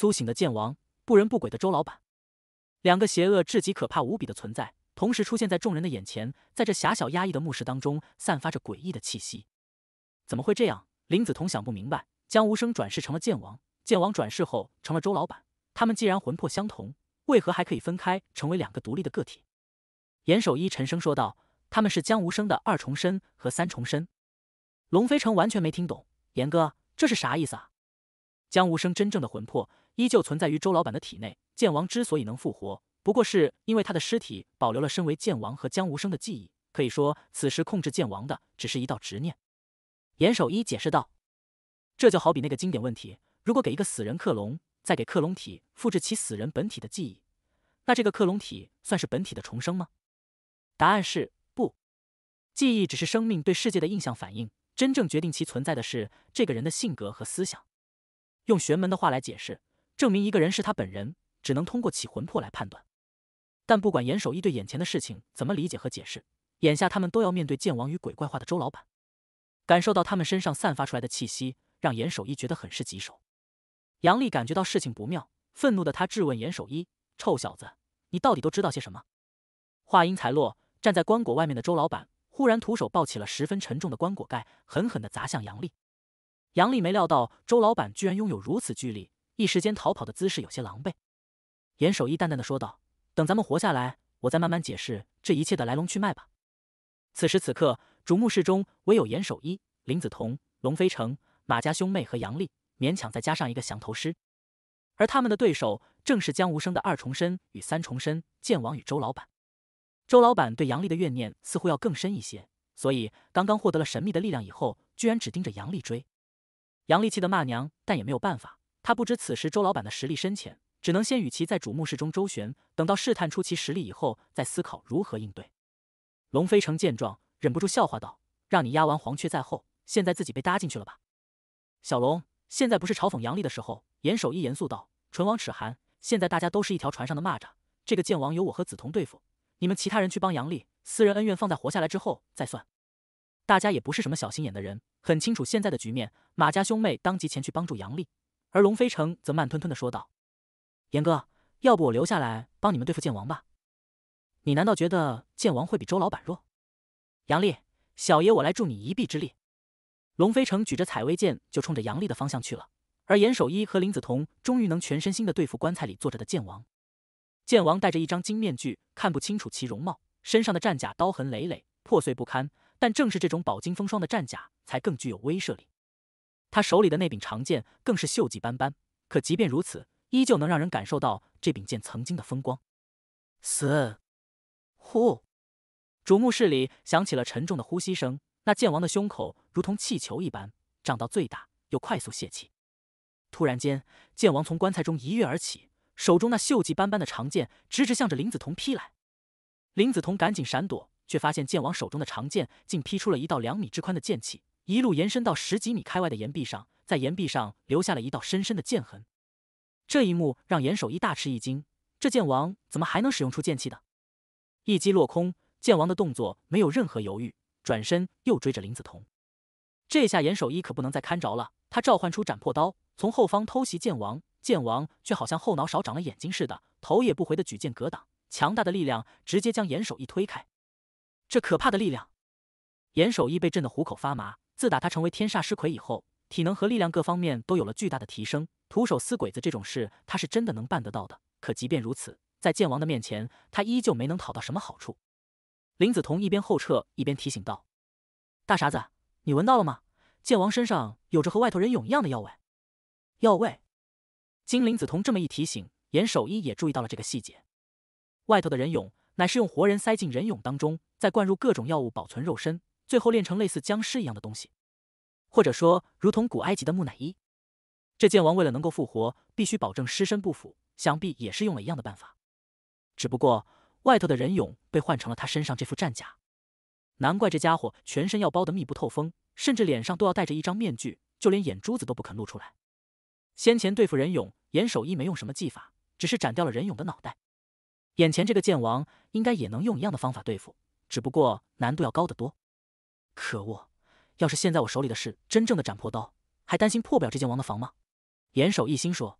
苏醒的剑王，不人不鬼的周老板，两个邪恶至极、可怕无比的存在，同时出现在众人的眼前。在这狭小压抑的墓室当中，散发着诡异的气息。怎么会这样？林子彤想不明白。江无声转世成了剑王，剑王转世后成了周老板。他们既然魂魄相同，为何还可以分开，成为两个独立的个体？严守一沉声说道：“他们是江无声的二重身和三重身。”龙飞成完全没听懂：“严哥，这是啥意思啊？”江无声真正的魂魄。依旧存在于周老板的体内。剑王之所以能复活，不过是因为他的尸体保留了身为剑王和江无声的记忆。可以说，此时控制剑王的只是一道执念。严守一解释道：“这就好比那个经典问题：如果给一个死人克隆，再给克隆体复制其死人本体的记忆，那这个克隆体算是本体的重生吗？答案是不。记忆只是生命对世界的印象反应，真正决定其存在的是这个人的性格和思想。用玄门的话来解释。”证明一个人是他本人，只能通过起魂魄来判断。但不管严守一对眼前的事情怎么理解和解释，眼下他们都要面对剑王与鬼怪化的周老板。感受到他们身上散发出来的气息，让严守一觉得很是棘手。杨丽感觉到事情不妙，愤怒的他质问严守一：“臭小子，你到底都知道些什么？”话音才落，站在棺椁外面的周老板忽然徒手抱起了十分沉重的棺椁盖，狠狠的砸向杨丽。杨丽没料到周老板居然拥有如此巨力。一时间逃跑的姿势有些狼狈，严守一淡淡的说道：“等咱们活下来，我再慢慢解释这一切的来龙去脉吧。”此时此刻，主墓室中唯有严守一、林子彤、龙飞城、马家兄妹和杨丽，勉强再加上一个降头师，而他们的对手正是江无声的二重身与三重身剑王与周老板。周老板对杨丽的怨念似乎要更深一些，所以刚刚获得了神秘的力量以后，居然只盯着杨丽追。杨丽气得骂娘，但也没有办法。他不知此时周老板的实力深浅，只能先与其在主墓室中周旋，等到试探出其实力以后，再思考如何应对。龙飞成见状，忍不住笑话道：“让你压完黄雀在后，现在自己被搭进去了吧？”小龙，现在不是嘲讽杨丽的时候。”严守一严肃道：“唇亡齿寒，现在大家都是一条船上的蚂蚱。这个剑王由我和梓潼对付，你们其他人去帮杨丽。私人恩怨放在活下来之后再算。大家也不是什么小心眼的人，很清楚现在的局面。马家兄妹当即前去帮助杨丽。”而龙飞城则慢吞吞的说道：“严哥，要不我留下来帮你们对付剑王吧？你难道觉得剑王会比周老板弱？杨丽，小爷我来助你一臂之力。”龙飞城举着采薇剑就冲着杨丽的方向去了。而严守一和林子彤终于能全身心的对付棺材里坐着的剑王。剑王戴着一张金面具，看不清楚其容貌，身上的战甲刀痕累累，破碎不堪，但正是这种饱经风霜的战甲才更具有威慑力。他手里的那柄长剑更是锈迹斑斑，可即便如此，依旧能让人感受到这柄剑曾经的风光。死！呼！主墓室里响起了沉重的呼吸声。那剑王的胸口如同气球一般胀到最大，又快速泄气。突然间，剑王从棺材中一跃而起，手中那锈迹斑斑的长剑直直向着林子彤劈来。林子彤赶紧闪躲，却发现剑王手中的长剑竟劈出了一道两米之宽的剑气。一路延伸到十几米开外的岩壁上，在岩壁上留下了一道深深的剑痕。这一幕让严守义大吃一惊：这剑王怎么还能使用出剑气的？一击落空，剑王的动作没有任何犹豫，转身又追着林子彤。这下严守义可不能再看着了，他召唤出斩破刀，从后方偷袭剑王。剑王却好像后脑勺长了眼睛似的，头也不回的举剑格挡，强大的力量直接将严守义推开。这可怕的力量，严守义被震得虎口发麻。自打他成为天煞尸魁以后，体能和力量各方面都有了巨大的提升，徒手撕鬼子这种事他是真的能办得到的。可即便如此，在剑王的面前，他依旧没能讨到什么好处。林子彤一边后撤一边提醒道：“大傻子，你闻到了吗？剑王身上有着和外头人俑一样的药味。”药味。金林子彤这么一提醒，严守一也注意到了这个细节。外头的人俑，乃是用活人塞进人俑当中，再灌入各种药物保存肉身。最后练成类似僵尸一样的东西，或者说如同古埃及的木乃伊。这剑王为了能够复活，必须保证尸身不腐，想必也是用了一样的办法。只不过外头的人俑被换成了他身上这副战甲，难怪这家伙全身要包的密不透风，甚至脸上都要戴着一张面具，就连眼珠子都不肯露出来。先前对付人俑，严守一没用什么技法，只是斩掉了人俑的脑袋。眼前这个剑王应该也能用一样的方法对付，只不过难度要高得多。可恶！要是现在我手里的是真正的斩魄刀，还担心破不了这剑王的防吗？严守一心说：“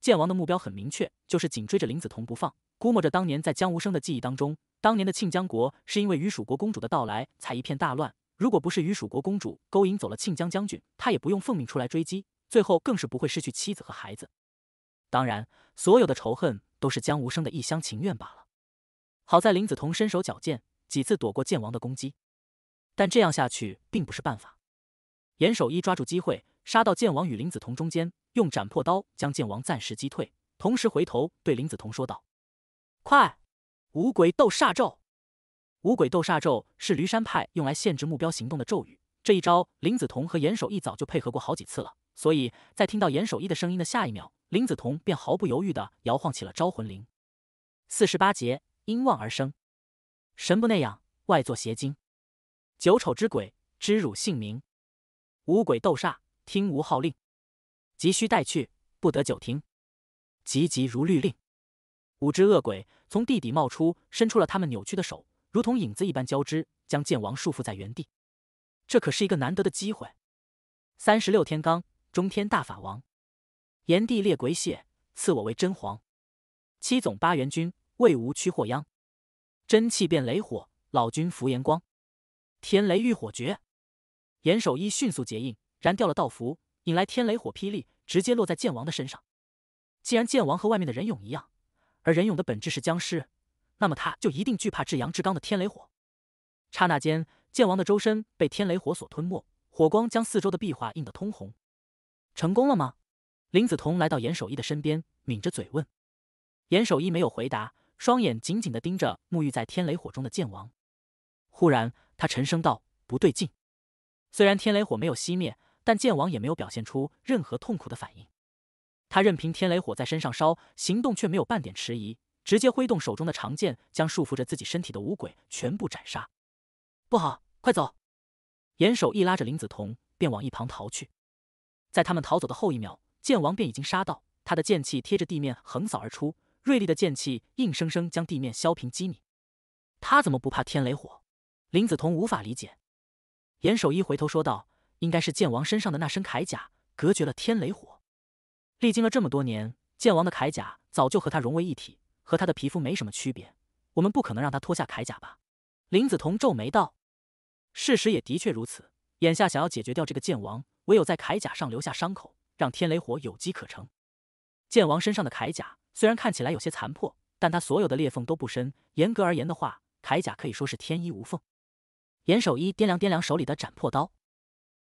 剑王的目标很明确，就是紧追着林子彤不放。估摸着当年在江无生的记忆当中，当年的庆江国是因为与蜀国公主的到来才一片大乱。如果不是与蜀国公主勾引走了庆江将军，他也不用奉命出来追击，最后更是不会失去妻子和孩子。当然，所有的仇恨都是江无生的一厢情愿罢了。好在林子彤身手矫健，几次躲过剑王的攻击。”但这样下去并不是办法。严守一抓住机会，杀到剑王与林子彤中间，用斩破刀将剑王暂时击退，同时回头对林子彤说道：“快，五鬼斗煞咒！”五鬼斗煞咒是驴山派用来限制目标行动的咒语。这一招林子彤和严守一早就配合过好几次了，所以在听到严守一的声音的下一秒，林子彤便毫不犹豫地摇晃起了招魂铃。四十八节，因妄而生，神不内养，外作邪精。九丑之鬼，知汝姓名。五鬼斗煞，听吾号令。急需带去，不得久停。急急如律令。五只恶鬼从地底冒出，伸出了他们扭曲的手，如同影子一般交织，将剑王束缚在原地。这可是一个难得的机会。三十六天罡，中天大法王，炎帝烈鬼血，赐我为真皇。七总八元君，魏无驱祸殃。真气变雷火，老君伏炎光。天雷浴火诀，严守一迅速结印，燃掉了道符，引来天雷火霹雳，直接落在剑王的身上。既然剑王和外面的人勇一样，而人勇的本质是僵尸，那么他就一定惧怕至阳至刚的天雷火。刹那间，剑王的周身被天雷火所吞没，火光将四周的壁画映得通红。成功了吗？林子彤来到严守一的身边，抿着嘴问。严守一没有回答，双眼紧紧地盯着沐浴在天雷火中的剑王。忽然。他沉声道：“不对劲，虽然天雷火没有熄灭，但剑王也没有表现出任何痛苦的反应。他任凭天雷火在身上烧，行动却没有半点迟疑，直接挥动手中的长剑，将束缚着自己身体的五鬼全部斩杀。不好，快走！”严守义拉着林子彤便往一旁逃去。在他们逃走的后一秒，剑王便已经杀到，他的剑气贴着地面横扫而出，锐利的剑气硬生生将地面削平几米。他怎么不怕天雷火？林子彤无法理解，严守一回头说道：“应该是剑王身上的那身铠甲隔绝了天雷火。历经了这么多年，剑王的铠甲早就和他融为一体，和他的皮肤没什么区别。我们不可能让他脱下铠甲吧？”林子彤皱眉道：“事实也的确如此。眼下想要解决掉这个剑王，唯有在铠甲上留下伤口，让天雷火有机可乘。剑王身上的铠甲虽然看起来有些残破，但他所有的裂缝都不深。严格而言的话，铠甲可以说是天衣无缝。”严守一掂量掂量手里的斩破刀，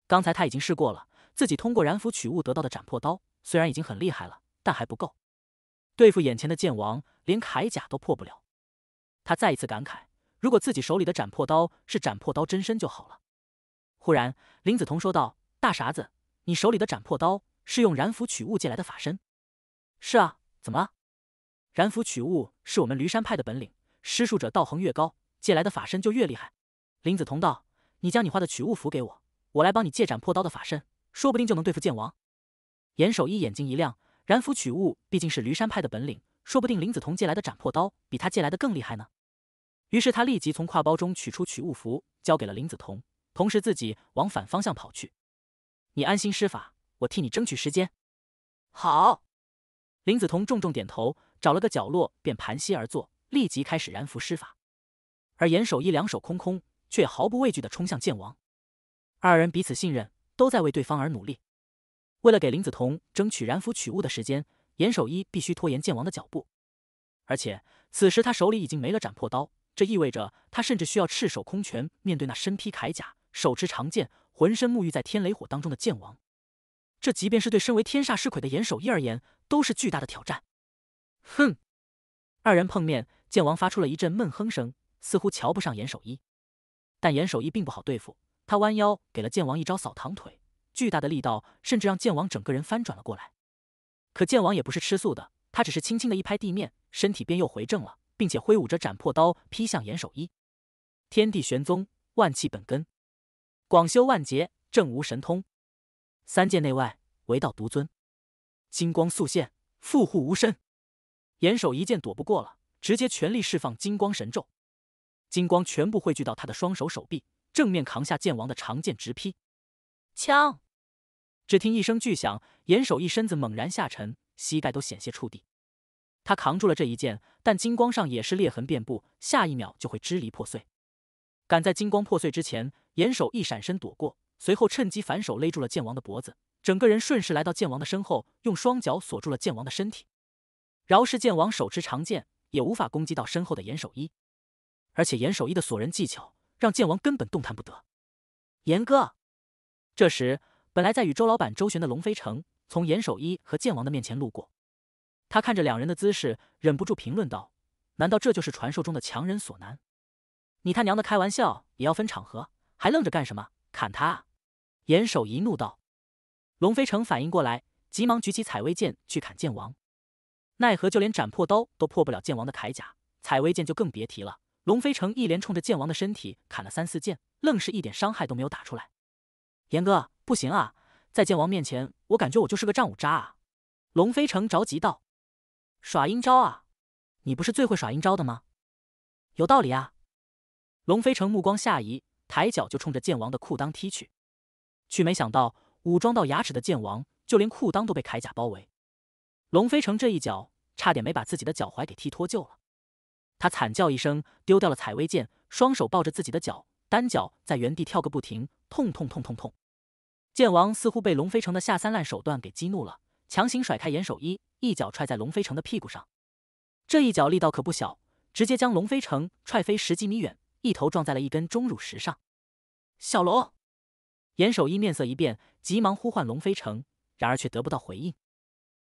刚才他已经试过了，自己通过燃符取物得到的斩破刀虽然已经很厉害了，但还不够对付眼前的剑王，连铠甲都破不了。他再一次感慨：如果自己手里的斩破刀是斩破刀真身就好了。忽然，林子彤说道：“大傻子，你手里的斩破刀是用燃符取物借来的法身？”“是啊，怎么了？”“燃符取物是我们驴山派的本领，施术者道行越高，借来的法身就越厉害。”林子桐道：“你将你画的取物符给我，我来帮你借斩破刀的法身，说不定就能对付剑王。”严守一眼睛一亮，燃符取物毕竟是驴山派的本领，说不定林子桐借来的斩破刀比他借来的更厉害呢。于是他立即从挎包中取出取物符，交给了林子桐，同时自己往反方向跑去。“你安心施法，我替你争取时间。”好。林子桐重重点头，找了个角落便盘膝而坐，立即开始燃符施法。而严守一两手空空。却毫不畏惧地冲向剑王，二人彼此信任，都在为对方而努力。为了给林子彤争取燃符取物的时间，严守一必须拖延剑王的脚步。而且此时他手里已经没了斩破刀，这意味着他甚至需要赤手空拳面对那身披铠甲、手持长剑、浑身沐浴在天雷火当中的剑王。这即便是对身为天煞尸魁的严守一而言，都是巨大的挑战。哼！二人碰面，剑王发出了一阵闷哼声，似乎瞧不上严守一。但严守一并不好对付，他弯腰给了剑王一招扫堂腿，巨大的力道甚至让剑王整个人翻转了过来。可剑王也不是吃素的，他只是轻轻的一拍地面，身体便又回正了，并且挥舞着斩破刀劈向严守一。天地玄宗，万气本根，广修万劫，正无神通，三界内外，唯道独尊。金光速现，富护无身。严守一见躲不过了，直接全力释放金光神咒。金光全部汇聚到他的双手手臂，正面扛下剑王的长剑直劈。枪！只听一声巨响，严守一身子猛然下沉，膝盖都险些触地。他扛住了这一剑，但金光上也是裂痕遍布，下一秒就会支离破碎。赶在金光破碎之前，严守一闪身躲过，随后趁机反手勒住了剑王的脖子，整个人顺势来到剑王的身后，用双脚锁住了剑王的身体。饶是剑王手持长剑，也无法攻击到身后的严守一。而且严守一的锁人技巧让剑王根本动弹不得。严哥，这时本来在与周老板周旋的龙飞城从严守一和剑王的面前路过，他看着两人的姿势，忍不住评论道：“难道这就是传说中的强人所难？”你他娘的开玩笑也要分场合，还愣着干什么？砍他！严守一怒道。龙飞城反应过来，急忙举起采薇剑去砍剑王，奈何就连斩破刀都破不了剑王的铠甲，采薇剑就更别提了。龙飞城一连冲着剑王的身体砍了三四剑，愣是一点伤害都没有打出来。严哥，不行啊，在剑王面前，我感觉我就是个战五渣啊！龙飞城着急道：“耍阴招啊？你不是最会耍阴招的吗？”有道理啊！龙飞城目光下移，抬脚就冲着剑王的裤裆踢去，却没想到武装到牙齿的剑王，就连裤裆都被铠甲包围，龙飞城这一脚差点没把自己的脚踝给踢脱臼了。他惨叫一声，丢掉了采薇剑，双手抱着自己的脚，单脚在原地跳个不停，痛痛痛痛痛！剑王似乎被龙飞城的下三滥手段给激怒了，强行甩开严守一，一脚踹在龙飞城的屁股上。这一脚力道可不小，直接将龙飞城踹飞十几米远，一头撞在了一根钟乳石上。小龙，严守一面色一变，急忙呼唤龙飞城，然而却得不到回应。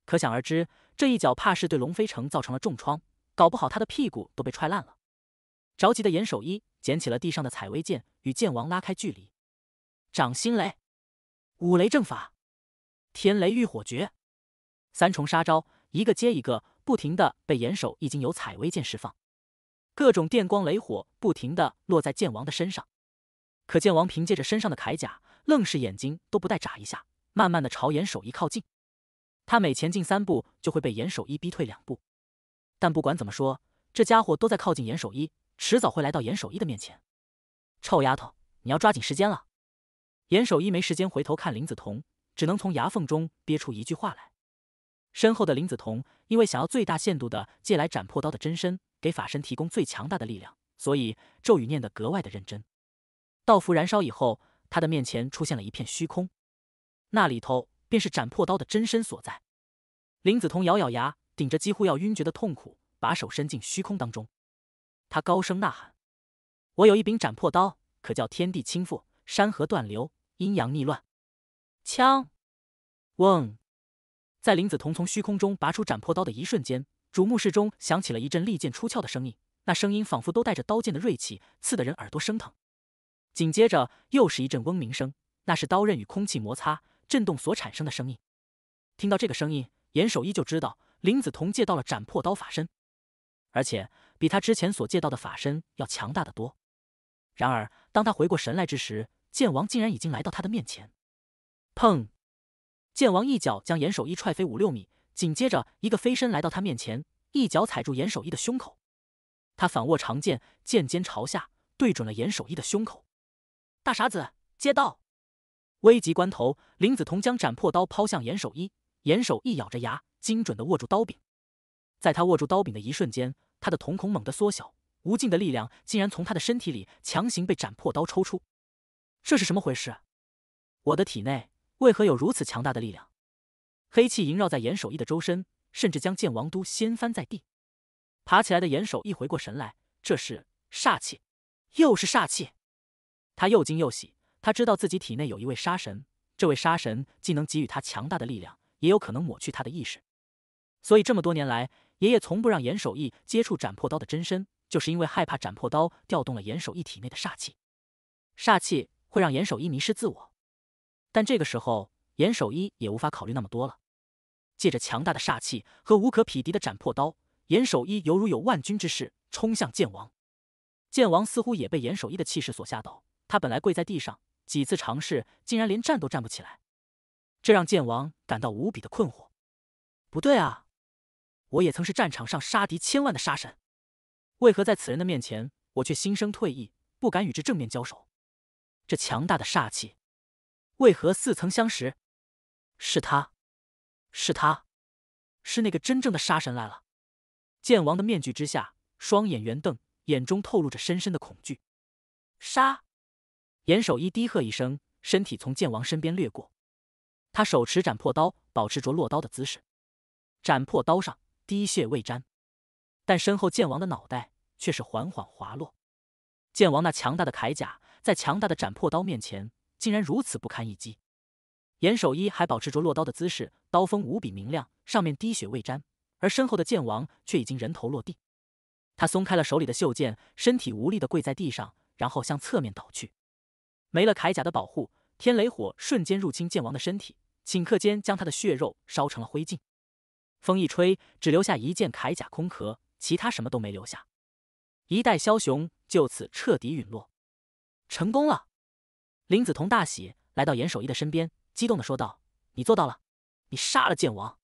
可想而知，这一脚怕是对龙飞城造成了重创。搞不好他的屁股都被踹烂了。着急的严守一捡起了地上的采薇剑，与剑王拉开距离。掌心雷、五雷正法、天雷御火诀，三重杀招一个接一个，不停的被严守一经由采薇剑释放，各种电光雷火不停的落在剑王的身上。可剑王凭借着身上的铠甲，愣是眼睛都不带眨一下，慢慢的朝严守一靠近。他每前进三步，就会被严守一逼退两步。但不管怎么说，这家伙都在靠近严守一，迟早会来到严守一的面前。臭丫头，你要抓紧时间了！严守一没时间回头看林子彤，只能从牙缝中憋出一句话来。身后的林子彤因为想要最大限度的借来斩破刀的真身，给法身提供最强大的力量，所以咒语念得格外的认真。道符燃烧以后，他的面前出现了一片虚空，那里头便是斩破刀的真身所在。林子彤咬咬牙。顶着几乎要晕厥的痛苦，把手伸进虚空当中，他高声呐喊：“我有一柄斩破刀，可叫天地倾覆，山河断流，阴阳逆乱。”枪嗡，在林子彤从虚空中拔出斩破刀的一瞬间，主墓室中响起了一阵利剑出鞘的声音，那声音仿佛都带着刀剑的锐气，刺得人耳朵生疼。紧接着又是一阵嗡鸣声，那是刀刃与空气摩擦、震动所产生的声音。听到这个声音，严守一就知道。林子彤借到了斩破刀法身，而且比他之前所借到的法身要强大的多。然而，当他回过神来之时，剑王竟然已经来到他的面前。砰！剑王一脚将严守一踹飞五六米，紧接着一个飞身来到他面前，一脚踩住严守一的胸口。他反握长剑，剑尖朝下，对准了严守一的胸口。大傻子，接刀！危急关头，林子彤将斩破刀抛向严守一。严守一咬着牙。精准的握住刀柄，在他握住刀柄的一瞬间，他的瞳孔猛地缩小，无尽的力量竟然从他的身体里强行被斩破刀抽出。这是什么回事？我的体内为何有如此强大的力量？黑气萦绕在严守义的周身，甚至将剑王都掀翻在地。爬起来的严守义回过神来，这是煞气，又是煞气。他又惊又喜，他知道自己体内有一位杀神，这位杀神既能给予他强大的力量，也有可能抹去他的意识。所以，这么多年来，爷爷从不让严守义接触斩破刀的真身，就是因为害怕斩破刀调动了严守义体内的煞气，煞气会让严守义迷失自我。但这个时候，严守义也无法考虑那么多了。借着强大的煞气和无可匹敌的斩破刀，严守义犹如有万钧之势冲向剑王。剑王似乎也被严守义的气势所吓倒，他本来跪在地上，几次尝试竟然连站都站不起来，这让剑王感到无比的困惑。不对啊！我也曾是战场上杀敌千万的杀神，为何在此人的面前，我却心生退意，不敢与之正面交手？这强大的煞气，为何似曾相识？是他，是他，是那个真正的杀神来了！剑王的面具之下，双眼圆瞪，眼中透露着深深的恐惧。杀！严守一低喝一声，身体从剑王身边掠过，他手持斩破刀，保持着落刀的姿势，斩破刀上。滴血未沾，但身后剑王的脑袋却是缓缓滑落。剑王那强大的铠甲，在强大的斩破刀面前，竟然如此不堪一击。严守一还保持着落刀的姿势，刀锋无比明亮，上面滴血未沾，而身后的剑王却已经人头落地。他松开了手里的袖剑，身体无力的跪在地上，然后向侧面倒去。没了铠甲的保护，天雷火瞬间入侵剑王的身体，顷刻间将他的血肉烧成了灰烬。风一吹，只留下一件铠甲空壳，其他什么都没留下。一代枭雄就此彻底陨落，成功了！林子彤大喜，来到严守一的身边，激动地说道：“你做到了，你杀了剑王！”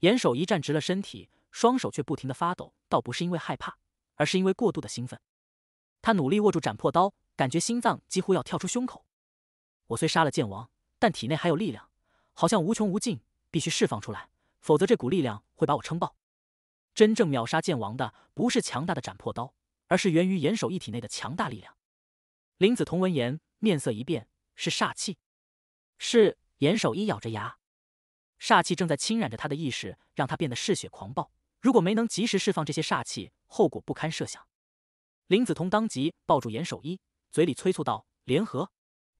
严守一站直了身体，双手却不停地发抖，倒不是因为害怕，而是因为过度的兴奋。他努力握住斩破刀，感觉心脏几乎要跳出胸口。我虽杀了剑王，但体内还有力量，好像无穷无尽，必须释放出来。否则，这股力量会把我撑爆。真正秒杀剑王的，不是强大的斩破刀，而是源于严守一体内的强大力量。林子桐闻言，面色一变，是煞气。是严守一咬着牙，煞气正在侵染着他的意识，让他变得嗜血狂暴。如果没能及时释放这些煞气，后果不堪设想。林子桐当即抱住严守一，嘴里催促道：“联合，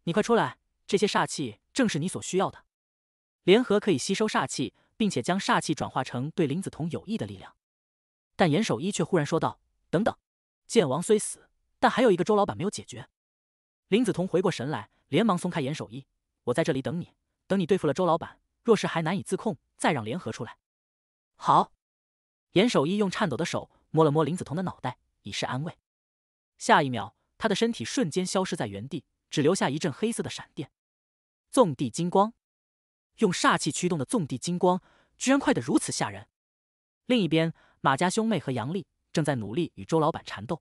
你快出来！这些煞气正是你所需要的。联合可以吸收煞气。”并且将煞气转化成对林子彤有益的力量，但严守一却忽然说道：“等等，剑王虽死，但还有一个周老板没有解决。”林子彤回过神来，连忙松开严守一：“我在这里等你，等你对付了周老板，若是还难以自控，再让联合出来。”好。严守一用颤抖的手摸了摸林子彤的脑袋，以示安慰。下一秒，他的身体瞬间消失在原地，只留下一阵黑色的闪电，纵地金光。用煞气驱动的纵地金光，居然快得如此吓人。另一边，马家兄妹和杨丽正在努力与周老板缠斗。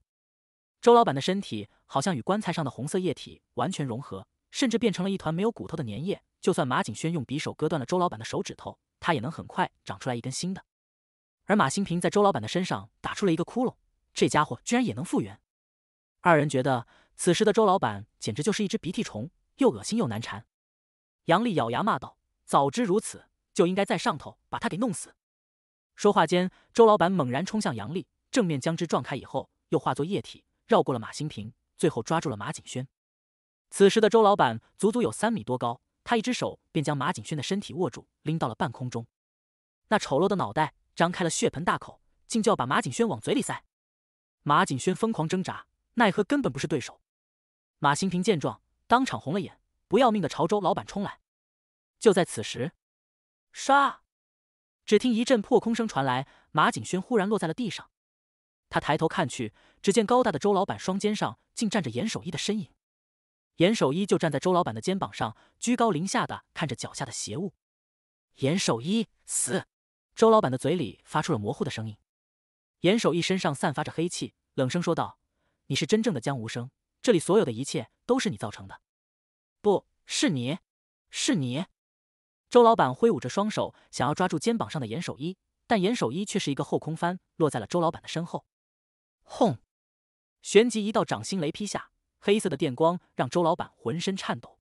周老板的身体好像与棺材上的红色液体完全融合，甚至变成了一团没有骨头的粘液。就算马景轩用匕首割断了周老板的手指头，他也能很快长出来一根新的。而马新平在周老板的身上打出了一个窟窿，这家伙居然也能复原。二人觉得此时的周老板简直就是一只鼻涕虫，又恶心又难缠。杨丽咬牙骂道。早知如此，就应该在上头把他给弄死。说话间，周老板猛然冲向杨丽，正面将之撞开，以后又化作液体绕过了马新平，最后抓住了马景轩。此时的周老板足足有三米多高，他一只手便将马景轩的身体握住，拎到了半空中。那丑陋的脑袋张开了血盆大口，竟就要把马景轩往嘴里塞。马景轩疯狂挣扎，奈何根本不是对手。马新平见状，当场红了眼，不要命的朝周老板冲来。就在此时，唰！只听一阵破空声传来，马景轩忽然落在了地上。他抬头看去，只见高大的周老板双肩上竟站着严守一的身影。严守一就站在周老板的肩膀上，居高临下的看着脚下的邪物。严守一死，周老板的嘴里发出了模糊的声音。严守一身上散发着黑气，冷声说道：“你是真正的江无声，这里所有的一切都是你造成的，不是你，是你。”周老板挥舞着双手，想要抓住肩膀上的严守一，但严守一却是一个后空翻，落在了周老板的身后。轰！旋即一道掌心雷劈下，黑色的电光让周老板浑身颤抖。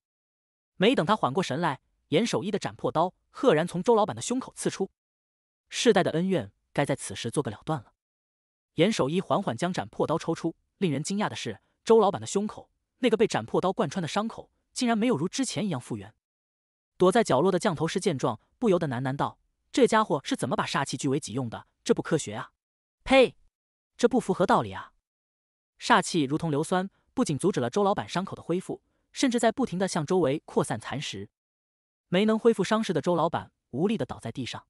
没等他缓过神来，严守一的斩破刀赫然从周老板的胸口刺出。世代的恩怨，该在此时做个了断了。严守一缓缓将斩破刀抽出。令人惊讶的是，周老板的胸口那个被斩破刀贯穿的伤口，竟然没有如之前一样复原。躲在角落的降头师见状，不由得喃喃道：“这家伙是怎么把煞气据为己用的？这不科学啊！呸，这不符合道理啊！”煞气如同硫酸，不仅阻止了周老板伤口的恢复，甚至在不停的向周围扩散蚕食。没能恢复伤势的周老板无力的倒在地上，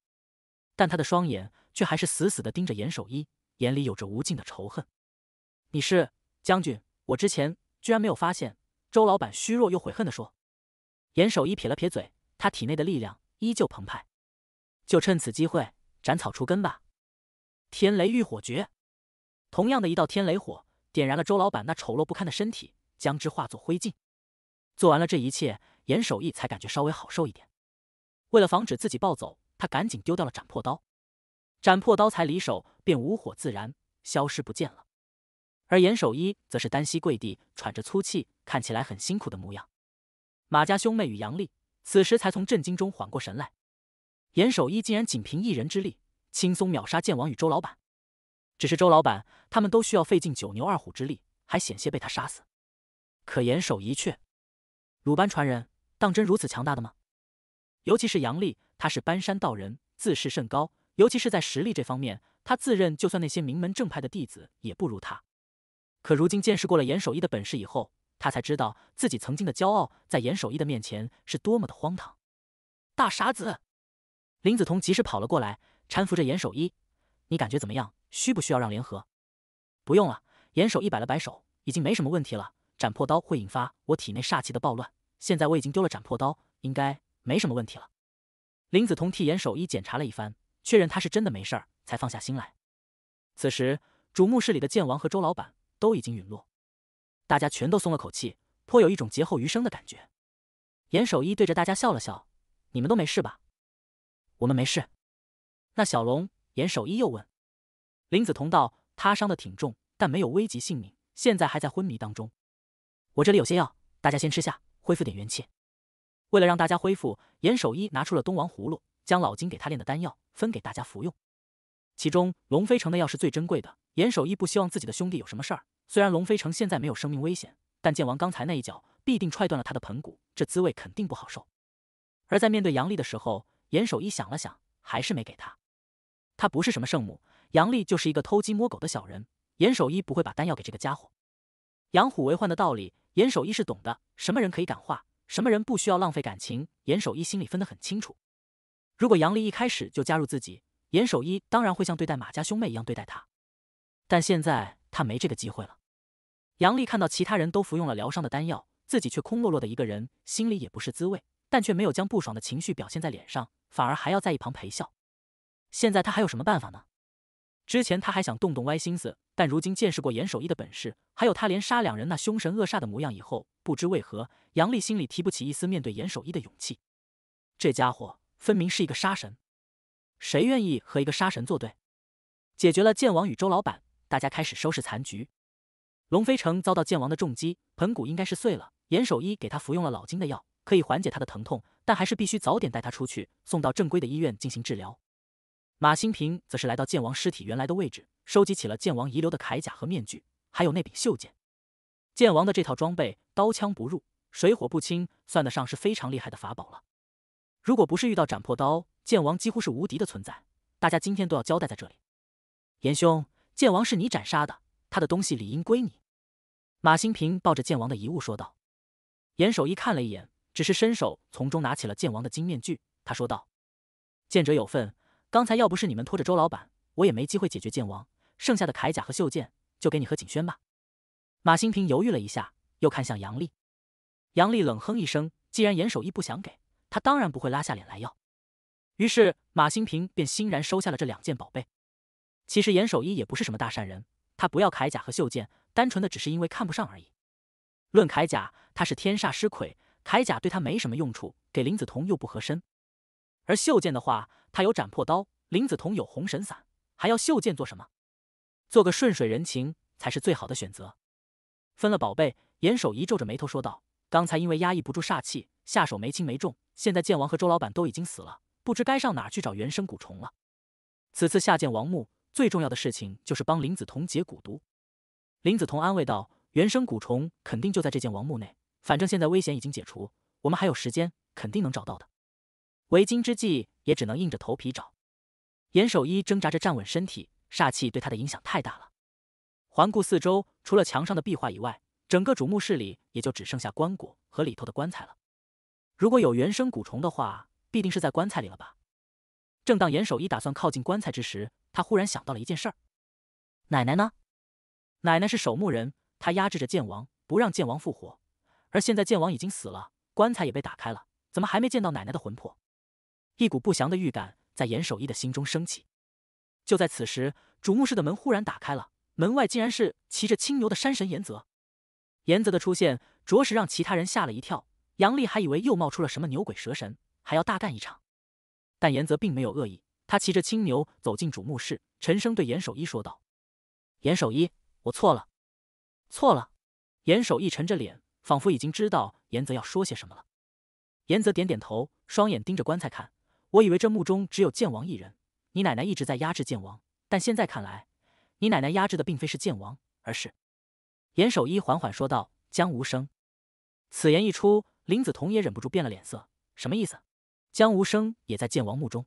但他的双眼却还是死死的盯着严守一，眼里有着无尽的仇恨。“你是将军？我之前居然没有发现。”周老板虚弱又悔恨的说。严守一撇了撇嘴。他体内的力量依旧澎湃，就趁此机会斩草除根吧！天雷御火诀，同样的一道天雷火点燃了周老板那丑陋不堪的身体，将之化作灰烬。做完了这一切，严守义才感觉稍微好受一点。为了防止自己暴走，他赶紧丢掉了斩破刀，斩破刀才离手便无火自燃，消失不见了。而严守一则是单膝跪地，喘着粗气，看起来很辛苦的模样。马家兄妹与杨丽。此时才从震惊中缓过神来，严守一竟然仅凭一人之力轻松秒杀剑王与周老板。只是周老板他们都需要费尽九牛二虎之力，还险些被他杀死。可严守一却，鲁班传人当真如此强大的吗？尤其是杨丽，他是搬山道人，自视甚高，尤其是在实力这方面，他自认就算那些名门正派的弟子也不如他。可如今见识过了严守一的本事以后，他才知道自己曾经的骄傲，在严守一的面前是多么的荒唐。大傻子，林子彤及时跑了过来，搀扶着严守一：“你感觉怎么样？需不需要让联合？”“不用了。”严守一摆了摆手，已经没什么问题了。斩破刀会引发我体内煞气的暴乱，现在我已经丢了斩破刀，应该没什么问题了。林子彤替严守一检查了一番，确认他是真的没事儿，才放下心来。此时，主墓室里的剑王和周老板都已经陨落。大家全都松了口气，颇有一种劫后余生的感觉。严守一对着大家笑了笑：“你们都没事吧？”“我们没事。”那小龙，严守一又问。林子彤道：“他伤的挺重，但没有危及性命，现在还在昏迷当中。”“我这里有些药，大家先吃下，恢复点元气。”为了让大家恢复，严守一拿出了东王葫芦，将老金给他炼的丹药分给大家服用。其中龙飞城的药是最珍贵的，严守一不希望自己的兄弟有什么事儿。虽然龙飞城现在没有生命危险，但剑王刚才那一脚必定踹断了他的盆骨，这滋味肯定不好受。而在面对杨丽的时候，严守一想了想，还是没给他。他不是什么圣母，杨丽就是一个偷鸡摸狗的小人。严守一不会把丹药给这个家伙。养虎为患的道理，严守一是懂的。什么人可以感化，什么人不需要浪费感情，严守一心里分得很清楚。如果杨丽一开始就加入自己，严守一当然会像对待马家兄妹一样对待他。但现在他没这个机会了。杨丽看到其他人都服用了疗伤的丹药，自己却空落落的一个人，心里也不是滋味，但却没有将不爽的情绪表现在脸上，反而还要在一旁陪笑。现在他还有什么办法呢？之前他还想动动歪心思，但如今见识过严守一的本事，还有他连杀两人那凶神恶煞的模样以后，不知为何，杨丽心里提不起一丝面对严守一的勇气。这家伙分明是一个杀神，谁愿意和一个杀神作对？解决了剑王与周老板，大家开始收拾残局。龙飞城遭到剑王的重击，盆骨应该是碎了。严守一给他服用了老金的药，可以缓解他的疼痛，但还是必须早点带他出去，送到正规的医院进行治疗。马新平则是来到剑王尸体原来的位置，收集起了剑王遗留的铠甲和面具，还有那柄袖剑。剑王的这套装备刀枪不入，水火不侵，算得上是非常厉害的法宝了。如果不是遇到斩破刀，剑王几乎是无敌的存在。大家今天都要交代在这里。严兄，剑王是你斩杀的，他的东西理应归你。马新平抱着剑王的遗物说道：“严守一看了一眼，只是伸手从中拿起了剑王的金面具。他说道：‘见者有份。刚才要不是你们拖着周老板，我也没机会解决剑王。剩下的铠甲和袖剑就给你和景轩吧。’马新平犹豫了一下，又看向杨丽。杨丽冷哼一声：‘既然严守一不想给，他当然不会拉下脸来要。’于是马新平便欣然收下了这两件宝贝。其实严守一也不是什么大善人，他不要铠甲和袖剑。”单纯的只是因为看不上而已。论铠甲，他是天煞尸魁，铠甲对他没什么用处；给林子彤又不合身。而袖剑的话，他有斩破刀，林子彤有红神伞，还要袖剑做什么？做个顺水人情才是最好的选择。分了宝贝，严守一皱着眉头说道：“刚才因为压抑不住煞气，下手没轻没重。现在剑王和周老板都已经死了，不知该上哪儿去找原生蛊虫了。此次下剑王墓最重要的事情，就是帮林子彤解蛊毒。”林子彤安慰道：“原生蛊虫肯定就在这件王墓内，反正现在危险已经解除，我们还有时间，肯定能找到的。为今之计，也只能硬着头皮找。”严守一挣扎着站稳身体，煞气对他的影响太大了。环顾四周，除了墙上的壁画以外，整个主墓室里也就只剩下棺椁和里头的棺材了。如果有原生蛊虫的话，必定是在棺材里了吧？正当严守一打算靠近棺材之时，他忽然想到了一件事儿：奶奶呢？奶奶是守墓人，她压制着剑王，不让剑王复活。而现在剑王已经死了，棺材也被打开了，怎么还没见到奶奶的魂魄？一股不祥的预感在严守一的心中升起。就在此时，主墓室的门忽然打开了，门外竟然是骑着青牛的山神严泽。严泽的出现着实让其他人吓了一跳，杨丽还以为又冒出了什么牛鬼蛇神，还要大干一场。但严泽并没有恶意，他骑着青牛走进主墓室，沉声对严守一说道：“严守一。”我错了，错了。严守一沉着脸，仿佛已经知道严泽要说些什么了。严泽点点头，双眼盯着棺材看。我以为这墓中只有剑王一人，你奶奶一直在压制剑王，但现在看来，你奶奶压制的并非是剑王，而是……严守一缓缓说道：“江无声。”此言一出，林子彤也忍不住变了脸色。什么意思？江无声也在剑王墓中？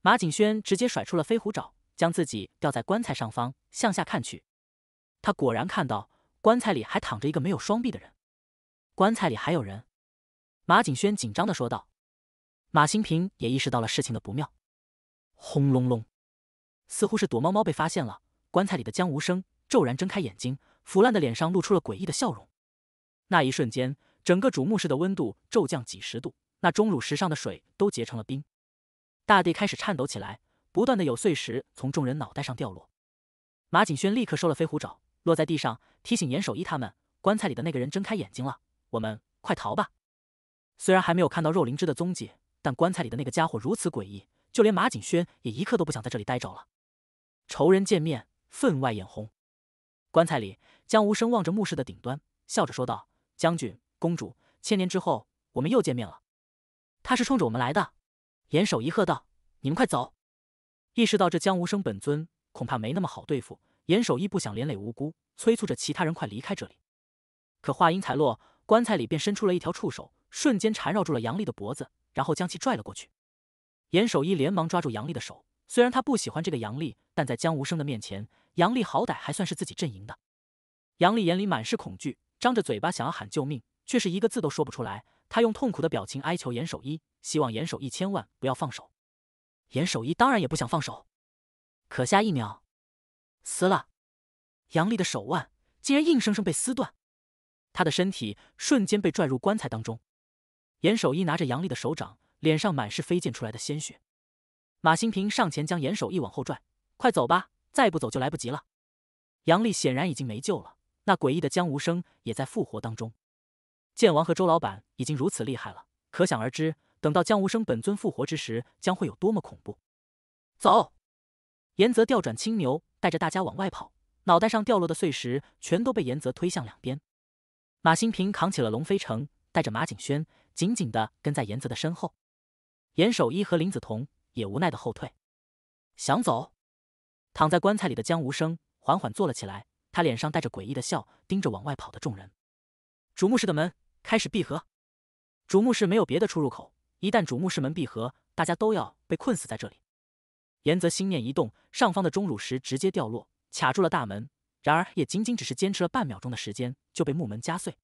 马景轩直接甩出了飞虎爪，将自己吊在棺材上方，向下看去。他果然看到棺材里还躺着一个没有双臂的人，棺材里还有人。马景轩紧张的说道。马新平也意识到了事情的不妙。轰隆隆，似乎是躲猫猫被发现了。棺材里的江无声骤然睁开眼睛，腐烂的脸上露出了诡异的笑容。那一瞬间，整个主墓室的温度骤降几十度，那钟乳石上的水都结成了冰，大地开始颤抖起来，不断的有碎石从众人脑袋上掉落。马景轩立刻收了飞虎爪。落在地上，提醒严守一他们，棺材里的那个人睁开眼睛了，我们快逃吧！虽然还没有看到肉灵芝的踪迹，但棺材里的那个家伙如此诡异，就连马景轩也一刻都不想在这里待着了。仇人见面，分外眼红。棺材里，江无声望着墓室的顶端，笑着说道：“将军，公主，千年之后，我们又见面了。”他是冲着我们来的，严守一喝道：“你们快走！”意识到这江无声本尊恐怕没那么好对付。严守一不想连累无辜，催促着其他人快离开这里。可话音才落，棺材里便伸出了一条触手，瞬间缠绕住了杨丽的脖子，然后将其拽了过去。严守一连忙抓住杨丽的手，虽然他不喜欢这个杨丽，但在江无生的面前，杨丽好歹还算是自己阵营的。杨丽眼里满是恐惧，张着嘴巴想要喊救命，却是一个字都说不出来。她用痛苦的表情哀求严守一，希望严守一千万不要放手。严守一当然也不想放手，可下一秒。撕了！杨丽的手腕竟然硬生生被撕断，她的身体瞬间被拽入棺材当中。严守义拿着杨丽的手掌，脸上满是飞溅出来的鲜血。马新平上前将严守义往后拽：“快走吧，再不走就来不及了。”杨丽显然已经没救了，那诡异的江无生也在复活当中。剑王和周老板已经如此厉害了，可想而知，等到江无生本尊复活之时，将会有多么恐怖。走！严泽调转青牛，带着大家往外跑，脑袋上掉落的碎石全都被严泽推向两边。马新平扛起了龙飞城，带着马景轩紧紧的跟在严泽的身后。严守一和林子彤也无奈的后退。想走？躺在棺材里的江无声缓缓坐了起来，他脸上带着诡异的笑，盯着往外跑的众人。主墓室的门开始闭合。主墓室没有别的出入口，一旦主墓室门闭合，大家都要被困死在这里。严泽心念一动，上方的钟乳石直接掉落，卡住了大门。然而，也仅仅只是坚持了半秒钟的时间，就被木门夹碎。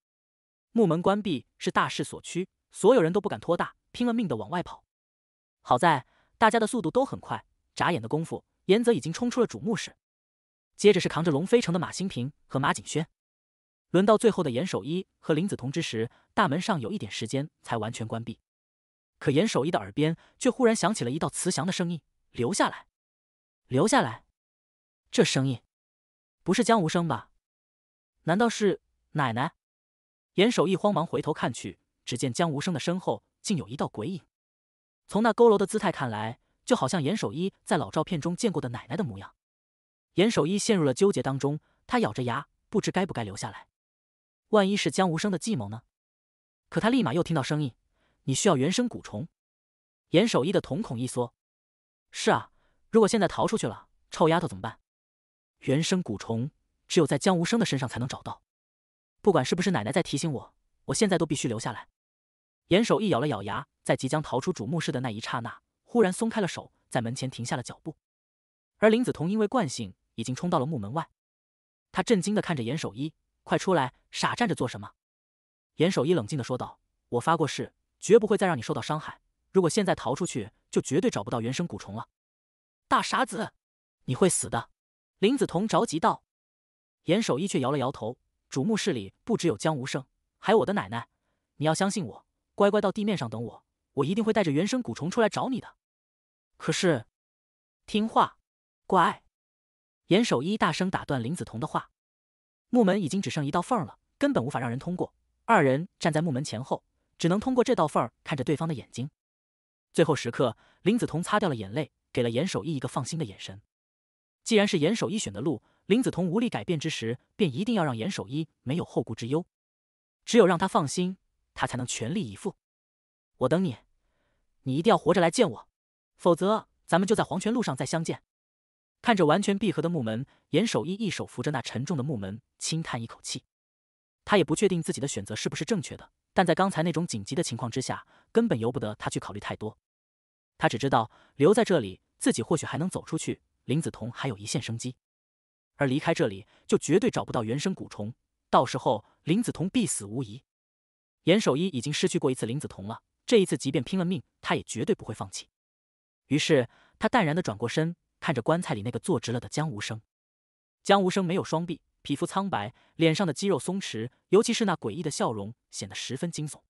木门关闭是大势所趋，所有人都不敢拖大，拼了命的往外跑。好在大家的速度都很快，眨眼的功夫，严泽已经冲出了主墓室。接着是扛着龙飞城的马新平和马景轩，轮到最后的严守一和林子彤之时，大门上有一点时间才完全关闭。可严守一的耳边却忽然响起了一道慈祥的声音。留下来，留下来，这声音，不是江无声吧？难道是奶奶？严守一慌忙回头看去，只见江无声的身后竟有一道鬼影。从那佝偻的姿态看来，就好像严守一在老照片中见过的奶奶的模样。严守一陷入了纠结当中，他咬着牙，不知该不该留下来。万一是江无声的计谋呢？可他立马又听到声音：“你需要原生蛊虫。”严守一的瞳孔一缩。是啊，如果现在逃出去了，臭丫头怎么办？原生蛊虫只有在江无声的身上才能找到，不管是不是奶奶在提醒我，我现在都必须留下来。严守一咬了咬牙，在即将逃出主墓室的那一刹那，忽然松开了手，在门前停下了脚步。而林子彤因为惯性已经冲到了墓门外，他震惊的看着严守一：“快出来，傻站着做什么？”严守一冷静的说道：“我发过誓，绝不会再让你受到伤害。如果现在逃出去……”就绝对找不到原生蛊虫了，大傻子，你会死的！林子彤着急道。严守一却摇了摇头：“主墓室里不只有江无生，还有我的奶奶。你要相信我，乖乖到地面上等我，我一定会带着原生蛊虫出来找你的。”可是，听话，乖！严守一大声打断林子彤的话。木门已经只剩一道缝儿了，根本无法让人通过。二人站在木门前后，只能通过这道缝儿看着对方的眼睛。最后时刻，林子彤擦掉了眼泪，给了严守一一个放心的眼神。既然是严守一选的路，林子彤无力改变之时，便一定要让严守一没有后顾之忧。只有让他放心，他才能全力以赴。我等你，你一定要活着来见我，否则咱们就在黄泉路上再相见。看着完全闭合的木门，严守一一手扶着那沉重的木门，轻叹一口气。他也不确定自己的选择是不是正确的，但在刚才那种紧急的情况之下。根本由不得他去考虑太多，他只知道留在这里，自己或许还能走出去；林子彤还有一线生机，而离开这里就绝对找不到原生蛊虫，到时候林子彤必死无疑。严守一已经失去过一次林子彤了，这一次即便拼了命，他也绝对不会放弃。于是他淡然的转过身，看着棺材里那个坐直了的江无声。江无声没有双臂，皮肤苍白，脸上的肌肉松弛，尤其是那诡异的笑容，显得十分惊悚。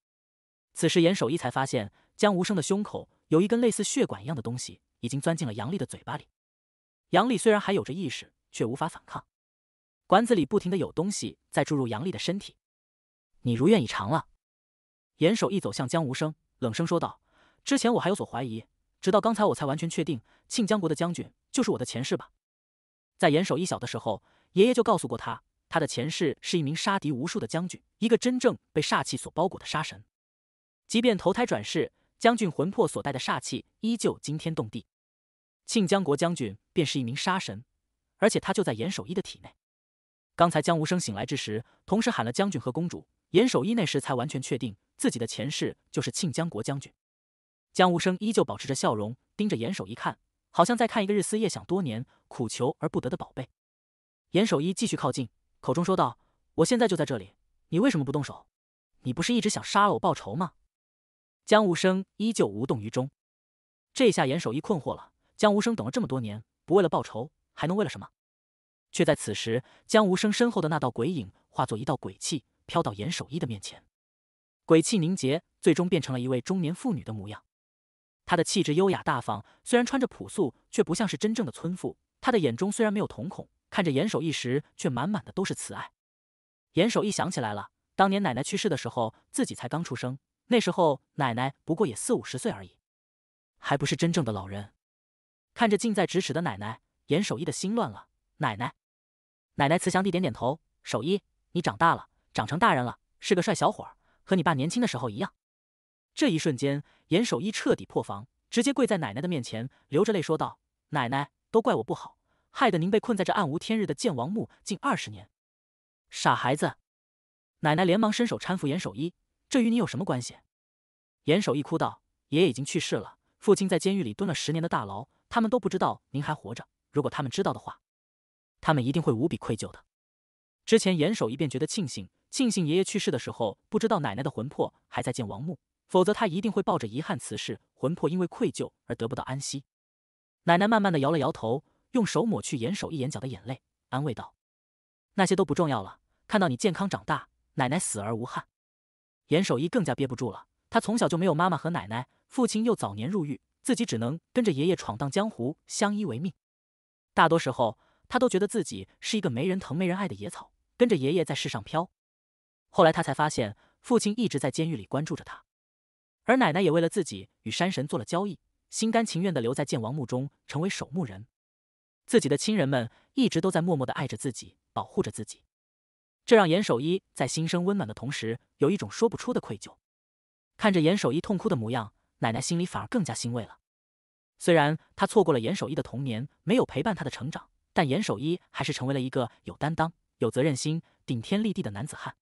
此时，严守一才发现江无声的胸口有一根类似血管一样的东西，已经钻进了杨丽的嘴巴里。杨丽虽然还有着意识，却无法反抗。管子里不停的有东西在注入杨丽的身体。你如愿以偿了。严守一走向江无声，冷声说道：“之前我还有所怀疑，直到刚才我才完全确定，庆江国的将军就是我的前世吧？在严守一小的时候，爷爷就告诉过他，他的前世是一名杀敌无数的将军，一个真正被煞气所包裹的杀神。”即便投胎转世，将军魂魄所带的煞气依旧惊天动地。庆江国将军便是一名杀神，而且他就在严守一的体内。刚才江无生醒来之时，同时喊了将军和公主，严守一那时才完全确定自己的前世就是庆江国将军。江无生依旧保持着笑容，盯着严守一看，好像在看一个日思夜想多年、苦求而不得的宝贝。严守一继续靠近，口中说道：“我现在就在这里，你为什么不动手？你不是一直想杀了我报仇吗？”江无声依旧无动于衷，这下严守一困惑了。江无声等了这么多年，不为了报仇，还能为了什么？却在此时，江无声身后的那道鬼影化作一道鬼气，飘到严守一的面前。鬼气凝结，最终变成了一位中年妇女的模样。她的气质优雅大方，虽然穿着朴素，却不像是真正的村妇。她的眼中虽然没有瞳孔，看着严守一时，却满满的都是慈爱。严守一想起来了，当年奶奶去世的时候，自己才刚出生。那时候奶奶不过也四五十岁而已，还不是真正的老人。看着近在咫尺的奶奶，严守一的心乱了。奶奶，奶奶慈祥地点点头，守一，你长大了，长成大人了，是个帅小伙，和你爸年轻的时候一样。这一瞬间，严守一彻底破防，直接跪在奶奶的面前，流着泪说道：“奶奶，都怪我不好，害得您被困在这暗无天日的剑王墓近二十年。”傻孩子，奶奶连忙伸手搀扶严守一。这与你有什么关系？严守一哭道：“爷爷已经去世了，父亲在监狱里蹲了十年的大牢，他们都不知道您还活着。如果他们知道的话，他们一定会无比愧疚的。”之前严守一便觉得庆幸，庆幸爷爷去世的时候不知道奶奶的魂魄还在见王墓，否则他一定会抱着遗憾辞世，魂魄因为愧疚而得不到安息。奶奶慢慢的摇了摇头，用手抹去严守一眼角的眼泪，安慰道：“那些都不重要了，看到你健康长大，奶奶死而无憾。”严守一更加憋不住了。他从小就没有妈妈和奶奶，父亲又早年入狱，自己只能跟着爷爷闯荡江湖，相依为命。大多时候，他都觉得自己是一个没人疼、没人爱的野草，跟着爷爷在世上飘。后来他才发现，父亲一直在监狱里关注着他，而奶奶也为了自己与山神做了交易，心甘情愿的留在剑王墓中成为守墓人。自己的亲人们一直都在默默的爱着自己，保护着自己。这让严守一在心生温暖的同时，有一种说不出的愧疚。看着严守一痛哭的模样，奶奶心里反而更加欣慰了。虽然他错过了严守一的童年，没有陪伴他的成长，但严守一还是成为了一个有担当、有责任心、顶天立地的男子汉。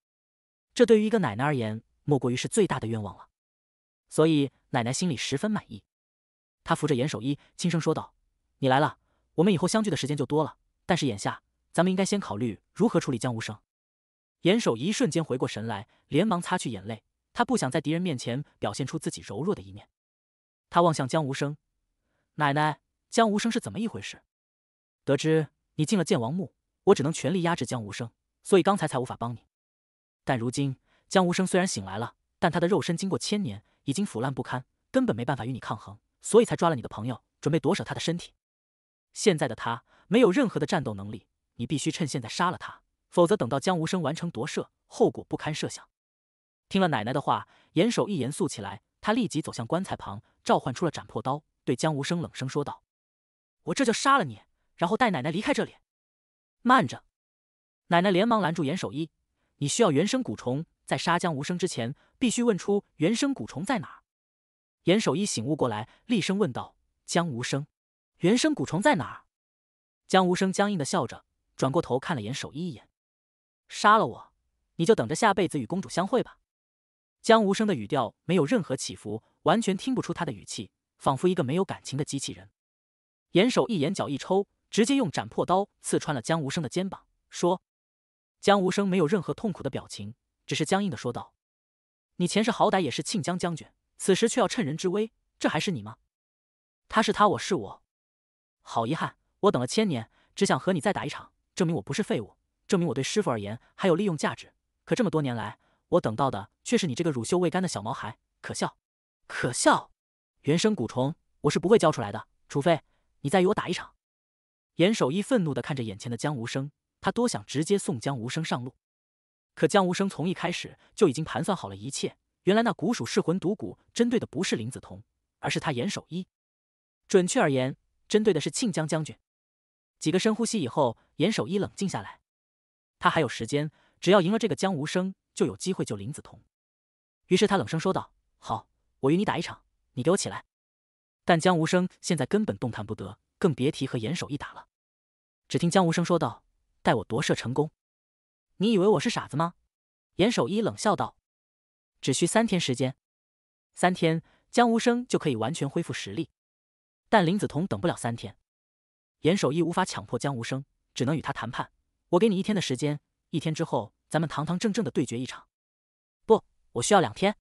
这对于一个奶奶而言，莫过于是最大的愿望了。所以奶奶心里十分满意。她扶着严守一，轻声说道：“你来了，我们以后相聚的时间就多了。但是眼下，咱们应该先考虑如何处理江无声。”严守一瞬间回过神来，连忙擦去眼泪。他不想在敌人面前表现出自己柔弱的一面。他望向江无声：“奶奶，江无声是怎么一回事？”得知你进了剑王墓，我只能全力压制江无声，所以刚才才无法帮你。但如今江无声虽然醒来了，但他的肉身经过千年已经腐烂不堪，根本没办法与你抗衡，所以才抓了你的朋友，准备夺舍他的身体。现在的他没有任何的战斗能力，你必须趁现在杀了他。否则，等到江无生完成夺舍，后果不堪设想。听了奶奶的话，严守一严肃起来，他立即走向棺材旁，召唤出了斩破刀，对江无生冷声说道：“我这就杀了你，然后带奶奶离开这里。”慢着！奶奶连忙拦住严守一：“你需要原生蛊虫，在杀江无生之前，必须问出原生蛊虫在哪。”严守一醒悟过来，厉声问道：“江无生，原生蛊虫在哪？”江无生僵硬的笑着，转过头看了严守一一眼。杀了我，你就等着下辈子与公主相会吧。江无声的语调没有任何起伏，完全听不出他的语气，仿佛一个没有感情的机器人。严守一眼角一抽，直接用斩破刀刺穿了江无声的肩膀，说：“江无声没有任何痛苦的表情，只是僵硬的说道：你前世好歹也是庆江将军，此时却要趁人之危，这还是你吗？他是他，我是我。好遗憾，我等了千年，只想和你再打一场，证明我不是废物。”证明我对师傅而言还有利用价值，可这么多年来，我等到的却是你这个乳臭未干的小毛孩，可笑，可笑！原生蛊虫，我是不会交出来的，除非你再与我打一场。严守一愤怒的看着眼前的江无生，他多想直接送江无生上路，可江无生从一开始就已经盘算好了一切。原来那蛊鼠噬魂毒蛊针对的不是林子彤，而是他严守一，准确而言，针对的是庆江将军。几个深呼吸以后，严守一冷静下来。他还有时间，只要赢了这个江无声，就有机会救林子彤。于是他冷声说道：“好，我与你打一场，你给我起来。”但江无声现在根本动弹不得，更别提和严守一打了。只听江无声说道：“待我夺舍成功，你以为我是傻子吗？”严守一冷笑道：“只需三天时间，三天江无声就可以完全恢复实力。但林子彤等不了三天，严守一无法强迫江无声，只能与他谈判。”我给你一天的时间，一天之后，咱们堂堂正正的对决一场。不，我需要两天。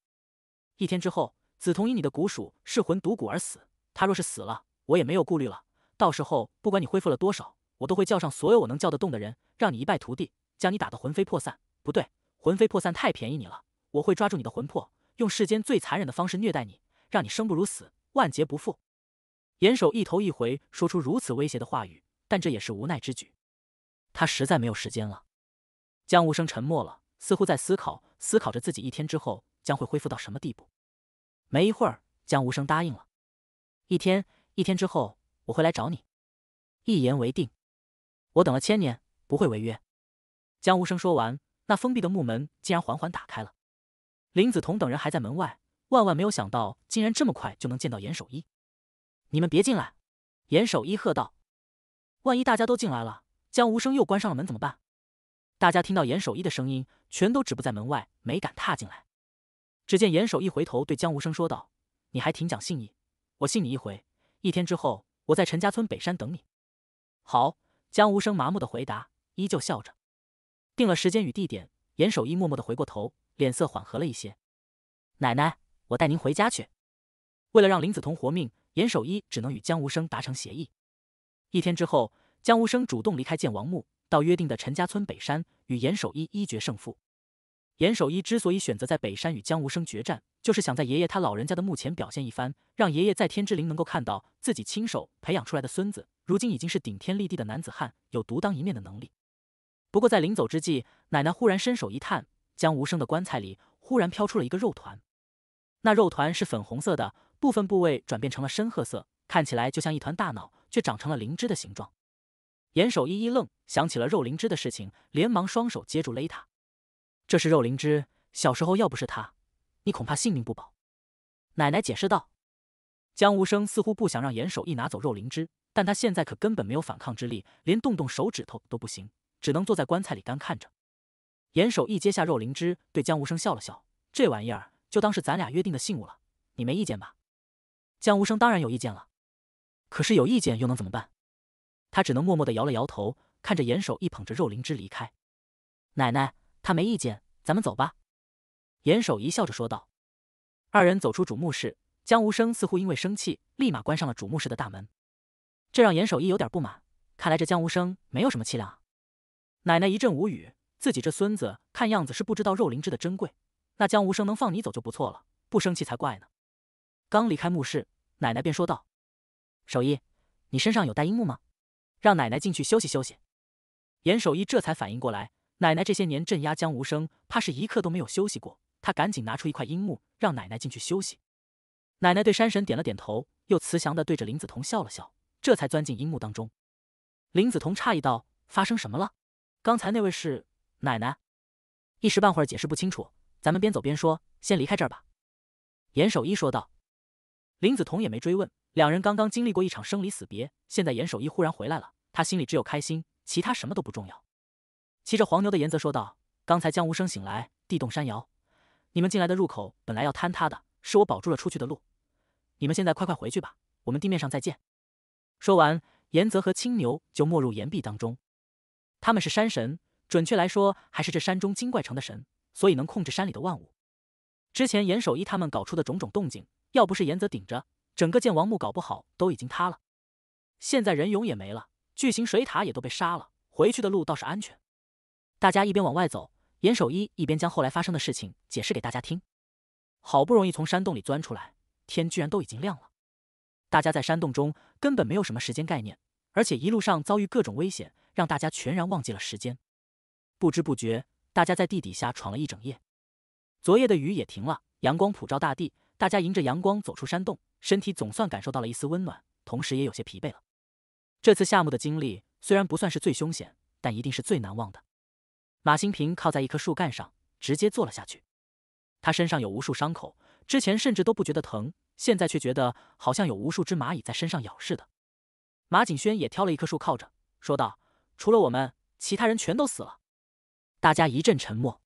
一天之后，紫瞳因你的蛊术噬魂毒蛊而死。他若是死了，我也没有顾虑了。到时候，不管你恢复了多少，我都会叫上所有我能叫得动的人，让你一败涂地，将你打得魂飞魄散。不对，魂飞魄散太便宜你了。我会抓住你的魂魄，用世间最残忍的方式虐待你，让你生不如死，万劫不复。严守一头一回说出如此威胁的话语，但这也是无奈之举。他实在没有时间了。江无声沉默了，似乎在思考，思考着自己一天之后将会恢复到什么地步。没一会儿，江无声答应了：“一天，一天之后我会来找你。”一言为定。我等了千年，不会违约。”江无声说完，那封闭的木门竟然缓缓打开了。林子彤等人还在门外，万万没有想到，竟然这么快就能见到严守一。“你们别进来！”严守一喝道，“万一大家都进来了。”江无声又关上了门，怎么办？大家听到严守一的声音，全都止步在门外，没敢踏进来。只见严守一回头对江无声说道：“你还挺讲信义，我信你一回。一天之后，我在陈家村北山等你。”好，江无声麻木的回答，依旧笑着。定了时间与地点，严守一默默的回过头，脸色缓和了一些。“奶奶，我带您回家去。”为了让林子彤活命，严守一只能与江无声达成协议。一天之后。江无生主动离开建王墓，到约定的陈家村北山与严守一一决胜负。严守一之所以选择在北山与江无生决战，就是想在爷爷他老人家的墓前表现一番，让爷爷在天之灵能够看到自己亲手培养出来的孙子，如今已经是顶天立地的男子汉，有独当一面的能力。不过在临走之际，奶奶忽然伸手一探，江无生的棺材里忽然飘出了一个肉团，那肉团是粉红色的，部分部位转变成了深褐色，看起来就像一团大脑，却长成了灵芝的形状。严守一一愣，想起了肉灵芝的事情，连忙双手接住勒他。这是肉灵芝，小时候要不是他，你恐怕性命不保。奶奶解释道。江无生似乎不想让严守一拿走肉灵芝，但他现在可根本没有反抗之力，连动动手指头都不行，只能坐在棺材里干看着。严守一接下肉灵芝，对江无生笑了笑：“这玩意儿就当是咱俩约定的信物了，你没意见吧？”江无生当然有意见了，可是有意见又能怎么办？他只能默默的摇了摇头，看着严守一捧着肉灵芝离开。奶奶，他没意见，咱们走吧。严守一笑着说道。二人走出主墓室，江无生似乎因为生气，立马关上了主墓室的大门，这让严守一有点不满。看来这江无生没有什么气量啊。奶奶一阵无语，自己这孙子看样子是不知道肉灵芝的珍贵，那江无生能放你走就不错了，不生气才怪呢。刚离开墓室，奶奶便说道：“守一，你身上有带樱木吗？”让奶奶进去休息休息。严守一这才反应过来，奶奶这些年镇压江无声，怕是一刻都没有休息过。他赶紧拿出一块阴木，让奶奶进去休息。奶奶对山神点了点头，又慈祥地对着林子彤笑了笑，这才钻进阴木当中。林子彤诧异道：“发生什么了？刚才那位是奶奶？一时半会儿解释不清楚，咱们边走边说，先离开这儿吧。”严守一说道。林子彤也没追问。两人刚刚经历过一场生离死别，现在严守一忽然回来了，他心里只有开心，其他什么都不重要。骑着黄牛的严泽说道：“刚才江无声醒来，地动山摇，你们进来的入口本来要坍塌的，是我保住了出去的路。你们现在快快回去吧，我们地面上再见。”说完，严泽和青牛就没入岩壁当中。他们是山神，准确来说还是这山中精怪城的神，所以能控制山里的万物。之前严守一他们搞出的种种动静，要不是严泽顶着。整个建王墓搞不好都已经塌了，现在人俑也没了，巨型水塔也都被杀了，回去的路倒是安全。大家一边往外走，严守一一边将后来发生的事情解释给大家听。好不容易从山洞里钻出来，天居然都已经亮了。大家在山洞中根本没有什么时间概念，而且一路上遭遇各种危险，让大家全然忘记了时间。不知不觉，大家在地底下闯了一整夜。昨夜的雨也停了，阳光普照大地，大家迎着阳光走出山洞。身体总算感受到了一丝温暖，同时也有些疲惫了。这次夏目的经历虽然不算是最凶险，但一定是最难忘的。马新平靠在一棵树干上，直接坐了下去。他身上有无数伤口，之前甚至都不觉得疼，现在却觉得好像有无数只蚂蚁在身上咬似的。马景轩也挑了一棵树靠着，说道：“除了我们，其他人全都死了。”大家一阵沉默，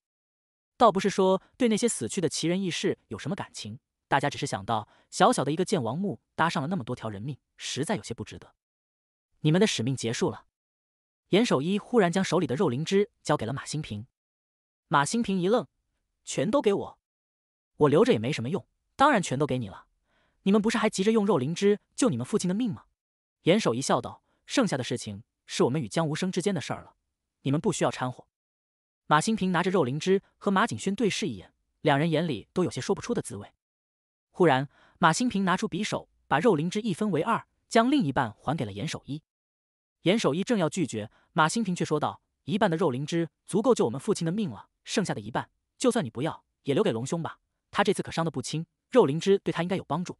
倒不是说对那些死去的奇人异事有什么感情。大家只是想到小小的一个剑王墓搭上了那么多条人命，实在有些不值得。你们的使命结束了。严守一忽然将手里的肉灵芝交给了马新平。马新平一愣：“全都给我，我留着也没什么用。”“当然全都给你了。你们不是还急着用肉灵芝救你们父亲的命吗？”严守一笑道：“剩下的事情是我们与江无生之间的事儿了，你们不需要掺和。”马新平拿着肉灵芝和马景轩对视一眼，两人眼里都有些说不出的滋味。忽然，马新平拿出匕首，把肉灵芝一分为二，将另一半还给了严守一。严守一正要拒绝，马新平却说道：“一半的肉灵芝足够救我们父亲的命了，剩下的一半，就算你不要，也留给龙兄吧。他这次可伤得不轻，肉灵芝对他应该有帮助。”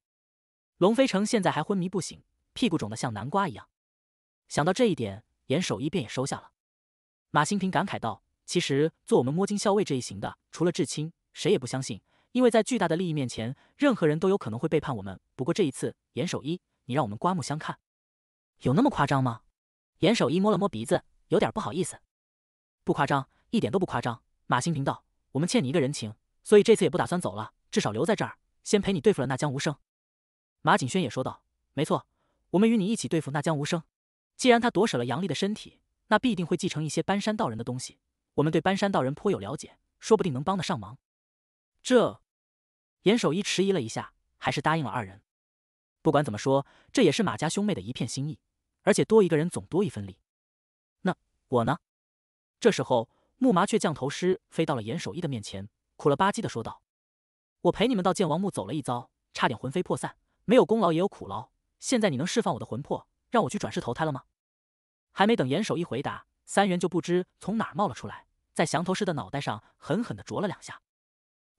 龙飞成现在还昏迷不醒，屁股肿得像南瓜一样。想到这一点，严守一便也收下了。马新平感慨道：“其实做我们摸金校尉这一行的，除了至亲，谁也不相信。”因为在巨大的利益面前，任何人都有可能会背叛我们。不过这一次，严守一，你让我们刮目相看，有那么夸张吗？严守一摸了摸鼻子，有点不好意思。不夸张，一点都不夸张。马新平道：“我们欠你一个人情，所以这次也不打算走了，至少留在这儿，先陪你对付了那江无声。”马景轩也说道：“没错，我们与你一起对付那江无声。既然他夺舍了杨丽的身体，那必定会继承一些搬山道人的东西。我们对搬山道人颇有了解，说不定能帮得上忙。”这。严守一迟疑了一下，还是答应了二人。不管怎么说，这也是马家兄妹的一片心意，而且多一个人总多一份力。那我呢？这时候，木麻雀降头师飞到了严守一的面前，苦了吧唧的说道：“我陪你们到剑王墓走了一遭，差点魂飞魄散，没有功劳也有苦劳。现在你能释放我的魂魄，让我去转世投胎了吗？”还没等严守一回答，三元就不知从哪冒了出来，在降头师的脑袋上狠狠的啄了两下。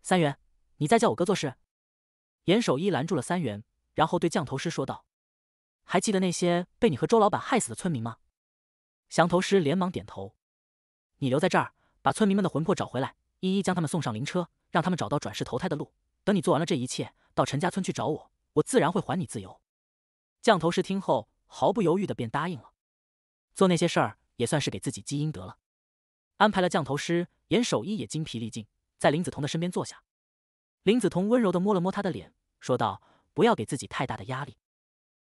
三元。你再叫我哥做事，严守一拦住了三元，然后对降头师说道：“还记得那些被你和周老板害死的村民吗？”降头师连忙点头。你留在这儿，把村民们的魂魄找回来，一一将他们送上灵车，让他们找到转世投胎的路。等你做完了这一切，到陈家村去找我，我自然会还你自由。降头师听后毫不犹豫的便答应了。做那些事儿也算是给自己积阴德了。安排了降头师，严守一也精疲力尽，在林子彤的身边坐下。林子彤温柔的摸了摸他的脸，说道：“不要给自己太大的压力。”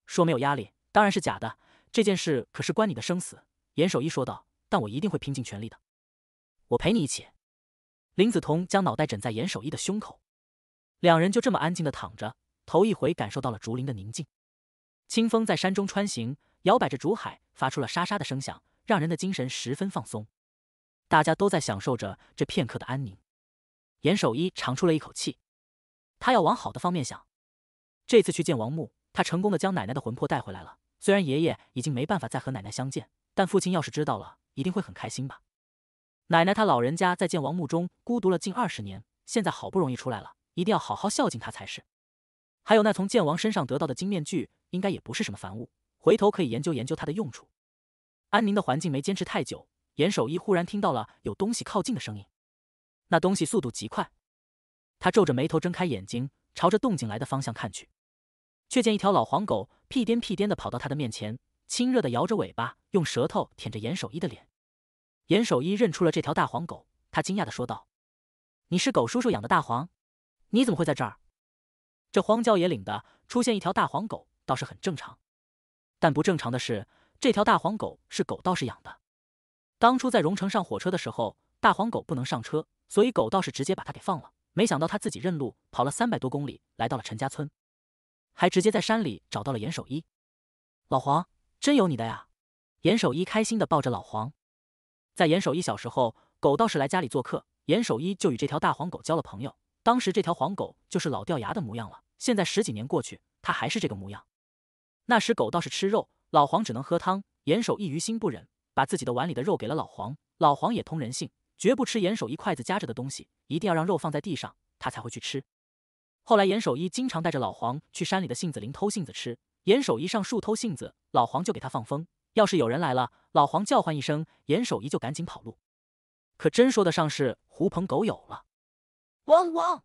说没有压力，当然是假的。这件事可是关你的生死。”严守一说道，“但我一定会拼尽全力的，我陪你一起。”林子彤将脑袋枕在严守一的胸口，两人就这么安静的躺着，头一回感受到了竹林的宁静。清风在山中穿行，摇摆着竹海，发出了沙沙的声响，让人的精神十分放松。大家都在享受着这片刻的安宁。严守一长出了一口气。他要往好的方面想。这次去见王墓，他成功的将奶奶的魂魄带回来了。虽然爷爷已经没办法再和奶奶相见，但父亲要是知道了，一定会很开心吧？奶奶她老人家在剑王墓中孤独了近二十年，现在好不容易出来了，一定要好好孝敬她才是。还有那从剑王身上得到的金面具，应该也不是什么凡物，回头可以研究研究它的用处。安宁的环境没坚持太久，严守一忽然听到了有东西靠近的声音。那东西速度极快。他皱着眉头，睁开眼睛，朝着动静来的方向看去，却见一条老黄狗屁颠屁颠的跑到他的面前，亲热的摇着尾巴，用舌头舔着严守一的脸。严守一认出了这条大黄狗，他惊讶的说道：“你是狗叔叔养的大黄？你怎么会在这儿？这荒郊野岭的出现一条大黄狗倒是很正常，但不正常的是这条大黄狗是狗道士养的。当初在荣城上火车的时候，大黄狗不能上车，所以狗道士直接把它给放了。”没想到他自己认路，跑了三百多公里，来到了陈家村，还直接在山里找到了严守一。老黄，真有你的呀！严守一开心的抱着老黄。在严守一小时候，狗道士来家里做客，严守一就与这条大黄狗交了朋友。当时这条黄狗就是老掉牙的模样了，现在十几年过去，它还是这个模样。那时狗道士吃肉，老黄只能喝汤。严守一于心不忍，把自己的碗里的肉给了老黄。老黄也通人性，绝不吃严守一筷子夹着的东西。一定要让肉放在地上，他才会去吃。后来，严守一经常带着老黄去山里的杏子林偷杏子吃。严守一上树偷杏子，老黄就给他放风。要是有人来了，老黄叫唤一声，严守一就赶紧跑路。可真说得上是狐朋狗友了。汪汪！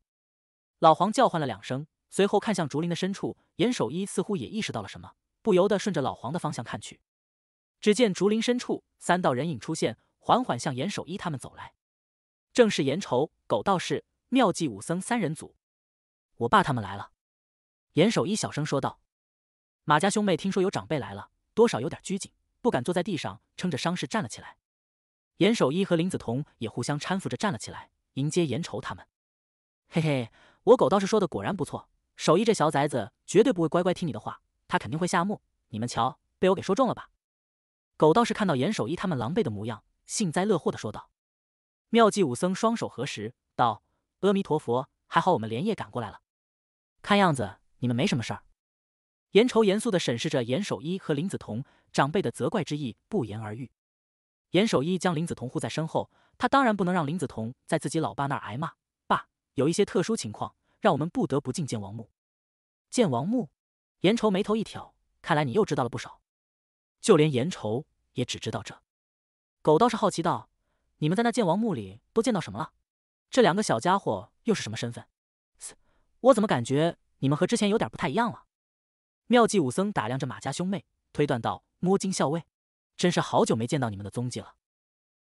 老黄叫唤了两声，随后看向竹林的深处。严守一似乎也意识到了什么，不由得顺着老黄的方向看去。只见竹林深处，三道人影出现，缓缓向严守一他们走来。正是严愁、狗道士、妙计武僧三人组，我爸他们来了。”严守一小声说道。马家兄妹听说有长辈来了，多少有点拘谨，不敢坐在地上，撑着伤势站了起来。严守一和林子彤也互相搀扶着站了起来，迎接严愁他们。嘿嘿，我狗道士说的果然不错，守一这小崽子绝对不会乖乖听你的话，他肯定会下墓。你们瞧，被我给说中了吧？”狗道士看到严守一他们狼狈的模样，幸灾乐祸的说道。妙计武僧双手合十，道：“阿弥陀佛，还好我们连夜赶过来了。看样子你们没什么事儿。”严愁严肃地审视着严守一和林子彤长辈的责怪之意不言而喻。严守一将林子彤护在身后，他当然不能让林子彤在自己老爸那儿挨骂。爸，有一些特殊情况，让我们不得不进见王墓。见王墓？严愁眉头一挑，看来你又知道了不少。就连严愁也只知道这。狗倒是好奇道。你们在那剑王墓里都见到什么了？这两个小家伙又是什么身份？我怎么感觉你们和之前有点不太一样了？妙计武僧打量着马家兄妹，推断道：“摸金校尉，真是好久没见到你们的踪迹了。”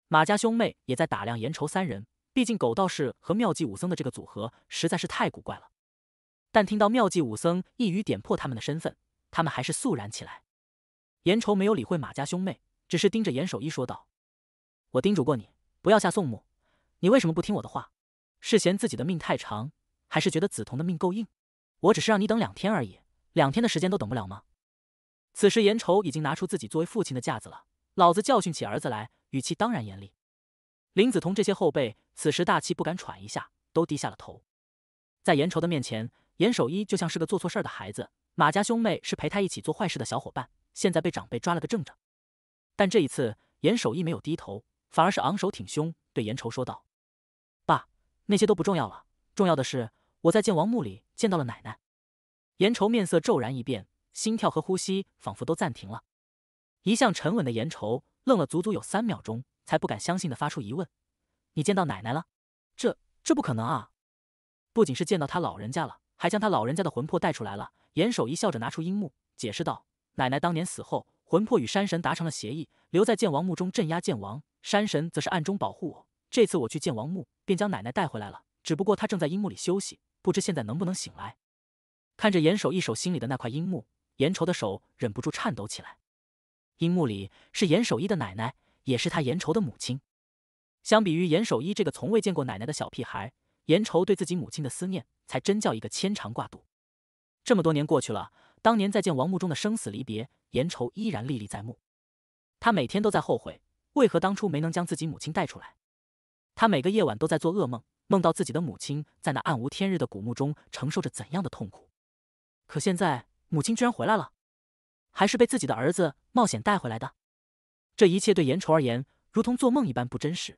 马家兄妹也在打量严愁三人，毕竟狗道士和妙计武僧的这个组合实在是太古怪了。但听到妙计武僧一语点破他们的身份，他们还是肃然起来。严愁没有理会马家兄妹，只是盯着严守一说道：“我叮嘱过你。”不要吓宋母！你为什么不听我的话？是嫌自己的命太长，还是觉得梓潼的命够硬？我只是让你等两天而已，两天的时间都等不了吗？此时严愁已经拿出自己作为父亲的架子了，老子教训起儿子来，语气当然严厉。林子彤这些后辈，此时大气不敢喘一下，都低下了头。在严愁的面前，严守一就像是个做错事的孩子。马家兄妹是陪他一起做坏事的小伙伴，现在被长辈抓了个正着。但这一次，严守一没有低头。反而是昂首挺胸，对严愁说道：“爸，那些都不重要了，重要的是我在剑王墓里见到了奶奶。”严愁面色骤然一变，心跳和呼吸仿佛都暂停了。一向沉稳的严愁愣了足足有三秒钟，才不敢相信的发出疑问：“你见到奶奶了？这这不可能啊！不仅是见到他老人家了，还将他老人家的魂魄带出来了。”严守一笑着拿出阴木，解释道：“奶奶当年死后，魂魄与山神达成了协议，留在剑王墓中镇压剑王。”山神则是暗中保护我。这次我去见王木，便将奶奶带回来了。只不过她正在樱木里休息，不知现在能不能醒来。看着严守一手心里的那块樱木，严愁的手忍不住颤抖起来。樱木里是严守一的奶奶，也是他严愁的母亲。相比于严守一这个从未见过奶奶的小屁孩，严愁对自己母亲的思念才真叫一个牵肠挂肚。这么多年过去了，当年在见王木中的生死离别，严愁依然历历在目。他每天都在后悔。为何当初没能将自己母亲带出来？他每个夜晚都在做噩梦，梦到自己的母亲在那暗无天日的古墓中承受着怎样的痛苦。可现在，母亲居然回来了，还是被自己的儿子冒险带回来的。这一切对严愁而言，如同做梦一般不真实。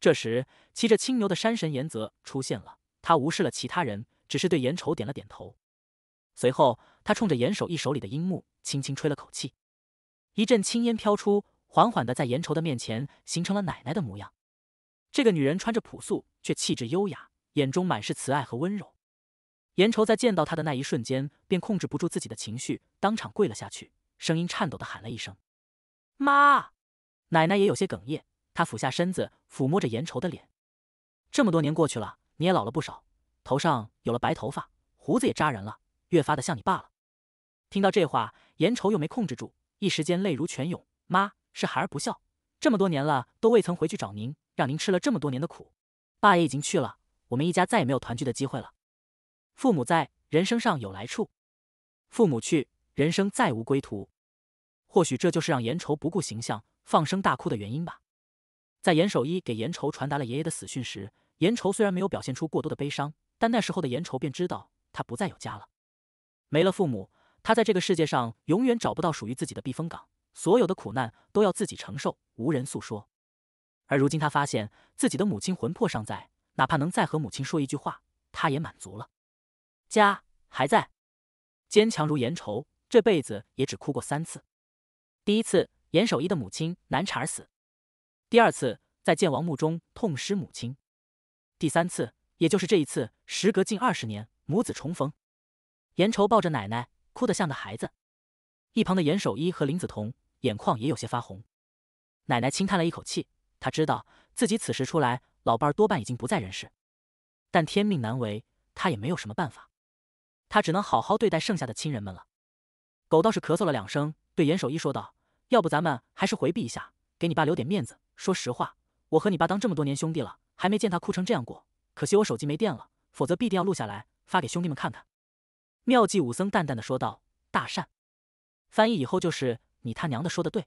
这时，骑着青牛的山神严泽出现了。他无视了其他人，只是对严愁点了点头。随后，他冲着严守义手里的樱木轻轻吹了口气，一阵青烟飘出。缓缓的在严愁的面前形成了奶奶的模样。这个女人穿着朴素，却气质优雅，眼中满是慈爱和温柔。严愁在见到她的那一瞬间，便控制不住自己的情绪，当场跪了下去，声音颤抖的喊了一声：“妈！”奶奶也有些哽咽，她俯下身子抚摸着严愁的脸。这么多年过去了，你也老了不少，头上有了白头发，胡子也扎人了，越发的像你爸了。听到这话，严愁又没控制住，一时间泪如泉涌。妈。是孩儿不孝，这么多年了都未曾回去找您，让您吃了这么多年的苦。爸也已经去了，我们一家再也没有团聚的机会了。父母在，人生上有来处；父母去，人生再无归途。或许这就是让严愁不顾形象放声大哭的原因吧。在严守一给严愁传达了爷爷的死讯时，严愁虽然没有表现出过多的悲伤，但那时候的严愁便知道他不再有家了。没了父母，他在这个世界上永远找不到属于自己的避风港。所有的苦难都要自己承受，无人诉说。而如今，他发现自己的母亲魂魄尚在，哪怕能再和母亲说一句话，他也满足了。家还在，坚强如颜愁，这辈子也只哭过三次。第一次，颜守一的母亲难产而死；第二次，在剑王墓中痛失母亲；第三次，也就是这一次，时隔近二十年，母子重逢。颜愁抱着奶奶，哭得像个孩子。一旁的颜守一和林子彤。眼眶也有些发红，奶奶轻叹了一口气，她知道自己此时出来，老伴儿多半已经不在人世，但天命难违，她也没有什么办法，她只能好好对待剩下的亲人们了。狗倒是咳嗽了两声，对严守一说道：“要不咱们还是回避一下，给你爸留点面子。说实话，我和你爸当这么多年兄弟了，还没见他哭成这样过。可惜我手机没电了，否则必定要录下来发给兄弟们看看。”妙计武僧淡淡的说道：“大善，翻译以后就是。”你他娘的说的对，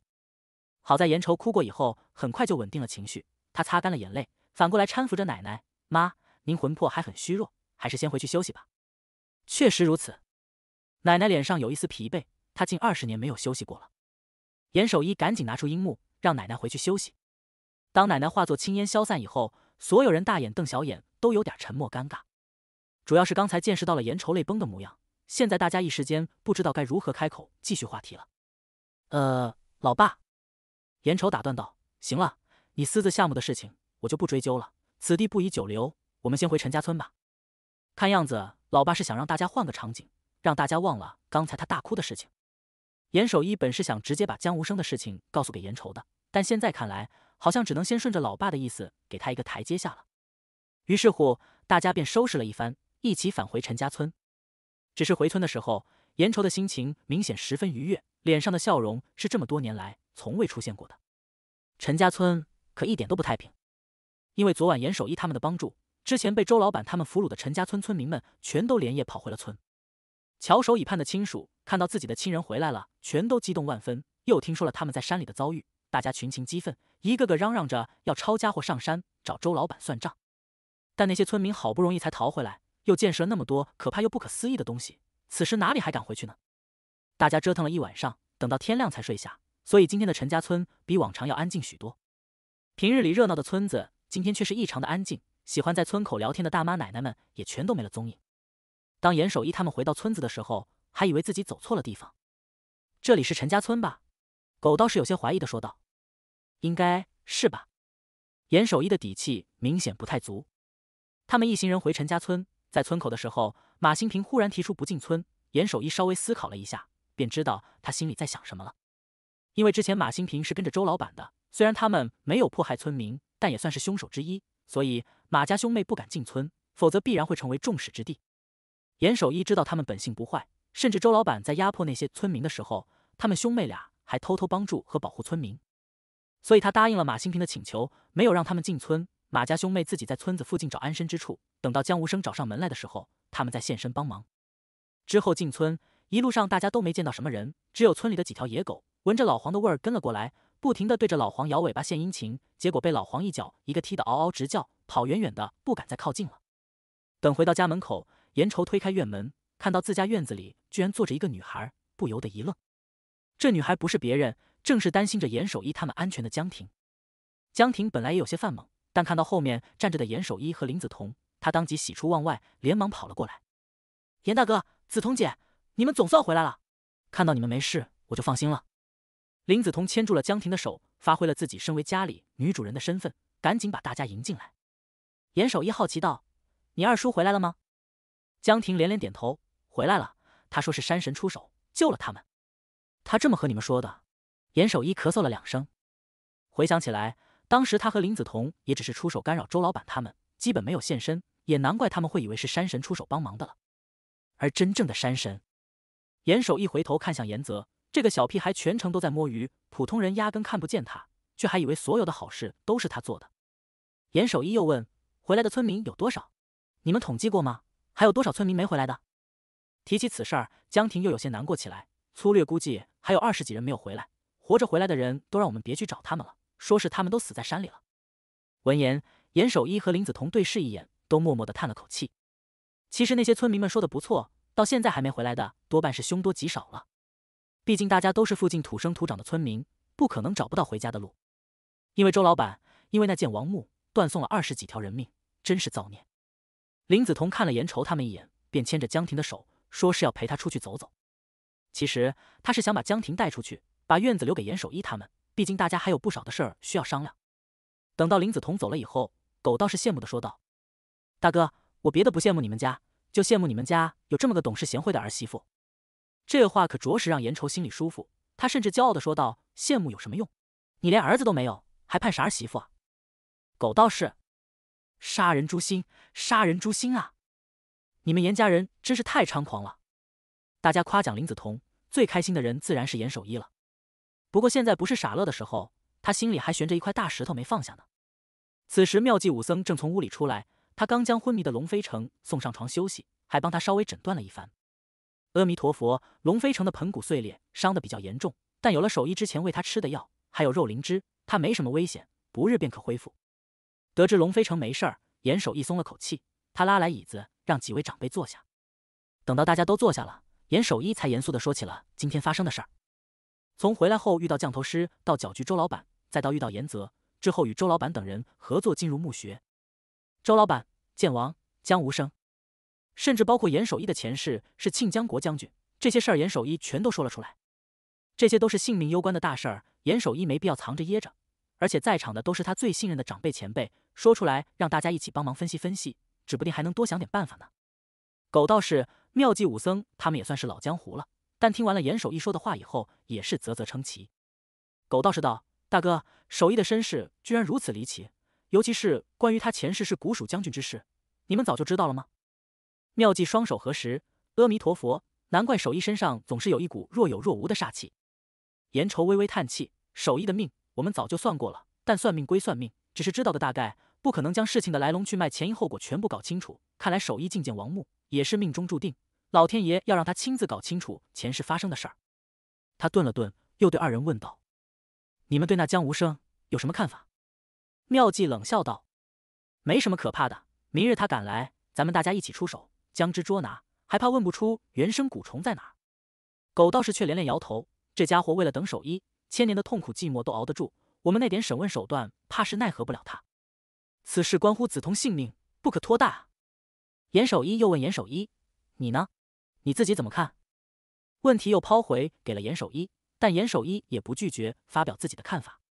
好在严愁哭过以后很快就稳定了情绪，他擦干了眼泪，反过来搀扶着奶奶。妈，您魂魄还很虚弱，还是先回去休息吧。确实如此，奶奶脸上有一丝疲惫，她近二十年没有休息过了。严守一赶紧拿出樱木，让奶奶回去休息。当奶奶化作青烟消散以后，所有人大眼瞪小眼，都有点沉默尴尬，主要是刚才见识到了严愁泪崩的模样，现在大家一时间不知道该如何开口继续话题了。呃，老爸，严愁打断道：“行了，你私自下墓的事情，我就不追究了。此地不宜久留，我们先回陈家村吧。”看样子，老爸是想让大家换个场景，让大家忘了刚才他大哭的事情。严守一本是想直接把江无生的事情告诉给严愁的，但现在看来，好像只能先顺着老爸的意思，给他一个台阶下了。于是乎，大家便收拾了一番，一起返回陈家村。只是回村的时候，严愁的心情明显十分愉悦。脸上的笑容是这么多年来从未出现过的。陈家村可一点都不太平，因为昨晚严守一他们的帮助，之前被周老板他们俘虏的陈家村村民们全都连夜跑回了村。翘首以盼的亲属看到自己的亲人回来了，全都激动万分。又听说了他们在山里的遭遇，大家群情激愤，一个个嚷嚷着要抄家伙上山找周老板算账。但那些村民好不容易才逃回来，又见识了那么多可怕又不可思议的东西，此时哪里还敢回去呢？大家折腾了一晚上，等到天亮才睡下，所以今天的陈家村比往常要安静许多。平日里热闹的村子，今天却是异常的安静。喜欢在村口聊天的大妈奶奶们也全都没了踪影。当严守一他们回到村子的时候，还以为自己走错了地方。这里是陈家村吧？狗倒是有些怀疑的说道：“应该是吧。”严守一的底气明显不太足。他们一行人回陈家村，在村口的时候，马新平忽然提出不进村。严守一稍微思考了一下。便知道他心里在想什么了，因为之前马新平是跟着周老板的，虽然他们没有迫害村民，但也算是凶手之一，所以马家兄妹不敢进村，否则必然会成为众矢之的。严守一知道他们本性不坏，甚至周老板在压迫那些村民的时候，他们兄妹俩还偷偷帮助和保护村民，所以他答应了马新平的请求，没有让他们进村。马家兄妹自己在村子附近找安身之处，等到江无声找上门来的时候，他们再现身帮忙，之后进村。一路上，大家都没见到什么人，只有村里的几条野狗闻着老黄的味儿跟了过来，不停的对着老黄摇尾巴献殷勤，结果被老黄一脚一个踢得嗷嗷直叫，跑远远的，不敢再靠近了。等回到家门口，严愁推开院门，看到自家院子里居然坐着一个女孩，不由得一愣。这女孩不是别人，正是担心着严守一他们安全的江婷。江婷本来也有些犯懵，但看到后面站着的严守一和林子彤，她当即喜出望外，连忙跑了过来。严大哥，子彤姐。你们总算回来了，看到你们没事，我就放心了。林子彤牵住了江婷的手，发挥了自己身为家里女主人的身份，赶紧把大家迎进来。严守一好奇道：“你二叔回来了吗？”江婷连连点头：“回来了。他说是山神出手救了他们，他这么和你们说的。”严守一咳嗽了两声，回想起来，当时他和林子彤也只是出手干扰周老板他们，基本没有现身，也难怪他们会以为是山神出手帮忙的了。而真正的山神。严守一回头看向严泽，这个小屁孩全程都在摸鱼，普通人压根看不见他，却还以为所有的好事都是他做的。严守一又问：“回来的村民有多少？你们统计过吗？还有多少村民没回来的？”提起此事儿，江婷又有些难过起来。粗略估计，还有二十几人没有回来。活着回来的人都让我们别去找他们了，说是他们都死在山里了。闻言，严守一和林子桐对视一眼，都默默的叹了口气。其实那些村民们说的不错。到现在还没回来的，多半是凶多吉少了。毕竟大家都是附近土生土长的村民，不可能找不到回家的路。因为周老板，因为那件王墓，断送了二十几条人命，真是造孽。林子彤看了严愁他们一眼，便牵着江婷的手，说是要陪他出去走走。其实他是想把江婷带出去，把院子留给严守一他们。毕竟大家还有不少的事儿需要商量。等到林子彤走了以后，狗倒是羡慕的说道：“大哥，我别的不羡慕你们家。”就羡慕你们家有这么个懂事贤惠的儿媳妇，这话可着实让严愁心里舒服。他甚至骄傲的说道：“羡慕有什么用？你连儿子都没有，还盼啥儿媳妇啊？”狗道士，杀人诛心，杀人诛心啊！你们严家人真是太猖狂了！大家夸奖林子彤，最开心的人自然是严守一了。不过现在不是傻乐的时候，他心里还悬着一块大石头没放下呢。此时妙计武僧正从屋里出来。他刚将昏迷的龙飞城送上床休息，还帮他稍微诊断了一番。阿弥陀佛，龙飞城的盆骨碎裂，伤得比较严重，但有了守义之前喂他吃的药，还有肉灵芝，他没什么危险，不日便可恢复。得知龙飞城没事儿，严守义松了口气。他拉来椅子，让几位长辈坐下。等到大家都坐下了，严守义才严肃地说起了今天发生的事儿：从回来后遇到降头师，到搅局周老板，再到遇到严泽之后与周老板等人合作进入墓穴。周老板、剑王、江无声，甚至包括严守一的前世是庆江国将军，这些事儿严守一全都说了出来。这些都是性命攸关的大事儿，严守一没必要藏着掖着。而且在场的都是他最信任的长辈前辈，说出来让大家一起帮忙分析分析，指不定还能多想点办法呢。狗道士、妙计武僧他们也算是老江湖了，但听完了严守一说的话以后，也是啧啧称奇。狗道士道：“大哥，守一的身世居然如此离奇。”尤其是关于他前世是古蜀将军之事，你们早就知道了吗？妙计双手合十，阿弥陀佛。难怪守义身上总是有一股若有若无的煞气。严愁微微叹气，守义的命我们早就算过了，但算命归算命，只是知道的大概，不可能将事情的来龙去脉、前因后果全部搞清楚。看来守义觐见王木也是命中注定，老天爷要让他亲自搞清楚前世发生的事儿。他顿了顿，又对二人问道：“你们对那江无声有什么看法？”妙计冷笑道：“没什么可怕的，明日他赶来，咱们大家一起出手将之捉拿，还怕问不出原生蛊虫在哪？”狗道士却连连摇头：“这家伙为了等守一，千年的痛苦寂寞都熬得住，我们那点审问手段，怕是奈何不了他。此事关乎子通性命，不可拖大。”严守一又问：“严守一，你呢？你自己怎么看？”问题又抛回给了严守一，但严守一也不拒绝发表自己的看法。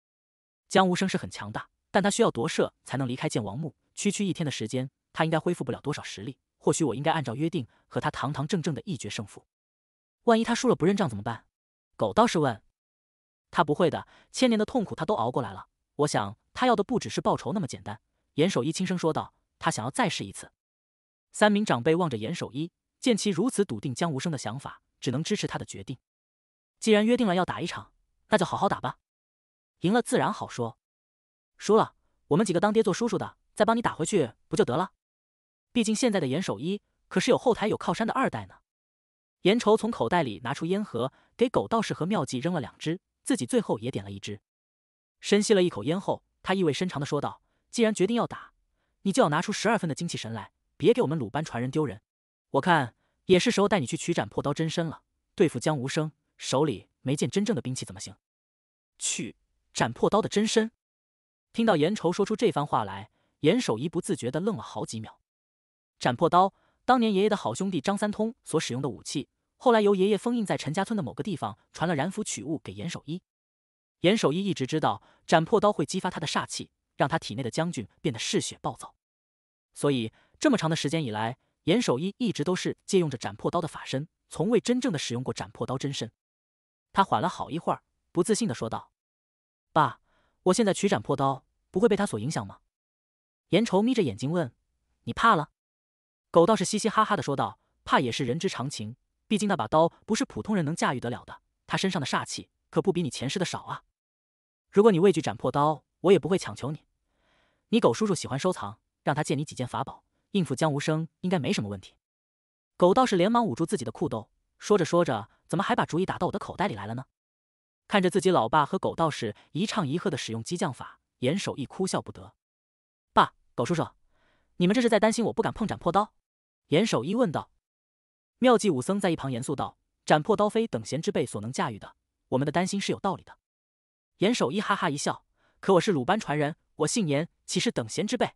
江无生是很强大。但他需要夺舍才能离开剑王墓。区区一天的时间，他应该恢复不了多少实力。或许我应该按照约定，和他堂堂正正的一决胜负。万一他输了不认账怎么办？狗道士问。他不会的，千年的痛苦他都熬过来了。我想他要的不只是报仇那么简单。严守一轻声说道：“他想要再试一次。”三名长辈望着严守一，见其如此笃定江无生的想法，只能支持他的决定。既然约定了要打一场，那就好好打吧。赢了自然好说。输了，我们几个当爹做叔叔的再帮你打回去不就得了？毕竟现在的严守一可是有后台有靠山的二代呢。严愁从口袋里拿出烟盒，给狗道士和妙计扔了两支，自己最后也点了一支。深吸了一口烟后，他意味深长的说道：“既然决定要打，你就要拿出十二分的精气神来，别给我们鲁班传人丢人。我看也是时候带你去取斩破刀真身了，对付江无声手里没见真正的兵器怎么行？去斩破刀的真身。”听到严愁说出这番话来，严守一不自觉的愣了好几秒。斩破刀，当年爷爷的好兄弟张三通所使用的武器，后来由爷爷封印在陈家村的某个地方，传了染斧取物给严守一。严守一一直知道斩破刀会激发他的煞气，让他体内的将军变得嗜血暴躁，所以这么长的时间以来，严守一一直都是借用着斩破刀的法身，从未真正的使用过斩破刀真身。他缓了好一会儿，不自信的说道：“爸，我现在取斩破刀。”不会被他所影响吗？严愁眯着眼睛问：“你怕了？”狗道士嘻嘻哈哈的说道：“怕也是人之常情，毕竟那把刀不是普通人能驾驭得了的。他身上的煞气可不比你前世的少啊。如果你畏惧斩破刀，我也不会强求你。你狗叔叔喜欢收藏，让他借你几件法宝，应付江无声应该没什么问题。”狗道士连忙捂住自己的裤兜，说着说着，怎么还把主意打到我的口袋里来了呢？看着自己老爸和狗道士一唱一和的使用激将法。严守一哭笑不得，爸，狗叔叔，你们这是在担心我不敢碰斩破刀？严守一问道。妙计武僧在一旁严肃道：“斩破刀非等闲之辈所能驾驭的，我们的担心是有道理的。”严守一哈哈一笑：“可我是鲁班传人，我姓严，岂是等闲之辈？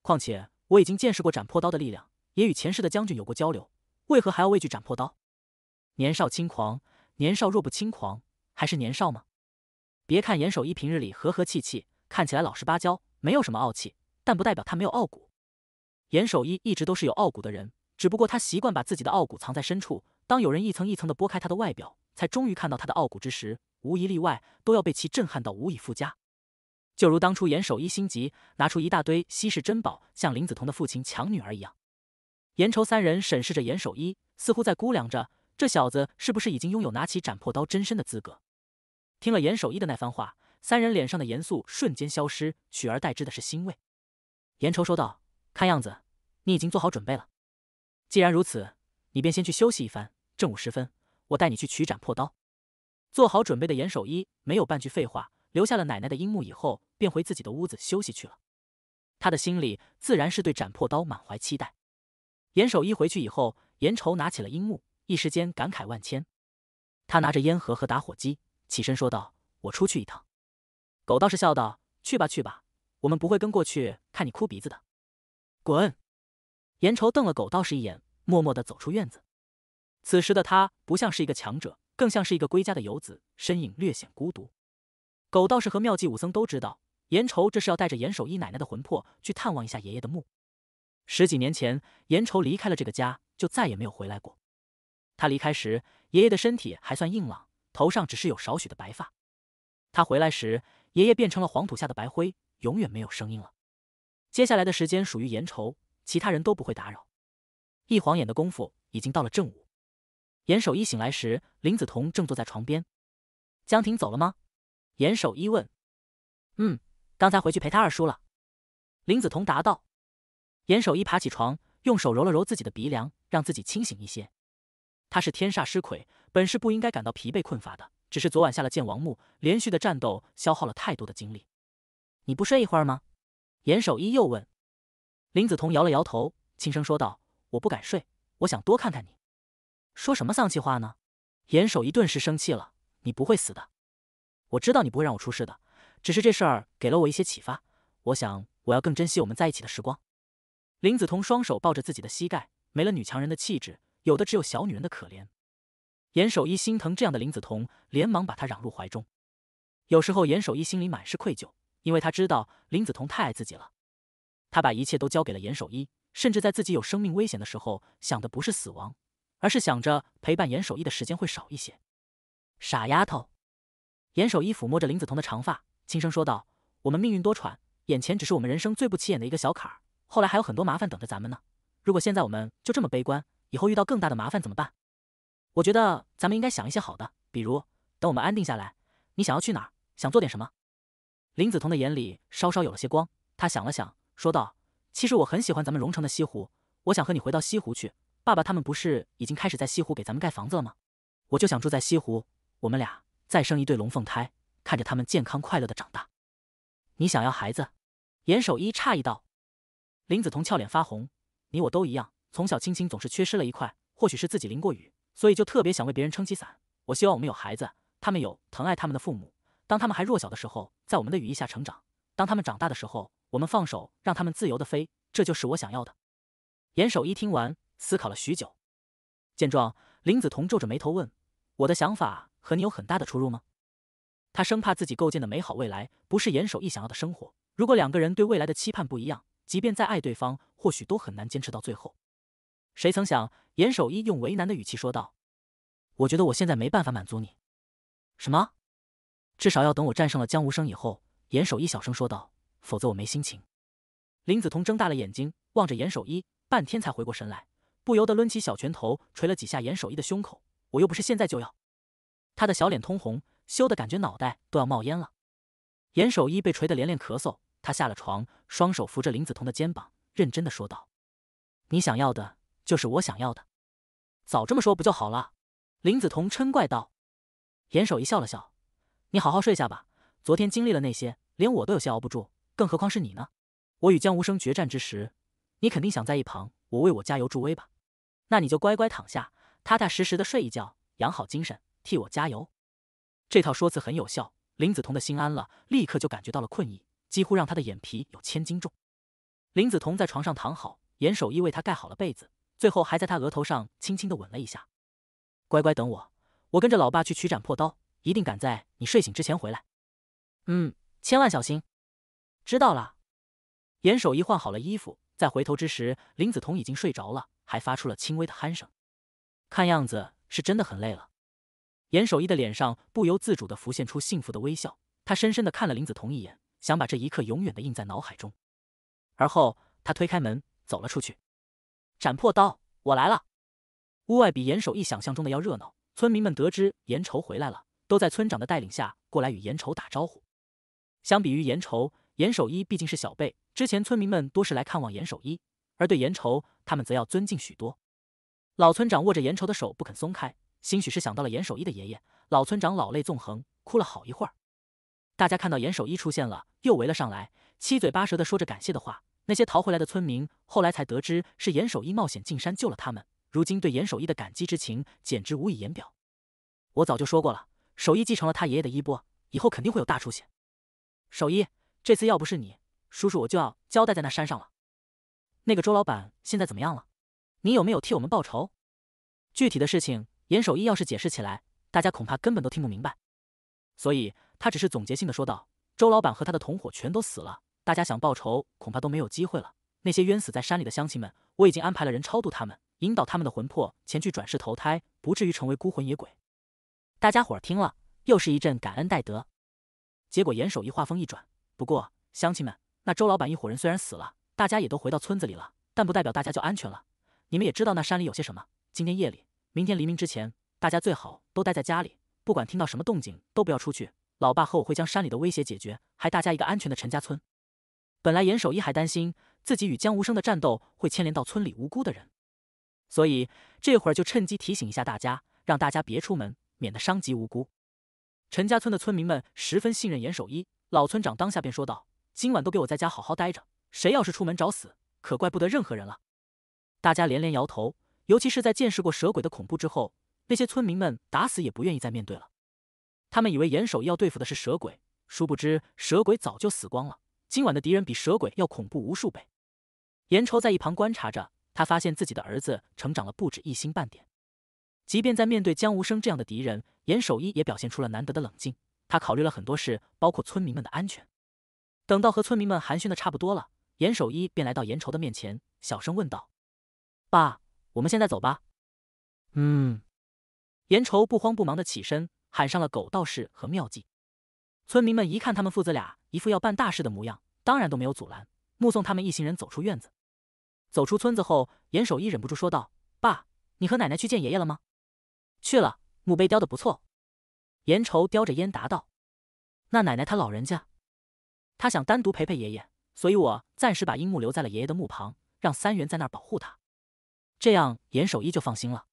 况且我已经见识过斩破刀的力量，也与前世的将军有过交流，为何还要畏惧斩破刀？年少轻狂，年少若不轻狂，还是年少吗？别看严守一平日里和和气气。”看起来老实巴交，没有什么傲气，但不代表他没有傲骨。严守一一直都是有傲骨的人，只不过他习惯把自己的傲骨藏在深处。当有人一层一层的拨开他的外表，才终于看到他的傲骨之时，无一例外都要被其震撼到无以复加。就如当初严守一心急拿出一大堆稀世珍宝，向林子彤的父亲抢女儿一样。严愁三人审视着严守一，似乎在估量着这小子是不是已经拥有拿起斩破刀真身的资格。听了严守一的那番话。三人脸上的严肃瞬间消失，取而代之的是欣慰。严愁说道：“看样子你已经做好准备了。既然如此，你便先去休息一番。正午时分，我带你去取斩破刀。”做好准备的严守一没有半句废话，留下了奶奶的樱木以后，便回自己的屋子休息去了。他的心里自然是对斩破刀满怀期待。严守一回去以后，严愁拿起了樱木，一时间感慨万千。他拿着烟盒和打火机，起身说道：“我出去一趟。”狗道士笑道：“去吧，去吧，我们不会跟过去看你哭鼻子的。”滚！严愁瞪了狗道士一眼，默默的走出院子。此时的他不像是一个强者，更像是一个归家的游子，身影略显孤独。狗道士和妙计武僧都知道，严愁这是要带着严守义奶奶的魂魄去探望一下爷爷的墓。十几年前，严愁离开了这个家，就再也没有回来过。他离开时，爷爷的身体还算硬朗，头上只是有少许的白发。他回来时，爷爷变成了黄土下的白灰，永远没有声音了。接下来的时间属于严愁，其他人都不会打扰。一晃眼的功夫，已经到了正午。严守一醒来时，林子彤正坐在床边。江婷走了吗？严守一问。嗯，刚才回去陪他二叔了。林子彤答道。严守一爬起床，用手揉了揉自己的鼻梁，让自己清醒一些。他是天煞尸魁，本是不应该感到疲惫困乏的。只是昨晚下了剑王墓，连续的战斗消耗了太多的精力。你不睡一会儿吗？严守一又问。林子彤摇了摇头，轻声说道：“我不敢睡，我想多看看你。”说什么丧气话呢？严守一顿时生气了：“你不会死的！我知道你不会让我出事的。只是这事儿给了我一些启发，我想我要更珍惜我们在一起的时光。”林子彤双手抱着自己的膝盖，没了女强人的气质，有的只有小女人的可怜。严守一心疼这样的林子彤，连忙把她攘入怀中。有时候，严守一心里满是愧疚，因为他知道林子彤太爱自己了。他把一切都交给了严守一，甚至在自己有生命危险的时候，想的不是死亡，而是想着陪伴严守一的时间会少一些。傻丫头，严守一抚摸着林子彤的长发，轻声说道：“我们命运多舛，眼前只是我们人生最不起眼的一个小坎儿。后来还有很多麻烦等着咱们呢。如果现在我们就这么悲观，以后遇到更大的麻烦怎么办？”我觉得咱们应该想一些好的，比如等我们安定下来，你想要去哪儿？想做点什么？林子彤的眼里稍稍有了些光，她想了想，说道：“其实我很喜欢咱们荣城的西湖，我想和你回到西湖去。爸爸他们不是已经开始在西湖给咱们盖房子了吗？我就想住在西湖，我们俩再生一对龙凤胎，看着他们健康快乐的长大。”你想要孩子？严守一诧异道。林子彤俏脸发红：“你我都一样，从小亲亲总是缺失了一块，或许是自己淋过雨。”所以就特别想为别人撑起伞。我希望我们有孩子，他们有疼爱他们的父母，当他们还弱小的时候，在我们的羽翼下成长；当他们长大的时候，我们放手，让他们自由的飞。这就是我想要的。严守一听完，思考了许久。见状，林子彤皱着眉头问：“我的想法和你有很大的出入吗？”他生怕自己构建的美好未来不是严守一想要的生活。如果两个人对未来的期盼不一样，即便再爱对方，或许都很难坚持到最后。谁曾想，严守一用为难的语气说道：“我觉得我现在没办法满足你。”“什么？至少要等我战胜了江无声以后。”严守一小声说道，“否则我没心情。”林子彤睁大了眼睛，望着严守一，半天才回过神来，不由得抡起小拳头捶了几下严守一的胸口。“我又不是现在就要！”他的小脸通红，羞得感觉脑袋都要冒烟了。严守一被捶得连连咳嗽，他下了床，双手扶着林子彤的肩膀，认真的说道：“你想要的。”就是我想要的，早这么说不就好了？林子彤嗔怪道。严守一笑了笑：“你好好睡下吧，昨天经历了那些，连我都有些熬不住，更何况是你呢？我与江无声决战之时，你肯定想在一旁我为我加油助威吧？那你就乖乖躺下，踏踏实实的睡一觉，养好精神，替我加油。”这套说辞很有效，林子彤的心安了，立刻就感觉到了困意，几乎让他的眼皮有千斤重。林子彤在床上躺好，严守一为他盖好了被子。最后还在他额头上轻轻的吻了一下，乖乖等我，我跟着老爸去取斩破刀，一定赶在你睡醒之前回来。嗯，千万小心，知道了。严守一换好了衣服，再回头之时，林子彤已经睡着了，还发出了轻微的鼾声，看样子是真的很累了。严守一的脸上不由自主的浮现出幸福的微笑，他深深的看了林子彤一眼，想把这一刻永远的印在脑海中。而后他推开门走了出去。斩破刀，我来了！屋外比严守一想象中的要热闹，村民们得知严愁回来了，都在村长的带领下过来与严愁打招呼。相比于严愁，严守一毕竟是小辈，之前村民们多是来看望严守一，而对严愁他们则要尊敬许多。老村长握着严愁的手不肯松开，兴许是想到了严守一的爷爷，老村长老泪纵横，哭了好一会儿。大家看到严守一出现了，又围了上来，七嘴八舌的说着感谢的话。那些逃回来的村民后来才得知是严守一冒险进山救了他们，如今对严守一的感激之情简直无以言表。我早就说过了，守一继承了他爷爷的衣钵，以后肯定会有大出息。守一，这次要不是你叔叔，我就要交代在那山上了。那个周老板现在怎么样了？你有没有替我们报仇？具体的事情，严守一要是解释起来，大家恐怕根本都听不明白，所以他只是总结性的说道：“周老板和他的同伙全都死了。”大家想报仇，恐怕都没有机会了。那些冤死在山里的乡亲们，我已经安排了人超度他们，引导他们的魂魄前去转世投胎，不至于成为孤魂野鬼。大家伙儿听了，又是一阵感恩戴德。结果严守一话锋一转：“不过，乡亲们，那周老板一伙人虽然死了，大家也都回到村子里了，但不代表大家就安全了。你们也知道那山里有些什么。今天夜里，明天黎明之前，大家最好都待在家里，不管听到什么动静，都不要出去。老爸和我会将山里的威胁解决，还大家一个安全的陈家村。”本来严守一还担心自己与江无生的战斗会牵连到村里无辜的人，所以这会儿就趁机提醒一下大家，让大家别出门，免得伤及无辜。陈家村的村民们十分信任严守一，老村长当下便说道：“今晚都给我在家好好待着，谁要是出门找死，可怪不得任何人了。”大家连连摇头，尤其是在见识过蛇鬼的恐怖之后，那些村民们打死也不愿意再面对了。他们以为严守一要对付的是蛇鬼，殊不知蛇鬼早就死光了。今晚的敌人比蛇鬼要恐怖无数倍。严愁在一旁观察着，他发现自己的儿子成长了不止一星半点。即便在面对江无生这样的敌人，严守一也表现出了难得的冷静。他考虑了很多事，包括村民们的安全。等到和村民们寒暄的差不多了，严守一便来到严愁的面前，小声问道：“爸，我们现在走吧？”“嗯。”严愁不慌不忙的起身，喊上了狗道士和妙计。村民们一看他们父子俩一副要办大事的模样，当然都没有阻拦，目送他们一行人走出院子。走出村子后，严守一忍不住说道：“爸，你和奶奶去见爷爷了吗？”“去了。”墓碑雕的不错。严愁叼着烟答道：“那奶奶她老人家，她想单独陪陪爷爷，所以我暂时把樱木留在了爷爷的墓旁，让三元在那儿保护他，这样严守一就放心了。”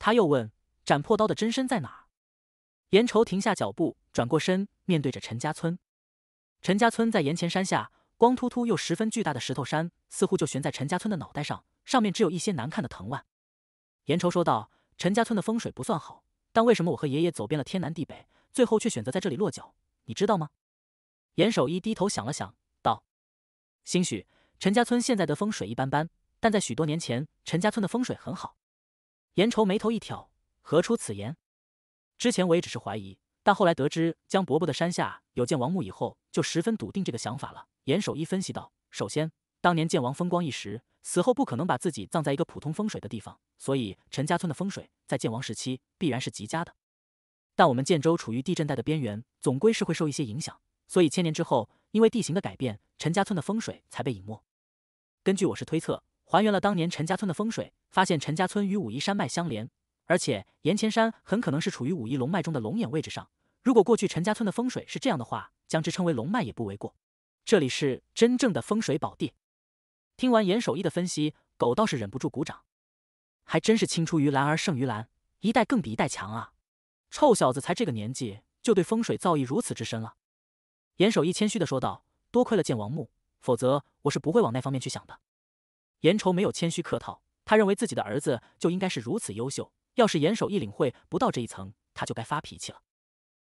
他又问：“斩破刀的真身在哪？”严愁停下脚步，转过身，面对着陈家村。陈家村在岩前山下，光秃秃又十分巨大的石头山，似乎就悬在陈家村的脑袋上，上面只有一些难看的藤蔓。严愁说道：“陈家村的风水不算好，但为什么我和爷爷走遍了天南地北，最后却选择在这里落脚？你知道吗？”严守一低头想了想，道：“兴许陈家村现在的风水一般般，但在许多年前，陈家村的风水很好。”严愁眉头一挑：“何出此言？”之前我也只是怀疑，但后来得知江伯伯的山下有建王墓以后，就十分笃定这个想法了。严守一分析道：“首先，当年建王风光一时，死后不可能把自己葬在一个普通风水的地方，所以陈家村的风水在建王时期必然是极佳的。但我们建州处于地震带的边缘，总归是会受一些影响，所以千年之后，因为地形的改变，陈家村的风水才被隐没。根据我是推测，还原了当年陈家村的风水，发现陈家村与武夷山脉相连。”而且岩前山很可能是处于武夷龙脉中的龙眼位置上。如果过去陈家村的风水是这样的话，将之称为龙脉也不为过。这里是真正的风水宝地。听完严守一的分析，狗倒是忍不住鼓掌，还真是青出于蓝而胜于蓝，一代更比一代强啊！臭小子才这个年纪就对风水造诣如此之深了。严守一谦虚的说道：“多亏了见王墓，否则我是不会往那方面去想的。”严愁没有谦虚客套，他认为自己的儿子就应该是如此优秀。要是严守一领会不到这一层，他就该发脾气了。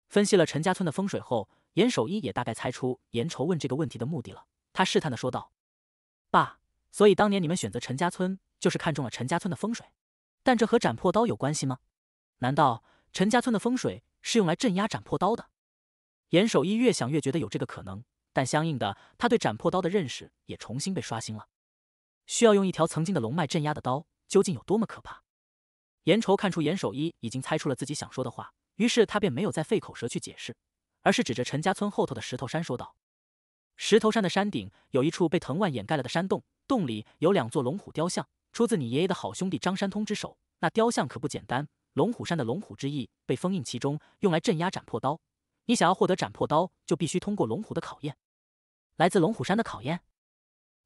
分析了陈家村的风水后，严守一也大概猜出严愁问这个问题的目的了。他试探的说道：“爸，所以当年你们选择陈家村，就是看中了陈家村的风水。但这和斩破刀有关系吗？难道陈家村的风水是用来镇压斩破刀的？”严守一越想越觉得有这个可能，但相应的，他对斩破刀的认识也重新被刷新了。需要用一条曾经的龙脉镇压的刀，究竟有多么可怕？严愁看出严守一已经猜出了自己想说的话，于是他便没有再费口舌去解释，而是指着陈家村后头的石头山说道：“石头山的山顶有一处被藤蔓掩盖了的山洞，洞里有两座龙虎雕像，出自你爷爷的好兄弟张山通之手。那雕像可不简单，龙虎山的龙虎之翼被封印其中，用来镇压斩破刀。你想要获得斩破刀，就必须通过龙虎的考验。来自龙虎山的考验。”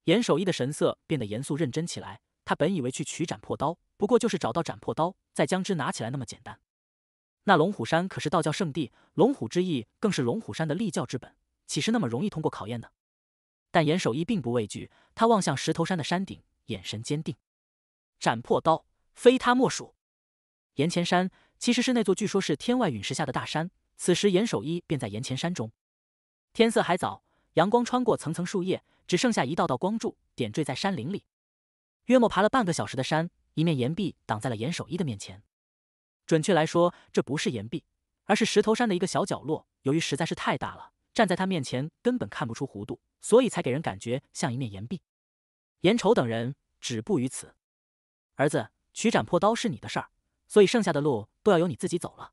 严守一的神色变得严肃认真起来。他本以为去取斩破刀，不过就是找到斩破刀，再将之拿起来那么简单。那龙虎山可是道教圣地，龙虎之意更是龙虎山的立教之本，岂是那么容易通过考验的？但严守一并不畏惧，他望向石头山的山顶，眼神坚定。斩破刀非他莫属。岩前山其实是那座据说是天外陨石下的大山，此时严守一便在岩前山中。天色还早，阳光穿过层层树叶，只剩下一道道光柱点缀在山林里。约莫爬了半个小时的山，一面岩壁挡在了严守一的面前。准确来说，这不是岩壁，而是石头山的一个小角落。由于实在是太大了，站在他面前根本看不出弧度，所以才给人感觉像一面岩壁。严愁等人止步于此。儿子取斩破刀是你的事儿，所以剩下的路都要由你自己走了。”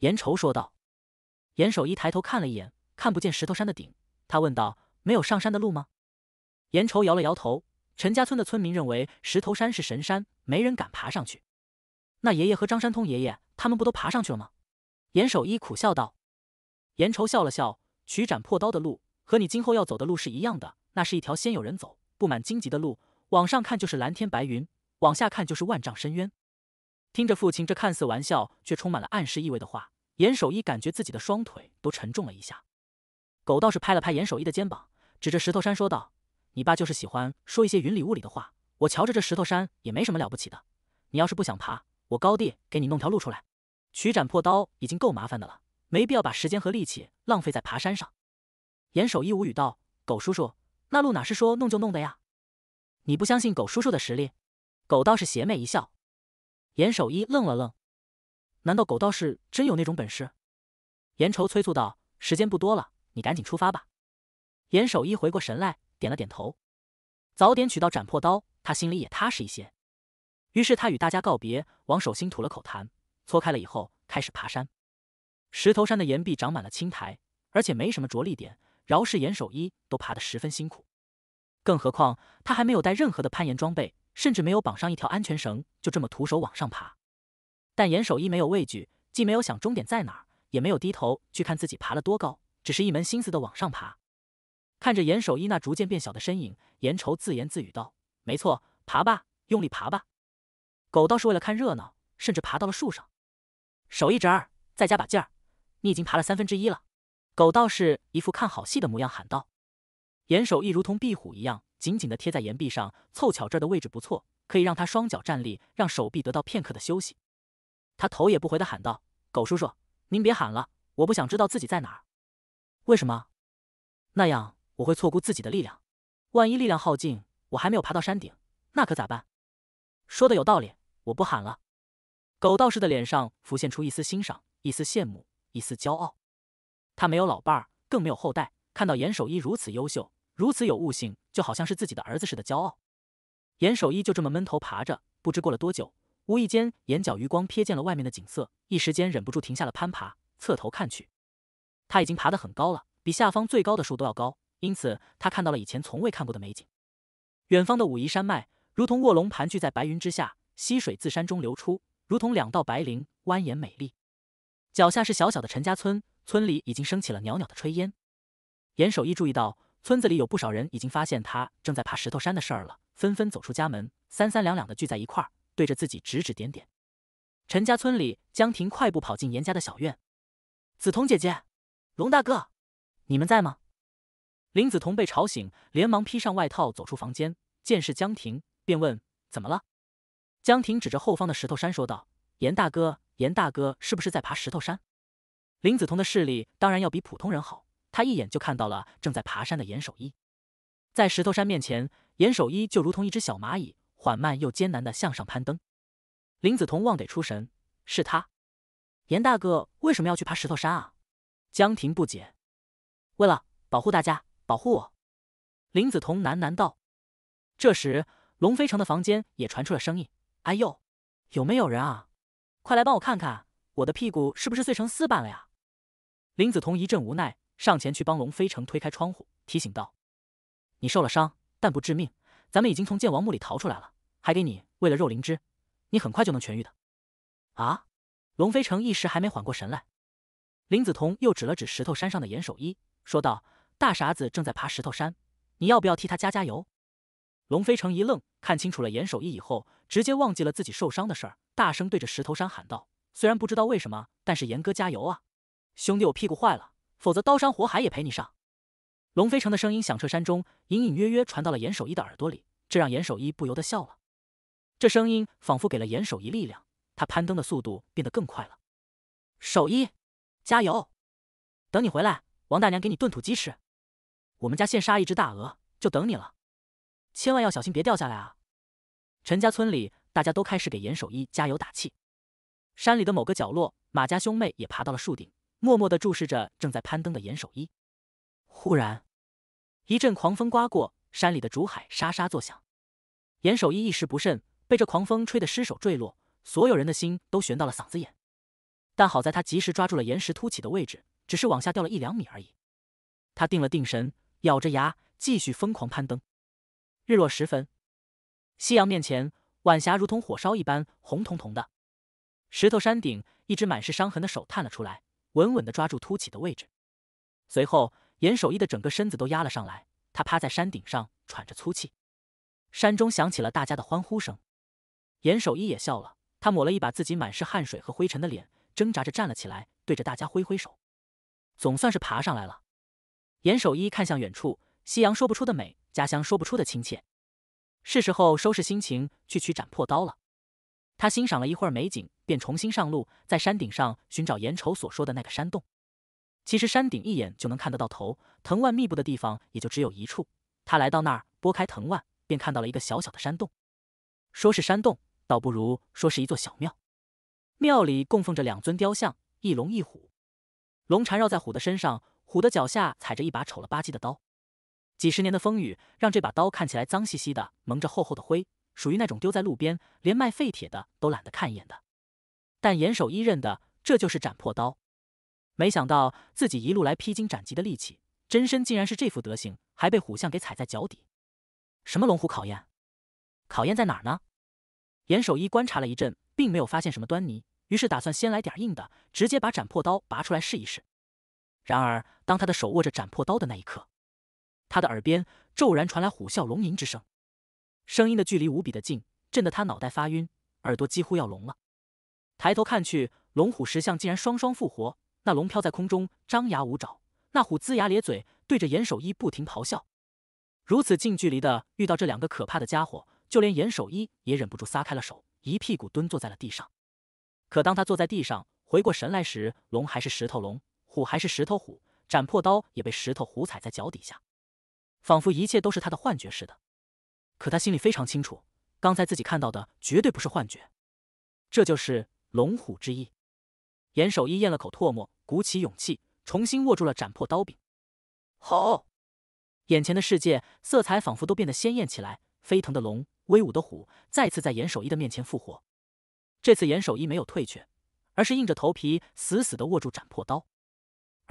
严愁说道。严守一抬头看了一眼，看不见石头山的顶，他问道：“没有上山的路吗？”严愁摇了摇头。陈家村的村民认为石头山是神山，没人敢爬上去。那爷爷和张山通爷爷他们不都爬上去了吗？严守一苦笑道。严愁笑了笑，取斩破刀的路和你今后要走的路是一样的，那是一条先有人走、布满荆棘的路。往上看就是蓝天白云，往下看就是万丈深渊。听着父亲这看似玩笑却充满了暗示意味的话，严守一感觉自己的双腿都沉重了一下。狗道士拍了拍严守一的肩膀，指着石头山说道。你爸就是喜欢说一些云里雾里的话。我瞧着这石头山也没什么了不起的，你要是不想爬，我高地给你弄条路出来。取斩破刀已经够麻烦的了，没必要把时间和力气浪费在爬山上。严守一无语道：“狗叔叔，那路哪是说弄就弄的呀？你不相信狗叔叔的实力？”狗道士邪魅一笑。严守一愣了愣，难道狗道士真有那种本事？严愁催促道：“时间不多了，你赶紧出发吧。”严守一回过神来。点了点头，早点取到斩破刀，他心里也踏实一些。于是他与大家告别，往手心吐了口痰，搓开了以后，开始爬山。石头山的岩壁长满了青苔，而且没什么着力点，饶是严守一都爬得十分辛苦，更何况他还没有带任何的攀岩装备，甚至没有绑上一条安全绳，就这么徒手往上爬。但严守一没有畏惧，既没有想终点在哪，也没有低头去看自己爬了多高，只是一门心思的往上爬。看着严守一那逐渐变小的身影，严愁自言自语道：“没错，爬吧，用力爬吧。”狗倒是为了看热闹，甚至爬到了树上。手一侄二，再加把劲儿！你已经爬了三分之一了。”狗道士一副看好戏的模样喊道。严守一如同壁虎一样紧紧地贴在岩壁上，凑巧这儿的位置不错，可以让他双脚站立，让手臂得到片刻的休息。他头也不回地喊道：“狗叔叔，您别喊了，我不想知道自己在哪儿。”“为什么？”“那样。”我会错估自己的力量，万一力量耗尽，我还没有爬到山顶，那可咋办？说的有道理，我不喊了。狗道士的脸上浮现出一丝欣赏，一丝羡慕，一丝骄傲。他没有老伴，更没有后代，看到严守一如此优秀，如此有悟性，就好像是自己的儿子似的骄傲。严守一就这么闷头爬着，不知过了多久，无意间眼角余光瞥见了外面的景色，一时间忍不住停下了攀爬，侧头看去。他已经爬得很高了，比下方最高的树都要高。因此，他看到了以前从未看过的美景。远方的武夷山脉如同卧龙盘踞在白云之下，溪水自山中流出，如同两道白绫蜿蜒美丽。脚下是小小的陈家村，村里已经升起了袅袅的炊烟。严守义注意到，村子里有不少人已经发现他正在爬石头山的事儿了，纷纷走出家门，三三两两的聚在一块儿，对着自己指指点点。陈家村里，江婷快步跑进严家的小院：“紫潼姐姐，龙大哥，你们在吗？”林子彤被吵醒，连忙披上外套走出房间，见是江婷，便问：“怎么了？”江婷指着后方的石头山说道：“严大哥，严大哥是不是在爬石头山？”林子彤的视力当然要比普通人好，他一眼就看到了正在爬山的严守一。在石头山面前，严守一就如同一只小蚂蚁，缓慢又艰难的向上攀登。林子彤望得出神：“是他，严大哥为什么要去爬石头山啊？”江婷不解：“为了保护大家。”保护我，林子彤喃喃道。这时，龙飞城的房间也传出了声音：“哎呦，有没有人啊？快来帮我看看，我的屁股是不是碎成丝瓣了呀？”林子彤一阵无奈，上前去帮龙飞城推开窗户，提醒道：“你受了伤，但不致命。咱们已经从剑王墓里逃出来了，还给你喂了肉灵芝，你很快就能痊愈的。”啊！龙飞城一时还没缓过神来。林子彤又指了指石头山上的严守一，说道。大傻子正在爬石头山，你要不要替他加加油？龙飞城一愣，看清楚了严守一以后，直接忘记了自己受伤的事儿，大声对着石头山喊道：“虽然不知道为什么，但是严哥加油啊！兄弟，我屁股坏了，否则刀山火海也陪你上。”龙飞城的声音响彻山中，隐隐约约传到了严守一的耳朵里，这让严守一不由得笑了。这声音仿佛给了严守一力量，他攀登的速度变得更快了。守一，加油！等你回来，王大娘给你炖土鸡吃。我们家现杀一只大鹅，就等你了，千万要小心，别掉下来啊！陈家村里，大家都开始给严守一加油打气。山里的某个角落，马家兄妹也爬到了树顶，默默的注视着正在攀登的严守一。忽然，一阵狂风刮过，山里的竹海沙沙作响。严守一一时不慎，被这狂风吹得失手坠落。所有人的心都悬到了嗓子眼。但好在他及时抓住了岩石凸起的位置，只是往下掉了一两米而已。他定了定神。咬着牙，继续疯狂攀登。日落时分，夕阳面前，晚霞如同火烧一般，红彤彤的。石头山顶，一只满是伤痕的手探了出来，稳稳的抓住凸起的位置。随后，严守一的整个身子都压了上来。他趴在山顶上，喘着粗气。山中响起了大家的欢呼声。严守一也笑了，他抹了一把自己满是汗水和灰尘的脸，挣扎着站了起来，对着大家挥挥手：“总算是爬上来了。”严守一看向远处，夕阳说不出的美，家乡说不出的亲切。是时候收拾心情去取斩破刀了。他欣赏了一会儿美景，便重新上路，在山顶上寻找严丑所说的那个山洞。其实山顶一眼就能看得到头，藤蔓密布的地方也就只有一处。他来到那儿，拨开藤蔓，便看到了一个小小的山洞。说是山洞，倒不如说是一座小庙。庙里供奉着两尊雕像，一龙一虎，龙缠绕在虎的身上。虎的脚下踩着一把丑了吧唧的刀，几十年的风雨让这把刀看起来脏兮兮的，蒙着厚厚的灰，属于那种丢在路边，连卖废铁的都懒得看一眼的。但严守一认的，这就是斩破刀。没想到自己一路来披荆斩棘的利器，真身竟然是这副德行，还被虎象给踩在脚底。什么龙虎考验？考验在哪儿呢？严守一观察了一阵，并没有发现什么端倪，于是打算先来点硬的，直接把斩破刀拔出来试一试。然而，当他的手握着斩破刀的那一刻，他的耳边骤然传来虎啸龙吟之声，声音的距离无比的近，震得他脑袋发晕，耳朵几乎要聋了。抬头看去，龙虎石像竟然双双复活，那龙飘在空中，张牙舞爪；那虎龇牙咧嘴，对着严守一不停咆哮。如此近距离的遇到这两个可怕的家伙，就连严守一也忍不住撒开了手，一屁股蹲坐在了地上。可当他坐在地上回过神来时，龙还是石头龙。虎还是石头虎，斩破刀也被石头虎踩在脚底下，仿佛一切都是他的幻觉似的。可他心里非常清楚，刚才自己看到的绝对不是幻觉，这就是龙虎之意。严守一咽了口唾沫，鼓起勇气，重新握住了斩破刀柄。好，眼前的世界色彩仿佛都变得鲜艳起来，飞腾的龙，威武的虎，再次在严守一的面前复活。这次严守一没有退却，而是硬着头皮，死死的握住斩破刀。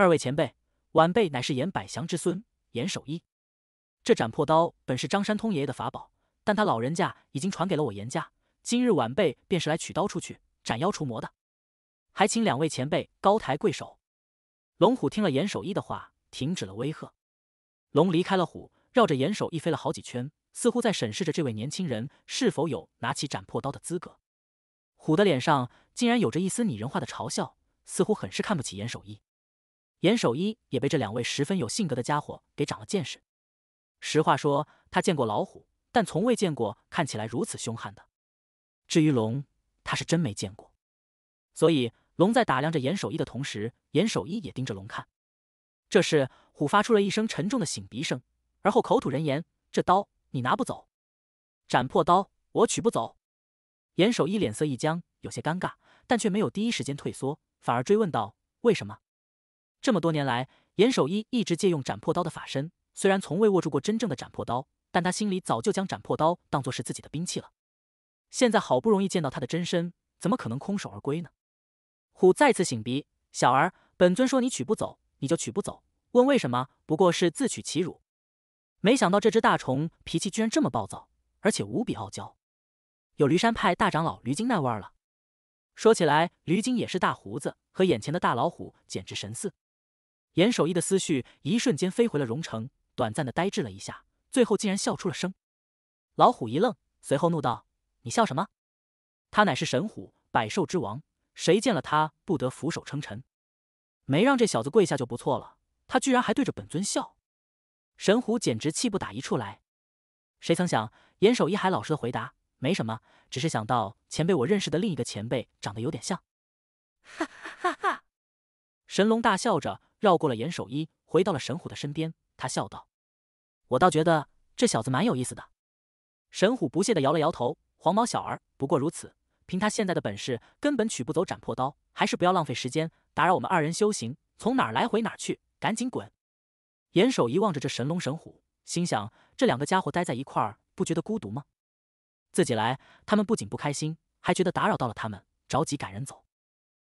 二位前辈，晚辈乃是严百祥之孙严守一。这斩破刀本是张山通爷爷的法宝，但他老人家已经传给了我严家。今日晚辈便是来取刀出去斩妖除魔的，还请两位前辈高抬贵手。龙虎听了严守一的话，停止了威吓。龙离开了虎，绕着严守一飞了好几圈，似乎在审视着这位年轻人是否有拿起斩破刀的资格。虎的脸上竟然有着一丝拟人化的嘲笑，似乎很是看不起严守一。严守一也被这两位十分有性格的家伙给长了见识。实话说，他见过老虎，但从未见过看起来如此凶悍的。至于龙，他是真没见过。所以，龙在打量着严守一的同时，严守一也盯着龙看。这时，虎发出了一声沉重的醒鼻声，而后口吐人言：“这刀你拿不走，斩破刀我取不走。”严守一脸色一僵，有些尴尬，但却没有第一时间退缩，反而追问道：“为什么？”这么多年来，严守一一直借用斩破刀的法身，虽然从未握住过真正的斩破刀，但他心里早就将斩破刀当做是自己的兵器了。现在好不容易见到他的真身，怎么可能空手而归呢？虎再次醒鼻，小儿，本尊说你取不走，你就取不走。问为什么？不过是自取其辱。没想到这只大虫脾气居然这么暴躁，而且无比傲娇，有驴山派大长老驴精那味儿了。说起来，驴精也是大胡子，和眼前的大老虎简直神似。严守一的思绪一瞬间飞回了荣城，短暂的呆滞了一下，最后竟然笑出了声。老虎一愣，随后怒道：“你笑什么？”他乃是神虎，百兽之王，谁见了他不得俯首称臣？没让这小子跪下就不错了，他居然还对着本尊笑！神虎简直气不打一处来。谁曾想，严守一还老实的回答：“没什么，只是想到前辈我认识的另一个前辈长得有点像。”哈哈哈哈！神龙大笑着。绕过了严守一，回到了神虎的身边。他笑道：“我倒觉得这小子蛮有意思的。”神虎不屑的摇了摇头：“黄毛小儿不过如此，凭他现在的本事，根本取不走斩破刀，还是不要浪费时间，打扰我们二人修行，从哪儿来回哪儿去，赶紧滚！”严守一望着这神龙神虎，心想：这两个家伙待在一块儿，不觉得孤独吗？自己来，他们不仅不开心，还觉得打扰到了他们，着急赶人走。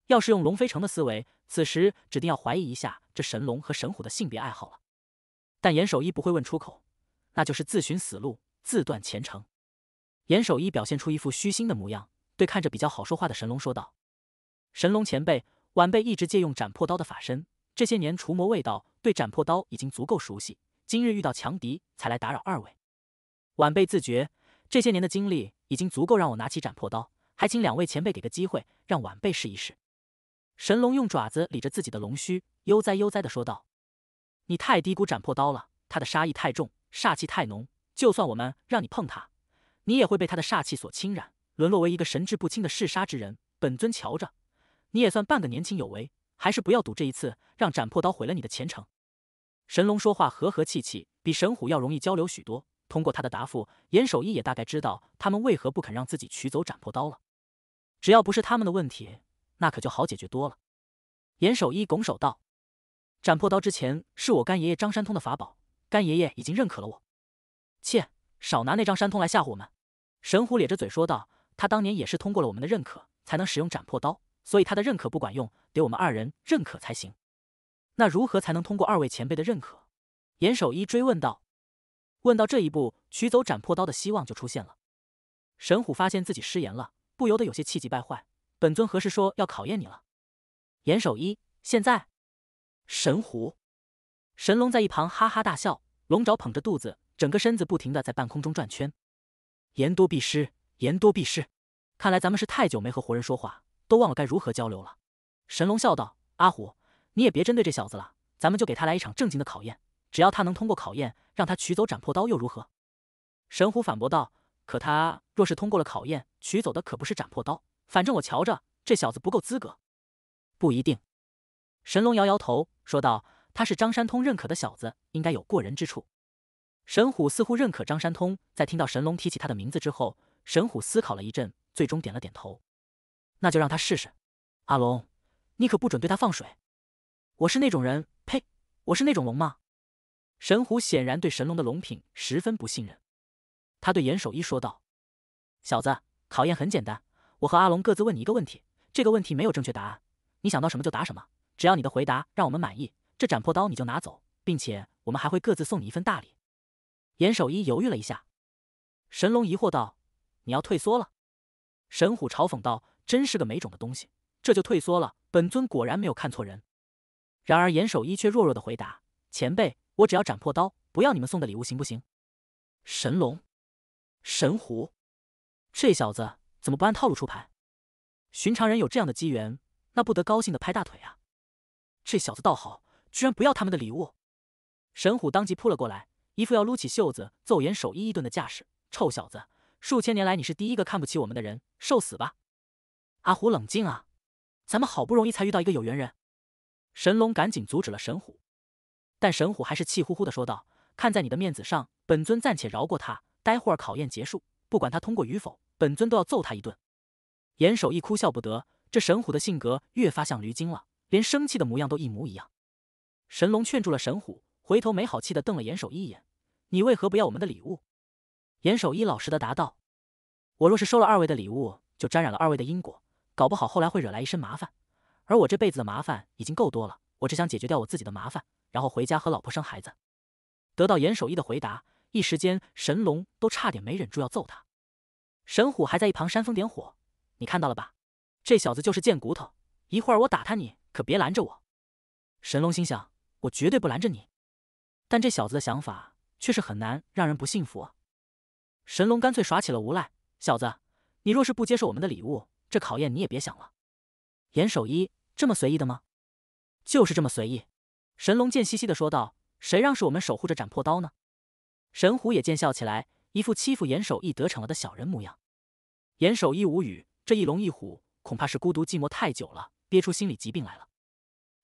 要是用龙飞城的思维，此时指定要怀疑一下这神龙和神虎的性别爱好了。但严守一不会问出口，那就是自寻死路，自断前程。严守一表现出一副虚心的模样，对看着比较好说话的神龙说道：“神龙前辈，晚辈一直借用斩破刀的法身，这些年除魔卫道，对斩破刀已经足够熟悉。今日遇到强敌，才来打扰二位。晚辈自觉这些年的经历已经足够让我拿起斩破刀，还请两位前辈给个机会，让晚辈试一试。”神龙用爪子理着自己的龙须，悠哉悠哉地说道：“你太低估斩破刀了，他的杀意太重，煞气太浓，就算我们让你碰他，你也会被他的煞气所侵染，沦落为一个神志不清的嗜杀之人。本尊瞧着，你也算半个年轻有为，还是不要赌这一次，让斩破刀毁了你的前程。”神龙说话和和气气，比神虎要容易交流许多。通过他的答复，严守一也大概知道他们为何不肯让自己取走斩破刀了。只要不是他们的问题。那可就好解决多了。严守一拱手道：“斩破刀之前是我干爷爷张山通的法宝，干爷爷已经认可了我。”切，少拿那张山通来吓唬我们！神虎咧着嘴说道：“他当年也是通过了我们的认可才能使用斩破刀，所以他的认可不管用，得我们二人认可才行。”那如何才能通过二位前辈的认可？严守一追问道。问到这一步，取走斩破刀的希望就出现了。神虎发现自己失言了，不由得有些气急败坏。本尊何时说要考验你了？严守一，现在？神狐，神龙在一旁哈哈大笑，龙爪捧着肚子，整个身子不停的在半空中转圈。言多必失，言多必失。看来咱们是太久没和活人说话，都忘了该如何交流了。神龙笑道：“阿虎，你也别针对这小子了，咱们就给他来一场正经的考验。只要他能通过考验，让他取走斩魄刀又如何？”神狐反驳道：“可他若是通过了考验，取走的可不是斩魄刀。”反正我瞧着这小子不够资格，不一定。神龙摇摇头说道：“他是张山通认可的小子，应该有过人之处。”神虎似乎认可张山通，在听到神龙提起他的名字之后，神虎思考了一阵，最终点了点头：“那就让他试试。阿龙，你可不准对他放水。”“我是那种人？呸！我是那种龙吗？”神虎显然对神龙的龙品十分不信任，他对严守一说道：“小子，考验很简单。”我和阿龙各自问你一个问题，这个问题没有正确答案，你想到什么就答什么，只要你的回答让我们满意，这斩破刀你就拿走，并且我们还会各自送你一份大礼。严守一犹豫了一下，神龙疑惑道：“你要退缩了？”神虎嘲讽道：“真是个没种的东西，这就退缩了？本尊果然没有看错人。”然而严守一却弱弱的回答：“前辈，我只要斩破刀，不要你们送的礼物，行不行？”神龙、神虎，这小子。怎么不按套路出牌？寻常人有这样的机缘，那不得高兴的拍大腿啊！这小子倒好，居然不要他们的礼物。神虎当即扑了过来，一副要撸起袖子揍严守一一顿的架势。臭小子，数千年来你是第一个看不起我们的人，受死吧！阿虎，冷静啊！咱们好不容易才遇到一个有缘人。神龙赶紧阻止了神虎，但神虎还是气呼呼的说道：“看在你的面子上，本尊暂且饶过他。待会儿考验结束，不管他通过与否。”本尊都要揍他一顿，严守一哭笑不得。这神虎的性格越发像驴精了，连生气的模样都一模一样。神龙劝住了神虎，回头没好气的瞪了严守一眼：“你为何不要我们的礼物？”严守一老实的答道：“我若是收了二位的礼物，就沾染了二位的因果，搞不好后来会惹来一身麻烦。而我这辈子的麻烦已经够多了，我只想解决掉我自己的麻烦，然后回家和老婆生孩子。”得到严守一的回答，一时间神龙都差点没忍住要揍他。神虎还在一旁煽风点火，你看到了吧？这小子就是贱骨头，一会儿我打他，你可别拦着我。神龙心想：我绝对不拦着你。但这小子的想法却是很难让人不信服。神龙干脆耍起了无赖：“小子，你若是不接受我们的礼物，这考验你也别想了。”严守一这么随意的吗？就是这么随意。神龙贱兮兮的说道：“谁让是我们守护着斩破刀呢？”神虎也贱笑起来。一副欺负严守义得逞了的小人模样，严守义无语。这一龙一虎，恐怕是孤独寂寞太久了，憋出心理疾病来了。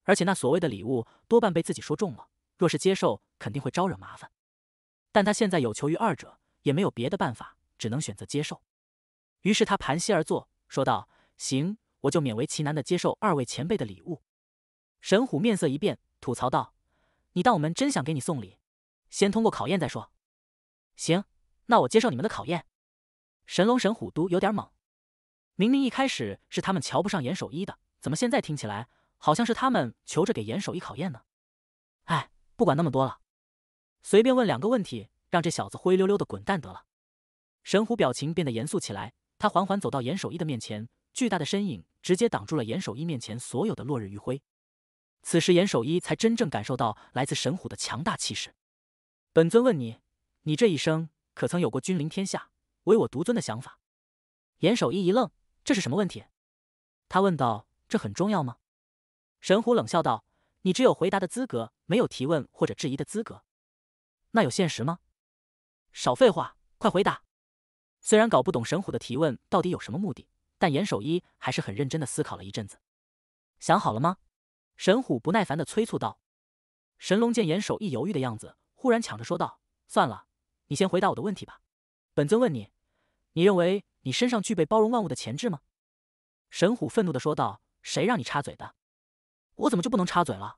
而且那所谓的礼物，多半被自己说中了。若是接受，肯定会招惹麻烦。但他现在有求于二者，也没有别的办法，只能选择接受。于是他盘膝而坐，说道：“行，我就勉为其难的接受二位前辈的礼物。”神虎面色一变，吐槽道：“你当我们真想给你送礼？先通过考验再说。”行。那我接受你们的考验。神龙、神虎都有点懵，明明一开始是他们瞧不上严守一的，怎么现在听起来好像是他们求着给严守一考验呢？哎，不管那么多了，随便问两个问题，让这小子灰溜溜的滚蛋得了。神虎表情变得严肃起来，他缓缓走到严守一的面前，巨大的身影直接挡住了严守一面前所有的落日余晖。此时，严守一才真正感受到来自神虎的强大气势。本尊问你，你这一生？可曾有过君临天下、唯我独尊的想法？严守一一愣，这是什么问题？他问道：“这很重要吗？”神虎冷笑道：“你只有回答的资格，没有提问或者质疑的资格。”那有现实吗？少废话，快回答！虽然搞不懂神虎的提问到底有什么目的，但严守一还是很认真的思考了一阵子。想好了吗？神虎不耐烦的催促道。神龙见严守一犹豫的样子，忽然抢着说道：“算了。”你先回答我的问题吧，本尊问你，你认为你身上具备包容万物的潜质吗？神虎愤怒地说道：“谁让你插嘴的？我怎么就不能插嘴了？”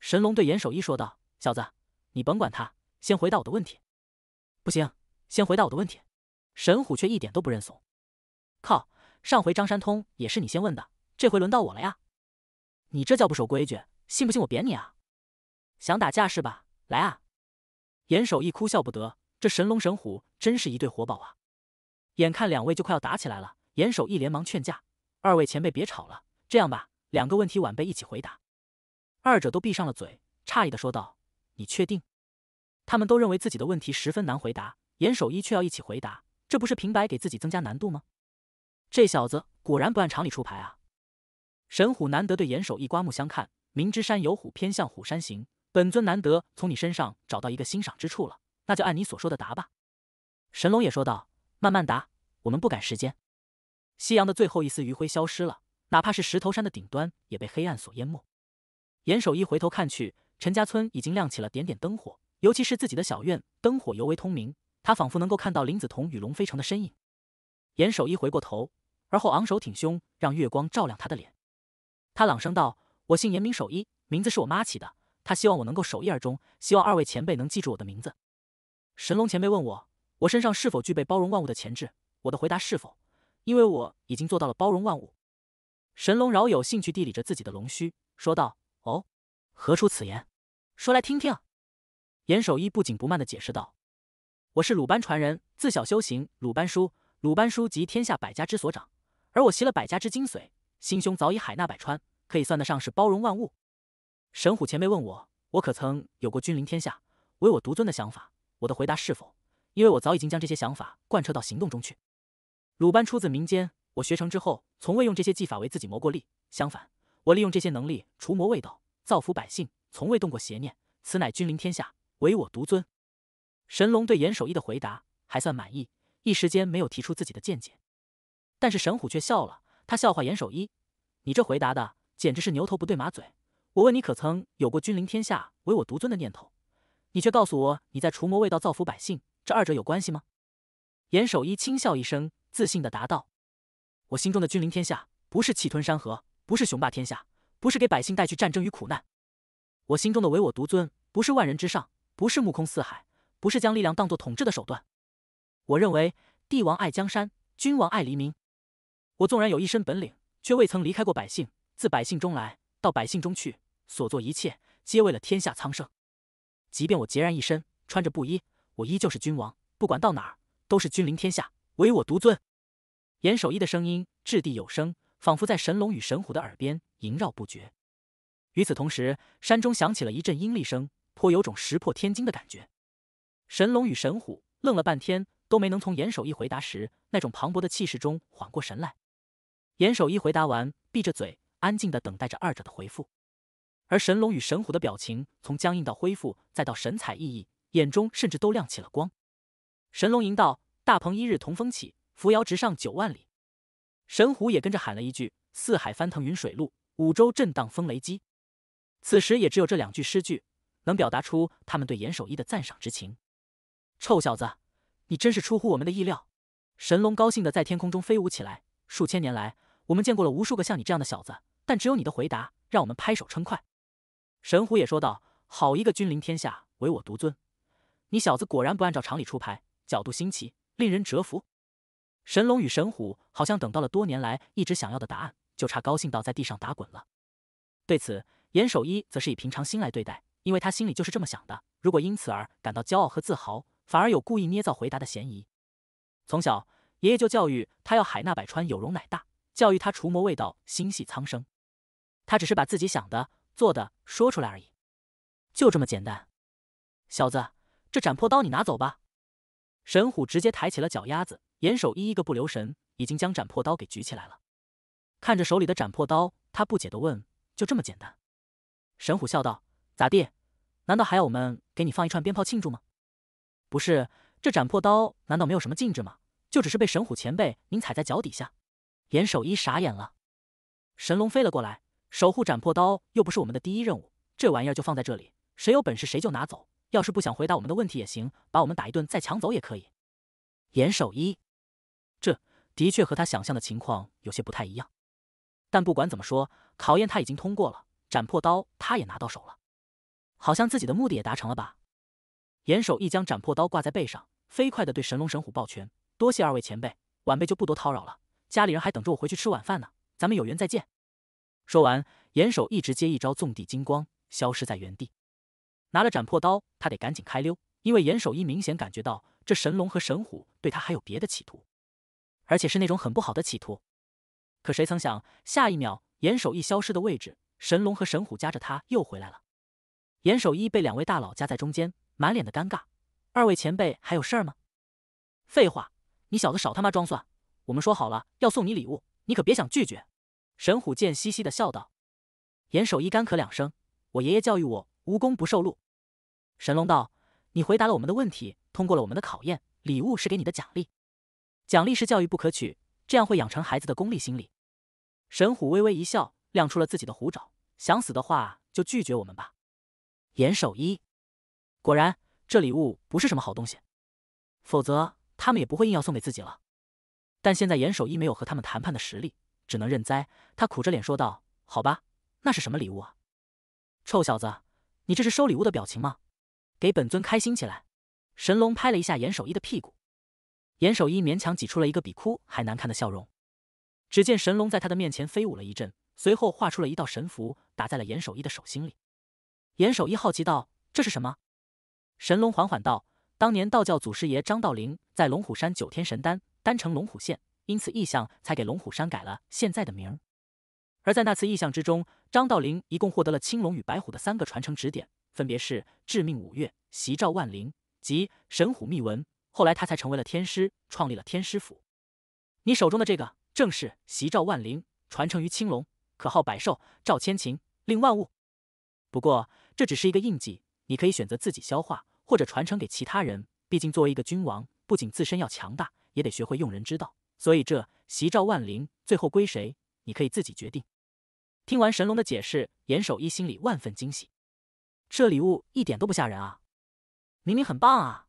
神龙对严守一说道：“小子，你甭管他，先回答我的问题。”不行，先回答我的问题。神虎却一点都不认怂，靠！上回张山通也是你先问的，这回轮到我了呀！你这叫不守规矩，信不信我扁你啊？想打架是吧？来啊！严守一哭笑不得。这神龙神虎真是一对活宝啊！眼看两位就快要打起来了，严守一连忙劝架：“二位前辈别吵了，这样吧，两个问题，晚辈一起回答。”二者都闭上了嘴，诧异的说道：“你确定？”他们都认为自己的问题十分难回答，严守一却要一起回答，这不是平白给自己增加难度吗？这小子果然不按常理出牌啊！神虎难得对严守一刮目相看，明知山有虎，偏向虎山行，本尊难得从你身上找到一个欣赏之处了。那就按你所说的答吧。神龙也说道：“慢慢答，我们不赶时间。”夕阳的最后一丝余晖消失了，哪怕是石头山的顶端，也被黑暗所淹没。严守一回头看去，陈家村已经亮起了点点灯火，尤其是自己的小院，灯火尤为通明。他仿佛能够看到林子彤与龙飞成的身影。严守一回过头，而后昂首挺胸，让月光照亮他的脸。他朗声道：“我姓严明守一，名字是我妈起的。她希望我能够守一而终，希望二位前辈能记住我的名字。”神龙前辈问我，我身上是否具备包容万物的潜质？我的回答是否？因为我已经做到了包容万物。神龙饶有兴趣地理着自己的龙须，说道：“哦，何出此言？说来听听。”严守一不紧不慢的解释道：“我是鲁班传人，自小修行鲁班书，鲁班书集天下百家之所长，而我习了百家之精髓，心胸早已海纳百川，可以算得上是包容万物。”神虎前辈问我，我可曾有过君临天下、唯我独尊的想法？我的回答是否？因为我早已经将这些想法贯彻到行动中去。鲁班出自民间，我学成之后，从未用这些技法为自己谋过利。相反，我利用这些能力除魔卫道，造福百姓，从未动过邪念。此乃君临天下，唯我独尊。神龙对严守一的回答还算满意，一时间没有提出自己的见解。但是神虎却笑了，他笑话严守一：“你这回答的简直是牛头不对马嘴。我问你，可曾有过君临天下，唯我独尊的念头？”你却告诉我你在除魔卫道、造福百姓，这二者有关系吗？严守一轻笑一声，自信的答道：“我心中的君临天下，不是气吞山河，不是雄霸天下，不是给百姓带去战争与苦难；我心中的唯我独尊，不是万人之上，不是目空四海，不是将力量当作统治的手段。我认为，帝王爱江山，君王爱黎民。我纵然有一身本领，却未曾离开过百姓，自百姓中来到百姓中去，所做一切皆为了天下苍生。”即便我孑然一身，穿着布衣，我依旧是君王。不管到哪儿，都是君临天下，唯我独尊。严守一的声音掷地有声，仿佛在神龙与神虎的耳边萦绕不绝。与此同时，山中响起了一阵阴厉声，颇有种石破天惊的感觉。神龙与神虎愣了半天，都没能从严守一回答时那种磅礴的气势中缓过神来。严守一回答完，闭着嘴，安静地等待着二者的回复。而神龙与神虎的表情从僵硬到恢复，再到神采奕奕，眼中甚至都亮起了光。神龙吟道：“大鹏一日同风起，扶摇直上九万里。”神虎也跟着喊了一句：“四海翻腾云水路，五洲震荡风雷激。”此时也只有这两句诗句，能表达出他们对严守一的赞赏之情。臭小子，你真是出乎我们的意料！神龙高兴的在天空中飞舞起来。数千年来，我们见过了无数个像你这样的小子，但只有你的回答，让我们拍手称快。神虎也说道：“好一个君临天下，唯我独尊！你小子果然不按照常理出牌，角度新奇，令人折服。”神龙与神虎好像等到了多年来一直想要的答案，就差高兴到在地上打滚了。对此，严守一则是以平常心来对待，因为他心里就是这么想的。如果因此而感到骄傲和自豪，反而有故意捏造回答的嫌疑。从小，爷爷就教育他要海纳百川，有容乃大；教育他除魔卫道，心系苍生。他只是把自己想的。做的说出来而已，就这么简单。小子，这斩魄刀你拿走吧。神虎直接抬起了脚丫子，严守一一个不留神，已经将斩魄刀给举起来了。看着手里的斩魄刀，他不解的问：“就这么简单？”神虎笑道：“咋地？难道还要我们给你放一串鞭炮庆祝吗？”“不是，这斩魄刀难道没有什么禁制吗？就只是被神虎前辈您踩在脚底下？”严守一傻眼了。神龙飞了过来。守护斩破刀又不是我们的第一任务，这玩意儿就放在这里，谁有本事谁就拿走。要是不想回答我们的问题也行，把我们打一顿再抢走也可以。严守一，这的确和他想象的情况有些不太一样。但不管怎么说，考验他已经通过了，斩破刀他也拿到手了，好像自己的目的也达成了吧。严守一将斩破刀挂在背上，飞快地对神龙神虎抱拳：“多谢二位前辈，晚辈就不多叨扰了。家里人还等着我回去吃晚饭呢，咱们有缘再见。”说完，严守一直接一招纵地金光消失在原地。拿了斩破刀，他得赶紧开溜，因为严守一明显感觉到这神龙和神虎对他还有别的企图，而且是那种很不好的企图。可谁曾想，下一秒严守一消失的位置，神龙和神虎夹着他又回来了。严守一被两位大佬夹在中间，满脸的尴尬。二位前辈还有事儿吗？废话，你小子少他妈装蒜！我们说好了要送你礼物，你可别想拒绝。神虎见，嘻嘻的笑道：“严守一，干咳两声。我爷爷教育我，无功不受禄。”神龙道：“你回答了我们的问题，通过了我们的考验，礼物是给你的奖励。奖励是教育不可取，这样会养成孩子的功利心理。”神虎微微一笑，亮出了自己的虎爪：“想死的话，就拒绝我们吧。”严守一果然，这礼物不是什么好东西，否则他们也不会硬要送给自己了。但现在严守一没有和他们谈判的实力。只能认栽。他苦着脸说道：“好吧，那是什么礼物啊？”臭小子，你这是收礼物的表情吗？给本尊开心起来！神龙拍了一下严守一的屁股，严守一勉强挤出了一个比哭还难看的笑容。只见神龙在他的面前飞舞了一阵，随后画出了一道神符，打在了严守一的手心里。严守一好奇道：“这是什么？”神龙缓缓道：“当年道教祖师爷张道陵在龙虎山九天神丹丹成龙虎现。”因此，意象才给龙虎山改了现在的名。而在那次意象之中，张道陵一共获得了青龙与白虎的三个传承指点，分别是致命五岳、袭照万灵及神虎秘文。后来，他才成为了天师，创立了天师府。你手中的这个正是袭照万灵传承于青龙，可号百兽照千禽，令万物。不过，这只是一个印记，你可以选择自己消化，或者传承给其他人。毕竟，作为一个君王，不仅自身要强大，也得学会用人之道。所以这夕照万灵最后归谁，你可以自己决定。听完神龙的解释，严守一心里万分惊喜，这礼物一点都不吓人啊，明明很棒啊！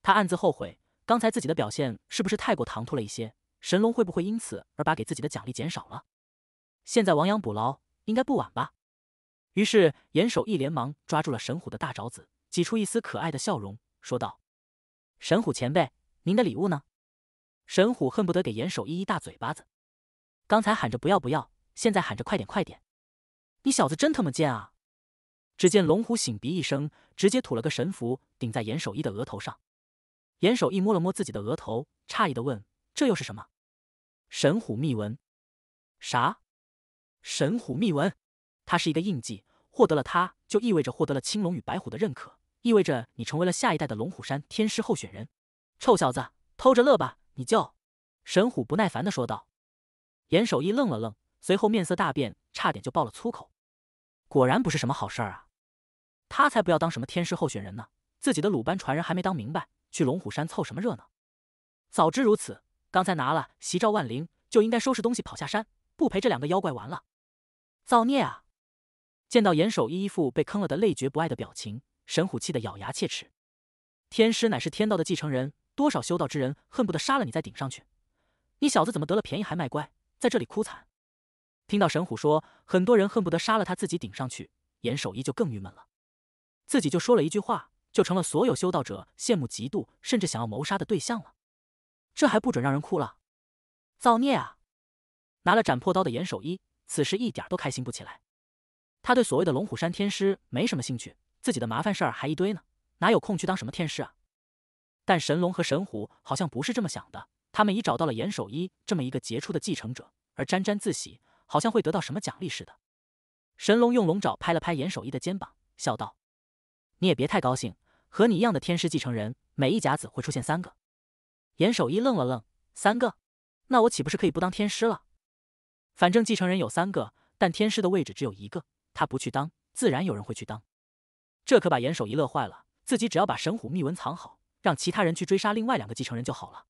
他暗自后悔刚才自己的表现是不是太过唐突了一些，神龙会不会因此而把给自己的奖励减少了？现在亡羊补牢应该不晚吧？于是严守一连忙抓住了神虎的大爪子，挤出一丝可爱的笑容，说道：“神虎前辈，您的礼物呢？”神虎恨不得给严守一一大嘴巴子，刚才喊着不要不要，现在喊着快点快点，你小子真他妈贱啊！只见龙虎醒鼻一声，直接吐了个神符顶在严守一的额头上。严守一摸了摸自己的额头，诧异的问：“这又是什么？”神虎秘文？啥？神虎秘文？它是一个印记，获得了它就意味着获得了青龙与白虎的认可，意味着你成为了下一代的龙虎山天师候选人。臭小子，偷着乐吧！你叫，神虎不耐烦的说道。严守一愣了愣，随后面色大变，差点就爆了粗口。果然不是什么好事儿啊！他才不要当什么天师候选人呢！自己的鲁班传人还没当明白，去龙虎山凑什么热闹？早知如此，刚才拿了席照万灵就应该收拾东西跑下山，不陪这两个妖怪玩了。造孽啊！见到严守一一副被坑了的累觉不爱的表情，神虎气得咬牙切齿。天师乃是天道的继承人。多少修道之人恨不得杀了你再顶上去，你小子怎么得了便宜还卖乖，在这里哭惨？听到神虎说很多人恨不得杀了他自己顶上去，严守一就更郁闷了。自己就说了一句话，就成了所有修道者羡慕、嫉妒，甚至想要谋杀的对象了。这还不准让人哭了，造孽啊！拿了斩破刀的严守一此时一点都开心不起来。他对所谓的龙虎山天师没什么兴趣，自己的麻烦事儿还一堆呢，哪有空去当什么天师啊？但神龙和神虎好像不是这么想的，他们已找到了严守一这么一个杰出的继承者而沾沾自喜，好像会得到什么奖励似的。神龙用龙爪拍了拍严守一的肩膀，笑道：“你也别太高兴，和你一样的天师继承人，每一甲子会出现三个。”严守一愣了愣：“三个？那我岂不是可以不当天师了？”“反正继承人有三个，但天师的位置只有一个，他不去当，自然有人会去当。”这可把严守一乐坏了，自己只要把神虎秘文藏好。让其他人去追杀另外两个继承人就好了。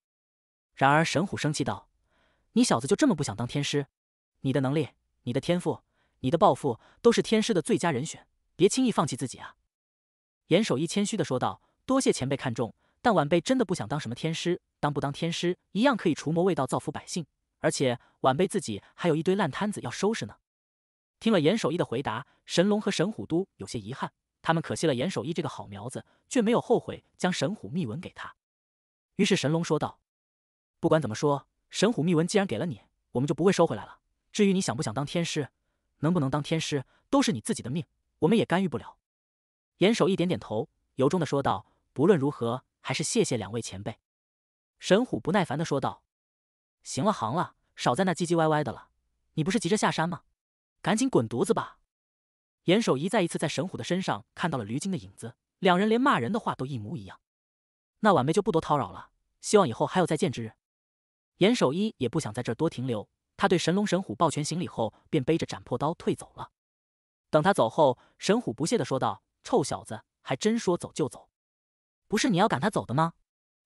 然而神虎生气道：“你小子就这么不想当天师？你的能力、你的天赋、你的抱负，都是天师的最佳人选。别轻易放弃自己啊！”严守一谦虚的说道：“多谢前辈看重，但晚辈真的不想当什么天师。当不当天师，一样可以除魔卫道，造福百姓。而且晚辈自己还有一堆烂摊子要收拾呢。”听了严守一的回答，神龙和神虎都有些遗憾。他们可惜了严守一这个好苗子，却没有后悔将神虎秘文给他。于是神龙说道：“不管怎么说，神虎秘文既然给了你，我们就不会收回来了。至于你想不想当天师，能不能当天师，都是你自己的命，我们也干预不了。”严守一点点头，由衷的说道：“不论如何，还是谢谢两位前辈。”神虎不耐烦的说道：“行了行了，少在那唧唧歪歪的了。你不是急着下山吗？赶紧滚犊子吧！”严守一再一次在神虎的身上看到了驴精的影子，两人连骂人的话都一模一样。那晚辈就不多叨扰了，希望以后还有再见之日。严守一也不想在这多停留，他对神龙、神虎抱拳行礼后，便背着斩破刀退走了。等他走后，神虎不屑的说道：“臭小子，还真说走就走，不是你要赶他走的吗？”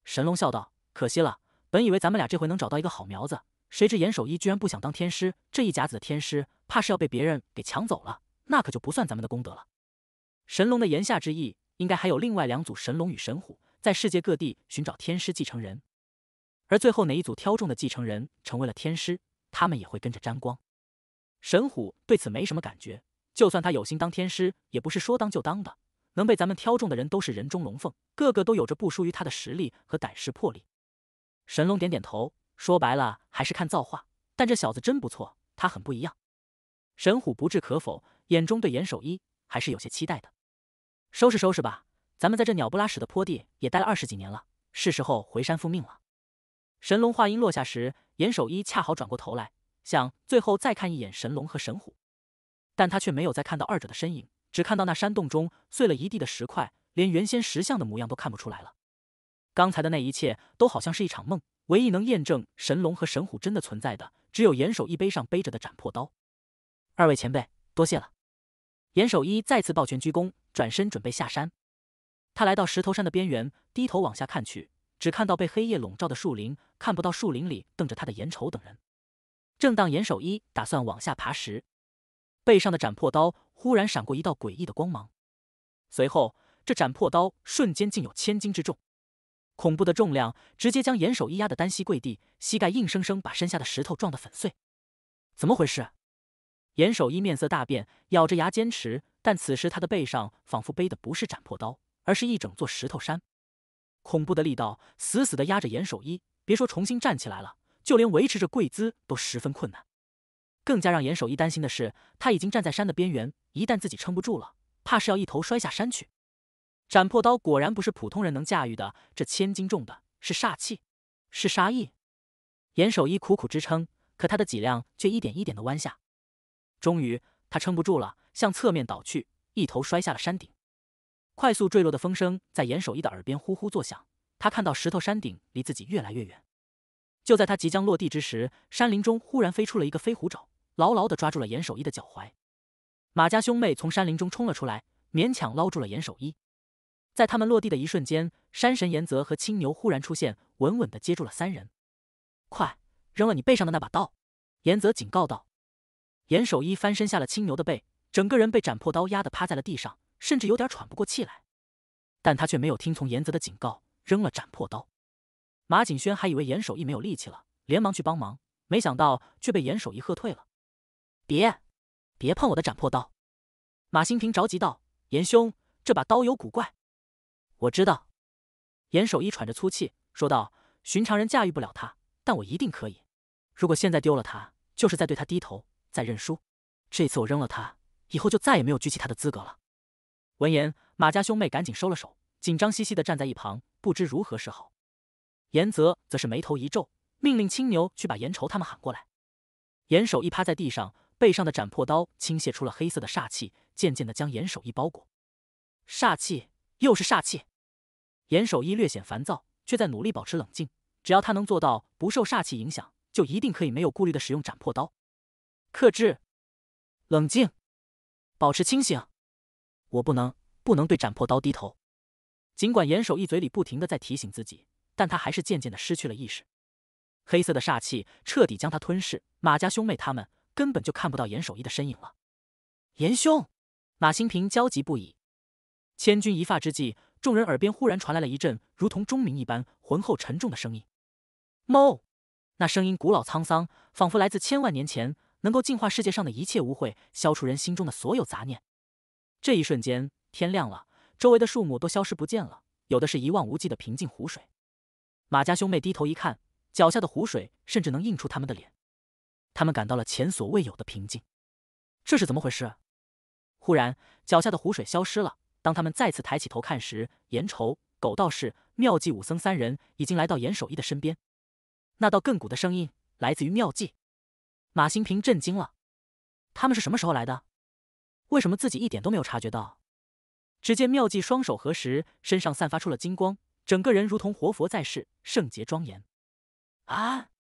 神龙笑道：“可惜了，本以为咱们俩这回能找到一个好苗子，谁知严守一居然不想当天师，这一甲子的天师，怕是要被别人给抢走了。”那可就不算咱们的功德了。神龙的言下之意，应该还有另外两组神龙与神虎，在世界各地寻找天师继承人。而最后哪一组挑中的继承人成为了天师，他们也会跟着沾光。神虎对此没什么感觉，就算他有心当天师，也不是说当就当的。能被咱们挑中的人，都是人中龙凤，个个都有着不输于他的实力和胆识魄力。神龙点点头，说白了还是看造化，但这小子真不错，他很不一样。神虎不置可否。眼中对严守一还是有些期待的，收拾收拾吧，咱们在这鸟不拉屎的坡地也待了二十几年了，是时候回山复命了。神龙话音落下时，严守一恰好转过头来，想最后再看一眼神龙和神虎，但他却没有再看到二者的身影，只看到那山洞中碎了一地的石块，连原先石像的模样都看不出来了。刚才的那一切都好像是一场梦，唯一能验证神龙和神虎真的存在的，只有严守一背上背着的斩破刀。二位前辈，多谢了。严守一再次抱拳鞠躬，转身准备下山。他来到石头山的边缘，低头往下看去，只看到被黑夜笼罩的树林，看不到树林里瞪着他的严丑等人。正当严守一打算往下爬时，背上的斩破刀忽然闪过一道诡异的光芒，随后这斩破刀瞬间竟有千斤之重，恐怖的重量直接将严守一压得单膝跪地，膝盖硬生生把身下的石头撞得粉碎。怎么回事？严守一面色大变，咬着牙坚持。但此时他的背上仿佛背的不是斩破刀，而是一整座石头山。恐怖的力道死死的压着严守一，别说重新站起来了，就连维持着跪姿都十分困难。更加让严守一担心的是，他已经站在山的边缘，一旦自己撑不住了，怕是要一头摔下山去。斩破刀果然不是普通人能驾驭的，这千斤重的是煞气，是杀意。严守一苦苦支撑，可他的脊梁却一点一点的弯下。终于，他撑不住了，向侧面倒去，一头摔下了山顶。快速坠落的风声在严守一的耳边呼呼作响。他看到石头山顶离自己越来越远。就在他即将落地之时，山林中忽然飞出了一个飞虎爪，牢牢的抓住了严守一的脚踝。马家兄妹从山林中冲了出来，勉强捞住了严守一。在他们落地的一瞬间，山神严泽和青牛忽然出现，稳稳的接住了三人。快扔了你背上的那把刀！严泽警告道。严守一翻身下了青牛的背，整个人被斩破刀压得趴在了地上，甚至有点喘不过气来。但他却没有听从严泽的警告，扔了斩破刀。马景轩还以为严守一没有力气了，连忙去帮忙，没想到却被严守一喝退了：“别，别碰我的斩破刀！”马新平着急道：“严兄，这把刀有古怪。”“我知道。”严守一喘着粗气说道：“寻常人驾驭不了它，但我一定可以。如果现在丢了它，就是在对他低头。”在认输，这次我扔了他，以后就再也没有举起他的资格了。闻言，马家兄妹赶紧收了手，紧张兮兮的站在一旁，不知如何是好。严泽则是眉头一皱，命令青牛去把严愁他们喊过来。严守一趴在地上，背上的斩破刀倾泻出了黑色的煞气，渐渐的将严守一包裹。煞气，又是煞气。严守一略显烦躁，却在努力保持冷静。只要他能做到不受煞气影响，就一定可以没有顾虑的使用斩破刀。克制，冷静，保持清醒。我不能，不能对斩破刀低头。尽管严守一嘴里不停的在提醒自己，但他还是渐渐的失去了意识。黑色的煞气彻底将他吞噬。马家兄妹他们根本就看不到严守一的身影了。严兄，马新平焦急不已。千钧一发之际，众人耳边忽然传来了一阵如同钟鸣一般浑厚沉重的声音。猫，那声音古老沧桑，仿佛来自千万年前。能够净化世界上的一切污秽，消除人心中的所有杂念。这一瞬间，天亮了，周围的树木都消失不见了，有的是一望无际的平静湖水。马家兄妹低头一看，脚下的湖水甚至能映出他们的脸。他们感到了前所未有的平静。这是怎么回事？忽然，脚下的湖水消失了。当他们再次抬起头看时，严愁、狗道士、妙计武僧三人已经来到严守义的身边。那道亘古的声音来自于妙计。马新平震惊了，他们是什么时候来的？为什么自己一点都没有察觉到？只见妙计双手合十，身上散发出了金光，整个人如同活佛在世，圣洁庄严。啊，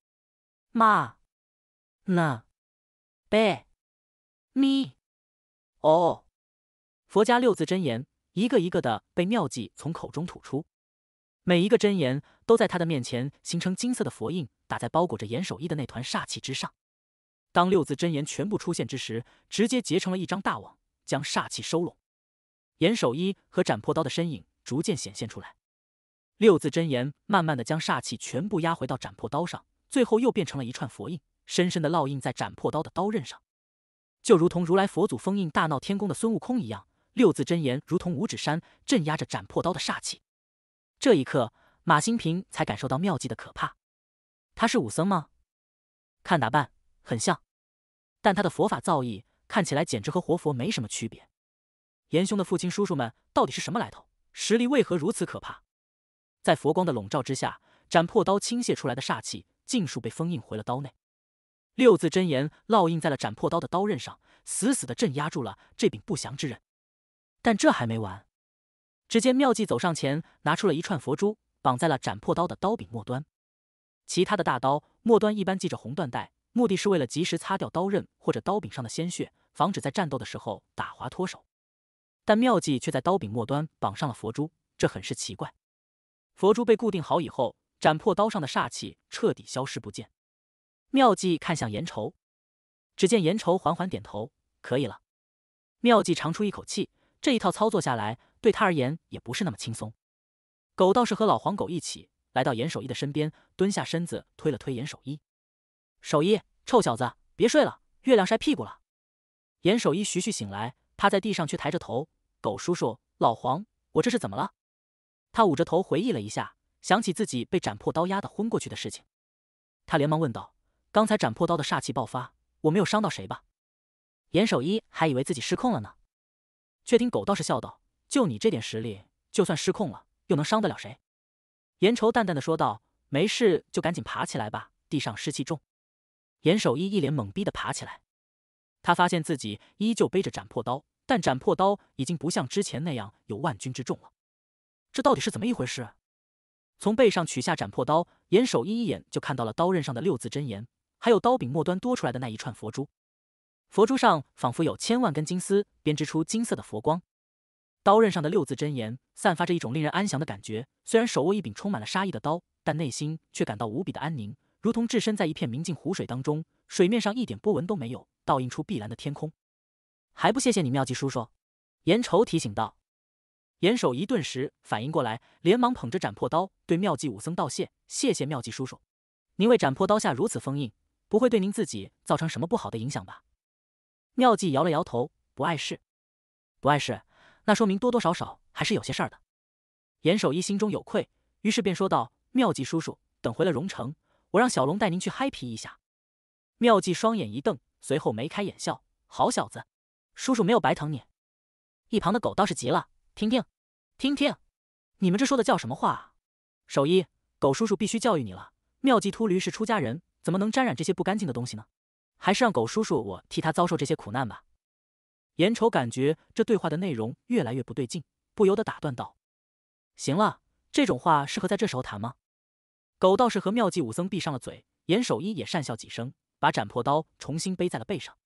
妈，那贝，咪，哦，佛家六字真言，一个一个的被妙计从口中吐出，每一个真言都在他的面前形成金色的佛印，打在包裹着严守义的那团煞气之上。当六字真言全部出现之时，直接结成了一张大网，将煞气收拢。严守一和斩破刀的身影逐渐显现出来。六字真言慢慢的将煞气全部压回到斩破刀上，最后又变成了一串佛印，深深的烙印在斩破刀的刀刃上，就如同如来佛祖封印大闹天宫的孙悟空一样。六字真言如同五指山镇压着斩破刀的煞气。这一刻，马新平才感受到妙计的可怕。他是武僧吗？看打扮。很像，但他的佛法造诣看起来简直和活佛没什么区别。严兄的父亲、叔叔们到底是什么来头？实力为何如此可怕？在佛光的笼罩之下，斩破刀倾泻出来的煞气尽数被封印回了刀内。六字真言烙印在了斩破刀的刀刃上，死死的镇压住了这柄不祥之刃。但这还没完，只见妙计走上前，拿出了一串佛珠，绑在了斩破刀的刀柄末端。其他的大刀末端一般系着红缎带。目的是为了及时擦掉刀刃或者刀柄上的鲜血，防止在战斗的时候打滑脱手。但妙计却在刀柄末端绑上了佛珠，这很是奇怪。佛珠被固定好以后，斩破刀上的煞气彻底消失不见。妙计看向严愁，只见严愁缓缓点头：“可以了。”妙计长出一口气，这一套操作下来，对他而言也不是那么轻松。狗道士和老黄狗一起来到严守一的身边，蹲下身子推了推严守一。守一，臭小子，别睡了，月亮晒屁股了。严守一徐徐醒来，趴在地上，却抬着头。狗叔叔，老黄，我这是怎么了？他捂着头回忆了一下，想起自己被斩破刀压的昏过去的事情，他连忙问道：“刚才斩破刀的煞气爆发，我没有伤到谁吧？”严守一还以为自己失控了呢，却听狗道士笑道：“就你这点实力，就算失控了，又能伤得了谁？”严愁淡淡的说道：“没事，就赶紧爬起来吧，地上湿气重。”严守一一脸懵逼的爬起来，他发现自己依旧背着斩破刀，但斩破刀已经不像之前那样有万钧之重了。这到底是怎么一回事？从背上取下斩破刀，严守一一眼就看到了刀刃上的六字真言，还有刀柄末端多出来的那一串佛珠。佛珠上仿佛有千万根金丝编织出金色的佛光。刀刃上的六字真言散发着一种令人安详的感觉。虽然手握一柄充满了杀意的刀，但内心却感到无比的安宁。如同置身在一片明净湖水当中，水面上一点波纹都没有，倒映出碧蓝的天空。还不谢谢你妙计叔叔，严愁提醒道。严守一顿时反应过来，连忙捧着斩破刀对妙计武僧道谢：“谢谢妙计叔叔，您为斩破刀下如此封印，不会对您自己造成什么不好的影响吧？”妙计摇了摇头：“不碍事，不碍事。那说明多多少少还是有些事儿的。”严守一心中有愧，于是便说道：“妙计叔叔，等回了荣城。”我让小龙带您去嗨皮一下。妙计双眼一瞪，随后眉开眼笑。好小子，叔叔没有白疼你。一旁的狗倒是急了，听听，听听，你们这说的叫什么话？啊？守一，狗叔叔必须教育你了。妙计秃驴是出家人，怎么能沾染这些不干净的东西呢？还是让狗叔叔我替他遭受这些苦难吧。眼瞅感觉这对话的内容越来越不对劲，不由得打断道：“行了，这种话适合在这时候谈吗？”狗道士和妙计武僧闭上了嘴，严守一也讪笑几声，把斩破刀重新背在了背上。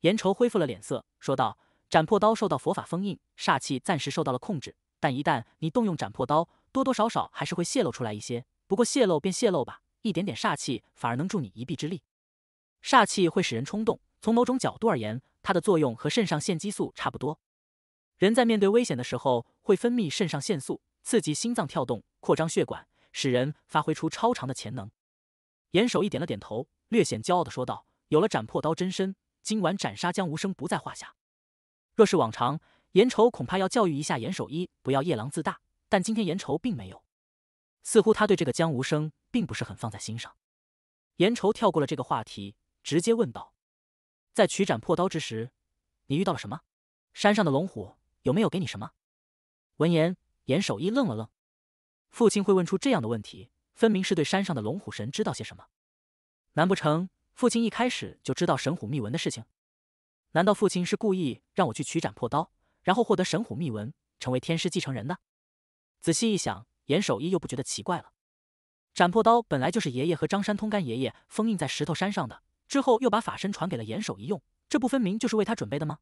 严愁恢复了脸色，说道：“斩破刀受到佛法封印，煞气暂时受到了控制，但一旦你动用斩破刀，多多少少还是会泄露出来一些。不过泄露便泄露吧，一点点煞气反而能助你一臂之力。煞气会使人冲动，从某种角度而言，它的作用和肾上腺激素差不多。人在面对危险的时候会分泌肾上腺素，刺激心脏跳动，扩张血管。”使人发挥出超常的潜能。严守一点了点头，略显骄傲的说道：“有了斩破刀真身，今晚斩杀江无生不在话下。若是往常，严愁恐怕要教育一下严守一，不要夜郎自大。但今天严愁并没有，似乎他对这个江无生并不是很放在心上。”严愁跳过了这个话题，直接问道：“在取斩破刀之时，你遇到了什么？山上的龙虎有没有给你什么？”闻言，严守一愣了愣。父亲会问出这样的问题，分明是对山上的龙虎神知道些什么。难不成父亲一开始就知道神虎秘文的事情？难道父亲是故意让我去取斩破刀，然后获得神虎秘文，成为天师继承人的？仔细一想，严守一又不觉得奇怪了。斩破刀本来就是爷爷和张山通干爷爷封印在石头山上的，之后又把法身传给了严守一用，这不分明就是为他准备的吗？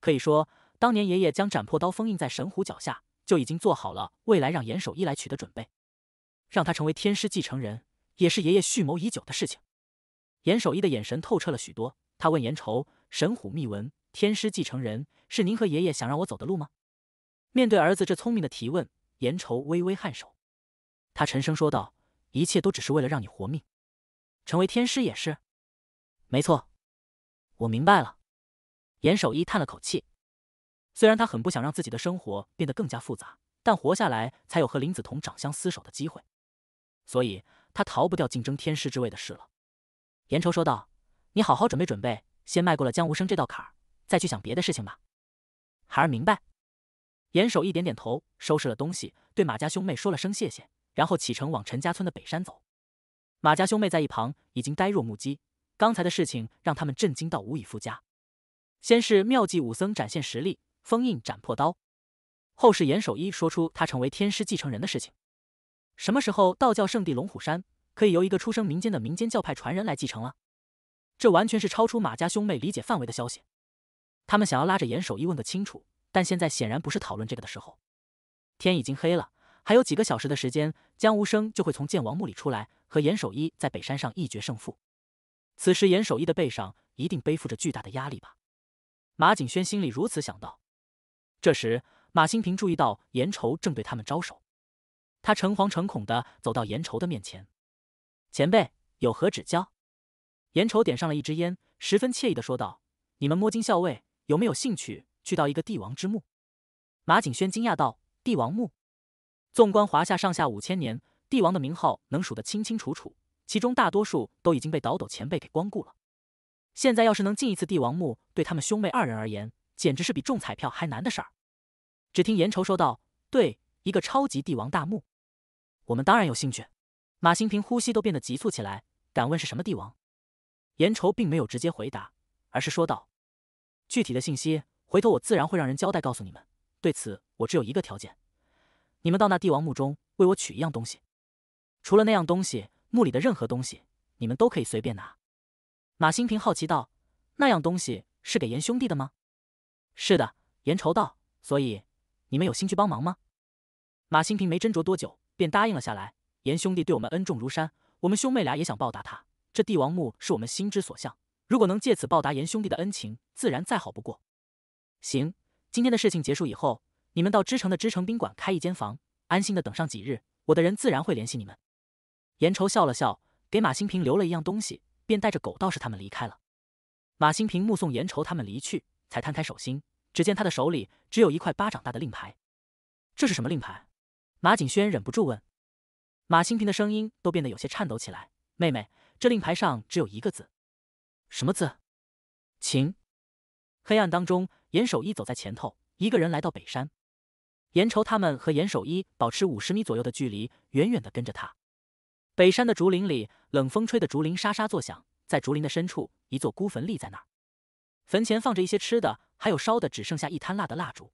可以说，当年爷爷将斩破刀封印在神虎脚下。就已经做好了未来让严守一来取的准备，让他成为天师继承人，也是爷爷蓄谋已久的事情。严守一的眼神透彻了许多，他问严愁：“神虎秘闻，天师继承人，是您和爷爷想让我走的路吗？”面对儿子这聪明的提问，严愁微微颔首，他沉声说道：“一切都只是为了让你活命，成为天师也是。”“没错。”“我明白了。”严守一叹了口气。虽然他很不想让自己的生活变得更加复杂，但活下来才有和林子彤长相厮守的机会，所以他逃不掉竞争天师之位的事了。严愁说道：“你好好准备准备，先迈过了江无声这道坎儿，再去想别的事情吧。”孩儿明白。严守一点点头，收拾了东西，对马家兄妹说了声谢谢，然后启程往陈家村的北山走。马家兄妹在一旁已经呆若木鸡，刚才的事情让他们震惊到无以复加。先是妙计武僧展现实力。封印斩破刀，后世严守一说出他成为天师继承人的事情。什么时候道教圣地龙虎山可以由一个出生民间的民间教派传人来继承了？这完全是超出马家兄妹理解范围的消息。他们想要拉着严守一问个清楚，但现在显然不是讨论这个的时候。天已经黑了，还有几个小时的时间，江无生就会从剑王墓里出来，和严守一在北山上一决胜负。此时严守一的背上一定背负着巨大的压力吧？马景轩心里如此想到。这时，马新平注意到严愁正对他们招手，他诚惶诚恐的走到严愁的面前：“前辈有何指教？”严愁点上了一支烟，十分惬意的说道：“你们摸金校尉有没有兴趣去到一个帝王之墓？”马景轩惊讶道：“帝王墓？纵观华夏上下五千年，帝王的名号能数得清清楚楚，其中大多数都已经被倒斗前辈给光顾了。现在要是能进一次帝王墓，对他们兄妹二人而言，简直是比中彩票还难的事儿。”只听严愁说道：“对，一个超级帝王大墓，我们当然有兴趣。”马新平呼吸都变得急促起来。敢问是什么帝王？严愁并没有直接回答，而是说道：“具体的信息，回头我自然会让人交代告诉你们。对此，我只有一个条件：你们到那帝王墓中为我取一样东西。除了那样东西，墓里的任何东西你们都可以随便拿。”马新平好奇道：“那样东西是给严兄弟的吗？”“是的。”严愁道，“所以。”你们有兴趣帮忙吗？马新平没斟酌多久，便答应了下来。严兄弟对我们恩重如山，我们兄妹俩也想报答他。这帝王墓是我们心之所向，如果能借此报答严兄弟的恩情，自然再好不过。行，今天的事情结束以后，你们到知城的知城宾馆开一间房，安心的等上几日，我的人自然会联系你们。严愁笑了笑，给马新平留了一样东西，便带着狗道士他们离开了。马新平目送严愁他们离去，才摊开手心。只见他的手里只有一块巴掌大的令牌，这是什么令牌？马景轩忍不住问。马新平的声音都变得有些颤抖起来：“妹妹，这令牌上只有一个字，什么字？秦。”黑暗当中，严守一走在前头，一个人来到北山。严愁他们和严守一保持五十米左右的距离，远远的跟着他。北山的竹林里，冷风吹的竹林沙沙作响。在竹林的深处，一座孤坟立在那儿，坟前放着一些吃的。还有烧的只剩下一滩蜡的蜡烛，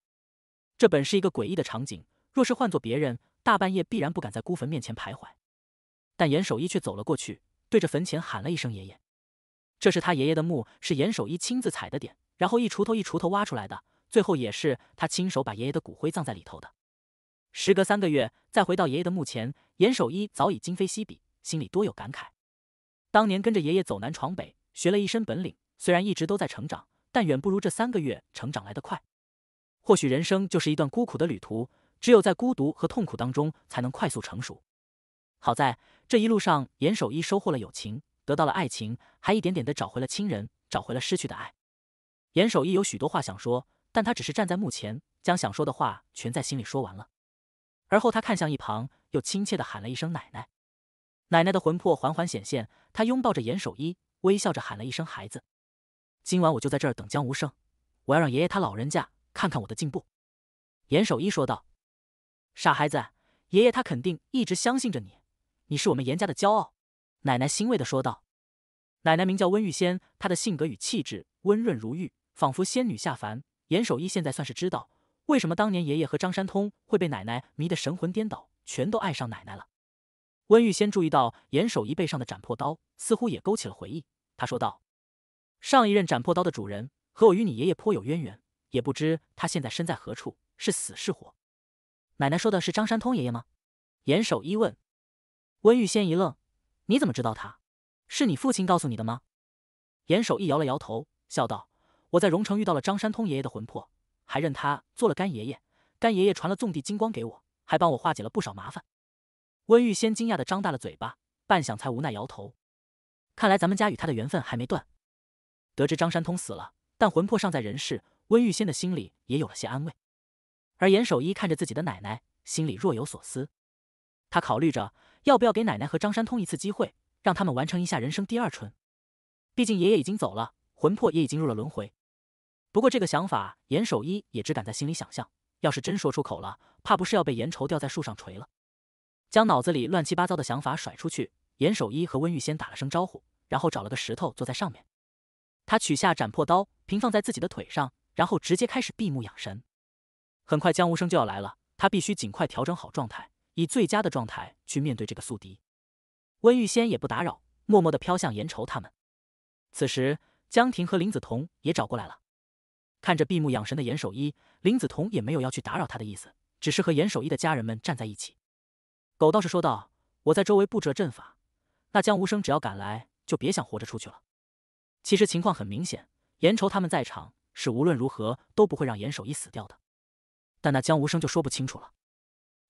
这本是一个诡异的场景。若是换做别人，大半夜必然不敢在孤坟面前徘徊。但严守一却走了过去，对着坟前喊了一声：“爷爷。”这是他爷爷的墓，是严守一亲自踩的点，然后一锄头一锄头挖出来的。最后也是他亲手把爷爷的骨灰葬在里头的。时隔三个月，再回到爷爷的墓前，严守一早已今非昔比，心里多有感慨。当年跟着爷爷走南闯北，学了一身本领，虽然一直都在成长。但远不如这三个月成长来得快。或许人生就是一段孤苦的旅途，只有在孤独和痛苦当中，才能快速成熟。好在这一路上，严守一收获了友情，得到了爱情，还一点点的找回了亲人，找回了失去的爱。严守一有许多话想说，但他只是站在墓前，将想说的话全在心里说完了。而后他看向一旁，又亲切的喊了一声“奶奶”。奶奶的魂魄缓缓显现，她拥抱着严守一，微笑着喊了一声“孩子”。今晚我就在这儿等江无生，我要让爷爷他老人家看看我的进步。”严守一说道。“傻孩子，爷爷他肯定一直相信着你，你是我们严家的骄傲。”奶奶欣慰地说道。“奶奶名叫温玉仙，她的性格与气质温润如玉，仿佛仙女下凡。”严守一现在算是知道为什么当年爷爷和张山通会被奶奶迷得神魂颠倒，全都爱上奶奶了。温玉仙注意到严守一背上的斩破刀，似乎也勾起了回忆。她说道。上一任斩破刀的主人和我与你爷爷颇有渊源，也不知他现在身在何处，是死是活。奶奶说的是张山通爷爷吗？严守一问。温玉仙一愣：“你怎么知道他？是你父亲告诉你的吗？”严守一摇了摇头，笑道：“我在荣城遇到了张山通爷爷的魂魄，还认他做了干爷爷。干爷爷传了纵地金光给我，还帮我化解了不少麻烦。”温玉仙惊讶的张大了嘴巴，半晌才无奈摇头：“看来咱们家与他的缘分还没断。”得知张山通死了，但魂魄尚在人世，温玉仙的心里也有了些安慰。而严守一看着自己的奶奶，心里若有所思。他考虑着要不要给奶奶和张山通一次机会，让他们完成一下人生第二春。毕竟爷爷已经走了，魂魄也已经入了轮回。不过这个想法，严守一也只敢在心里想象。要是真说出口了，怕不是要被严愁吊在树上锤了。将脑子里乱七八糟的想法甩出去，严守一和温玉仙打了声招呼，然后找了个石头坐在上面。他取下斩破刀，平放在自己的腿上，然后直接开始闭目养神。很快，江无生就要来了，他必须尽快调整好状态，以最佳的状态去面对这个宿敌。温玉仙也不打扰，默默的飘向颜愁他们。此时，江婷和林子彤也找过来了，看着闭目养神的颜守一，林子彤也没有要去打扰他的意思，只是和颜守一的家人们站在一起。狗道士说道：“我在周围布置了阵法，那江无生只要敢来，就别想活着出去了。”其实情况很明显，严愁他们在场是无论如何都不会让严守一死掉的。但那江无声就说不清楚了。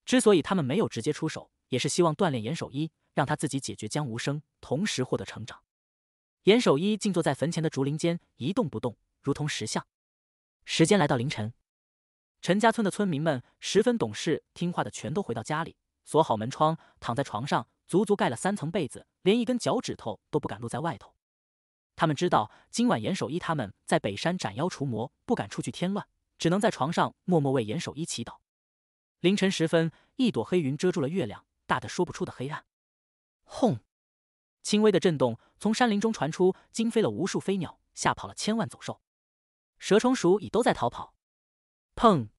之所以他们没有直接出手，也是希望锻炼严守一，让他自己解决江无声，同时获得成长。严守一静坐在坟前的竹林间，一动不动，如同石像。时间来到凌晨，陈家村的村民们十分懂事听话的，全都回到家里，锁好门窗，躺在床上，足足盖了三层被子，连一根脚趾头都不敢露在外头。他们知道今晚严守一他们在北山斩妖除魔，不敢出去添乱，只能在床上默默为严守一祈祷。凌晨时分，一朵黑云遮住了月亮，大的说不出的黑暗。轰！轻微的震动从山林中传出，惊飞了无数飞鸟，吓跑了千万走兽，蛇虫鼠蚁都在逃跑。砰！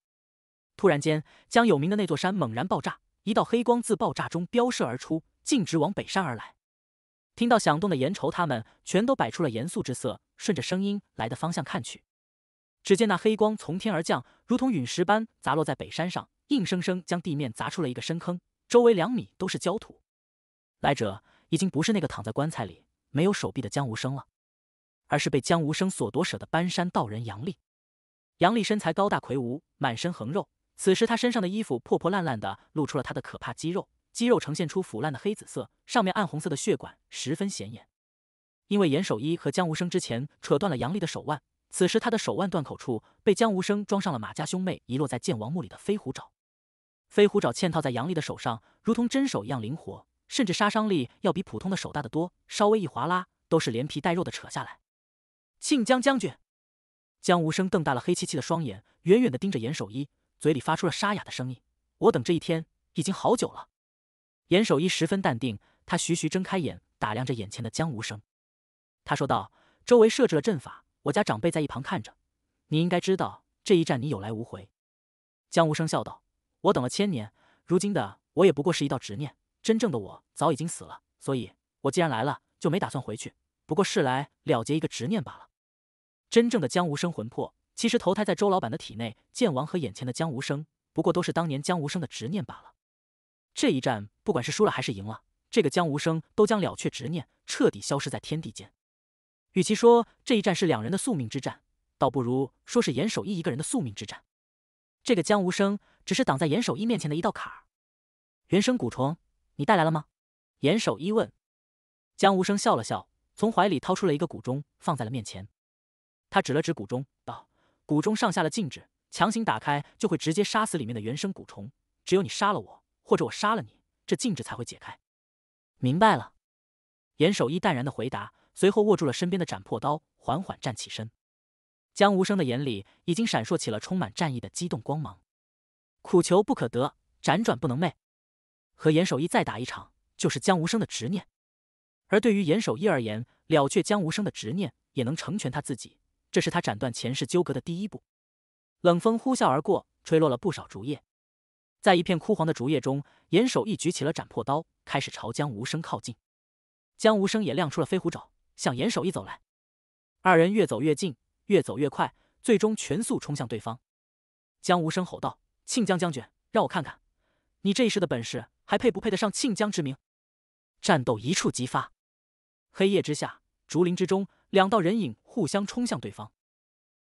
突然间，将有名的那座山猛然爆炸，一道黑光自爆炸中飙射而出，径直往北山而来。听到响动的严愁他们全都摆出了严肃之色，顺着声音来的方向看去，只见那黑光从天而降，如同陨石般砸落在北山上，硬生生将地面砸出了一个深坑，周围两米都是焦土。来者已经不是那个躺在棺材里没有手臂的江无生了，而是被江无生所夺舍的搬山道人杨丽。杨丽身材高大魁梧，满身横肉，此时他身上的衣服破破烂烂的，露出了他的可怕肌肉。肌肉呈现出腐烂的黑紫色，上面暗红色的血管十分显眼。因为严守一和江无生之前扯断了杨丽的手腕，此时他的手腕断口处被江无生装上了马家兄妹遗落在剑王墓里的飞虎爪。飞虎爪嵌套在杨丽的手上，如同真手一样灵活，甚至杀伤力要比普通的手大得多。稍微一划拉，都是连皮带肉的扯下来。庆江将军，江无生瞪大了黑漆漆的双眼，远远地盯着严守一，嘴里发出了沙哑的声音：“我等这一天已经好久了。”严守一十分淡定，他徐徐睁开眼，打量着眼前的江无生。他说道：“周围设置了阵法，我家长辈在一旁看着。你应该知道，这一战你有来无回。”江无生笑道：“我等了千年，如今的我也不过是一道执念，真正的我早已经死了。所以，我既然来了，就没打算回去。不过是来了结一个执念罢了。”真正的江无生魂魄，其实投胎在周老板的体内。剑王和眼前的江无生，不过都是当年江无生的执念罢了。这一战，不管是输了还是赢了，这个江无生都将了却执念，彻底消失在天地间。与其说这一战是两人的宿命之战，倒不如说是严守一一个人的宿命之战。这个江无生只是挡在严守一面前的一道坎儿。原生蛊虫，你带来了吗？严守一问。江无生笑了笑，从怀里掏出了一个蛊钟，放在了面前。他指了指蛊钟，道：“蛊钟上下了禁制，强行打开就会直接杀死里面的原生蛊虫。只有你杀了我。”或者我杀了你，这禁制才会解开。明白了，严守一淡然的回答，随后握住了身边的斩破刀，缓缓站起身。江无声的眼里已经闪烁起了充满战意的激动光芒。苦求不可得，辗转不能寐，和严守一再打一场，就是江无声的执念。而对于严守一而言，了却江无声的执念，也能成全他自己，这是他斩断前世纠葛的第一步。冷风呼啸而过，吹落了不少竹叶。在一片枯黄的竹叶中，严守义举起了斩破刀，开始朝江无声靠近。江无声也亮出了飞虎爪，向严守义走来。二人越走越近，越走越快，最终全速冲向对方。江无声吼道：“庆江将军，让我看看，你这一世的本事，还配不配得上庆江之名？”战斗一触即发。黑夜之下，竹林之中，两道人影互相冲向对方。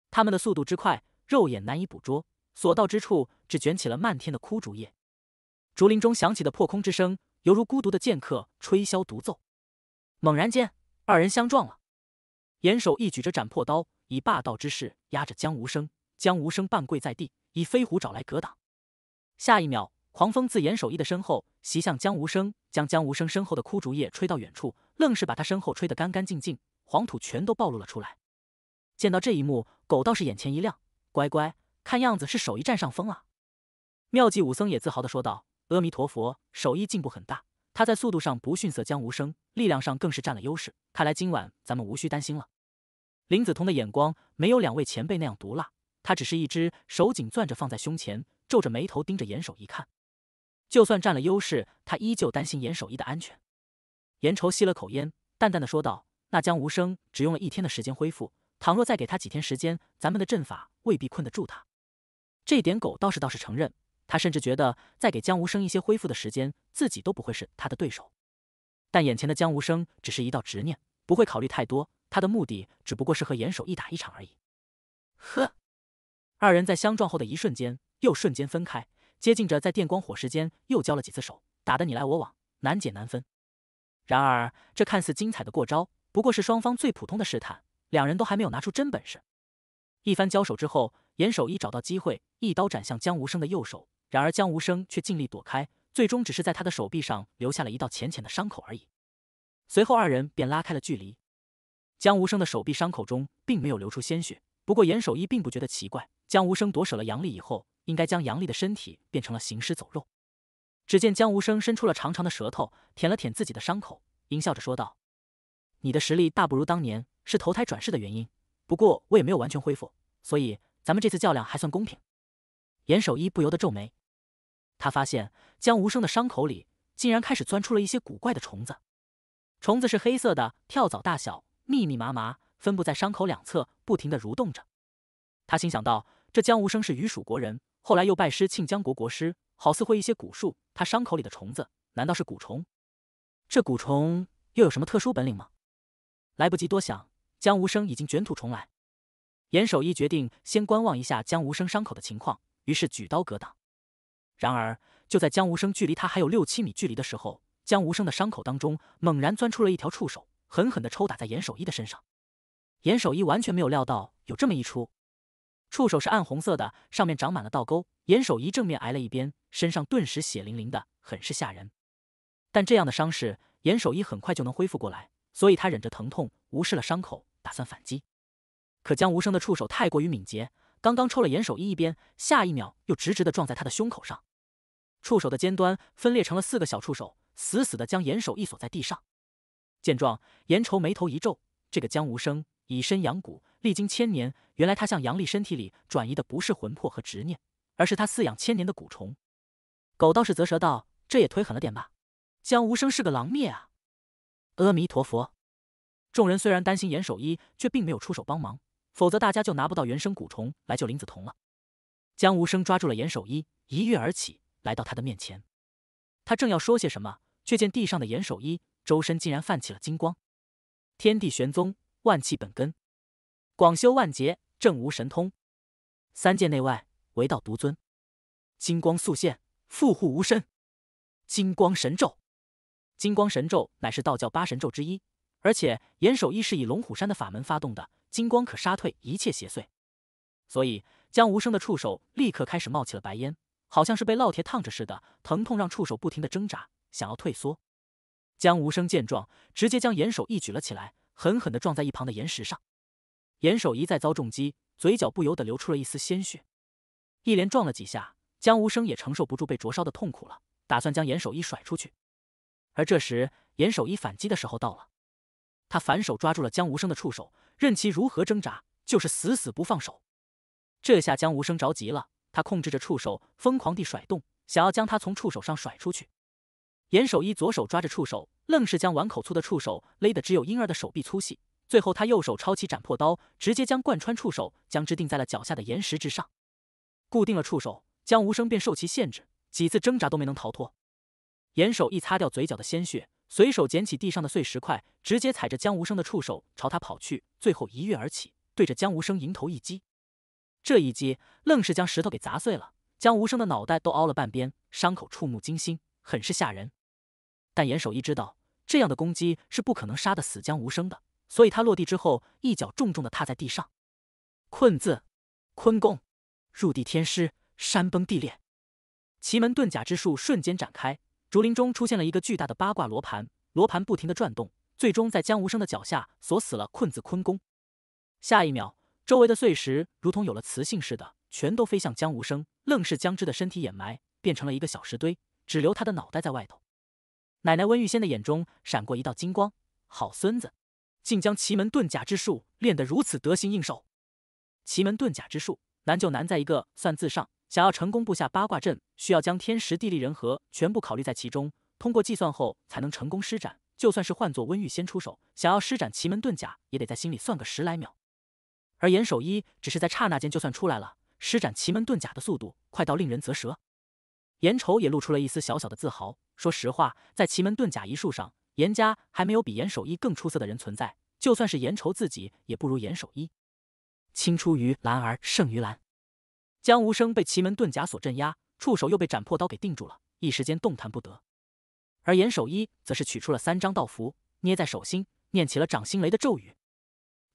他们的速度之快，肉眼难以捕捉，所到之处。只卷起了漫天的枯竹叶，竹林中响起的破空之声，犹如孤独的剑客吹箫独奏。猛然间，二人相撞了。严守义举着斩破刀，以霸道之势压着江无声。江无声半跪在地，以飞虎爪来格挡。下一秒，狂风自严守义的身后袭向江无声，将江无声身后的枯竹叶吹到远处，愣是把他身后吹得干干净净，黄土全都暴露了出来。见到这一幕，狗倒是眼前一亮，乖乖，看样子是手一占上风啊。妙计武僧也自豪地说道：“阿弥陀佛，手艺进步很大。他在速度上不逊色江无生，力量上更是占了优势。看来今晚咱们无需担心了。”林子彤的眼光没有两位前辈那样毒辣，他只是一只手紧攥着放在胸前，皱着眉头盯着严守一。看，就算占了优势，他依旧担心严守一的安全。严愁吸了口烟，淡淡的说道：“那江无生只用了一天的时间恢复，倘若再给他几天时间，咱们的阵法未必困得住他。这点狗倒是倒是承认。”他甚至觉得，再给江无生一些恢复的时间，自己都不会是他的对手。但眼前的江无生只是一道执念，不会考虑太多。他的目的只不过是和严守一打一场而已。呵，二人在相撞后的一瞬间，又瞬间分开，接近着，在电光火石间又交了几次手，打得你来我往，难解难分。然而，这看似精彩的过招，不过是双方最普通的试探，两人都还没有拿出真本事。一番交手之后，严守一找到机会，一刀斩向江无生的右手。然而江无声却尽力躲开，最终只是在他的手臂上留下了一道浅浅的伤口而已。随后二人便拉开了距离。江无声的手臂伤口中并没有流出鲜血，不过严守一并不觉得奇怪。江无声夺舍了杨丽以后，应该将杨丽的身体变成了行尸走肉。只见江无声伸出了长长的舌头，舔了舔自己的伤口，阴笑着说道：“你的实力大不如当年，是投胎转世的原因。不过我也没有完全恢复，所以咱们这次较量还算公平。”严守一不由得皱眉。他发现江无声的伤口里竟然开始钻出了一些古怪的虫子，虫子是黑色的，跳蚤大小，密密麻麻，分布在伤口两侧，不停的蠕动着。他心想到，这江无声是鱼蜀国人，后来又拜师庆江国国师，好似会一些蛊术。他伤口里的虫子难道是蛊虫？这蛊虫又有什么特殊本领吗？”来不及多想，江无声已经卷土重来。严守一决定先观望一下江无声伤口的情况，于是举刀格挡。然而，就在江无声距离他还有六七米距离的时候，江无声的伤口当中猛然钻出了一条触手，狠狠的抽打在严守一的身上。严守一完全没有料到有这么一出，触手是暗红色的，上面长满了倒钩。严守一正面挨了一鞭，身上顿时血淋淋的，很是吓人。但这样的伤势，严守一很快就能恢复过来，所以他忍着疼痛，无视了伤口，打算反击。可江无声的触手太过于敏捷，刚刚抽了严守一一边，下一秒又直直的撞在他的胸口上。触手的尖端分裂成了四个小触手，死死的将严守一锁在地上。见状，严愁眉头一皱：“这个江无声以身养骨，历经千年，原来他向杨丽身体里转移的不是魂魄和执念，而是他饲养千年的蛊虫。”狗道士啧舌道：“这也忒狠了点吧？江无声是个狼灭啊！”阿弥陀佛。众人虽然担心严守一，却并没有出手帮忙，否则大家就拿不到原生蛊虫来救林子彤了。江无声抓住了严守一，一跃而起。来到他的面前，他正要说些什么，却见地上的严守一周身竟然泛起了金光。天地玄宗，万气本根，广修万劫，正无神通。三界内外，唯道独尊。金光速现，复护无身。金光神咒，金光神咒乃是道教八神咒之一，而且严守一是以龙虎山的法门发动的，金光可杀退一切邪祟。所以，江无声的触手立刻开始冒起了白烟。好像是被烙铁烫着似的，疼痛让触手不停的挣扎，想要退缩。江无生见状，直接将严守一举了起来，狠狠的撞在一旁的岩石上。严守一再遭重击，嘴角不由得流出了一丝鲜血。一连撞了几下，江无生也承受不住被灼烧的痛苦了，打算将严守一甩出去。而这时，严守一反击的时候到了，他反手抓住了江无生的触手，任其如何挣扎，就是死死不放手。这下江无生着急了。他控制着触手，疯狂地甩动，想要将他从触手上甩出去。严守一左手抓着触手，愣是将碗口粗的触手勒得只有婴儿的手臂粗细。最后，他右手抄起斩破刀，直接将贯穿触手，将之钉在了脚下的岩石之上，固定了触手。江无声便受其限制，几次挣扎都没能逃脱。严守一擦掉嘴角的鲜血，随手捡起地上的碎石块，直接踩着江无声的触手朝他跑去，最后一跃而起，对着江无声迎头一击。这一击愣是将石头给砸碎了，将无声的脑袋都凹了半边，伤口触目惊心，很是吓人。但严守一知道，这样的攻击是不可能杀得死江无声的，所以他落地之后，一脚重重的踏在地上，困字坤功，入地天师，山崩地裂，奇门遁甲之术瞬间展开，竹林中出现了一个巨大的八卦罗盘，罗盘不停的转动，最终在江无声的脚下锁死了困字坤功。下一秒。周围的碎石如同有了磁性似的，全都飞向江无声，愣是将之的身体掩埋，变成了一个小石堆，只留他的脑袋在外头。奶奶温玉仙的眼中闪过一道金光，好孙子，竟将奇门遁甲之术练得如此得心应手。奇门遁甲之术难就难在一个算字上，想要成功布下八卦阵，需要将天时地利人和全部考虑在其中，通过计算后才能成功施展。就算是换做温玉仙出手，想要施展奇门遁甲，也得在心里算个十来秒。而严守一只是在刹那间就算出来了，施展奇门遁甲的速度快到令人啧舌。严愁也露出了一丝小小的自豪。说实话，在奇门遁甲一术上，严家还没有比严守一更出色的人存在。就算是严愁自己，也不如严守一。青出于蓝而胜于蓝。江无声被奇门遁甲所镇压，触手又被斩破刀给定住了，一时间动弹不得。而严守一则是取出了三张道符，捏在手心，念起了掌心雷的咒语。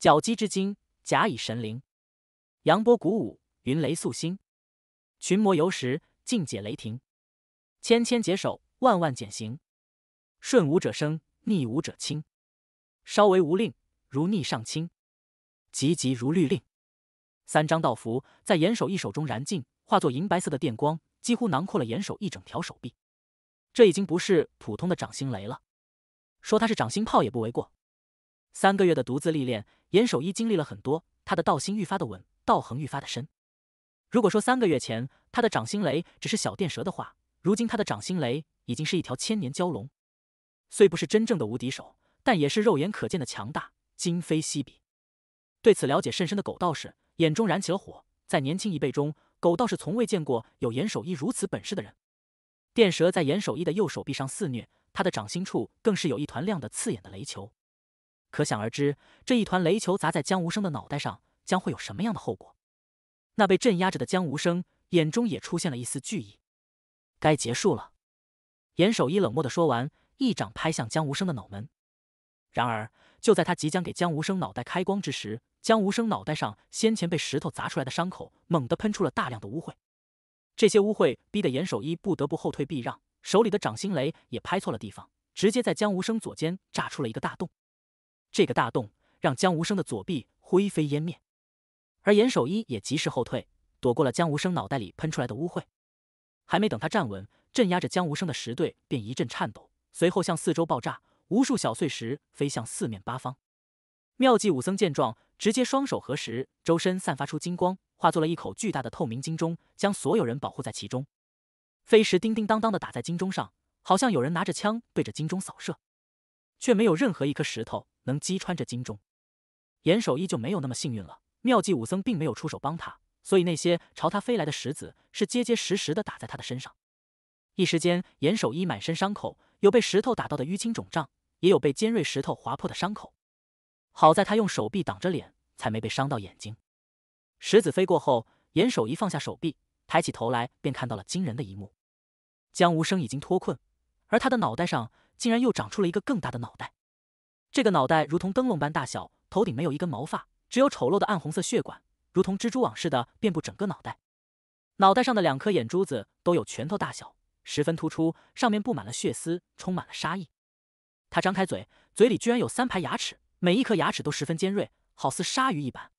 搅击之惊甲乙神灵，扬波鼓舞，云雷宿星，群魔游时，尽解雷霆，千千解手，万万减刑。顺武者生，逆武者轻。稍为无令，如逆上清，急急如律令。三张道符在严守一手中燃尽，化作银白色的电光，几乎囊括了严守一整条手臂。这已经不是普通的掌心雷了，说它是掌心炮也不为过。三个月的独自历练。严守一经历了很多，他的道心愈发的稳，道行愈发的深。如果说三个月前他的掌心雷只是小电蛇的话，如今他的掌心雷已经是一条千年蛟龙。虽不是真正的无敌手，但也是肉眼可见的强大，今非昔比。对此了解甚深的狗道士眼中燃起了火。在年轻一辈中，狗道士从未见过有严守一如此本事的人。电蛇在严守一的右手臂上肆虐，他的掌心处更是有一团亮的刺眼的雷球。可想而知，这一团雷球砸在江无生的脑袋上，将会有什么样的后果？那被镇压着的江无生眼中也出现了一丝惧意。该结束了。严守一冷漠的说完，一掌拍向江无生的脑门。然而，就在他即将给江无生脑袋开光之时，江无生脑袋上先前被石头砸出来的伤口猛地喷出了大量的污秽。这些污秽逼得严守一不得不后退避让，手里的掌心雷也拍错了地方，直接在江无生左肩炸出了一个大洞。这个大洞让江无生的左臂灰飞烟灭，而严守一也及时后退，躲过了江无生脑袋里喷出来的污秽。还没等他站稳，镇压着江无生的石队便一阵颤抖，随后向四周爆炸，无数小碎石飞向四面八方。妙计武僧见状，直接双手合十，周身散发出金光，化作了一口巨大的透明金钟，将所有人保护在其中。飞石叮叮当当的打在金钟上，好像有人拿着枪对着金钟扫射。却没有任何一颗石头能击穿这金钟。严守一就没有那么幸运了。妙计武僧并没有出手帮他，所以那些朝他飞来的石子是结结实实的打在他的身上。一时间，严守一满身伤口，有被石头打到的淤青肿胀，也有被尖锐石头划破的伤口。好在他用手臂挡着脸，才没被伤到眼睛。石子飞过后，严守一放下手臂，抬起头来，便看到了惊人的一幕：江无生已经脱困，而他的脑袋上……竟然又长出了一个更大的脑袋，这个脑袋如同灯笼般大小，头顶没有一根毛发，只有丑陋的暗红色血管，如同蜘蛛网似的遍布整个脑袋。脑袋上的两颗眼珠子都有拳头大小，十分突出，上面布满了血丝，充满了杀意。他张开嘴，嘴里居然有三排牙齿，每一颗牙齿都十分尖锐，好似鲨鱼一般。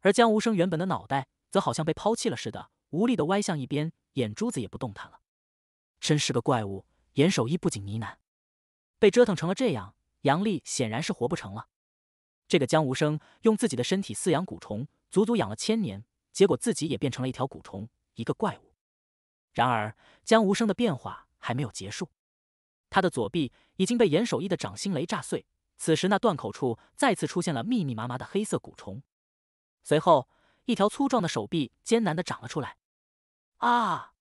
而江无生原本的脑袋则好像被抛弃了似的，无力的歪向一边，眼珠子也不动弹了。真是个怪物！严守一不仅呢喃。被折腾成了这样，杨丽显然是活不成了。这个江无声用自己的身体饲养蛊虫，足足养了千年，结果自己也变成了一条蛊虫，一个怪物。然而，江无声的变化还没有结束，他的左臂已经被严守一的掌心雷炸碎，此时那断口处再次出现了密密麻麻的黑色蛊虫，随后一条粗壮的手臂艰难的长了出来。啊！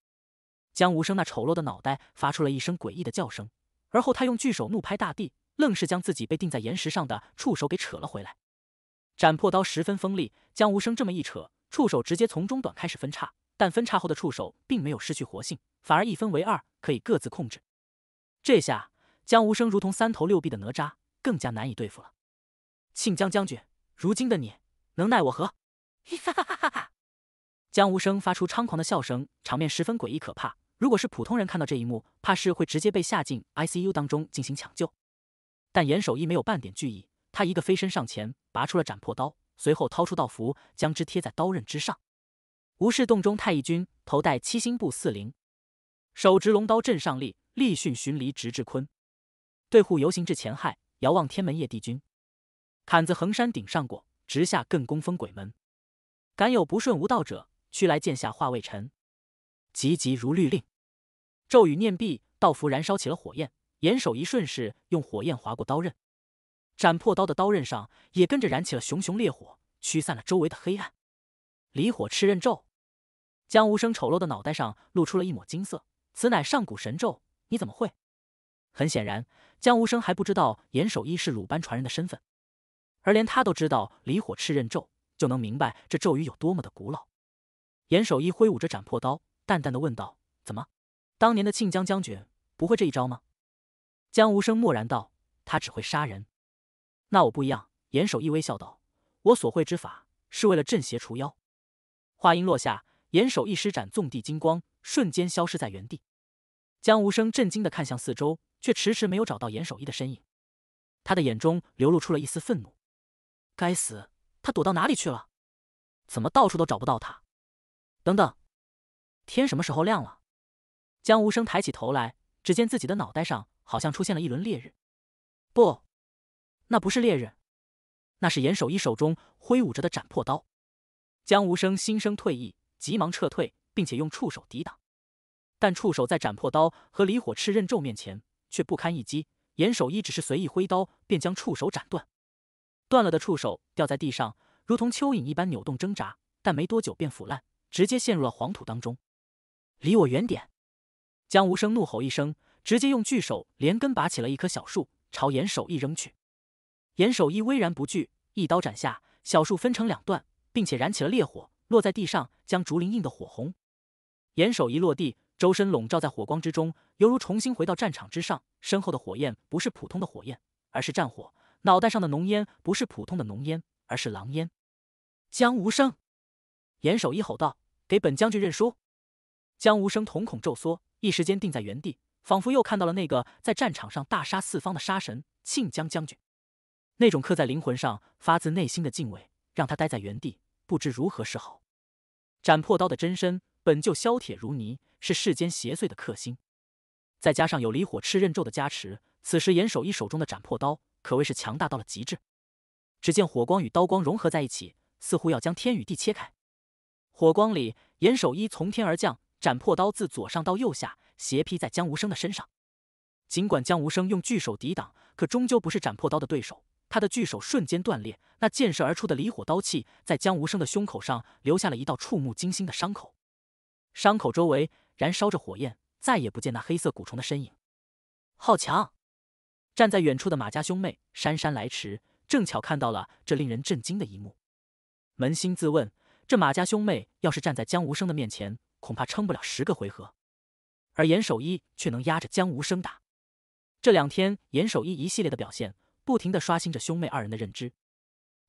江无声那丑陋的脑袋发出了一声诡异的叫声。而后，他用巨手怒拍大地，愣是将自己被钉在岩石上的触手给扯了回来。斩破刀十分锋利，江无声这么一扯，触手直接从中短开始分叉，但分叉后的触手并没有失去活性，反而一分为二，可以各自控制。这下，江无声如同三头六臂的哪吒，更加难以对付了。姓江将军，如今的你能奈我何？哈哈哈哈！江无声发出猖狂的笑声，场面十分诡异可怕。如果是普通人看到这一幕，怕是会直接被吓进 I C U 当中进行抢救。但严守一没有半点惧意，他一个飞身上前，拔出了斩破刀，随后掏出道符，将之贴在刀刃之上。无视洞中太乙君，头戴七星布四灵，手执龙刀镇上立，力迅寻离直至坤。对户游行至前亥，遥望天门夜帝君，砍子横山顶上过，直下更宫封鬼门。敢有不顺无道者，驱来剑下化为尘。急急如律令。咒语念毕，道符燃烧起了火焰。严守一顺势用火焰划过刀刃，斩破刀的刀刃上也跟着燃起了熊熊烈火，驱散了周围的黑暗。离火赤刃咒，江无生丑陋的脑袋上露出了一抹金色，此乃上古神咒，你怎么会？很显然，江无生还不知道严守一是鲁班传人的身份，而连他都知道离火赤刃咒，就能明白这咒语有多么的古老。严守一挥舞着斩破刀，淡淡的问道：“怎么？”当年的庆江将军不会这一招吗？江无声默然道：“他只会杀人。”那我不一样。严守义微笑道：“我所会之法是为了镇邪除妖。”话音落下，严守义施展纵地金光，瞬间消失在原地。江无声震惊的看向四周，却迟迟没有找到严守义的身影。他的眼中流露出了一丝愤怒：“该死，他躲到哪里去了？怎么到处都找不到他？”等等，天什么时候亮了？江无声抬起头来，只见自己的脑袋上好像出现了一轮烈日。不，那不是烈日，那是严守一手中挥舞着的斩破刀。江无声心生退意，急忙撤退，并且用触手抵挡。但触手在斩破刀和离火赤刃咒面前却不堪一击。严守一只是随意挥刀，便将触手斩断。断了的触手掉在地上，如同蚯蚓一般扭动挣扎，但没多久便腐烂，直接陷入了黄土当中。离我远点！江无声怒吼一声，直接用巨手连根拔起了一棵小树，朝严守一扔去。严守一巍然不惧，一刀斩下，小树分成两段，并且燃起了烈火，落在地上将竹林映得火红。严守一落地，周身笼罩在火光之中，犹如重新回到战场之上。身后的火焰不是普通的火焰，而是战火；脑袋上的浓烟不是普通的浓烟，而是狼烟。江无声，严守一吼道：“给本将军认输！”江无声瞳孔骤缩。一时间定在原地，仿佛又看到了那个在战场上大杀四方的杀神庆江将军。那种刻在灵魂上、发自内心的敬畏，让他待在原地，不知如何是好。斩破刀的真身本就削铁如泥，是世间邪祟的克星。再加上有离火赤刃咒的加持，此时严守一手中的斩破刀可谓是强大到了极致。只见火光与刀光融合在一起，似乎要将天与地切开。火光里，严守一从天而降。斩破刀自左上到右下斜劈在江无生的身上，尽管江无生用巨手抵挡，可终究不是斩破刀的对手。他的巨手瞬间断裂，那箭射而出的离火刀气在江无生的胸口上留下了一道触目惊心的伤口，伤口周围燃烧着火焰，再也不见那黑色蛊虫的身影。好强！站在远处的马家兄妹姗姗来迟，正巧看到了这令人震惊的一幕。扪心自问，这马家兄妹要是站在江无生的面前。恐怕撑不了十个回合，而严守一却能压着江无生打。这两天，严守一一系列的表现，不停的刷新着兄妹二人的认知。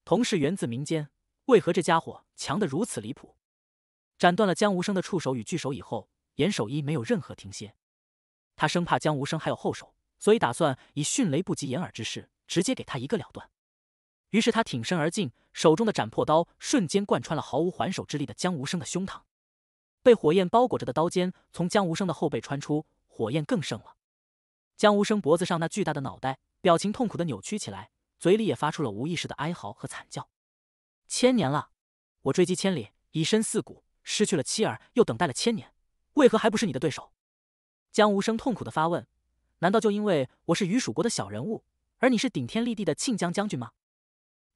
同是源自民间，为何这家伙强的如此离谱？斩断了江无生的触手与巨手以后，严守一没有任何停歇，他生怕江无生还有后手，所以打算以迅雷不及掩耳之势，直接给他一个了断。于是他挺身而进，手中的斩破刀瞬间贯穿了毫无还手之力的江无生的胸膛。被火焰包裹着的刀尖从江无生的后背穿出，火焰更盛了。江无生脖子上那巨大的脑袋表情痛苦的扭曲起来，嘴里也发出了无意识的哀嚎和惨叫。千年了，我追击千里，以身似骨，失去了妻儿，又等待了千年，为何还不是你的对手？江无生痛苦的发问：“难道就因为我是雨蜀国的小人物，而你是顶天立地的庆江将军吗？”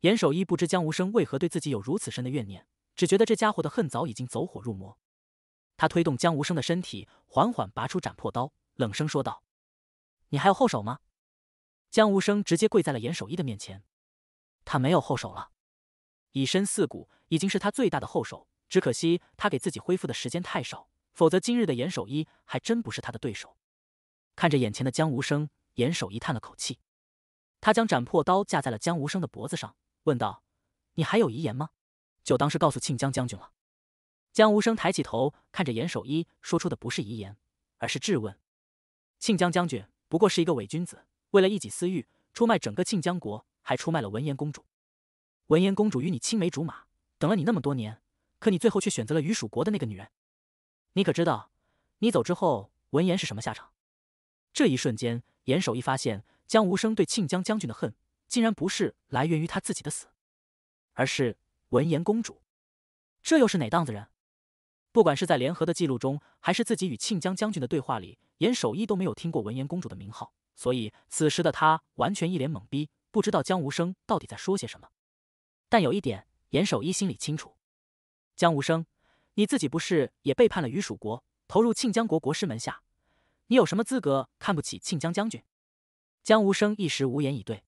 严守一不知江无生为何对自己有如此深的怨念，只觉得这家伙的恨早已经走火入魔。他推动江无声的身体，缓缓拔出斩破刀，冷声说道：“你还有后手吗？”江无声直接跪在了严守一的面前。他没有后手了，以身饲骨已经是他最大的后手。只可惜他给自己恢复的时间太少，否则今日的严守一还真不是他的对手。看着眼前的江无声，严守一叹了口气。他将斩破刀架在了江无声的脖子上，问道：“你还有遗言吗？就当是告诉庆江将军了。”江无声抬起头，看着严守一，说出的不是遗言，而是质问：“庆江将军不过是一个伪君子，为了一己私欲，出卖整个庆江国，还出卖了文言公主。文言公主与你青梅竹马，等了你那么多年，可你最后却选择了于蜀国的那个女人。你可知道，你走之后，文言是什么下场？”这一瞬间，严守一发现江无声对庆江将军的恨，竟然不是来源于他自己的死，而是文言公主。这又是哪档子人？不管是在联合的记录中，还是自己与庆江将军的对话里，严守一都没有听过文言公主的名号，所以此时的他完全一脸懵逼，不知道江无声到底在说些什么。但有一点，严守一心里清楚：江无声，你自己不是也背叛了于蜀国，投入庆江国国师门下？你有什么资格看不起庆江将军？江无声一时无言以对。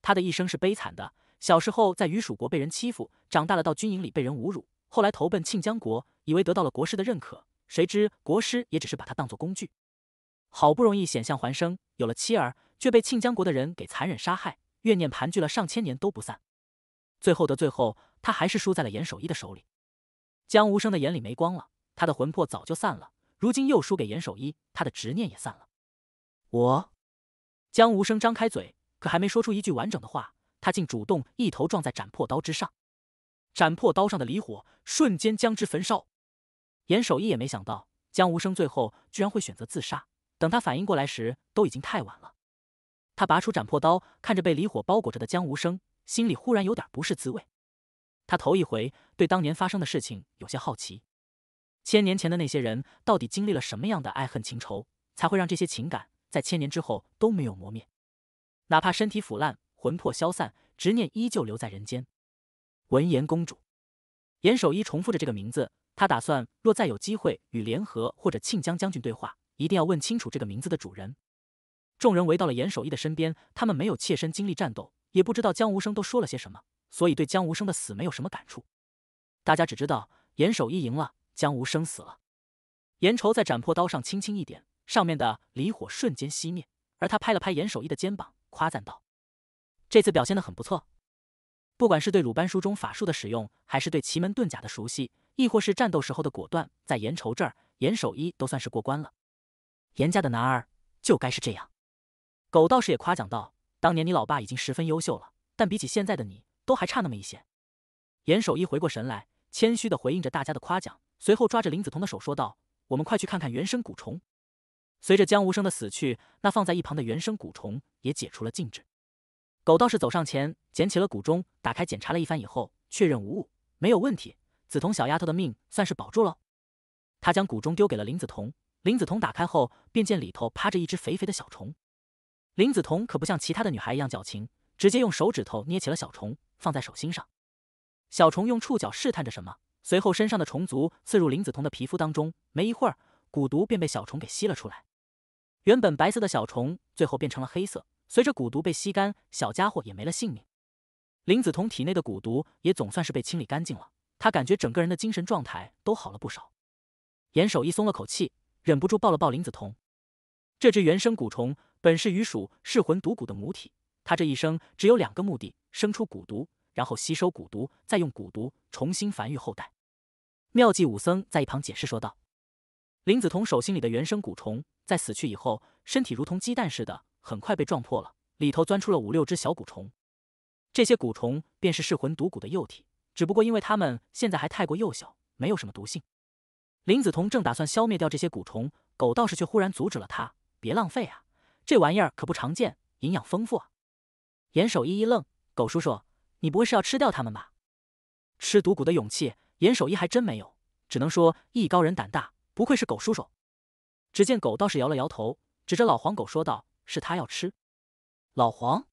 他的一生是悲惨的：小时候在于蜀国被人欺负，长大了到军营里被人侮辱，后来投奔庆江国。以为得到了国师的认可，谁知国师也只是把他当做工具。好不容易险象环生，有了妻儿，却被庆江国的人给残忍杀害，怨念盘踞了上千年都不散。最后的最后，他还是输在了严守一的手里。江无声的眼里没光了，他的魂魄早就散了，如今又输给严守一，他的执念也散了。我，江无声张开嘴，可还没说出一句完整的话，他竟主动一头撞在斩破刀之上，斩破刀上的离火瞬间将之焚烧。严守一也没想到，江无生最后居然会选择自杀。等他反应过来时，都已经太晚了。他拔出斩魄刀，看着被离火包裹着的江无生，心里忽然有点不是滋味。他头一回对当年发生的事情有些好奇：千年前的那些人到底经历了什么样的爱恨情仇，才会让这些情感在千年之后都没有磨灭？哪怕身体腐烂，魂魄消散，执念依旧留在人间。闻言公主，严守一重复着这个名字。他打算，若再有机会与联合或者庆江将军对话，一定要问清楚这个名字的主人。众人围到了严守义的身边，他们没有切身经历战斗，也不知道江无声都说了些什么，所以对江无声的死没有什么感触。大家只知道严守义赢了，江无声死了。严愁在斩破刀上轻轻一点，上面的离火瞬间熄灭，而他拍了拍严守义的肩膀，夸赞道：“这次表现得很不错，不管是对《鲁班书》中法术的使用，还是对奇门遁甲的熟悉。”亦或是战斗时候的果断，在严愁这儿，严守一都算是过关了。严家的男儿就该是这样。狗道士也夸奖道：“当年你老爸已经十分优秀了，但比起现在的你，都还差那么一些。”严守一回过神来，谦虚的回应着大家的夸奖，随后抓着林子彤的手说道：“我们快去看看原生蛊虫。”随着江无声的死去，那放在一旁的原生蛊虫也解除了禁制。狗道士走上前，捡起了蛊盅，打开检查了一番以后，确认无误，没有问题。紫瞳小丫头的命算是保住了。他将蛊虫丢给了林子彤，林子彤打开后便见里头趴着一只肥肥的小虫。林子彤可不像其他的女孩一样矫情，直接用手指头捏起了小虫，放在手心上。小虫用触角试探着什么，随后身上的虫足刺入林子彤的皮肤当中。没一会儿，蛊毒便被小虫给吸了出来。原本白色的小虫最后变成了黑色，随着蛊毒被吸干，小家伙也没了性命。林子彤体内的蛊毒也总算是被清理干净了。他感觉整个人的精神状态都好了不少，严守一松了口气，忍不住抱了抱林子彤。这只原生蛊虫本是鱼属噬魂毒蛊的母体，它这一生只有两个目的：生出蛊毒，然后吸收蛊毒，再用蛊毒重新繁育后代。妙计武僧在一旁解释说道：“林子彤手心里的原生蛊虫在死去以后，身体如同鸡蛋似的，很快被撞破了，里头钻出了五六只小蛊虫，这些蛊虫便是噬魂毒蛊的幼体。”只不过因为他们现在还太过幼小，没有什么毒性。林子彤正打算消灭掉这些蛊虫，狗道士却忽然阻止了他：“别浪费啊，这玩意儿可不常见，营养丰富啊。”严守一一愣：“狗叔叔，你不会是要吃掉它们吧？”吃毒蛊的勇气，严守一还真没有，只能说艺高人胆大，不愧是狗叔叔。只见狗道士摇了摇头，指着老黄狗说道：“是他要吃。”老黄，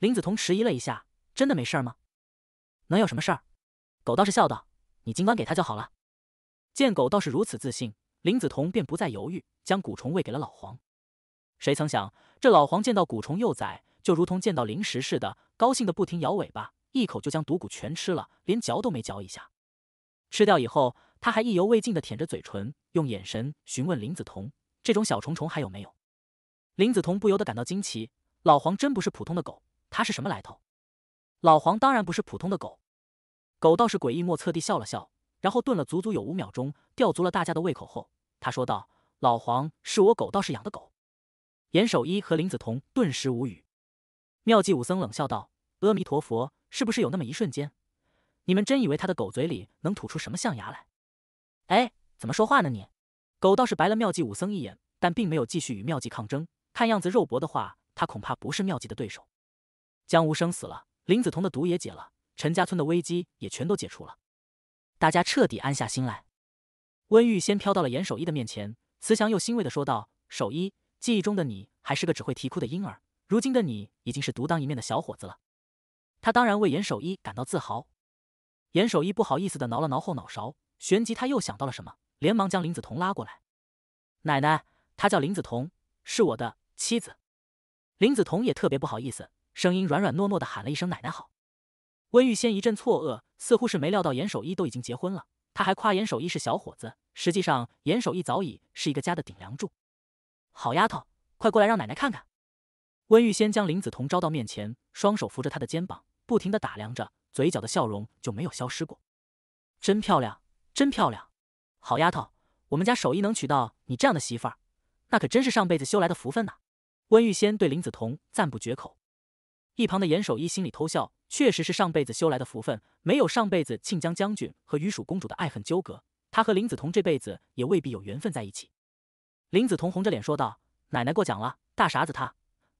林子彤迟疑了一下：“真的没事吗？能有什么事儿？”狗倒是笑道：“你尽管给他就好了。”见狗倒是如此自信，林子彤便不再犹豫，将蛊虫喂给了老黄。谁曾想，这老黄见到蛊虫幼崽，就如同见到零食似的，高兴的不停摇尾巴，一口就将毒蛊全吃了，连嚼都没嚼一下。吃掉以后，他还意犹未尽的舔着嘴唇，用眼神询问林子彤：“这种小虫虫还有没有？”林子彤不由得感到惊奇：老黄真不是普通的狗，它是什么来头？老黄当然不是普通的狗。狗道士诡异莫测地笑了笑，然后顿了足足有五秒钟，吊足了大家的胃口后，他说道：“老黄是我狗道士养的狗。”严守一和林子彤顿时无语。妙计武僧冷笑道：“阿弥陀佛，是不是有那么一瞬间，你们真以为他的狗嘴里能吐出什么象牙来？”哎，怎么说话呢你？狗道士白了妙计武僧一眼，但并没有继续与妙计抗争。看样子肉搏的话，他恐怕不是妙计的对手。江无生死了，林子彤的毒也解了。陈家村的危机也全都解除了，大家彻底安下心来。温玉先飘到了严守一的面前，慈祥又欣慰的说道：“守一，记忆中的你还是个只会啼哭的婴儿，如今的你已经是独当一面的小伙子了。”他当然为严守一感到自豪。严守一不好意思的挠了挠后脑勺，旋即他又想到了什么，连忙将林子彤拉过来：“奶奶，她叫林子彤，是我的妻子。”林子彤也特别不好意思，声音软软糯糯的喊了一声：“奶奶好。”温玉仙一阵错愕，似乎是没料到严守一都已经结婚了，他还夸严守一是小伙子，实际上严守一早已是一个家的顶梁柱。好丫头，快过来让奶奶看看。温玉仙将林子彤招到面前，双手扶着她的肩膀，不停的打量着，嘴角的笑容就没有消失过。真漂亮，真漂亮，好丫头，我们家守一能娶到你这样的媳妇儿，那可真是上辈子修来的福分呐。温玉仙对林子彤赞不绝口。一旁的严守一心里偷笑，确实是上辈子修来的福分。没有上辈子庆江将军和虞蜀公主的爱恨纠葛，他和林子彤这辈子也未必有缘分在一起。林子彤红着脸说道：“奶奶过奖了，大傻子他，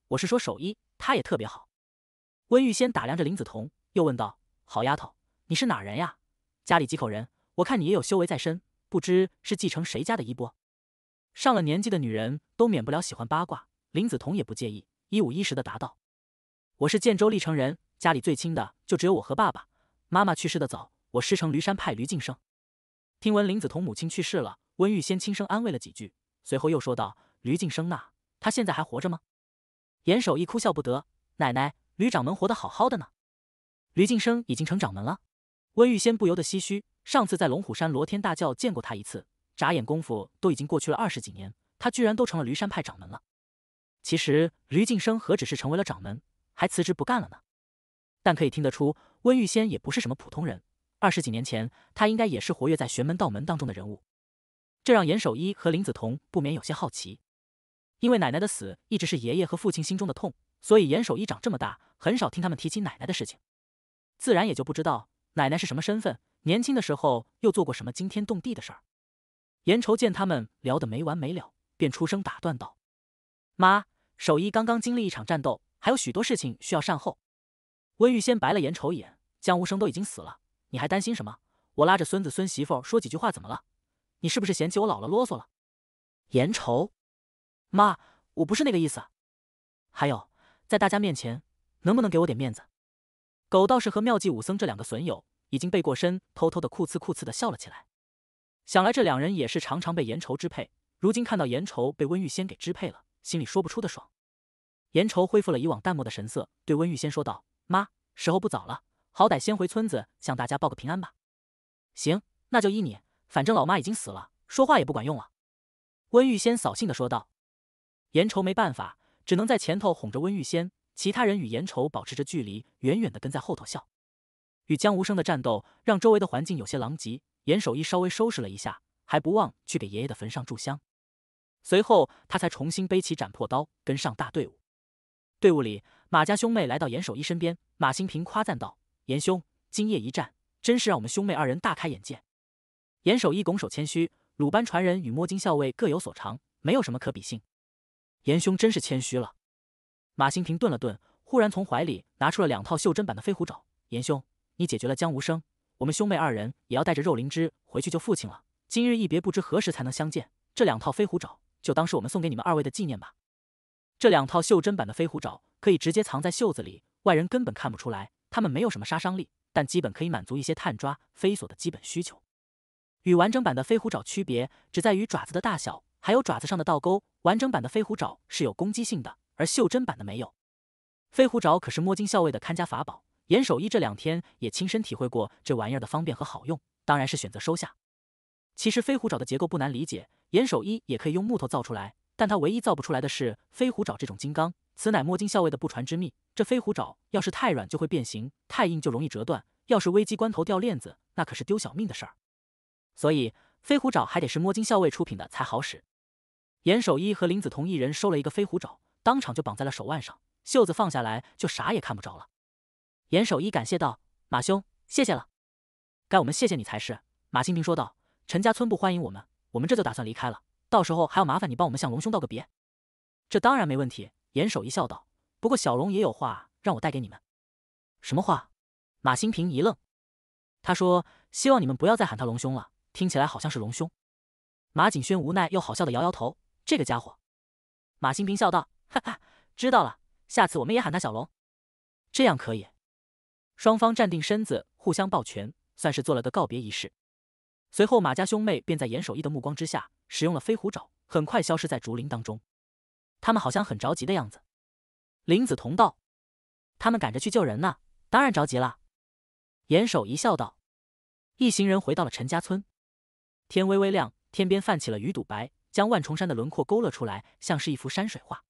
我是说守一，他也特别好。”温玉仙打量着林子彤，又问道：“好丫头，你是哪人呀？家里几口人？我看你也有修为在身，不知是继承谁家的衣钵？”上了年纪的女人都免不了喜欢八卦，林子彤也不介意，一五一十的答道。我是建州历城人，家里最亲的就只有我和爸爸。妈妈去世的早，我师承驴山派驴敬生。听闻林子彤母亲去世了，温玉仙轻声安慰了几句，随后又说道：“驴敬生那，他现在还活着吗？”严守一哭笑不得：“奶奶，驴掌门活得好好的呢。”驴敬生已经成掌门了，温玉仙不由得唏嘘：上次在龙虎山罗天大教见过他一次，眨眼功夫都已经过去了二十几年，他居然都成了驴山派掌门了。其实驴敬生何止是成为了掌门。还辞职不干了呢，但可以听得出，温玉仙也不是什么普通人。二十几年前，他应该也是活跃在玄门道门当中的人物，这让严守一和林子彤不免有些好奇。因为奶奶的死一直是爷爷和父亲心中的痛，所以严守一长这么大，很少听他们提起奶奶的事情，自然也就不知道奶奶是什么身份，年轻的时候又做过什么惊天动地的事儿。严愁见他们聊得没完没了，便出声打断道：“妈，守一刚刚经历一场战斗。”还有许多事情需要善后。温玉仙白了严愁一眼，江无声都已经死了，你还担心什么？我拉着孙子孙媳妇说几句话怎么了？你是不是嫌弃我老了啰嗦了？严愁，妈，我不是那个意思。还有，在大家面前，能不能给我点面子？狗道士和妙计武僧这两个损友已经背过身，偷偷的哭呲哭呲的笑了起来。想来这两人也是常常被严愁支配，如今看到严愁被温玉仙给支配了，心里说不出的爽。严愁恢复了以往淡漠的神色，对温玉仙说道：“妈，时候不早了，好歹先回村子向大家报个平安吧。”“行，那就依你。反正老妈已经死了，说话也不管用了。”温玉仙扫兴的说道。严愁没办法，只能在前头哄着温玉仙，其他人与严愁保持着距离，远远的跟在后头笑。与江无声的战斗让周围的环境有些狼藉，严守一稍微收拾了一下，还不忘去给爷爷的坟上炷香。随后他才重新背起斩破刀，跟上大队伍。队伍里，马家兄妹来到严守一身边。马新平夸赞道：“严兄，今夜一战，真是让我们兄妹二人大开眼界。”严守一拱手谦虚：“鲁班传人与摸金校尉各有所长，没有什么可比性。严兄真是谦虚了。”马新平顿了顿，忽然从怀里拿出了两套袖珍版的飞虎爪。“严兄，你解决了江无生，我们兄妹二人也要带着肉灵芝回去救父亲了。今日一别，不知何时才能相见。这两套飞虎爪，就当是我们送给你们二位的纪念吧。”这两套袖珍版的飞虎爪可以直接藏在袖子里，外人根本看不出来。它们没有什么杀伤力，但基本可以满足一些探抓、飞索的基本需求。与完整版的飞虎爪区别只在于爪子的大小，还有爪子上的倒钩。完整版的飞虎爪是有攻击性的，而袖珍版的没有。飞虎爪可是摸金校尉的看家法宝，严守一这两天也亲身体会过这玩意儿的方便和好用，当然是选择收下。其实飞虎爪的结构不难理解，严守一也可以用木头造出来。但他唯一造不出来的是飞虎爪这种金刚，此乃摸金校尉的不传之秘。这飞虎爪要是太软就会变形，太硬就容易折断。要是危机关头掉链子，那可是丢小命的事儿。所以飞虎爪还得是摸金校尉出品的才好使。严守一和林子彤一人收了一个飞虎爪，当场就绑在了手腕上，袖子放下来就啥也看不着了。严守一感谢道：“马兄，谢谢了。该我们谢谢你才是。”马新平说道：“陈家村不欢迎我们，我们这就打算离开了。”到时候还要麻烦你帮我们向龙兄道个别，这当然没问题。严守一笑道：“不过小龙也有话让我带给你们，什么话？”马新平一愣，他说：“希望你们不要再喊他龙兄了，听起来好像是龙兄。”马景轩无奈又好笑的摇摇头：“这个家伙。”马新平笑道：“哈哈，知道了，下次我们也喊他小龙，这样可以。”双方站定身子，互相抱拳，算是做了个告别仪式。随后，马家兄妹便在严守一的目光之下。使用了飞虎爪，很快消失在竹林当中。他们好像很着急的样子。林子同道，他们赶着去救人呢，当然着急了。严守一笑道。一行人回到了陈家村，天微微亮，天边泛起了鱼肚白，将万重山的轮廓勾勒出来，像是一幅山水画。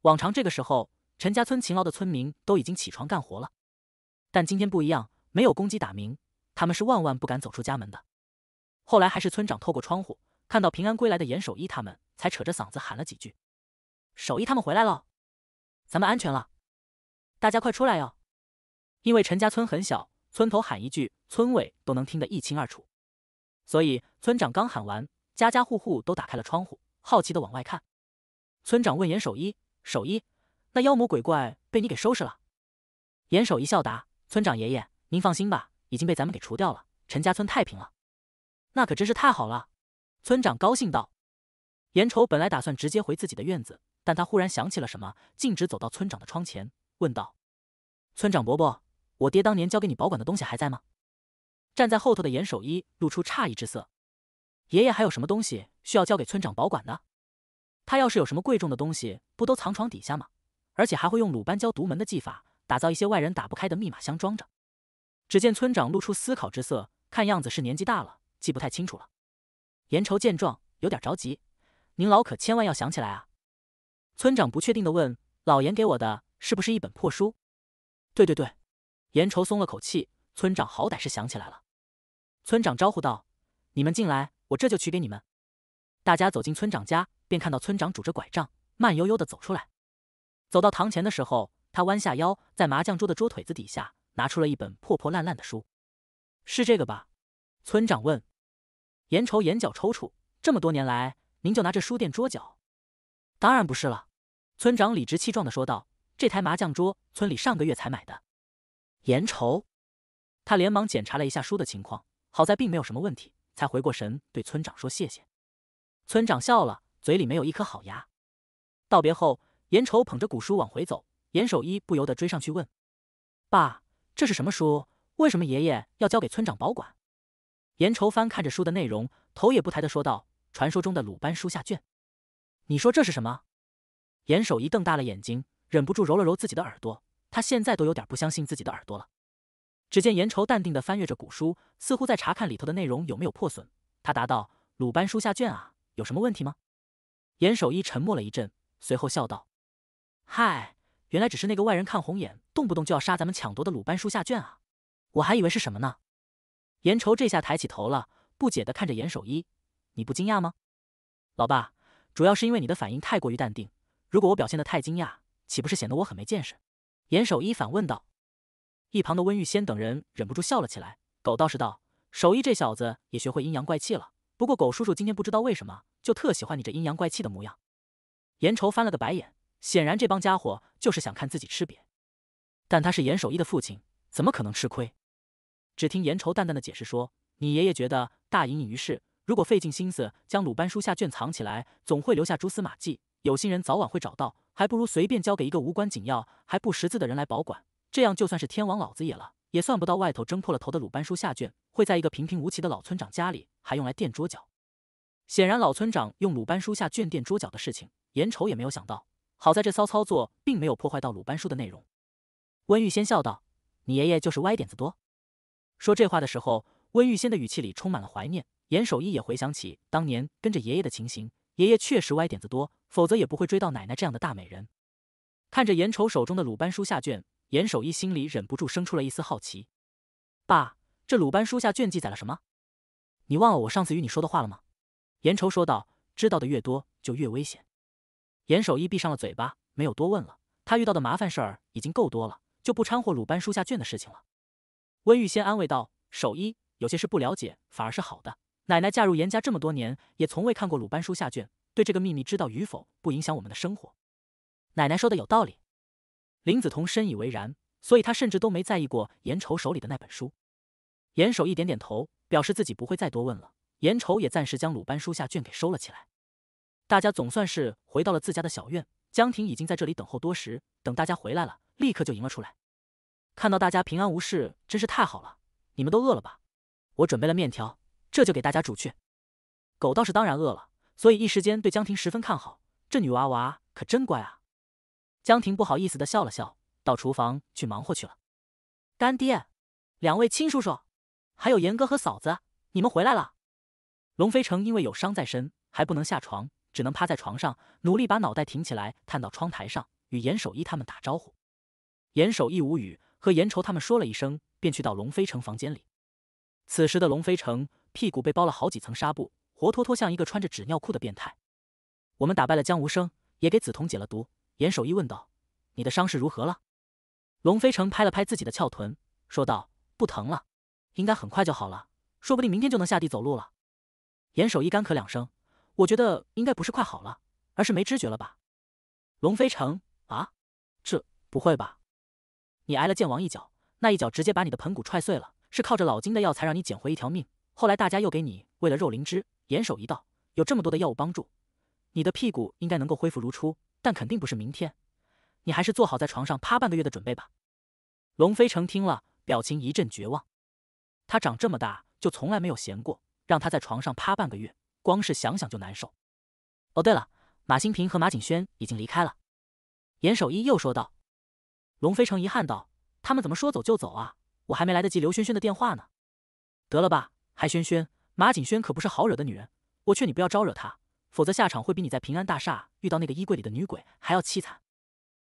往常这个时候，陈家村勤劳的村民都已经起床干活了，但今天不一样，没有公鸡打鸣，他们是万万不敢走出家门的。后来还是村长透过窗户。看到平安归来的严守一，他们才扯着嗓子喊了几句：“守一，他们回来了，咱们安全了，大家快出来哟！”因为陈家村很小，村头喊一句，村委都能听得一清二楚。所以村长刚喊完，家家户户都打开了窗户，好奇的往外看。村长问严守一：“守一，那妖魔鬼怪被你给收拾了？”严守一笑答：“村长爷爷，您放心吧，已经被咱们给除掉了。陈家村太平了，那可真是太好了。”村长高兴道：“严愁本来打算直接回自己的院子，但他忽然想起了什么，径直走到村长的窗前，问道：‘村长伯伯，我爹当年交给你保管的东西还在吗？’站在后头的严守一露出诧异之色：‘爷爷还有什么东西需要交给村长保管的？他要是有什么贵重的东西，不都藏床底下吗？而且还会用鲁班教独门的技法，打造一些外人打不开的密码箱装着。’只见村长露出思考之色，看样子是年纪大了，记不太清楚了。”严愁见状，有点着急：“您老可千万要想起来啊！”村长不确定的问：“老严给我的是不是一本破书？”“对对对！”严愁松了口气。村长好歹是想起来了。村长招呼道：“你们进来，我这就取给你们。”大家走进村长家，便看到村长拄着拐杖，慢悠悠的走出来。走到堂前的时候，他弯下腰，在麻将桌的桌腿子底下拿出了一本破破烂烂的书。“是这个吧？”村长问。严愁眼角抽搐，这么多年来，您就拿这书店桌角？当然不是了，村长理直气壮的说道，这台麻将桌村里上个月才买的。严愁，他连忙检查了一下书的情况，好在并没有什么问题，才回过神对村长说谢谢。村长笑了，嘴里没有一颗好牙。道别后，严愁捧着古书往回走，严守一不由得追上去问，爸，这是什么书？为什么爷爷要交给村长保管？严愁翻看着书的内容，头也不抬的说道：“传说中的鲁班书下卷，你说这是什么？”严守一瞪大了眼睛，忍不住揉了揉自己的耳朵，他现在都有点不相信自己的耳朵了。只见严愁淡定的翻阅着古书，似乎在查看里头的内容有没有破损。他答道：“鲁班书下卷啊，有什么问题吗？”严守一沉默了一阵，随后笑道：“嗨，原来只是那个外人看红眼，动不动就要杀咱们抢夺的鲁班书下卷啊，我还以为是什么呢？”严愁这下抬起头了，不解地看着严守一：“你不惊讶吗，老爸？主要是因为你的反应太过于淡定。如果我表现得太惊讶，岂不是显得我很没见识？”严守一反问道。一旁的温玉仙等人忍不住笑了起来。狗道士道：“守一这小子也学会阴阳怪气了。不过狗叔叔今天不知道为什么，就特喜欢你这阴阳怪气的模样。”严愁翻了个白眼，显然这帮家伙就是想看自己吃瘪。但他是严守一的父亲，怎么可能吃亏？只听严愁淡淡的解释说：“你爷爷觉得大隐隐于市，如果费尽心思将鲁班书下卷藏起来，总会留下蛛丝马迹，有心人早晚会找到，还不如随便交给一个无关紧要、还不识字的人来保管。这样就算是天王老子也了，也算不到外头挣破了头的鲁班书下卷会在一个平平无奇的老村长家里还用来垫桌脚。”显然，老村长用鲁班书下卷垫桌脚的事情，严愁也没有想到。好在这骚操作并没有破坏到鲁班书的内容。温玉仙笑道：“你爷爷就是歪点子多。”说这话的时候，温玉仙的语气里充满了怀念。严守一也回想起当年跟着爷爷的情形，爷爷确实歪点子多，否则也不会追到奶奶这样的大美人。看着严愁手中的鲁班书下卷，严守一心里忍不住生出了一丝好奇：“爸，这鲁班书下卷记载了什么？你忘了我上次与你说的话了吗？”严愁说道：“知道的越多，就越危险。”严守一闭上了嘴巴，没有多问了。他遇到的麻烦事儿已经够多了，就不掺和鲁班书下卷的事情了。温玉仙安慰道：“守一有些事不了解反而是好的。奶奶嫁入严家这么多年，也从未看过鲁班书下卷，对这个秘密知道与否，不影响我们的生活。”奶奶说的有道理，林子彤深以为然，所以她甚至都没在意过严愁手里的那本书。严守一点点头，表示自己不会再多问了。严愁也暂时将鲁班书下卷给收了起来。大家总算是回到了自家的小院，江婷已经在这里等候多时，等大家回来了，立刻就迎了出来。看到大家平安无事，真是太好了。你们都饿了吧？我准备了面条，这就给大家煮去。狗倒是当然饿了，所以一时间对江婷十分看好。这女娃娃可真乖啊！江婷不好意思的笑了笑，到厨房去忙活去了。干爹，两位亲叔叔，还有严哥和嫂子，你们回来了。龙飞成因为有伤在身，还不能下床，只能趴在床上，努力把脑袋挺起来，探到窗台上与严守一他们打招呼。严守一无语。和严愁他们说了一声，便去到龙飞城房间里。此时的龙飞城屁股被包了好几层纱布，活脱脱像一个穿着纸尿裤的变态。我们打败了江无声，也给紫瞳解了毒。严守一问道：“你的伤势如何了？”龙飞城拍了拍自己的翘臀，说道：“不疼了，应该很快就好了，说不定明天就能下地走路了。”严守一干咳两声，我觉得应该不是快好了，而是没知觉了吧？龙飞城：“啊，这不会吧？”你挨了剑王一脚，那一脚直接把你的盆骨踹碎了，是靠着老金的药才让你捡回一条命。后来大家又给你喂了肉灵芝，严守一道有这么多的药物帮助，你的屁股应该能够恢复如初，但肯定不是明天。你还是做好在床上趴半个月的准备吧。龙飞城听了，表情一阵绝望。他长这么大就从来没有闲过，让他在床上趴半个月，光是想想就难受。哦，对了，马新平和马景轩已经离开了。严守一又说道。龙飞成遗憾道：“他们怎么说走就走啊？我还没来得及留萱萱的电话呢。”得了吧，还萱萱，马景轩可不是好惹的女人，我劝你不要招惹她，否则下场会比你在平安大厦遇到那个衣柜里的女鬼还要凄惨。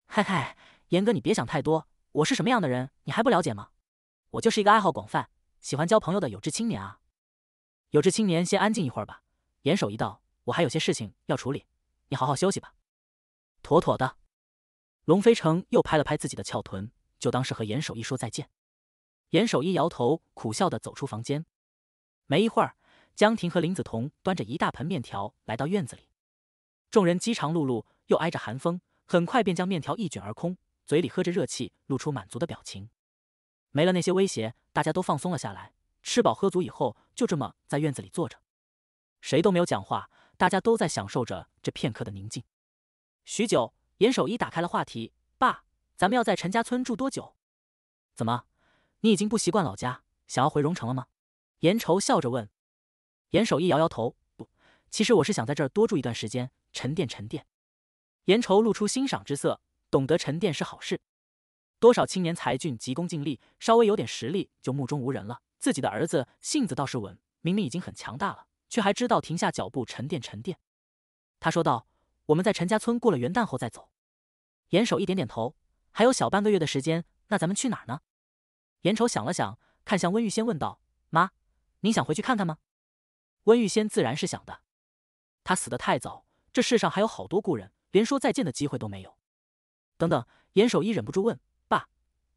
嗨嗨，严哥，你别想太多，我是什么样的人，你还不了解吗？我就是一个爱好广泛、喜欢交朋友的有志青年啊。有志青年，先安静一会儿吧。严守一道，我还有些事情要处理，你好好休息吧。妥妥的。龙飞城又拍了拍自己的翘臀，就当是和严守一说再见。严守一摇头苦笑的走出房间。没一会儿，江婷和林子彤端着一大盆面条来到院子里。众人饥肠辘辘，又挨着寒风，很快便将面条一卷而空，嘴里喝着热气，露出满足的表情。没了那些威胁，大家都放松了下来。吃饱喝足以后，就这么在院子里坐着，谁都没有讲话，大家都在享受着这片刻的宁静。许久。严守一打开了话题：“爸，咱们要在陈家村住多久？怎么，你已经不习惯老家，想要回荣城了吗？”严愁笑着问。严守一摇摇头：“不，其实我是想在这儿多住一段时间，沉淀沉淀。”严愁露出欣赏之色，懂得沉淀是好事。多少青年才俊急功近利，稍微有点实力就目中无人了。自己的儿子性子倒是稳，明明已经很强大了，却还知道停下脚步沉淀沉淀。他说道。我们在陈家村过了元旦后再走。严守一点点头，还有小半个月的时间，那咱们去哪儿呢？严守想了想，看向温玉仙问道：“妈，您想回去看看吗？”温玉仙自然是想的，他死的太早，这世上还有好多故人，连说再见的机会都没有。等等，严守一忍不住问：“爸，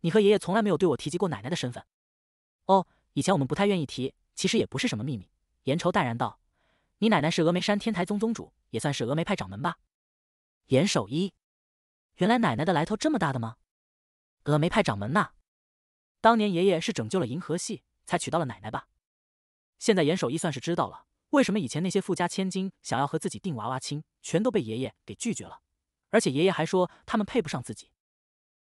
你和爷爷从来没有对我提及过奶奶的身份？”“哦，以前我们不太愿意提，其实也不是什么秘密。”严愁淡然道：“你奶奶是峨眉山天台宗宗主。”也算是峨眉派掌门吧，严守一。原来奶奶的来头这么大的吗？峨眉派掌门呐！当年爷爷是拯救了银河系才娶到了奶奶吧？现在严守一算是知道了为什么以前那些富家千金想要和自己定娃娃亲，全都被爷爷给拒绝了。而且爷爷还说他们配不上自己。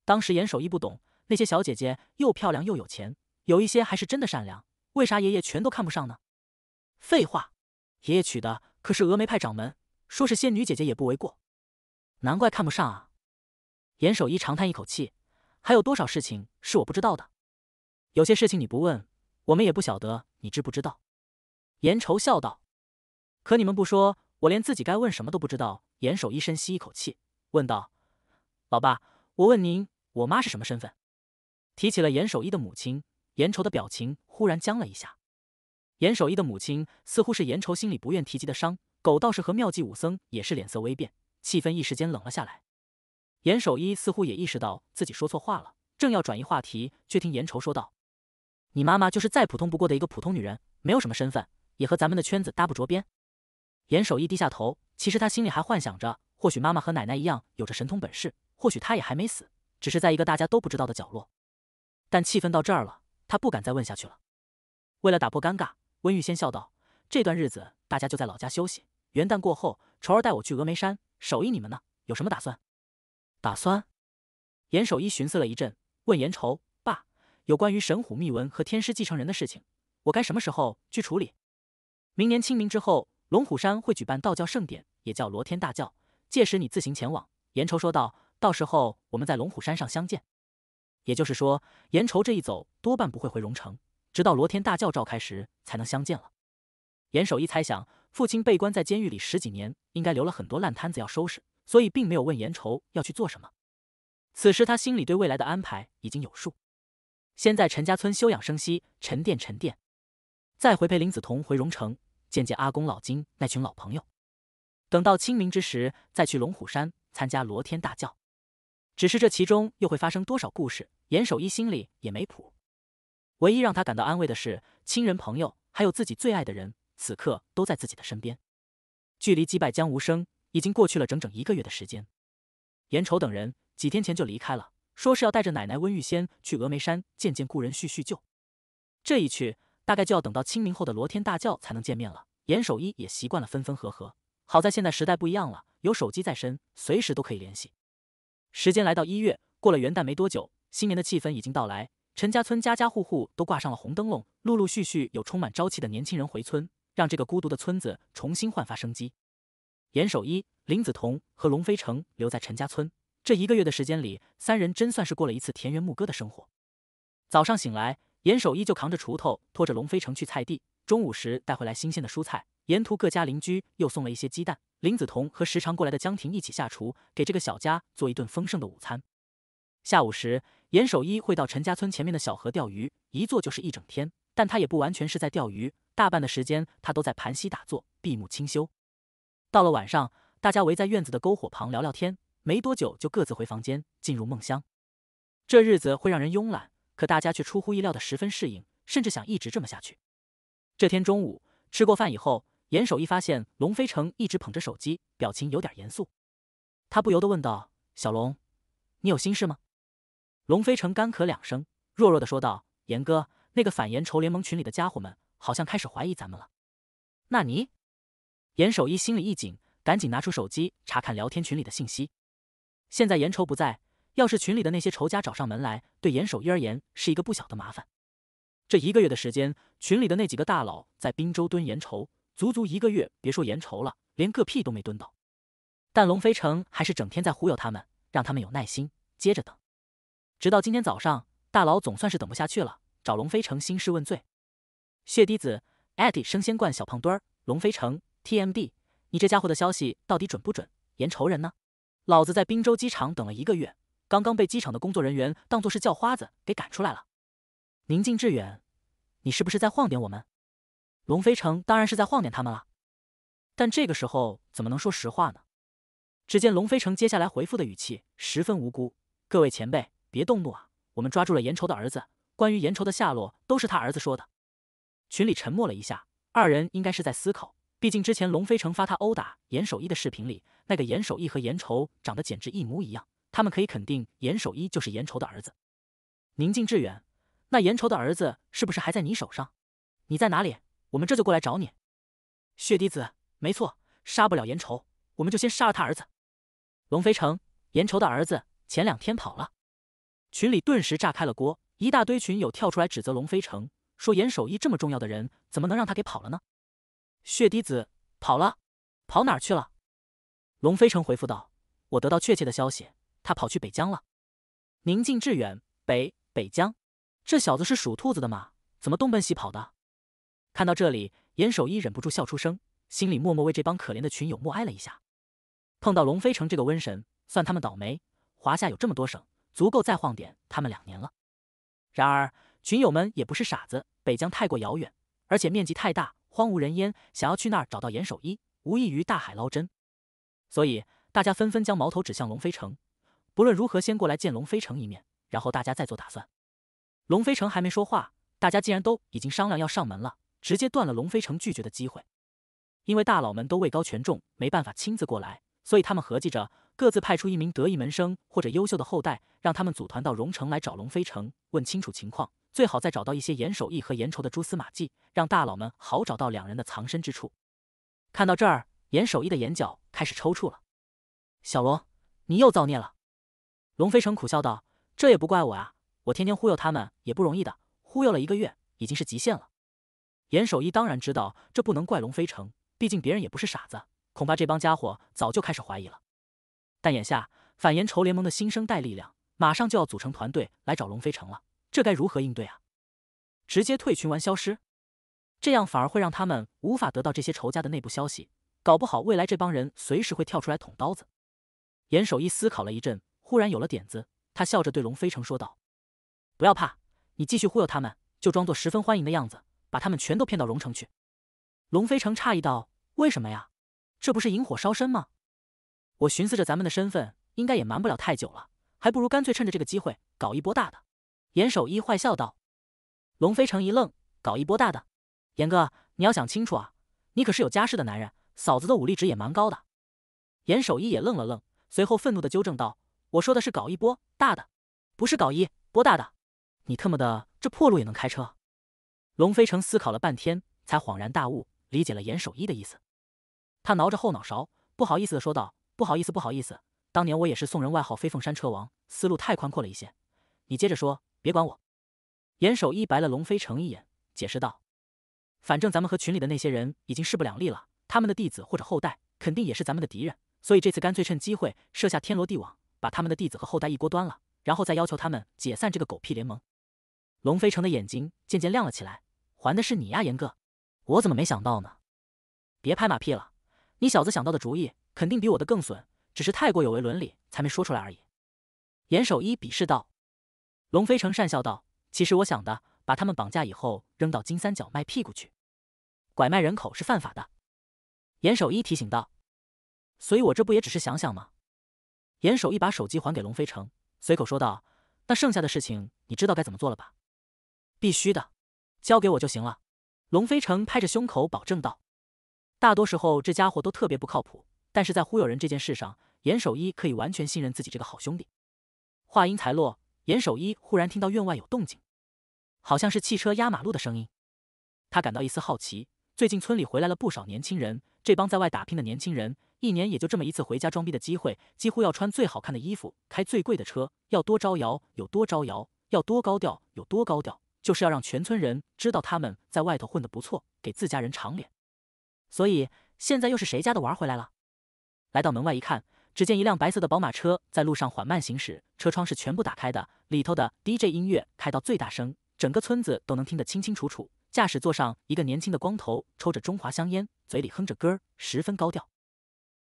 当时严守一不懂，那些小姐姐又漂亮又有钱，有一些还是真的善良，为啥爷爷全都看不上呢？废话，爷爷娶的可是峨眉派掌门。说是仙女姐姐也不为过，难怪看不上啊！严守一长叹一口气，还有多少事情是我不知道的？有些事情你不问，我们也不晓得。你知不知道？严愁笑道：“可你们不说，我连自己该问什么都不知道。”严守一深吸一口气，问道：“老爸，我问您，我妈是什么身份？”提起了严守一的母亲，严愁的表情忽然僵了一下。严守一的母亲，似乎是严愁心里不愿提及的伤。狗道士和妙计武僧也是脸色微变，气氛一时间冷了下来。严守一似乎也意识到自己说错话了，正要转移话题，却听严愁说道：“你妈妈就是再普通不过的一个普通女人，没有什么身份，也和咱们的圈子搭不着边。”严守一低下头，其实他心里还幻想着，或许妈妈和奶奶一样有着神通本事，或许她也还没死，只是在一个大家都不知道的角落。但气氛到这儿了，他不敢再问下去了。为了打破尴尬，温玉仙笑道：“这段日子大家就在老家休息。”元旦过后，仇儿带我去峨眉山。守义，你们呢？有什么打算？打算？严守一寻思了一阵，问严仇：“爸，有关于神虎秘文和天师继承人的事情，我该什么时候去处理？”明年清明之后，龙虎山会举办道教盛典，也叫罗天大教。届时你自行前往。”严仇说道，“到时候我们在龙虎山上相见。”也就是说，严仇这一走，多半不会回荣城，直到罗天大教召开时才能相见了。严守一猜想。父亲被关在监狱里十几年，应该留了很多烂摊子要收拾，所以并没有问严愁要去做什么。此时他心里对未来的安排已经有数：先在陈家村休养生息、沉淀沉淀，再回陪林子彤回荣城见见阿公老金那群老朋友，等到清明之时再去龙虎山参加罗天大醮。只是这其中又会发生多少故事，严守一心里也没谱。唯一让他感到安慰的是，亲人、朋友，还有自己最爱的人。此刻都在自己的身边。距离击败江无生已经过去了整整一个月的时间。严愁等人几天前就离开了，说是要带着奶奶温玉仙去峨眉山见见故人叙叙旧。这一去大概就要等到清明后的罗天大教才能见面了。严守一也习惯了分分合合，好在现在时代不一样了，有手机在身，随时都可以联系。时间来到一月，过了元旦没多久，新年的气氛已经到来。陈家村家家户户都挂上了红灯笼，陆陆续续有充满朝气的年轻人回村。让这个孤独的村子重新焕发生机。严守一、林子彤和龙飞城留在陈家村这一个月的时间里，三人真算是过了一次田园牧歌的生活。早上醒来，严守一就扛着锄头，拖着龙飞城去菜地。中午时带回来新鲜的蔬菜，沿途各家邻居又送了一些鸡蛋。林子彤和时常过来的江婷一起下厨，给这个小家做一顿丰盛的午餐。下午时，严守一会到陈家村前面的小河钓鱼，一坐就是一整天。但他也不完全是在钓鱼。大半的时间，他都在盘膝打坐，闭目清修。到了晚上，大家围在院子的篝火旁聊聊天，没多久就各自回房间进入梦乡。这日子会让人慵懒，可大家却出乎意料的十分适应，甚至想一直这么下去。这天中午吃过饭以后，严守一发现龙飞城一直捧着手机，表情有点严肃。他不由得问道：“小龙，你有心事吗？”龙飞城干咳两声，弱弱的说道：“严哥，那个反严仇联盟群里的家伙们。”好像开始怀疑咱们了，纳尼？严守一心里一紧，赶紧拿出手机查看聊天群里的信息。现在严筹不在，要是群里的那些仇家找上门来，对严守一而言是一个不小的麻烦。这一个月的时间，群里的那几个大佬在滨州蹲严筹，足足一个月，别说严筹了，连个屁都没蹲到。但龙飞城还是整天在忽悠他们，让他们有耐心，接着等。直到今天早上，大佬总算是等不下去了，找龙飞城兴师问罪。血滴子，艾迪升仙冠，小胖墩儿，龙飞城，TMD，你这家伙的消息到底准不准？颜仇人呢？老子在滨州机场等了一个月，刚刚被机场的工作人员当作是叫花子给赶出来了。宁静致远，你是不是在晃点我们？龙飞城当然是在晃点他们了，但这个时候怎么能说实话呢？只见龙飞城接下来回复的语气十分无辜：“各位前辈，别动怒啊，我们抓住了颜仇的儿子，关于颜仇的下落都是他儿子说的。”群里沉默了一下，二人应该是在思考。毕竟之前龙飞城发他殴打严守一的视频里，那个严守一和严愁长得简直一模一样，他们可以肯定严守一就是严愁的儿子。宁静致远，那严愁的儿子是不是还在你手上？你在哪里？我们这就过来找你。血滴子，没错，杀不了严愁，我们就先杀了他儿子。龙飞城，严愁的儿子前两天跑了。群里顿时炸开了锅，一大堆群友跳出来指责龙飞城。说严守一这么重要的人，怎么能让他给跑了呢？血滴子跑了，跑哪儿去了？龙飞成回复道：“我得到确切的消息，他跑去北疆了。”宁静致远，北北疆，这小子是属兔子的吗？怎么东奔西跑的？看到这里，严守一忍不住笑出声，心里默默为这帮可怜的群友默哀了一下。碰到龙飞成这个瘟神，算他们倒霉。华夏有这么多省，足够再晃点他们两年了。然而群友们也不是傻子。北疆太过遥远，而且面积太大，荒无人烟，想要去那儿找到严守一，无异于大海捞针。所以大家纷纷将矛头指向龙飞城，不论如何，先过来见龙飞城一面，然后大家再做打算。龙飞城还没说话，大家既然都已经商量要上门了，直接断了龙飞城拒绝的机会。因为大佬们都位高权重，没办法亲自过来，所以他们合计着，各自派出一名得意门生或者优秀的后代，让他们组团到荣城来找龙飞城，问清楚情况。最好再找到一些严守义和严稠的蛛丝马迹，让大佬们好找到两人的藏身之处。看到这儿，严守义的眼角开始抽搐了。小罗，你又造孽了。龙飞城苦笑道：“这也不怪我啊，我天天忽悠他们也不容易的，忽悠了一个月已经是极限了。”严守义当然知道这不能怪龙飞城，毕竟别人也不是傻子，恐怕这帮家伙早就开始怀疑了。但眼下，反严仇联盟的新生代力量马上就要组成团队来找龙飞城了。这该如何应对啊？直接退群玩消失，这样反而会让他们无法得到这些仇家的内部消息，搞不好未来这帮人随时会跳出来捅刀子。严守一思考了一阵，忽然有了点子，他笑着对龙飞城说道：“不要怕，你继续忽悠他们，就装作十分欢迎的样子，把他们全都骗到荣城去。”龙飞城诧异道：“为什么呀？这不是引火烧身吗？”我寻思着，咱们的身份应该也瞒不了太久了，还不如干脆趁着这个机会搞一波大的。严守一坏笑道：“龙飞成一愣，搞一波大的？严哥，你要想清楚啊！你可是有家室的男人，嫂子的武力值也蛮高的。”严守一也愣了愣，随后愤怒的纠正道：“我说的是搞一波大的，不是搞一波大的！你特么的这破路也能开车？”龙飞成思考了半天，才恍然大悟，理解了严守一的意思。他挠着后脑勺，不好意思的说道：“不好意思，不好意思，当年我也是送人外号‘飞凤山车王’，思路太宽阔了一些。你接着说。”别管我，严守一白了龙飞成一眼，解释道：“反正咱们和群里的那些人已经势不两立了，他们的弟子或者后代肯定也是咱们的敌人，所以这次干脆趁机会设下天罗地网，把他们的弟子和后代一锅端了，然后再要求他们解散这个狗屁联盟。”龙飞成的眼睛渐渐亮了起来：“还的是你呀，严哥，我怎么没想到呢？别拍马屁了，你小子想到的主意肯定比我的更损，只是太过有违伦理，才没说出来而已。”严守一鄙视道。龙飞成讪笑道：“其实我想的，把他们绑架以后扔到金三角卖屁股去。拐卖人口是犯法的。”严守一提醒道：“所以我这不也只是想想吗？”严守一把手机还给龙飞成，随口说道：“那剩下的事情你知道该怎么做了吧？”“必须的，交给我就行了。”龙飞成拍着胸口保证道：“大多时候这家伙都特别不靠谱，但是在忽悠人这件事上，严守一可以完全信任自己这个好兄弟。”话音才落。严守一忽然听到院外有动静，好像是汽车压马路的声音。他感到一丝好奇。最近村里回来了不少年轻人，这帮在外打拼的年轻人，一年也就这么一次回家装逼的机会，几乎要穿最好看的衣服，开最贵的车，要多招摇有多招摇，要多高调有多高调，就是要让全村人知道他们在外头混得不错，给自家人长脸。所以现在又是谁家的娃回来了？来到门外一看。只见一辆白色的宝马车在路上缓慢行驶，车窗是全部打开的，里头的 DJ 音乐开到最大声，整个村子都能听得清清楚楚。驾驶座上一个年轻的光头抽着中华香烟，嘴里哼着歌，十分高调。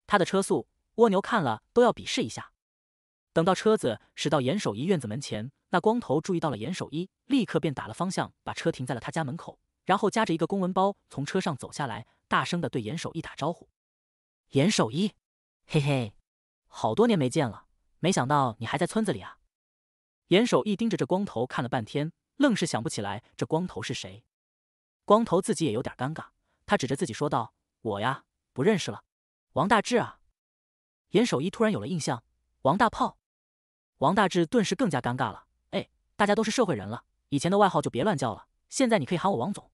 他的车速，蜗牛看了都要鄙视一下。等到车子驶到严守一院子门前，那光头注意到了严守一，立刻便打了方向，把车停在了他家门口，然后夹着一个公文包从车上走下来，大声的对严守一打招呼：“严守一，嘿嘿。”好多年没见了，没想到你还在村子里啊！严守一盯着这光头看了半天，愣是想不起来这光头是谁。光头自己也有点尴尬，他指着自己说道：“我呀，不认识了。”王大志啊！严守一突然有了印象，王大炮。王大志顿时更加尴尬了。哎，大家都是社会人了，以前的外号就别乱叫了。现在你可以喊我王总。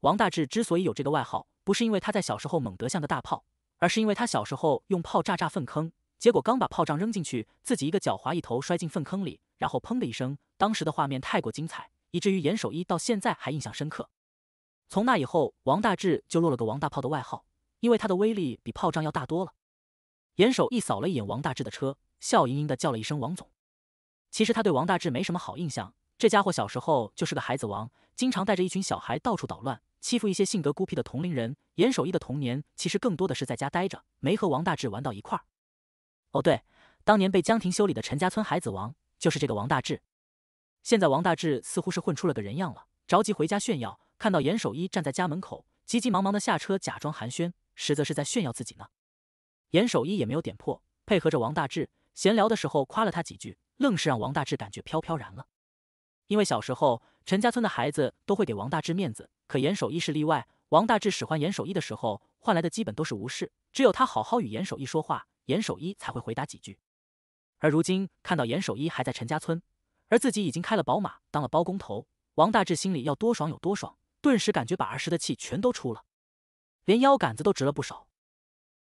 王大志之所以有这个外号，不是因为他在小时候猛得像个大炮，而是因为他小时候用炮炸炸粪坑。结果刚把炮仗扔进去，自己一个脚滑，一头摔进粪坑里，然后砰的一声。当时的画面太过精彩，以至于严守一到现在还印象深刻。从那以后，王大志就落了个“王大炮”的外号，因为他的威力比炮仗要大多了。严守一扫了一眼王大志的车，笑盈盈的叫了一声“王总”。其实他对王大志没什么好印象，这家伙小时候就是个孩子王，经常带着一群小孩到处捣乱，欺负一些性格孤僻的同龄人。严守一的童年其实更多的是在家呆着，没和王大志玩到一块儿。哦对，当年被江庭修理的陈家村孩子王就是这个王大志。现在王大志似乎是混出了个人样了，着急回家炫耀。看到严守一站在家门口，急急忙忙的下车，假装寒暄，实则是在炫耀自己呢。严守一也没有点破，配合着王大志闲聊的时候夸了他几句，愣是让王大志感觉飘飘然了。因为小时候陈家村的孩子都会给王大志面子，可严守一是例外。王大志使唤严守一的时候，换来的基本都是无视；只有他好好与严守一说话。严守一才会回答几句，而如今看到严守一还在陈家村，而自己已经开了宝马当了包工头，王大志心里要多爽有多爽，顿时感觉把儿时的气全都出了，连腰杆子都直了不少。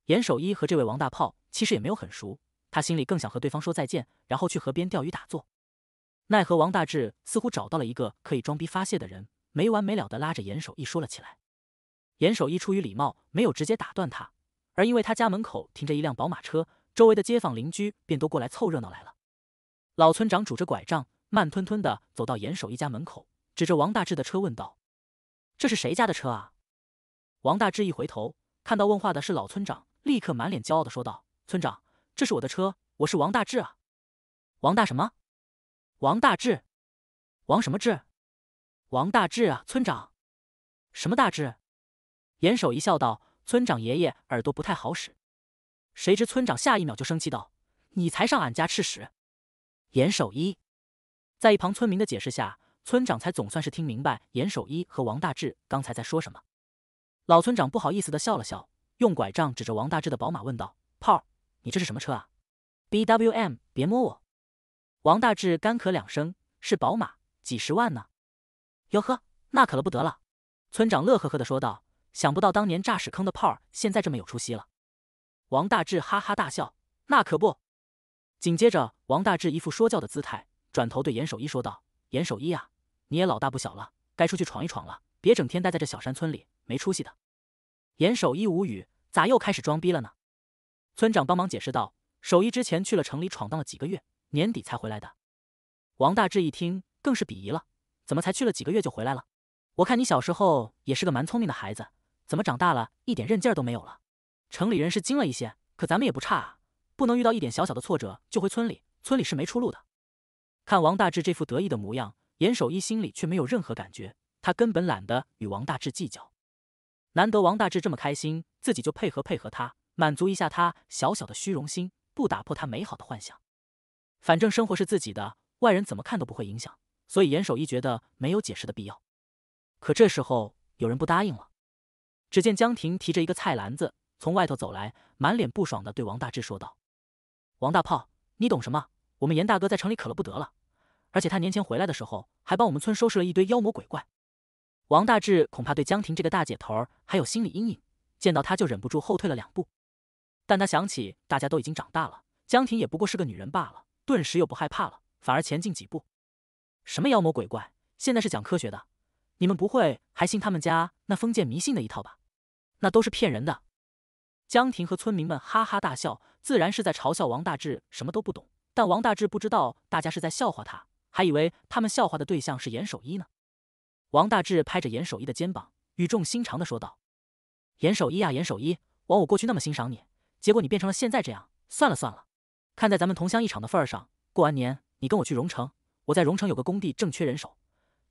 严守一和这位王大炮其实也没有很熟，他心里更想和对方说再见，然后去河边钓鱼打坐。奈何王大志似乎找到了一个可以装逼发泄的人，没完没了的拉着严守一说了起来。严守一出于礼貌，没有直接打断他。而因为他家门口停着一辆宝马车，周围的街坊邻居便都过来凑热闹来了。老村长拄着拐杖，慢吞吞的走到严守一家门口，指着王大志的车问道：“这是谁家的车啊？”王大志一回头，看到问话的是老村长，立刻满脸骄傲的说道：“村长，这是我的车，我是王大志啊。”“王大什么？”“王大志。”“王什么志？”“王大志啊，村长。”“什么大志？”严守一笑道。村长爷爷耳朵不太好使，谁知村长下一秒就生气道：“你才上俺家吃屎！”严守一，在一旁村民的解释下，村长才总算是听明白严守一和王大志刚才在说什么。老村长不好意思的笑了笑，用拐杖指着王大志的宝马问道：“炮，你这是什么车啊？”“B W M，别摸我。”王大志干咳两声：“是宝马，几十万呢。”“哟呵，那可了不得了。”村长乐呵呵的说道。想不到当年炸屎坑的炮儿现在这么有出息了，王大志哈哈大笑：“那可不！”紧接着，王大志一副说教的姿态，转头对严守一说道：“严守一啊，你也老大不小了，该出去闯一闯了，别整天待在这小山村里，没出息的。”严守一无语，咋又开始装逼了呢？村长帮忙解释道：“守一之前去了城里闯荡了几个月，年底才回来的。”王大志一听，更是鄙夷了：“怎么才去了几个月就回来了？我看你小时候也是个蛮聪明的孩子。”怎么长大了，一点韧劲儿都没有了？城里人是精了一些，可咱们也不差啊！不能遇到一点小小的挫折就回村里，村里是没出路的。看王大志这副得意的模样，严守一心里却没有任何感觉。他根本懒得与王大志计较。难得王大志这么开心，自己就配合配合他，满足一下他小小的虚荣心，不打破他美好的幻想。反正生活是自己的，外人怎么看都不会影响。所以严守一觉得没有解释的必要。可这时候有人不答应了。只见江婷提着一个菜篮子从外头走来，满脸不爽的对王大志说道：“王大炮，你懂什么？我们严大哥在城里可了不得了，而且他年前回来的时候还帮我们村收拾了一堆妖魔鬼怪。”王大志恐怕对江婷这个大姐头儿还有心理阴影，见到她就忍不住后退了两步。但他想起大家都已经长大了，江婷也不过是个女人罢了，顿时又不害怕了，反而前进几步。什么妖魔鬼怪？现在是讲科学的。你们不会还信他们家那封建迷信的一套吧？那都是骗人的！江婷和村民们哈哈大笑，自然是在嘲笑王大志什么都不懂。但王大志不知道大家是在笑话他，还以为他们笑话的对象是严守一呢。王大志拍着严守一的肩膀，语重心长的说道：“严守一啊，严守一，枉我过去那么欣赏你，结果你变成了现在这样。算了算了，看在咱们同乡一场的份儿上，过完年你跟我去荣城，我在荣城有个工地正缺人手，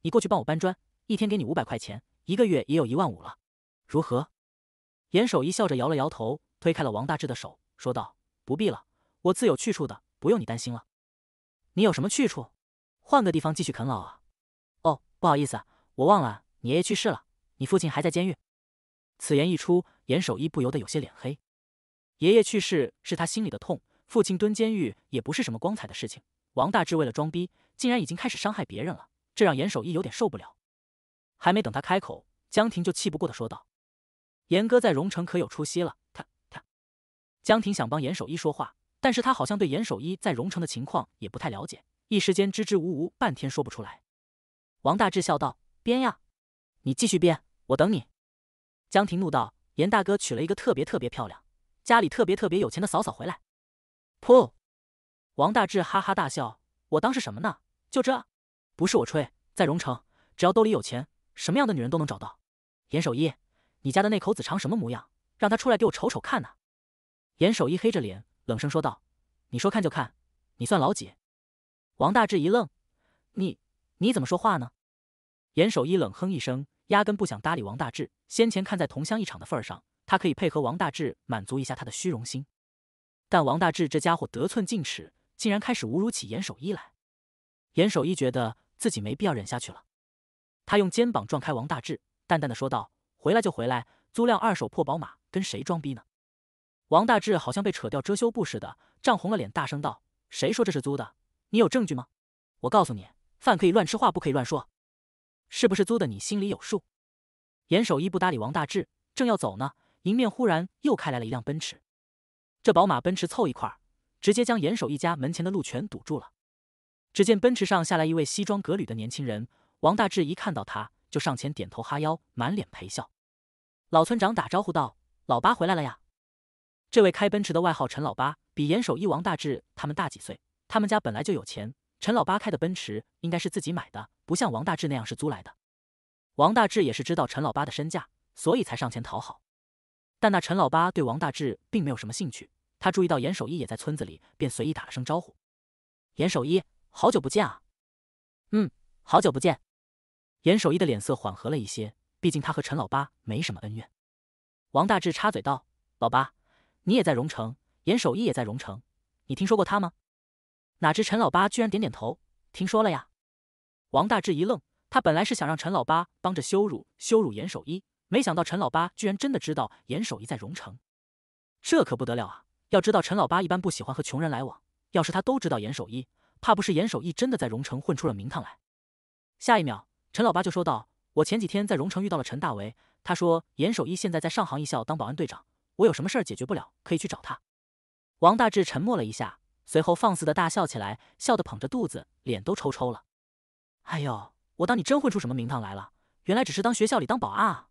你过去帮我搬砖。”一天给你五百块钱，一个月也有一万五了，如何？严守一笑着摇了摇头，推开了王大志的手，说道：“不必了，我自有去处的，不用你担心了。”“你有什么去处？换个地方继续啃老啊？”“哦，不好意思，我忘了，你爷爷去世了，你父亲还在监狱。”此言一出，严守一不由得有些脸黑。爷爷去世是他心里的痛，父亲蹲监狱也不是什么光彩的事情。王大志为了装逼，竟然已经开始伤害别人了，这让严守一有点受不了。还没等他开口，江婷就气不过的说道：“严哥在荣城可有出息了。”他他江婷想帮严守一说话，但是他好像对严守一在荣城的情况也不太了解，一时间支支吾吾，半天说不出来。王大志笑道：“编呀，你继续编，我等你。”江婷怒道：“严大哥娶了一个特别特别漂亮、家里特别特别有钱的嫂嫂回来。”噗！王大志哈哈大笑：“我当是什么呢？就这？不是我吹，在荣城，只要兜里有钱。”什么样的女人都能找到，严守一，你家的那口子长什么模样？让他出来给我瞅瞅看呐！严守一黑着脸，冷声说道：“你说看就看，你算老几？”王大志一愣：“你你怎么说话呢？”严守一冷哼一声，压根不想搭理王大志。先前看在同乡一场的份上，他可以配合王大志，满足一下他的虚荣心。但王大志这家伙得寸进尺，竟然开始侮辱起严守一来。严守一觉得自己没必要忍下去了。他用肩膀撞开王大志，淡淡的说道：“回来就回来，租辆二手破宝马，跟谁装逼呢？”王大志好像被扯掉遮羞布似的，涨红了脸，大声道：“谁说这是租的？你有证据吗？我告诉你，饭可以乱吃，话不可以乱说。是不是租的，你心里有数。”严守一不搭理王大志，正要走呢，迎面忽然又开来了一辆奔驰，这宝马奔驰凑一块儿，直接将严守一家门前的路全堵住了。只见奔驰上下来一位西装革履的年轻人。王大志一看到他，就上前点头哈腰，满脸陪笑。老村长打招呼道：“老八回来了呀！”这位开奔驰的外号陈老八，比严守一、王大志他们大几岁。他们家本来就有钱，陈老八开的奔驰应该是自己买的，不像王大志那样是租来的。王大志也是知道陈老八的身价，所以才上前讨好。但那陈老八对王大志并没有什么兴趣。他注意到严守一也在村子里，便随意打了声招呼：“严守一，好久不见啊！”“嗯，好久不见。”严守一的脸色缓和了一些，毕竟他和陈老八没什么恩怨。王大志插嘴道：“老八，你也在荣城？严守一也在荣城，你听说过他吗？”哪知陈老八居然点点头：“听说了呀。”王大志一愣，他本来是想让陈老八帮着羞辱羞辱严守一，没想到陈老八居然真的知道严守一在荣城，这可不得了啊！要知道陈老八一般不喜欢和穷人来往，要是他都知道严守一，怕不是严守一真的在荣城混出了名堂来。下一秒。陈老八就说道：“我前几天在荣城遇到了陈大为，他说严守一现在在上杭一校当保安队长，我有什么事儿解决不了，可以去找他。”王大志沉默了一下，随后放肆的大笑起来，笑得捧着肚子，脸都抽抽了。“哎呦，我当你真混出什么名堂来了？原来只是当学校里当保安啊！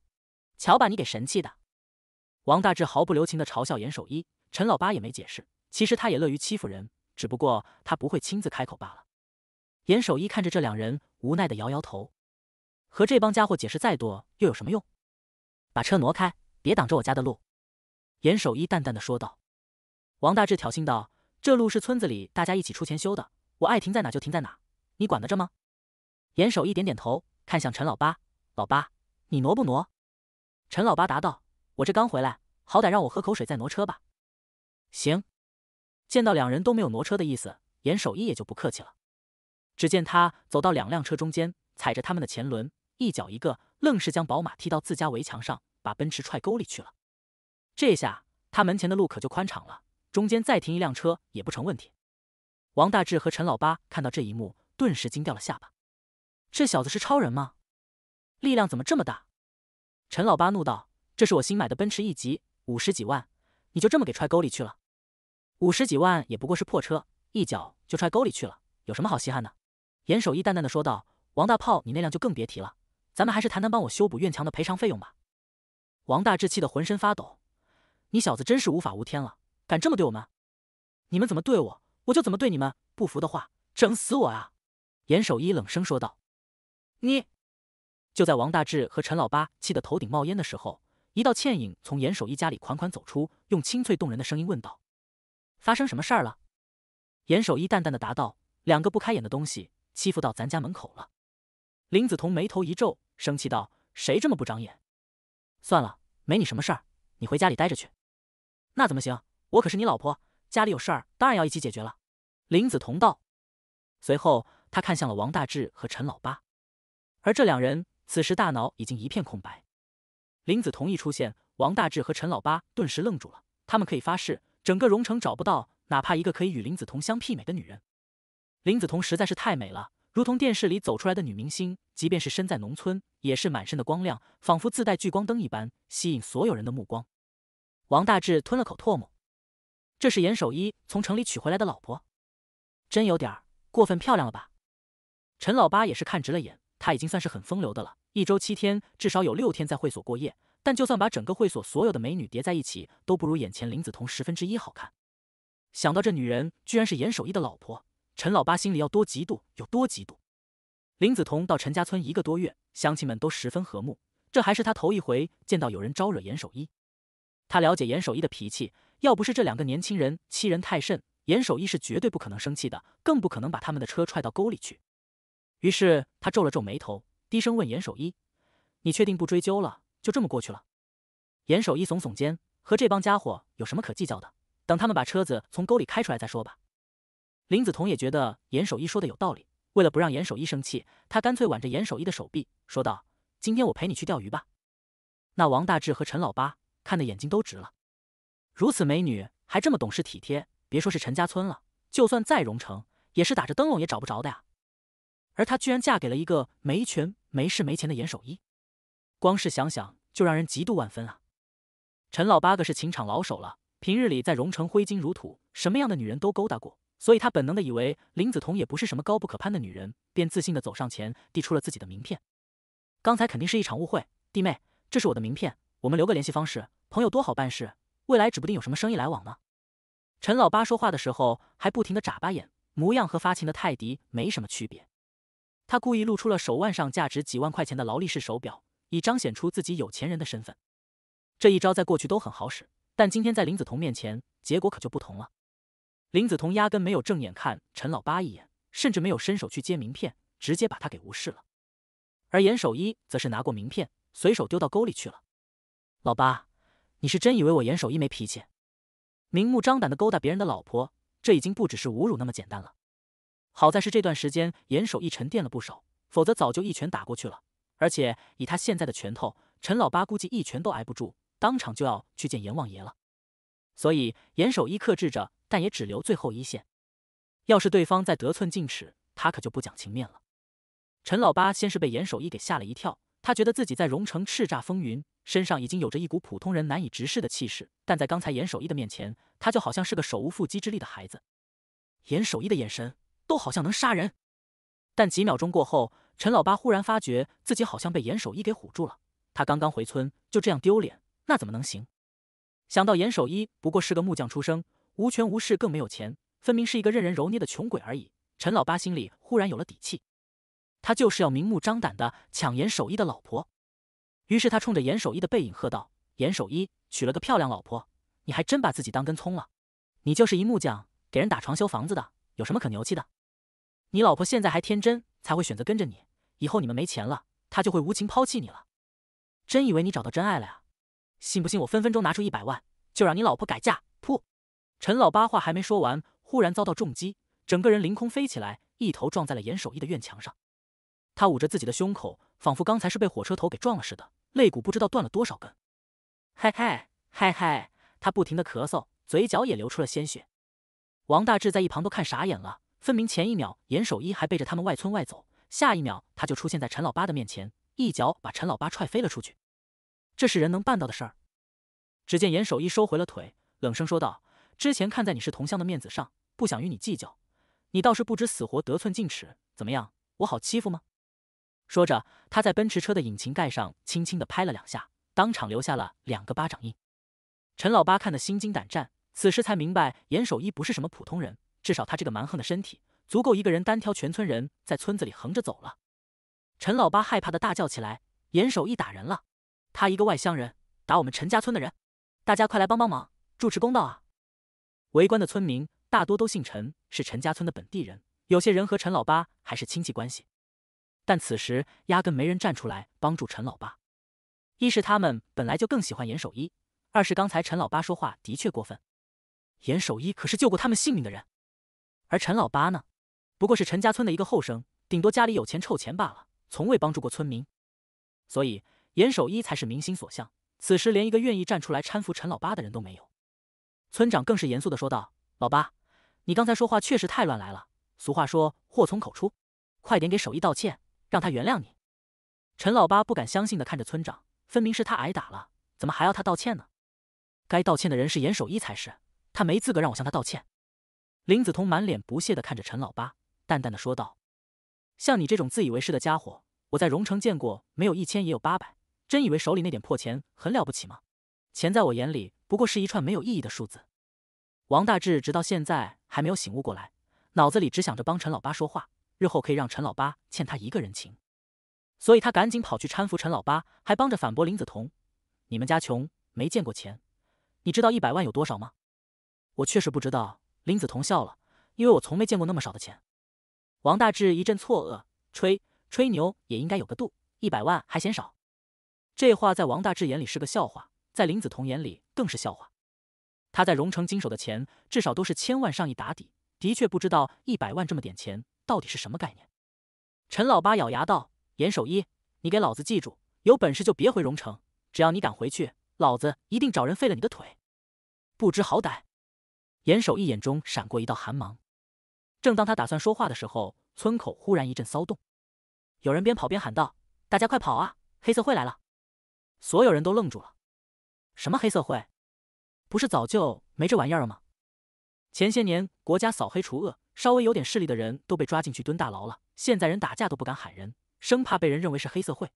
瞧把你给神气的！”王大志毫不留情的嘲笑严守一。陈老八也没解释，其实他也乐于欺负人，只不过他不会亲自开口罢了。严守一看着这两人，无奈的摇摇头。和这帮家伙解释再多又有什么用？把车挪开，别挡着我家的路。”严守一淡淡的说道。王大志挑衅道：“这路是村子里大家一起出钱修的，我爱停在哪就停在哪，你管得着吗？”严守一点点头，看向陈老八：“老八，你挪不挪？”陈老八答道：“我这刚回来，好歹让我喝口水再挪车吧。”行。见到两人都没有挪车的意思，严守一也就不客气了。只见他走到两辆车中间，踩着他们的前轮。一脚一个，愣是将宝马踢到自家围墙上，把奔驰踹沟里去了。这下他门前的路可就宽敞了，中间再停一辆车也不成问题。王大志和陈老八看到这一幕，顿时惊掉了下巴。这小子是超人吗？力量怎么这么大？陈老八怒道：“这是我新买的奔驰 E 级，五十几万，你就这么给踹沟里去了？五十几万也不过是破车，一脚就踹沟里去了，有什么好稀罕的？”严守一淡淡的说道：“王大炮，你那辆就更别提了。”咱们还是谈谈帮我修补院墙的赔偿费用吧。王大志气得浑身发抖：“你小子真是无法无天了，敢这么对我们？你们怎么对我，我就怎么对你们。不服的话，整死我啊！”严守一冷声说道：“你……”就在王大志和陈老八气得头顶冒烟的时候，一道倩影从严守一家里款款走出，用清脆动人的声音问道：“发生什么事儿了？”严守一淡淡的答道：“两个不开眼的东西欺负到咱家门口了。”林子彤眉头一皱。生气道：“谁这么不长眼？算了，没你什么事儿，你回家里待着去。”那怎么行？我可是你老婆，家里有事儿，当然要一起解决了。”林子彤道。随后，他看向了王大志和陈老八，而这两人此时大脑已经一片空白。林子彤一出现，王大志和陈老八顿时愣住了。他们可以发誓，整个荣城找不到哪怕一个可以与林子彤相媲美的女人。林子彤实在是太美了。如同电视里走出来的女明星，即便是身在农村，也是满身的光亮，仿佛自带聚光灯一般，吸引所有人的目光。王大志吞了口唾沫，这是严守一从城里娶回来的老婆，真有点过分漂亮了吧？陈老八也是看直了眼，他已经算是很风流的了，一周七天至少有六天在会所过夜，但就算把整个会所所有的美女叠在一起，都不如眼前林子彤十分之一好看。想到这女人居然是严守一的老婆。陈老八心里要多嫉妒有多嫉妒。林子彤到陈家村一个多月，乡亲们都十分和睦。这还是他头一回见到有人招惹严守一。他了解严守一的脾气，要不是这两个年轻人欺人太甚，严守一是绝对不可能生气的，更不可能把他们的车踹到沟里去。于是他皱了皱眉头，低声问严守一：“你确定不追究了？就这么过去了？”严守一耸耸肩：“和这帮家伙有什么可计较的？等他们把车子从沟里开出来再说吧。”林子彤也觉得严守一说的有道理，为了不让严守一生气，她干脆挽着严守一的手臂，说道：“今天我陪你去钓鱼吧。”那王大志和陈老八看的眼睛都直了，如此美女还这么懂事体贴，别说是陈家村了，就算在荣城，也是打着灯笼也找不着的呀。而她居然嫁给了一个没权没势没钱的严守一，光是想想就让人嫉妒万分啊！陈老八个是情场老手了，平日里在荣城挥金如土，什么样的女人都勾搭过。所以他本能的以为林子彤也不是什么高不可攀的女人，便自信的走上前，递出了自己的名片。刚才肯定是一场误会，弟妹，这是我的名片，我们留个联系方式，朋友多好办事，未来指不定有什么生意来往呢。陈老八说话的时候还不停的眨巴眼，模样和发情的泰迪没什么区别。他故意露出了手腕上价值几万块钱的劳力士手表，以彰显出自己有钱人的身份。这一招在过去都很好使，但今天在林子彤面前，结果可就不同了。林子彤压根没有正眼看陈老八一眼，甚至没有伸手去接名片，直接把他给无视了。而严守一则是拿过名片，随手丢到沟里去了。老八，你是真以为我严守一没脾气？明目张胆的勾搭别人的老婆，这已经不只是侮辱那么简单了。好在是这段时间严守一沉淀了不少，否则早就一拳打过去了。而且以他现在的拳头，陈老八估计一拳都挨不住，当场就要去见阎王爷了。所以严守一克制着。但也只留最后一线，要是对方再得寸进尺，他可就不讲情面了。陈老八先是被严守一给吓了一跳，他觉得自己在荣城叱咤风云，身上已经有着一股普通人难以直视的气势，但在刚才严守一的面前，他就好像是个手无缚鸡之力的孩子。严守一的眼神都好像能杀人，但几秒钟过后，陈老八忽然发觉自己好像被严守一给唬住了。他刚刚回村就这样丢脸，那怎么能行？想到严守一不过是个木匠出生。无权无势，更没有钱，分明是一个任人揉捏的穷鬼而已。陈老八心里忽然有了底气，他就是要明目张胆的抢严守一的老婆。于是他冲着严守一的背影喝道：“严守一，娶了个漂亮老婆，你还真把自己当根葱了？你就是一木匠，给人打床修房子的，有什么可牛气的？你老婆现在还天真，才会选择跟着你。以后你们没钱了，她就会无情抛弃你了。真以为你找到真爱了呀？信不信我分分钟拿出一百万，就让你老婆改嫁？噗！”陈老八话还没说完，忽然遭到重击，整个人凌空飞起来，一头撞在了严守一的院墙上。他捂着自己的胸口，仿佛刚才是被火车头给撞了似的，肋骨不知道断了多少根。嗨嗨嗨嗨！他不停的咳嗽，嘴角也流出了鲜血。王大志在一旁都看傻眼了，分明前一秒严守一还背着他们外村外走，下一秒他就出现在陈老八的面前，一脚把陈老八踹飞了出去。这是人能办到的事儿？只见严守一收回了腿，冷声说道。之前看在你是同乡的面子上，不想与你计较，你倒是不知死活，得寸进尺，怎么样？我好欺负吗？说着，他在奔驰车的引擎盖上轻轻的拍了两下，当场留下了两个巴掌印。陈老八看得心惊胆战，此时才明白严守一不是什么普通人，至少他这个蛮横的身体，足够一个人单挑全村人，在村子里横着走了。陈老八害怕的大叫起来：“严守一打人了！他一个外乡人打我们陈家村的人，大家快来帮帮忙，主持公道啊！”围观的村民大多都姓陈，是陈家村的本地人，有些人和陈老八还是亲戚关系。但此时压根没人站出来帮助陈老八，一是他们本来就更喜欢严守一，二是刚才陈老八说话的确过分。严守一可是救过他们性命的人，而陈老八呢，不过是陈家村的一个后生，顶多家里有钱臭钱罢了，从未帮助过村民。所以严守一才是民心所向，此时连一个愿意站出来搀扶陈老八的人都没有。村长更是严肃的说道：“老八，你刚才说话确实太乱来了。俗话说，祸从口出。快点给守一道歉，让他原谅你。”陈老八不敢相信的看着村长，分明是他挨打了，怎么还要他道歉呢？该道歉的人是严守一才是，他没资格让我向他道歉。林子彤满脸不屑的看着陈老八，淡淡的说道：“像你这种自以为是的家伙，我在荣城见过，没有一千也有八百。真以为手里那点破钱很了不起吗？钱在我眼里……”不过是一串没有意义的数字。王大志直到现在还没有醒悟过来，脑子里只想着帮陈老八说话，日后可以让陈老八欠他一个人情。所以他赶紧跑去搀扶陈老八，还帮着反驳林子彤：“你们家穷，没见过钱，你知道一百万有多少吗？”“我确实不知道。”林子彤笑了，因为我从没见过那么少的钱。王大志一阵错愕：“吹吹牛也应该有个度，一百万还嫌少。”这话在王大志眼里是个笑话。在林子彤眼里更是笑话。他在荣城经手的钱至少都是千万上亿打底，的确不知道一百万这么点钱到底是什么概念。陈老八咬牙道：“严守一，你给老子记住，有本事就别回荣城，只要你敢回去，老子一定找人废了你的腿！”不知好歹。严守一眼中闪过一道寒芒。正当他打算说话的时候，村口忽然一阵骚动，有人边跑边喊道：“大家快跑啊！黑社会来了！”所有人都愣住了。什么黑社会？不是早就没这玩意儿了吗？前些年国家扫黑除恶，稍微有点势力的人都被抓进去蹲大牢了。现在人打架都不敢喊人，生怕被人认为是黑社会。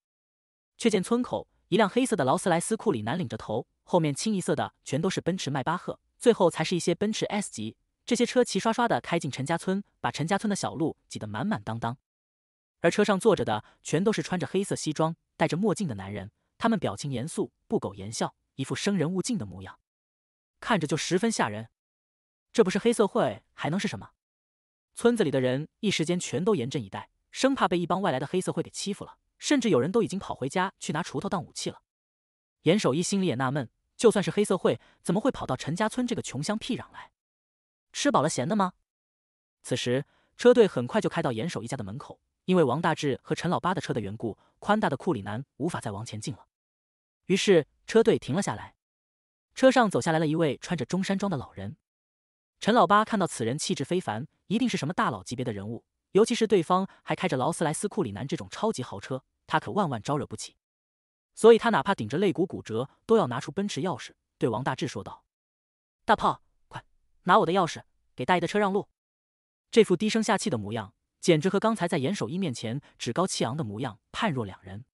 却见村口一辆黑色的劳斯莱斯库里南领着头，后面清一色的全都是奔驰迈巴赫，最后才是一些奔驰 S 级。这些车齐刷刷的开进陈家村，把陈家村的小路挤得满满当当。而车上坐着的全都是穿着黑色西装、戴着墨镜的男人，他们表情严肃，不苟言笑。一副生人勿近的模样，看着就十分吓人。这不是黑社会还能是什么？村子里的人一时间全都严阵以待，生怕被一帮外来的黑社会给欺负了。甚至有人都已经跑回家去拿锄头当武器了。严守一心里也纳闷：就算是黑社会，怎么会跑到陈家村这个穷乡僻壤来？吃饱了闲的吗？此时车队很快就开到严守一家的门口，因为王大志和陈老八的车的缘故，宽大的库里南无法再往前进了。于是车队停了下来，车上走下来了一位穿着中山装的老人。陈老八看到此人气质非凡，一定是什么大佬级别的人物。尤其是对方还开着劳斯莱斯库里南这种超级豪车，他可万万招惹不起。所以，他哪怕顶着肋骨骨折，都要拿出奔驰钥匙，对王大志说道：“大炮，快拿我的钥匙，给大爷的车让路。”这副低声下气的模样，简直和刚才在严守一面前趾高气昂的模样判若两人。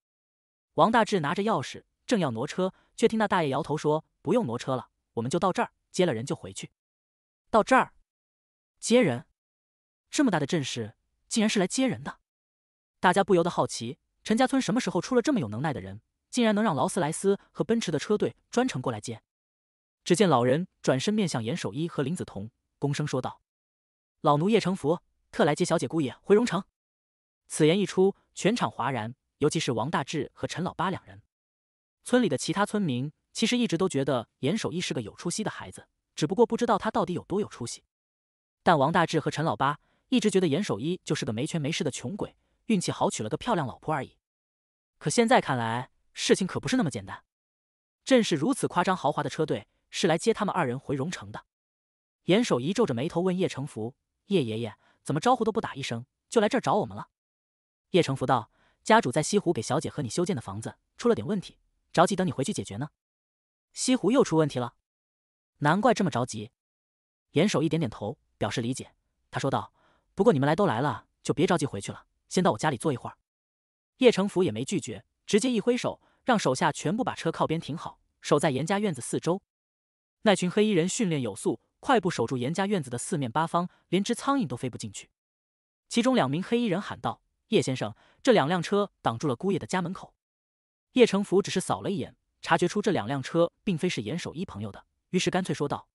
王大志拿着钥匙。正要挪车，却听那大爷摇头说：“不用挪车了，我们就到这儿接了人就回去。”到这儿接人，这么大的阵势，竟然是来接人的？大家不由得好奇：陈家村什么时候出了这么有能耐的人，竟然能让劳斯莱斯和奔驰的车队专程过来接？只见老人转身面向严守一和林子彤，躬声说道：“老奴叶成福，特来接小姐姑爷回荣城。”此言一出，全场哗然，尤其是王大志和陈老八两人。村里的其他村民其实一直都觉得严守一是个有出息的孩子，只不过不知道他到底有多有出息。但王大志和陈老八一直觉得严守一就是个没权没势的穷鬼，运气好娶了个漂亮老婆而已。可现在看来，事情可不是那么简单。正是如此夸张豪华的车队是来接他们二人回荣城的。严守一皱着眉头问叶成福：“叶爷爷，怎么招呼都不打一声就来这儿找我们了？”叶成福道：“家主在西湖给小姐和你修建的房子出了点问题。”着急等你回去解决呢，西湖又出问题了，难怪这么着急。严守一点点头表示理解，他说道：“不过你们来都来了，就别着急回去了，先到我家里坐一会儿。”叶成福也没拒绝，直接一挥手，让手下全部把车靠边停好，守在严家院子四周。那群黑衣人训练有素，快步守住严家院子的四面八方，连只苍蝇都飞不进去。其中两名黑衣人喊道：“叶先生，这两辆车挡住了姑爷的家门口。”叶成福只是扫了一眼，察觉出这两辆车并非是严守一朋友的，于是干脆说道：“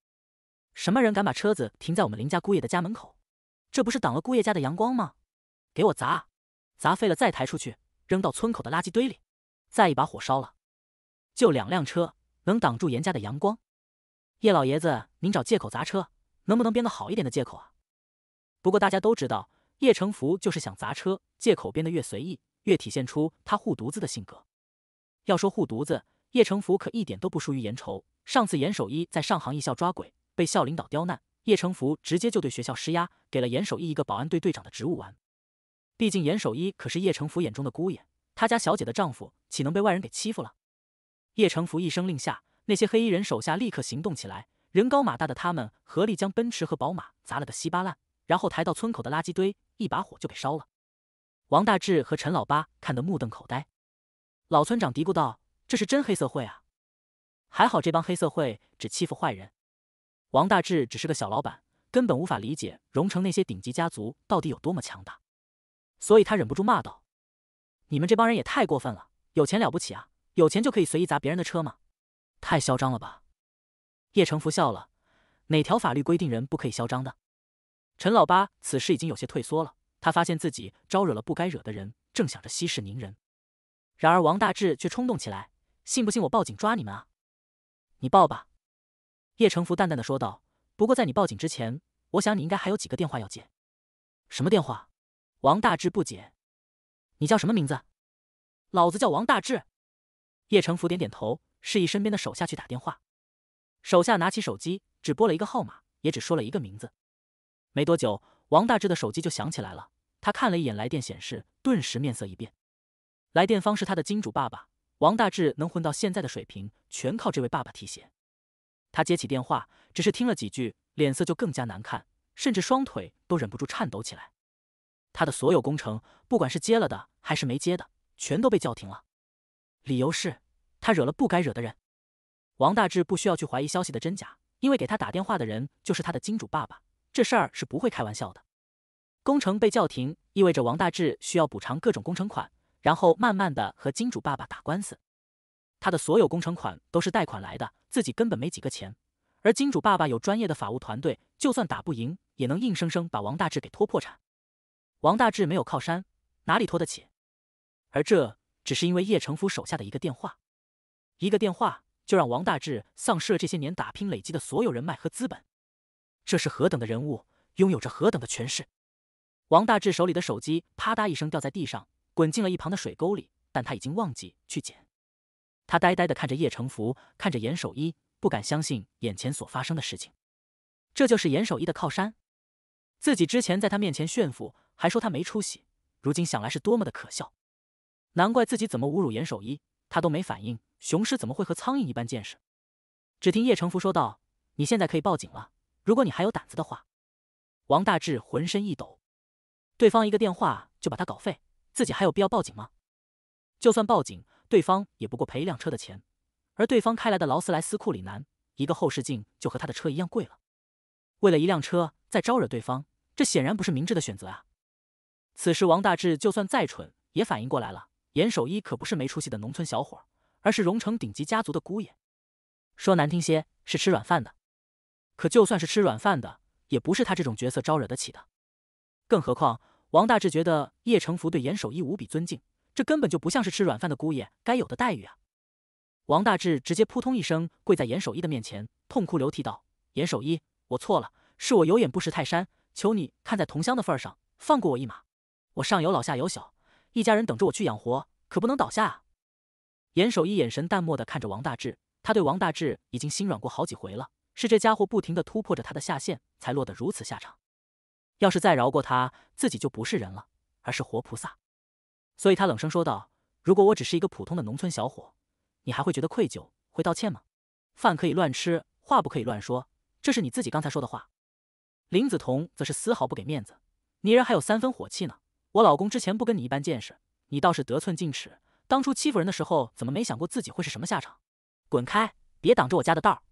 什么人敢把车子停在我们林家姑爷的家门口？这不是挡了姑爷家的阳光吗？给我砸，砸废了再抬出去，扔到村口的垃圾堆里，再一把火烧了。就两辆车能挡住严家的阳光？叶老爷子，您找借口砸车，能不能编个好一点的借口啊？不过大家都知道，叶成福就是想砸车，借口编的越随意，越体现出他护犊子的性格。”要说护犊子，叶成福可一点都不输于严仇。上次严守一在上杭艺校抓鬼，被校领导刁难，叶成福直接就对学校施压，给了严守一一个保安队队长的职务玩。毕竟严守一可是叶成福眼中的姑爷，他家小姐的丈夫，岂能被外人给欺负了？叶成福一声令下，那些黑衣人手下立刻行动起来，人高马大的他们合力将奔驰和宝马砸了个稀巴烂，然后抬到村口的垃圾堆，一把火就给烧了。王大志和陈老八看得目瞪口呆。老村长嘀咕道：“这是真黑社会啊！还好这帮黑社会只欺负坏人。”王大志只是个小老板，根本无法理解荣城那些顶级家族到底有多么强大，所以他忍不住骂道：“你们这帮人也太过分了！有钱了不起啊？有钱就可以随意砸别人的车吗？太嚣张了吧！”叶成福笑了：“哪条法律规定人不可以嚣张的？”陈老八此时已经有些退缩了，他发现自己招惹了不该惹的人，正想着息事宁人。然而，王大志却冲动起来，信不信我报警抓你们啊？你报吧。”叶成福淡淡的说道。“不过，在你报警之前，我想你应该还有几个电话要接。”“什么电话？”王大志不解。“你叫什么名字？”“老子叫王大志。”叶成福点点头，示意身边的手下去打电话。手下拿起手机，只拨了一个号码，也只说了一个名字。没多久，王大志的手机就响起来了。他看了一眼来电显示，顿时面色一变。来电方是他的金主爸爸王大志，能混到现在的水平，全靠这位爸爸提携。他接起电话，只是听了几句，脸色就更加难看，甚至双腿都忍不住颤抖起来。他的所有工程，不管是接了的还是没接的，全都被叫停了。理由是他惹了不该惹的人。王大志不需要去怀疑消息的真假，因为给他打电话的人就是他的金主爸爸，这事儿是不会开玩笑的。工程被叫停，意味着王大志需要补偿各种工程款。然后慢慢的和金主爸爸打官司，他的所有工程款都是贷款来的，自己根本没几个钱，而金主爸爸有专业的法务团队，就算打不赢，也能硬生生把王大志给拖破产。王大志没有靠山，哪里拖得起？而这只是因为叶成福手下的一个电话，一个电话就让王大志丧失了这些年打拼累积的所有人脉和资本。这是何等的人物，拥有着何等的权势？王大志手里的手机啪嗒一声掉在地上。滚进了一旁的水沟里，但他已经忘记去捡。他呆呆地看着叶成福，看着严守一，不敢相信眼前所发生的事情。这就是严守一的靠山？自己之前在他面前炫富，还说他没出息，如今想来是多么的可笑。难怪自己怎么侮辱严守一，他都没反应。雄狮怎么会和苍蝇一般见识？只听叶成福说道：“你现在可以报警了，如果你还有胆子的话。”王大志浑身一抖，对方一个电话就把他搞废。自己还有必要报警吗？就算报警，对方也不过赔一辆车的钱，而对方开来的劳斯莱斯库里南，一个后视镜就和他的车一样贵了。为了一辆车再招惹对方，这显然不是明智的选择啊！此时王大志就算再蠢，也反应过来了。严守一可不是没出息的农村小伙，而是荣城顶级家族的姑爷，说难听些是吃软饭的。可就算是吃软饭的，也不是他这种角色招惹得起的，更何况……王大志觉得叶成福对严守一无比尊敬，这根本就不像是吃软饭的姑爷该有的待遇啊！王大志直接扑通一声跪在严守一的面前，痛哭流涕道：“严守一，我错了，是我有眼不识泰山，求你看在同乡的份上，放过我一马。我上有老，下有小，一家人等着我去养活，可不能倒下啊！”严守一眼神淡漠的看着王大志，他对王大志已经心软过好几回了，是这家伙不停的突破着他的下限，才落得如此下场。要是再饶过他，自己就不是人了，而是活菩萨。所以他冷声说道：“如果我只是一个普通的农村小伙，你还会觉得愧疚，会道歉吗？”饭可以乱吃，话不可以乱说，这是你自己刚才说的话。林子彤则是丝毫不给面子：“你人还有三分火气呢，我老公之前不跟你一般见识，你倒是得寸进尺。当初欺负人的时候，怎么没想过自己会是什么下场？滚开，别挡着我家的道儿。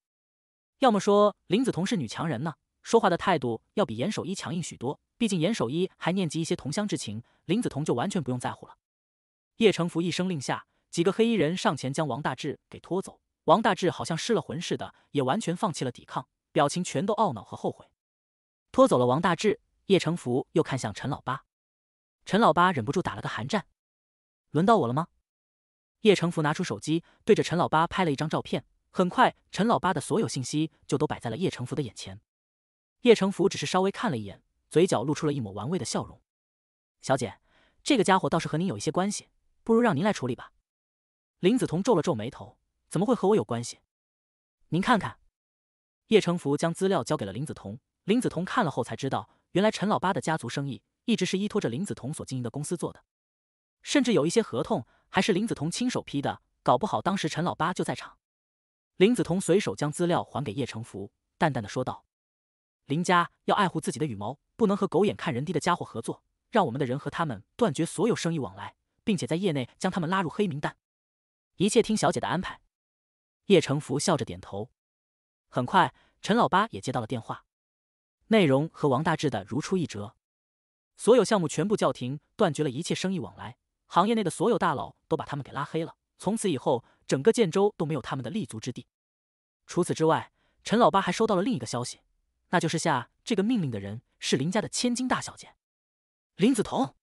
要么说林子彤是女强人呢？”说话的态度要比严守一强硬许多，毕竟严守一还念及一些同乡之情，林子彤就完全不用在乎了。叶成福一声令下，几个黑衣人上前将王大志给拖走。王大志好像失了魂似的，也完全放弃了抵抗，表情全都懊恼和后悔。拖走了王大志，叶成福又看向陈老八，陈老八忍不住打了个寒战。轮到我了吗？叶成福拿出手机，对着陈老八拍了一张照片，很快陈老八的所有信息就都摆在了叶成福的眼前。叶成福只是稍微看了一眼，嘴角露出了一抹玩味的笑容。小姐，这个家伙倒是和您有一些关系，不如让您来处理吧。林子彤皱了皱眉头，怎么会和我有关系？您看看。叶成福将资料交给了林子彤，林子彤看了后才知道，原来陈老八的家族生意一直是依托着林子彤所经营的公司做的，甚至有一些合同还是林子彤亲手批的，搞不好当时陈老八就在场。林子彤随手将资料还给叶成福，淡淡的说道。林家要爱护自己的羽毛，不能和狗眼看人低的家伙合作。让我们的人和他们断绝所有生意往来，并且在业内将他们拉入黑名单。一切听小姐的安排。叶成福笑着点头。很快，陈老八也接到了电话，内容和王大志的如出一辙：所有项目全部叫停，断绝了一切生意往来，行业内的所有大佬都把他们给拉黑了。从此以后，整个建州都没有他们的立足之地。除此之外，陈老八还收到了另一个消息。那就是下这个命令的人是林家的千金大小姐林子彤。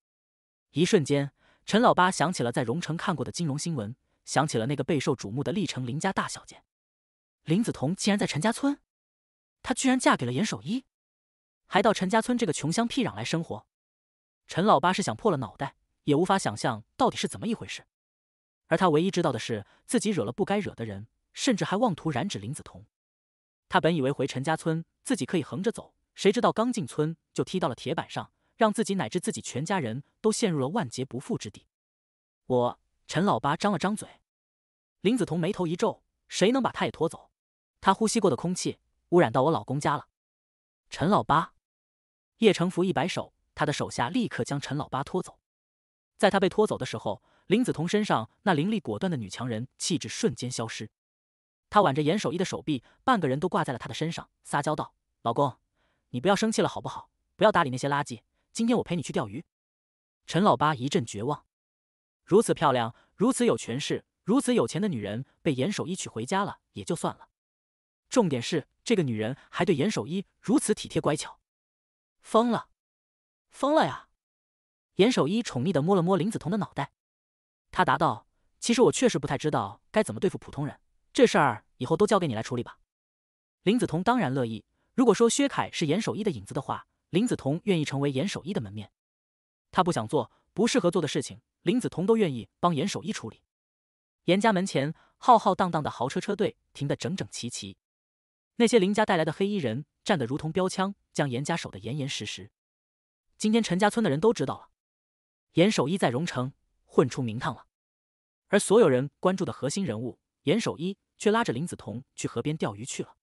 一瞬间，陈老八想起了在荣城看过的金融新闻，想起了那个备受瞩目的历城林家大小姐林子彤，竟然在陈家村，她居然嫁给了严守一，还到陈家村这个穷乡僻壤来生活。陈老八是想破了脑袋也无法想象到底是怎么一回事，而他唯一知道的是自己惹了不该惹的人，甚至还妄图染指林子彤。他本以为回陈家村自己可以横着走，谁知道刚进村就踢到了铁板上，让自己乃至自己全家人都陷入了万劫不复之地。我陈老八张了张嘴，林子彤眉头一皱，谁能把他也拖走？他呼吸过的空气污染到我老公家了。陈老八，叶成福一摆手，他的手下立刻将陈老八拖走。在他被拖走的时候，林子彤身上那凌厉果断的女强人气质瞬间消失。他挽着严守一的手臂，半个人都挂在了他的身上，撒娇道：“老公，你不要生气了好不好？不要搭理那些垃圾。今天我陪你去钓鱼。”陈老八一阵绝望。如此漂亮，如此有权势，如此有钱的女人被严守一娶回家了也就算了，重点是这个女人还对严守一如此体贴乖巧，疯了，疯了呀！严守一宠溺地摸了摸林子彤的脑袋，他答道：“其实我确实不太知道该怎么对付普通人。”这事儿以后都交给你来处理吧。林子彤当然乐意。如果说薛凯是严守一的影子的话，林子彤愿意成为严守一的门面。他不想做、不适合做的事情，林子彤都愿意帮严守一处理。严家门前浩浩荡荡的豪车车队停得整整齐齐，那些林家带来的黑衣人站得如同标枪，将严家守得严严实实。今天陈家村的人都知道了，严守一在荣城混出名堂了。而所有人关注的核心人物，严守一。却拉着林子彤去河边钓鱼去了。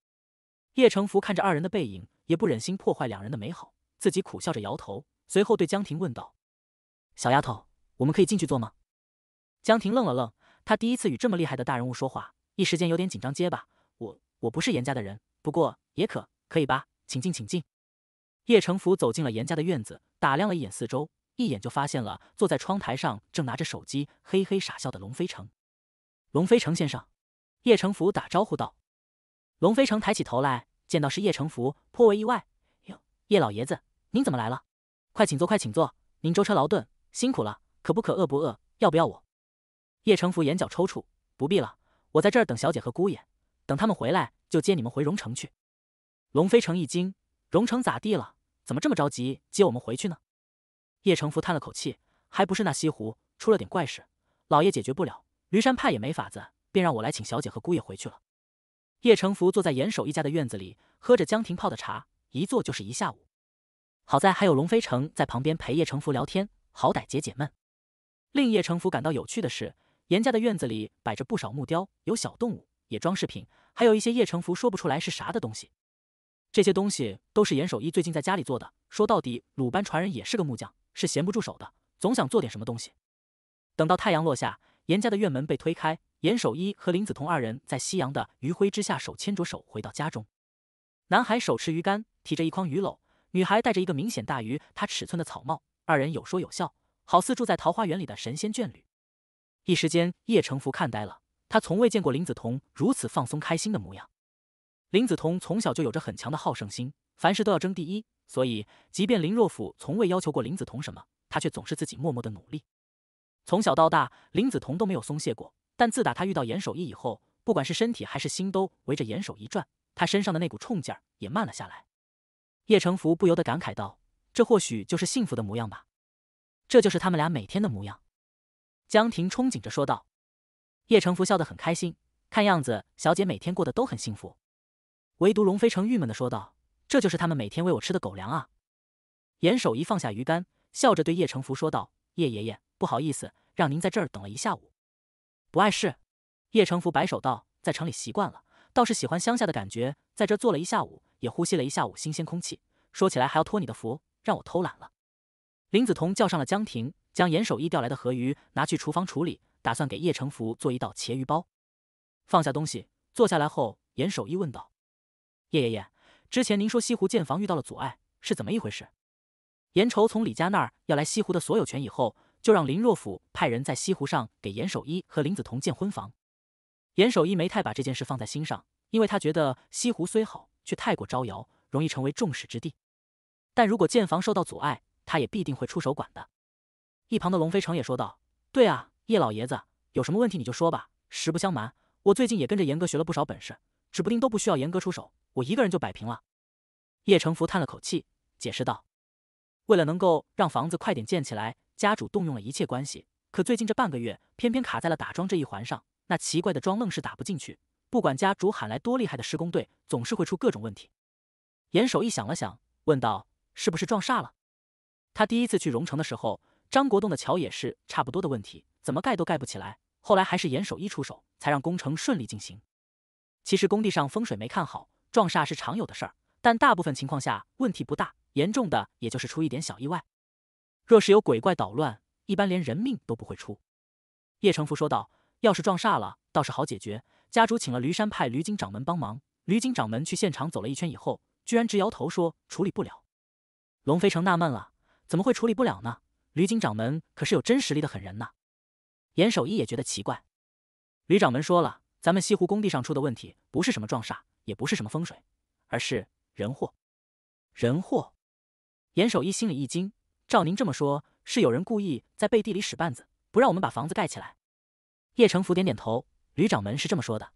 叶成福看着二人的背影，也不忍心破坏两人的美好，自己苦笑着摇头，随后对江婷问道：“小丫头，我们可以进去坐吗？”江婷愣了愣，她第一次与这么厉害的大人物说话，一时间有点紧张，结巴：“我我不是严家的人，不过也可可以吧，请进，请进。”叶成福走进了严家的院子，打量了一眼四周，一眼就发现了坐在窗台上正拿着手机嘿嘿傻笑的龙飞成。龙飞成先生。叶成福打招呼道：“龙飞城抬起头来，见到是叶成福，颇为意外。哟，叶老爷子，您怎么来了？快请坐，快请坐。您舟车劳顿，辛苦了。可不可饿不饿？要不要我？”叶成福眼角抽搐：“不必了，我在这儿等小姐和姑爷，等他们回来就接你们回荣城去。”龙飞城一惊：“荣城咋地了？怎么这么着急接我们回去呢？”叶成福叹了口气：“还不是那西湖出了点怪事，老爷解决不了，驴山派也没法子。”便让我来请小姐和姑爷回去了。叶成福坐在严守一家的院子里，喝着江亭泡的茶，一坐就是一下午。好在还有龙飞城在旁边陪叶成福聊天，好歹解解闷。令叶成福感到有趣的是，严家的院子里摆着不少木雕，有小动物，也装饰品，还有一些叶成福说不出来是啥的东西。这些东西都是严守一最近在家里做的。说到底，鲁班传人也是个木匠，是闲不住手的，总想做点什么东西。等到太阳落下，严家的院门被推开。严守一和林子彤二人在夕阳的余晖之下手牵着手回到家中。男孩手持鱼竿，提着一筐鱼篓；女孩戴着一个明显大于他尺寸的草帽。二人有说有笑，好似住在桃花源里的神仙眷侣。一时间，叶成福看呆了。他从未见过林子彤如此放松开心的模样。林子彤从小就有着很强的好胜心，凡事都要争第一。所以，即便林若甫从未要求过林子彤什么，他却总是自己默默的努力。从小到大，林子彤都没有松懈过。但自打他遇到严守一以后，不管是身体还是心都围着严守一转，他身上的那股冲劲儿也慢了下来。叶成福不由得感慨道：“这或许就是幸福的模样吧。”这就是他们俩每天的模样，江婷憧憬着说道。叶成福笑得很开心，看样子小姐每天过得都很幸福。唯独龙飞成郁闷的说道：“这就是他们每天喂我吃的狗粮啊。”严守一放下鱼竿，笑着对叶成福说道：“叶爷爷，不好意思，让您在这儿等了一下午。”不碍事，叶成福摆手道：“在城里习惯了，倒是喜欢乡下的感觉。在这坐了一下午，也呼吸了一下午新鲜空气。说起来还要托你的福，让我偷懒了。”林子彤叫上了江婷，将严守一钓来的河鱼拿去厨房处理，打算给叶成福做一道茄鱼包。放下东西，坐下来后，严守一问道：“叶爷爷，之前您说西湖建房遇到了阻碍，是怎么一回事？”严愁从李家那儿要来西湖的所有权以后。就让林若甫派人在西湖上给严守一和林子彤建婚房。严守一没太把这件事放在心上，因为他觉得西湖虽好，却太过招摇，容易成为众矢之的。但如果建房受到阻碍，他也必定会出手管的。一旁的龙飞城也说道：“对啊，叶老爷子有什么问题你就说吧。实不相瞒，我最近也跟着严哥学了不少本事，指不定都不需要严哥出手，我一个人就摆平了。”叶成福叹了口气，解释道：“为了能够让房子快点建起来。”家主动用了一切关系，可最近这半个月，偏偏卡在了打桩这一环上。那奇怪的桩愣是打不进去。不管家主喊来多厉害的施工队，总是会出各种问题。严守一想了想，问道：“是不是撞煞了？”他第一次去荣城的时候，张国栋的桥也是差不多的问题，怎么盖都盖不起来。后来还是严守一出手，才让工程顺利进行。其实工地上风水没看好，撞煞是常有的事儿，但大部分情况下问题不大，严重的也就是出一点小意外。若是有鬼怪捣乱，一般连人命都不会出。叶成福说道：“要是撞煞了，倒是好解决。家主请了驴山派驴金掌门帮忙。驴金掌门去现场走了一圈以后，居然直摇头说处理不了。”龙飞成纳闷了：“怎么会处理不了呢？驴金掌门可是有真实力的狠人呢。”严守一也觉得奇怪。驴掌门说了：“咱们西湖工地上出的问题，不是什么撞煞，也不是什么风水，而是人祸。人祸。”严守一心里一惊。照您这么说，是有人故意在背地里使绊子，不让我们把房子盖起来。叶成福点点头，吕掌门是这么说的。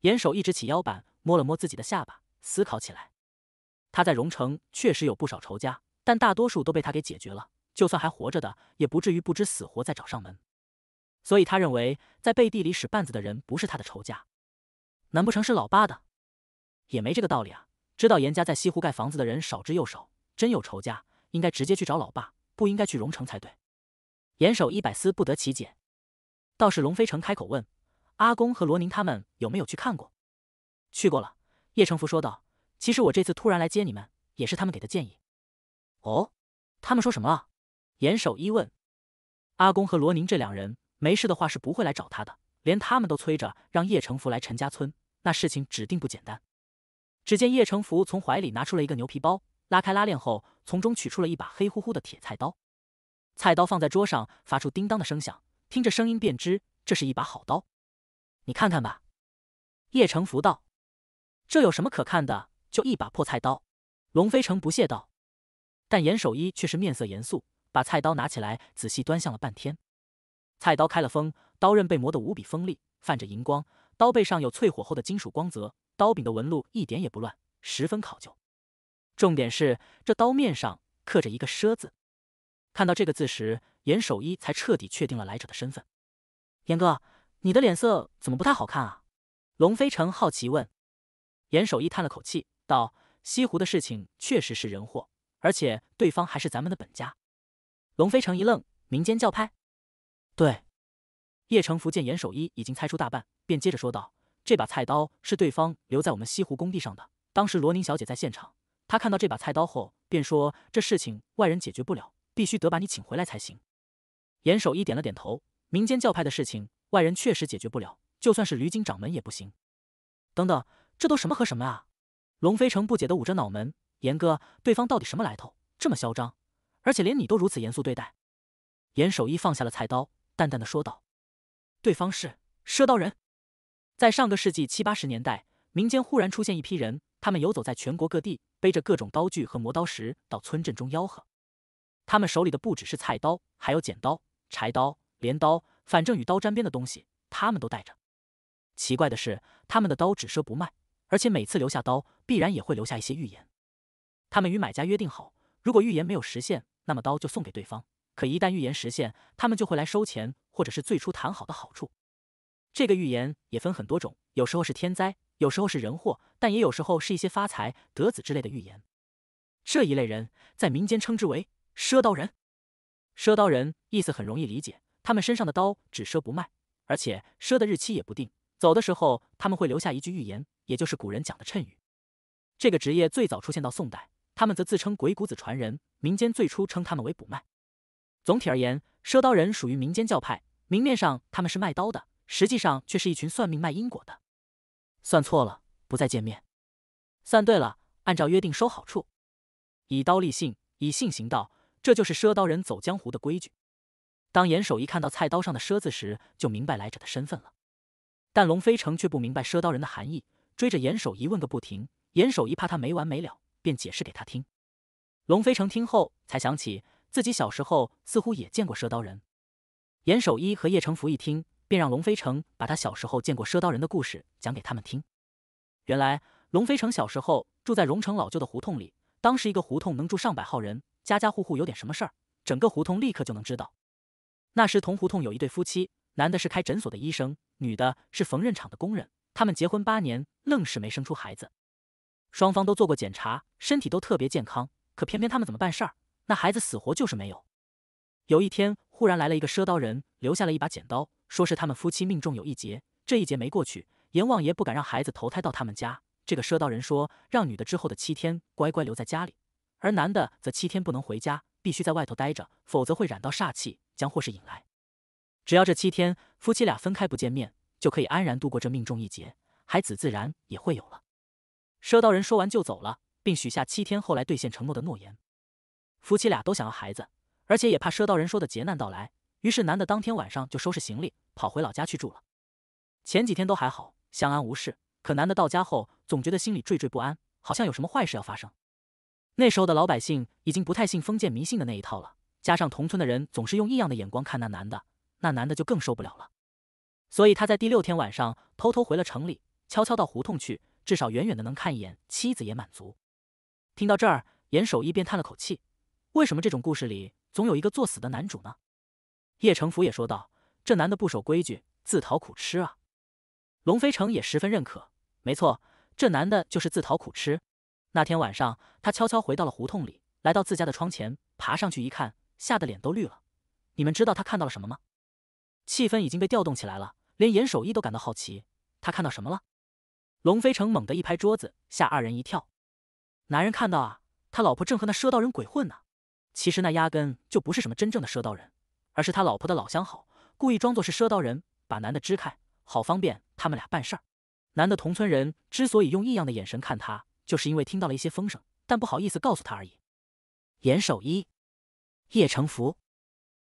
严守一直起腰板，摸了摸自己的下巴，思考起来。他在荣城确实有不少仇家，但大多数都被他给解决了。就算还活着的，也不至于不知死活再找上门。所以他认为，在背地里使绊子的人不是他的仇家。难不成是老八的？也没这个道理啊！知道严家在西湖盖房子的人少之又少，真有仇家？应该直接去找老爸，不应该去荣城才对。严守一百思不得其解。倒是龙飞城开口问：“阿公和罗宁他们有没有去看过？”“去过了。”叶成福说道。“其实我这次突然来接你们，也是他们给的建议。”“哦，他们说什么？”严守一问。“阿公和罗宁这两人没事的话是不会来找他的，连他们都催着让叶成福来陈家村，那事情指定不简单。”只见叶成福从怀里拿出了一个牛皮包，拉开拉链后。从中取出了一把黑乎乎的铁菜刀，菜刀放在桌上，发出叮当的声响。听着声音便知，这是一把好刀。你看看吧。”叶成福道，“这有什么可看的？就一把破菜刀。”龙飞城不屑道。但严守一却是面色严肃，把菜刀拿起来仔细端详了半天。菜刀开了锋，刀刃被磨得无比锋利，泛着银光；刀背上有淬火后的金属光泽，刀柄的纹路一点也不乱，十分考究。重点是，这刀面上刻着一个“奢”字。看到这个字时，严守一才彻底确定了来者的身份。严哥，你的脸色怎么不太好看啊？龙飞成好奇问。严守一叹了口气道：“西湖的事情确实是人祸，而且对方还是咱们的本家。”龙飞成一愣：“民间教派？”对。叶成福见严守一已经猜出大半，便接着说道：“这把菜刀是对方留在我们西湖工地上的，当时罗宁小姐在现场。”他看到这把菜刀后，便说：“这事情外人解决不了，必须得把你请回来才行。”严守一点了点头，民间教派的事情，外人确实解决不了，就算是驴精掌门也不行。等等，这都什么和什么啊？龙飞成不解的捂着脑门：“严哥，对方到底什么来头？这么嚣张，而且连你都如此严肃对待？”严守一放下了菜刀，淡淡的说道：“对方是赊刀人，在上个世纪七八十年代，民间忽然出现一批人。”他们游走在全国各地，背着各种刀具和磨刀石到村镇中吆喝。他们手里的不只是菜刀，还有剪刀、柴刀、镰刀，反正与刀沾边的东西他们都带着。奇怪的是，他们的刀只赊不卖，而且每次留下刀，必然也会留下一些预言。他们与买家约定好，如果预言没有实现，那么刀就送给对方；可一旦预言实现，他们就会来收钱，或者是最初谈好的好处。这个预言也分很多种，有时候是天灾。有时候是人祸，但也有时候是一些发财得子之类的预言。这一类人在民间称之为“赊刀人”。赊刀人意思很容易理解，他们身上的刀只赊不卖，而且赊的日期也不定。走的时候他们会留下一句预言，也就是古人讲的谶语。这个职业最早出现到宋代，他们则自称鬼谷子传人。民间最初称他们为卜卖。总体而言，赊刀人属于民间教派，明面上他们是卖刀的，实际上却是一群算命卖因果的。算错了，不再见面；算对了，按照约定收好处。以刀立信，以信行道，这就是赊刀人走江湖的规矩。当严守一看到菜刀上的“赊”字时，就明白来者的身份了。但龙飞城却不明白赊刀人的含义，追着严守一问个不停。严守一怕他没完没了，便解释给他听。龙飞城听后才想起自己小时候似乎也见过赊刀人。严守一和叶成福一听。便让龙飞城把他小时候见过赊刀人的故事讲给他们听。原来，龙飞城小时候住在荣城老旧的胡同里，当时一个胡同能住上百号人，家家户户有点什么事儿，整个胡同立刻就能知道。那时同胡同有一对夫妻，男的是开诊所的医生，女的是缝纫厂的工人。他们结婚八年，愣是没生出孩子。双方都做过检查，身体都特别健康，可偏偏他们怎么办事儿？那孩子死活就是没有。有一天，忽然来了一个赊刀人，留下了一把剪刀。说是他们夫妻命中有一劫，这一劫没过去，阎王爷不敢让孩子投胎到他们家。这个赊刀人说，让女的之后的七天乖乖留在家里，而男的则七天不能回家，必须在外头待着，否则会染到煞气，将祸事引来。只要这七天夫妻俩分开不见面，就可以安然度过这命中一劫，孩子自然也会有了。赊刀人说完就走了，并许下七天后来兑现承诺的诺言。夫妻俩都想要孩子，而且也怕赊刀人说的劫难到来。于是，男的当天晚上就收拾行李，跑回老家去住了。前几天都还好，相安无事。可男的到家后，总觉得心里惴惴不安，好像有什么坏事要发生。那时候的老百姓已经不太信封建迷信的那一套了，加上同村的人总是用异样的眼光看那男的，那男的就更受不了了。所以他在第六天晚上偷偷回了城里，悄悄到胡同去，至少远远的能看一眼妻子也满足。听到这儿，严守一便叹了口气：为什么这种故事里总有一个作死的男主呢？叶成福也说道：“这男的不守规矩，自讨苦吃啊！”龙飞成也十分认可，没错，这男的就是自讨苦吃。那天晚上，他悄悄回到了胡同里，来到自家的窗前，爬上去一看，吓得脸都绿了。你们知道他看到了什么吗？气氛已经被调动起来了，连严守一都感到好奇，他看到什么了？龙飞成猛地一拍桌子，吓二人一跳。男人看到啊，他老婆正和那赊刀人鬼混呢。其实那压根就不是什么真正的赊刀人。而是他老婆的老相好，故意装作是赊刀人，把男的支开，好方便他们俩办事儿。男的同村人之所以用异样的眼神看他，就是因为听到了一些风声，但不好意思告诉他而已。严守一，叶成福，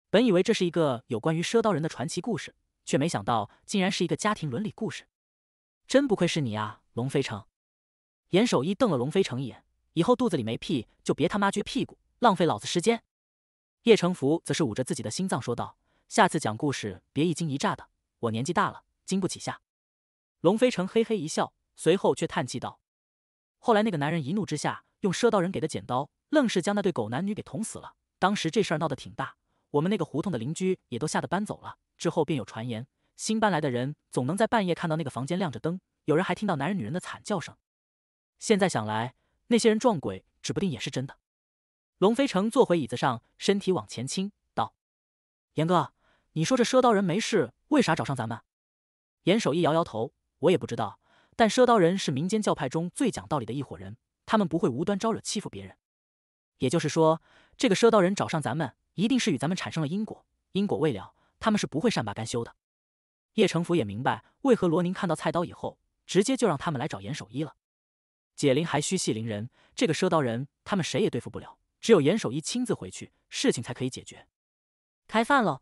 本以为这是一个有关于赊刀人的传奇故事，却没想到竟然是一个家庭伦理故事。真不愧是你啊，龙飞成！严守一瞪了龙飞成一眼，以后肚子里没屁就别他妈撅屁股，浪费老子时间。叶成福则是捂着自己的心脏说道：“下次讲故事别一惊一乍的，我年纪大了，经不起吓。”龙飞成嘿嘿一笑，随后却叹气道：“后来那个男人一怒之下，用赊刀人给的剪刀，愣是将那对狗男女给捅死了。当时这事儿闹得挺大，我们那个胡同的邻居也都吓得搬走了。之后便有传言，新搬来的人总能在半夜看到那个房间亮着灯，有人还听到男人女人的惨叫声。现在想来，那些人撞鬼，指不定也是真的。”龙飞城坐回椅子上，身体往前倾，道：“严哥，你说这赊刀人没事，为啥找上咱们？”严守一摇摇头：“我也不知道。但赊刀人是民间教派中最讲道理的一伙人，他们不会无端招惹、欺负别人。也就是说，这个赊刀人找上咱们，一定是与咱们产生了因果，因果未了，他们是不会善罢甘休的。”叶成福也明白，为何罗宁看到菜刀以后，直接就让他们来找严守一了。解铃还须系铃人，这个赊刀人，他们谁也对付不了。只有严守一亲自回去，事情才可以解决。开饭喽！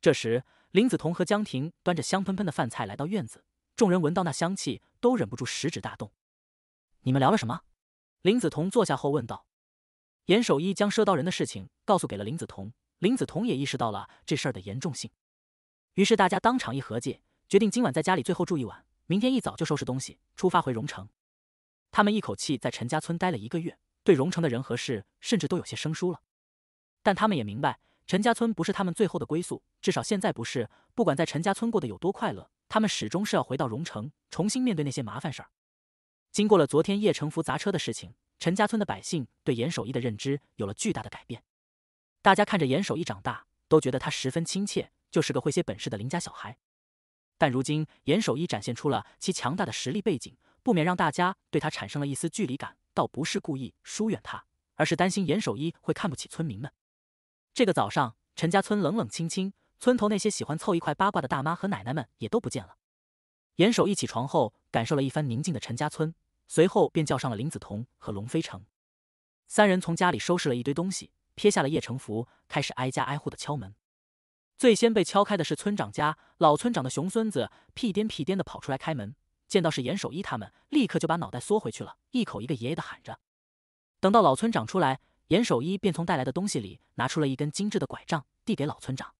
这时，林子彤和江婷端着香喷喷的饭菜来到院子，众人闻到那香气，都忍不住食指大动。你们聊了什么？林子彤坐下后问道。严守一将赊刀人的事情告诉给了林子彤，林子彤也意识到了这事儿的严重性，于是大家当场一合计，决定今晚在家里最后住一晚，明天一早就收拾东西出发回荣城。他们一口气在陈家村待了一个月。对荣城的人和事，甚至都有些生疏了。但他们也明白，陈家村不是他们最后的归宿，至少现在不是。不管在陈家村过得有多快乐，他们始终是要回到荣城，重新面对那些麻烦事儿。经过了昨天叶成福砸车的事情，陈家村的百姓对严守一的认知有了巨大的改变。大家看着严守一长大，都觉得他十分亲切，就是个会些本事的邻家小孩。但如今，严守一展现出了其强大的实力背景，不免让大家对他产生了一丝距离感。倒不是故意疏远他，而是担心严守一会看不起村民们。这个早上，陈家村冷冷清清，村头那些喜欢凑一块八卦的大妈和奶奶们也都不见了。严守一起床后，感受了一番宁静的陈家村，随后便叫上了林子彤和龙飞城。三人从家里收拾了一堆东西，撇下了叶城福，开始挨家挨户的敲门。最先被敲开的是村长家，老村长的熊孙子屁颠屁颠的跑出来开门。见到是严守一，他们立刻就把脑袋缩回去了，一口一个爷爷的喊着。等到老村长出来，严守一便从带来的东西里拿出了一根精致的拐杖，递给老村长。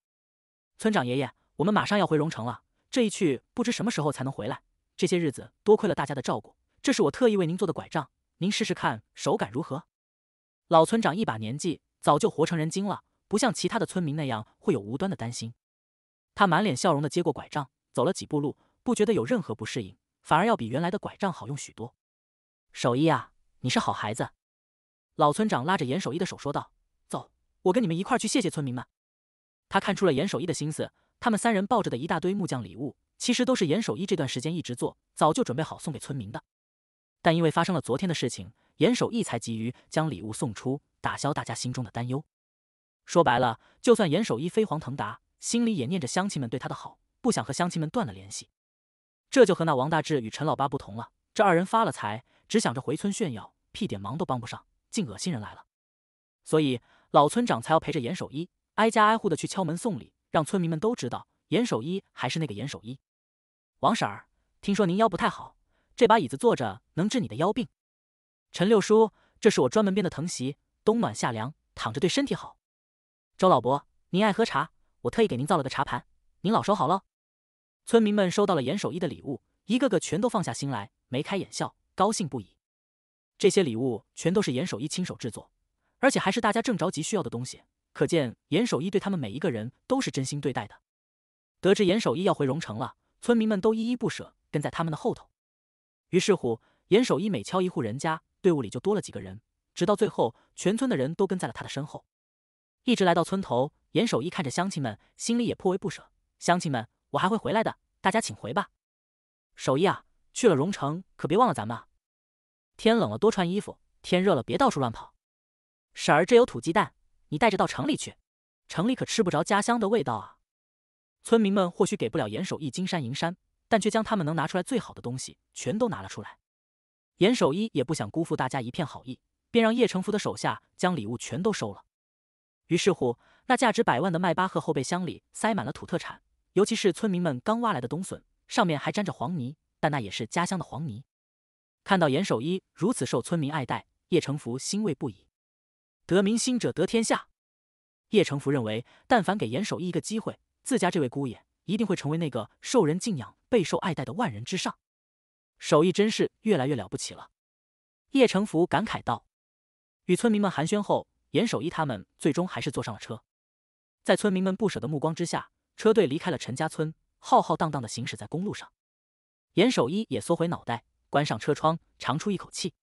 村长爷爷，我们马上要回荣城了，这一去不知什么时候才能回来。这些日子多亏了大家的照顾，这是我特意为您做的拐杖，您试试看，手感如何？老村长一把年纪，早就活成人精了，不像其他的村民那样会有无端的担心。他满脸笑容的接过拐杖，走了几步路，不觉得有任何不适应。反而要比原来的拐杖好用许多。守一啊，你是好孩子。老村长拉着严守一的手说道：“走，我跟你们一块去谢谢村民们。”他看出了严守一的心思。他们三人抱着的一大堆木匠礼物，其实都是严守一这段时间一直做，早就准备好送给村民的。但因为发生了昨天的事情，严守一才急于将礼物送出，打消大家心中的担忧。说白了，就算严守一飞黄腾达，心里也念着乡亲们对他的好，不想和乡亲们断了联系。这就和那王大志与陈老八不同了，这二人发了财，只想着回村炫耀，屁点忙都帮不上，竟恶心人来了。所以老村长才要陪着严守一，挨家挨户的去敲门送礼，让村民们都知道严守一还是那个严守一。王婶儿，听说您腰不太好，这把椅子坐着能治你的腰病。陈六叔，这是我专门编的藤席，冬暖夏凉，躺着对身体好。周老伯，您爱喝茶，我特意给您造了个茶盘，您老收好喽。村民们收到了严守一的礼物，一个个全都放下心来，眉开眼笑，高兴不已。这些礼物全都是严守一亲手制作，而且还是大家正着急需要的东西，可见严守一对他们每一个人都是真心对待的。得知严守一要回荣城了，村民们都依依不舍，跟在他们的后头。于是乎，严守一每敲一户人家，队伍里就多了几个人，直到最后，全村的人都跟在了他的身后，一直来到村头。严守一看着乡亲们，心里也颇为不舍。乡亲们。我还会回来的，大家请回吧。守义啊，去了荣城可别忘了咱们。天冷了多穿衣服，天热了别到处乱跑。婶儿，这有土鸡蛋，你带着到城里去，城里可吃不着家乡的味道啊。村民们或许给不了严守义金山银山，但却将他们能拿出来最好的东西全都拿了出来。严守义也不想辜负大家一片好意，便让叶成福的手下将礼物全都收了。于是乎，那价值百万的迈巴赫后备箱里塞满了土特产。尤其是村民们刚挖来的冬笋，上面还沾着黄泥，但那也是家乡的黄泥。看到严守一如此受村民爱戴，叶成福欣慰不已。得民心者得天下。叶成福认为，但凡给严守一一个机会，自家这位姑爷一定会成为那个受人敬仰、备受爱戴的万人之上。手艺真是越来越了不起了，叶成福感慨道。与村民们寒暄后，严守一他们最终还是坐上了车，在村民们不舍的目光之下。车队离开了陈家村，浩浩荡荡的行驶在公路上。严守一也缩回脑袋，关上车窗，长出一口气。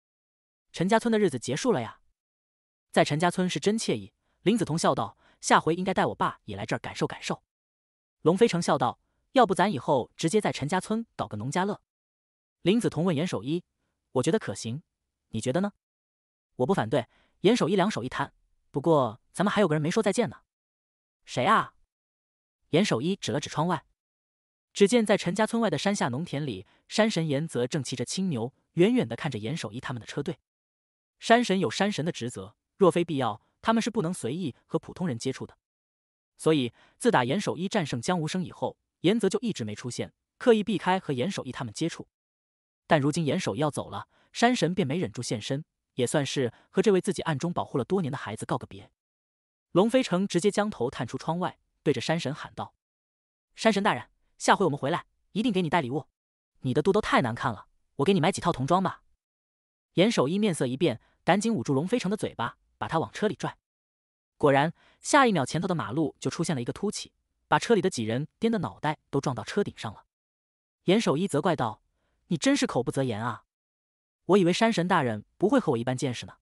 陈家村的日子结束了呀，在陈家村是真惬意。林子彤笑道：“下回应该带我爸也来这儿感受感受。”龙飞城笑道：“要不咱以后直接在陈家村搞个农家乐？”林子彤问严守一：“我觉得可行，你觉得呢？”“我不反对。”严守一两手一摊，“不过咱们还有个人没说再见呢。”“谁啊？”严守一指了指窗外，只见在陈家村外的山下农田里，山神严泽正骑着青牛，远远的看着严守一他们的车队。山神有山神的职责，若非必要，他们是不能随意和普通人接触的。所以，自打严守一战胜江无生以后，严泽就一直没出现，刻意避开和严守一他们接触。但如今严守一要走了，山神便没忍住现身，也算是和这位自己暗中保护了多年的孩子告个别。龙飞城直接将头探出窗外。对着山神喊道：“山神大人，下回我们回来一定给你带礼物。你的肚兜太难看了，我给你买几套童装吧。”严守一面色一变，赶紧捂住龙飞城的嘴巴，把他往车里拽。果然，下一秒前头的马路就出现了一个凸起，把车里的几人颠得脑袋都撞到车顶上了。严守一责怪道：“你真是口不择言啊！我以为山神大人不会和我一般见识呢。”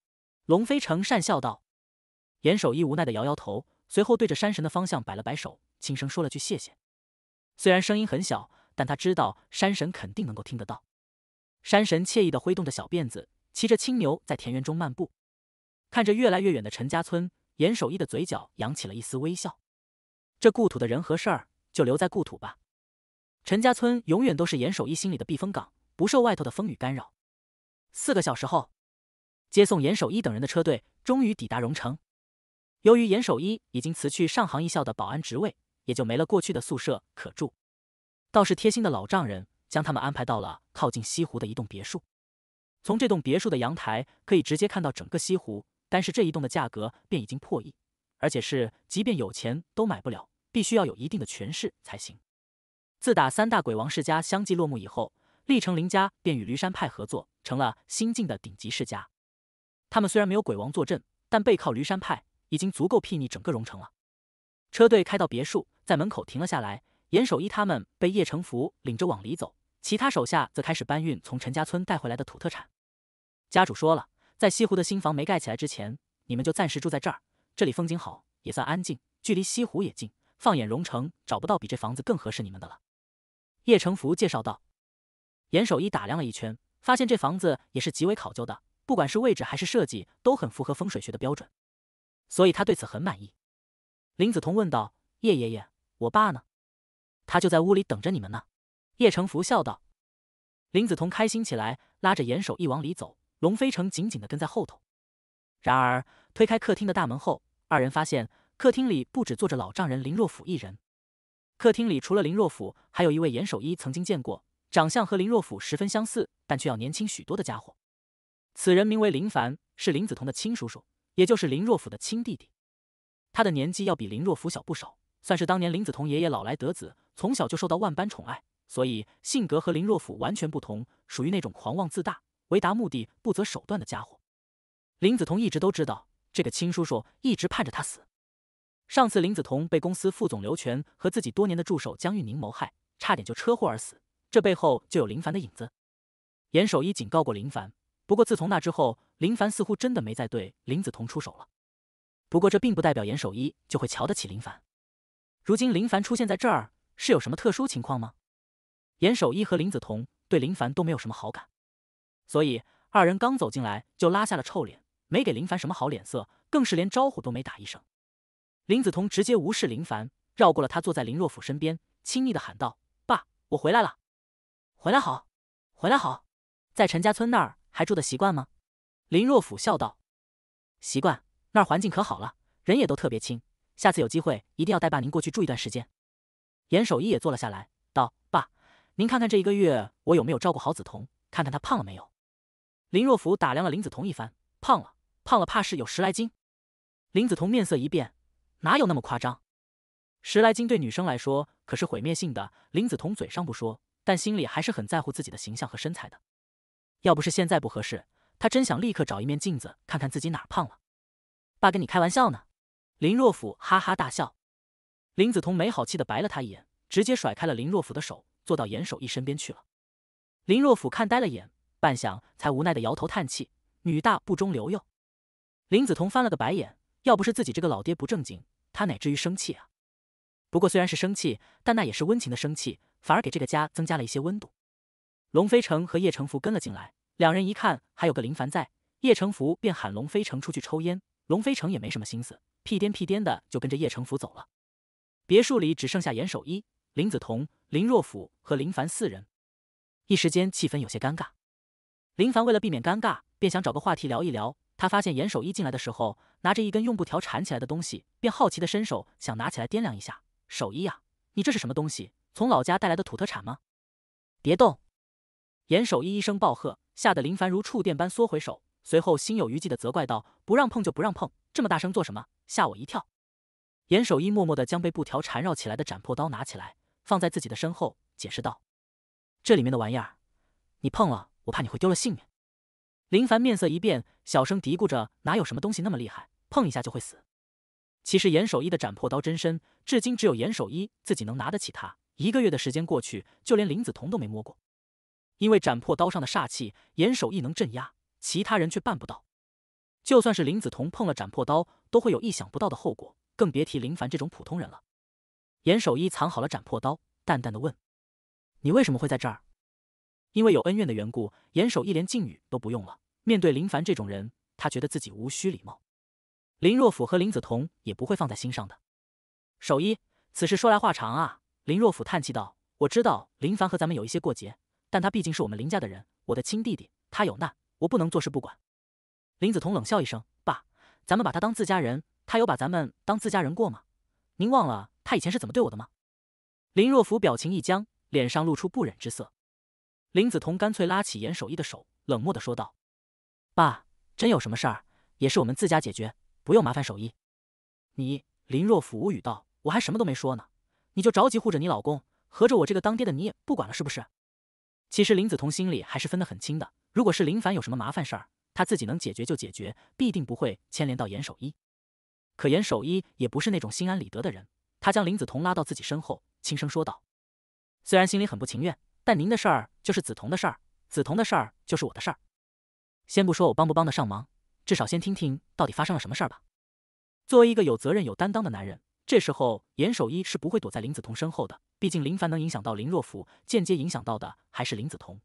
龙飞城讪笑道。严守一无奈地摇摇头。随后，对着山神的方向摆了摆手，轻声说了句“谢谢”。虽然声音很小，但他知道山神肯定能够听得到。山神惬意的挥动着小辫子，骑着青牛在田园中漫步。看着越来越远的陈家村，严守一的嘴角扬起了一丝微笑。这故土的人和事儿，就留在故土吧。陈家村永远都是严守一心里的避风港，不受外头的风雨干扰。四个小时后，接送严守一等人的车队终于抵达荣城。由于严守一已经辞去上杭艺校的保安职位，也就没了过去的宿舍可住。倒是贴心的老丈人将他们安排到了靠近西湖的一栋别墅。从这栋别墅的阳台可以直接看到整个西湖，但是这一栋的价格便已经破亿，而且是即便有钱都买不了，必须要有一定的权势才行。自打三大鬼王世家相继落幕以后，厉成林家便与驴山派合作，成了新晋的顶级世家。他们虽然没有鬼王坐镇，但背靠驴山派。已经足够睥睨整个荣城了。车队开到别墅，在门口停了下来。严守一他们被叶成福领着往里走，其他手下则开始搬运从陈家村带回来的土特产。家主说了，在西湖的新房没盖起来之前，你们就暂时住在这儿。这里风景好，也算安静，距离西湖也近。放眼荣城，找不到比这房子更合适你们的了。叶成福介绍道。严守一打量了一圈，发现这房子也是极为考究的，不管是位置还是设计，都很符合风水学的标准。所以他对此很满意。林子彤问道：“叶爷爷，我爸呢？他就在屋里等着你们呢。”叶成福笑道。林子彤开心起来，拉着严守一往里走，龙飞城紧紧的跟在后头。然而推开客厅的大门后，二人发现客厅里不止坐着老丈人林若甫一人。客厅里除了林若甫，还有一位严守一曾经见过，长相和林若甫十分相似，但却要年轻许多的家伙。此人名为林凡，是林子彤的亲叔叔。也就是林若甫的亲弟弟，他的年纪要比林若甫小不少，算是当年林子彤爷爷老来得子，从小就受到万般宠爱，所以性格和林若甫完全不同，属于那种狂妄自大、为达目的不择手段的家伙。林子彤一直都知道，这个亲叔叔一直盼着他死。上次林子彤被公司副总刘全和自己多年的助手江玉宁谋害，差点就车祸而死，这背后就有林凡的影子。严守一警告过林凡，不过自从那之后。林凡似乎真的没再对林子彤出手了，不过这并不代表严守一就会瞧得起林凡。如今林凡出现在这儿，是有什么特殊情况吗？严守一和林子彤对林凡都没有什么好感，所以二人刚走进来就拉下了臭脸，没给林凡什么好脸色，更是连招呼都没打一声。林子彤直接无视林凡，绕过了他，坐在林若甫身边，亲昵的喊道：“爸，我回来了，回来好，回来好，在陈家村那儿还住的习惯吗？”林若甫笑道：“习惯那儿环境可好了，人也都特别亲。下次有机会，一定要带爸您过去住一段时间。”严守义也坐了下来，道：“爸，您看看这一个月我有没有照顾好梓潼？看看她胖了没有？”林若甫打量了林梓潼一番，胖了，胖了，怕是有十来斤。林梓潼面色一变：“哪有那么夸张？十来斤对女生来说可是毁灭性的。”林梓潼嘴上不说，但心里还是很在乎自己的形象和身材的。要不是现在不合适。他真想立刻找一面镜子看看自己哪胖了。爸跟你开玩笑呢，林若甫哈哈大笑。林子彤没好气的白了他一眼，直接甩开了林若甫的手，坐到严守义身边去了。林若甫看呆了眼，半晌才无奈的摇头叹气：“女大不中留哟。”林子彤翻了个白眼，要不是自己这个老爹不正经，他哪至于生气啊？不过虽然是生气，但那也是温情的生气，反而给这个家增加了一些温度。龙飞城和叶成福跟了进来。两人一看还有个林凡在，叶成福便喊龙飞城出去抽烟。龙飞城也没什么心思，屁颠屁颠的就跟着叶成福走了。别墅里只剩下严守一、林子彤、林若甫和林凡四人，一时间气氛有些尴尬。林凡为了避免尴尬，便想找个话题聊一聊。他发现严守一进来的时候拿着一根用布条缠起来的东西，便好奇的伸手想拿起来掂量一下。守一呀，你这是什么东西？从老家带来的土特产吗？别动。严守一一声暴喝，吓得林凡如触电般缩回手，随后心有余悸的责怪道：“不让碰就不让碰，这么大声做什么？吓我一跳！”严守一默默地将被布条缠绕起来的斩破刀拿起来，放在自己的身后，解释道：“这里面的玩意儿，你碰了，我怕你会丢了性命。”林凡面色一变，小声嘀咕着：“哪有什么东西那么厉害？碰一下就会死？”其实严守一的斩破刀真身，至今只有严守一自己能拿得起。它。一个月的时间过去，就连林子彤都没摸过。因为斩破刀上的煞气，严守一能镇压，其他人却办不到。就算是林子彤碰了斩破刀，都会有意想不到的后果，更别提林凡这种普通人了。严守一藏好了斩破刀，淡淡的问：“你为什么会在这儿？”因为有恩怨的缘故，严守一连敬语都不用了。面对林凡这种人，他觉得自己无需礼貌。林若甫和林子彤也不会放在心上的。守一，此事说来话长啊。林若甫叹气道：“我知道林凡和咱们有一些过节。”但他毕竟是我们林家的人，我的亲弟弟，他有难，我不能坐视不管。林子彤冷笑一声：“爸，咱们把他当自家人，他有把咱们当自家人过吗？您忘了他以前是怎么对我的吗？”林若甫表情一僵，脸上露出不忍之色。林子彤干脆拉起严守一的手，冷漠的说道：“爸，真有什么事儿，也是我们自家解决，不用麻烦守义。”你林若甫无语道：“我还什么都没说呢，你就着急护着你老公，合着我这个当爹的你也不管了，是不是？”其实林子彤心里还是分得很清的。如果是林凡有什么麻烦事儿，他自己能解决就解决，必定不会牵连到严守一。可严守一也不是那种心安理得的人，他将林子彤拉到自己身后，轻声说道：“虽然心里很不情愿，但您的事儿就是子彤的事儿，子彤的事儿就是我的事儿。先不说我帮不帮得上忙，至少先听听到底发生了什么事儿吧。作为一个有责任有担当的男人。”这时候，严守一是不会躲在林子彤身后的。毕竟林凡能影响到林若甫，间接影响到的还是林子彤。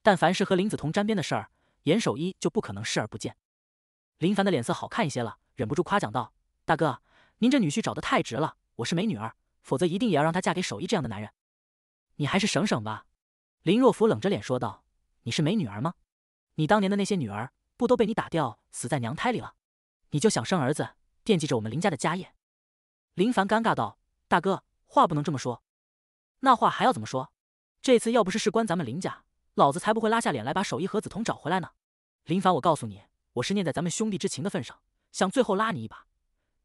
但凡是和林子彤沾边的事儿，严守一就不可能视而不见。林凡的脸色好看一些了，忍不住夸奖道：“大哥，您这女婿找的太值了。我是没女儿，否则一定也要让她嫁给守一这样的男人。你还是省省吧。”林若甫冷着脸说道：“你是没女儿吗？你当年的那些女儿，不都被你打掉，死在娘胎里了？你就想生儿子，惦记着我们林家的家业？”林凡尴尬道：“大哥，话不能这么说。那话还要怎么说？这次要不是事关咱们林家，老子才不会拉下脸来把守艺和子通找回来呢。林凡，我告诉你，我是念在咱们兄弟之情的份上，想最后拉你一把。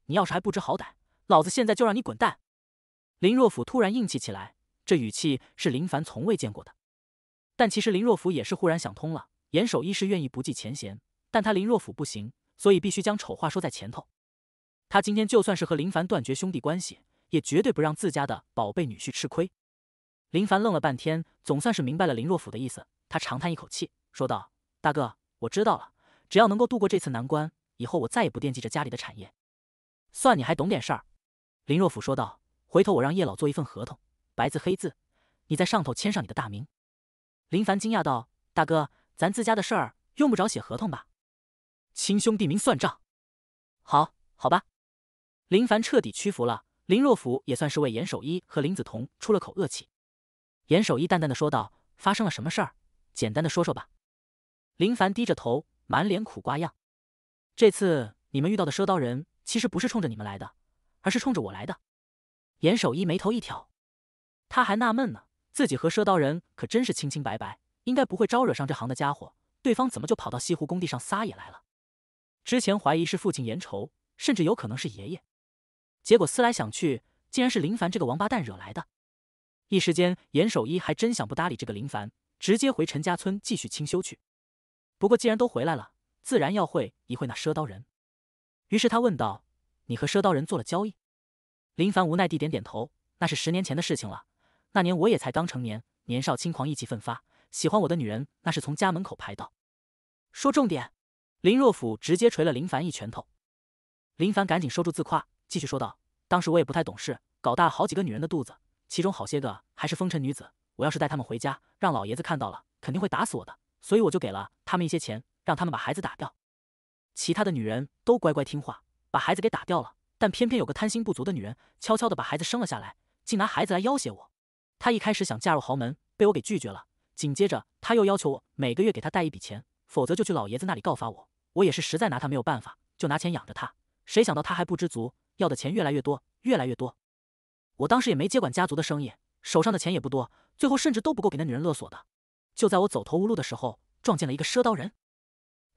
你要是还不知好歹，老子现在就让你滚蛋！”林若甫突然硬气起来，这语气是林凡从未见过的。但其实林若甫也是忽然想通了：严守一是愿意不计前嫌，但他林若甫不行，所以必须将丑话说在前头。他今天就算是和林凡断绝兄弟关系，也绝对不让自家的宝贝女婿吃亏。林凡愣了半天，总算是明白了林若甫的意思。他长叹一口气，说道：“大哥，我知道了，只要能够度过这次难关，以后我再也不惦记着家里的产业。”“算你还懂点事儿。”林若甫说道，“回头我让叶老做一份合同，白字黑字，你在上头签上你的大名。”林凡惊讶道：“大哥，咱自家的事儿用不着写合同吧？亲兄弟明算账。”“好，好吧。”林凡彻底屈服了，林若甫也算是为严守一和林子彤出了口恶气。严守一淡淡的说道：“发生了什么事儿？简单的说说吧。”林凡低着头，满脸苦瓜样。这次你们遇到的赊刀人，其实不是冲着你们来的，而是冲着我来的。严守一眉头一挑，他还纳闷呢，自己和赊刀人可真是清清白白，应该不会招惹上这行的家伙，对方怎么就跑到西湖工地上撒野来了？之前怀疑是父亲严愁，甚至有可能是爷爷。结果思来想去，竟然是林凡这个王八蛋惹来的。一时间，严守一还真想不搭理这个林凡，直接回陈家村继续清修去。不过既然都回来了，自然要会一会那赊刀人。于是他问道：“你和赊刀人做了交易？”林凡无奈地点点头：“那是十年前的事情了。那年我也才刚成年，年少轻狂，意气奋发，喜欢我的女人那是从家门口排到。”说重点，林若甫直接捶了林凡一拳头。林凡赶紧收住自夸。继续说道：“当时我也不太懂事，搞大了好几个女人的肚子，其中好些个还是风尘女子。我要是带他们回家，让老爷子看到了，肯定会打死我的。所以我就给了他们一些钱，让他们把孩子打掉。其他的女人都乖乖听话，把孩子给打掉了。但偏偏有个贪心不足的女人，悄悄地把孩子生了下来，竟拿孩子来要挟我。她一开始想嫁入豪门，被我给拒绝了。紧接着，她又要求我每个月给她带一笔钱，否则就去老爷子那里告发我。我也是实在拿她没有办法，就拿钱养着她。谁想到她还不知足。”要的钱越来越多，越来越多。我当时也没接管家族的生意，手上的钱也不多，最后甚至都不够给那女人勒索的。就在我走投无路的时候，撞见了一个赊刀人。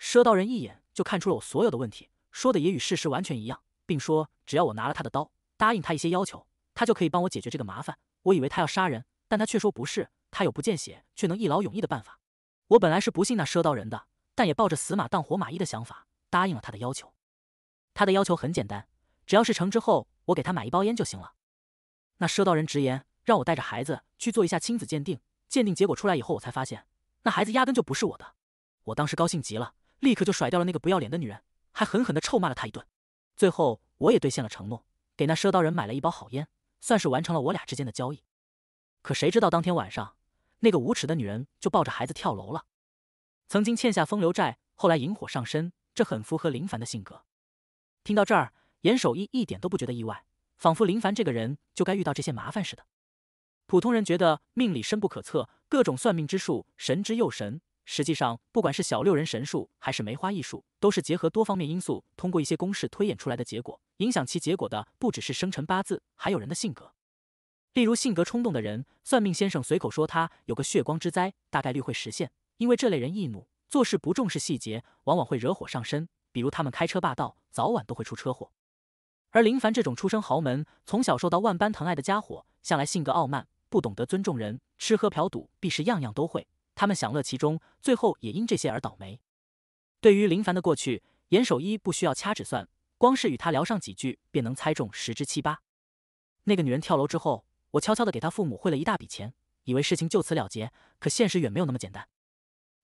赊刀人一眼就看出了我所有的问题，说的也与事实完全一样，并说只要我拿了他的刀，答应他一些要求，他就可以帮我解决这个麻烦。我以为他要杀人，但他却说不是，他有不见血却能一劳永逸的办法。我本来是不信那赊刀人的，但也抱着死马当活马医的想法，答应了他的要求。他的要求很简单。只要是成之后，我给他买一包烟就行了。那赊刀人直言让我带着孩子去做一下亲子鉴定，鉴定结果出来以后，我才发现那孩子压根就不是我的。我当时高兴极了，立刻就甩掉了那个不要脸的女人，还狠狠地臭骂了她一顿。最后我也兑现了承诺，给那赊刀人买了一包好烟，算是完成了我俩之间的交易。可谁知道当天晚上，那个无耻的女人就抱着孩子跳楼了。曾经欠下风流债，后来引火上身，这很符合林凡的性格。听到这儿。严守一一点都不觉得意外，仿佛林凡这个人就该遇到这些麻烦似的。普通人觉得命里深不可测，各种算命之术神之又神。实际上，不管是小六人神术还是梅花易术，都是结合多方面因素，通过一些公式推演出来的结果。影响其结果的不只是生辰八字，还有人的性格。例如性格冲动的人，算命先生随口说他有个血光之灾，大概率会实现，因为这类人易怒，做事不重视细节，往往会惹火上身。比如他们开车霸道，早晚都会出车祸。而林凡这种出生豪门、从小受到万般疼爱的家伙，向来性格傲慢，不懂得尊重人，吃喝嫖赌必是样样都会。他们享乐其中，最后也因这些而倒霉。对于林凡的过去，严守一不需要掐指算，光是与他聊上几句，便能猜中十之七八。那个女人跳楼之后，我悄悄的给她父母汇了一大笔钱，以为事情就此了结。可现实远没有那么简单。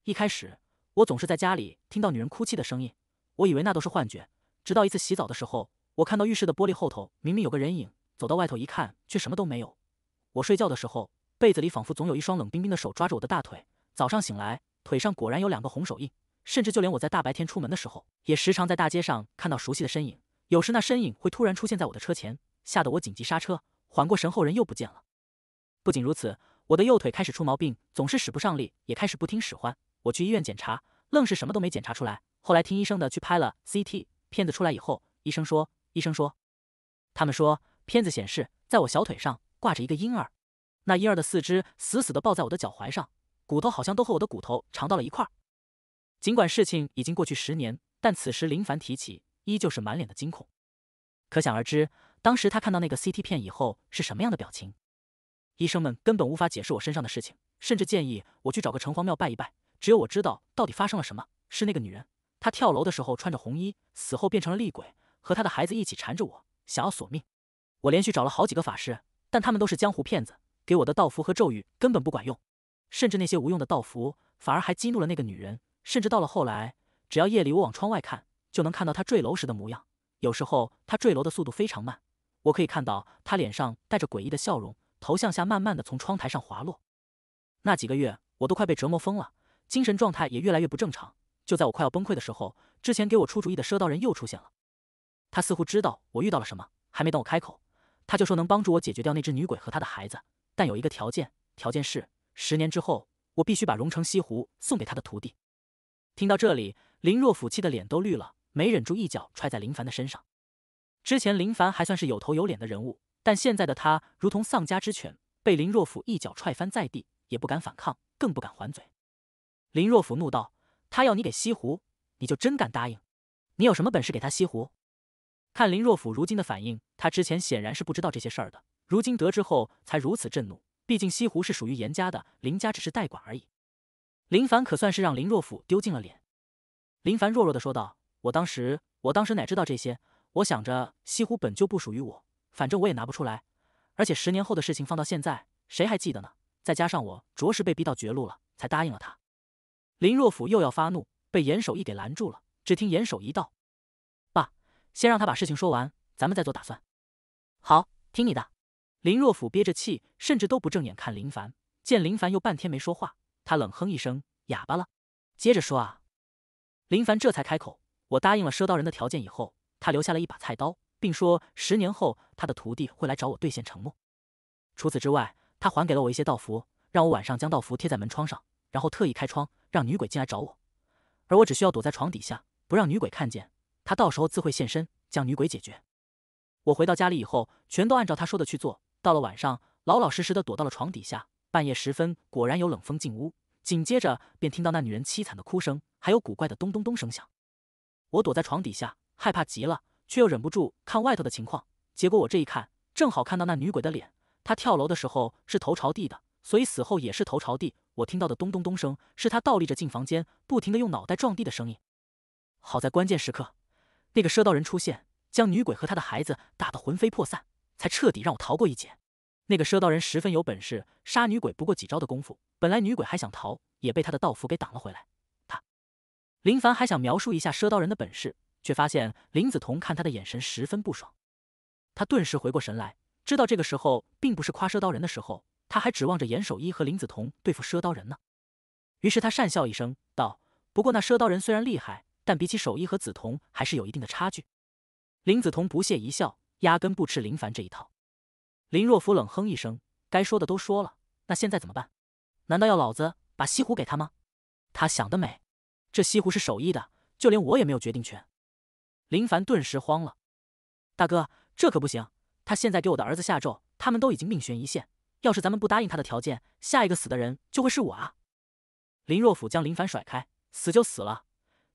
一开始，我总是在家里听到女人哭泣的声音，我以为那都是幻觉。直到一次洗澡的时候。我看到浴室的玻璃后头明明有个人影，走到外头一看，却什么都没有。我睡觉的时候，被子里仿佛总有一双冷冰冰的手抓着我的大腿。早上醒来，腿上果然有两个红手印。甚至就连我在大白天出门的时候，也时常在大街上看到熟悉的身影。有时那身影会突然出现在我的车前，吓得我紧急刹车，缓过神后人又不见了。不仅如此，我的右腿开始出毛病，总是使不上力，也开始不听使唤。我去医院检查，愣是什么都没检查出来。后来听医生的，去拍了 CT，片子出来以后，医生说。医生说：“他们说片子显示，在我小腿上挂着一个婴儿，那婴儿的四肢死死的抱在我的脚踝上，骨头好像都和我的骨头长到了一块儿。尽管事情已经过去十年，但此时林凡提起，依旧是满脸的惊恐。可想而知，当时他看到那个 CT 片以后是什么样的表情。医生们根本无法解释我身上的事情，甚至建议我去找个城隍庙拜一拜。只有我知道，到底发生了什么？是那个女人，她跳楼的时候穿着红衣，死后变成了厉鬼。”和他的孩子一起缠着我，想要索命。我连续找了好几个法师，但他们都是江湖骗子，给我的道符和咒语根本不管用。甚至那些无用的道符，反而还激怒了那个女人。甚至到了后来，只要夜里我往窗外看，就能看到她坠楼时的模样。有时候她坠楼的速度非常慢，我可以看到她脸上带着诡异的笑容，头向下，慢慢的从窗台上滑落。那几个月我都快被折磨疯了，精神状态也越来越不正常。就在我快要崩溃的时候，之前给我出主意的赊刀人又出现了。他似乎知道我遇到了什么，还没等我开口，他就说能帮助我解决掉那只女鬼和她的孩子，但有一个条件，条件是十年之后我必须把荣城西湖送给他的徒弟。听到这里，林若甫气的脸都绿了，没忍住一脚踹在林凡的身上。之前林凡还算是有头有脸的人物，但现在的他如同丧家之犬，被林若甫一脚踹翻在地，也不敢反抗，更不敢还嘴。林若甫怒道：“他要你给西湖，你就真敢答应？你有什么本事给他西湖？”看林若甫如今的反应，他之前显然是不知道这些事儿的，如今得知后才如此震怒。毕竟西湖是属于严家的，林家只是代管而已。林凡可算是让林若甫丢尽了脸。林凡弱弱的说道：“我当时，我当时哪知道这些？我想着西湖本就不属于我，反正我也拿不出来。而且十年后的事情放到现在，谁还记得呢？再加上我着实被逼到绝路了，才答应了他。”林若甫又要发怒，被严守义给拦住了。只听严守义道。先让他把事情说完，咱们再做打算。好，听你的。林若甫憋着气，甚至都不正眼看林凡。见林凡又半天没说话，他冷哼一声：“哑巴了？”接着说啊。林凡这才开口：“我答应了赊刀人的条件以后，他留下了一把菜刀，并说十年后他的徒弟会来找我兑现承诺。除此之外，他还给了我一些道符，让我晚上将道符贴在门窗上，然后特意开窗让女鬼进来找我，而我只需要躲在床底下，不让女鬼看见。”他到时候自会现身，将女鬼解决。我回到家里以后，全都按照他说的去做。到了晚上，老老实实的躲到了床底下。半夜时分，果然有冷风进屋，紧接着便听到那女人凄惨的哭声，还有古怪的咚咚咚声响。我躲在床底下，害怕极了，却又忍不住看外头的情况。结果我这一看，正好看到那女鬼的脸。她跳楼的时候是头朝地的，所以死后也是头朝地。我听到的咚咚咚声，是她倒立着进房间，不停的用脑袋撞地的声音。好在关键时刻。那个赊刀人出现，将女鬼和他的孩子打得魂飞魄散，才彻底让我逃过一劫。那个赊刀人十分有本事，杀女鬼不过几招的功夫。本来女鬼还想逃，也被他的道符给挡了回来。他林凡还想描述一下赊刀人的本事，却发现林子彤看他的眼神十分不爽。他顿时回过神来，知道这个时候并不是夸赊刀人的时候。他还指望着严守一和林子彤对付赊刀人呢。于是他讪笑一声道：“不过那赊刀人虽然厉害。”但比起手艺和梓潼还是有一定的差距。林紫潼不屑一笑，压根不吃林凡这一套。林若甫冷哼一声：“该说的都说了，那现在怎么办？难道要老子把西湖给他吗？他想得美！这西湖是手艺的，就连我也没有决定权。”林凡顿时慌了：“大哥，这可不行！他现在给我的儿子下咒，他们都已经命悬一线。要是咱们不答应他的条件，下一个死的人就会是我啊！”林若甫将林凡甩开：“死就死了。”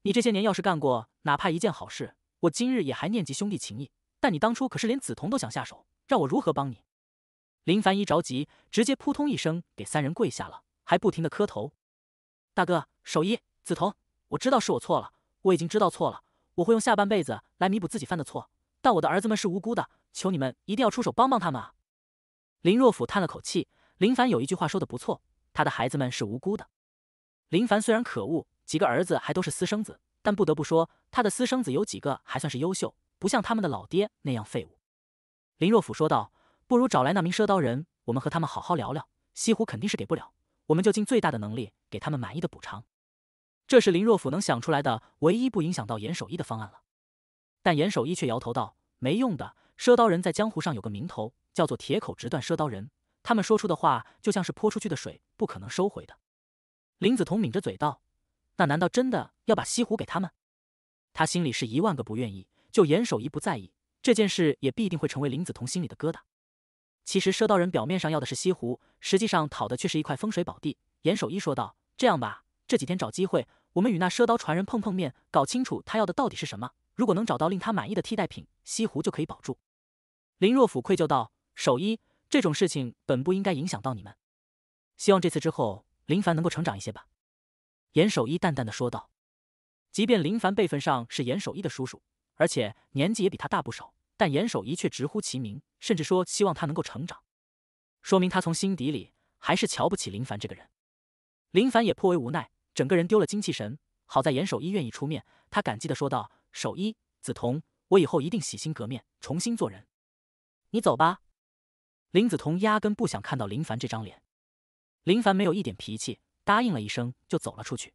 你这些年要是干过哪怕一件好事，我今日也还念及兄弟情义。但你当初可是连梓潼都想下手，让我如何帮你？林凡一着急，直接扑通一声给三人跪下了，还不停地磕头。大哥，守一，梓潼，我知道是我错了，我已经知道错了，我会用下半辈子来弥补自己犯的错。但我的儿子们是无辜的，求你们一定要出手帮帮他们啊！林若甫叹了口气，林凡有一句话说的不错，他的孩子们是无辜的。林凡虽然可恶。几个儿子还都是私生子，但不得不说，他的私生子有几个还算是优秀，不像他们的老爹那样废物。林若甫说道：“不如找来那名赊刀人，我们和他们好好聊聊。西湖肯定是给不了，我们就尽最大的能力给他们满意的补偿。”这是林若甫能想出来的唯一不影响到严守一的方案了。但严守一却摇头道：“没用的，赊刀人在江湖上有个名头，叫做铁口直断赊刀人，他们说出的话就像是泼出去的水，不可能收回的。”林子彤抿着嘴道。那难道真的要把西湖给他们？他心里是一万个不愿意。就严守一不在意这件事，也必定会成为林子彤心里的疙瘩。其实，赊刀人表面上要的是西湖，实际上讨的却是一块风水宝地。严守一说道：“这样吧，这几天找机会，我们与那赊刀传人碰碰面，搞清楚他要的到底是什么。如果能找到令他满意的替代品，西湖就可以保住。”林若甫愧疚道：“守一，这种事情本不应该影响到你们。希望这次之后，林凡能够成长一些吧。”严守一淡淡的说道：“即便林凡辈分上是严守一的叔叔，而且年纪也比他大不少，但严守一却直呼其名，甚至说希望他能够成长，说明他从心底里还是瞧不起林凡这个人。”林凡也颇为无奈，整个人丢了精气神。好在严守一愿意出面，他感激的说道：“守一，梓潼，我以后一定洗心革面，重新做人。”你走吧。林梓潼压根不想看到林凡这张脸。林凡没有一点脾气。答应了一声，就走了出去。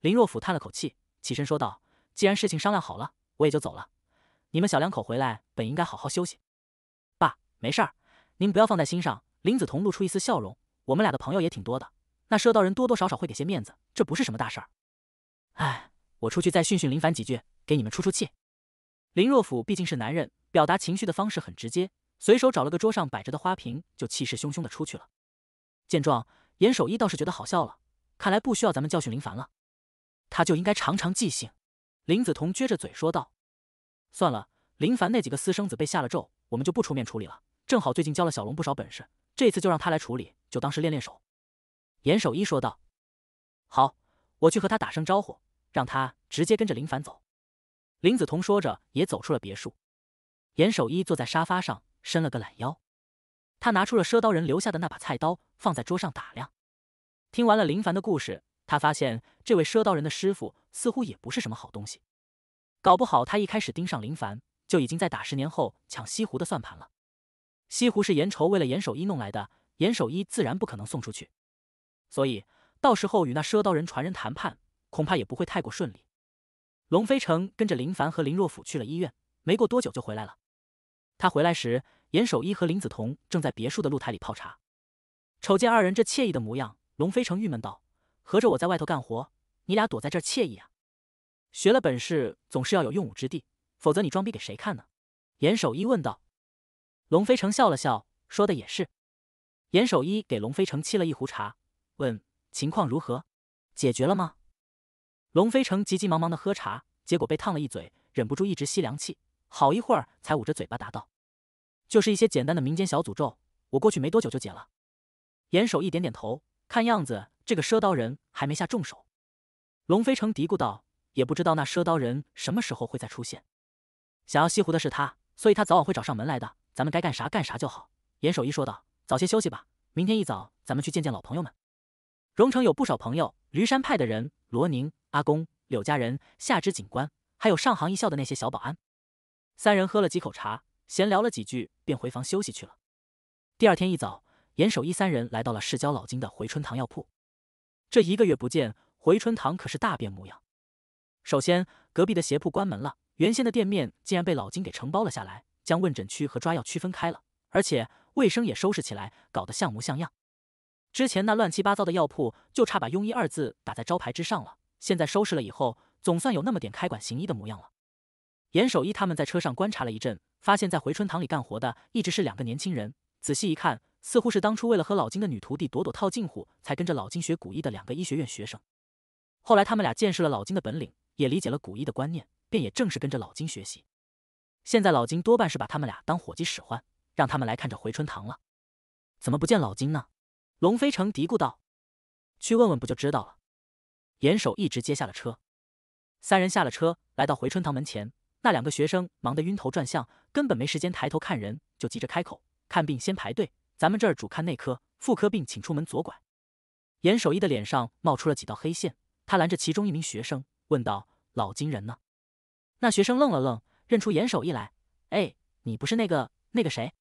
林若甫叹了口气，起身说道：“既然事情商量好了，我也就走了。你们小两口回来，本应该好好休息。”“爸，没事儿，您不要放在心上。”林子彤露出一丝笑容：“我们俩的朋友也挺多的，那赊刀人多多少少会给些面子，这不是什么大事儿。”“哎，我出去再训训林凡几句，给你们出出气。”林若甫毕竟是男人，表达情绪的方式很直接，随手找了个桌上摆着的花瓶，就气势汹汹的出去了。见状，严守一倒是觉得好笑了，看来不需要咱们教训林凡了，他就应该长长记性。林子彤撅着嘴说道：“算了，林凡那几个私生子被下了咒，我们就不出面处理了。正好最近教了小龙不少本事，这次就让他来处理，就当是练练手。”严守一说道：“好，我去和他打声招呼，让他直接跟着林凡走。”林子彤说着也走出了别墅。严守一坐在沙发上，伸了个懒腰。他拿出了赊刀人留下的那把菜刀，放在桌上打量。听完了林凡的故事，他发现这位赊刀人的师傅似乎也不是什么好东西，搞不好他一开始盯上林凡，就已经在打十年后抢西湖的算盘了。西湖是严愁为了严守一弄来的，严守一自然不可能送出去，所以到时候与那赊刀人传人谈判，恐怕也不会太过顺利。龙飞城跟着林凡和林若甫去了医院，没过多久就回来了。他回来时。严守一和林子彤正在别墅的露台里泡茶，瞅见二人这惬意的模样，龙飞成郁闷道：“合着我在外头干活，你俩躲在这惬意啊？学了本事总是要有用武之地，否则你装逼给谁看呢？”严守一问道。龙飞成笑了笑，说的也是。严守一给龙飞成沏了一壶茶，问：“情况如何？解决了吗？”龙飞成急急忙忙的喝茶，结果被烫了一嘴，忍不住一直吸凉气，好一会儿才捂着嘴巴答道。就是一些简单的民间小诅咒，我过去没多久就解了。严守一点点头，看样子这个赊刀人还没下重手。龙飞成嘀咕道：“也不知道那赊刀人什么时候会再出现。想要西湖的是他，所以他早晚会找上门来的。咱们该干啥干啥就好。”严守一说道：“早些休息吧，明天一早咱们去见见老朋友们。荣城有不少朋友，驴山派的人，罗宁、阿公、柳家人、夏之警官，还有上行一校的那些小保安。”三人喝了几口茶。闲聊了几句，便回房休息去了。第二天一早，严守一三人来到了市郊老金的回春堂药铺。这一个月不见，回春堂可是大变模样。首先，隔壁的鞋铺关门了，原先的店面竟然被老金给承包了下来，将问诊区和抓药区分开了，而且卫生也收拾起来，搞得像模像样。之前那乱七八糟的药铺，就差把庸医二字打在招牌之上了。现在收拾了以后，总算有那么点开馆行医的模样了。严守一他们在车上观察了一阵，发现，在回春堂里干活的一直是两个年轻人。仔细一看，似乎是当初为了和老金的女徒弟朵朵套近乎，才跟着老金学古医的两个医学院学生。后来他们俩见识了老金的本领，也理解了古一的观念，便也正式跟着老金学习。现在老金多半是把他们俩当伙计使唤，让他们来看着回春堂了。怎么不见老金呢？龙飞城嘀咕道：“去问问不就知道了。”严守一直接下了车，三人下了车，来到回春堂门前。那两个学生忙得晕头转向，根本没时间抬头看人，就急着开口：“看病先排队，咱们这儿主看内科、妇科病，请出门左拐。”严守一的脸上冒出了几道黑线，他拦着其中一名学生问道：“老金人呢？”那学生愣了愣，认出严守一来：“哎，你不是那个那个谁？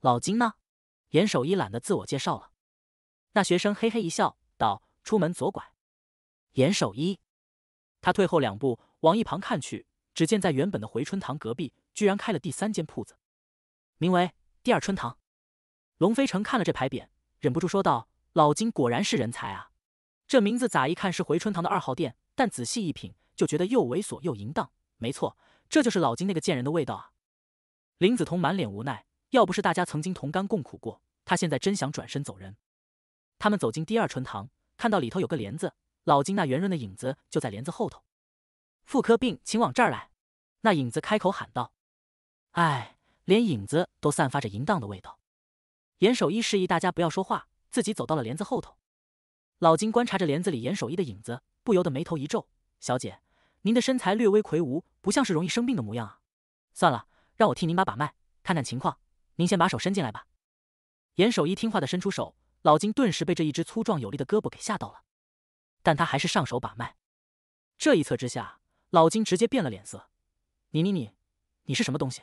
老金呢？”严守一懒得自我介绍了，那学生嘿嘿一笑，道：“出门左拐。”严守一，他退后两步，往一旁看去。只见在原本的回春堂隔壁，居然开了第三间铺子，名为第二春堂。龙飞城看了这牌匾，忍不住说道：“老金果然是人才啊！这名字咋一看是回春堂的二号店，但仔细一品，就觉得又猥琐又淫荡。没错，这就是老金那个贱人的味道啊！”林子彤满脸无奈，要不是大家曾经同甘共苦过，他现在真想转身走人。他们走进第二春堂，看到里头有个帘子，老金那圆润的影子就在帘子后头。妇科病，请往这儿来。那影子开口喊道：“哎，连影子都散发着淫荡的味道。”严守一示意大家不要说话，自己走到了帘子后头。老金观察着帘子里严守一的影子，不由得眉头一皱：“小姐，您的身材略微魁梧，不像是容易生病的模样啊。”算了，让我替您把把脉，看看情况。您先把手伸进来吧。严守一听话的伸出手，老金顿时被这一只粗壮有力的胳膊给吓到了，但他还是上手把脉。这一侧之下。老金直接变了脸色，你你你，你是什么东西？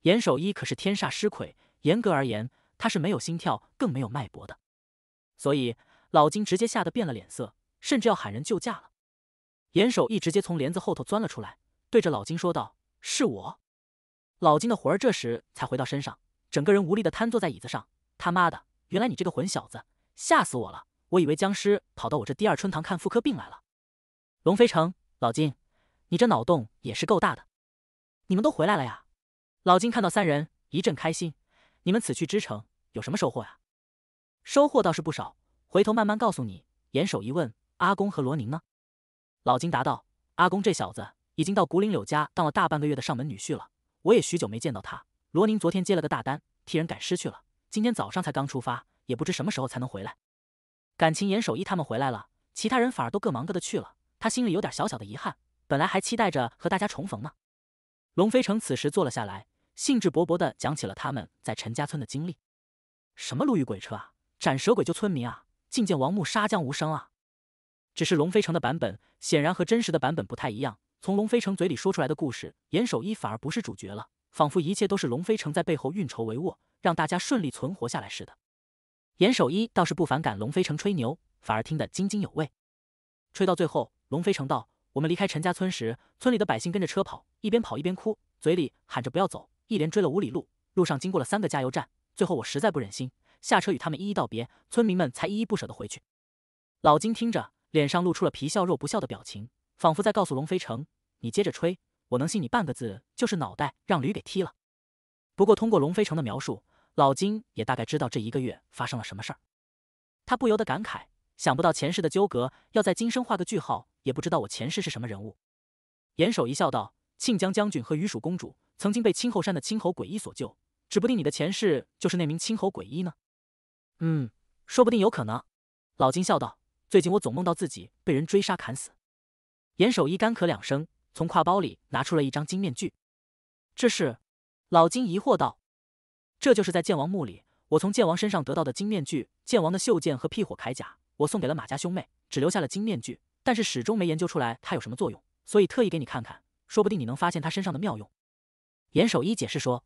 严守一可是天煞尸魁，严格而言，他是没有心跳，更没有脉搏的，所以老金直接吓得变了脸色，甚至要喊人救驾了。严守一直接从帘子后头钻了出来，对着老金说道：“是我。”老金的魂儿这时才回到身上，整个人无力的瘫坐在椅子上。他妈的，原来你这个混小子，吓死我了！我以为僵尸跑到我这第二春堂看妇科病来了。龙飞城，老金。你这脑洞也是够大的，你们都回来了呀！老金看到三人一阵开心。你们此去之城有什么收获呀？收获倒是不少，回头慢慢告诉你。严守一问：“阿公和罗宁呢？”老金答道：“阿公这小子已经到古岭柳家当了大半个月的上门女婿了，我也许久没见到他。罗宁昨天接了个大单，替人赶尸去了，今天早上才刚出发，也不知什么时候才能回来。”感情严守一他们回来了，其他人反而都各忙各的去了，他心里有点小小的遗憾。本来还期待着和大家重逢呢，龙飞城此时坐了下来，兴致勃勃地讲起了他们在陈家村的经历。什么路遇鬼车啊，斩蛇鬼救村民啊，竟见王木杀将无声啊。只是龙飞城的版本显然和真实的版本不太一样，从龙飞城嘴里说出来的故事，严守一反而不是主角了，仿佛一切都是龙飞城在背后运筹帷幄，让大家顺利存活下来似的。严守一倒是不反感龙飞城吹牛，反而听得津津有味。吹到最后，龙飞城道。我们离开陈家村时，村里的百姓跟着车跑，一边跑一边哭，嘴里喊着不要走，一连追了五里路。路上经过了三个加油站，最后我实在不忍心下车与他们一一道别，村民们才依依不舍地回去。老金听着，脸上露出了皮笑肉不笑的表情，仿佛在告诉龙飞城：“你接着吹，我能信你半个字，就是脑袋让驴给踢了。”不过通过龙飞城的描述，老金也大概知道这一个月发生了什么事儿。他不由得感慨：想不到前世的纠葛要在今生画个句号。也不知道我前世是什么人物，严守一笑道：“庆江将军和雨蜀公主曾经被青后山的青猴鬼医所救，指不定你的前世就是那名青猴鬼医呢。”“嗯，说不定有可能。”老金笑道：“最近我总梦到自己被人追杀砍死。”严守一干咳两声，从挎包里拿出了一张金面具。“这是？”老金疑惑道。“这就是在剑王墓里，我从剑王身上得到的金面具。剑王的袖剑和辟火铠甲，我送给了马家兄妹，只留下了金面具。”但是始终没研究出来它有什么作用，所以特意给你看看，说不定你能发现它身上的妙用。”严守一解释说。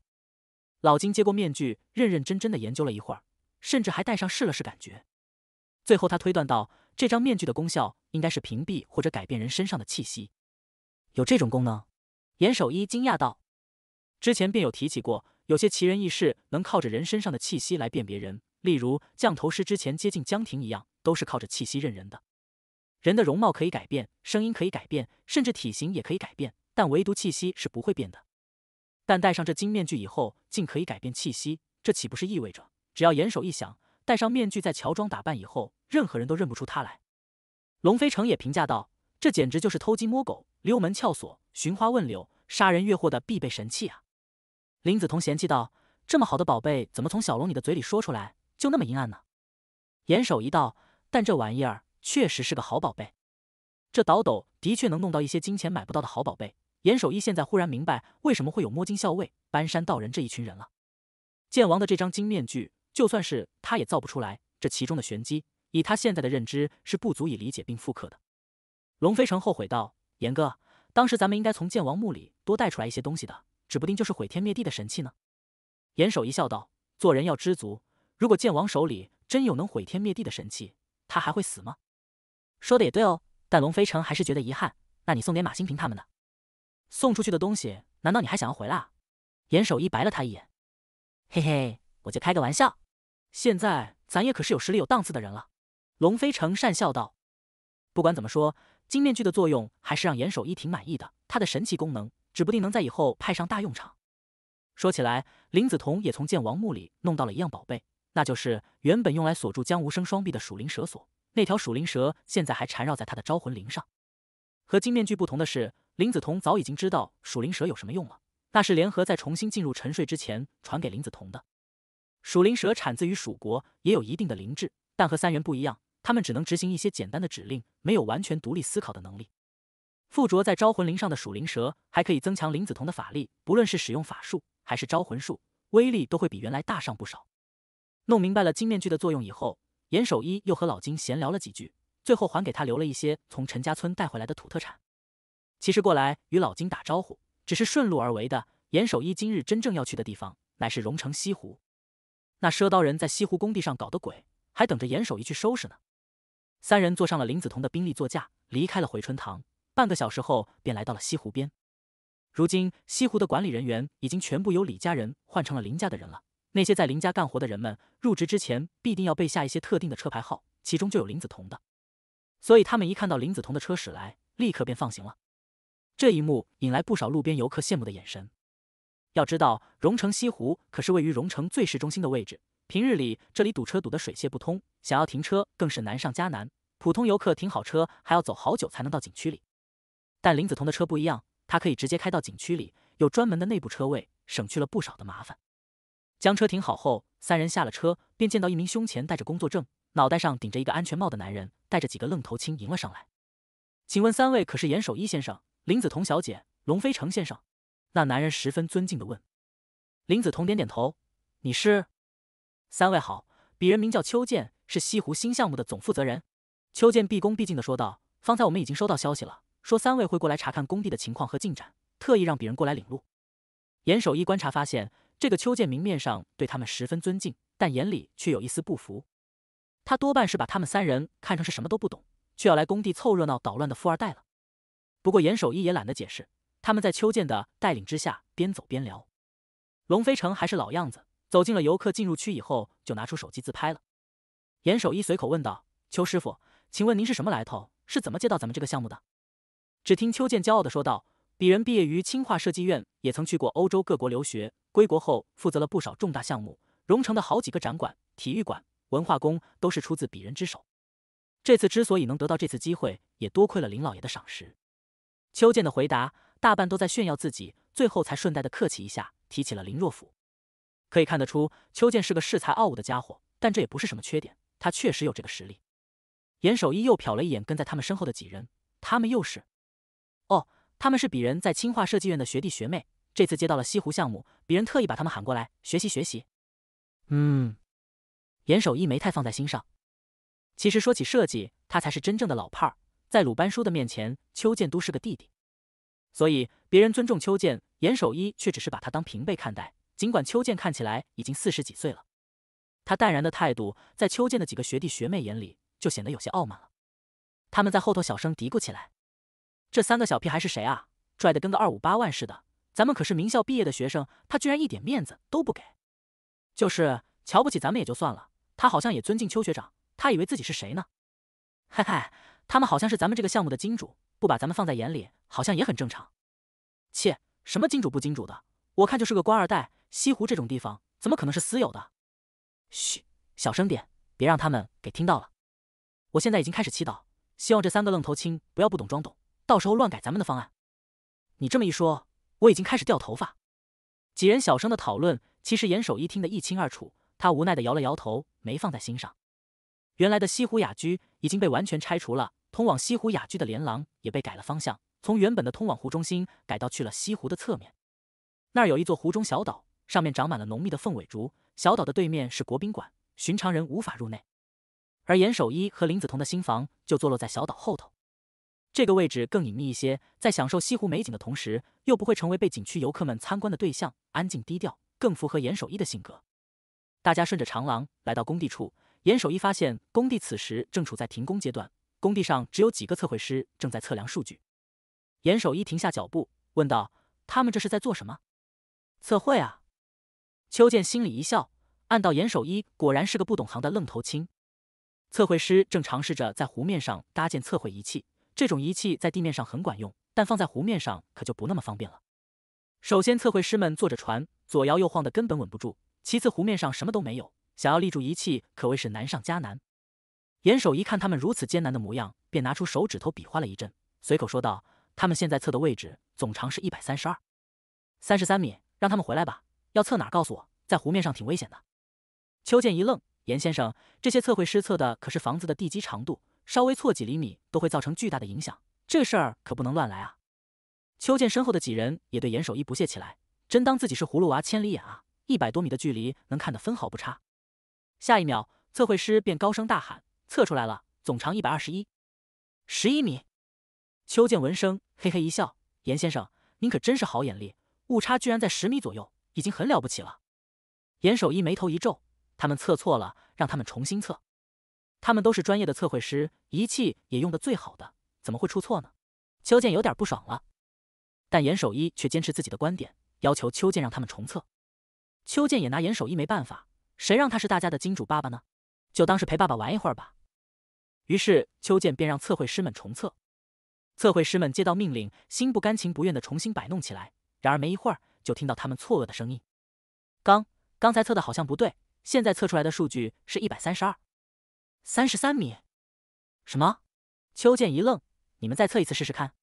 老金接过面具，认认真真的研究了一会儿，甚至还戴上试了试感觉。最后他推断到，这张面具的功效应该是屏蔽或者改变人身上的气息。有这种功能？严守一惊讶道。之前便有提起过，有些奇人异事能靠着人身上的气息来辨别人，例如降头师之前接近江婷一样，都是靠着气息认人的。人的容貌可以改变，声音可以改变，甚至体型也可以改变，但唯独气息是不会变的。但戴上这金面具以后，竟可以改变气息，这岂不是意味着，只要严守一想，戴上面具在乔装打扮以后，任何人都认不出他来？龙飞成也评价道：“这简直就是偷鸡摸狗、溜门撬锁、寻花问柳、杀人越货的必备神器啊！”林子彤嫌弃道：“这么好的宝贝，怎么从小龙女的嘴里说出来，就那么阴暗呢？”严守一道：“但这玩意儿……”确实是个好宝贝，这倒斗的确能弄到一些金钱买不到的好宝贝。严守一现在忽然明白为什么会有摸金校尉、搬山道人这一群人了。剑王的这张金面具，就算是他也造不出来，这其中的玄机，以他现在的认知是不足以理解并复刻的。龙飞城后悔道：“严哥，当时咱们应该从剑王墓里多带出来一些东西的，指不定就是毁天灭地的神器呢。”严守一笑道：“做人要知足，如果剑王手里真有能毁天灭地的神器，他还会死吗？”说的也对哦，但龙飞城还是觉得遗憾。那你送点马新平他们的，送出去的东西，难道你还想要回来？严守一白了他一眼。嘿嘿，我就开个玩笑。现在咱也可是有实力、有档次的人了。龙飞城讪笑道。不管怎么说，金面具的作用还是让严守一挺满意的。它的神奇功能，指不定能在以后派上大用场。说起来，林子彤也从剑王墓里弄到了一样宝贝，那就是原本用来锁住江无生双臂的鼠灵蛇锁。那条鼠灵蛇现在还缠绕在他的招魂铃上。和金面具不同的是，林子彤早已经知道鼠灵蛇有什么用了。那是联合在重新进入沉睡之前传给林子彤的。鼠灵蛇产自于蜀国，也有一定的灵智，但和三元不一样，他们只能执行一些简单的指令，没有完全独立思考的能力。附着在招魂铃上的鼠灵蛇还可以增强林子彤的法力，不论是使用法术还是招魂术，威力都会比原来大上不少。弄明白了金面具的作用以后。严守一又和老金闲聊了几句，最后还给他留了一些从陈家村带回来的土特产。其实过来与老金打招呼，只是顺路而为的。严守一今日真正要去的地方，乃是荣城西湖。那赊刀人在西湖工地上搞的鬼，还等着严守一去收拾呢。三人坐上了林子彤的宾利座驾，离开了回春堂。半个小时后，便来到了西湖边。如今西湖的管理人员已经全部由李家人换成了林家的人了。那些在林家干活的人们入职之前必定要备下一些特定的车牌号，其中就有林子彤的，所以他们一看到林子彤的车驶来，立刻便放行了。这一幕引来不少路边游客羡慕的眼神。要知道，荣城西湖可是位于荣城最市中心的位置，平日里这里堵车堵得水泄不通，想要停车更是难上加难。普通游客停好车还要走好久才能到景区里，但林子彤的车不一样，他可以直接开到景区里，有专门的内部车位，省去了不少的麻烦。将车停好后，三人下了车，便见到一名胸前戴着工作证、脑袋上顶着一个安全帽的男人，带着几个愣头青迎了上来。“请问三位可是严守一先生、林子彤小姐、龙飞成先生？”那男人十分尊敬的问。林子彤点点头，“你是？”“三位好，鄙人名叫邱健，是西湖新项目的总负责人。”邱健毕恭毕敬的说道。“方才我们已经收到消息了，说三位会过来查看工地的情况和进展，特意让鄙人过来领路。”严守一观察发现。这个邱建明面上对他们十分尊敬，但眼里却有一丝不服。他多半是把他们三人看成是什么都不懂，却要来工地凑热闹捣乱的富二代了。不过严守一也懒得解释。他们在邱建的带领之下，边走边聊。龙飞城还是老样子，走进了游客进入区以后，就拿出手机自拍了。严守一随口问道：“邱师傅，请问您是什么来头？是怎么接到咱们这个项目的？”只听邱建骄傲的说道：“鄙人毕业于清华设计院，也曾去过欧洲各国留学。”归国后，负责了不少重大项目，荣城的好几个展馆、体育馆、文化宫都是出自鄙人之手。这次之所以能得到这次机会，也多亏了林老爷的赏识。邱健的回答大半都在炫耀自己，最后才顺带的客气一下提起了林若甫。可以看得出，邱健是个恃才傲物的家伙，但这也不是什么缺点，他确实有这个实力。严守一又瞟了一眼跟在他们身后的几人，他们又是？哦，他们是鄙人在清华设计院的学弟学妹。这次接到了西湖项目，别人特意把他们喊过来学习学习。嗯，严守一没太放在心上。其实说起设计，他才是真正的老派儿。在鲁班叔的面前，邱建都是个弟弟，所以别人尊重邱建，严守一却只是把他当平辈看待。尽管邱建看起来已经四十几岁了，他淡然的态度在邱建的几个学弟学妹眼里就显得有些傲慢了。他们在后头小声嘀咕起来：“这三个小屁孩是谁啊？拽的跟个二五八万似的。”咱们可是名校毕业的学生，他居然一点面子都不给，就是瞧不起咱们也就算了，他好像也尊敬邱学长，他以为自己是谁呢？嗨嗨，他们好像是咱们这个项目的金主，不把咱们放在眼里，好像也很正常。切，什么金主不金主的，我看就是个官二代。西湖这种地方，怎么可能是私有的？嘘，小声点，别让他们给听到了。我现在已经开始祈祷，希望这三个愣头青不要不懂装懂，到时候乱改咱们的方案。你这么一说。我已经开始掉头发。几人小声的讨论，其实严守一听得一清二楚，他无奈的摇了摇头，没放在心上。原来的西湖雅居已经被完全拆除了，通往西湖雅居的连廊也被改了方向，从原本的通往湖中心，改到去了西湖的侧面。那儿有一座湖中小岛，上面长满了浓密的凤尾竹。小岛的对面是国宾馆，寻常人无法入内。而严守一和林子彤的新房就坐落在小岛后头。这个位置更隐秘一些，在享受西湖美景的同时，又不会成为被景区游客们参观的对象，安静低调，更符合严守一的性格。大家顺着长廊来到工地处，严守一发现工地此时正处在停工阶段，工地上只有几个测绘师正在测量数据。严守一停下脚步，问道：“他们这是在做什么？”测绘啊！邱健心里一笑，暗道严守一果然是个不懂行的愣头青。测绘师正尝试着在湖面上搭建测绘仪器。这种仪器在地面上很管用，但放在湖面上可就不那么方便了。首先，测绘师们坐着船左摇右晃的，根本稳不住；其次，湖面上什么都没有，想要立住仪器可谓是难上加难。严守一看他们如此艰难的模样，便拿出手指头比划了一阵，随口说道：“他们现在测的位置总长是一百三十二三十三米，让他们回来吧。要测哪，儿告诉我，在湖面上挺危险的。”邱健一愣：“严先生，这些测绘师测的可是房子的地基长度。”稍微错几厘米都会造成巨大的影响，这事儿可不能乱来啊！邱健身后的几人也对严守一不屑起来，真当自己是葫芦娃千里眼啊？一百多米的距离能看得分毫不差？下一秒，测绘师便高声大喊：“测出来了，总长一百二十一十一米。”邱健闻声嘿嘿一笑：“严先生，您可真是好眼力，误差居然在十米左右，已经很了不起了。”严守一眉头一皱：“他们测错了，让他们重新测。”他们都是专业的测绘师，仪器也用的最好的，怎么会出错呢？邱健有点不爽了，但严守一却坚持自己的观点，要求邱健让他们重测。邱健也拿严守一没办法，谁让他是大家的金主爸爸呢？就当是陪爸爸玩一会儿吧。于是邱健便让测绘师们重测。测绘师们接到命令，心不甘情不愿的重新摆弄起来。然而没一会儿，就听到他们错愕的声音：“刚刚才测的好像不对，现在测出来的数据是一百三十二。”三十三米，什么？邱健一愣，你们再测一次试试看。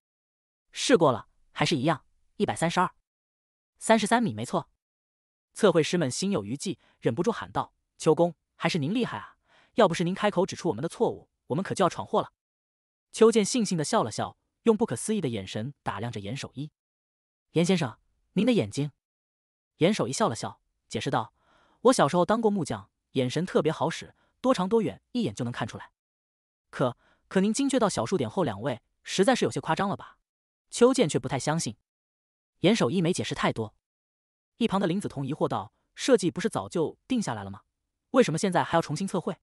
试过了，还是一样，一百三十二，三十三米，没错。测绘师们心有余悸，忍不住喊道：“邱工，还是您厉害啊！要不是您开口指出我们的错误，我们可就要闯祸了。”邱健悻悻地笑了笑，用不可思议的眼神打量着严守一。严先生，您的眼睛？严守一笑了笑，解释道：“我小时候当过木匠，眼神特别好使。”多长多远，一眼就能看出来。可可，您精确到小数点后两位，实在是有些夸张了吧？邱健却不太相信。严守一没解释太多。一旁的林子彤疑惑道：“设计不是早就定下来了吗？为什么现在还要重新测绘？”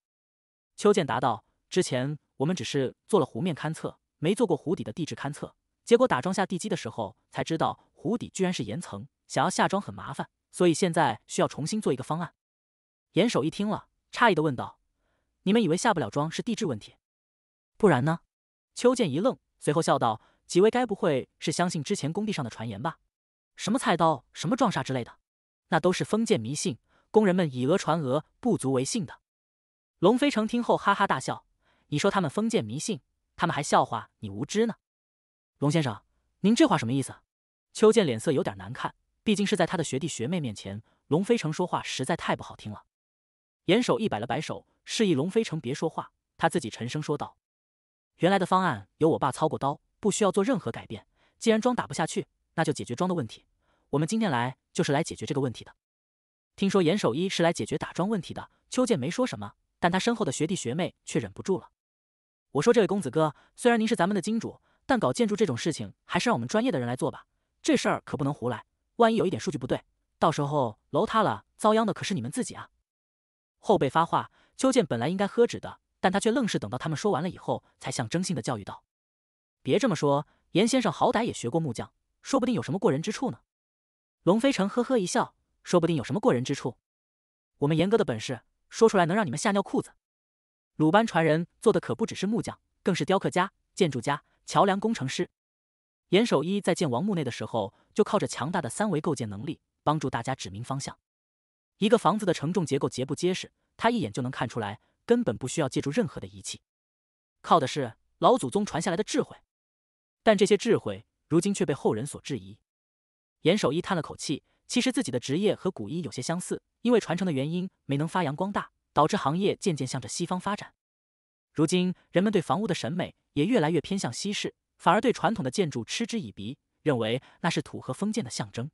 邱健答道：“之前我们只是做了湖面勘测，没做过湖底的地质勘测。结果打桩下地基的时候，才知道湖底居然是岩层，想要下桩很麻烦。所以现在需要重新做一个方案。”严守一听了，诧异的问道。你们以为下不了庄是地质问题，不然呢？邱健一愣，随后笑道：“几位该不会是相信之前工地上的传言吧？什么菜刀，什么撞煞之类的，那都是封建迷信，工人们以讹传讹，不足为信的。”龙飞成听后哈哈大笑：“你说他们封建迷信，他们还笑话你无知呢。”龙先生，您这话什么意思？邱健脸色有点难看，毕竟是在他的学弟学妹面前，龙飞成说话实在太不好听了。严守义摆了摆手。示意龙飞城别说话，他自己沉声说道：“原来的方案由我爸操过刀，不需要做任何改变。既然桩打不下去，那就解决桩的问题。我们今天来就是来解决这个问题的。”听说严守一是来解决打桩问题的，邱健没说什么，但他身后的学弟学妹却忍不住了。“我说这位公子哥，虽然您是咱们的金主，但搞建筑这种事情还是让我们专业的人来做吧。这事儿可不能胡来，万一有一点数据不对，到时候楼塌了，遭殃的可是你们自己啊！”后辈发话。邱健本来应该呵止的，但他却愣是等到他们说完了以后，才象征性的教育道：“别这么说，严先生好歹也学过木匠，说不定有什么过人之处呢。”龙飞成呵呵一笑：“说不定有什么过人之处？我们严哥的本事，说出来能让你们吓尿裤子。”鲁班传人做的可不只是木匠，更是雕刻家、建筑家、桥梁工程师。严守一在建王墓内的时候，就靠着强大的三维构建能力，帮助大家指明方向。一个房子的承重结构结不结实？他一眼就能看出来，根本不需要借助任何的仪器，靠的是老祖宗传下来的智慧。但这些智慧如今却被后人所质疑。严守一叹了口气，其实自己的职业和古医有些相似，因为传承的原因没能发扬光大，导致行业渐渐向着西方发展。如今人们对房屋的审美也越来越偏向西式，反而对传统的建筑嗤之以鼻，认为那是土和封建的象征。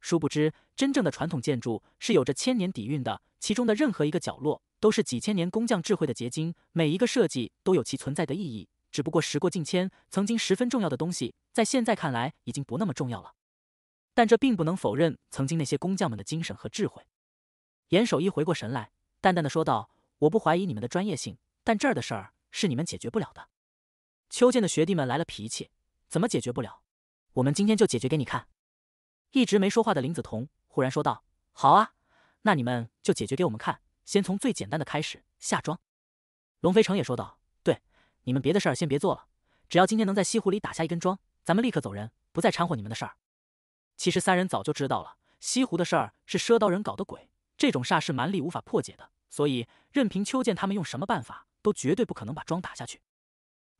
殊不知，真正的传统建筑是有着千年底蕴的，其中的任何一个角落都是几千年工匠智慧的结晶，每一个设计都有其存在的意义。只不过时过境迁，曾经十分重要的东西，在现在看来已经不那么重要了。但这并不能否认曾经那些工匠们的精神和智慧。严守一回过神来，淡淡的说道：“我不怀疑你们的专业性，但这儿的事儿是你们解决不了的。”邱健的学弟们来了脾气，怎么解决不了？我们今天就解决给你看。一直没说话的林子彤忽然说道：“好啊，那你们就解决给我们看，先从最简单的开始下庄。”龙飞成也说道：“对，你们别的事儿先别做了，只要今天能在西湖里打下一根桩，咱们立刻走人，不再掺和你们的事儿。”其实三人早就知道了西湖的事儿是赊刀人搞的鬼，这种煞是蛮力无法破解的，所以任凭邱健他们用什么办法，都绝对不可能把桩打下去。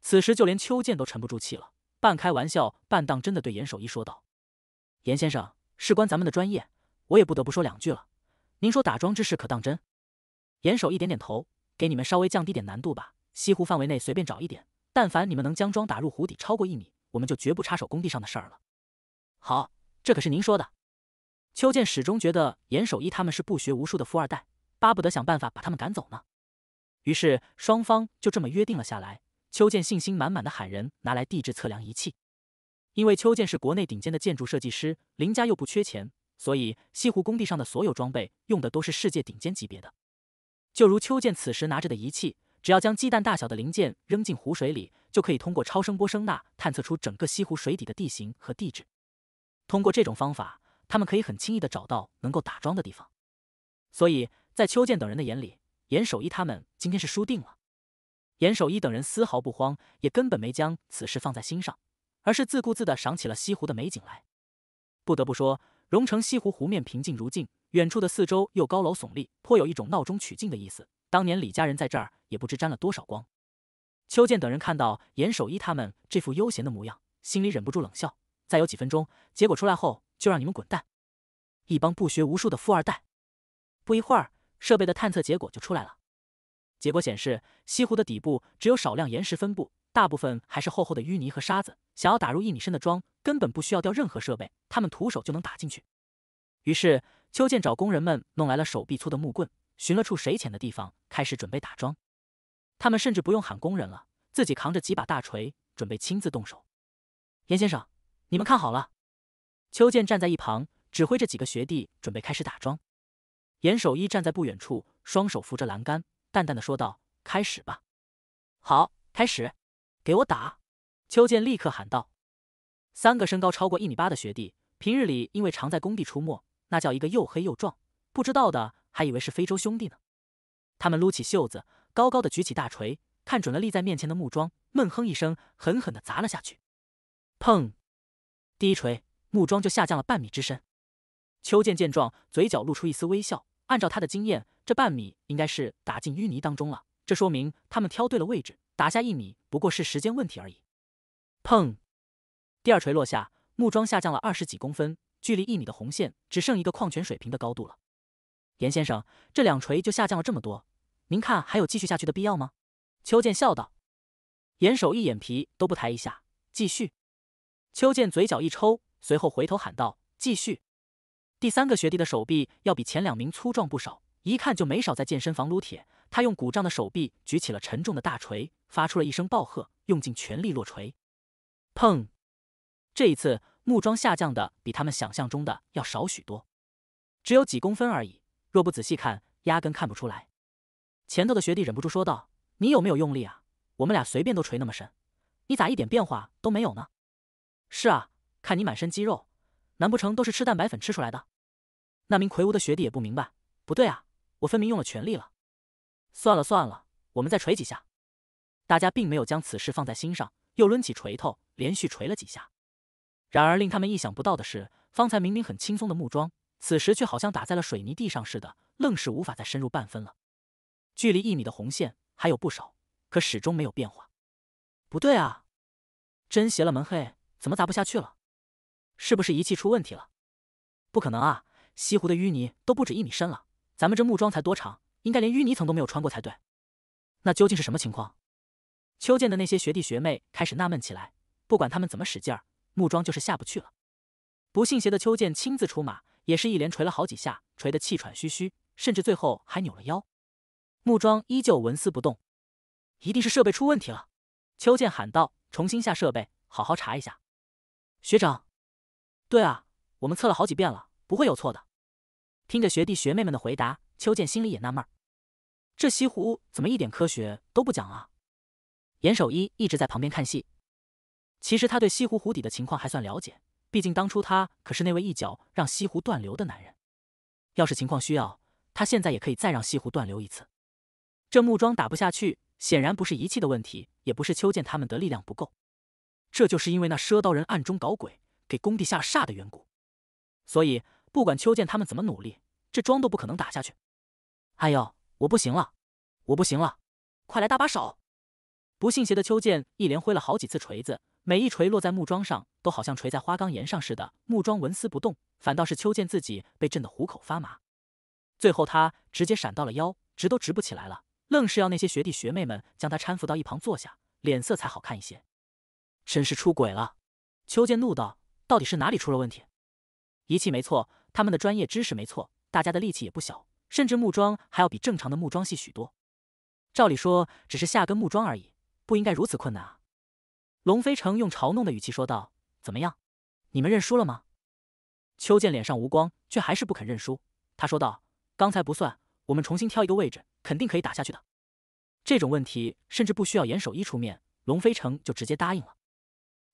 此时就连邱健都沉不住气了，半开玩笑半当真的对严守一说道。严先生，事关咱们的专业，我也不得不说两句了。您说打桩之事可当真？严守一点点头，给你们稍微降低点难度吧。西湖范围内随便找一点，但凡你们能将桩打入湖底超过一米，我们就绝不插手工地上的事儿了。好，这可是您说的。邱健始终觉得严守一他们是不学无术的富二代，巴不得想办法把他们赶走呢。于是双方就这么约定了下来。邱健信心满满的喊人拿来地质测量仪器。因为邱建是国内顶尖的建筑设计师，林家又不缺钱，所以西湖工地上的所有装备用的都是世界顶尖级别的。就如邱建此时拿着的仪器，只要将鸡蛋大小的零件扔进湖水里，就可以通过超声波声呐探测出整个西湖水底的地形和地质。通过这种方法，他们可以很轻易的找到能够打桩的地方。所以在邱建等人的眼里，严守一他们今天是输定了。严守一等人丝毫不慌，也根本没将此事放在心上。而是自顾自地赏起了西湖的美景来。不得不说，荣城西湖湖面平静如镜，远处的四周又高楼耸立，颇有一种闹中取静的意思。当年李家人在这儿，也不知沾了多少光。邱健等人看到严守一他们这副悠闲的模样，心里忍不住冷笑。再有几分钟，结果出来后，就让你们滚蛋！一帮不学无术的富二代。不一会儿，设备的探测结果就出来了。结果显示，西湖的底部只有少量岩石分布，大部分还是厚厚的淤泥和沙子。想要打入一米深的桩，根本不需要掉任何设备，他们徒手就能打进去。于是，邱健找工人们弄来了手臂粗的木棍，寻了处水浅的地方，开始准备打桩。他们甚至不用喊工人了，自己扛着几把大锤，准备亲自动手。严先生，你们看好了。邱健站在一旁，指挥着几个学弟准备开始打桩。严守一站在不远处，双手扶着栏杆，淡淡的说道：“开始吧。”“好，开始，给我打。”邱健立刻喊道：“三个身高超过一米八的学弟，平日里因为常在工地出没，那叫一个又黑又壮，不知道的还以为是非洲兄弟呢。”他们撸起袖子，高高的举起大锤，看准了立在面前的木桩，闷哼一声，狠狠的砸了下去。砰！第一锤，木桩就下降了半米之深。邱健见状，嘴角露出一丝微笑。按照他的经验，这半米应该是打进淤泥当中了，这说明他们挑对了位置，打下一米不过是时间问题而已。砰！第二锤落下，木桩下降了二十几公分，距离一米的红线只剩一个矿泉水瓶的高度了。严先生，这两锤就下降了这么多，您看还有继续下去的必要吗？邱健笑道。严守一眼皮都不抬一下，继续。邱健嘴角一抽，随后回头喊道：“继续！”第三个学弟的手臂要比前两名粗壮不少，一看就没少在健身房撸铁。他用鼓胀的手臂举起了沉重的大锤，发出了一声暴喝，用尽全力落锤。砰！这一次木桩下降的比他们想象中的要少许多，只有几公分而已。若不仔细看，压根看不出来。前头的学弟忍不住说道：“你有没有用力啊？我们俩随便都锤那么深，你咋一点变化都没有呢？”“是啊，看你满身肌肉，难不成都是吃蛋白粉吃出来的？”那名魁梧的学弟也不明白：“不对啊，我分明用了全力了。”“算了算了，我们再锤几下。”大家并没有将此事放在心上，又抡起锤头。连续锤了几下，然而令他们意想不到的是，方才明明很轻松的木桩，此时却好像打在了水泥地上似的，愣是无法再深入半分了。距离一米的红线还有不少，可始终没有变化。不对啊，真邪了门嘿！怎么砸不下去了？是不是仪器出问题了？不可能啊，西湖的淤泥都不止一米深了，咱们这木桩才多长，应该连淤泥层都没有穿过才对。那究竟是什么情况？邱健的那些学弟学妹开始纳闷起来。不管他们怎么使劲儿，木桩就是下不去了。不信邪的邱健亲自出马，也是一连锤了好几下，锤得气喘吁吁，甚至最后还扭了腰。木桩依旧纹丝不动，一定是设备出问题了。邱健喊道：“重新下设备，好好查一下。”学长，对啊，我们测了好几遍了，不会有错的。听着学弟学妹们的回答，邱健心里也纳闷：这西湖怎么一点科学都不讲啊？严守一一直在旁边看戏。其实他对西湖湖底的情况还算了解，毕竟当初他可是那位一脚让西湖断流的男人。要是情况需要，他现在也可以再让西湖断流一次。这木桩打不下去，显然不是仪器的问题，也不是邱健他们的力量不够，这就是因为那赊刀人暗中搞鬼，给工地下了煞的缘故。所以不管邱健他们怎么努力，这桩都不可能打下去。哎呦，我不行了，我不行了，快来搭把手！不信邪的邱健一连挥了好几次锤子。每一锤落在木桩上，都好像锤在花岗岩上似的，木桩纹丝不动，反倒是秋健自己被震得虎口发麻。最后他直接闪到了腰，直都直不起来了，愣是要那些学弟学妹们将他搀扶到一旁坐下，脸色才好看一些。真是出轨了！秋健怒道：“到底是哪里出了问题？”仪器没错，他们的专业知识没错，大家的力气也不小，甚至木桩还要比正常的木桩细许多。照理说，只是下根木桩而已，不应该如此困难啊！龙飞成用嘲弄的语气说道：“怎么样，你们认输了吗？”邱健脸上无光，却还是不肯认输。他说道：“刚才不算，我们重新挑一个位置，肯定可以打下去的。”这种问题甚至不需要严守一出面，龙飞成就直接答应了。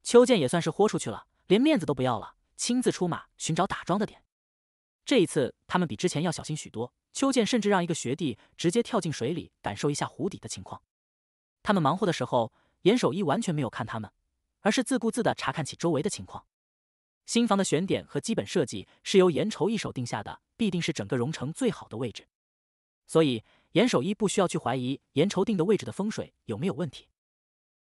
邱健也算是豁出去了，连面子都不要了，亲自出马寻找打桩的点。这一次，他们比之前要小心许多。邱健甚至让一个学弟直接跳进水里，感受一下湖底的情况。他们忙活的时候。严守一完全没有看他们，而是自顾自的查看起周围的情况。新房的选点和基本设计是由严稠一手定下的，必定是整个荣城最好的位置，所以严守一不需要去怀疑严稠定的位置的风水有没有问题。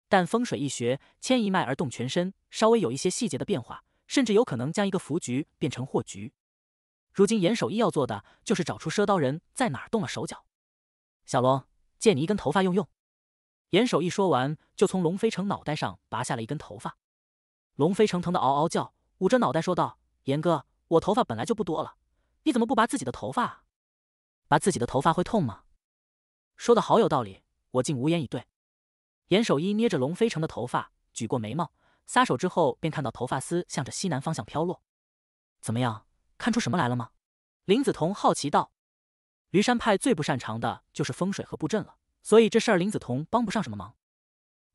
但风水一学，牵一脉而动全身，稍微有一些细节的变化，甚至有可能将一个福局变成祸局。如今严守一要做的就是找出赊刀人在哪儿动了手脚。小龙，借你一根头发用用。严守一说完，就从龙飞城脑袋上拔下了一根头发。龙飞城疼得嗷嗷叫，捂着脑袋说道：“严哥，我头发本来就不多了，你怎么不拔自己的头发啊？拔自己的头发会痛吗？”说的好有道理，我竟无言以对。严守一捏着龙飞城的头发，举过眉毛，撒手之后，便看到头发丝向着西南方向飘落。怎么样，看出什么来了吗？林子桐好奇道：“驴山派最不擅长的就是风水和布阵了。”所以这事儿林子桐帮不上什么忙。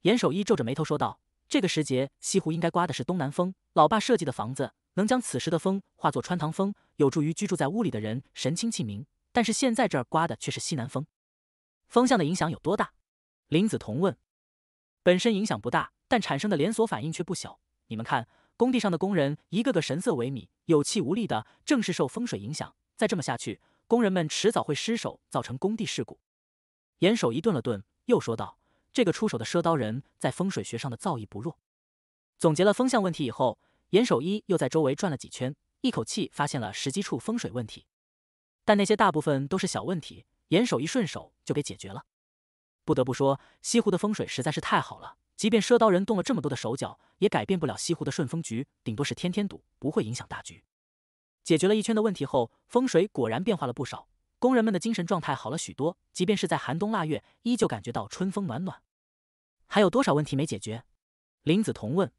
严守一皱着眉头说道：“这个时节西湖应该刮的是东南风，老爸设计的房子能将此时的风化作穿堂风，有助于居住在屋里的人神清气明。但是现在这儿刮的却是西南风，风向的影响有多大？”林子桐问。“本身影响不大，但产生的连锁反应却不小。你们看，工地上的工人一个个神色萎靡，有气无力的，正是受风水影响。再这么下去，工人们迟早会失手，造成工地事故。”严守一顿了顿，又说道：“这个出手的赊刀人在风水学上的造诣不弱。”总结了风向问题以后，严守一又在周围转了几圈，一口气发现了十几处风水问题。但那些大部分都是小问题，严守一顺手就给解决了。不得不说，西湖的风水实在是太好了，即便赊刀人动了这么多的手脚，也改变不了西湖的顺风局，顶多是天天堵，不会影响大局。解决了一圈的问题后，风水果然变化了不少。工人们的精神状态好了许多，即便是在寒冬腊月，依旧感觉到春风暖暖。还有多少问题没解决？林子彤问。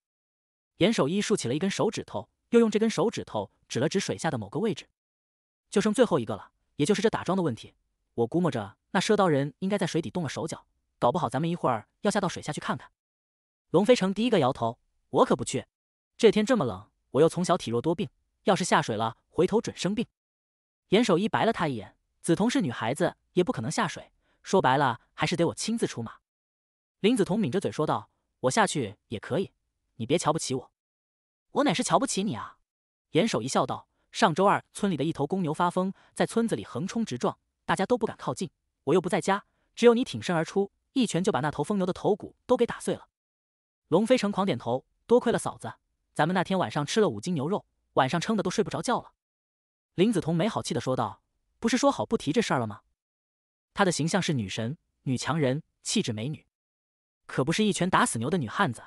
严守一竖起了一根手指头，又用这根手指头指了指水下的某个位置。就剩最后一个了，也就是这打桩的问题。我估摸着那赊刀人应该在水底动了手脚，搞不好咱们一会儿要下到水下去看看。龙飞城第一个摇头：“我可不去，这天这么冷，我又从小体弱多病，要是下水了，回头准生病。”严守一白了他一眼。梓潼是女孩子，也不可能下水。说白了，还是得我亲自出马。”林梓潼抿着嘴说道，“我下去也可以，你别瞧不起我，我哪是瞧不起你啊？”严守一笑道，“上周二，村里的一头公牛发疯，在村子里横冲直撞，大家都不敢靠近。我又不在家，只有你挺身而出，一拳就把那头疯牛的头骨都给打碎了。”龙飞成狂点头，“多亏了嫂子，咱们那天晚上吃了五斤牛肉，晚上撑的都睡不着觉了。”林梓潼没好气的说道。不是说好不提这事儿了吗？她的形象是女神、女强人、气质美女，可不是一拳打死牛的女汉子。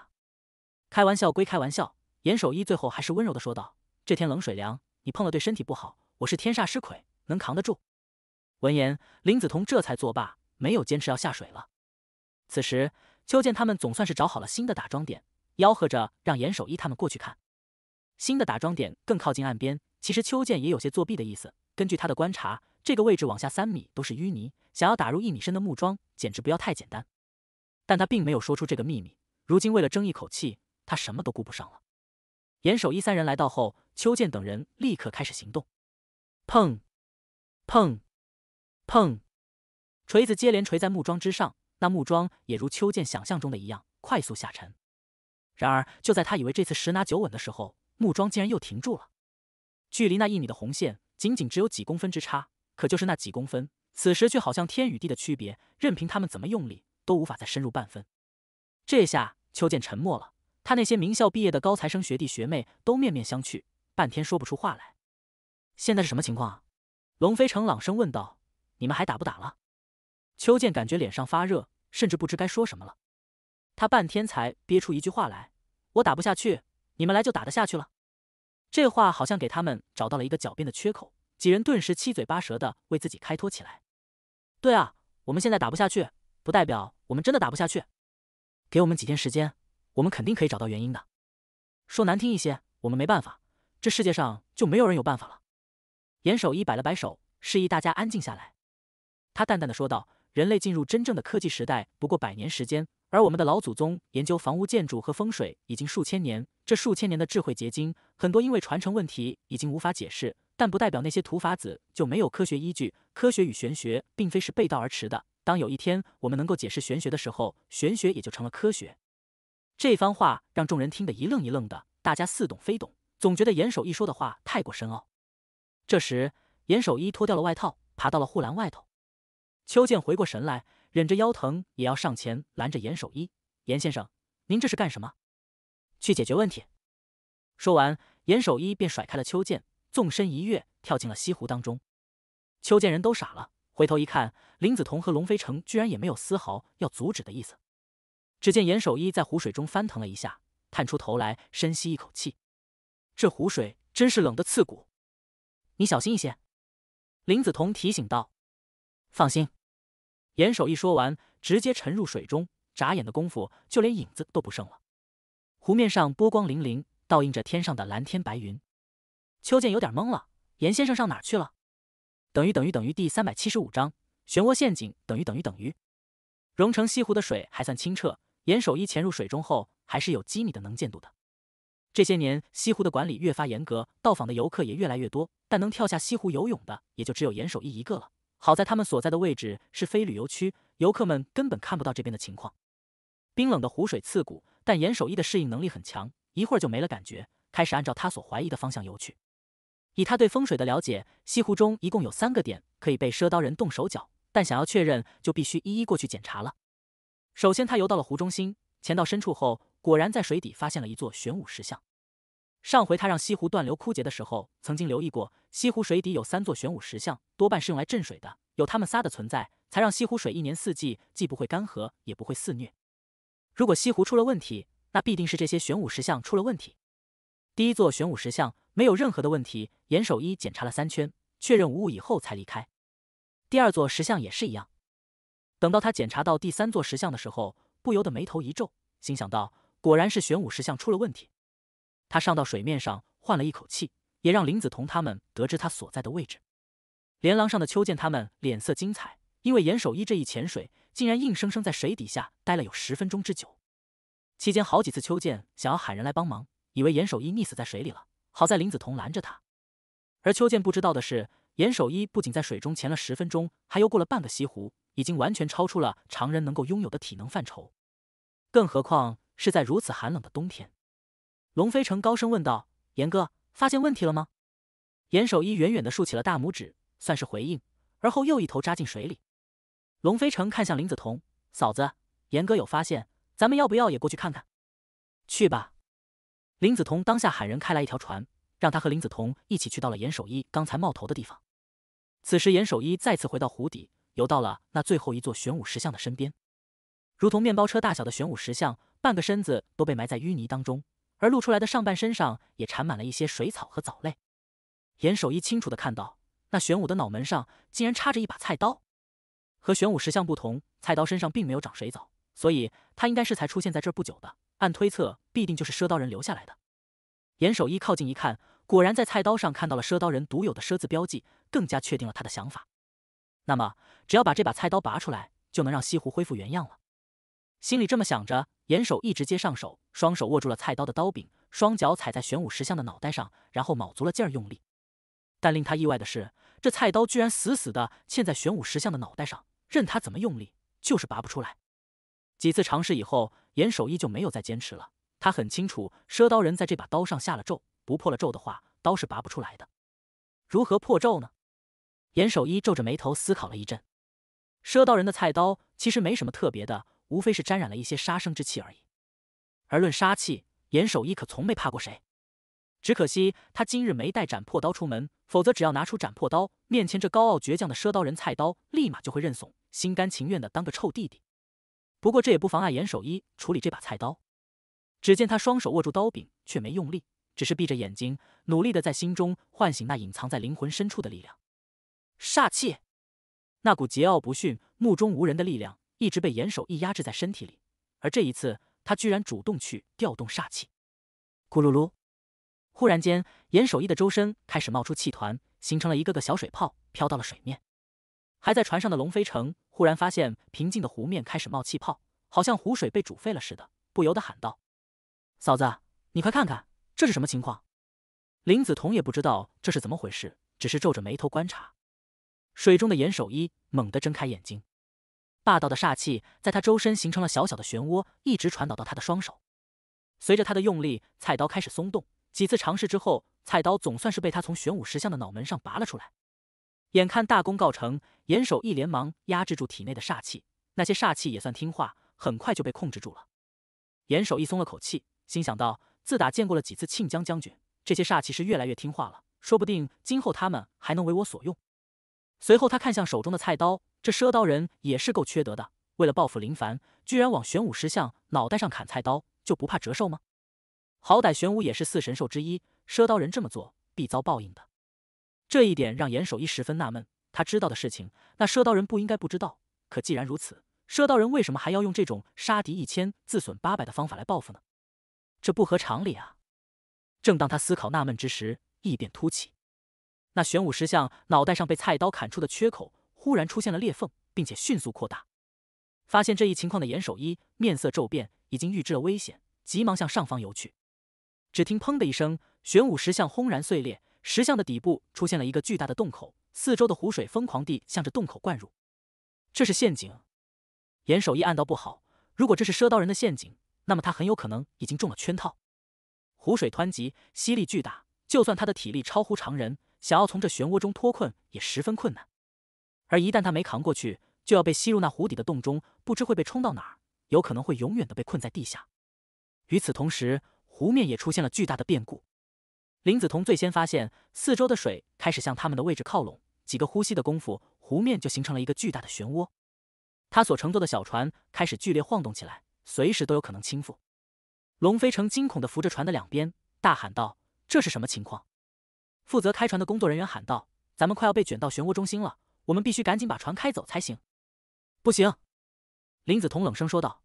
开玩笑归开玩笑，严守一最后还是温柔的说道：“这天冷水凉，你碰了对身体不好。我是天煞尸魁，能扛得住。”闻言，林子彤这才作罢，没有坚持要下水了。此时，邱健他们总算是找好了新的打桩点，吆喝着让严守一他们过去看。新的打桩点更靠近岸边，其实邱健也有些作弊的意思。根据他的观察，这个位置往下三米都是淤泥，想要打入一米深的木桩简直不要太简单。但他并没有说出这个秘密。如今为了争一口气，他什么都顾不上了。严守一三人来到后，邱健等人立刻开始行动。砰！砰！砰！锤子接连锤在木桩之上，那木桩也如邱健想象中的一样快速下沉。然而，就在他以为这次十拿九稳的时候，木桩竟然又停住了。距离那一米的红线。仅仅只有几公分之差，可就是那几公分，此时却好像天与地的区别，任凭他们怎么用力，都无法再深入半分。这下邱健沉默了，他那些名校毕业的高材生学弟学妹都面面相觑，半天说不出话来。现在是什么情况龙飞成朗声问道：“你们还打不打了？”邱健感觉脸上发热，甚至不知该说什么了。他半天才憋出一句话来：“我打不下去，你们来就打得下去了。”这话好像给他们找到了一个狡辩的缺口，几人顿时七嘴八舌的为自己开脱起来。对啊，我们现在打不下去，不代表我们真的打不下去。给我们几天时间，我们肯定可以找到原因的。说难听一些，我们没办法，这世界上就没有人有办法了。严守一摆了摆手，示意大家安静下来。他淡淡的说道：“人类进入真正的科技时代不过百年时间。”而我们的老祖宗研究房屋建筑和风水已经数千年，这数千年的智慧结晶，很多因为传承问题已经无法解释，但不代表那些土法子就没有科学依据。科学与玄学并非是背道而驰的。当有一天我们能够解释玄学的时候，玄学也就成了科学。这番话让众人听得一愣一愣的，大家似懂非懂，总觉得严守一说的话太过深奥。这时，严守一脱掉了外套，爬到了护栏外头。邱健回过神来。忍着腰疼也要上前拦着严守一，严先生，您这是干什么？去解决问题。说完，严守一便甩开了邱健，纵身一跃，跳进了西湖当中。邱剑人都傻了，回头一看，林子彤和龙飞城居然也没有丝毫要阻止的意思。只见严守一在湖水中翻腾了一下，探出头来，深吸一口气，这湖水真是冷的刺骨。你小心一些，林子彤提醒道。放心。严守一说完，直接沉入水中，眨眼的功夫就连影子都不剩了。湖面上波光粼粼，倒映着天上的蓝天白云。邱健有点懵了，严先生上哪儿去了？等于等于等于第三百七十五章漩涡陷阱等于等于等于。荣城西湖的水还算清澈，严守一潜入水中后还是有机米的能见度的。这些年西湖的管理越发严格，到访的游客也越来越多，但能跳下西湖游泳的也就只有严守一一个了。好在他们所在的位置是非旅游区，游客们根本看不到这边的情况。冰冷的湖水刺骨，但严守一的适应能力很强，一会儿就没了感觉，开始按照他所怀疑的方向游去。以他对风水的了解，西湖中一共有三个点可以被赊刀人动手脚，但想要确认就必须一一过去检查了。首先，他游到了湖中心，潜到深处后，果然在水底发现了一座玄武石像。上回他让西湖断流枯竭的时候，曾经留意过。西湖水底有三座玄武石像，多半是用来镇水的。有他们仨的存在，才让西湖水一年四季既不会干涸，也不会肆虐。如果西湖出了问题，那必定是这些玄武石像出了问题。第一座玄武石像没有任何的问题，严守一检查了三圈，确认无误以后才离开。第二座石像也是一样。等到他检查到第三座石像的时候，不由得眉头一皱，心想到果然是玄武石像出了问题。”他上到水面上，换了一口气。也让林子彤他们得知他所在的位置。连廊上的邱健他们脸色精彩，因为严守一这一潜水竟然硬生生在水底下待了有十分钟之久。期间好几次，邱健想要喊人来帮忙，以为严守一溺死在水里了。好在林子彤拦着他。而邱健不知道的是，严守一不仅在水中潜了十分钟，还游过了半个西湖，已经完全超出了常人能够拥有的体能范畴。更何况是在如此寒冷的冬天。龙飞成高声问道：“严哥。”发现问题了吗？严守一远远的竖起了大拇指，算是回应，而后又一头扎进水里。龙飞成看向林子彤嫂子：“严哥有发现，咱们要不要也过去看看？”“去吧。”林子彤当下喊人开来一条船，让他和林子彤一起去到了严守一刚才冒头的地方。此时严守一再次回到湖底，游到了那最后一座玄武石像的身边。如同面包车大小的玄武石像，半个身子都被埋在淤泥当中。而露出来的上半身上也缠满了一些水草和藻类，严守一清楚的看到，那玄武的脑门上竟然插着一把菜刀。和玄武石像不同，菜刀身上并没有长水藻，所以它应该是才出现在这儿不久的。按推测，必定就是赊刀人留下来的。严守一靠近一看，果然在菜刀上看到了赊刀人独有的“赊”字标记，更加确定了他的想法。那么，只要把这把菜刀拔出来，就能让西湖恢复原样了。心里这么想着。严守一直接上手，双手握住了菜刀的刀柄，双脚踩在玄武石像的脑袋上，然后卯足了劲儿用力。但令他意外的是，这菜刀居然死死的嵌在玄武石像的脑袋上，任他怎么用力，就是拔不出来。几次尝试以后，严守一就没有再坚持了。他很清楚，赊刀人在这把刀上下了咒，不破了咒的话，刀是拔不出来的。如何破咒呢？严守一皱着眉头思考了一阵。赊刀人的菜刀其实没什么特别的。无非是沾染了一些杀生之气而已。而论杀气，严守一可从没怕过谁。只可惜他今日没带斩破刀出门，否则只要拿出斩破刀，面前这高傲倔强的赊刀人菜刀，立马就会认怂，心甘情愿的当个臭弟弟。不过这也不妨碍严守一处理这把菜刀。只见他双手握住刀柄，却没用力，只是闭着眼睛，努力的在心中唤醒那隐藏在灵魂深处的力量——煞气，那股桀骜不驯、目中无人的力量。一直被严守一压制在身体里，而这一次，他居然主动去调动煞气。咕噜噜！忽然间，严守一的周身开始冒出气团，形成了一个个小水泡，飘到了水面。还在船上的龙飞城忽然发现，平静的湖面开始冒气泡，好像湖水被煮沸了似的，不由得喊道：“嫂子，你快看看，这是什么情况？”林子彤也不知道这是怎么回事，只是皱着眉头观察。水中的严守一猛地睁开眼睛。霸道的煞气在他周身形成了小小的漩涡，一直传导到他的双手。随着他的用力，菜刀开始松动。几次尝试之后，菜刀总算是被他从玄武石像的脑门上拔了出来。眼看大功告成，严守一连忙压制住体内的煞气，那些煞气也算听话，很快就被控制住了。严守一松了口气，心想到：自打见过了几次庆江将军，这些煞气是越来越听话了，说不定今后他们还能为我所用。随后，他看向手中的菜刀。这赊刀人也是够缺德的，为了报复林凡，居然往玄武石像脑袋上砍菜刀，就不怕折寿吗？好歹玄武也是四神兽之一，赊刀人这么做必遭报应的。这一点让严守一十分纳闷，他知道的事情，那赊刀人不应该不知道。可既然如此，赊刀人为什么还要用这种杀敌一千自损八百的方法来报复呢？这不合常理啊！正当他思考纳闷之时，异变突起，那玄武石像脑袋上被菜刀砍出的缺口。忽然出现了裂缝，并且迅速扩大。发现这一情况的严守一面色骤变，已经预知了危险，急忙向上方游去。只听“砰”的一声，玄武石像轰然碎裂，石像的底部出现了一个巨大的洞口，四周的湖水疯狂地向着洞口灌入。这是陷阱！严守一暗道不好。如果这是赊刀人的陷阱，那么他很有可能已经中了圈套。湖水湍急，吸力巨大，就算他的体力超乎常人，想要从这漩涡中脱困也十分困难。而一旦他没扛过去，就要被吸入那湖底的洞中，不知会被冲到哪儿，有可能会永远的被困在地下。与此同时，湖面也出现了巨大的变故。林子彤最先发现，四周的水开始向他们的位置靠拢。几个呼吸的功夫，湖面就形成了一个巨大的漩涡。他所乘坐的小船开始剧烈晃动起来，随时都有可能倾覆。龙飞成惊恐地扶着船的两边，大喊道：“这是什么情况？”负责开船的工作人员喊道：“咱们快要被卷到漩涡中心了。”我们必须赶紧把船开走才行。不行，林子彤冷声说道：“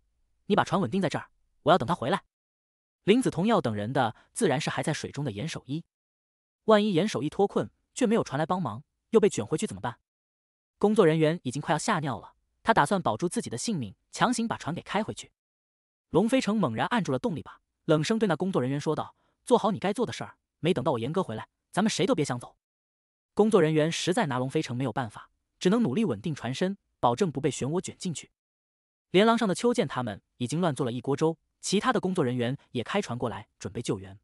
你把船稳定在这儿，我要等他回来。”林子彤要等人的自然是还在水中的严守一。万一严守一脱困却没有船来帮忙，又被卷回去怎么办？工作人员已经快要吓尿了，他打算保住自己的性命，强行把船给开回去。龙飞城猛然按住了动力把，冷声对那工作人员说道：“做好你该做的事儿，没等到我严哥回来，咱们谁都别想走。”工作人员实在拿龙飞城没有办法。只能努力稳定船身，保证不被漩涡卷进去。连廊上的邱建他们已经乱做了一锅粥，其他的工作人员也开船过来准备救援。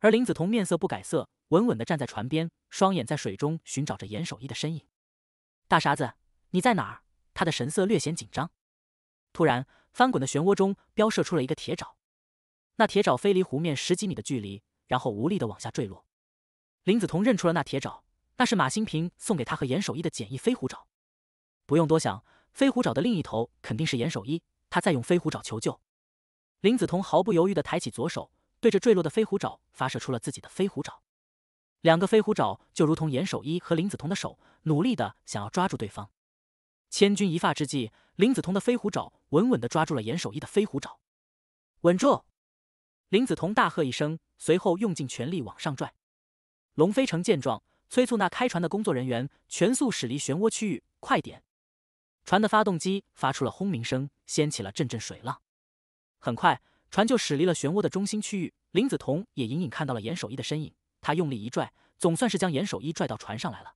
而林子彤面色不改色，稳稳的站在船边，双眼在水中寻找着严守一的身影。大傻子，你在哪儿？他的神色略显紧张。突然，翻滚的漩涡中飙射出了一个铁爪，那铁爪飞离湖面十几米的距离，然后无力的往下坠落。林子彤认出了那铁爪。那是马新平送给他和严守一的简易飞虎爪，不用多想，飞虎爪的另一头肯定是严守一，他在用飞虎爪求救。林子彤毫不犹豫的抬起左手，对着坠落的飞虎爪发射出了自己的飞虎爪，两个飞虎爪就如同严守一和林子彤的手，努力的想要抓住对方。千钧一发之际，林子彤的飞虎爪稳稳的抓住了严守一的飞虎爪，稳住！林子彤大喝一声，随后用尽全力往上拽。龙飞成见状。催促那开船的工作人员全速驶离漩涡区域，快点！船的发动机发出了轰鸣声，掀起了阵阵水浪。很快，船就驶离了漩涡的中心区域。林子彤也隐隐看到了严守一的身影，他用力一拽，总算是将严守一拽到船上来了。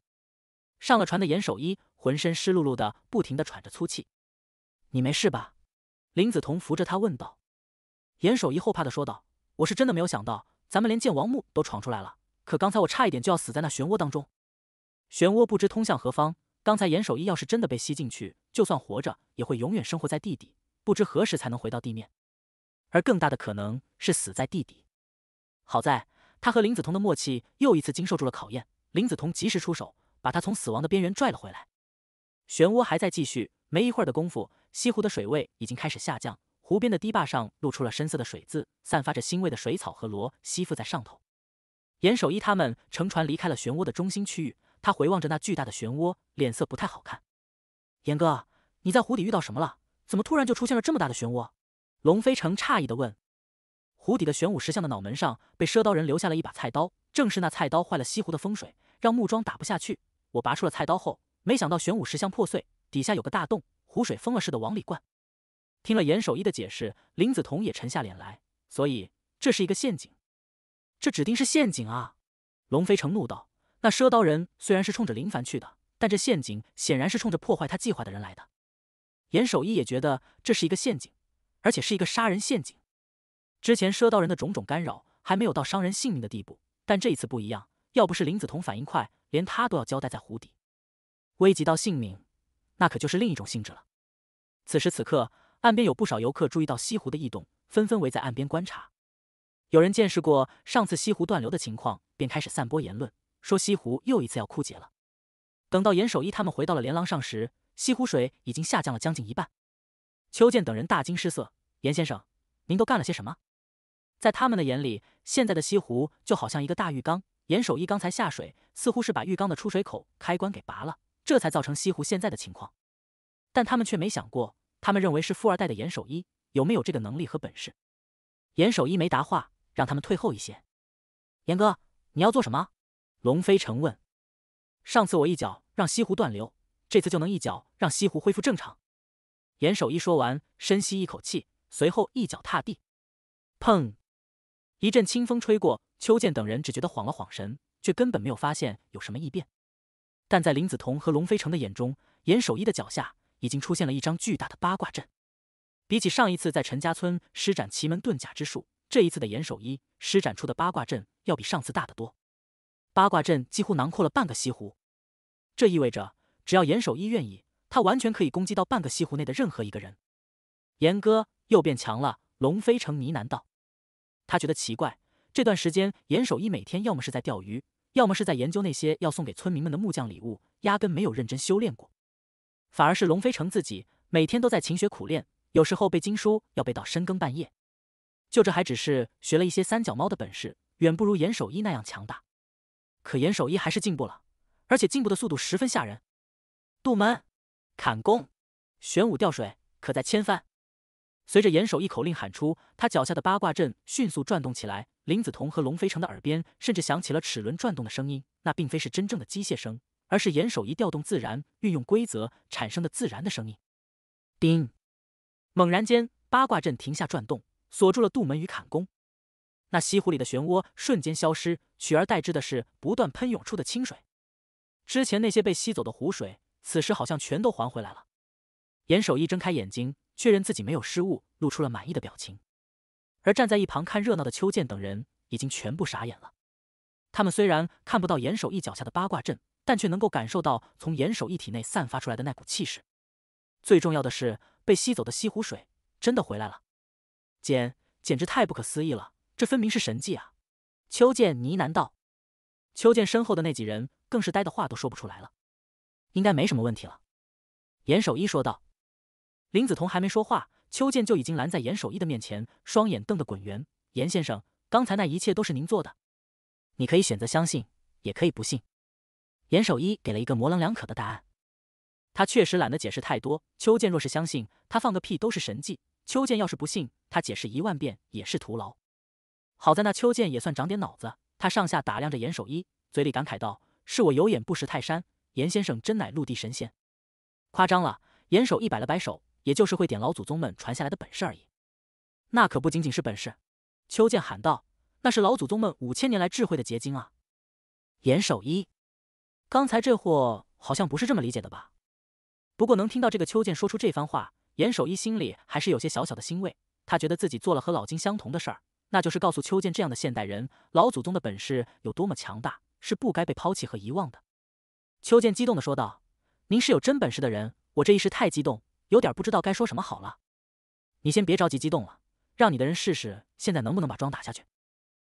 上了船的严守一浑身湿漉漉的，不停地喘着粗气。“你没事吧？”林子彤扶着他问道。严守一后怕的说道：“我是真的没有想到，咱们连见王木都闯出来了。”可刚才我差一点就要死在那漩涡当中，漩涡不知通向何方。刚才严守一要是真的被吸进去，就算活着也会永远生活在地底，不知何时才能回到地面。而更大的可能是死在地底。好在他和林子彤的默契又一次经受住了考验，林子彤及时出手，把他从死亡的边缘拽了回来。漩涡还在继续，没一会儿的功夫，西湖的水位已经开始下降，湖边的堤坝上露出了深色的水渍，散发着腥味的水草和螺吸附在上头。严守一他们乘船离开了漩涡的中心区域，他回望着那巨大的漩涡，脸色不太好看。严哥，你在湖底遇到什么了？怎么突然就出现了这么大的漩涡？龙飞成诧异的问。湖底的玄武石像的脑门上被赊刀人留下了一把菜刀，正是那菜刀坏了西湖的风水，让木桩打不下去。我拔出了菜刀后，没想到玄武石像破碎，底下有个大洞，湖水疯了似的往里灌。听了严守一的解释，林子彤也沉下脸来。所以这是一个陷阱。这指定是陷阱啊！龙飞成怒道：“那赊刀人虽然是冲着林凡去的，但这陷阱显然是冲着破坏他计划的人来的。”严守一也觉得这是一个陷阱，而且是一个杀人陷阱。之前赊刀人的种种干扰还没有到伤人性命的地步，但这一次不一样。要不是林子彤反应快，连他都要交代在湖底。危及到性命，那可就是另一种性质了。此时此刻，岸边有不少游客注意到西湖的异动，纷纷围在岸边观察。有人见识过上次西湖断流的情况，便开始散播言论，说西湖又一次要枯竭了。等到严守一他们回到了连廊上时，西湖水已经下降了将近一半。邱健等人大惊失色：“严先生，您都干了些什么？”在他们的眼里，现在的西湖就好像一个大浴缸。严守一刚才下水，似乎是把浴缸的出水口开关给拔了，这才造成西湖现在的情况。但他们却没想过，他们认为是富二代的严守一有没有这个能力和本事？严守一没答话。让他们退后一些，严哥，你要做什么？龙飞城问。上次我一脚让西湖断流，这次就能一脚让西湖恢复正常。严守一说完，深吸一口气，随后一脚踏地，砰！一阵清风吹过，邱健等人只觉得晃了晃神，却根本没有发现有什么异变。但在林子彤和龙飞城的眼中，严守一的脚下已经出现了一张巨大的八卦阵。比起上一次在陈家村施展奇门遁甲之术。这一次的严守一施展出的八卦阵要比上次大得多，八卦阵几乎囊括了半个西湖，这意味着只要严守一愿意，他完全可以攻击到半个西湖内的任何一个人。严哥又变强了，龙飞成呢喃道。他觉得奇怪，这段时间严守一每天要么是在钓鱼，要么是在研究那些要送给村民们的木匠礼物，压根没有认真修炼过，反而是龙飞成自己每天都在勤学苦练，有时候背经书要背到深更半夜。就这还只是学了一些三脚猫的本事，远不如严守一那样强大。可严守一还是进步了，而且进步的速度十分吓人。杜门、砍弓，玄武吊水，可在千帆。随着严守一口令喊出，他脚下的八卦阵迅速转动起来。林子彤和龙飞城的耳边甚至响起了齿轮转动的声音。那并非是真正的机械声，而是严守一调动自然、运用规则产生的自然的声音。叮！猛然间，八卦阵停下转动。锁住了渡门与砍弓，那西湖里的漩涡瞬间消失，取而代之的是不断喷涌出的清水。之前那些被吸走的湖水，此时好像全都还回来了。严守义睁开眼睛，确认自己没有失误，露出了满意的表情。而站在一旁看热闹的邱健等人，已经全部傻眼了。他们虽然看不到严守义脚下的八卦阵，但却能够感受到从严守义体内散发出来的那股气势。最重要的是，被吸走的西湖水真的回来了。简简直太不可思议了，这分明是神迹啊！邱健呢喃道。邱健身后的那几人更是呆的话都说不出来了。应该没什么问题了，严守一说道。林子彤还没说话，邱健就已经拦在严守一的面前，双眼瞪得滚圆。严先生，刚才那一切都是您做的？你可以选择相信，也可以不信。严守一给了一个模棱两可的答案。他确实懒得解释太多。邱健若是相信，他放个屁都是神迹。邱健要是不信，他解释一万遍也是徒劳。好在那邱健也算长点脑子，他上下打量着严守一，嘴里感慨道：“是我有眼不识泰山，严先生真乃陆地神仙。”夸张了，严守一摆了摆手：“也就是会点老祖宗们传下来的本事而已。”那可不仅仅是本事，邱健喊道：“那是老祖宗们五千年来智慧的结晶啊！”严守一，刚才这货好像不是这么理解的吧？不过能听到这个邱健说出这番话。严守一心里还是有些小小的欣慰，他觉得自己做了和老金相同的事儿，那就是告诉邱健这样的现代人，老祖宗的本事有多么强大，是不该被抛弃和遗忘的。邱健激动的说道：“您是有真本事的人，我这一时太激动，有点不知道该说什么好了。”你先别着急激动了，让你的人试试现在能不能把桩打下去。”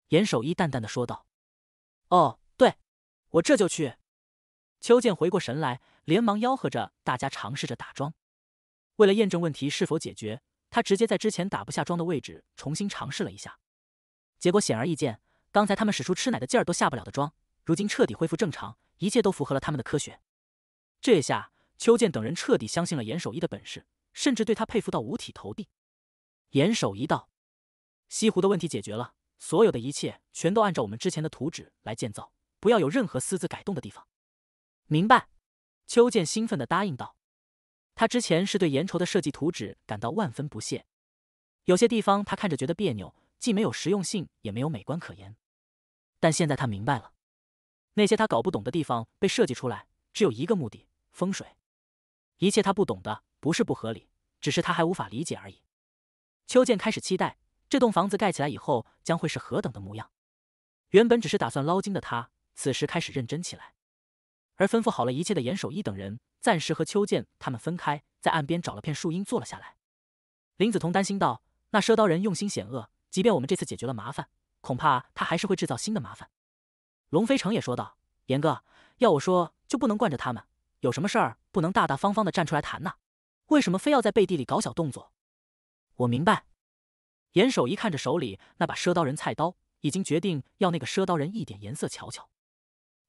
严守一淡淡的说道。“哦，对，我这就去。”邱健回过神来，连忙吆喝着大家尝试着打桩。为了验证问题是否解决，他直接在之前打不下桩的位置重新尝试了一下。结果显而易见，刚才他们使出吃奶的劲儿都下不了的桩，如今彻底恢复正常，一切都符合了他们的科学。这下，邱健等人彻底相信了严守一的本事，甚至对他佩服到五体投地。严守一道：“西湖的问题解决了，所有的一切全都按照我们之前的图纸来建造，不要有任何私自改动的地方。”明白？邱健兴奋的答应道。他之前是对岩稠的设计图纸感到万分不屑，有些地方他看着觉得别扭，既没有实用性，也没有美观可言。但现在他明白了，那些他搞不懂的地方被设计出来，只有一个目的：风水。一切他不懂的，不是不合理，只是他还无法理解而已。邱健开始期待这栋房子盖起来以后将会是何等的模样。原本只是打算捞金的他，此时开始认真起来。而吩咐好了一切的严守一等人，暂时和邱健他们分开，在岸边找了片树荫坐了下来。林子彤担心道：“那赊刀人用心险恶，即便我们这次解决了麻烦，恐怕他还是会制造新的麻烦。”龙飞城也说道：“严哥，要我说，就不能惯着他们，有什么事儿不能大大方方的站出来谈呢？为什么非要在背地里搞小动作？”我明白。严守一看着手里那把赊刀人菜刀，已经决定要那个赊刀人一点颜色瞧瞧。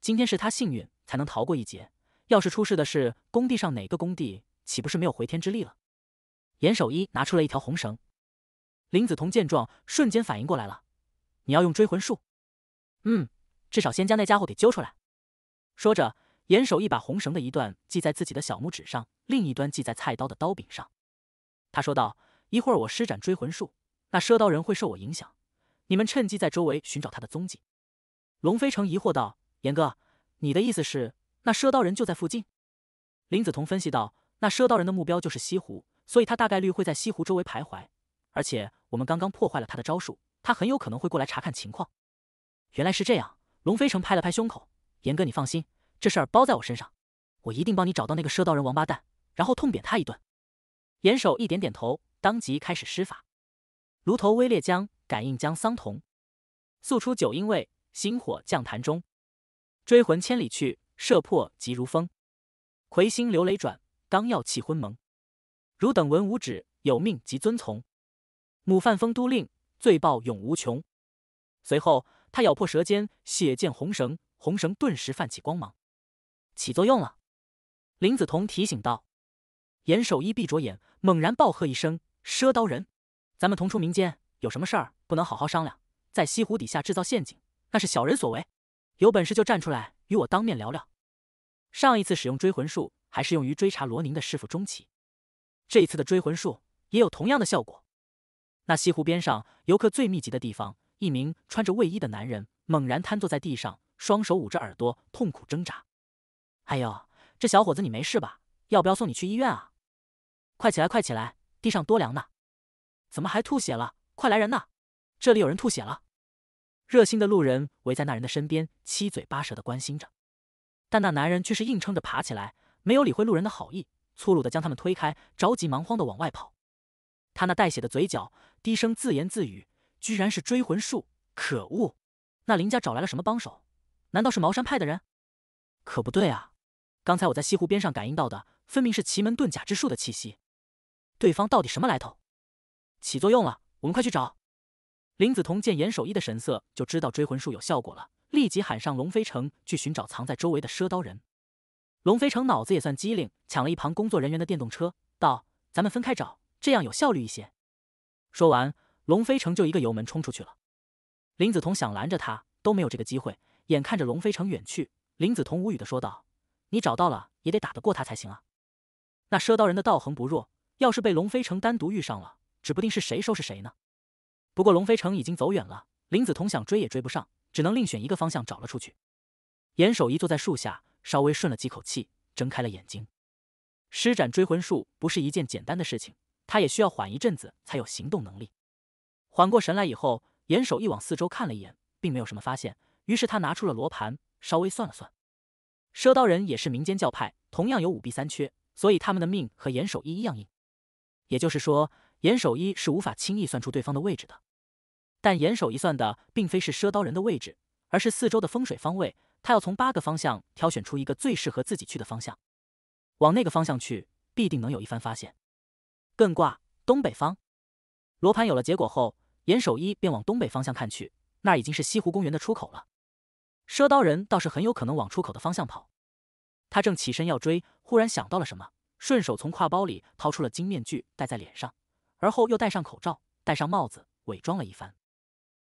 今天是他幸运才能逃过一劫，要是出事的是工地上哪个工地，岂不是没有回天之力了？严守一拿出了一条红绳，林子彤见状，瞬间反应过来了。你要用追魂术？嗯，至少先将那家伙给揪出来。说着，严守一把红绳的一端系在自己的小拇指上，另一端系在菜刀的刀柄上。他说道：“一会儿我施展追魂术，那赊刀人会受我影响，你们趁机在周围寻找他的踪迹。”龙飞成疑惑道。严哥，你的意思是那赊刀人就在附近？林子彤分析道：“那赊刀人的目标就是西湖，所以他大概率会在西湖周围徘徊。而且我们刚刚破坏了他的招数，他很有可能会过来查看情况。”原来是这样，龙飞城拍了拍胸口：“严哥，你放心，这事儿包在我身上，我一定帮你找到那个赊刀人王八蛋，然后痛扁他一顿。”严守一点点头，当即开始施法，炉头微裂将感应将桑桐塑出九阴位心火降坛中。追魂千里去，射魄疾如风。魁星流雷转，刚要气昏蒙。汝等闻吾旨，有命即遵从。母范风都令，罪报永无穷。随后，他咬破舌尖，血溅红绳，红绳顿时泛起光芒，起作用了。林子彤提醒道：“严守一闭着眼，猛然暴喝一声：‘赊刀人，咱们同出民间，有什么事儿不能好好商量？在西湖底下制造陷阱，那是小人所为。’”有本事就站出来，与我当面聊聊。上一次使用追魂术，还是用于追查罗宁的师傅钟奇。这一次的追魂术也有同样的效果。那西湖边上游客最密集的地方，一名穿着卫衣的男人猛然瘫坐在地上，双手捂着耳朵，痛苦挣扎。哎呦，这小伙子，你没事吧？要不要送你去医院啊？快起来，快起来，地上多凉呢！怎么还吐血了？快来人呐！这里有人吐血了。热心的路人围在那人的身边，七嘴八舌的关心着，但那男人却是硬撑着爬起来，没有理会路人的好意，粗鲁的将他们推开，着急忙慌的往外跑。他那带血的嘴角，低声自言自语：“居然是追魂术，可恶！那林家找来了什么帮手？难道是茅山派的人？可不对啊！刚才我在西湖边上感应到的，分明是奇门遁甲之术的气息。对方到底什么来头？起作用了，我们快去找！”林子彤见严守一的神色，就知道追魂术有效果了，立即喊上龙飞城去寻找藏在周围的赊刀人。龙飞城脑子也算机灵，抢了一旁工作人员的电动车，道：“咱们分开找，这样有效率一些。”说完，龙飞城就一个油门冲出去了。林子彤想拦着他，都没有这个机会。眼看着龙飞城远去，林子彤无语的说道：“你找到了，也得打得过他才行啊！那赊刀人的道行不弱，要是被龙飞城单独遇上了，指不定是谁收拾谁呢。”不过龙飞城已经走远了，林子桐想追也追不上，只能另选一个方向找了出去。严守一坐在树下，稍微顺了几口气，睁开了眼睛。施展追魂术不是一件简单的事情，他也需要缓一阵子才有行动能力。缓过神来以后，严守一往四周看了一眼，并没有什么发现。于是他拿出了罗盘，稍微算了算。赊刀人也是民间教派，同样有五弊三缺，所以他们的命和严守一一样硬。也就是说。严守一是无法轻易算出对方的位置的，但严守一算的并非是赊刀人的位置，而是四周的风水方位。他要从八个方向挑选出一个最适合自己去的方向，往那个方向去必定能有一番发现。艮卦，东北方。罗盘有了结果后，严守一便往东北方向看去，那儿已经是西湖公园的出口了。赊刀人倒是很有可能往出口的方向跑。他正起身要追，忽然想到了什么，顺手从挎包里掏出了金面具，戴在脸上。而后又戴上口罩，戴上帽子，伪装了一番。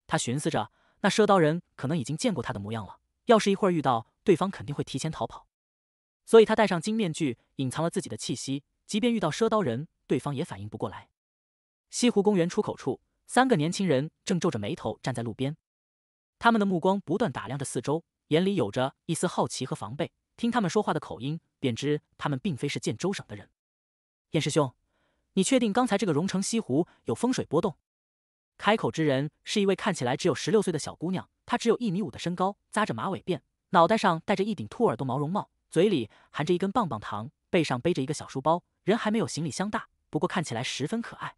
他寻思着，那赊刀人可能已经见过他的模样了，要是一会儿遇到对方，肯定会提前逃跑。所以他戴上金面具，隐藏了自己的气息，即便遇到赊刀人，对方也反应不过来。西湖公园出口处，三个年轻人正皱着眉头站在路边，他们的目光不断打量着四周，眼里有着一丝好奇和防备。听他们说话的口音，便知他们并非是建州省的人。燕师兄。你确定刚才这个荣城西湖有风水波动？开口之人是一位看起来只有十六岁的小姑娘，她只有一米五的身高，扎着马尾辫，脑袋上戴着一顶兔耳朵毛绒帽，嘴里含着一根棒棒糖，背上背着一个小书包，人还没有行李箱大，不过看起来十分可爱。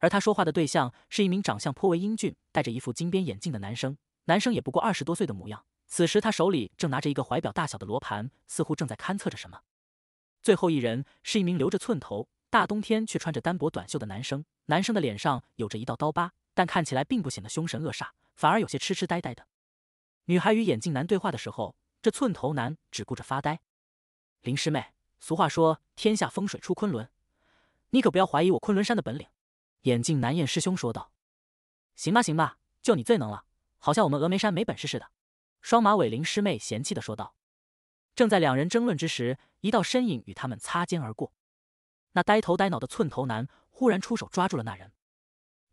而他说话的对象是一名长相颇为英俊、戴着一副金边眼镜的男生，男生也不过二十多岁的模样。此时他手里正拿着一个怀表大小的罗盘，似乎正在勘测着什么。最后一人是一名留着寸头。大冬天却穿着单薄短袖的男生，男生的脸上有着一道刀疤，但看起来并不显得凶神恶煞，反而有些痴痴呆呆的。女孩与眼镜男对话的时候，这寸头男只顾着发呆。林师妹，俗话说天下风水出昆仑，你可不要怀疑我昆仑山的本领。”眼镜男燕师兄说道。“行吧，行吧，就你最能了，好像我们峨眉山没本事似的。”双马尾林师妹嫌弃的说道。正在两人争论之时，一道身影与他们擦肩而过。那呆头呆脑的寸头男忽然出手抓住了那人，“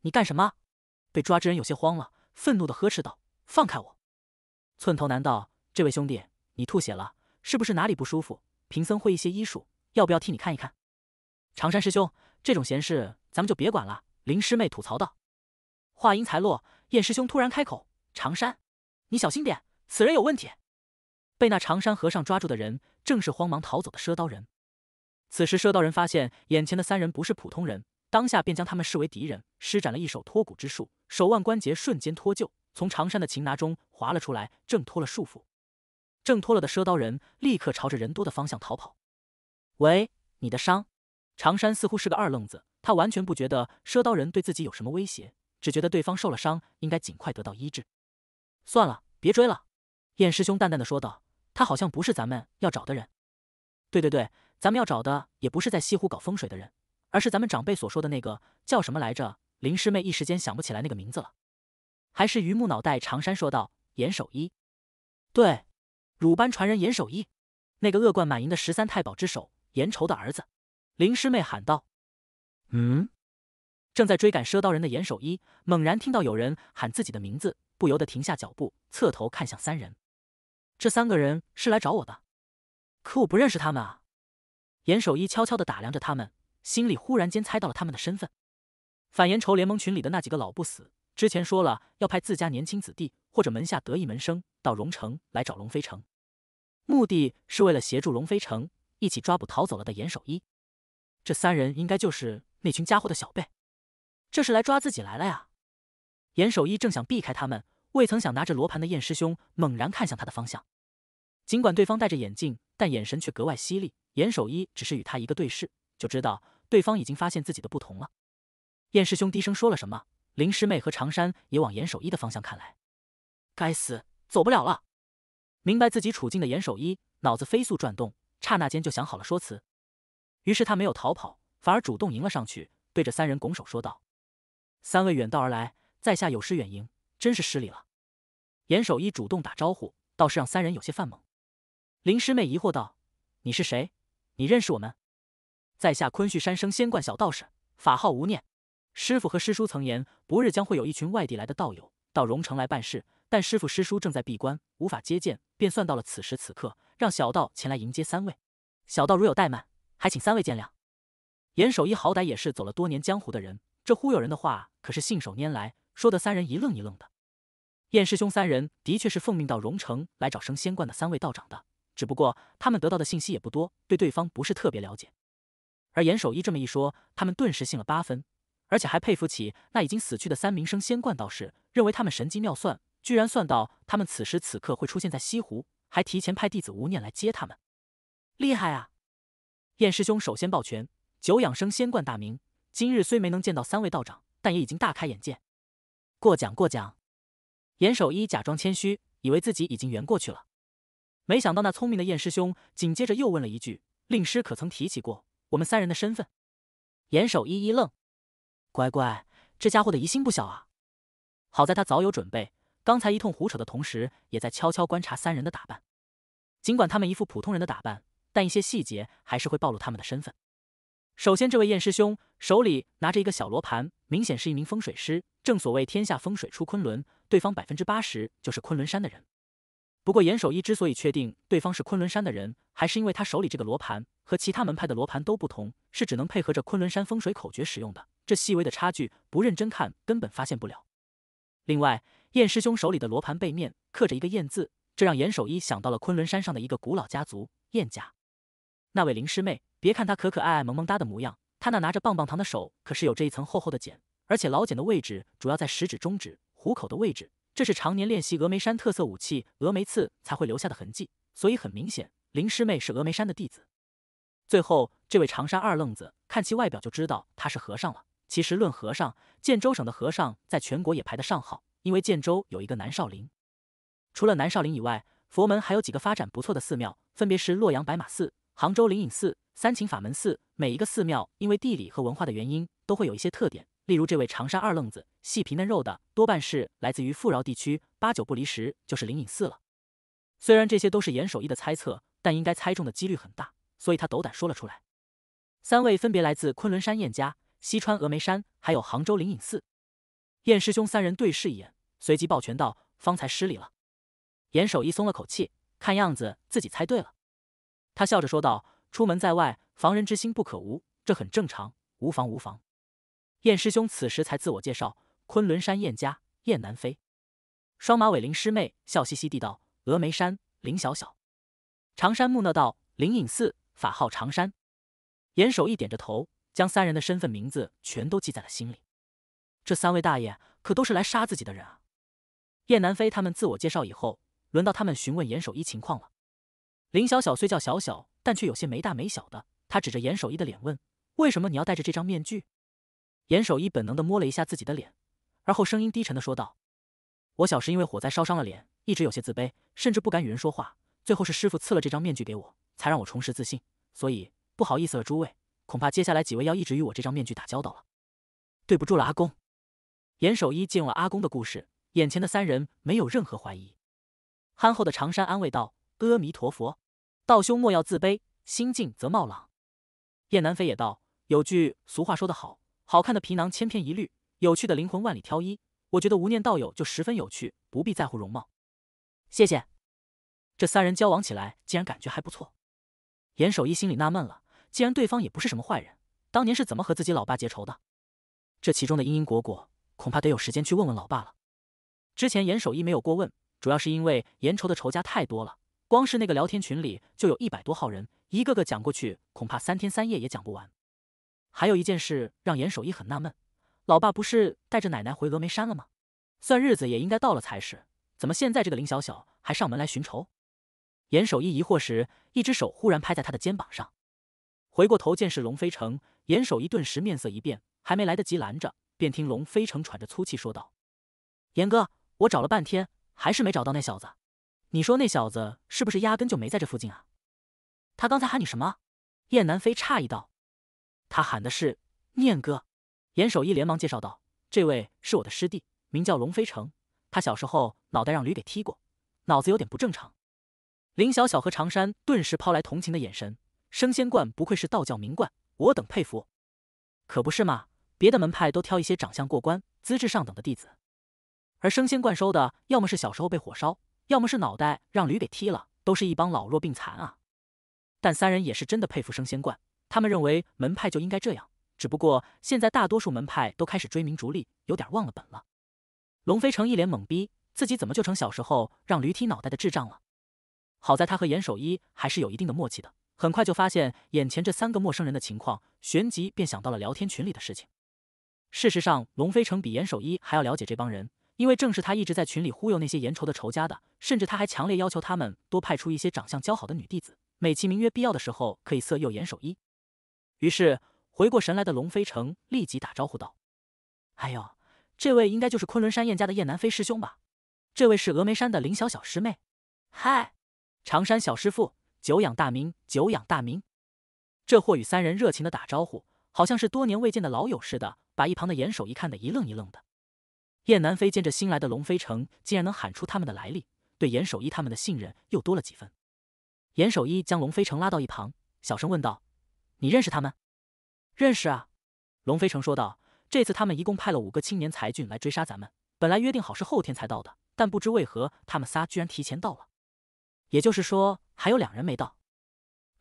你干什么？”被抓之人有些慌了，愤怒的呵斥道：“放开我！”寸头男道：“这位兄弟，你吐血了，是不是哪里不舒服？贫僧会一些医术，要不要替你看一看？”长山师兄，这种闲事咱们就别管了。”林师妹吐槽道。话音才落，叶师兄突然开口：“长山，你小心点，此人有问题。”被那长山和尚抓住的人，正是慌忙逃走的赊刀人。此时，赊刀人发现眼前的三人不是普通人，当下便将他们视为敌人，施展了一手脱骨之术，手腕关节瞬间脱臼，从长山的擒拿中滑了出来，挣脱了束缚。挣脱了的赊刀人立刻朝着人多的方向逃跑。喂，你的伤？长山似乎是个二愣子，他完全不觉得赊刀人对自己有什么威胁，只觉得对方受了伤，应该尽快得到医治。算了，别追了。燕师兄淡淡的说道，他好像不是咱们要找的人。对对对。咱们要找的也不是在西湖搞风水的人，而是咱们长辈所说的那个叫什么来着？林师妹一时间想不起来那个名字了。还是榆木脑袋长山说道：“严守一，对，鲁班传人严守一，那个恶贯满盈的十三太保之首严仇的儿子。”林师妹喊道：“嗯。”正在追赶赊刀人的严守一猛然听到有人喊自己的名字，不由得停下脚步，侧头看向三人。这三个人是来找我的，可我不认识他们啊。严守一悄悄地打量着他们，心里忽然间猜到了他们的身份。反颜仇联盟群里的那几个老不死之前说了要派自家年轻子弟或者门下得意门生到荣城来找龙飞城，目的是为了协助龙飞城一起抓捕逃走了的严守一。这三人应该就是那群家伙的小辈，这是来抓自己来了呀！严守一正想避开他们，未曾想拿着罗盘的燕师兄猛然看向他的方向。尽管对方戴着眼镜，但眼神却格外犀利。严守一只是与他一个对视，就知道对方已经发现自己的不同了。燕师兄低声说了什么，林师妹和长山也往严守一的方向看来。该死，走不了了！明白自己处境的严守一脑子飞速转动，刹那间就想好了说辞。于是他没有逃跑，反而主动迎了上去，对着三人拱手说道：“三位远道而来，在下有失远迎，真是失礼了。”严守一主动打招呼，倒是让三人有些犯懵。林师妹疑惑道：“你是谁？”你认识我们？在下昆虚山升仙观小道士，法号无念。师傅和师叔曾言，不日将会有一群外地来的道友到荣城来办事，但师傅师叔正在闭关，无法接见，便算到了此时此刻，让小道前来迎接三位。小道如有怠慢，还请三位见谅。严守一好歹也是走了多年江湖的人，这忽悠人的话可是信手拈来，说的三人一愣一愣的。严师兄三人的确是奉命到荣城来找升仙观的三位道长的。只不过他们得到的信息也不多，对对方不是特别了解。而严守一这么一说，他们顿时信了八分，而且还佩服起那已经死去的三名升仙观道士，认为他们神机妙算，居然算到他们此时此刻会出现在西湖，还提前派弟子无念来接他们，厉害啊！燕师兄首先抱拳，久仰升仙观大名，今日虽没能见到三位道长，但也已经大开眼界。过奖过奖。严守一假装谦虚，以为自己已经圆过去了。没想到那聪明的燕师兄紧接着又问了一句：“令师可曾提起过我们三人的身份？”严守一一愣：“乖乖，这家伙的疑心不小啊！”好在他早有准备，刚才一通胡扯的同时，也在悄悄观察三人的打扮。尽管他们一副普通人的打扮，但一些细节还是会暴露他们的身份。首先，这位燕师兄手里拿着一个小罗盘，明显是一名风水师。正所谓“天下风水出昆仑”，对方百分之八十就是昆仑山的人。不过严守一之所以确定对方是昆仑山的人，还是因为他手里这个罗盘和其他门派的罗盘都不同，是只能配合着昆仑山风水口诀使用的。这细微的差距，不认真看根本发现不了。另外，燕师兄手里的罗盘背面刻着一个“燕”字，这让严守一想到了昆仑山上的一个古老家族——燕家。那位林师妹，别看她可可爱爱、萌萌哒的模样，她那拿着棒棒糖的手可是有着一层厚厚的茧，而且老茧的位置主要在食指、中指、虎口的位置。这是常年练习峨眉山特色武器峨眉刺才会留下的痕迹，所以很明显，林师妹是峨眉山的弟子。最后，这位长沙二愣子，看其外表就知道他是和尚了。其实论和尚，建州省的和尚在全国也排得上号，因为建州有一个南少林。除了南少林以外，佛门还有几个发展不错的寺庙，分别是洛阳白马寺、杭州灵隐寺、三秦法门寺。每一个寺庙，因为地理和文化的原因，都会有一些特点。例如这位长沙二愣子，细皮嫩肉的，多半是来自于富饶地区，八九不离十就是灵隐寺了。虽然这些都是严守一的猜测，但应该猜中的几率很大，所以他斗胆说了出来。三位分别来自昆仑山燕家、西川峨眉山，还有杭州灵隐寺。燕师兄三人对视一眼，随即抱拳道：“方才失礼了。”严守一松了口气，看样子自己猜对了。他笑着说道：“出门在外，防人之心不可无，这很正常，无妨无妨。”燕师兄此时才自我介绍：“昆仑山燕家，燕南飞。”双马尾林师妹笑嘻嘻地道：“峨眉山林小小。”长山木讷道：“灵隐寺法号长山。”严守一点着头，将三人的身份名字全都记在了心里。这三位大爷可都是来杀自己的人啊！燕南飞他们自我介绍以后，轮到他们询问严守一情况了。林小小虽叫小小，但却有些没大没小的。他指着严守一的脸问：“为什么你要戴着这张面具？”严守一本能的摸了一下自己的脸，而后声音低沉的说道：“我小时因为火灾烧伤了脸，一直有些自卑，甚至不敢与人说话。最后是师傅赐了这张面具给我，才让我重拾自信。所以不好意思了，诸位，恐怕接下来几位要一直与我这张面具打交道了。对不住了，阿公。”严守一借用了阿公的故事，眼前的三人没有任何怀疑。憨厚的长山安慰道：“阿弥陀佛，道兄莫要自卑，心静则貌朗。”燕南飞也道：“有句俗话说得好。”好看的皮囊千篇一律，有趣的灵魂万里挑一。我觉得无念道友就十分有趣，不必在乎容貌。谢谢。这三人交往起来，竟然感觉还不错。严守一心里纳闷了：既然对方也不是什么坏人，当年是怎么和自己老爸结仇的？这其中的因因果果，恐怕得有时间去问问老爸了。之前严守一没有过问，主要是因为严仇的仇家太多了，光是那个聊天群里就有一百多号人，一个个讲过去，恐怕三天三夜也讲不完。还有一件事让严守一很纳闷，老爸不是带着奶奶回峨眉山了吗？算日子也应该到了才是，怎么现在这个林小小还上门来寻仇？严守一疑惑时，一只手忽然拍在他的肩膀上。回过头见是龙飞城，严守一顿时面色一变，还没来得及拦着，便听龙飞城喘着粗气说道：“严哥，我找了半天，还是没找到那小子。你说那小子是不是压根就没在这附近啊？他刚才喊你什么？”燕南飞诧异道。他喊的是念哥，严守一连忙介绍道：“这位是我的师弟，名叫龙飞城。他小时候脑袋让驴给踢过，脑子有点不正常。”林小小和长山顿时抛来同情的眼神。升仙观不愧是道教名观，我等佩服。可不是嘛，别的门派都挑一些长相过关、资质上等的弟子，而升仙观收的，要么是小时候被火烧，要么是脑袋让驴给踢了，都是一帮老弱病残啊。但三人也是真的佩服升仙观。他们认为门派就应该这样，只不过现在大多数门派都开始追名逐利，有点忘了本了。龙飞成一脸懵逼，自己怎么就成小时候让驴踢脑袋的智障了？好在他和严守一还是有一定的默契的，很快就发现眼前这三个陌生人的情况，旋即便想到了聊天群里的事情。事实上，龙飞成比严守一还要了解这帮人，因为正是他一直在群里忽悠那些严仇的仇家的，甚至他还强烈要求他们多派出一些长相姣好的女弟子，美其名曰必要的时候可以色诱严守一。于是回过神来的龙飞城立即打招呼道：“哎呦，这位应该就是昆仑山燕家的燕南飞师兄吧？这位是峨眉山的林小小师妹。嗨，长山小师傅，久仰大名，久仰大名。”这货与三人热情的打招呼，好像是多年未见的老友似的，把一旁的严守一看得一愣一愣的。燕南飞见这新来的龙飞城竟然能喊出他们的来历，对严守一他们的信任又多了几分。严守一将龙飞城拉到一旁，小声问道。你认识他们？认识啊，龙飞城说道。这次他们一共派了五个青年才俊来追杀咱们，本来约定好是后天才到的，但不知为何，他们仨居然提前到了，也就是说还有两人没到。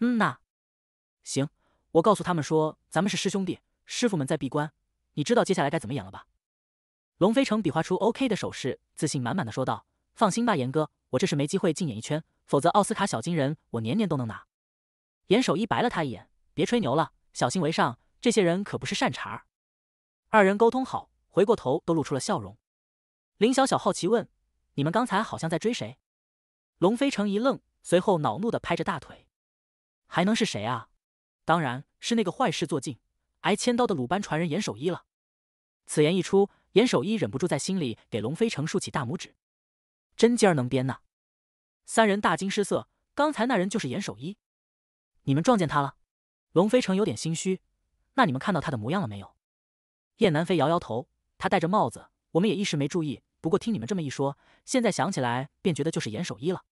嗯呐，行，我告诉他们说咱们是师兄弟，师傅们在闭关，你知道接下来该怎么演了吧？龙飞城比划出 OK 的手势，自信满满的说道：“放心吧，严哥，我这是没机会进演艺圈，否则奥斯卡小金人我年年都能拿。”严守一白了他一眼。别吹牛了，小心为上。这些人可不是善茬儿。二人沟通好，回过头都露出了笑容。林小小好奇问：“你们刚才好像在追谁？”龙飞城一愣，随后恼怒的拍着大腿：“还能是谁啊？当然，是那个坏事做尽、挨千刀的鲁班传人严守一了。”此言一出，严守一忍不住在心里给龙飞城竖起大拇指：“真鸡儿能编呐！”三人大惊失色，刚才那人就是严守一，你们撞见他了？龙飞成有点心虚，那你们看到他的模样了没有？燕南飞摇摇头，他戴着帽子，我们也一时没注意。不过听你们这么一说，现在想起来便觉得就是严守一了。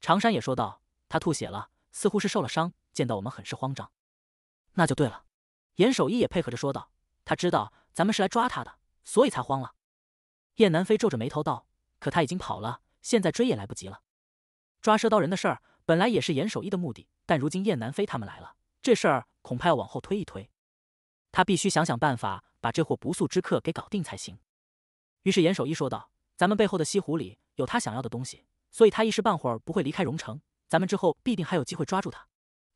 常山也说道：“他吐血了，似乎是受了伤，见到我们很是慌张。”那就对了，严守一也配合着说道：“他知道咱们是来抓他的，所以才慌了。”燕南飞皱着眉头道：“可他已经跑了，现在追也来不及了。抓赊刀人的事儿本来也是严守一的目的，但如今燕南飞他们来了。”这事儿恐怕要往后推一推，他必须想想办法把这货不速之客给搞定才行。于是严守一说道：“咱们背后的西湖里有他想要的东西，所以他一时半会儿不会离开荣城。咱们之后必定还有机会抓住他。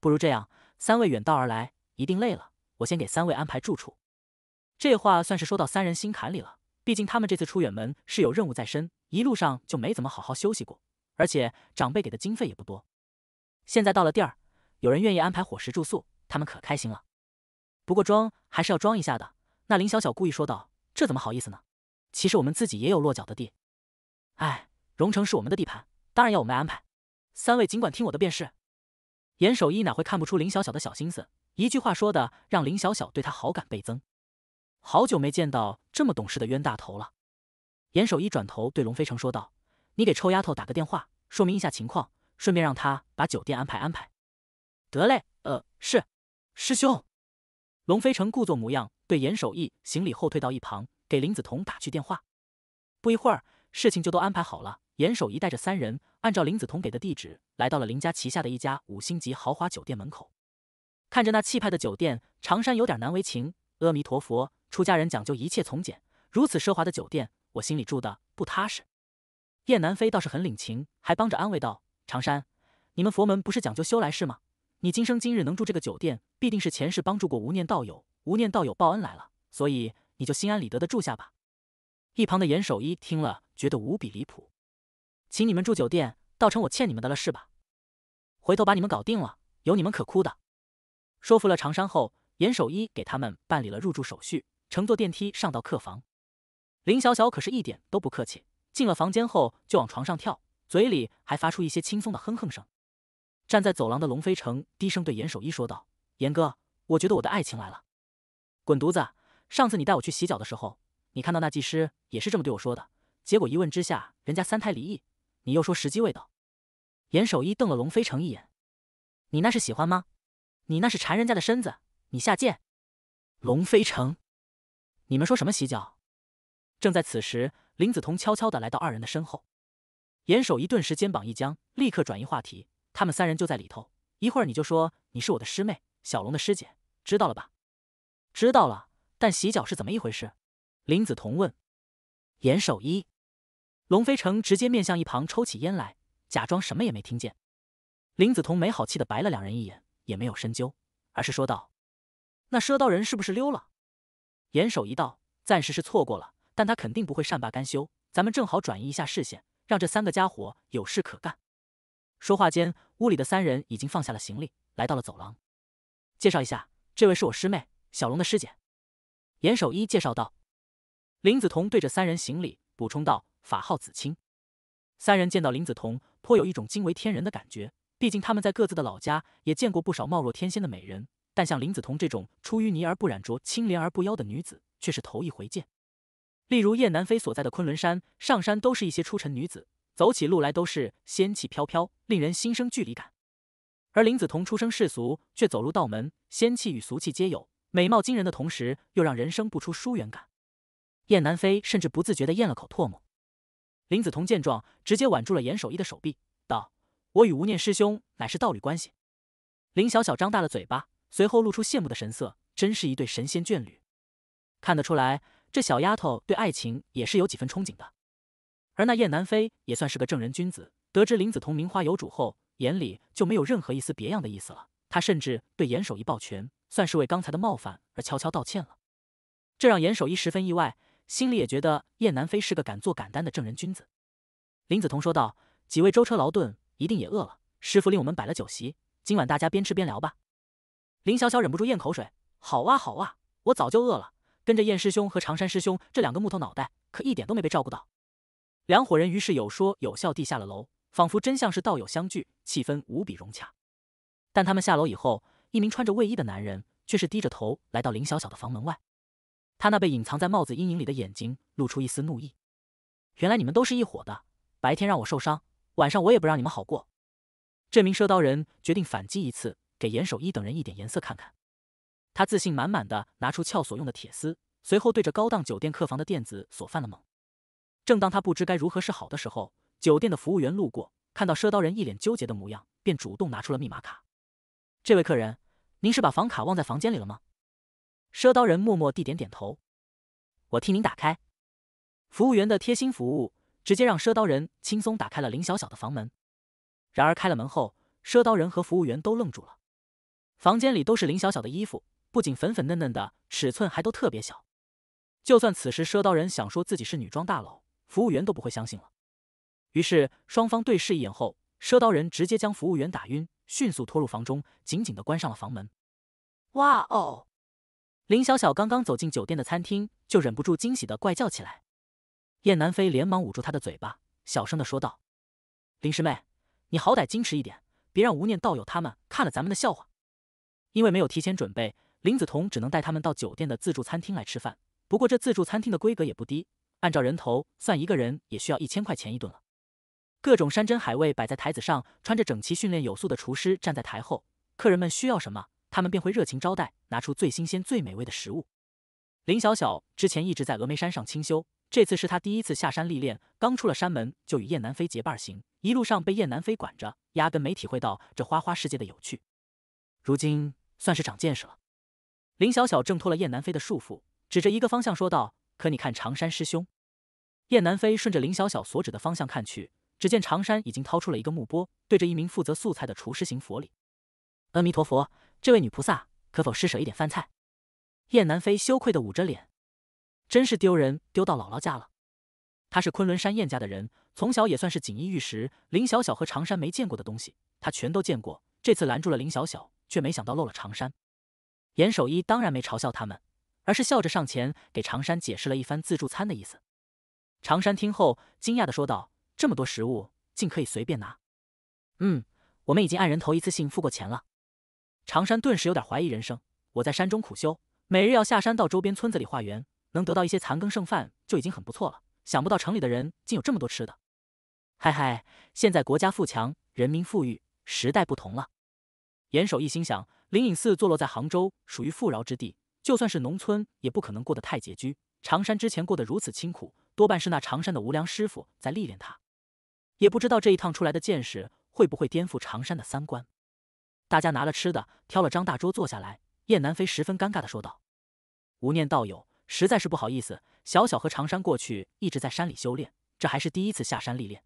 不如这样，三位远道而来，一定累了，我先给三位安排住处。”这话算是说到三人心坎里了。毕竟他们这次出远门是有任务在身，一路上就没怎么好好休息过，而且长辈给的经费也不多。现在到了地儿。有人愿意安排伙食住宿，他们可开心了。不过装还是要装一下的。那林小小故意说道：“这怎么好意思呢？其实我们自己也有落脚的地。哎，荣城是我们的地盘，当然要我们安排。三位尽管听我的便是。”严守一哪会看不出林小小的小心思，一句话说的让林小小对他好感倍增。好久没见到这么懂事的冤大头了。严守一转头对龙飞城说道：“你给臭丫头打个电话，说明一下情况，顺便让她把酒店安排安排。”得嘞，呃，是，师兄，龙飞成故作模样对严守义行礼后退到一旁，给林子彤打去电话。不一会儿，事情就都安排好了。严守义带着三人按照林子彤给的地址，来到了林家旗下的一家五星级豪华酒店门口。看着那气派的酒店，常山有点难为情。阿弥陀佛，出家人讲究一切从简，如此奢华的酒店，我心里住的不踏实。燕南飞倒是很领情，还帮着安慰道：“常山，你们佛门不是讲究修来世吗？”你今生今日能住这个酒店，必定是前世帮助过无念道友，无念道友报恩来了，所以你就心安理得的住下吧。一旁的严守一听了，觉得无比离谱，请你们住酒店，倒成我欠你们的了是吧？回头把你们搞定了，有你们可哭的。说服了长山后，严守一给他们办理了入住手续，乘坐电梯上到客房。林小小可是一点都不客气，进了房间后就往床上跳，嘴里还发出一些轻松的哼哼声。站在走廊的龙飞城低声对严守一说道：“严哥，我觉得我的爱情来了。”“滚犊子！上次你带我去洗脚的时候，你看到那技师也是这么对我说的。结果一问之下，人家三胎离异，你又说时机未到。”严守一瞪了龙飞城一眼：“你那是喜欢吗？你那是馋人家的身子，你下贱！”龙飞城：“你们说什么洗脚？”正在此时，林子彤悄悄的来到二人的身后，严守一顿时肩膀一僵，立刻转移话题。他们三人就在里头，一会儿你就说你是我的师妹，小龙的师姐，知道了吧？知道了。但洗脚是怎么一回事？林子彤问。严守一，龙飞成直接面向一旁抽起烟来，假装什么也没听见。林子彤没好气的白了两人一眼，也没有深究，而是说道：“那赊刀人是不是溜了？”严守一道：“暂时是错过了，但他肯定不会善罢甘休。咱们正好转移一下视线，让这三个家伙有事可干。”说话间，屋里的三人已经放下了行李，来到了走廊。介绍一下，这位是我师妹，小龙的师姐，严守一介绍道。林子彤对着三人行礼，补充道：“法号子清。”三人见到林子彤，颇有一种惊为天人的感觉。毕竟他们在各自的老家也见过不少貌若天仙的美人，但像林子彤这种出淤泥而不染、濯清涟而不妖的女子，却是头一回见。例如燕南飞所在的昆仑山，上山都是一些出尘女子。走起路来都是仙气飘飘，令人心生距离感。而林子彤出生世俗，却走入道门，仙气与俗气皆有，美貌惊人的同时，又让人生不出疏远感。燕南飞甚至不自觉地咽了口唾沫。林子彤见状，直接挽住了严守一的手臂，道：“我与无念师兄乃是道侣关系。”林小小张大了嘴巴，随后露出羡慕的神色，真是一对神仙眷侣。看得出来，这小丫头对爱情也是有几分憧憬的。而那燕南飞也算是个正人君子，得知林子彤名花有主后，眼里就没有任何一丝别样的意思了。他甚至对严守一抱拳，算是为刚才的冒犯而悄悄道歉了。这让严守一十分意外，心里也觉得燕南飞是个敢做敢担的正人君子。林子彤说道：“几位舟车劳顿，一定也饿了。师傅令我们摆了酒席，今晚大家边吃边聊吧。”林小小忍不住咽口水：“好哇，好哇，我早就饿了。跟着燕师兄和常山师兄这两个木头脑袋，可一点都没被照顾到。”两伙人于是有说有笑地下了楼，仿佛真像是道友相聚，气氛无比融洽。但他们下楼以后，一名穿着卫衣的男人却是低着头来到林小小的房门外，他那被隐藏在帽子阴影里的眼睛露出一丝怒意。原来你们都是一伙的，白天让我受伤，晚上我也不让你们好过。这名赊刀人决定反击一次，给严守一等人一点颜色看看。他自信满满的拿出撬锁用的铁丝，随后对着高档酒店客房的电子锁犯了猛。正当他不知该如何是好的时候，酒店的服务员路过，看到赊刀人一脸纠结的模样，便主动拿出了密码卡。这位客人，您是把房卡忘在房间里了吗？赊刀人默默地点点头。我替您打开。服务员的贴心服务，直接让赊刀人轻松打开了林小小的房门。然而开了门后，赊刀人和服务员都愣住了。房间里都是林小小的衣服，不仅粉粉嫩嫩的，尺寸还都特别小。就算此时赊刀人想说自己是女装大佬，服务员都不会相信了，于是双方对视一眼后，赊刀人直接将服务员打晕，迅速拖入房中，紧紧的关上了房门。哇哦！林小小刚刚走进酒店的餐厅，就忍不住惊喜的怪叫起来。燕南飞连忙捂住她的嘴巴，小声的说道：“林师妹，你好歹矜持一点，别让无念道友他们看了咱们的笑话。”因为没有提前准备，林子彤只能带他们到酒店的自助餐厅来吃饭。不过这自助餐厅的规格也不低。按照人头算，一个人也需要一千块钱一顿了。各种山珍海味摆在台子上，穿着整齐、训练有素的厨师站在台后。客人们需要什么，他们便会热情招待，拿出最新鲜、最美味的食物。林小小之前一直在峨眉山上清修，这次是他第一次下山历练。刚出了山门，就与燕南飞结伴行，一路上被燕南飞管着，压根没体会到这花花世界的有趣。如今算是长见识了。林小小挣脱了燕南飞的束缚，指着一个方向说道。可你看长山师兄，燕南飞顺着林小小所指的方向看去，只见长山已经掏出了一个木钵，对着一名负责素菜的厨师行佛礼：“阿弥陀佛，这位女菩萨，可否施舍一点饭菜？”燕南飞羞愧的捂着脸，真是丢人，丢到姥姥家了。他是昆仑山燕家的人，从小也算是锦衣玉食。林小小和长山没见过的东西，他全都见过。这次拦住了林小小，却没想到漏了长山。严守一当然没嘲笑他们。而是笑着上前给常山解释了一番自助餐的意思。常山听后惊讶的说道：“这么多食物，竟可以随便拿？”“嗯，我们已经按人头一次性付过钱了。”常山顿时有点怀疑人生：“我在山中苦修，每日要下山到周边村子里化缘，能得到一些残羹剩饭就已经很不错了。想不到城里的人竟有这么多吃的。”“嗨嗨，现在国家富强，人民富裕，时代不同了。”严守一心想：“灵隐寺坐落在杭州，属于富饶之地。”就算是农村，也不可能过得太拮据。常山之前过得如此清苦，多半是那常山的无良师傅在历练他。也不知道这一趟出来的见识会不会颠覆常山的三观。大家拿了吃的，挑了张大桌坐下来。燕南飞十分尴尬地说道：“无念道友，实在是不好意思，小小和常山过去一直在山里修炼，这还是第一次下山历练。”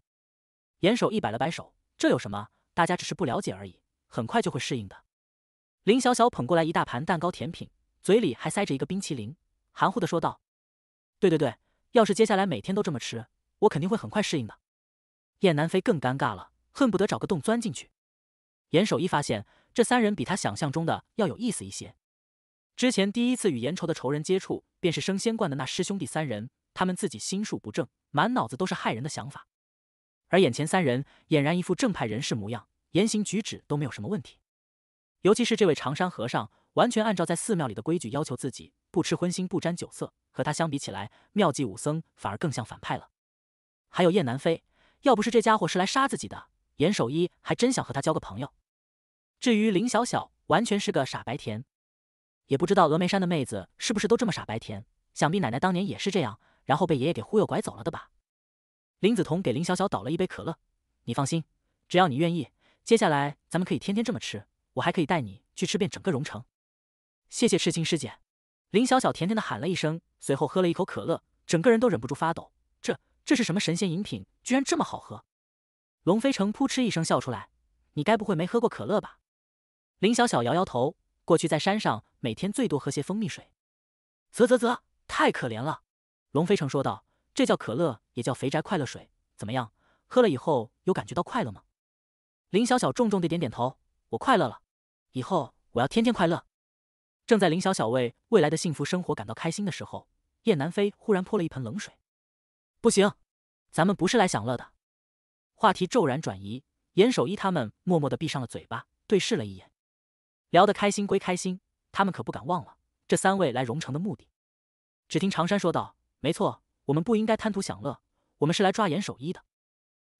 严守一摆了摆手：“这有什么？大家只是不了解而已，很快就会适应的。”林小小捧过来一大盘蛋糕甜品。嘴里还塞着一个冰淇淋，含糊的说道：“对对对，要是接下来每天都这么吃，我肯定会很快适应的。”燕南飞更尴尬了，恨不得找个洞钻进去。严守一发现这三人比他想象中的要有意思一些。之前第一次与严仇的仇人接触，便是升仙观的那师兄弟三人，他们自己心术不正，满脑子都是害人的想法。而眼前三人俨然一副正派人士模样，言行举止都没有什么问题。尤其是这位长山和尚。完全按照在寺庙里的规矩要求自己，不吃荤腥，不沾酒色。和他相比起来，妙计武僧反而更像反派了。还有燕南飞，要不是这家伙是来杀自己的，严守一还真想和他交个朋友。至于林小小，完全是个傻白甜，也不知道峨眉山的妹子是不是都这么傻白甜。想必奶奶当年也是这样，然后被爷爷给忽悠拐走了的吧？林子彤给林小小倒了一杯可乐，你放心，只要你愿意，接下来咱们可以天天这么吃，我还可以带你去吃遍整个蓉城。谢谢痴情师姐，林小小甜甜的喊了一声，随后喝了一口可乐，整个人都忍不住发抖。这这是什么神仙饮品，居然这么好喝！龙飞城扑哧一声笑出来：“你该不会没喝过可乐吧？”林小小摇摇头，过去在山上每天最多喝些蜂蜜水。啧啧啧，太可怜了！龙飞城说道：“这叫可乐，也叫肥宅快乐水。怎么样，喝了以后有感觉到快乐吗？”林小小重重的点点头：“我快乐了，以后我要天天快乐。”正在林小小为未来的幸福生活感到开心的时候，叶南飞忽然泼了一盆冷水：“不行，咱们不是来享乐的。”话题骤然转移，严守一他们默默的闭上了嘴巴，对视了一眼。聊得开心归开心，他们可不敢忘了这三位来荣城的目的。只听常山说道：“没错，我们不应该贪图享乐，我们是来抓严守一的。”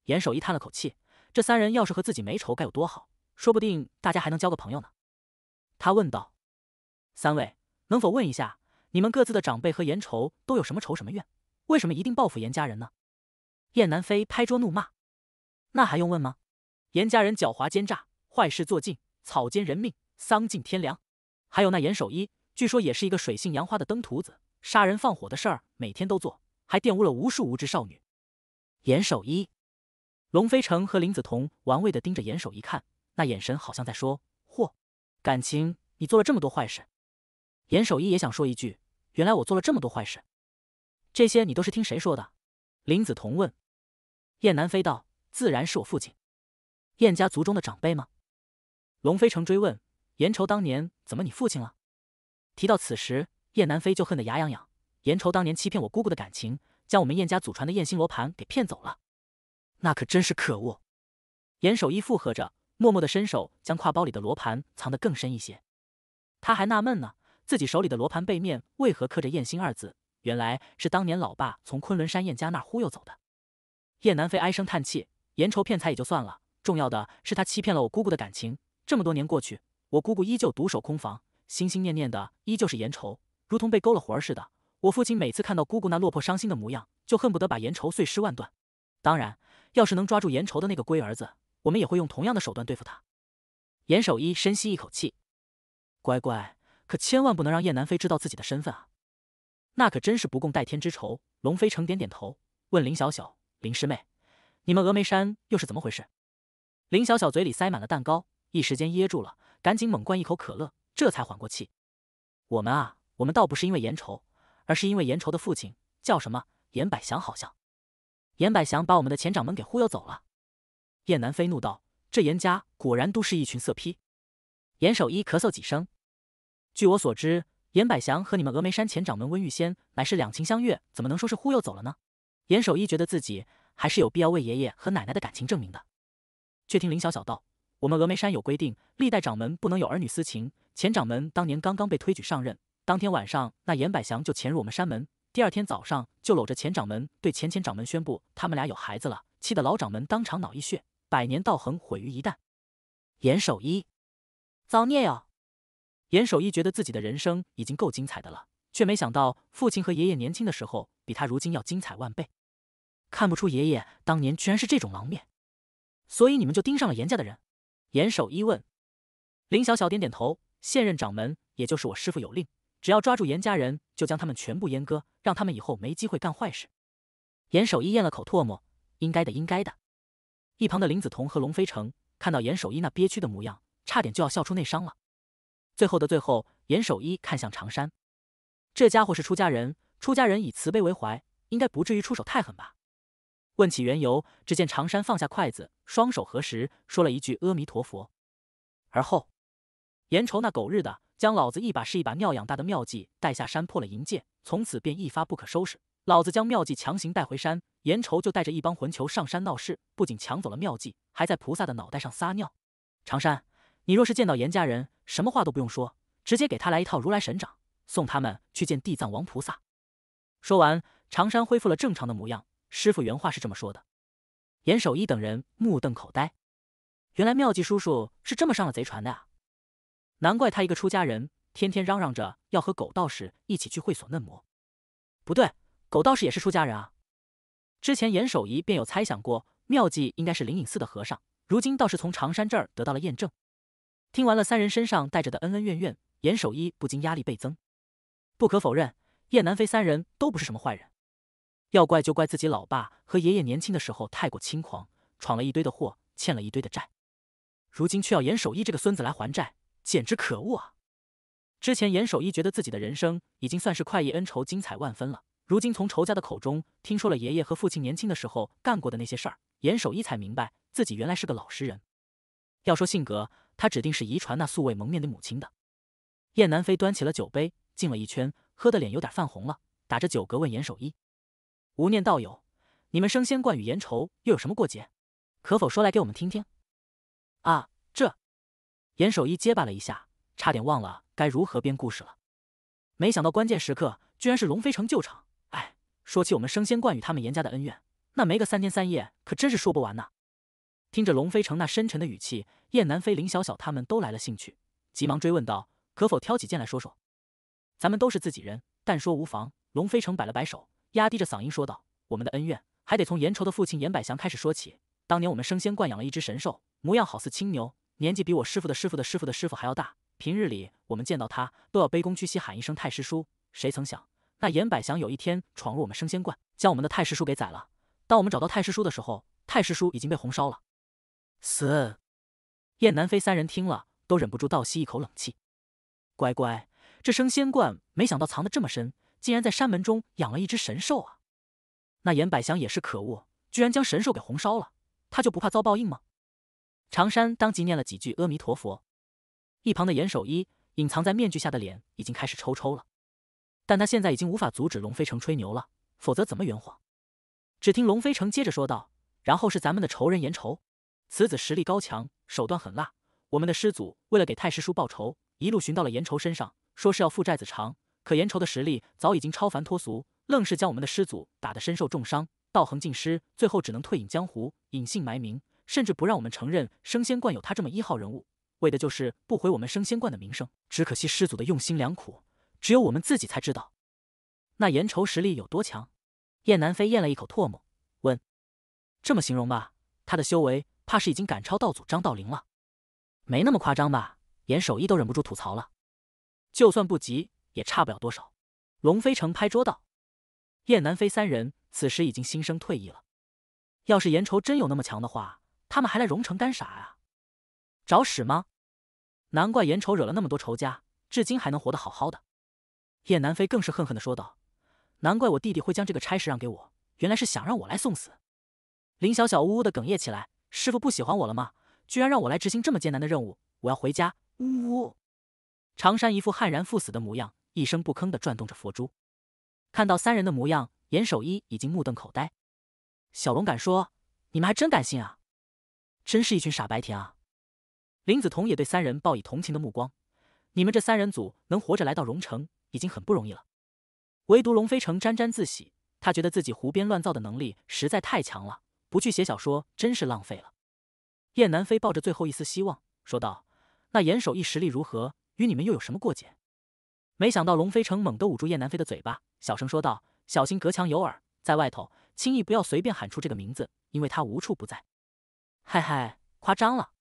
严守一叹了口气：“这三人要是和自己没仇，该有多好，说不定大家还能交个朋友呢。”他问道。三位能否问一下，你们各自的长辈和颜仇都有什么仇什么怨？为什么一定报复严家人呢？燕南飞拍桌怒骂：“那还用问吗？严家人狡猾奸诈，坏事做尽，草菅人命，丧尽天良。还有那严守一，据说也是一个水性杨花的登徒子，杀人放火的事儿每天都做，还玷污了无数无知少女。”严守一，龙飞城和林子彤玩味的盯着严守一看，那眼神好像在说：“嚯，感情你做了这么多坏事？”严守一也想说一句：“原来我做了这么多坏事，这些你都是听谁说的？”林子彤问。燕南飞道：“自然是我父亲。”燕家族中的长辈吗？龙飞成追问。严愁当年怎么你父亲了？提到此时，燕南飞就恨得牙痒痒。严愁当年欺骗我姑姑的感情，将我们燕家祖传的燕心罗盘给骗走了，那可真是可恶。严守一附和着，默默的伸手将挎包里的罗盘藏得更深一些。他还纳闷呢。自己手里的罗盘背面为何刻着“燕心”二字？原来是当年老爸从昆仑山燕家那忽悠走的。叶南飞唉声叹气，颜愁骗财也就算了，重要的是他欺骗了我姑姑的感情。这么多年过去，我姑姑依旧独守空房，心心念念的依旧是颜愁，如同被勾了魂似的。我父亲每次看到姑姑那落魄伤心的模样，就恨不得把颜愁碎尸万段。当然，要是能抓住颜愁的那个龟儿子，我们也会用同样的手段对付他。严守一深吸一口气，乖乖。可千万不能让燕南飞知道自己的身份啊！那可真是不共戴天之仇。龙飞城点点头，问林小小：“林师妹，你们峨眉山又是怎么回事？”林小小嘴里塞满了蛋糕，一时间噎住了，赶紧猛灌一口可乐，这才缓过气。我们啊，我们倒不是因为颜仇，而是因为颜仇的父亲叫什么？严百祥好像。严百祥把我们的前掌门给忽悠走了。燕南飞怒道：“这严家果然都是一群色批。”严守一咳嗽几声。据我所知，严百祥和你们峨眉山前掌门温玉仙乃是两情相悦，怎么能说是忽悠走了呢？严守一觉得自己还是有必要为爷爷和奶奶的感情证明的，却听林小小道：“我们峨眉山有规定，历代掌门不能有儿女私情。前掌门当年刚刚被推举上任，当天晚上那严百祥就潜入我们山门，第二天早上就搂着前掌门对前前掌门宣布他们俩有孩子了，气得老掌门当场脑溢血，百年道行毁于一旦。”严守一，造孽呀！严守一觉得自己的人生已经够精彩的了，却没想到父亲和爷爷年轻的时候比他如今要精彩万倍。看不出爷爷当年居然是这种狼面，所以你们就盯上了严家的人？严守一问。林小小点点头。现任掌门，也就是我师父有令，只要抓住严家人，就将他们全部阉割，让他们以后没机会干坏事。严守一咽了口唾沫：“应该的，应该的。”一旁的林子彤和龙飞城看到严守一那憋屈的模样，差点就要笑出内伤了。最后的最后，严守一看向长山，这家伙是出家人，出家人以慈悲为怀，应该不至于出手太狠吧？问起缘由，只见长山放下筷子，双手合十，说了一句“阿弥陀佛”。而后，严愁那狗日的将老子一把是一把尿养大的妙计带下山破了银戒，从此便一发不可收拾。老子将妙计强行带回山，严愁就带着一帮混球上山闹事，不仅抢走了妙计，还在菩萨的脑袋上撒尿。长山，你若是见到严家人，什么话都不用说，直接给他来一套如来神掌，送他们去见地藏王菩萨。说完，常山恢复了正常的模样。师傅原话是这么说的。严守一等人目瞪口呆，原来妙计叔叔是这么上了贼船的啊！难怪他一个出家人，天天嚷嚷着要和狗道士一起去会所嫩模。不对，狗道士也是出家人啊！之前严守一便有猜想过，妙计应该是灵隐寺的和尚，如今倒是从常山这儿得到了验证。听完了三人身上带着的恩恩怨怨，严守一不禁压力倍增。不可否认，叶南飞三人都不是什么坏人，要怪就怪自己老爸和爷爷年轻的时候太过轻狂，闯了一堆的祸，欠了一堆的债。如今却要严守一这个孙子来还债，简直可恶啊！之前严守一觉得自己的人生已经算是快意恩仇、精彩万分了，如今从仇家的口中听说了爷爷和父亲年轻的时候干过的那些事儿，严守一才明白自己原来是个老实人。要说性格。他指定是遗传那素未蒙面的母亲的。燕南飞端起了酒杯，敬了一圈，喝得脸有点泛红了，打着酒嗝问严守一：“无念道友，你们升仙观与严愁又有什么过节？可否说来给我们听听？”啊，这……严守一结巴了一下，差点忘了该如何编故事了。没想到关键时刻居然是龙飞城救场。哎，说起我们升仙观与他们严家的恩怨，那没个三天三夜可真是说不完呢。听着龙飞城那深沉的语气，燕南飞、林小小他们都来了兴趣，急忙追问道：“可否挑几件来说说？”“咱们都是自己人，但说无妨。”龙飞城摆了摆手，压低着嗓音说道：“我们的恩怨还得从严愁的父亲严百祥开始说起。当年我们升仙观养了一只神兽，模样好似青牛，年纪比我师傅的师傅的师傅的师傅还要大。平日里我们见到他都要卑躬屈膝喊一声‘太师叔’。谁曾想，那严百祥有一天闯入我们升仙观，将我们的太师叔给宰了。当我们找到太师叔的时候，太师叔已经被红烧了。”死！燕南飞三人听了，都忍不住倒吸一口冷气。乖乖，这升仙观没想到藏得这么深，竟然在山门中养了一只神兽啊！那严百祥也是可恶，居然将神兽给红烧了，他就不怕遭报应吗？长山当即念了几句阿弥陀佛。一旁的严守一，隐藏在面具下的脸已经开始抽抽了，但他现在已经无法阻止龙飞城吹牛了，否则怎么圆谎？只听龙飞城接着说道：“然后是咱们的仇人严仇。”此子实力高强，手段狠辣。我们的师祖为了给太师叔报仇，一路寻到了严愁身上，说是要父债子偿。可严愁的实力早已经超凡脱俗，愣是将我们的师祖打得身受重伤，道行尽失。最后只能退隐江湖，隐姓埋名，甚至不让我们承认升仙观有他这么一号人物，为的就是不毁我们升仙观的名声。只可惜师祖的用心良苦，只有我们自己才知道。那严愁实力有多强？燕南飞咽了一口唾沫问：“这么形容吧，他的修为……”怕是已经赶超道祖张道陵了，没那么夸张吧？严守一都忍不住吐槽了。就算不急，也差不了多少。龙飞城拍桌道：“燕南飞三人此时已经心生退意了。要是严仇真有那么强的话，他们还来荣城干啥呀？找屎吗？难怪严仇惹了那么多仇家，至今还能活得好好的。”燕南飞更是恨恨的说道：“难怪我弟弟会将这个差事让给我，原来是想让我来送死。”林小小呜呜的哽咽起来。师傅不喜欢我了吗？居然让我来执行这么艰难的任务！我要回家。呜呜。长山一副悍然赴死的模样，一声不吭的转动着佛珠。看到三人的模样，严守一已经目瞪口呆。小龙敢说，你们还真敢信啊！真是一群傻白甜啊！林子彤也对三人报以同情的目光。你们这三人组能活着来到荣城，已经很不容易了。唯独龙飞城沾沾自喜，他觉得自己胡编乱造的能力实在太强了。不去写小说真是浪费了。燕南飞抱着最后一丝希望说道：“那严守一实力如何？与你们又有什么过节？”没想到龙飞城猛地捂住燕南飞的嘴巴，小声说道：“小心隔墙有耳，在外头轻易不要随便喊出这个名字，因为他无处不在。”“嗨嗨，夸张了。”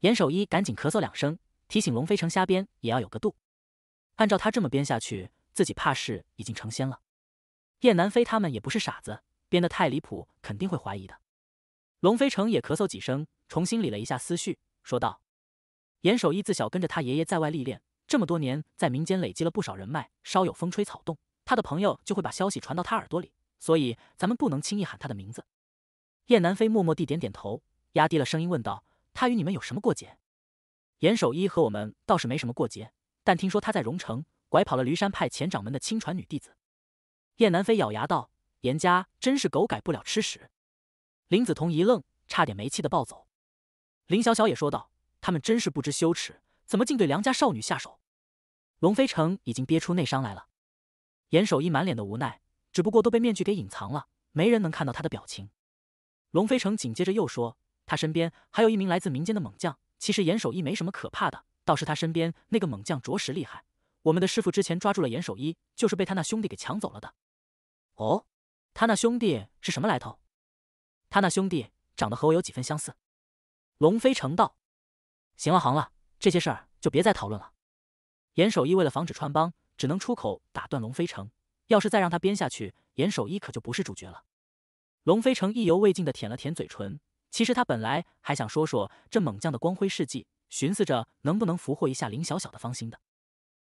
严守一赶紧咳嗽两声，提醒龙飞城：“瞎编也要有个度，按照他这么编下去，自己怕是已经成仙了。”燕南飞他们也不是傻子。编得太离谱，肯定会怀疑的。龙飞成也咳嗽几声，重新理了一下思绪，说道：“严守一自小跟着他爷爷在外历练，这么多年在民间累积了不少人脉，稍有风吹草动，他的朋友就会把消息传到他耳朵里。所以咱们不能轻易喊他的名字。”燕南飞默默地点点头，压低了声音问道：“他与你们有什么过节？”严守一和我们倒是没什么过节，但听说他在荣城拐跑了驴山派前掌门的亲传女弟子。”燕南飞咬牙道。严家真是狗改不了吃屎。林子彤一愣，差点没气的暴走。林小小也说道：“他们真是不知羞耻，怎么竟对良家少女下手？”龙飞城已经憋出内伤来了。严守一满脸的无奈，只不过都被面具给隐藏了，没人能看到他的表情。龙飞城紧接着又说：“他身边还有一名来自民间的猛将。其实严守一没什么可怕的，倒是他身边那个猛将着实厉害。我们的师傅之前抓住了严守一，就是被他那兄弟给抢走了的。”哦。他那兄弟是什么来头？他那兄弟长得和我有几分相似。龙飞成道。行了，行了，这些事儿就别再讨论了。严守一为了防止穿帮，只能出口打断龙飞成。要是再让他编下去，严守一可就不是主角了。龙飞成意犹未尽的舔了舔嘴唇。其实他本来还想说说这猛将的光辉事迹，寻思着能不能俘获一下林小小的芳心的。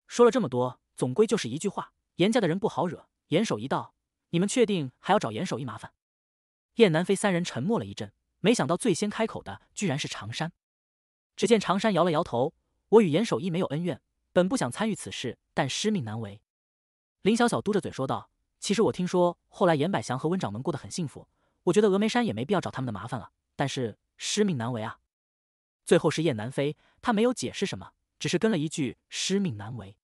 说了这么多，总归就是一句话：严家的人不好惹。严守一道。你们确定还要找严守一麻烦？燕南飞三人沉默了一阵，没想到最先开口的居然是常山。只见常山摇了摇头：“我与严守一没有恩怨，本不想参与此事，但师命难违。”林小小嘟着嘴说道：“其实我听说后来严百祥和温掌门过得很幸福，我觉得峨眉山也没必要找他们的麻烦了。但是师命难违啊！”最后是燕南飞，他没有解释什么，只是跟了一句：“师命难违。”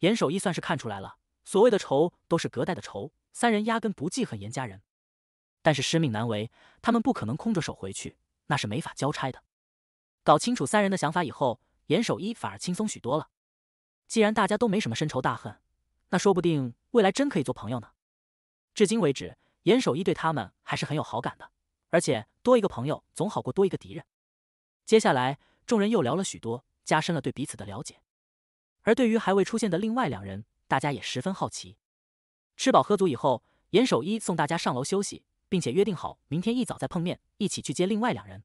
严守一算是看出来了，所谓的仇都是隔代的仇。三人压根不记恨严家人，但是师命难违，他们不可能空着手回去，那是没法交差的。搞清楚三人的想法以后，严守一反而轻松许多了。既然大家都没什么深仇大恨，那说不定未来真可以做朋友呢。至今为止，严守一对他们还是很有好感的，而且多一个朋友总好过多一个敌人。接下来，众人又聊了许多，加深了对彼此的了解。而对于还未出现的另外两人，大家也十分好奇。吃饱喝足以后，严守一送大家上楼休息，并且约定好明天一早再碰面，一起去接另外两人。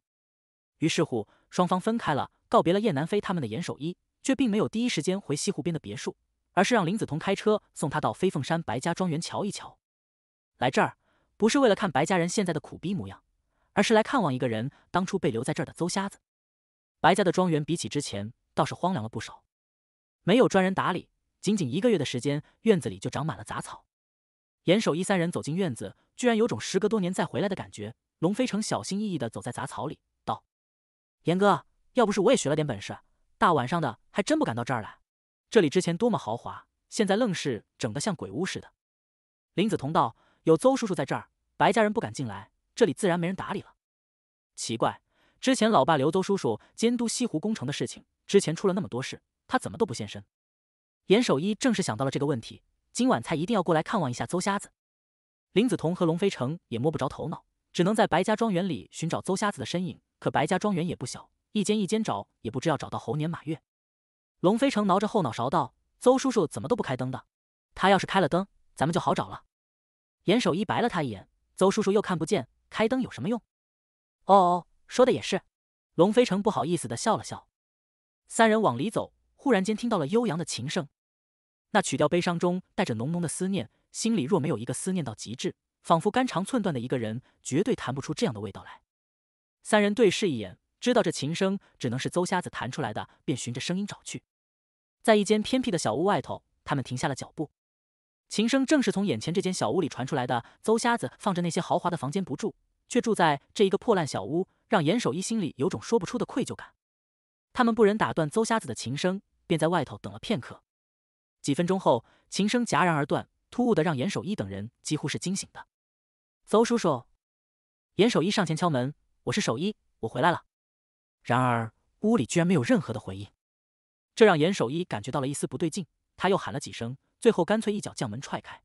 于是乎，双方分开了，告别了燕南飞他们的严守一，却并没有第一时间回西湖边的别墅，而是让林子彤开车送他到飞凤山白家庄园瞧一瞧。来这儿不是为了看白家人现在的苦逼模样，而是来看望一个人，当初被留在这儿的邹瞎子。白家的庄园比起之前倒是荒凉了不少，没有专人打理，仅仅一个月的时间，院子里就长满了杂草。严守一三人走进院子，居然有种时隔多年再回来的感觉。龙飞城小心翼翼的走在杂草里，道：“严哥，要不是我也学了点本事，大晚上的还真不敢到这儿来。这里之前多么豪华，现在愣是整得像鬼屋似的。”林子彤道：“有邹叔叔在这儿，白家人不敢进来，这里自然没人打理了。奇怪，之前老爸刘邹叔叔监督西湖工程的事情，之前出了那么多事，他怎么都不现身？”严守一正是想到了这个问题。今晚才一定要过来看望一下邹瞎子。林子彤和龙飞城也摸不着头脑，只能在白家庄园里寻找邹瞎子的身影。可白家庄园也不小，一间一间找，也不知要找到猴年马月。龙飞城挠着后脑勺道：“邹叔叔怎么都不开灯的？他要是开了灯，咱们就好找了。”严守一白了他一眼：“邹叔叔又看不见，开灯有什么用？”“哦哦，说的也是。”龙飞城不好意思的笑了笑。三人往里走，忽然间听到了悠扬的琴声。那曲调悲伤中带着浓浓的思念，心里若没有一个思念到极致，仿佛肝肠寸断的一个人，绝对弹不出这样的味道来。三人对视一眼，知道这琴声只能是邹瞎子弹出来的，便循着声音找去。在一间偏僻的小屋外头，他们停下了脚步。琴声正是从眼前这间小屋里传出来的。邹瞎子放着那些豪华的房间不住，却住在这一个破烂小屋，让严守一心里有种说不出的愧疚感。他们不忍打断邹瞎子的琴声，便在外头等了片刻。几分钟后，琴声戛然而断，突兀的让严守一等人几乎是惊醒的。邹叔叔，严守一上前敲门：“我是守一，我回来了。”然而屋里居然没有任何的回应，这让严守一感觉到了一丝不对劲。他又喊了几声，最后干脆一脚将门踹开。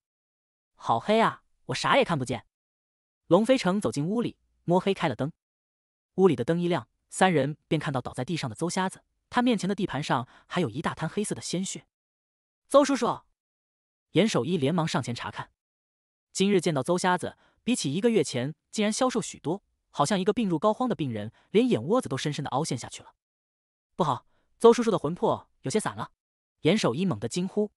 好黑啊，我啥也看不见。龙飞城走进屋里，摸黑开了灯。屋里的灯一亮，三人便看到倒在地上的邹瞎子，他面前的地盘上还有一大滩黑色的鲜血。邹叔叔，严守一连忙上前查看。今日见到邹瞎子，比起一个月前，竟然消瘦许多，好像一个病入膏肓的病人，连眼窝子都深深的凹陷下去了。不好，邹叔叔的魂魄有些散了！严守一猛地惊呼。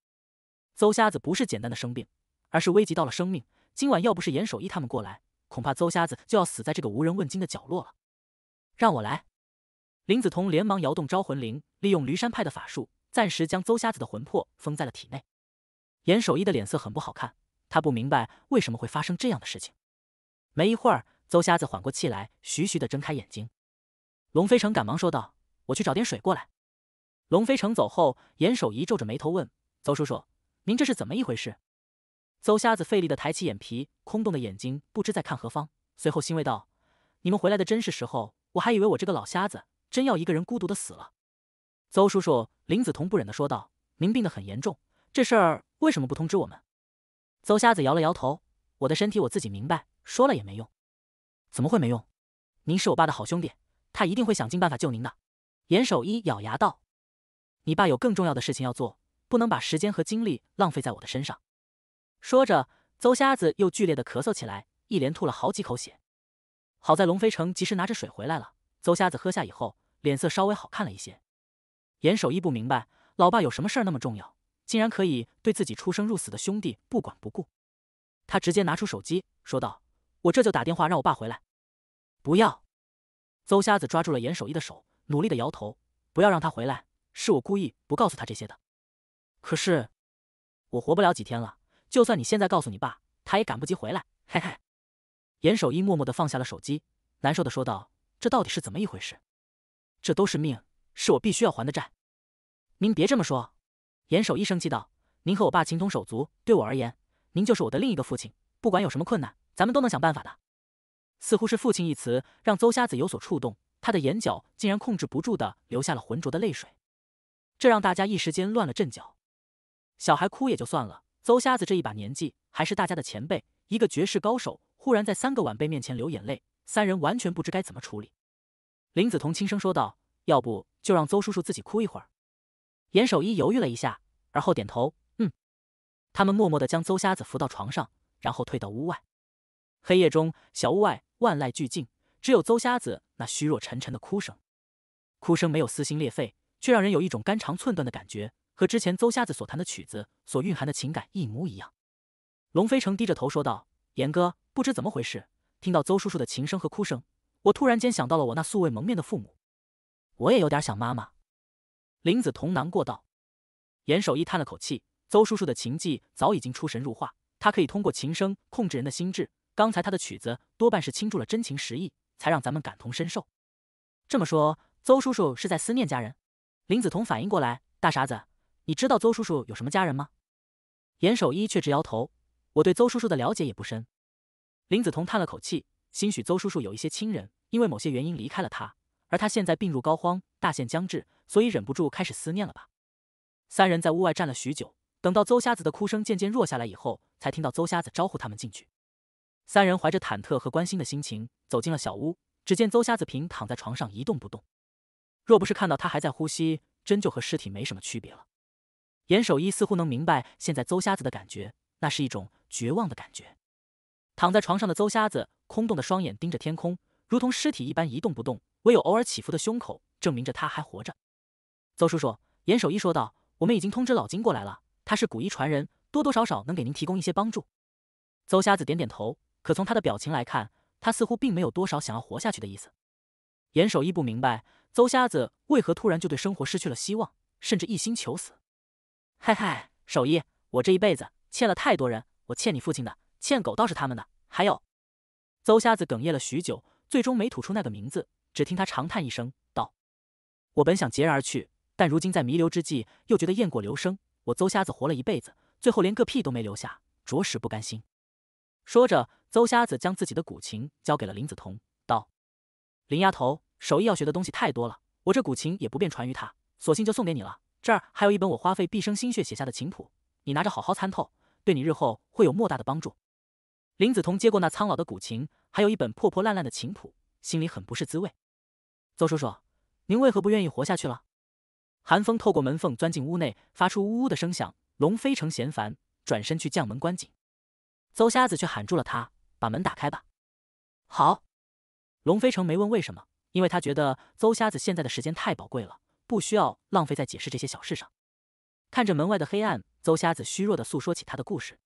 邹瞎子不是简单的生病，而是危及到了生命。今晚要不是严守一他们过来，恐怕邹瞎子就要死在这个无人问津的角落了。让我来！林子彤连忙摇动招魂铃，利用驴山派的法术。暂时将邹瞎子的魂魄封在了体内，严守一的脸色很不好看，他不明白为什么会发生这样的事情。没一会儿，邹瞎子缓过气来，徐徐的睁开眼睛，龙飞成赶忙说道：“我去找点水过来。”龙飞成走后，严守一皱着眉头问：“邹叔叔，您这是怎么一回事？”邹瞎子费力的抬起眼皮，空洞的眼睛不知在看何方，随后欣慰道：“你们回来的真是时候，我还以为我这个老瞎子真要一个人孤独的死了。”邹叔叔，林子彤不忍的说道：“您病得很严重，这事儿为什么不通知我们？”邹瞎子摇了摇头：“我的身体我自己明白，说了也没用。”“怎么会没用？”“您是我爸的好兄弟，他一定会想尽办法救您的。”严守一咬牙道：“你爸有更重要的事情要做，不能把时间和精力浪费在我的身上。”说着，邹瞎子又剧烈的咳嗽起来，一连吐了好几口血。好在龙飞城及时拿着水回来了，邹瞎子喝下以后，脸色稍微好看了一些。严守一不明白，老爸有什么事儿那么重要，竟然可以对自己出生入死的兄弟不管不顾。他直接拿出手机，说道：“我这就打电话让我爸回来。”不要！邹瞎子抓住了严守一的手，努力的摇头：“不要让他回来，是我故意不告诉他这些的。”可是，我活不了几天了，就算你现在告诉你爸，他也赶不及回来。嘿嘿。严守一默默的放下了手机，难受的说道：“这到底是怎么一回事？这都是命。”是我必须要还的债，您别这么说。”严守一生气道，“您和我爸情同手足，对我而言，您就是我的另一个父亲。不管有什么困难，咱们都能想办法的。”似乎是“父亲”一词让邹瞎子有所触动，他的眼角竟然控制不住的流下了浑浊的泪水，这让大家一时间乱了阵脚。小孩哭也就算了，邹瞎子这一把年纪，还是大家的前辈，一个绝世高手，忽然在三个晚辈面前流眼泪，三人完全不知该怎么处理。林子彤轻声说道。要不就让邹叔叔自己哭一会儿。严守一犹豫了一下，而后点头，嗯。他们默默的将邹瞎子扶到床上，然后退到屋外。黑夜中，小屋外万籁俱静，只有邹瞎子那虚弱沉沉的哭声。哭声没有撕心裂肺，却让人有一种肝肠寸断的感觉，和之前邹瞎子所弹的曲子所蕴含的情感一模一样。龙飞成低着头说道：“严哥，不知怎么回事，听到邹叔叔的琴声和哭声，我突然间想到了我那素未蒙面的父母。”我也有点想妈妈，林子彤难过道。严守一叹了口气，邹叔叔的琴技早已经出神入化，他可以通过琴声控制人的心智。刚才他的曲子多半是倾注了真情实意，才让咱们感同身受。这么说，邹叔叔是在思念家人？林子彤反应过来，大傻子，你知道邹叔叔有什么家人吗？严守一却直摇头，我对邹叔叔的了解也不深。林子彤叹了口气，兴许邹叔叔有一些亲人，因为某些原因离开了他。而他现在病入膏肓，大限将至，所以忍不住开始思念了吧？三人在屋外站了许久，等到邹瞎子的哭声渐渐弱下来以后，才听到邹瞎子招呼他们进去。三人怀着忐忑和关心的心情走进了小屋，只见邹瞎子平躺在床上一动不动，若不是看到他还在呼吸，真就和尸体没什么区别了。严守一似乎能明白现在邹瞎子的感觉，那是一种绝望的感觉。躺在床上的邹瞎子，空洞的双眼盯着天空。如同尸体一般一动不动，唯有偶尔起伏的胸口证明着他还活着。邹叔叔，严守一说道：“我们已经通知老金过来了，他是古医传人，多多少少能给您提供一些帮助。”邹瞎子点点头，可从他的表情来看，他似乎并没有多少想要活下去的意思。严守一不明白邹瞎子为何突然就对生活失去了希望，甚至一心求死。嗨嗨，守一，我这一辈子欠了太多人，我欠你父亲的，欠狗道士他们的，还有……邹瞎子哽咽了许久。最终没吐出那个名字，只听他长叹一声道：“我本想截然而去，但如今在弥留之际，又觉得雁过留声。我邹瞎子活了一辈子，最后连个屁都没留下，着实不甘心。”说着，邹瞎子将自己的古琴交给了林子彤，道：“林丫头，手艺要学的东西太多了，我这古琴也不便传于他，索性就送给你了。这儿还有一本我花费毕生心血写下的琴谱，你拿着好好参透，对你日后会有莫大的帮助。”林子彤接过那苍老的古琴。还有一本破破烂烂的琴谱，心里很不是滋味。邹叔叔，您为何不愿意活下去了？寒风透过门缝钻进屋内，发出呜呜的声响。龙飞城嫌烦，转身去将门关紧。邹瞎子却喊住了他：“把门打开吧。”好。龙飞城没问为什么，因为他觉得邹瞎子现在的时间太宝贵了，不需要浪费在解释这些小事上。看着门外的黑暗，邹瞎子虚弱的诉说起他的故事：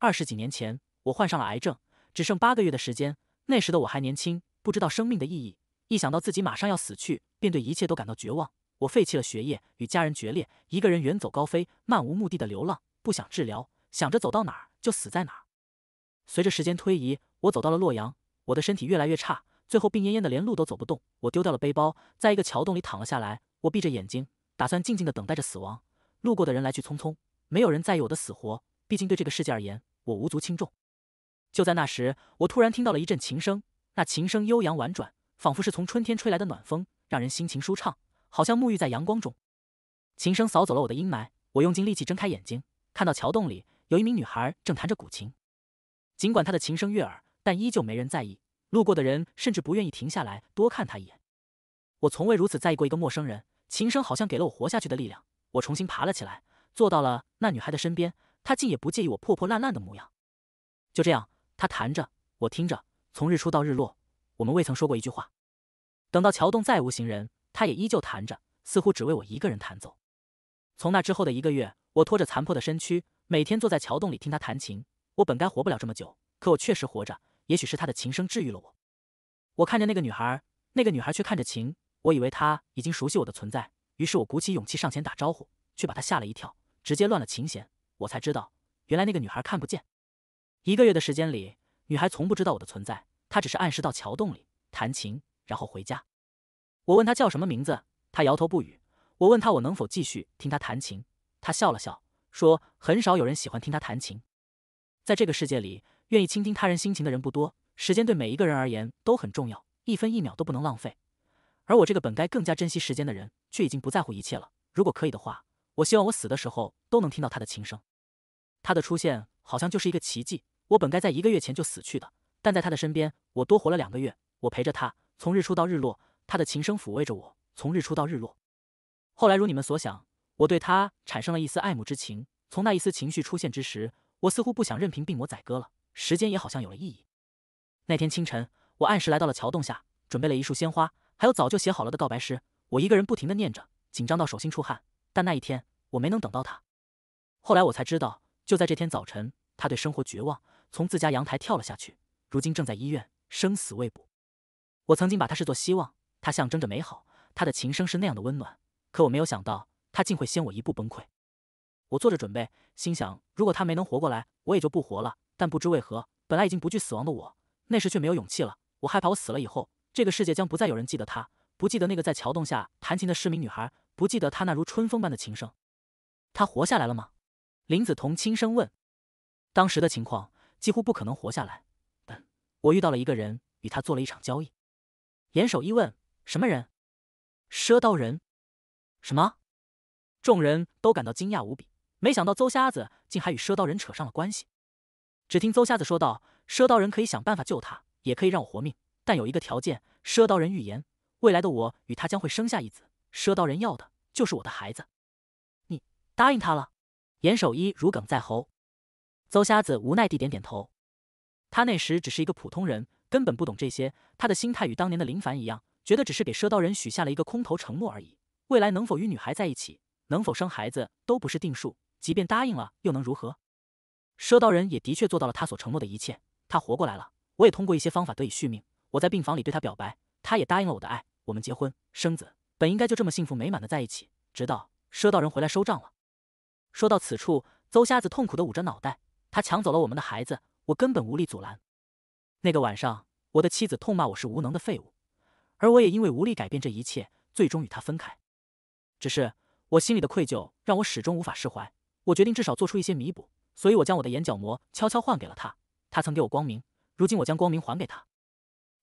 二十几年前，我患上了癌症。只剩八个月的时间，那时的我还年轻，不知道生命的意义。一想到自己马上要死去，便对一切都感到绝望。我废弃了学业，与家人决裂，一个人远走高飞，漫无目的地流浪。不想治疗，想着走到哪儿就死在哪儿。随着时间推移，我走到了洛阳，我的身体越来越差，最后病恹恹的连路都走不动。我丢掉了背包，在一个桥洞里躺了下来。我闭着眼睛，打算静静地等待着死亡。路过的人来去匆匆，没有人在意我的死活。毕竟对这个世界而言，我无足轻重。就在那时，我突然听到了一阵琴声，那琴声悠扬婉转，仿佛是从春天吹来的暖风，让人心情舒畅，好像沐浴在阳光中。琴声扫走了我的阴霾，我用尽力气睁开眼睛，看到桥洞里有一名女孩正弹着古琴。尽管她的琴声悦耳，但依旧没人在意，路过的人甚至不愿意停下来多看她一眼。我从未如此在意过一个陌生人。琴声好像给了我活下去的力量，我重新爬了起来，坐到了那女孩的身边。她竟也不介意我破破烂烂的模样。就这样。他弹着，我听着，从日出到日落，我们未曾说过一句话。等到桥洞再无行人，他也依旧弹着，似乎只为我一个人弹奏。从那之后的一个月，我拖着残破的身躯，每天坐在桥洞里听他弹琴。我本该活不了这么久，可我确实活着。也许是他的琴声治愈了我。我看着那个女孩，那个女孩却看着琴。我以为她已经熟悉我的存在，于是我鼓起勇气上前打招呼，却把她吓了一跳，直接乱了琴弦。我才知道，原来那个女孩看不见。一个月的时间里，女孩从不知道我的存在。她只是按时到桥洞里弹琴，然后回家。我问她叫什么名字，她摇头不语。我问她我能否继续听她弹琴，她笑了笑说：“很少有人喜欢听她弹琴。”在这个世界里，愿意倾听他人心情的人不多。时间对每一个人而言都很重要，一分一秒都不能浪费。而我这个本该更加珍惜时间的人，却已经不在乎一切了。如果可以的话，我希望我死的时候都能听到她的琴声。她的出现好像就是一个奇迹。我本该在一个月前就死去的，但在他的身边，我多活了两个月。我陪着他从日出到日落，他的琴声抚慰着我从日出到日落。后来如你们所想，我对他产生了一丝爱慕之情。从那一丝情绪出现之时，我似乎不想任凭病魔宰割了，时间也好像有了意义。那天清晨，我按时来到了桥洞下，准备了一束鲜花，还有早就写好了的告白诗。我一个人不停的念着，紧张到手心出汗。但那一天，我没能等到他。后来我才知道，就在这天早晨，他对生活绝望。从自家阳台跳了下去，如今正在医院，生死未卜。我曾经把她视作希望，她象征着美好，她的琴声是那样的温暖。可我没有想到，她竟会先我一步崩溃。我做着准备，心想，如果她没能活过来，我也就不活了。但不知为何，本来已经不惧死亡的我，那时却没有勇气了。我害怕，我死了以后，这个世界将不再有人记得她，不记得那个在桥洞下弹琴的失明女孩，不记得她那如春风般的琴声。她活下来了吗？林子彤轻声问。当时的情况。几乎不可能活下来。但我遇到了一个人，与他做了一场交易。严守一问：“什么人？”“赊刀人。”“什么？”众人都感到惊讶无比，没想到邹瞎子竟还与赊刀人扯上了关系。只听邹瞎子说道：“赊刀人可以想办法救他，也可以让我活命，但有一个条件。赊刀人预言，未来的我与他将会生下一子。赊刀人要的就是我的孩子。你答应他了？”严守一如鲠在喉。邹瞎子无奈地点点头，他那时只是一个普通人，根本不懂这些。他的心态与当年的林凡一样，觉得只是给赊刀人许下了一个空头承诺而已。未来能否与女孩在一起，能否生孩子，都不是定数。即便答应了，又能如何？赊刀人也的确做到了他所承诺的一切。他活过来了，我也通过一些方法得以续命。我在病房里对他表白，他也答应了我的爱。我们结婚生子，本应该就这么幸福美满的在一起，直到赊刀人回来收账了。说到此处，邹瞎子痛苦地捂着脑袋。他抢走了我们的孩子，我根本无力阻拦。那个晚上，我的妻子痛骂我是无能的废物，而我也因为无力改变这一切，最终与他分开。只是我心里的愧疚让我始终无法释怀。我决定至少做出一些弥补，所以我将我的眼角膜悄悄换给了他。他曾给我光明，如今我将光明还给他。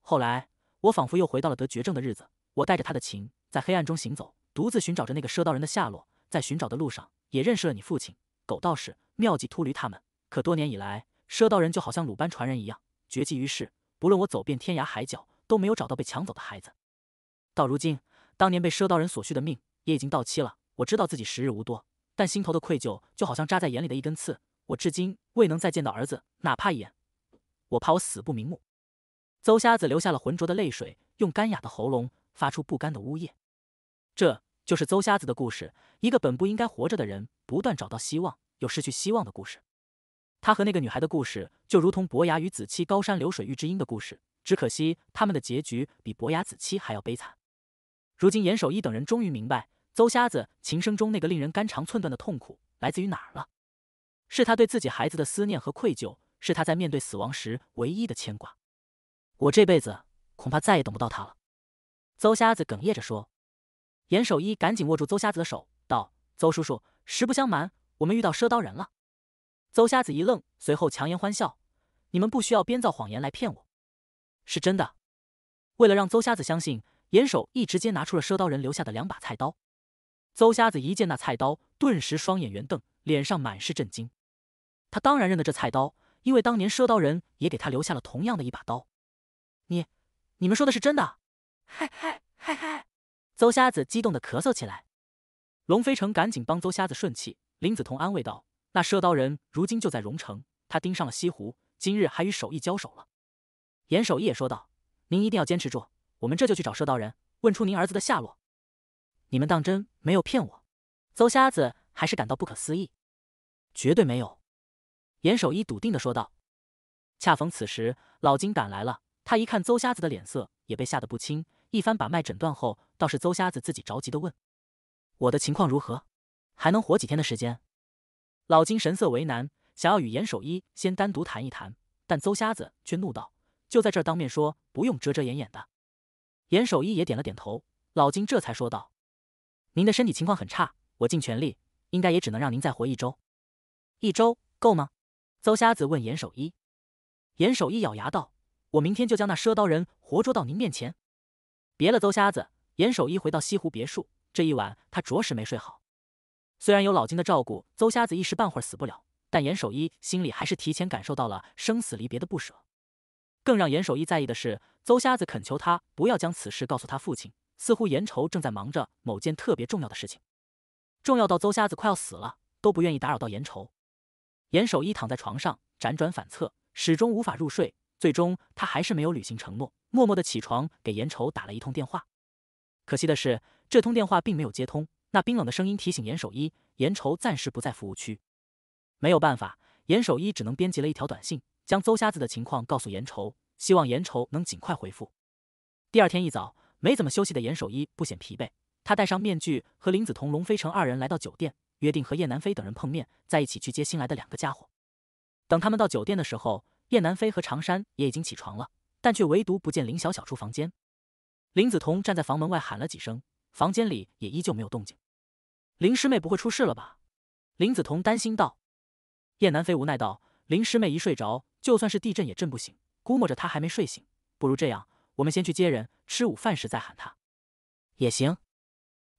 后来，我仿佛又回到了得绝症的日子。我带着他的琴，在黑暗中行走，独自寻找着那个赊刀人的下落。在寻找的路上，也认识了你父亲狗道士、妙计秃驴他们。可多年以来，赊刀人就好像鲁班传人一样绝迹于世。不论我走遍天涯海角，都没有找到被抢走的孩子。到如今，当年被赊刀人所需的命也已经到期了。我知道自己时日无多，但心头的愧疚就好像扎在眼里的一根刺，我至今未能再见到儿子哪怕一眼。我怕我死不瞑目。邹瞎子流下了浑浊的泪水，用干哑的喉咙发出不甘的呜咽。这就是邹瞎子的故事，一个本不应该活着的人，不断找到希望又失去希望的故事。他和那个女孩的故事，就如同伯牙与子期高山流水遇知音的故事。只可惜，他们的结局比伯牙子期还要悲惨。如今，严守一等人终于明白，邹瞎子琴声中那个令人肝肠寸断的痛苦来自于哪儿了？是他对自己孩子的思念和愧疚，是他在面对死亡时唯一的牵挂。我这辈子恐怕再也等不到他了。邹瞎子哽咽着说。严守一赶紧握住邹瞎子的手，道：“邹叔叔，实不相瞒，我们遇到赊刀人了。”邹瞎子一愣，随后强颜欢笑：“你们不需要编造谎言来骗我，是真的。”为了让邹瞎子相信，严守一直接拿出了赊刀人留下的两把菜刀。邹瞎子一见那菜刀，顿时双眼圆瞪，脸上满是震惊。他当然认得这菜刀，因为当年赊刀人也给他留下了同样的一把刀。“你，你们说的是真的？”嗨嗨嗨嗨！邹瞎子激动的咳嗽起来。龙飞成赶紧帮邹瞎子顺气，林子彤安慰道。那射刀人如今就在荣城，他盯上了西湖，今日还与守义交手了。严守义也说道：“您一定要坚持住，我们这就去找射刀人，问出您儿子的下落。”你们当真没有骗我？邹瞎子还是感到不可思议。绝对没有！严守义笃定地说道。恰逢此时，老金赶来了，他一看邹瞎子的脸色，也被吓得不轻。一番把脉诊断后，倒是邹瞎子自己着急地问：“我的情况如何？还能活几天的时间？”老金神色为难，想要与严守一先单独谈一谈，但邹瞎子却怒道：“就在这儿当面说，不用遮遮掩掩的。”严守一也点了点头。老金这才说道：“您的身体情况很差，我尽全力，应该也只能让您再活一周。一周够吗？”邹瞎子问严守一。严守一咬牙道：“我明天就将那赊刀人活捉到您面前。”别了，邹瞎子。严守一回到西湖别墅，这一晚他着实没睡好。虽然有老金的照顾，邹瞎子一时半会儿死不了，但严守一心里还是提前感受到了生死离别的不舍。更让严守一在意的是，邹瞎子恳求他不要将此事告诉他父亲，似乎严愁正在忙着某件特别重要的事情，重要到邹瞎子快要死了都不愿意打扰到严愁。严守一躺在床上辗转反侧，始终无法入睡。最终，他还是没有履行承诺，默默的起床给严愁打了一通电话。可惜的是，这通电话并没有接通。那冰冷的声音提醒严守一，严愁暂时不在服务区，没有办法，严守一只能编辑了一条短信，将邹瞎子的情况告诉严愁，希望严愁能尽快回复。第二天一早，没怎么休息的严守一不显疲惫，他戴上面具和林子彤、龙飞成二人来到酒店，约定和叶南飞等人碰面，在一起去接新来的两个家伙。等他们到酒店的时候，叶南飞和常山也已经起床了，但却唯独不见林小小出房间。林子彤站在房门外喊了几声，房间里也依旧没有动静。林师妹不会出事了吧？林子彤担心道。燕南飞无奈道：“林师妹一睡着，就算是地震也震不醒。估摸着她还没睡醒，不如这样，我们先去接人，吃午饭时再喊她。”也行。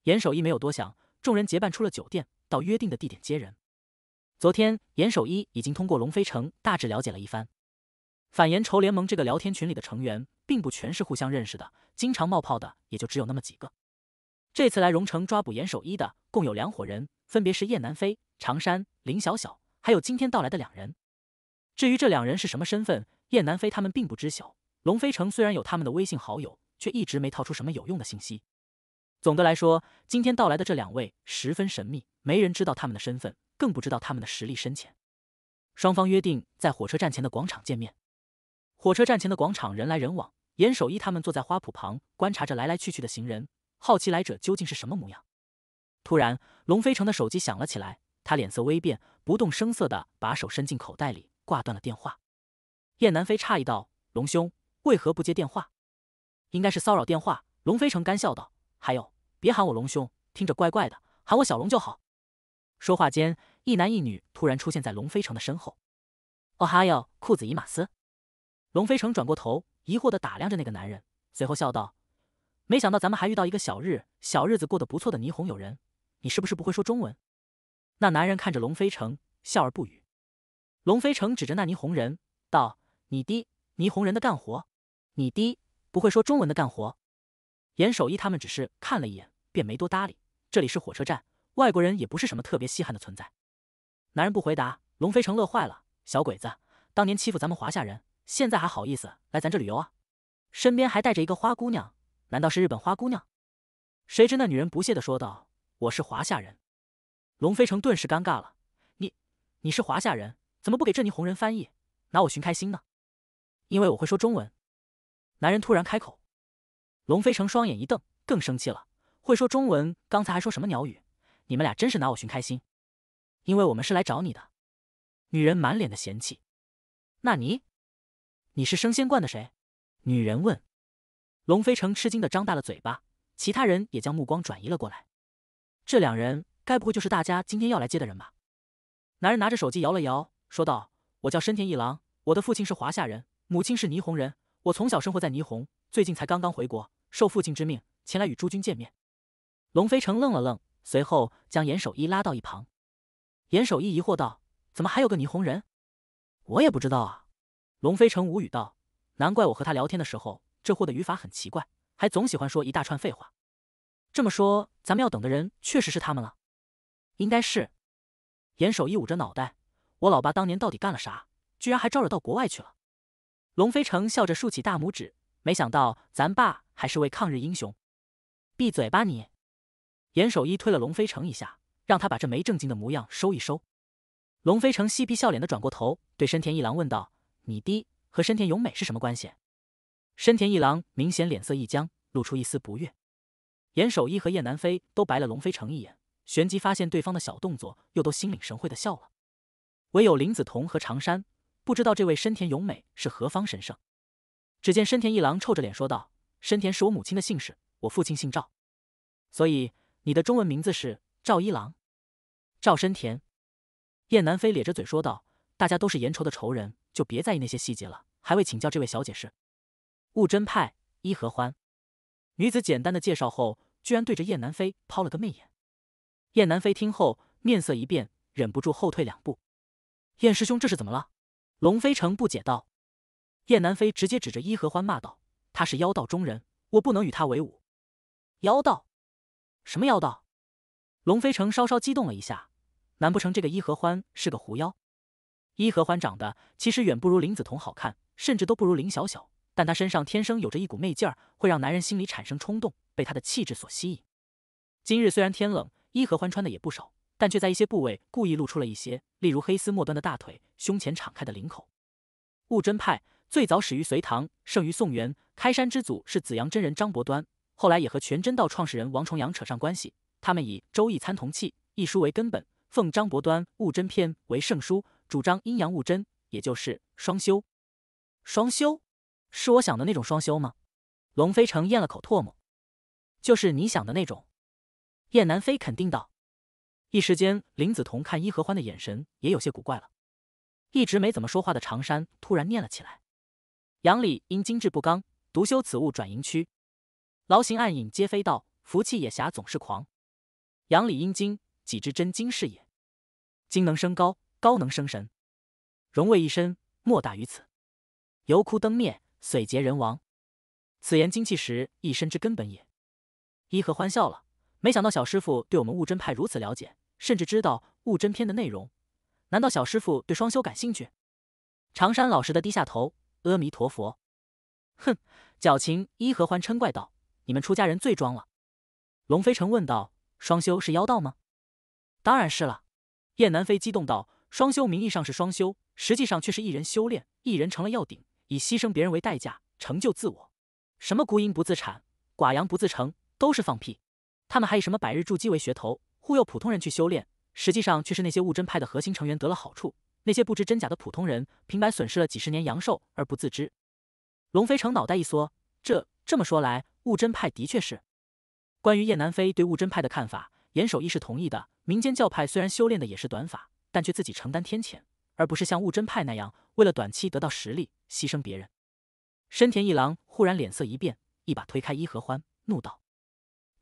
严守一没有多想，众人结伴出了酒店，到约定的地点接人。昨天严守一已经通过龙飞城大致了解了一番，反颜仇联盟这个聊天群里的成员，并不全是互相认识的，经常冒泡的也就只有那么几个。这次来荣城抓捕严守一的共有两伙人，分别是燕南飞、常山、林小小，还有今天到来的两人。至于这两人是什么身份，燕南飞他们并不知晓。龙飞城虽然有他们的微信好友，却一直没套出什么有用的信息。总的来说，今天到来的这两位十分神秘，没人知道他们的身份，更不知道他们的实力深浅。双方约定在火车站前的广场见面。火车站前的广场人来人往，严守一他们坐在花圃旁，观察着来来去去的行人。好奇来者究竟是什么模样？突然，龙飞城的手机响了起来，他脸色微变，不动声色的把手伸进口袋里，挂断了电话。燕南飞诧异道：“龙兄，为何不接电话？应该是骚扰电话。”龙飞城干笑道：“还有，别喊我龙兄，听着怪怪的，喊我小龙就好。”说话间，一男一女突然出现在龙飞城的身后。哦哈哟，裤子伊马斯。龙飞城转过头，疑惑的打量着那个男人，随后笑道。没想到咱们还遇到一个小日小日子过得不错的霓虹友人，你是不是不会说中文？那男人看着龙飞城，笑而不语。龙飞城指着那霓虹人道：“你滴霓虹人的干活，你滴不会说中文的干活。”严守一他们只是看了一眼，便没多搭理。这里是火车站，外国人也不是什么特别稀罕的存在。男人不回答，龙飞城乐坏了：“小鬼子当年欺负咱们华夏人，现在还好意思来咱这旅游啊？身边还带着一个花姑娘。”难道是日本花姑娘？谁知那女人不屑的说道：“我是华夏人。”龙飞成顿时尴尬了：“你，你是华夏人，怎么不给这尼红人翻译，拿我寻开心呢？”“因为我会说中文。”男人突然开口。龙飞成双眼一瞪，更生气了：“会说中文？刚才还说什么鸟语？你们俩真是拿我寻开心！”“因为我们是来找你的。”女人满脸的嫌弃。“那你，你是升仙观的谁？”女人问。龙飞成吃惊的张大了嘴巴，其他人也将目光转移了过来。这两人该不会就是大家今天要来接的人吧？男人拿着手机摇了摇，说道：“我叫深田一郎，我的父亲是华夏人，母亲是霓虹人，我从小生活在霓虹，最近才刚刚回国，受父亲之命前来与诸君见面。”龙飞成愣了愣，随后将严守一拉到一旁。严守一疑惑道：“怎么还有个霓虹人？我也不知道啊。”龙飞成无语道：“难怪我和他聊天的时候……”这货的语法很奇怪，还总喜欢说一大串废话。这么说，咱们要等的人确实是他们了。应该是。严守一捂着脑袋，我老爸当年到底干了啥，居然还招惹到国外去了？龙飞成笑着竖起大拇指，没想到咱爸还是位抗日英雄。闭嘴吧你！严守一推了龙飞成一下，让他把这没正经的模样收一收。龙飞成嬉皮笑脸的转过头，对深田一郎问道：“你爹和深田勇美是什么关系？”深田一郎明显脸色一僵，露出一丝不悦。严守一和燕南飞都白了龙飞成一眼，旋即发现对方的小动作，又都心领神会的笑了。唯有林子彤和长山不知道这位深田勇美是何方神圣。只见深田一郎臭着脸说道：“深田是我母亲的姓氏，我父亲姓赵，所以你的中文名字是赵一郎，赵深田。”燕南飞咧着嘴说道：“大家都是严仇的仇人，就别在意那些细节了。还未请教这位小姐是？”悟真派伊合欢，女子简单的介绍后，居然对着燕南飞抛了个媚眼。燕南飞听后面色一变，忍不住后退两步。燕师兄这是怎么了？龙飞城不解道。燕南飞直接指着伊合欢骂道：“他是妖道中人，我不能与他为伍。”妖道？什么妖道？龙飞城稍稍激动了一下，难不成这个伊合欢是个狐妖？伊合欢长得其实远不如林子彤好看，甚至都不如林小小。但她身上天生有着一股媚劲儿，会让男人心里产生冲动，被她的气质所吸引。今日虽然天冷，伊和欢穿的也不少，但却在一些部位故意露出了一些，例如黑丝末端的大腿、胸前敞开的领口。悟真派最早始于隋唐，盛于宋元，开山之祖是紫阳真人张伯端，后来也和全真道创始人王重阳扯上关系。他们以《周易参同契》一书为根本，奉张伯端《悟真篇》为圣书，主张阴阳悟真，也就是双修。双修。是我想的那种双修吗？龙飞成咽了口唾沫，就是你想的那种。燕南飞肯定道。一时间，林子彤看伊和欢的眼神也有些古怪了。一直没怎么说话的长山突然念了起来：“杨李因精致不刚，独修此物转营区。劳行暗影皆非道，福气野侠总是狂。杨李阴精，几知真精是也。精能生高，高能生神，荣位一身，莫大于此。油枯灯灭。”髓竭人亡，此言精气石，一身之根本也。伊和欢笑了，没想到小师傅对我们悟真派如此了解，甚至知道悟真篇的内容。难道小师傅对双修感兴趣？长山老实的低下头。阿弥陀佛。哼，矫情。伊和欢嗔怪道：“你们出家人最装了。”龙飞城问道：“双修是妖道吗？”“当然是了。”燕南飞激动道：“双修名义上是双修，实际上却是一人修炼，一人成了药鼎。”以牺牲别人为代价成就自我，什么孤阴不自产，寡阳不自成，都是放屁。他们还以什么百日筑基为噱头，忽悠普通人去修炼，实际上却是那些悟真派的核心成员得了好处，那些不知真假的普通人平白损失了几十年阳寿而不自知。龙飞成脑袋一缩，这这么说来，悟真派的确是……关于叶南飞对悟真派的看法，严守义是同意的。民间教派虽然修炼的也是短法，但却自己承担天谴。而不是像悟真派那样为了短期得到实力牺牲别人。深田一郎忽然脸色一变，一把推开伊和欢，怒道：“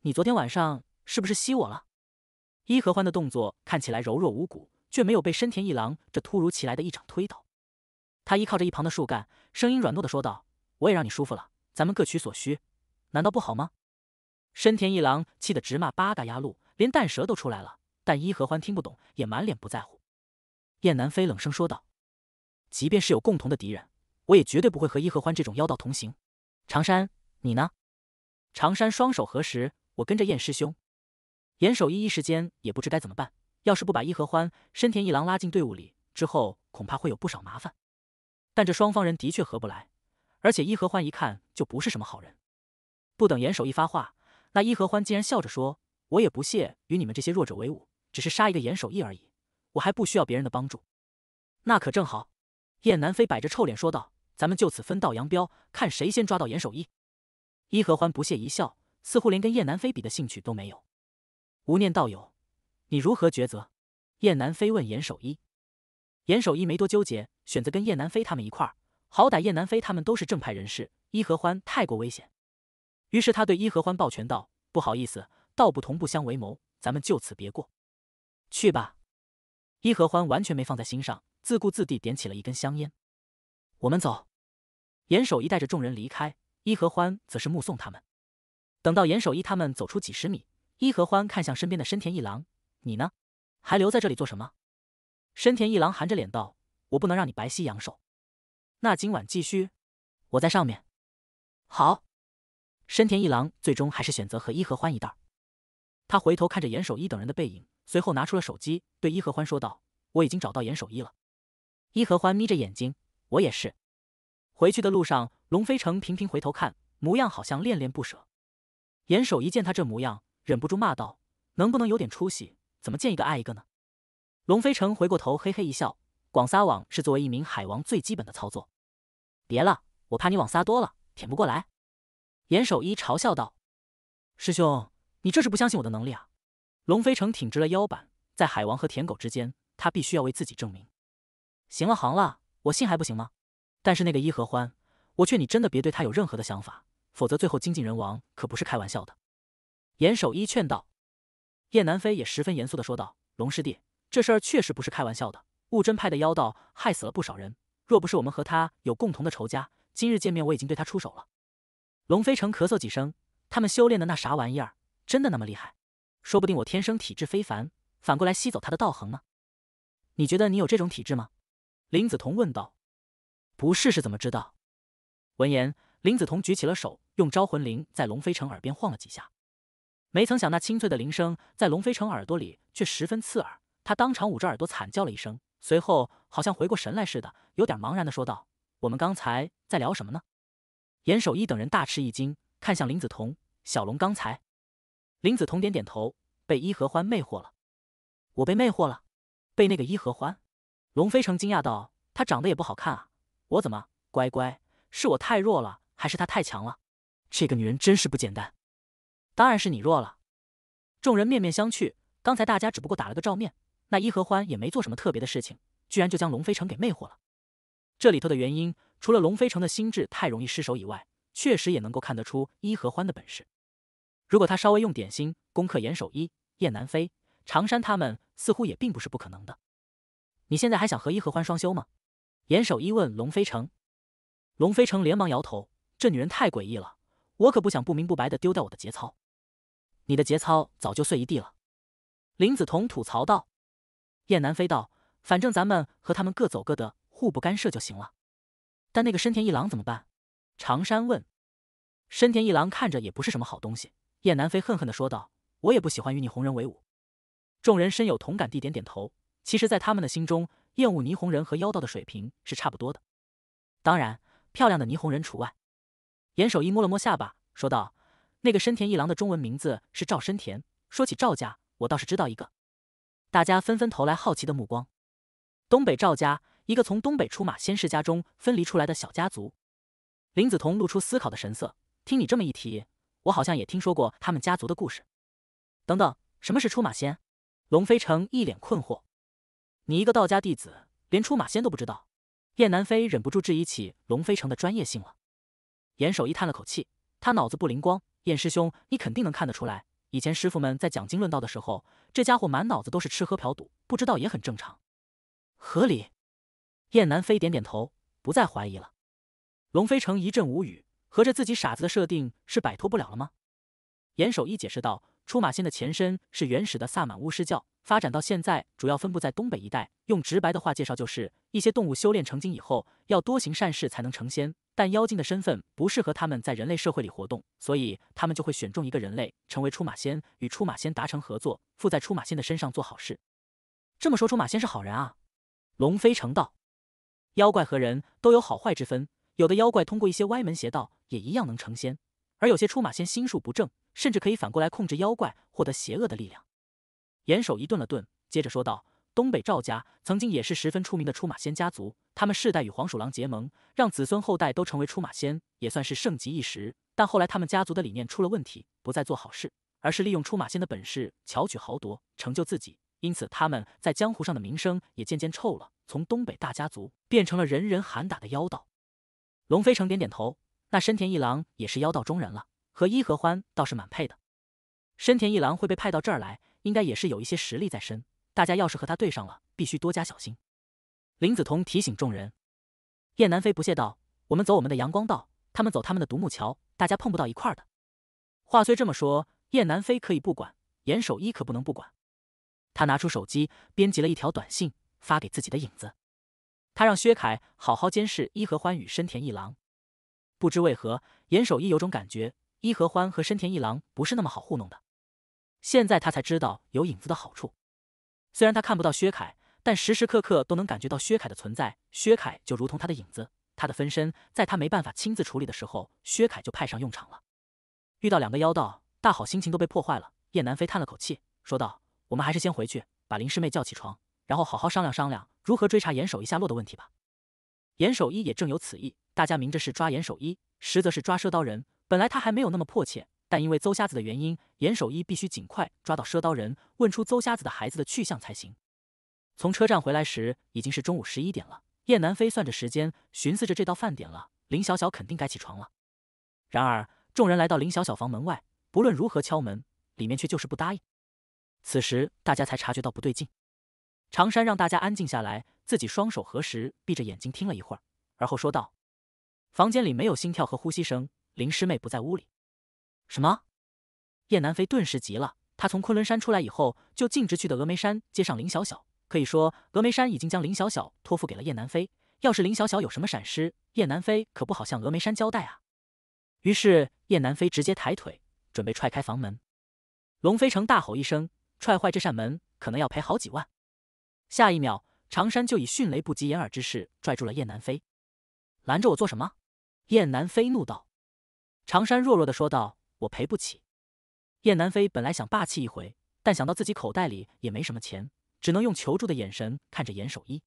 你昨天晚上是不是吸我了？”伊和欢的动作看起来柔弱无骨，却没有被深田一郎这突如其来的一掌推倒。他依靠着一旁的树干，声音软糯的说道：“我也让你舒服了，咱们各取所需，难道不好吗？”深田一郎气得直骂八嘎压路，连蛋蛇都出来了。但伊和欢听不懂，也满脸不在乎。燕南飞冷声说道：“即便是有共同的敌人，我也绝对不会和伊和欢这种妖道同行。”长山，你呢？长山双手合十：“我跟着燕师兄。”严守义一时间也不知该怎么办。要是不把伊和欢、深田一郎拉进队伍里，之后恐怕会有不少麻烦。但这双方人的确合不来，而且伊和欢一看就不是什么好人。不等严守义发话，那伊和欢竟然笑着说：“我也不屑与你们这些弱者为伍，只是杀一个严守义而已。”我还不需要别人的帮助，那可正好。”燕南飞摆着臭脸说道，“咱们就此分道扬镳，看谁先抓到严守一。”伊和欢不屑一笑，似乎连跟燕南飞比的兴趣都没有。“无念道友，你如何抉择？”燕南飞问严守一。严守一没多纠结，选择跟燕南飞他们一块儿，好歹燕南飞他们都是正派人士，伊和欢太过危险。于是他对伊和欢抱拳道：“不好意思，道不同不相为谋，咱们就此别过。”去吧。伊和欢完全没放在心上，自顾自地点起了一根香烟。我们走。严守一带着众人离开，伊和欢则是目送他们。等到严守一他们走出几十米，伊和欢看向身边的深田一郎：“你呢？还留在这里做什么？”深田一郎含着脸道：“我不能让你白吸阳寿。”那今晚继续，我在上面。好。深田一郎最终还是选择和伊和欢一道。他回头看着严守一等人的背影。随后拿出了手机，对伊和欢说道：“我已经找到严守一了。”伊和欢眯着眼睛：“我也是。”回去的路上，龙飞成频频回头看，模样好像恋恋不舍。严守一见他这模样，忍不住骂道：“能不能有点出息？怎么见一个爱一个呢？”龙飞成回过头，嘿嘿一笑：“广撒网是作为一名海王最基本的操作。”别了，我怕你网撒多了舔不过来。”严守一嘲笑道：“师兄，你这是不相信我的能力啊？”龙飞城挺直了腰板，在海王和舔狗之间，他必须要为自己证明。行了，行了，我信还不行吗？但是那个伊合欢，我劝你真的别对他有任何的想法，否则最后精尽人亡可不是开玩笑的。严守一劝道。叶南飞也十分严肃的说道：“龙师弟，这事儿确实不是开玩笑的。悟真派的妖道害死了不少人，若不是我们和他有共同的仇家，今日见面我已经对他出手了。”龙飞城咳嗽几声，他们修炼的那啥玩意儿真的那么厉害？说不定我天生体质非凡，反过来吸走他的道行呢？你觉得你有这种体质吗？林子彤问道。不试试怎么知道？闻言，林子彤举起了手，用招魂铃在龙飞城耳边晃了几下。没曾想，那清脆的铃声在龙飞城耳朵里却十分刺耳，他当场捂着耳朵惨叫了一声。随后，好像回过神来似的，有点茫然的说道：“我们刚才在聊什么呢？”严守一等人大吃一惊，看向林子彤。小龙刚才。林子彤点点头，被伊和欢魅惑了。我被魅惑了，被那个伊和欢。龙飞成惊讶道：“他长得也不好看啊，我怎么乖乖？是我太弱了，还是他太强了？这个女人真是不简单。”“当然是你弱了。”众人面面相觑。刚才大家只不过打了个照面，那伊和欢也没做什么特别的事情，居然就将龙飞成给魅惑了。这里头的原因，除了龙飞成的心智太容易失手以外，确实也能够看得出伊和欢的本事。如果他稍微用点心攻克严守一、燕南飞、长山，他们似乎也并不是不可能的。你现在还想合一合欢双修吗？严守一问龙飞城。龙飞城连忙摇头。这女人太诡异了，我可不想不明不白的丢掉我的节操。你的节操早就碎一地了。林子彤吐槽道。燕南飞道：“反正咱们和他们各走各的，互不干涉就行了。”但那个深田一郎怎么办？长山问。深田一郎看着也不是什么好东西。燕南飞恨恨的说道：“我也不喜欢与你红人为伍。”众人深有同感地点点头。其实，在他们的心中，厌恶霓虹人和妖道的水平是差不多的，当然，漂亮的霓虹人除外。严守一摸了摸下巴，说道：“那个深田一郎的中文名字是赵深田。说起赵家，我倒是知道一个。”大家纷纷投来好奇的目光。东北赵家，一个从东北出马仙士家中分离出来的小家族。林子彤露出思考的神色，听你这么一提。我好像也听说过他们家族的故事。等等，什么是出马仙？龙飞城一脸困惑。你一个道家弟子，连出马仙都不知道？燕南飞忍不住质疑起龙飞城的专业性了。严守一叹了口气，他脑子不灵光。燕师兄，你肯定能看得出来，以前师傅们在讲经论道的时候，这家伙满脑子都是吃喝嫖赌，不知道也很正常。合理。燕南飞点点头，不再怀疑了。龙飞城一阵无语。合着自己傻子的设定是摆脱不了了吗？严守一解释道：“出马仙的前身是原始的萨满巫师教，发展到现在，主要分布在东北一带。用直白的话介绍，就是一些动物修炼成精以后，要多行善事才能成仙。但妖精的身份不适合他们在人类社会里活动，所以他们就会选中一个人类成为出马仙，与出马仙达成合作，附在出马仙的身上做好事。这么说，出马仙是好人啊？”龙飞成道：“妖怪和人都有好坏之分，有的妖怪通过一些歪门邪道。”也一样能成仙，而有些出马仙心术不正，甚至可以反过来控制妖怪，获得邪恶的力量。严守一顿了顿，接着说道：“东北赵家曾经也是十分出名的出马仙家族，他们世代与黄鼠狼结盟，让子孙后代都成为出马仙，也算是盛极一时。但后来他们家族的理念出了问题，不再做好事，而是利用出马仙的本事巧取豪夺，成就自己。因此他们在江湖上的名声也渐渐臭了，从东北大家族变成了人人喊打的妖道。”龙飞成点点头。那深田一郎也是妖道中人了，和伊和欢倒是蛮配的。深田一郎会被派到这儿来，应该也是有一些实力在身。大家要是和他对上了，必须多加小心。林子彤提醒众人。燕南飞不屑道：“我们走我们的阳光道，他们走他们的独木桥，大家碰不到一块儿的。”话虽这么说，燕南飞可以不管，严守一可不能不管。他拿出手机，编辑了一条短信发给自己的影子。他让薛凯好好监视伊和欢与深田一郎。不知为何，严守一有种感觉，伊和欢和深田一郎不是那么好糊弄的。现在他才知道有影子的好处。虽然他看不到薛凯，但时时刻刻都能感觉到薛凯的存在。薛凯就如同他的影子，他的分身。在他没办法亲自处理的时候，薛凯就派上用场了。遇到两个妖道，大好心情都被破坏了。叶南飞叹了口气，说道：“我们还是先回去，把林师妹叫起床，然后好好商量商量如何追查严守一下落的问题吧。”严守一也正有此意。大家明着是抓严守一，实则是抓赊刀人。本来他还没有那么迫切，但因为邹瞎子的原因，严守一必须尽快抓到赊刀人，问出邹瞎子的孩子的去向才行。从车站回来时已经是中午十一点了，燕南飞算着时间，寻思着这到饭点了，林小小肯定该起床了。然而，众人来到林小小房门外，不论如何敲门，里面却就是不答应。此时，大家才察觉到不对劲。常山让大家安静下来，自己双手合十，闭着眼睛听了一会儿，而后说道。房间里没有心跳和呼吸声，林师妹不在屋里。什么？叶南飞顿时急了。他从昆仑山出来以后，就径直去的峨眉山接上林小小，可以说峨眉山已经将林小小托付给了叶南飞。要是林小小有什么闪失，叶南飞可不好向峨眉山交代啊。于是叶南飞直接抬腿准备踹开房门，龙飞成大吼一声，踹坏这扇门可能要赔好几万。下一秒，常山就以迅雷不及掩耳之势拽住了叶南飞，拦着我做什么？燕南飞怒道：“常山弱弱的说道，我赔不起。”燕南飞本来想霸气一回，但想到自己口袋里也没什么钱，只能用求助的眼神看着严守一。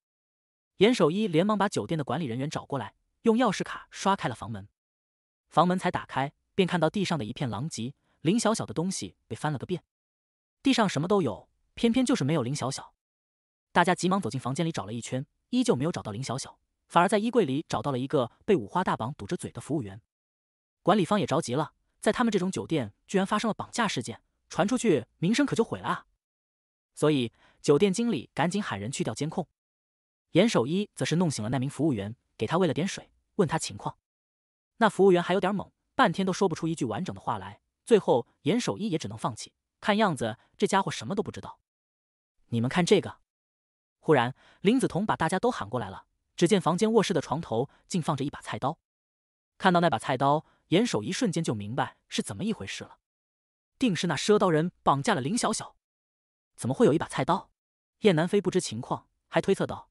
严守一连忙把酒店的管理人员找过来，用钥匙卡刷开了房门。房门才打开，便看到地上的一片狼藉，林小小的东西被翻了个遍，地上什么都有，偏偏就是没有林小小。大家急忙走进房间里找了一圈，依旧没有找到林小小。反而在衣柜里找到了一个被五花大绑、堵着嘴的服务员。管理方也着急了，在他们这种酒店居然发生了绑架事件，传出去名声可就毁了。所以酒店经理赶紧喊人去掉监控。严守一则是弄醒了那名服务员，给他喂了点水，问他情况。那服务员还有点懵，半天都说不出一句完整的话来。最后严守一也只能放弃，看样子这家伙什么都不知道。你们看这个！忽然，林子彤把大家都喊过来了。只见房间卧室的床头竟放着一把菜刀，看到那把菜刀，严守一瞬间就明白是怎么一回事了，定是那赊刀人绑架了林小小，怎么会有一把菜刀？燕南飞不知情况，还推测道：“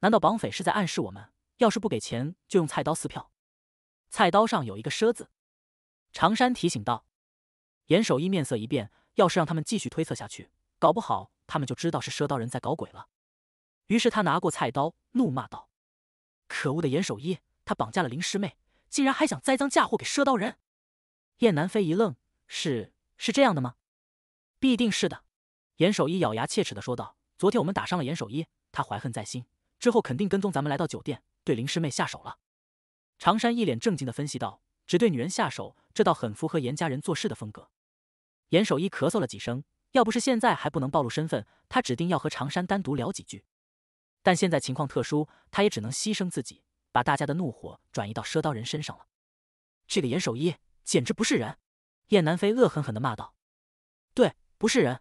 难道绑匪是在暗示我们，要是不给钱，就用菜刀撕票？”菜刀上有一个“赊”字，常山提醒道。严守一面色一变，要是让他们继续推测下去，搞不好他们就知道是赊刀人在搞鬼了。于是他拿过菜刀，怒骂道。可恶的严守一，他绑架了林师妹，竟然还想栽赃嫁祸给赊刀人。燕南飞一愣：“是是这样的吗？”“必定是的。”严守一咬牙切齿的说道：“昨天我们打伤了严守一，他怀恨在心，之后肯定跟踪咱们来到酒店，对林师妹下手了。”常山一脸正经的分析道：“只对女人下手，这倒很符合严家人做事的风格。”严守一咳嗽了几声，要不是现在还不能暴露身份，他指定要和常山单独聊几句。但现在情况特殊，他也只能牺牲自己，把大家的怒火转移到赊刀人身上了。这个严守一简直不是人！燕南飞恶狠狠地骂道：“对，不是人！”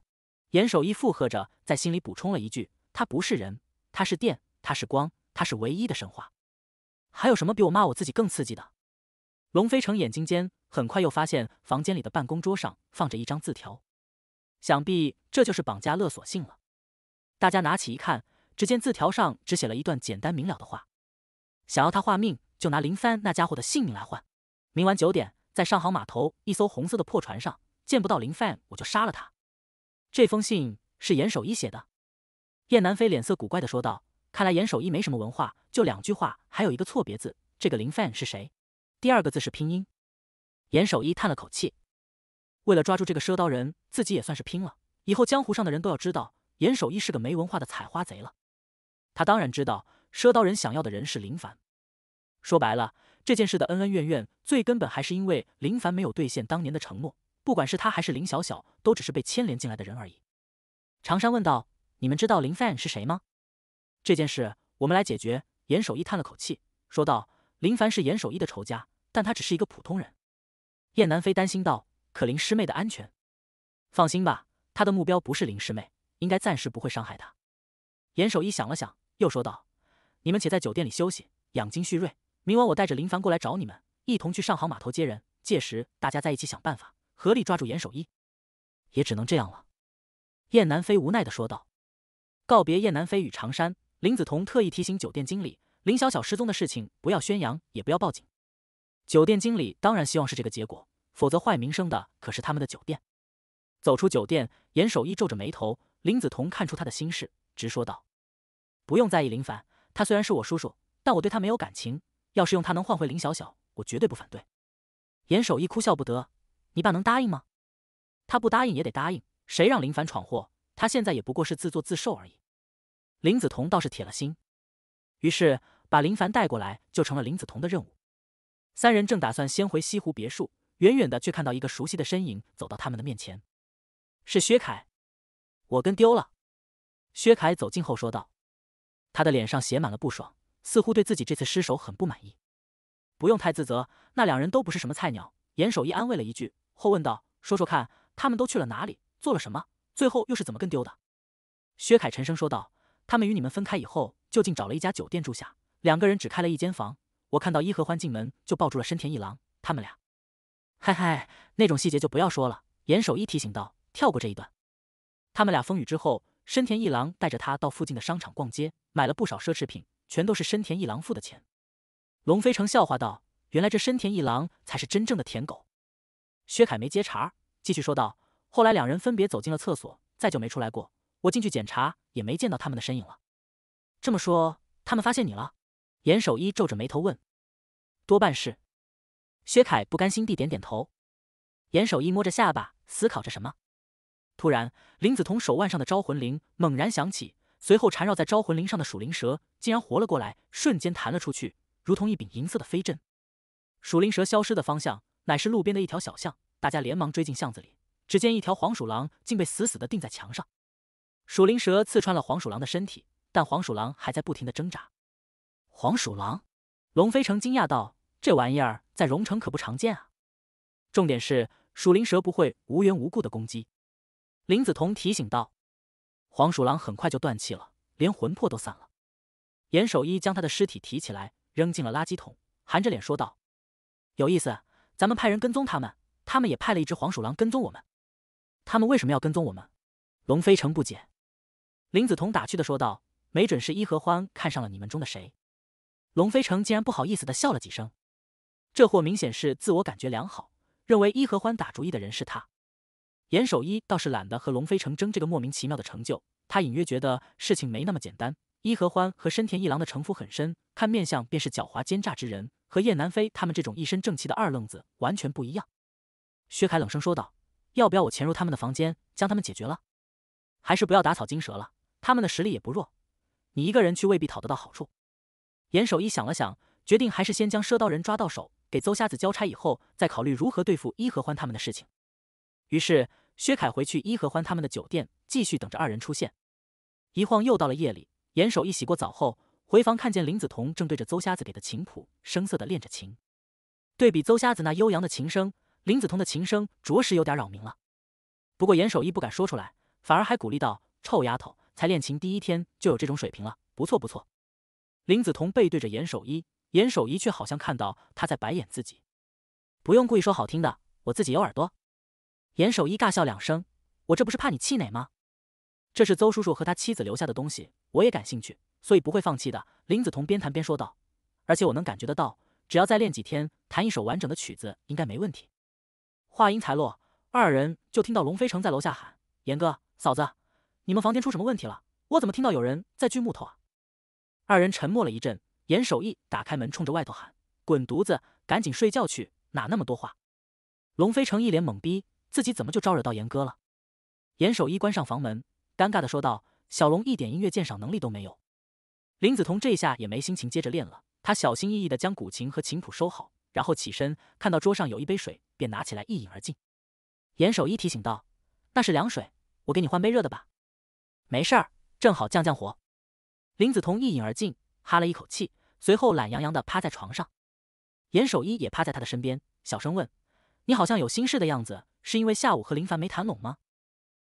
严守一附和着，在心里补充了一句：“他不是人，他是电，他是光，他是唯一的神话。”还有什么比我骂我自己更刺激的？龙飞成眼睛间很快又发现，房间里的办公桌上放着一张字条，想必这就是绑架勒索信了。大家拿起一看。只见字条上只写了一段简单明了的话：“想要他画命，就拿林帆那家伙的性命来换。明晚九点，在上杭码头一艘红色的破船上，见不到林帆，我就杀了他。”这封信是严守一写的。燕南飞脸色古怪的说道：“看来严守一没什么文化，就两句话，还有一个错别字。这个林帆是谁？第二个字是拼音。”严守一叹了口气：“为了抓住这个赊刀人，自己也算是拼了。以后江湖上的人都要知道，严守一是个没文化的采花贼了。”他当然知道，赊刀人想要的人是林凡。说白了，这件事的恩恩怨怨，最根本还是因为林凡没有兑现当年的承诺。不管是他还是林小小，都只是被牵连进来的人而已。常山问道：“你们知道林凡是谁吗？”这件事我们来解决。严守一叹了口气，说道：“林凡是严守一的仇家，但他只是一个普通人。”燕南飞担心道：“可林师妹的安全？”放心吧，他的目标不是林师妹，应该暂时不会伤害他。严守一想了想。又说道：“你们且在酒店里休息，养精蓄锐。明晚我带着林凡过来找你们，一同去上行码头接人。届时大家在一起想办法，合力抓住严守一。”也只能这样了。”燕南飞无奈的说道。告别燕南飞与常山，林子彤特意提醒酒店经理：“林小小失踪的事情不要宣扬，也不要报警。”酒店经理当然希望是这个结果，否则坏名声的可是他们的酒店。走出酒店，严守一皱着眉头。林子彤看出他的心事，直说道。不用在意林凡，他虽然是我叔叔，但我对他没有感情。要是用他能换回林小小，我绝对不反对。严守一哭笑不得：“你爸能答应吗？”他不答应也得答应，谁让林凡闯祸，他现在也不过是自作自受而已。林子彤倒是铁了心，于是把林凡带过来就成了林子彤的任务。三人正打算先回西湖别墅，远远的却看到一个熟悉的身影走到他们的面前，是薛凯，我跟丢了。薛凯走近后说道。他的脸上写满了不爽，似乎对自己这次失手很不满意。不用太自责，那两人都不是什么菜鸟。严守一安慰了一句，后问道：“说说看，他们都去了哪里，做了什么？最后又是怎么跟丢的？”薛凯沉声说道：“他们与你们分开以后，就近找了一家酒店住下。两个人只开了一间房，我看到伊和欢进门就抱住了深田一郎。他们俩……嗨嗨，那种细节就不要说了。”严守一提醒道：“跳过这一段。他们俩风雨之后。”深田一郎带着他到附近的商场逛街，买了不少奢侈品，全都是深田一郎付的钱。龙飞成笑话道：“原来这深田一郎才是真正的舔狗。”薛凯没接茬，继续说道：“后来两人分别走进了厕所，再就没出来过。我进去检查，也没见到他们的身影了。这么说，他们发现你了？”严守一皱着眉头问：“多半是？”薛凯不甘心地点点头。严守一摸着下巴，思考着什么。突然，林子彤手腕上的招魂铃猛然响起，随后缠绕在招魂铃上的鼠灵蛇竟然活了过来，瞬间弹了出去，如同一柄银色的飞针。鼠灵蛇消失的方向乃是路边的一条小巷，大家连忙追进巷子里，只见一条黄鼠狼竟被死死的钉在墙上。鼠灵蛇刺穿了黄鼠狼的身体，但黄鼠狼还在不停的挣扎。黄鼠狼，龙飞成惊讶道：“这玩意儿在荣城可不常见啊，重点是鼠灵蛇不会无缘无故的攻击。”林子彤提醒道：“黄鼠狼很快就断气了，连魂魄都散了。”严守一将他的尸体提起来，扔进了垃圾桶，含着脸说道：“有意思，咱们派人跟踪他们，他们也派了一只黄鼠狼跟踪我们。他们为什么要跟踪我们？”龙飞城不解。林子彤打趣的说道：“没准是伊和欢看上了你们中的谁。”龙飞城竟然不好意思的笑了几声。这货明显是自我感觉良好，认为伊和欢打主意的人是他。严守一倒是懒得和龙飞城争这个莫名其妙的成就，他隐约觉得事情没那么简单。伊和欢和深田一郎的城府很深，看面相便是狡猾奸诈之人，和叶南飞他们这种一身正气的二愣子完全不一样。薛凯冷声说道：“要不要我潜入他们的房间，将他们解决了？还是不要打草惊蛇了，他们的实力也不弱，你一个人去未必讨得到好处。”严守一想了想，决定还是先将赊刀人抓到手，给邹瞎子交差以后，再考虑如何对付伊和欢他们的事情。于是。薛凯回去伊和欢他们的酒店，继续等着二人出现。一晃又到了夜里，严守一洗过澡后回房，看见林子彤正对着邹瞎子给的琴谱，声色的练着琴。对比邹瞎子那悠扬的琴声，林子彤的琴声着实有点扰民了。不过严守一不敢说出来，反而还鼓励道：“臭丫头，才练琴第一天就有这种水平了，不错不错。”林子彤背对着严守一，严守一却好像看到他在白眼自己。不用故意说好听的，我自己有耳朵。严守一尬笑两声，我这不是怕你气馁吗？这是邹叔叔和他妻子留下的东西，我也感兴趣，所以不会放弃的。林子彤边弹边说道。而且我能感觉得到，只要再练几天，弹一首完整的曲子应该没问题。话音才落，二人就听到龙飞城在楼下喊：“严哥，嫂子，你们房间出什么问题了？我怎么听到有人在锯木头啊？”二人沉默了一阵，严守一打开门，冲着外头喊：“滚犊子，赶紧睡觉去，哪那么多话！”龙飞城一脸懵逼。自己怎么就招惹到严哥了？严守一关上房门，尴尬的说道：“小龙一点音乐鉴赏能力都没有。”林子彤这下也没心情接着练了，他小心翼翼的将古琴和琴谱收好，然后起身，看到桌上有一杯水，便拿起来一饮而尽。严守一提醒道：“那是凉水，我给你换杯热的吧。”“没事儿，正好降降火。”林子彤一饮而尽，哈了一口气，随后懒洋洋的趴在床上。严守一也趴在他的身边，小声问：“你好像有心事的样子。”是因为下午和林凡没谈拢吗？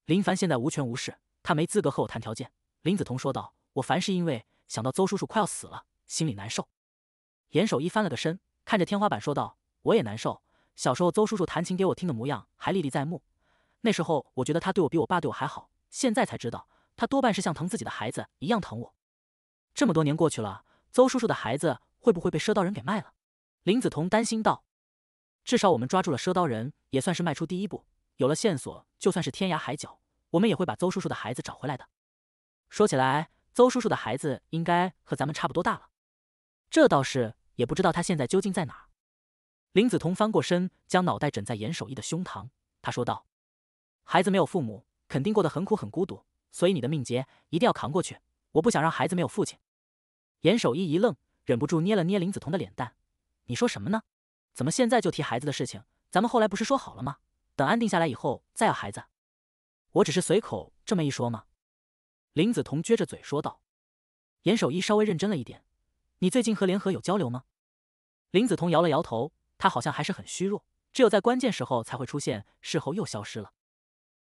林凡现在无权无势，他没资格和我谈条件。林子彤说道：“我烦是因为想到邹叔叔快要死了，心里难受。”严守一翻了个身，看着天花板说道：“我也难受。小时候邹叔叔弹琴给我听的模样还历历在目，那时候我觉得他对我比我爸对我还好，现在才知道他多半是像疼自己的孩子一样疼我。这么多年过去了，邹叔叔的孩子会不会被赊刀人给卖了？”林子彤担心道。至少我们抓住了赊刀人，也算是迈出第一步。有了线索，就算是天涯海角，我们也会把邹叔叔的孩子找回来的。说起来，邹叔叔的孩子应该和咱们差不多大了。这倒是，也不知道他现在究竟在哪儿。林子彤翻过身，将脑袋枕在严守义的胸膛，他说道：“孩子没有父母，肯定过得很苦很孤独。所以你的命劫一定要扛过去。我不想让孩子没有父亲。”严守义一愣，忍不住捏了捏林子彤的脸蛋：“你说什么呢？”怎么现在就提孩子的事情？咱们后来不是说好了吗？等安定下来以后再要孩子。我只是随口这么一说嘛。”林子彤撅着嘴说道。严守一稍微认真了一点：“你最近和联合有交流吗？”林子彤摇了摇头，她好像还是很虚弱，只有在关键时候才会出现，事后又消失了。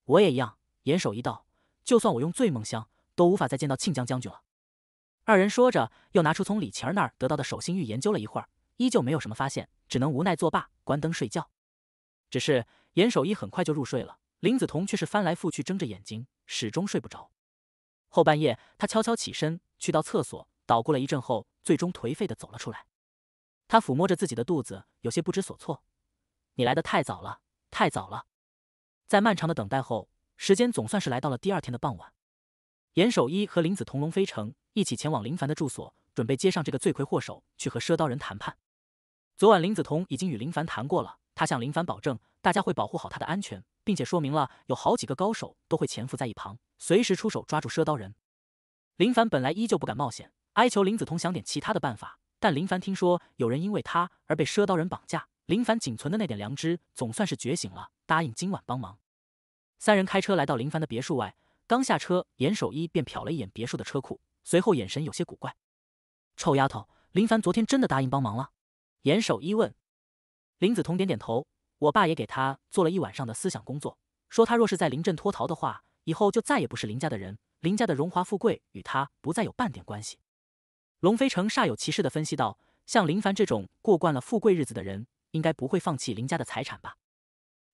我也一样。”严守一道，“就算我用醉梦香，都无法再见到庆江将军了。”二人说着，又拿出从李晴儿那儿得到的手心玉研究了一会儿。依旧没有什么发现，只能无奈作罢，关灯睡觉。只是严守一很快就入睡了，林子彤却是翻来覆去，睁着眼睛，始终睡不着。后半夜，他悄悄起身，去到厕所，捣鼓了一阵后，最终颓废的走了出来。他抚摸着自己的肚子，有些不知所措。你来的太早了，太早了。在漫长的等待后，时间总算是来到了第二天的傍晚。严守一和林子彤、龙飞城一起前往林凡的住所，准备接上这个罪魁祸首去和赊刀人谈判。昨晚林子彤已经与林凡谈过了，他向林凡保证，大家会保护好他的安全，并且说明了有好几个高手都会潜伏在一旁，随时出手抓住赊刀人。林凡本来依旧不敢冒险，哀求林子彤想点其他的办法，但林凡听说有人因为他而被赊刀人绑架，林凡仅存的那点良知总算是觉醒了，答应今晚帮忙。三人开车来到林凡的别墅外，刚下车，严守一便瞟了一眼别墅的车库，随后眼神有些古怪。臭丫头，林凡昨天真的答应帮忙了。严守一问，林子彤点点头。我爸也给他做了一晚上的思想工作，说他若是在临阵脱逃的话，以后就再也不是林家的人，林家的荣华富贵与他不再有半点关系。龙飞成煞有其事的分析道：“像林凡这种过惯了富贵日子的人，应该不会放弃林家的财产吧？”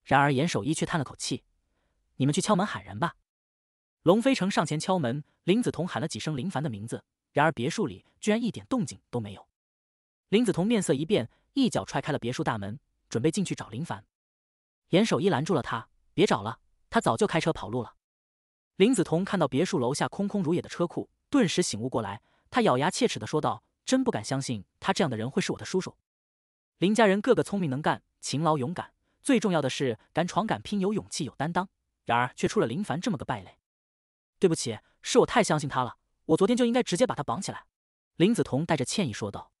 然而严守一却叹了口气：“你们去敲门喊人吧。”龙飞成上前敲门，林子彤喊了几声林凡的名字，然而别墅里居然一点动静都没有。林子彤面色一变，一脚踹开了别墅大门，准备进去找林凡。严守一拦住了他：“别找了，他早就开车跑路了。”林子彤看到别墅楼下空空如也的车库，顿时醒悟过来，他咬牙切齿地说道：“真不敢相信他这样的人会是我的叔叔！林家人个个聪明能干、勤劳勇敢，最重要的是敢闯敢拼，有勇气有担当。然而却出了林凡这么个败类。对不起，是我太相信他了，我昨天就应该直接把他绑起来。”林子彤带着歉意说道。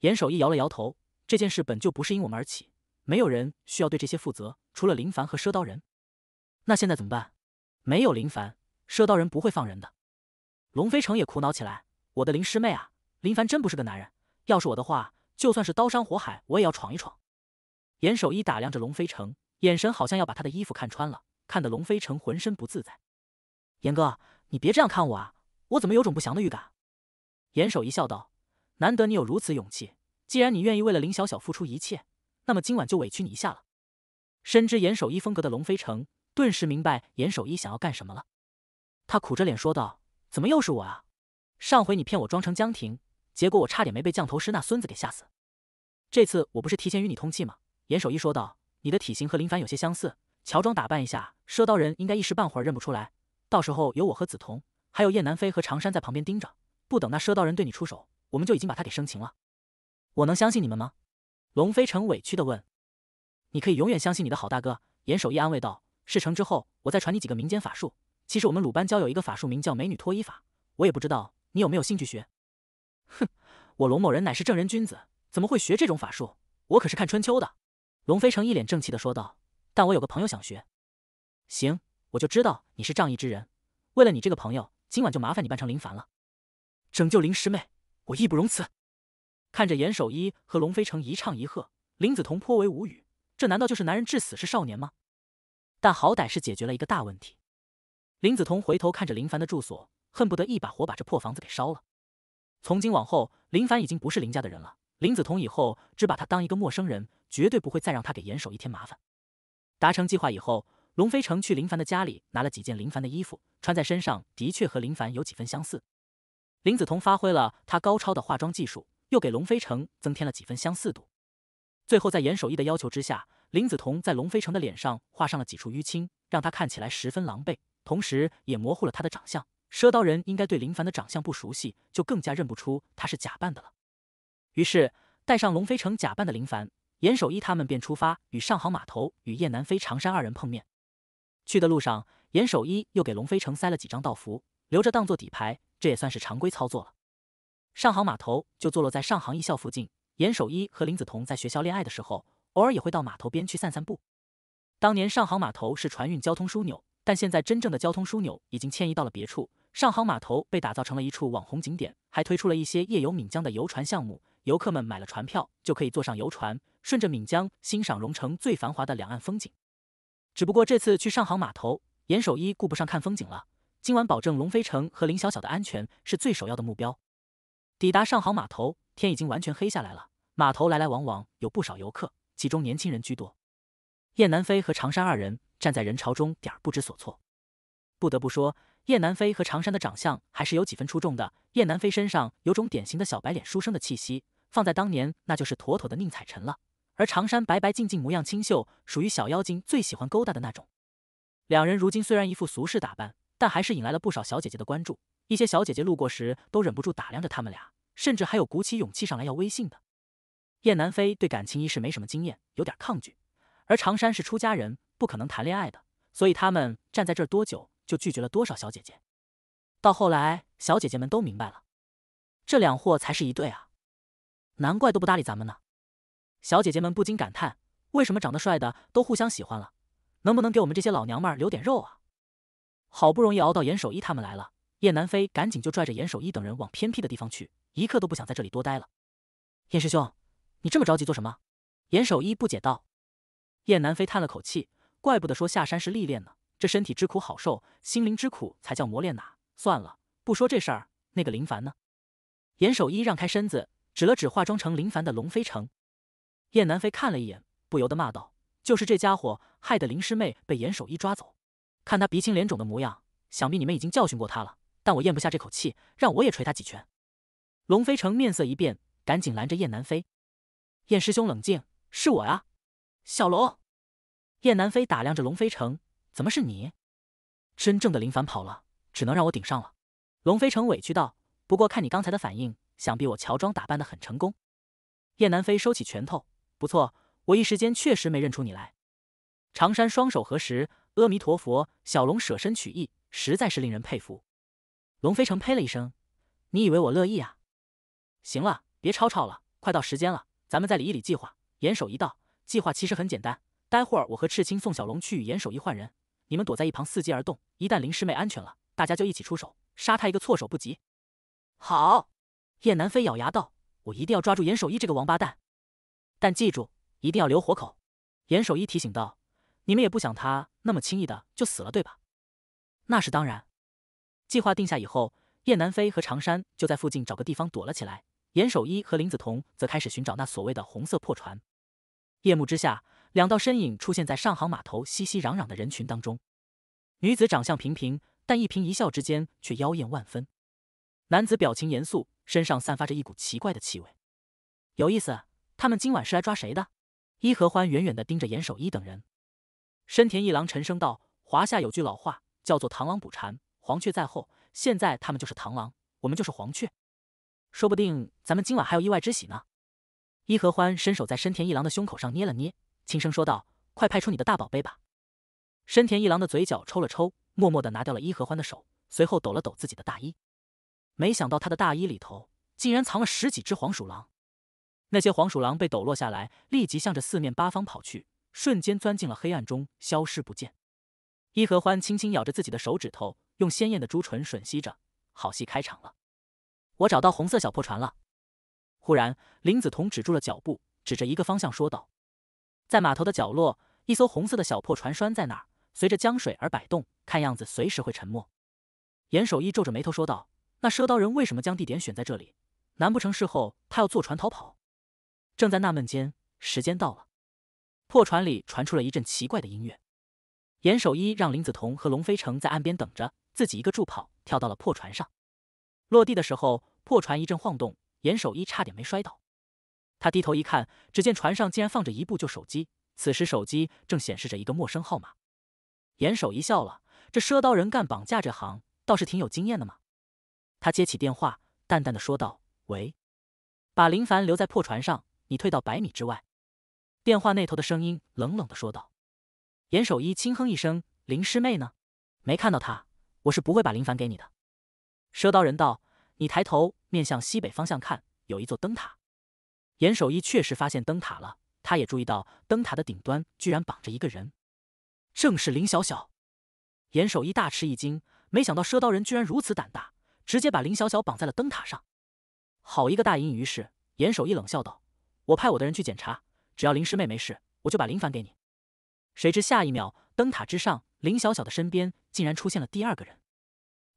严守一摇了摇头，这件事本就不是因我们而起，没有人需要对这些负责，除了林凡和赊刀人。那现在怎么办？没有林凡，赊刀人不会放人的。龙飞城也苦恼起来，我的林师妹啊，林凡真不是个男人。要是我的话，就算是刀山火海，我也要闯一闯。严守一打量着龙飞城，眼神好像要把他的衣服看穿了，看得龙飞城浑身不自在。严哥，你别这样看我啊，我怎么有种不祥的预感？严守一笑道。难得你有如此勇气，既然你愿意为了林小小付出一切，那么今晚就委屈你一下了。深知严守一风格的龙飞城顿时明白严守一想要干什么了，他苦着脸说道：“怎么又是我啊？上回你骗我装成江婷，结果我差点没被降头师那孙子给吓死。这次我不是提前与你通气吗？”严守一说道：“你的体型和林凡有些相似，乔装打扮一下，赊刀人应该一时半会儿认不出来。到时候有我和梓潼，还有燕南飞和常山在旁边盯着，不等那赊刀人对你出手。”我们就已经把他给生擒了，我能相信你们吗？龙飞成委屈的问。你可以永远相信你的好大哥严守义安慰道。事成之后，我再传你几个民间法术。其实我们鲁班教有一个法术，名叫美女脱衣法。我也不知道你有没有兴趣学。哼，我龙某人乃是正人君子，怎么会学这种法术？我可是看春秋的。龙飞成一脸正气的说道。但我有个朋友想学。行，我就知道你是仗义之人。为了你这个朋友，今晚就麻烦你扮成林凡了，拯救林师妹。我义不容辞。看着严守一和龙飞城一唱一和，林子彤颇为无语。这难道就是男人至死是少年吗？但好歹是解决了一个大问题。林子彤回头看着林凡的住所，恨不得一把火把这破房子给烧了。从今往后，林凡已经不是林家的人了。林子彤以后只把他当一个陌生人，绝对不会再让他给严守一添麻烦。达成计划以后，龙飞城去林凡的家里拿了几件林凡的衣服，穿在身上的确和林凡有几分相似。林子彤发挥了她高超的化妆技术，又给龙飞城增添了几分相似度。最后，在严守一的要求之下，林子彤在龙飞城的脸上画上了几处淤青，让他看起来十分狼狈，同时也模糊了他的长相。赊刀人应该对林凡的长相不熟悉，就更加认不出他是假扮的了。于是，带上龙飞城假扮的林凡，严守一他们便出发与上杭码头与叶南飞、长山二人碰面。去的路上，严守一又给龙飞城塞了几张道符。留着当做底牌，这也算是常规操作了。上杭码头就坐落在上杭一校附近。严守一和林子彤在学校恋爱的时候，偶尔也会到码头边去散散步。当年上杭码头是船运交通枢纽，但现在真正的交通枢纽已经迁移到了别处。上杭码头被打造成了一处网红景点，还推出了一些夜游闽江的游船项目。游客们买了船票，就可以坐上游船，顺着闽江欣赏榕城最繁华的两岸风景。只不过这次去上杭码头，严守一顾不上看风景了。今晚保证龙飞城和林小小的安全是最首要的目标。抵达上杭码头，天已经完全黑下来了。码头来来往往有不少游客，其中年轻人居多。燕南飞和常山二人站在人潮中，点儿不知所措。不得不说，燕南飞和常山的长相还是有几分出众的。燕南飞身上有种典型的小白脸书生的气息，放在当年那就是妥妥的宁采臣了。而常山白白净净，模样清秀，属于小妖精最喜欢勾搭的那种。两人如今虽然一副俗世打扮。但还是引来了不少小姐姐的关注。一些小姐姐路过时都忍不住打量着他们俩，甚至还有鼓起勇气上来要微信的。燕南飞对感情一事没什么经验，有点抗拒。而常山是出家人，不可能谈恋爱的。所以他们站在这儿多久，就拒绝了多少小姐姐。到后来，小姐姐们都明白了，这两货才是一对啊！难怪都不搭理咱们呢。小姐姐们不禁感叹：为什么长得帅的都互相喜欢了？能不能给我们这些老娘们留点肉啊？好不容易熬到严守一他们来了，燕南飞赶紧就拽着严守一等人往偏僻的地方去，一刻都不想在这里多待了。燕师兄，你这么着急做什么？严守一不解道。燕南飞叹了口气，怪不得说下山是历练呢，这身体之苦好受，心灵之苦才叫磨练哪。算了，不说这事儿。那个林凡呢？严守一让开身子，指了指化妆成林凡的龙飞城。燕南飞看了一眼，不由得骂道：“就是这家伙害得林师妹被严守一抓走。”看他鼻青脸肿的模样，想必你们已经教训过他了。但我咽不下这口气，让我也捶他几拳。龙飞成面色一变，赶紧拦着燕南飞：“燕师兄，冷静，是我呀，小龙。”燕南飞打量着龙飞成：“怎么是你？真正的林凡跑了，只能让我顶上了。”龙飞成委屈道：“不过看你刚才的反应，想必我乔装打扮的很成功。”燕南飞收起拳头：“不错，我一时间确实没认出你来。”长山双手合十。阿弥陀佛，小龙舍身取义，实在是令人佩服。龙飞城呸了一声：“你以为我乐意啊？”行了，别吵吵了，快到时间了，咱们再理一理计划。严守一道，计划其实很简单，待会儿我和赤青送小龙去与严守一换人，你们躲在一旁伺机而动，一旦林师妹安全了，大家就一起出手，杀他一个措手不及。好，燕南飞咬牙道：“我一定要抓住严守一这个王八蛋。”但记住，一定要留活口。严守一提醒道。你们也不想他那么轻易的就死了，对吧？那是当然。计划定下以后，叶南飞和常山就在附近找个地方躲了起来。严守一和林子彤则开始寻找那所谓的红色破船。夜幕之下，两道身影出现在上杭码头熙熙攘攘的人群当中。女子长相平平，但一颦一笑之间却妖艳万分。男子表情严肃，身上散发着一股奇怪的气味。有意思，他们今晚是来抓谁的？伊和欢远远的盯着严守一等人。深田一郎沉声道：“华夏有句老话，叫做‘螳螂捕蝉，黄雀在后’。现在他们就是螳螂，我们就是黄雀，说不定咱们今晚还有意外之喜呢。”伊和欢伸手在深田一郎的胸口上捏了捏，轻声说道：“快派出你的大宝贝吧！”深田一郎的嘴角抽了抽，默默地拿掉了伊和欢的手，随后抖了抖自己的大衣。没想到他的大衣里头竟然藏了十几只黄鼠狼，那些黄鼠狼被抖落下来，立即向着四面八方跑去。瞬间钻进了黑暗中，消失不见。伊和欢轻轻咬着自己的手指头，用鲜艳的朱唇吮吸着。好戏开场了，我找到红色小破船了。忽然，林子彤止住了脚步，指着一个方向说道：“在码头的角落，一艘红色的小破船拴在那儿，随着江水而摆动，看样子随时会沉没。”严守一皱着眉头说道：“那赊刀人为什么将地点选在这里？难不成事后他要坐船逃跑？”正在纳闷间，时间到了。破船里传出了一阵奇怪的音乐，严守一让林子彤和龙飞城在岸边等着，自己一个助跑跳到了破船上。落地的时候，破船一阵晃动，严守一差点没摔倒。他低头一看，只见船上竟然放着一部旧手机，此时手机正显示着一个陌生号码。严守一笑了，这赊刀人干绑架这行，倒是挺有经验的嘛。他接起电话，淡淡的说道：“喂，把林凡留在破船上，你退到百米之外。”电话那头的声音冷冷的说道：“严守一轻哼一声，林师妹呢？没看到她，我是不会把林凡给你的。”赊刀人道：“你抬头面向西北方向看，有一座灯塔。”严守一确实发现灯塔了，他也注意到灯塔的顶端居然绑着一个人，正是林小小。严守一大吃一惊，没想到赊刀人居然如此胆大，直接把林小小绑在了灯塔上。好一个大隐隐于市！严守一冷笑道：“我派我的人去检查。”只要林师妹没事，我就把林凡给你。谁知下一秒，灯塔之上，林小小的身边竟然出现了第二个人。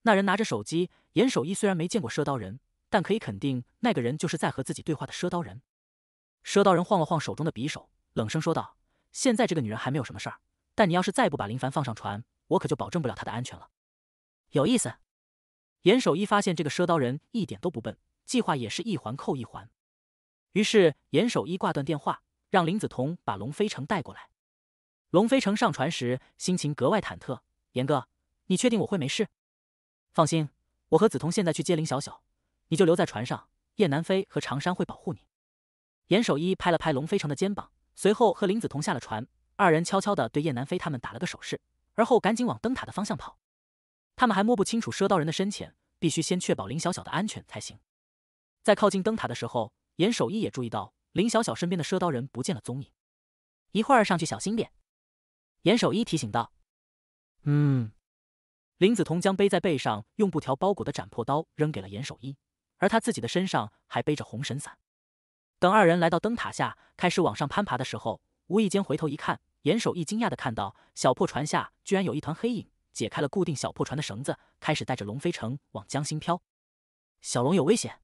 那人拿着手机，严守一虽然没见过赊刀人，但可以肯定，那个人就是在和自己对话的赊刀人。赊刀人晃了晃手中的匕首，冷声说道：“现在这个女人还没有什么事儿，但你要是再不把林凡放上船，我可就保证不了她的安全了。”有意思。严守一发现这个赊刀人一点都不笨，计划也是一环扣一环。于是严守一挂断电话。让林子彤把龙飞城带过来。龙飞城上船时心情格外忐忑，严哥，你确定我会没事？放心，我和子彤现在去接林小小，你就留在船上。叶南飞和长山会保护你。严守一拍了拍龙飞城的肩膀，随后和林子彤下了船，二人悄悄的对叶南飞他们打了个手势，而后赶紧往灯塔的方向跑。他们还摸不清楚赊刀人的深浅，必须先确保林小小的安全才行。在靠近灯塔的时候，严守一也注意到。林小小身边的赊刀人不见了踪影，一会儿上去小心点。严守一提醒道：“嗯。”林子彤将背在背上用布条包裹的斩破刀扔给了严守一，而他自己的身上还背着红神伞。等二人来到灯塔下，开始往上攀爬的时候，无意间回头一看，严守一惊讶的看到小破船下居然有一团黑影，解开了固定小破船的绳子，开始带着龙飞城往江心飘。小龙有危险！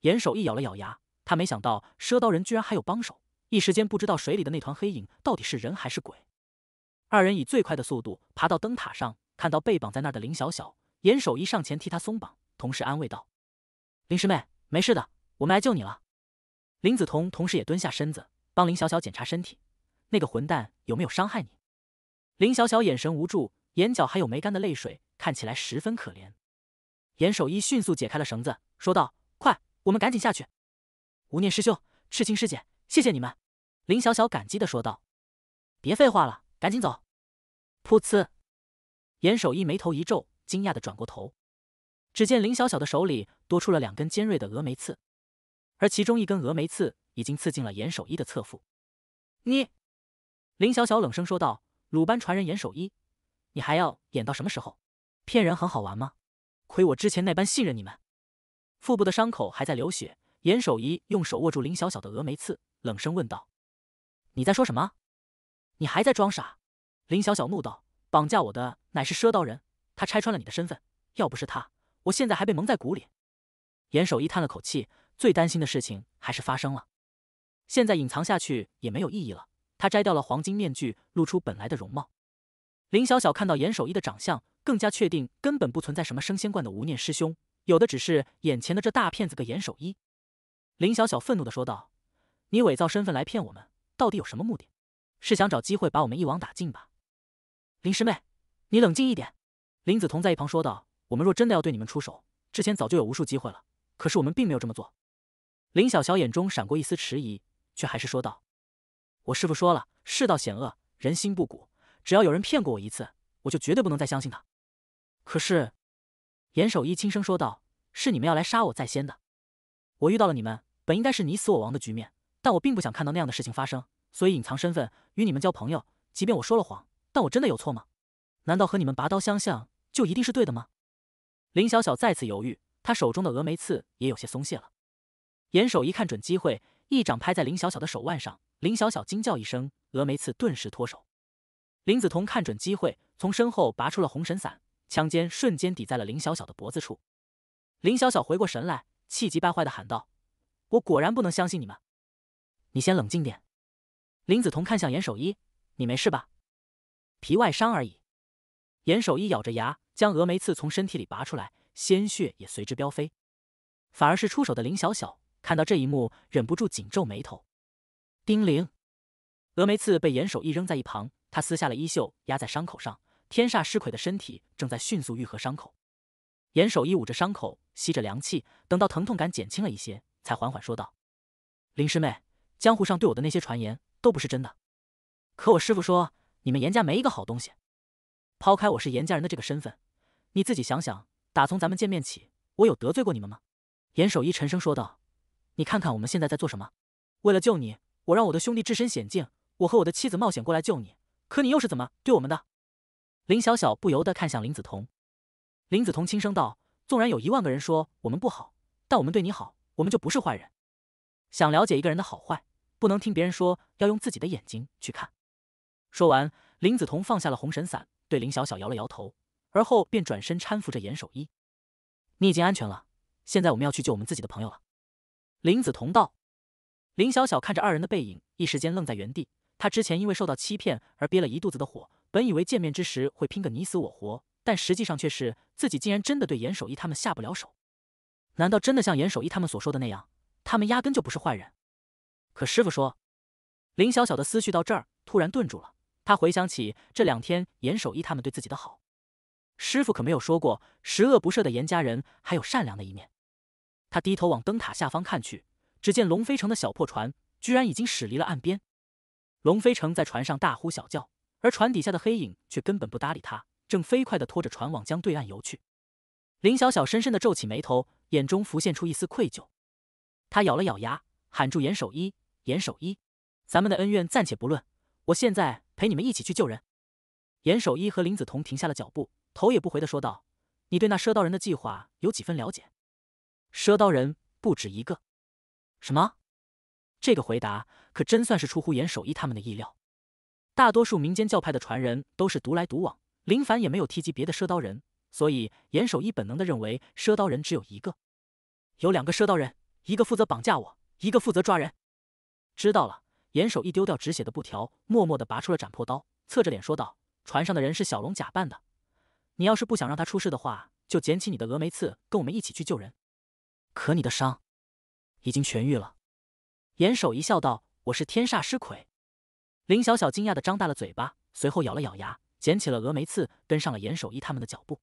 严守一咬了咬牙。他没想到，赊刀人居然还有帮手，一时间不知道水里的那团黑影到底是人还是鬼。二人以最快的速度爬到灯塔上，看到被绑在那的林小小，严守一上前替他松绑，同时安慰道：“林师妹，没事的，我们来救你了。”林子彤同时也蹲下身子，帮林小小检查身体，那个混蛋有没有伤害你？林小小眼神无助，眼角还有没干的泪水，看起来十分可怜。严守一迅速解开了绳子，说道：“快，我们赶紧下去。”无念师兄，赤青师姐，谢谢你们。”林小小感激的说道，“别废话了，赶紧走！”噗呲，严守一眉头一皱，惊讶的转过头，只见林小小的手里多出了两根尖锐的峨眉刺，而其中一根峨眉刺已经刺进了严守一的侧腹。“你！”林小小冷声说道，“鲁班传人严守一，你还要演到什么时候？骗人很好玩吗？亏我之前那般信任你们，腹部的伤口还在流血。”严守一用手握住林小小的峨眉刺，冷声问道：“你在说什么？你还在装傻？”林小小怒道：“绑架我的乃是赊刀人，他拆穿了你的身份。要不是他，我现在还被蒙在鼓里。”严守一叹了口气，最担心的事情还是发生了。现在隐藏下去也没有意义了。他摘掉了黄金面具，露出本来的容貌。林小小看到严守一的长相，更加确定根本不存在什么升仙观的无念师兄，有的只是眼前的这大骗子个严守一。林小小愤怒的说道：“你伪造身份来骗我们，到底有什么目的？是想找机会把我们一网打尽吧？”林师妹，你冷静一点。”林子彤在一旁说道：“我们若真的要对你们出手，之前早就有无数机会了，可是我们并没有这么做。”林小小眼中闪过一丝迟疑，却还是说道：“我师父说了，世道险恶，人心不古，只要有人骗过我一次，我就绝对不能再相信他。”可是，严守一轻声说道：“是你们要来杀我在先的。”我遇到了你们，本应该是你死我亡的局面，但我并不想看到那样的事情发生，所以隐藏身份与你们交朋友。即便我说了谎，但我真的有错吗？难道和你们拔刀相向就一定是对的吗？林小小再次犹豫，她手中的峨眉刺也有些松懈了。严守一看准机会，一掌拍在林小小的手腕上，林小小惊叫一声，峨眉刺顿时脱手。林子彤看准机会，从身后拔出了红神伞，枪尖瞬间抵在了林小小的脖子处。林小小回过神来。气急败坏的喊道：“我果然不能相信你们！你先冷静点。”林子彤看向严守一：“你没事吧？皮外伤而已。”严守一咬着牙，将峨眉刺从身体里拔出来，鲜血也随之飙飞。反而是出手的林小小看到这一幕，忍不住紧皱眉头。丁玲，峨眉刺被严守一扔在一旁，他撕下了衣袖压在伤口上。天煞尸魁的身体正在迅速愈合伤口。严守一捂着伤口，吸着凉气，等到疼痛感减轻了一些，才缓缓说道：“林师妹，江湖上对我的那些传言都不是真的。可我师父说，你们严家没一个好东西。抛开我是严家人的这个身份，你自己想想，打从咱们见面起，我有得罪过你们吗？”严守一沉声说道：“你看看我们现在在做什么？为了救你，我让我的兄弟置身险境，我和我的妻子冒险过来救你。可你又是怎么对我们的？”林小小不由得看向林子彤。林子彤轻声道：“纵然有一万个人说我们不好，但我们对你好，我们就不是坏人。想了解一个人的好坏，不能听别人说，要用自己的眼睛去看。”说完，林子彤放下了红绳伞，对林小小摇了摇头，而后便转身搀扶着严守一：“你已经安全了，现在我们要去救我们自己的朋友了。”林子彤道。林小小看着二人的背影，一时间愣在原地。他之前因为受到欺骗而憋了一肚子的火，本以为见面之时会拼个你死我活。但实际上却是自己竟然真的对严守一他们下不了手，难道真的像严守一他们所说的那样，他们压根就不是坏人？可师傅说，林小小的思绪到这儿突然顿住了。他回想起这两天严守一他们对自己的好，师傅可没有说过十恶不赦的严家人还有善良的一面。他低头往灯塔下方看去，只见龙飞城的小破船居然已经驶离了岸边。龙飞城在船上大呼小叫，而船底下的黑影却根本不搭理他。正飞快的拖着船往江对岸游去，林小小深深的皱起眉头，眼中浮现出一丝愧疚。他咬了咬牙，喊住严守一：“严守一，咱们的恩怨暂且不论，我现在陪你们一起去救人。”严守一和林子彤停下了脚步，头也不回的说道：“你对那赊刀人的计划有几分了解？”“赊刀人不止一个。”“什么？”这个回答可真算是出乎严守一他们的意料。大多数民间教派的传人都是独来独往。林凡也没有提及别的赊刀人，所以严守一本能的认为赊刀人只有一个。有两个赊刀人，一个负责绑架我，一个负责抓人。知道了，严守一丢掉止血的布条，默默的拔出了斩破刀，侧着脸说道：“船上的人是小龙假扮的，你要是不想让他出事的话，就捡起你的峨眉刺，跟我们一起去救人。可你的伤已经痊愈了。”严守一笑道：“我是天煞尸魁。”林小小惊讶的张大了嘴巴，随后咬了咬牙。捡起了峨眉刺，跟上了严守一他们的脚步。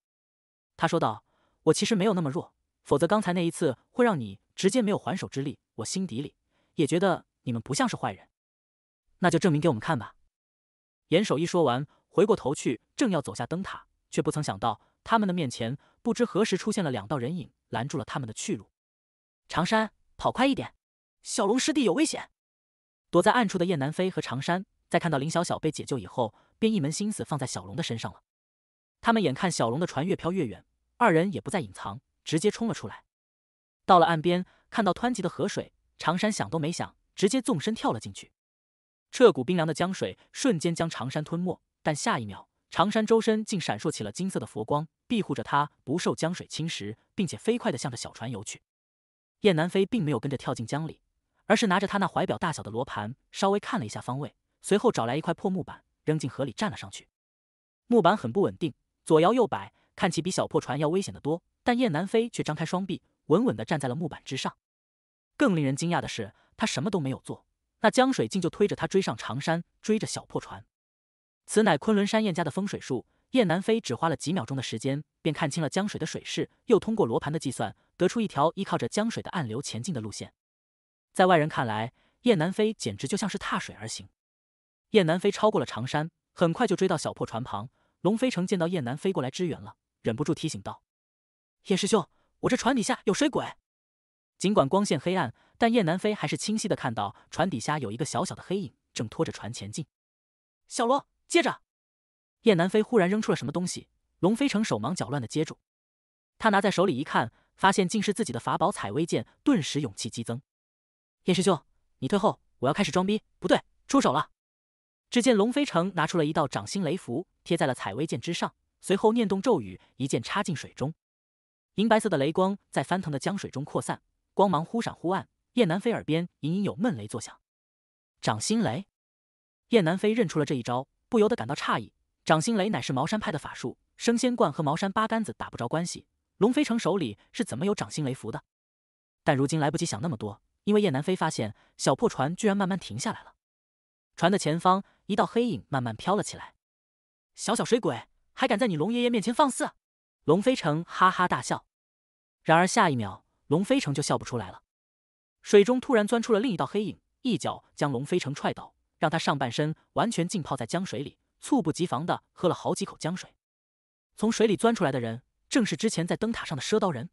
他说道：“我其实没有那么弱，否则刚才那一次会让你直接没有还手之力。我心底里也觉得你们不像是坏人，那就证明给我们看吧。”严守一说完，回过头去，正要走下灯塔，却不曾想到他们的面前不知何时出现了两道人影，拦住了他们的去路。长山，跑快一点，小龙师弟有危险！躲在暗处的燕南飞和长山，在看到林小小被解救以后。便一门心思放在小龙的身上了。他们眼看小龙的船越飘越远，二人也不再隐藏，直接冲了出来。到了岸边，看到湍急的河水，常山想都没想，直接纵身跳了进去。彻骨冰凉的江水瞬间将长山吞没，但下一秒，长山周身竟闪烁起了金色的佛光，庇护着他不受江水侵蚀，并且飞快地向着小船游去。燕南飞并没有跟着跳进江里，而是拿着他那怀表大小的罗盘，稍微看了一下方位，随后找来一块破木板。扔进河里，站了上去。木板很不稳定，左摇右摆，看起比小破船要危险的多。但燕南飞却张开双臂，稳稳的站在了木板之上。更令人惊讶的是，他什么都没有做，那江水竟就推着他追上长山，追着小破船。此乃昆仑山燕家的风水术。燕南飞只花了几秒钟的时间，便看清了江水的水势，又通过罗盘的计算，得出一条依靠着江水的暗流前进的路线。在外人看来，燕南飞简直就像是踏水而行。燕南飞超过了长山，很快就追到小破船旁。龙飞城见到燕南飞过来支援了，忍不住提醒道：“燕师兄，我这船底下有水鬼。”尽管光线黑暗，但燕南飞还是清晰的看到船底下有一个小小的黑影正拖着船前进。小罗，接着！燕南飞忽然扔出了什么东西，龙飞城手忙脚乱的接住。他拿在手里一看，发现竟是自己的法宝采薇剑，顿时勇气激增。燕师兄，你退后，我要开始装逼。不对，出手了！只见龙飞城拿出了一道掌心雷符，贴在了采薇剑之上，随后念动咒语，一剑插进水中。银白色的雷光在翻腾的江水中扩散，光芒忽闪忽暗。燕南飞耳边隐隐有闷雷作响。掌心雷，燕南飞认出了这一招，不由得感到诧异。掌心雷乃是茅山派的法术，升仙观和茅山八竿子打不着关系。龙飞城手里是怎么有掌心雷符的？但如今来不及想那么多，因为燕南飞发现小破船居然慢慢停下来了，船的前方。一道黑影慢慢飘了起来。小小水鬼还敢在你龙爷爷面前放肆？龙飞城哈哈大笑。然而下一秒，龙飞城就笑不出来了。水中突然钻出了另一道黑影，一脚将龙飞城踹倒，让他上半身完全浸泡在江水里，猝不及防的喝了好几口江水。从水里钻出来的人正是之前在灯塔上的赊刀人。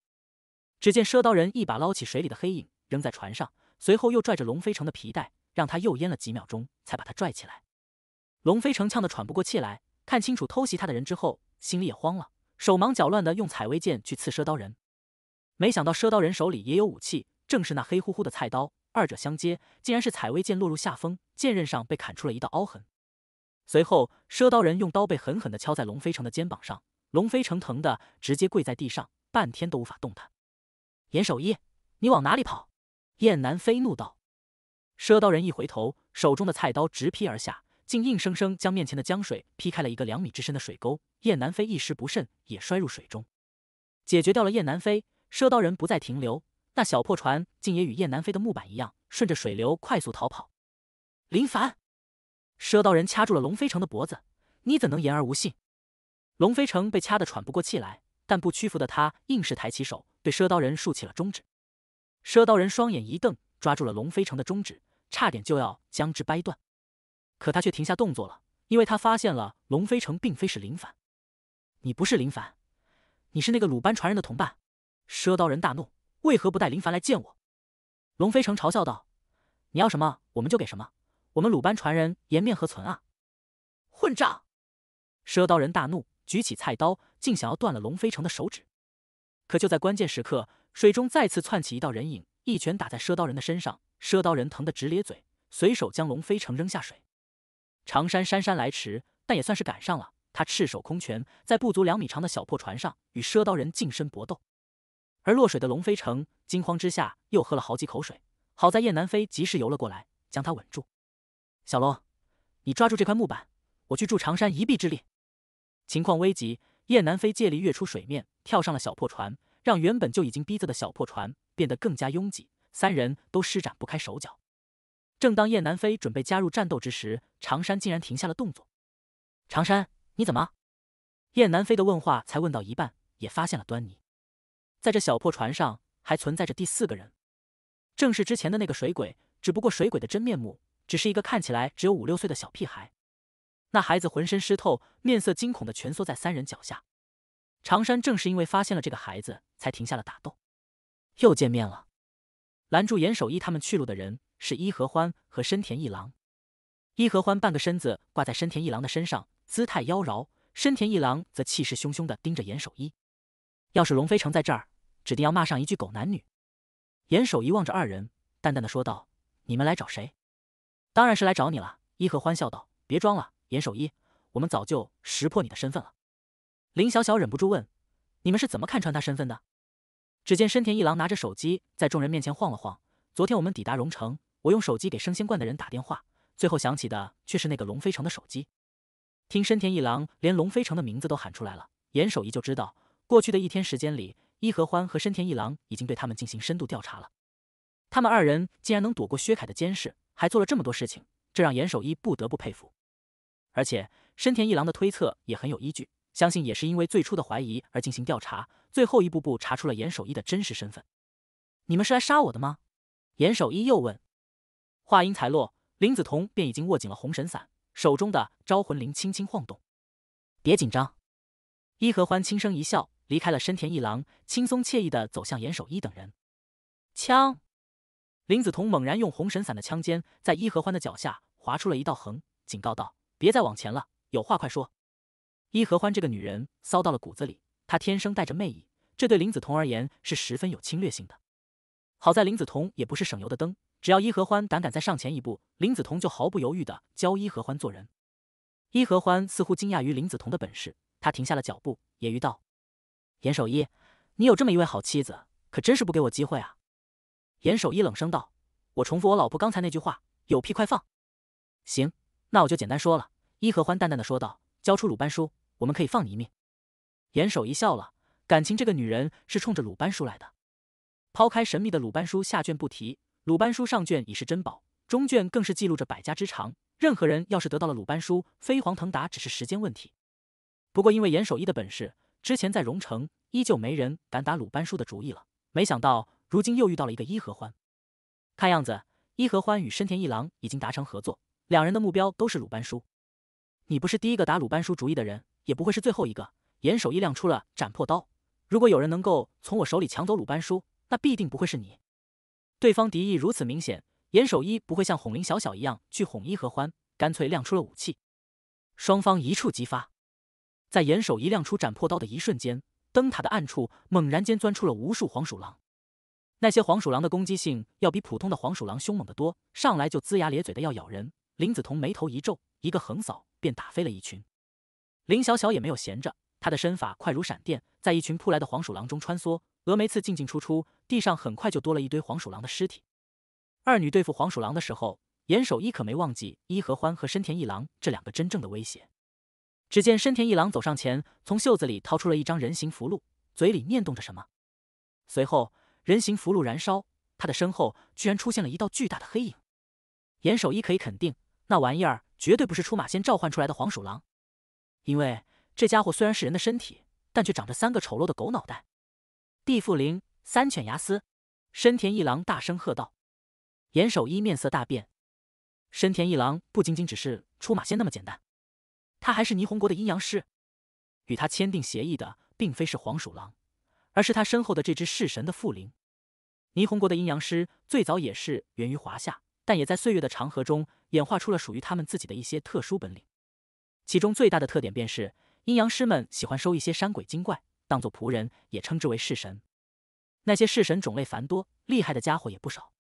只见赊刀人一把捞起水里的黑影，扔在船上，随后又拽着龙飞城的皮带，让他又淹了几秒钟，才把他拽起来。龙飞城呛得喘不过气来，看清楚偷袭他的人之后，心里也慌了，手忙脚乱的用采薇剑去刺赊刀人。没想到赊刀人手里也有武器，正是那黑乎乎的菜刀。二者相接，竟然是采薇剑落入下风，剑刃上被砍出了一道凹痕。随后，赊刀人用刀背狠狠的敲在龙飞城的肩膀上，龙飞城疼的直接跪在地上，半天都无法动弹。严守一，你往哪里跑？燕南飞怒道。赊刀人一回头，手中的菜刀直劈而下。竟硬生生将面前的江水劈开了一个两米之深的水沟，燕南飞一时不慎也摔入水中。解决掉了燕南飞，赊刀人不再停留，那小破船竟也与燕南飞的木板一样，顺着水流快速逃跑。林凡，赊刀人掐住了龙飞城的脖子，你怎能言而无信？龙飞城被掐得喘不过气来，但不屈服的他硬是抬起手，对赊刀人竖起了中指。赊刀人双眼一瞪，抓住了龙飞城的中指，差点就要将之掰断。可他却停下动作了，因为他发现了龙飞城并非是林凡。你不是林凡，你是那个鲁班传人的同伴。赊刀人大怒，为何不带林凡来见我？龙飞城嘲笑道：“你要什么，我们就给什么。我们鲁班传人颜面何存啊？”混账！赊刀人大怒，举起菜刀，竟想要断了龙飞城的手指。可就在关键时刻，水中再次窜起一道人影，一拳打在赊刀人的身上，赊刀人疼得直咧嘴，随手将龙飞城扔下水。常山姗姗来迟，但也算是赶上了。他赤手空拳，在不足两米长的小破船上与赊刀人近身搏斗，而落水的龙飞城惊慌之下又喝了好几口水，好在燕南飞及时游了过来，将他稳住。小龙，你抓住这块木板，我去助常山一臂之力。情况危急，燕南飞借力跃出水面，跳上了小破船，让原本就已经逼仄的小破船变得更加拥挤，三人都施展不开手脚。正当燕南飞准备加入战斗之时，常山竟然停下了动作。常山，你怎么？燕南飞的问话才问到一半，也发现了端倪。在这小破船上还存在着第四个人，正是之前的那个水鬼。只不过水鬼的真面目，只是一个看起来只有五六岁的小屁孩。那孩子浑身湿透，面色惊恐的蜷缩在三人脚下。常山正是因为发现了这个孩子，才停下了打斗。又见面了，拦住严守一他们去路的人。是伊和欢和深田一郎，伊和欢半个身子挂在深田一郎的身上，姿态妖娆；深田一郎则气势汹汹地盯着严守一。要是龙飞城在这儿，指定要骂上一句狗男女。严守一望着二人，淡淡的说道：“你们来找谁？当然是来找你了。”伊和欢笑道：“别装了，严守一，我们早就识破你的身份了。”林小小忍不住问：“你们是怎么看穿他身份的？”只见深田一郎拿着手机在众人面前晃了晃：“昨天我们抵达荣城。”我用手机给升仙观的人打电话，最后响起的却是那个龙飞城的手机。听深田一郎连龙飞城的名字都喊出来了，严守一就知道，过去的一天时间里，伊和欢和深田一郎已经对他们进行深度调查了。他们二人竟然能躲过薛凯的监视，还做了这么多事情，这让严守一不得不佩服。而且深田一郎的推测也很有依据，相信也是因为最初的怀疑而进行调查，最后一步步查出了严守一的真实身份。你们是来杀我的吗？严守一又问。话音才落，林子彤便已经握紧了红神伞，手中的招魂铃轻轻晃动。别紧张。伊和欢轻声一笑，离开了深田一郎，轻松惬意的走向严守一等人。枪！林子彤猛然用红神伞的枪尖，在伊和欢的脚下划出了一道横，警告道：“别再往前了，有话快说。”伊和欢这个女人骚到了骨子里，她天生带着魅意，这对林子彤而言是十分有侵略性的。好在林子彤也不是省油的灯。只要伊合欢胆敢再上前一步，林子桐就毫不犹豫地教伊合欢做人。伊合欢似乎惊讶于林子桐的本事，他停下了脚步，揶揄道：“严守一，你有这么一位好妻子，可真是不给我机会啊！”严守一冷声道：“我重复我老婆刚才那句话，有屁快放！”“行，那我就简单说了。”伊合欢淡淡的说道：“交出鲁班书，我们可以放你一命。”严守一笑了，感情这个女人是冲着鲁班书来的。抛开神秘的鲁班书下卷不提。鲁班书上卷已是珍宝，中卷更是记录着百家之长。任何人要是得到了鲁班书，飞黄腾达只是时间问题。不过因为严守一的本事，之前在荣城依旧没人敢打鲁班书的主意了。没想到如今又遇到了一个伊和欢。看样子，伊和欢与深田一郎已经达成合作，两人的目标都是鲁班书。你不是第一个打鲁班书主意的人，也不会是最后一个。严守一亮出了斩破刀，如果有人能够从我手里抢走鲁班书，那必定不会是你。对方敌意如此明显，严守一不会像哄林小小一样去哄伊和欢，干脆亮出了武器。双方一触即发，在严守一亮出斩破刀的一瞬间，灯塔的暗处猛然间钻出了无数黄鼠狼。那些黄鼠狼的攻击性要比普通的黄鼠狼凶猛的多，上来就龇牙咧嘴的要咬人。林子彤眉头一皱，一个横扫便打飞了一群。林小小也没有闲着，她的身法快如闪电，在一群扑来的黄鼠狼中穿梭。峨眉刺进进出出，地上很快就多了一堆黄鼠狼的尸体。二女对付黄鼠狼的时候，严守一可没忘记伊和欢和深田一郎这两个真正的威胁。只见深田一郎走上前，从袖子里掏出了一张人形符箓，嘴里念动着什么。随后，人形符箓燃烧，他的身后居然出现了一道巨大的黑影。严守一可以肯定，那玩意儿绝对不是出马仙召唤出来的黄鼠狼，因为这家伙虽然是人的身体，但却长着三个丑陋的狗脑袋。地缚灵三犬牙司。深田一郎大声喝道：“严守一面色大变。”深田一郎不仅仅只是出马仙那么简单，他还是霓虹国的阴阳师。与他签订协议的并非是黄鼠狼，而是他身后的这只弑神的缚灵。霓虹国的阴阳师最早也是源于华夏，但也在岁月的长河中演化出了属于他们自己的一些特殊本领。其中最大的特点便是阴阳师们喜欢收一些山鬼精怪。当做仆人，也称之为式神。那些式神种类繁多，厉害的家伙也不少。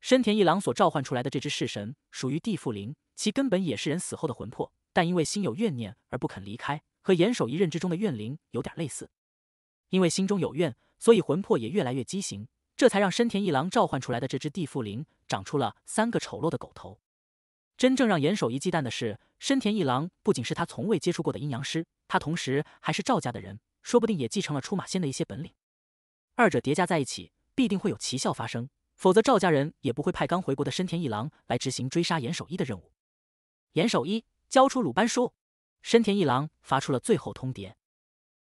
深田一郎所召唤出来的这只式神属于地缚灵，其根本也是人死后的魂魄，但因为心有怨念而不肯离开，和严守一认知中的怨灵有点类似。因为心中有怨，所以魂魄也越来越畸形，这才让深田一郎召唤出来的这只地缚灵长出了三个丑陋的狗头。真正让严守一忌惮的是，深田一郎不仅是他从未接触过的阴阳师，他同时还是赵家的人。说不定也继承了出马仙的一些本领，二者叠加在一起，必定会有奇效发生。否则赵家人也不会派刚回国的深田一郎来执行追杀严守一的任务。严守一，交出鲁班书！深田一郎发出了最后通牒。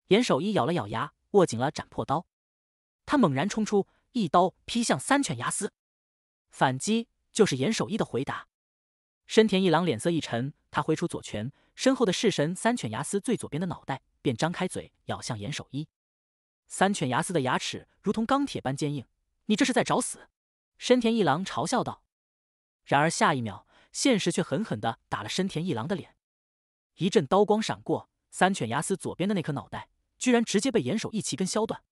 严守一咬了咬牙，握紧了斩破刀，他猛然冲出，一刀劈向三犬牙司。反击就是严守一的回答。深田一郎脸色一沉，他挥出左拳。身后的式神三犬牙司最左边的脑袋便张开嘴咬向严守一，三犬牙司的牙齿如同钢铁般坚硬，你这是在找死！”深田一郎嘲笑道。然而下一秒，现实却狠狠的打了深田一郎的脸，一阵刀光闪过，三犬牙司左边的那颗脑袋居然直接被严守一齐根削断，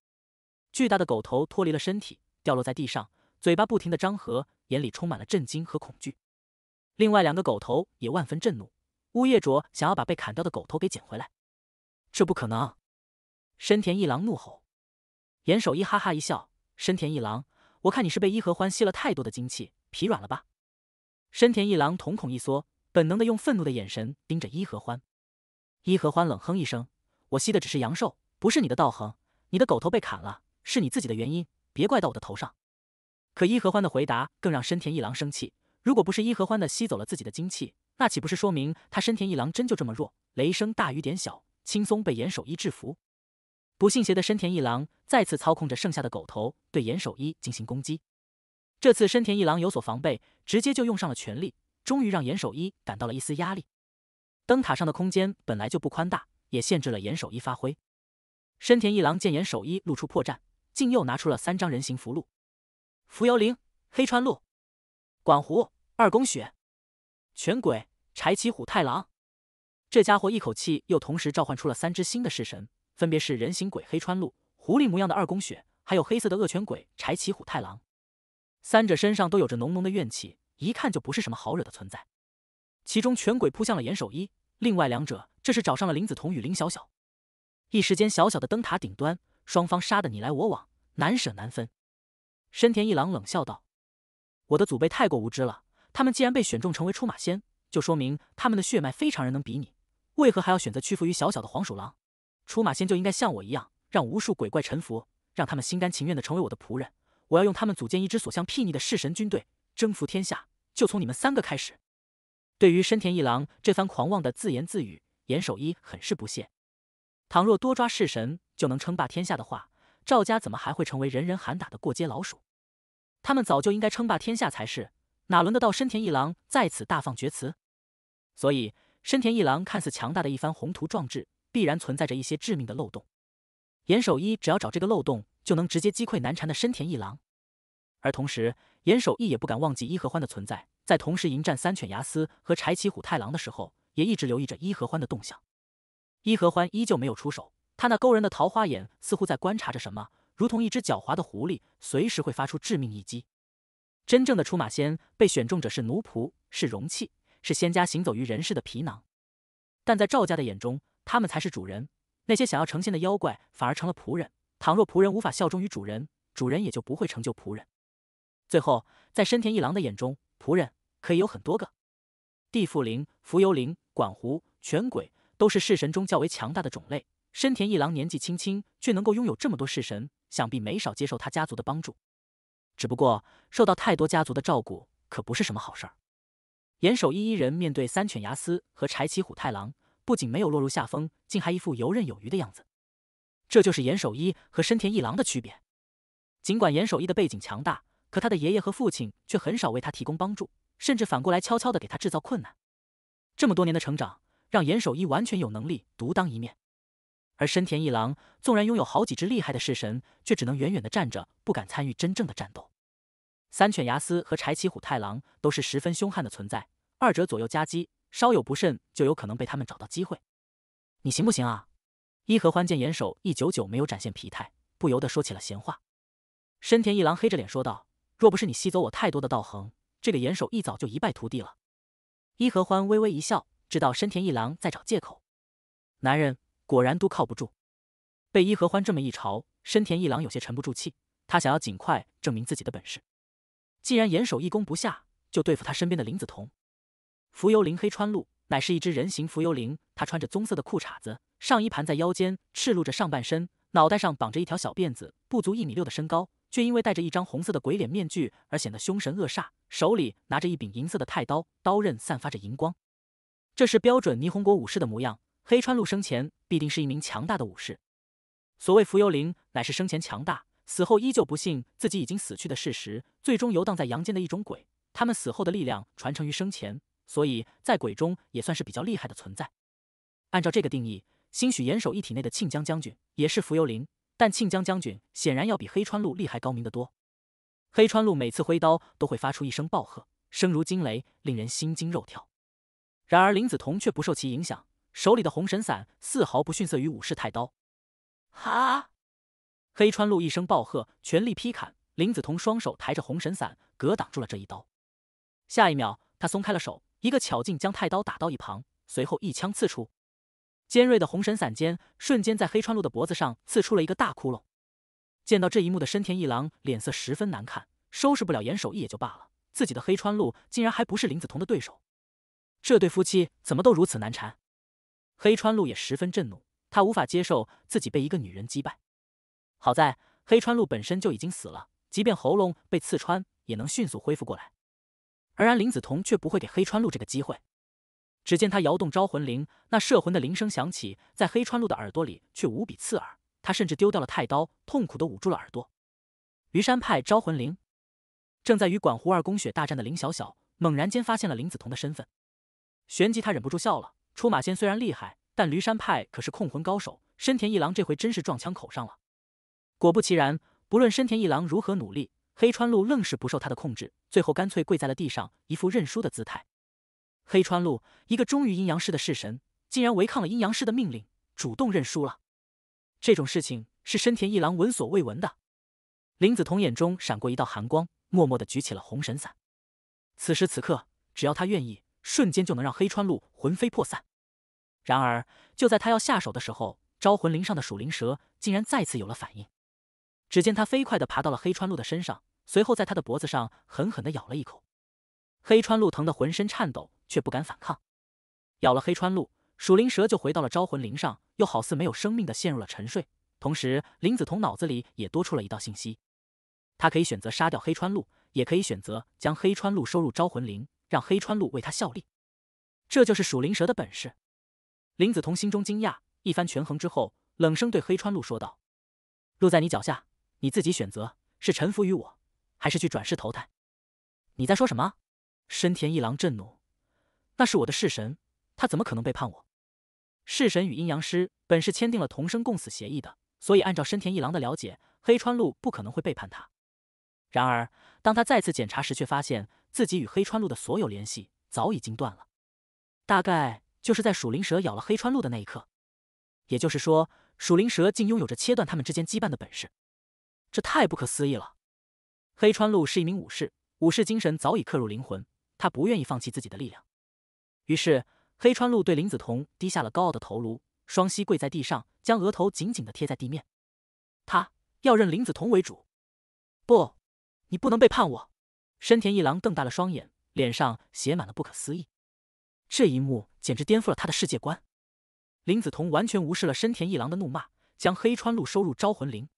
巨大的狗头脱离了身体，掉落在地上，嘴巴不停的张合，眼里充满了震惊和恐惧。另外两个狗头也万分震怒。乌夜卓想要把被砍掉的狗头给捡回来，这不可能！深田一郎怒吼。严守一哈哈一笑：“深田一郎，我看你是被伊和欢吸了太多的精气，疲软了吧？”深田一郎瞳孔一缩，本能的用愤怒的眼神盯着伊和欢。伊和欢冷哼一声：“我吸的只是阳寿，不是你的道行。你的狗头被砍了，是你自己的原因，别怪到我的头上。”可伊和欢的回答更让深田一郎生气。如果不是伊和欢的吸走了自己的精气，那岂不是说明他深田一郎真就这么弱？雷声大雨点小，轻松被严守一制服。不信邪的深田一郎再次操控着剩下的狗头，对严守一进行攻击。这次深田一郎有所防备，直接就用上了全力，终于让严守一感到了一丝压力。灯塔上的空间本来就不宽大，也限制了严守一发挥。深田一郎见严守一露出破绽，竟又拿出了三张人形符箓：扶摇铃、黑川路、管狐、二宫雪。犬鬼柴崎虎太郎，这家伙一口气又同时召唤出了三只新的式神，分别是人形鬼黑川鹿、狐狸模样的二宫雪，还有黑色的恶犬鬼柴崎虎太郎。三者身上都有着浓浓的怨气，一看就不是什么好惹的存在。其中犬鬼扑向了严守一，另外两者这是找上了林子彤与林小小。一时间，小小的灯塔顶端，双方杀的你来我往，难舍难分。深田一郎冷笑道：“我的祖辈太过无知了。”他们既然被选中成为出马仙，就说明他们的血脉非常人能比拟。为何还要选择屈服于小小的黄鼠狼？出马仙就应该像我一样，让无数鬼怪臣服，让他们心甘情愿的成为我的仆人。我要用他们组建一支所向睥睨的弑神军队，征服天下。就从你们三个开始。对于深田一郎这番狂妄的自言自语，严守一很是不屑。倘若多抓弑神就能称霸天下的话，赵家怎么还会成为人人喊打的过街老鼠？他们早就应该称霸天下才是。哪轮得到深田一郎在此大放厥词？所以，深田一郎看似强大的一番宏图壮志，必然存在着一些致命的漏洞。严守一只要找这个漏洞，就能直接击溃难缠的深田一郎。而同时，严守一也不敢忘记伊和欢的存在，在同时迎战三犬牙司和柴崎虎太郎的时候，也一直留意着伊和欢的动向。伊和欢依旧没有出手，他那勾人的桃花眼似乎在观察着什么，如同一只狡猾的狐狸，随时会发出致命一击。真正的出马仙被选中者是奴仆，是容器，是仙家行走于人世的皮囊。但在赵家的眼中，他们才是主人；那些想要成仙的妖怪反而成了仆人。倘若仆人无法效忠于主人，主人也就不会成就仆人。最后，在深田一郎的眼中，仆人可以有很多个。地缚灵、浮游灵、管狐、犬鬼，都是式神中较为强大的种类。深田一郎年纪轻轻却能够拥有这么多式神，想必没少接受他家族的帮助。只不过受到太多家族的照顾，可不是什么好事儿。严守一一人面对三犬牙司和柴崎虎太郎，不仅没有落入下风，竟还一副游刃有余的样子。这就是严守一和深田一郎的区别。尽管严守一的背景强大，可他的爷爷和父亲却很少为他提供帮助，甚至反过来悄悄的给他制造困难。这么多年的成长，让严守一完全有能力独当一面。而深田一郎纵然拥有好几只厉害的式神，却只能远远的站着，不敢参与真正的战斗。三犬牙司和柴崎虎太郎都是十分凶悍的存在，二者左右夹击，稍有不慎就有可能被他们找到机会。你行不行啊？伊和欢见严守一久久没有展现疲态，不由得说起了闲话。深田一郎黑着脸说道：“若不是你吸走我太多的道行，这个严守一早就一败涂地了。”伊和欢微微一笑，知道深田一郎在找借口。男人。果然都靠不住，被伊和欢这么一嘲，深田一郎有些沉不住气。他想要尽快证明自己的本事。既然严守一攻不下，就对付他身边的林子彤。浮游灵黑川露乃是一只人形浮游灵，他穿着棕色的裤衩子，上衣盘在腰间，赤露着上半身，脑袋上绑着一条小辫子，不足一米六的身高，却因为戴着一张红色的鬼脸面具而显得凶神恶煞。手里拿着一柄银色的太刀，刀刃散发着银光，这是标准霓虹国武士的模样。黑川路生前必定是一名强大的武士。所谓浮游灵，乃是生前强大，死后依旧不信自己已经死去的事实，最终游荡在阳间的一种鬼。他们死后的力量传承于生前，所以在鬼中也算是比较厉害的存在。按照这个定义，兴许严守一体内的庆江将军也是浮游灵，但庆江将军显然要比黑川路厉害高明得多。黑川路每次挥刀都会发出一声暴喝，声如惊雷，令人心惊肉跳。然而林子彤却不受其影响。手里的红神伞丝毫不逊色于武士太刀，哈！黑川路一声暴喝，全力劈砍。林子彤双手抬着红神伞，格挡住了这一刀。下一秒，他松开了手，一个巧劲将太刀打到一旁，随后一枪刺出。尖锐的红神伞尖瞬间在黑川路的脖子上刺出了一个大窟窿。见到这一幕的深田一郎脸色十分难看，收拾不了严守义也就罢了，自己的黑川路竟然还不是林子彤的对手。这对夫妻怎么都如此难缠？黑川路也十分震怒，他无法接受自己被一个女人击败。好在黑川路本身就已经死了，即便喉咙被刺穿，也能迅速恢复过来。而然林子彤却不会给黑川路这个机会。只见他摇动招魂铃，那摄魂的铃声响起，在黑川路的耳朵里却无比刺耳。他甚至丢掉了太刀，痛苦的捂住了耳朵。虞山派招魂铃。正在与管胡二宫雪大战的林小小，猛然间发现了林子彤的身份，旋即他忍不住笑了。出马仙虽然厉害，但驴山派可是控魂高手。深田一郎这回真是撞枪口上了。果不其然，不论深田一郎如何努力，黑川路愣是不受他的控制，最后干脆跪在了地上，一副认输的姿态。黑川路，一个忠于阴阳师的式神，竟然违抗了阴阳师的命令，主动认输了。这种事情是深田一郎闻所未闻的。林子彤眼中闪过一道寒光，默默的举起了红神伞。此时此刻，只要他愿意，瞬间就能让黑川路魂飞魄散。然而，就在他要下手的时候，招魂铃上的鼠灵蛇竟然再次有了反应。只见它飞快地爬到了黑川路的身上，随后在他的脖子上狠狠地咬了一口。黑川路疼得浑身颤抖，却不敢反抗。咬了黑川路，鼠灵蛇就回到了招魂铃上，又好似没有生命的陷入了沉睡。同时，林子彤脑子里也多出了一道信息：他可以选择杀掉黑川路，也可以选择将黑川路收入招魂铃，让黑川路为他效力。这就是鼠灵蛇的本事。林子彤心中惊讶，一番权衡之后，冷声对黑川路说道：“路在你脚下，你自己选择是臣服于我，还是去转世投胎？”你在说什么？深田一郎震怒：“那是我的式神，他怎么可能背叛我？式神与阴阳师本是签订了同生共死协议的，所以按照深田一郎的了解，黑川路不可能会背叛他。然而，当他再次检查时，却发现自己与黑川路的所有联系早已经断了，大概……”就是在鼠灵蛇咬了黑川路的那一刻，也就是说，鼠灵蛇竟拥有着切断他们之间羁绊的本事，这太不可思议了。黑川路是一名武士，武士精神早已刻入灵魂，他不愿意放弃自己的力量。于是，黑川路对林子桐低下了高傲的头颅，双膝跪在地上，将额头紧紧的贴在地面。他要认林子桐为主，不，你不能背叛我！深田一郎瞪大了双眼，脸上写满了不可思议。这一幕简直颠覆了他的世界观。林子彤完全无视了深田一郎的怒骂，将黑川路收入招魂铃，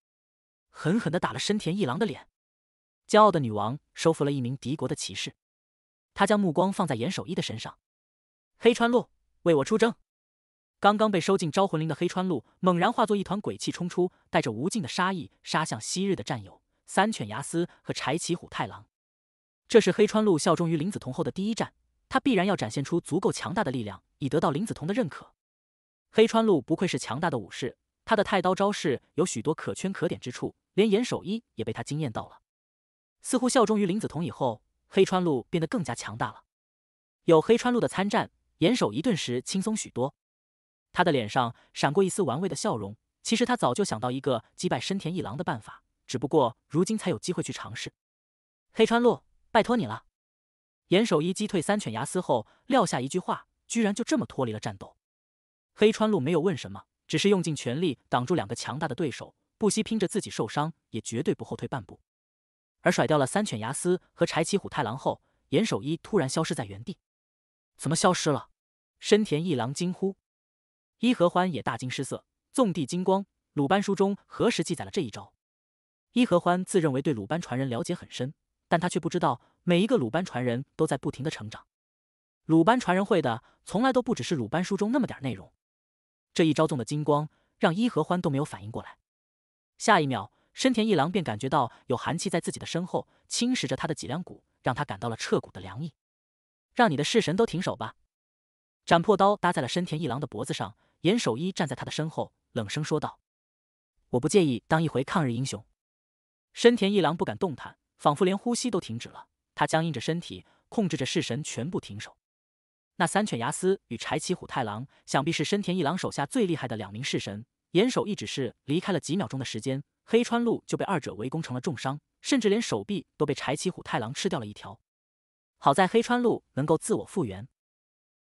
狠狠的打了深田一郎的脸。骄傲的女王收服了一名敌国的骑士，他将目光放在严守一的身上。黑川路，为我出征！刚刚被收进招魂铃的黑川路猛然化作一团鬼气冲出，带着无尽的杀意杀向昔日的战友三犬牙司和柴崎虎太郎。这是黑川路效忠于林子彤后的第一战。他必然要展现出足够强大的力量，以得到林子彤的认可。黑川路不愧是强大的武士，他的太刀招式有许多可圈可点之处，连严守一也被他惊艳到了。似乎效忠于林子彤以后，黑川路变得更加强大了。有黑川路的参战，严守一顿时轻松许多。他的脸上闪过一丝玩味的笑容。其实他早就想到一个击败深田一郎的办法，只不过如今才有机会去尝试。黑川路，拜托你了。严守一击退三犬牙丝后，撂下一句话，居然就这么脱离了战斗。黑川路没有问什么，只是用尽全力挡住两个强大的对手，不惜拼着自己受伤，也绝对不后退半步。而甩掉了三犬牙丝和柴崎虎太郎后，严守一突然消失在原地。怎么消失了？深田一郎惊呼。伊和欢也大惊失色。纵地金光，鲁班书中何时记载了这一招？伊和欢自认为对鲁班传人了解很深，但他却不知道。每一个鲁班传人都在不停的成长，鲁班传人会的从来都不只是鲁班书中那么点内容。这一招纵的金光让伊和欢都没有反应过来，下一秒，深田一郎便感觉到有寒气在自己的身后侵蚀着他的脊梁骨，让他感到了彻骨的凉意。让你的式神都停手吧！斩破刀搭在了深田一郎的脖子上，严守一站在他的身后，冷声说道：“我不介意当一回抗日英雄。”深田一郎不敢动弹，仿佛连呼吸都停止了。他僵硬着身体，控制着式神全部停手。那三犬牙司与柴崎虎太郎，想必是深田一郎手下最厉害的两名式神。严守一只是离开了几秒钟的时间，黑川路就被二者围攻成了重伤，甚至连手臂都被柴崎虎太郎吃掉了一条。好在黑川路能够自我复原。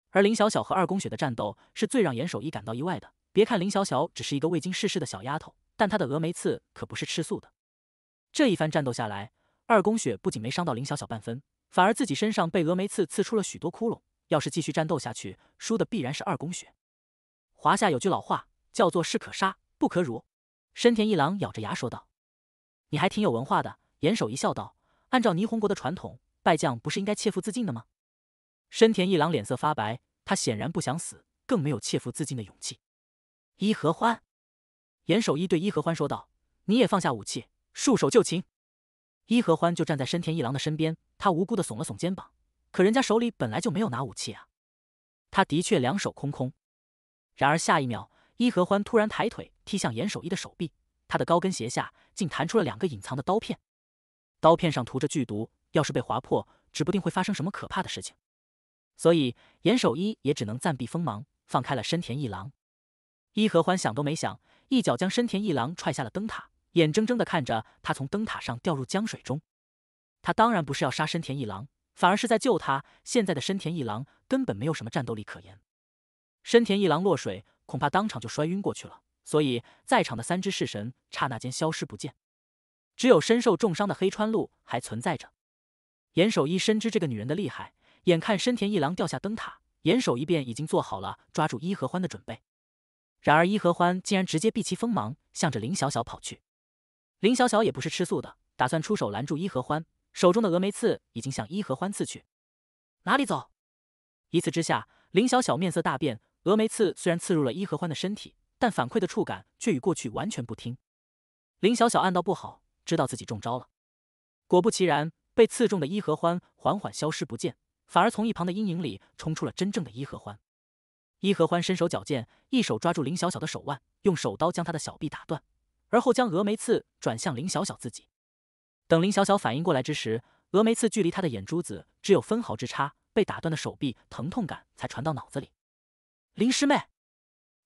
而林小小和二宫雪的战斗是最让严守一感到意外的。别看林小小只是一个未经世事的小丫头，但她的峨眉刺可不是吃素的。这一番战斗下来。二宫雪不仅没伤到林小小半分，反而自己身上被峨眉刺刺出了许多窟窿。要是继续战斗下去，输的必然是二宫雪。华夏有句老话，叫做“士可杀，不可辱”。深田一郎咬着牙说道：“你还挺有文化的。”严守一笑道：“按照霓虹国的传统，败将不是应该切腹自尽的吗？”深田一郎脸色发白，他显然不想死，更没有切腹自尽的勇气。伊和欢，严守一对伊和欢说道：“你也放下武器，束手就擒。”伊和欢就站在深田一郎的身边，他无辜的耸了耸肩膀，可人家手里本来就没有拿武器啊，他的确两手空空。然而下一秒，伊和欢突然抬腿踢向严守一的手臂，他的高跟鞋下竟弹出了两个隐藏的刀片，刀片上涂着剧毒，要是被划破，指不定会发生什么可怕的事情，所以严守一也只能暂避锋芒，放开了深田一郎。伊和欢想都没想，一脚将深田一郎踹下了灯塔。眼睁睁的看着他从灯塔上掉入江水中，他当然不是要杀深田一郎，反而是在救他。现在的深田一郎根本没有什么战斗力可言，深田一郎落水，恐怕当场就摔晕过去了。所以，在场的三只式神刹那间消失不见，只有身受重伤的黑川路还存在着。严守一深知这个女人的厉害，眼看深田一郎掉下灯塔，严守一便已经做好了抓住伊和欢的准备。然而，伊和欢竟然直接避其锋芒，向着林小小跑去。林小小也不是吃素的，打算出手拦住伊合欢，手中的峨眉刺已经向伊合欢刺去。哪里走？一刺之下，林小小面色大变。峨眉刺虽然刺入了伊合欢的身体，但反馈的触感却与过去完全不听。林小小暗道不好，知道自己中招了。果不其然，被刺中的伊合欢缓缓消失不见，反而从一旁的阴影里冲出了真正的伊合欢。伊合欢身手矫健，一手抓住林小小的手腕，用手刀将他的小臂打断。而后将峨眉刺转向林小小自己，等林小小反应过来之时，峨眉刺距离他的眼珠子只有分毫之差，被打断的手臂疼痛感才传到脑子里。林师妹，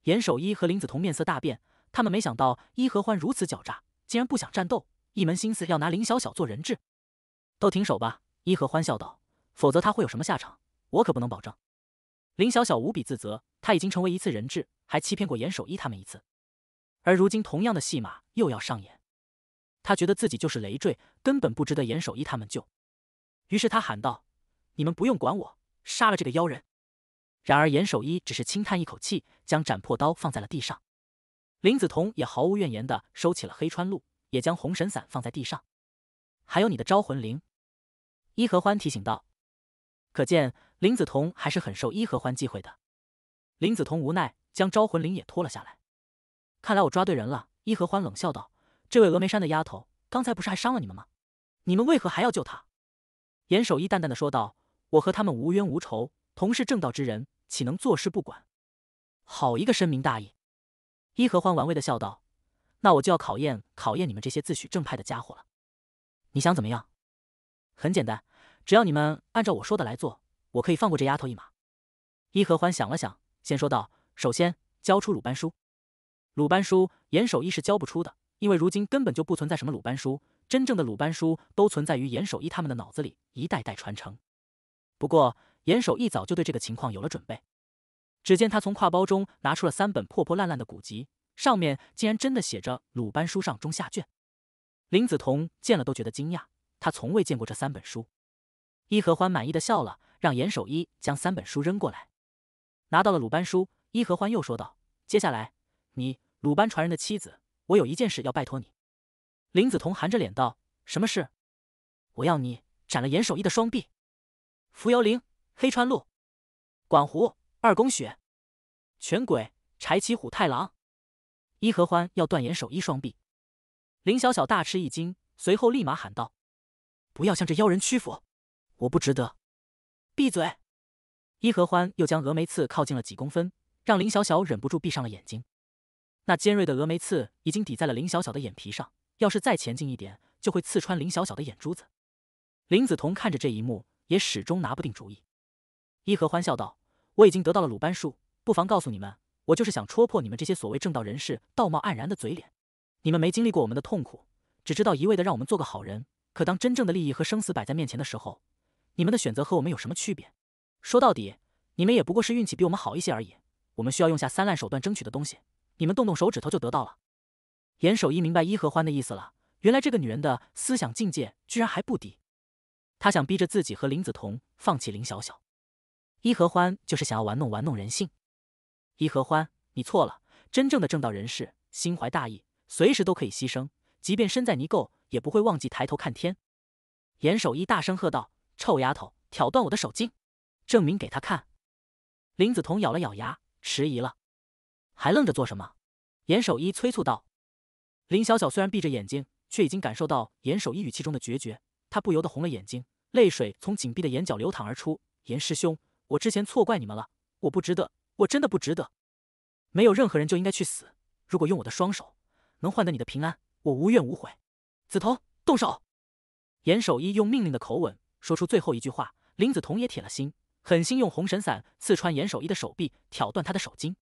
严守一和林子彤面色大变，他们没想到伊和欢如此狡诈，竟然不想战斗，一门心思要拿林小小做人质。都停手吧！伊和欢笑道，否则他会有什么下场？我可不能保证。林小小无比自责，他已经成为一次人质，还欺骗过严守一他们一次。而如今，同样的戏码又要上演。他觉得自己就是累赘，根本不值得严守一他们救。于是他喊道：“你们不用管我，杀了这个妖人！”然而严守一只是轻叹一口气，将斩破刀放在了地上。林子彤也毫无怨言的收起了黑川路，也将红神伞放在地上。还有你的招魂铃，伊和欢提醒道。可见林子彤还是很受伊和欢忌讳的。林子彤无奈将招魂铃也脱了下来。看来我抓对人了，伊和欢冷笑道：“这位峨眉山的丫头，刚才不是还伤了你们吗？你们为何还要救她？”严守一淡淡的说道：“我和他们无冤无仇，同是正道之人，岂能坐视不管？”好一个深明大义！伊和欢玩味的笑道：“那我就要考验考验你们这些自诩正派的家伙了。你想怎么样？很简单，只要你们按照我说的来做，我可以放过这丫头一马。”伊和欢想了想，先说道：“首先交出鲁班书。”鲁班书严守一是教不出的，因为如今根本就不存在什么鲁班书，真正的鲁班书都存在于严守一他们的脑子里，一代代传承。不过严守一早就对这个情况有了准备。只见他从挎包中拿出了三本破破烂烂的古籍，上面竟然真的写着《鲁班书上中下卷》。林子彤见了都觉得惊讶，他从未见过这三本书。伊和欢满意的笑了，让严守一将三本书扔过来。拿到了鲁班书，伊和欢又说道：“接下来。”你鲁班传人的妻子，我有一件事要拜托你。”林子彤含着脸道：“什么事？我要你斩了严守一的双臂。”扶摇铃，黑川路、管胡、二宫雪、犬鬼、柴崎虎太郎、伊和欢要断严守一双臂。林小小大吃一惊，随后立马喊道：“不要向这妖人屈服！我不值得。”闭嘴！伊和欢又将峨眉刺靠近了几公分，让林小小忍不住闭上了眼睛。那尖锐的峨眉刺已经抵在了林小小的眼皮上，要是再前进一点，就会刺穿林小小的眼珠子。林子彤看着这一幕，也始终拿不定主意。伊和欢笑道：“我已经得到了鲁班术，不妨告诉你们，我就是想戳破你们这些所谓正道人士道貌岸然的嘴脸。你们没经历过我们的痛苦，只知道一味的让我们做个好人。可当真正的利益和生死摆在面前的时候，你们的选择和我们有什么区别？说到底，你们也不过是运气比我们好一些而已。我们需要用下三滥手段争取的东西。”你们动动手指头就得到了。严守一明白伊和欢的意思了，原来这个女人的思想境界居然还不低。他想逼着自己和林子彤放弃林小小，伊和欢就是想要玩弄玩弄人性。伊和欢，你错了！真正的正道人士心怀大义，随时都可以牺牲，即便身在泥垢，也不会忘记抬头看天。严守一大声喝道：“臭丫头，挑断我的手筋，证明给他看！”林子彤咬了咬牙，迟疑了。还愣着做什么？严守一催促道。林小小虽然闭着眼睛，却已经感受到严守一语气中的决绝。他不由得红了眼睛，泪水从紧闭的眼角流淌而出。严师兄，我之前错怪你们了，我不值得，我真的不值得。没有任何人就应该去死。如果用我的双手能换得你的平安，我无怨无悔。紫瞳动手！严守一用命令的口吻说出最后一句话。林子瞳也铁了心，狠心用红神伞刺穿严守一的手臂，挑断他的手筋。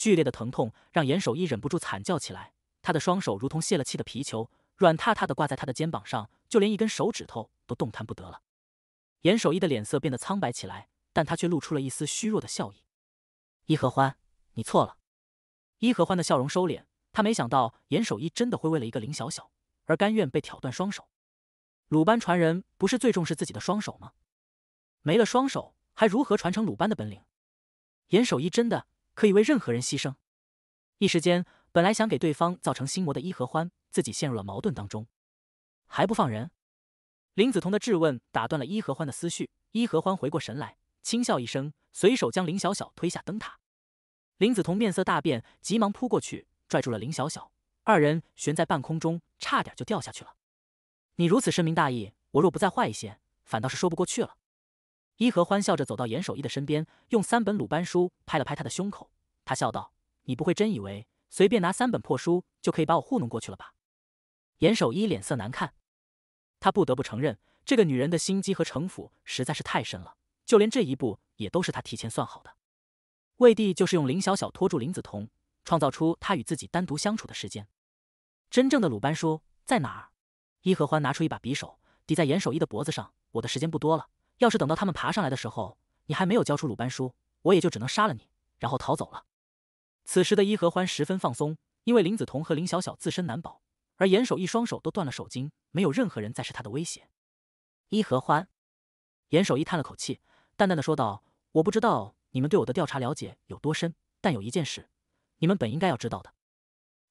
剧烈的疼痛让严守一忍不住惨叫起来，他的双手如同泄了气的皮球，软塌塌的挂在他的肩膀上，就连一根手指头都动弹不得了。严守一的脸色变得苍白起来，但他却露出了一丝虚弱的笑意。伊和欢，你错了。伊和欢的笑容收敛，他没想到严守一真的会为了一个林小小而甘愿被挑断双手。鲁班传人不是最重视自己的双手吗？没了双手，还如何传承鲁班的本领？严守一真的。可以为任何人牺牲。一时间，本来想给对方造成心魔的伊和欢，自己陷入了矛盾当中。还不放人？林子彤的质问打断了伊和欢的思绪。伊和欢回过神来，轻笑一声，随手将林小小推下灯塔。林子彤面色大变，急忙扑过去，拽住了林小小。二人悬在半空中，差点就掉下去了。你如此深明大义，我若不再坏一些，反倒是说不过去了。伊和欢笑着走到严守一的身边，用三本鲁班书拍了拍他的胸口。他笑道：“你不会真以为随便拿三本破书就可以把我糊弄过去了吧？”严守一脸色难看，他不得不承认，这个女人的心机和城府实在是太深了，就连这一步也都是他提前算好的。魏帝就是用林小小拖住林子彤，创造出他与自己单独相处的时间。真正的鲁班书在哪儿？伊和欢拿出一把匕首抵在严守一的脖子上：“我的时间不多了。”要是等到他们爬上来的时候，你还没有交出鲁班书，我也就只能杀了你，然后逃走了。此时的伊和欢十分放松，因为林子彤和林小小自身难保，而严守一双手都断了手筋，没有任何人再是他的威胁。伊和欢，严守一叹了口气，淡淡的说道：“我不知道你们对我的调查了解有多深，但有一件事，你们本应该要知道的。”“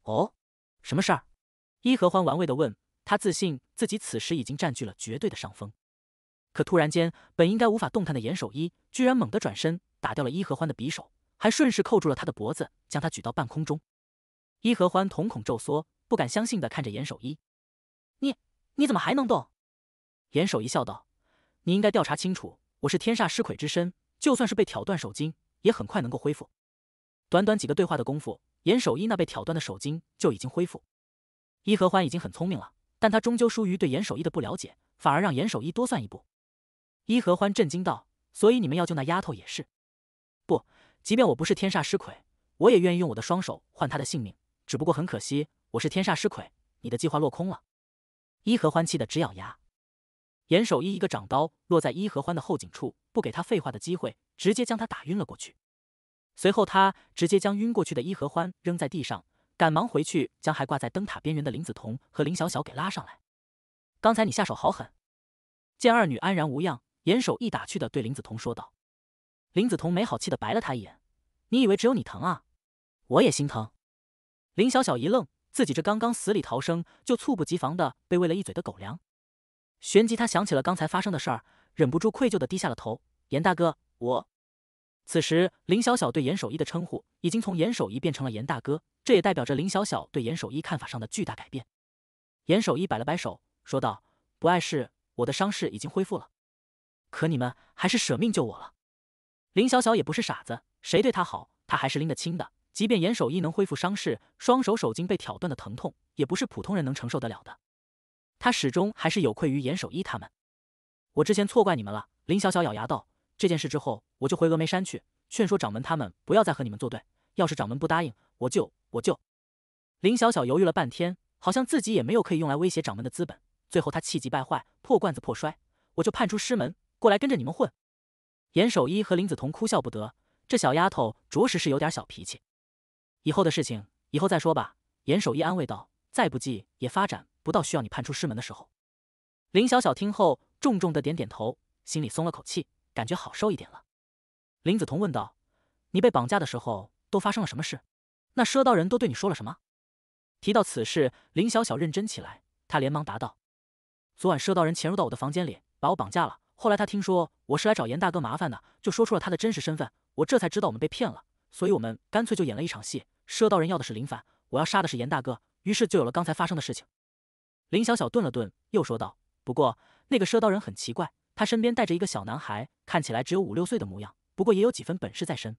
哦，什么事儿？”伊和欢玩味的问，他自信自己此时已经占据了绝对的上风。可突然间，本应该无法动弹的严守一，居然猛地转身，打掉了伊和欢的匕首，还顺势扣住了他的脖子，将他举到半空中。伊和欢瞳孔骤缩，不敢相信的看着严守一：“你你怎么还能动？”严守一笑道：“你应该调查清楚，我是天煞尸魁之身，就算是被挑断手筋，也很快能够恢复。”短短几个对话的功夫，严守一那被挑断的手筋就已经恢复。伊和欢已经很聪明了，但他终究疏于对严守一的不了解，反而让严守一多算一步。伊合欢震惊道：“所以你们要救那丫头也是？不，即便我不是天煞尸魁，我也愿意用我的双手换她的性命。只不过很可惜，我是天煞尸魁，你的计划落空了。”伊合欢气得直咬牙。严守一一个掌刀落在伊合欢的后颈处，不给他废话的机会，直接将他打晕了过去。随后他直接将晕过去的伊合欢扔在地上，赶忙回去将还挂在灯塔边缘的林子彤和林小小给拉上来。刚才你下手好狠！见二女安然无恙。严守一打趣的对林子彤说道：“林子彤，没好气的白了他一眼。你以为只有你疼啊？我也心疼。”林小小一愣，自己这刚刚死里逃生，就猝不及防的被喂了一嘴的狗粮。旋即，他想起了刚才发生的事儿，忍不住愧疚的低下了头。“严大哥，我……”此时，林小小对严守一的称呼已经从严守一变成了严大哥，这也代表着林小小对严守一看法上的巨大改变。严守一摆了摆手，说道：“不碍事，我的伤势已经恢复了。”可你们还是舍命救我了。林小小也不是傻子，谁对她好，她还是拎得清的。即便严守一能恢复伤势，双手手筋被挑断的疼痛也不是普通人能承受得了的。他始终还是有愧于严守一他们。我之前错怪你们了。林小小咬牙道：“这件事之后，我就回峨眉山去，劝说掌门他们不要再和你们作对。要是掌门不答应，我就……我就……”林小小犹豫了半天，好像自己也没有可以用来威胁掌门的资本。最后他气急败坏，破罐子破摔：“我就叛出师门！”过来跟着你们混，严守一和林子彤哭笑不得，这小丫头着实是有点小脾气。以后的事情以后再说吧，严守一安慰道，再不济也发展不到需要你叛出师门的时候。林小小听后重重的点点头，心里松了口气，感觉好受一点了。林子彤问道：“你被绑架的时候都发生了什么事？那赊刀人都对你说了什么？”提到此事，林小小认真起来，她连忙答道：“昨晚赊刀人潜入到我的房间里，把我绑架了。”后来他听说我是来找严大哥麻烦的，就说出了他的真实身份。我这才知道我们被骗了，所以我们干脆就演了一场戏。赊刀人要的是林凡，我要杀的是严大哥，于是就有了刚才发生的事情。林小小顿了顿，又说道：“不过那个赊刀人很奇怪，他身边带着一个小男孩，看起来只有五六岁的模样，不过也有几分本事在身。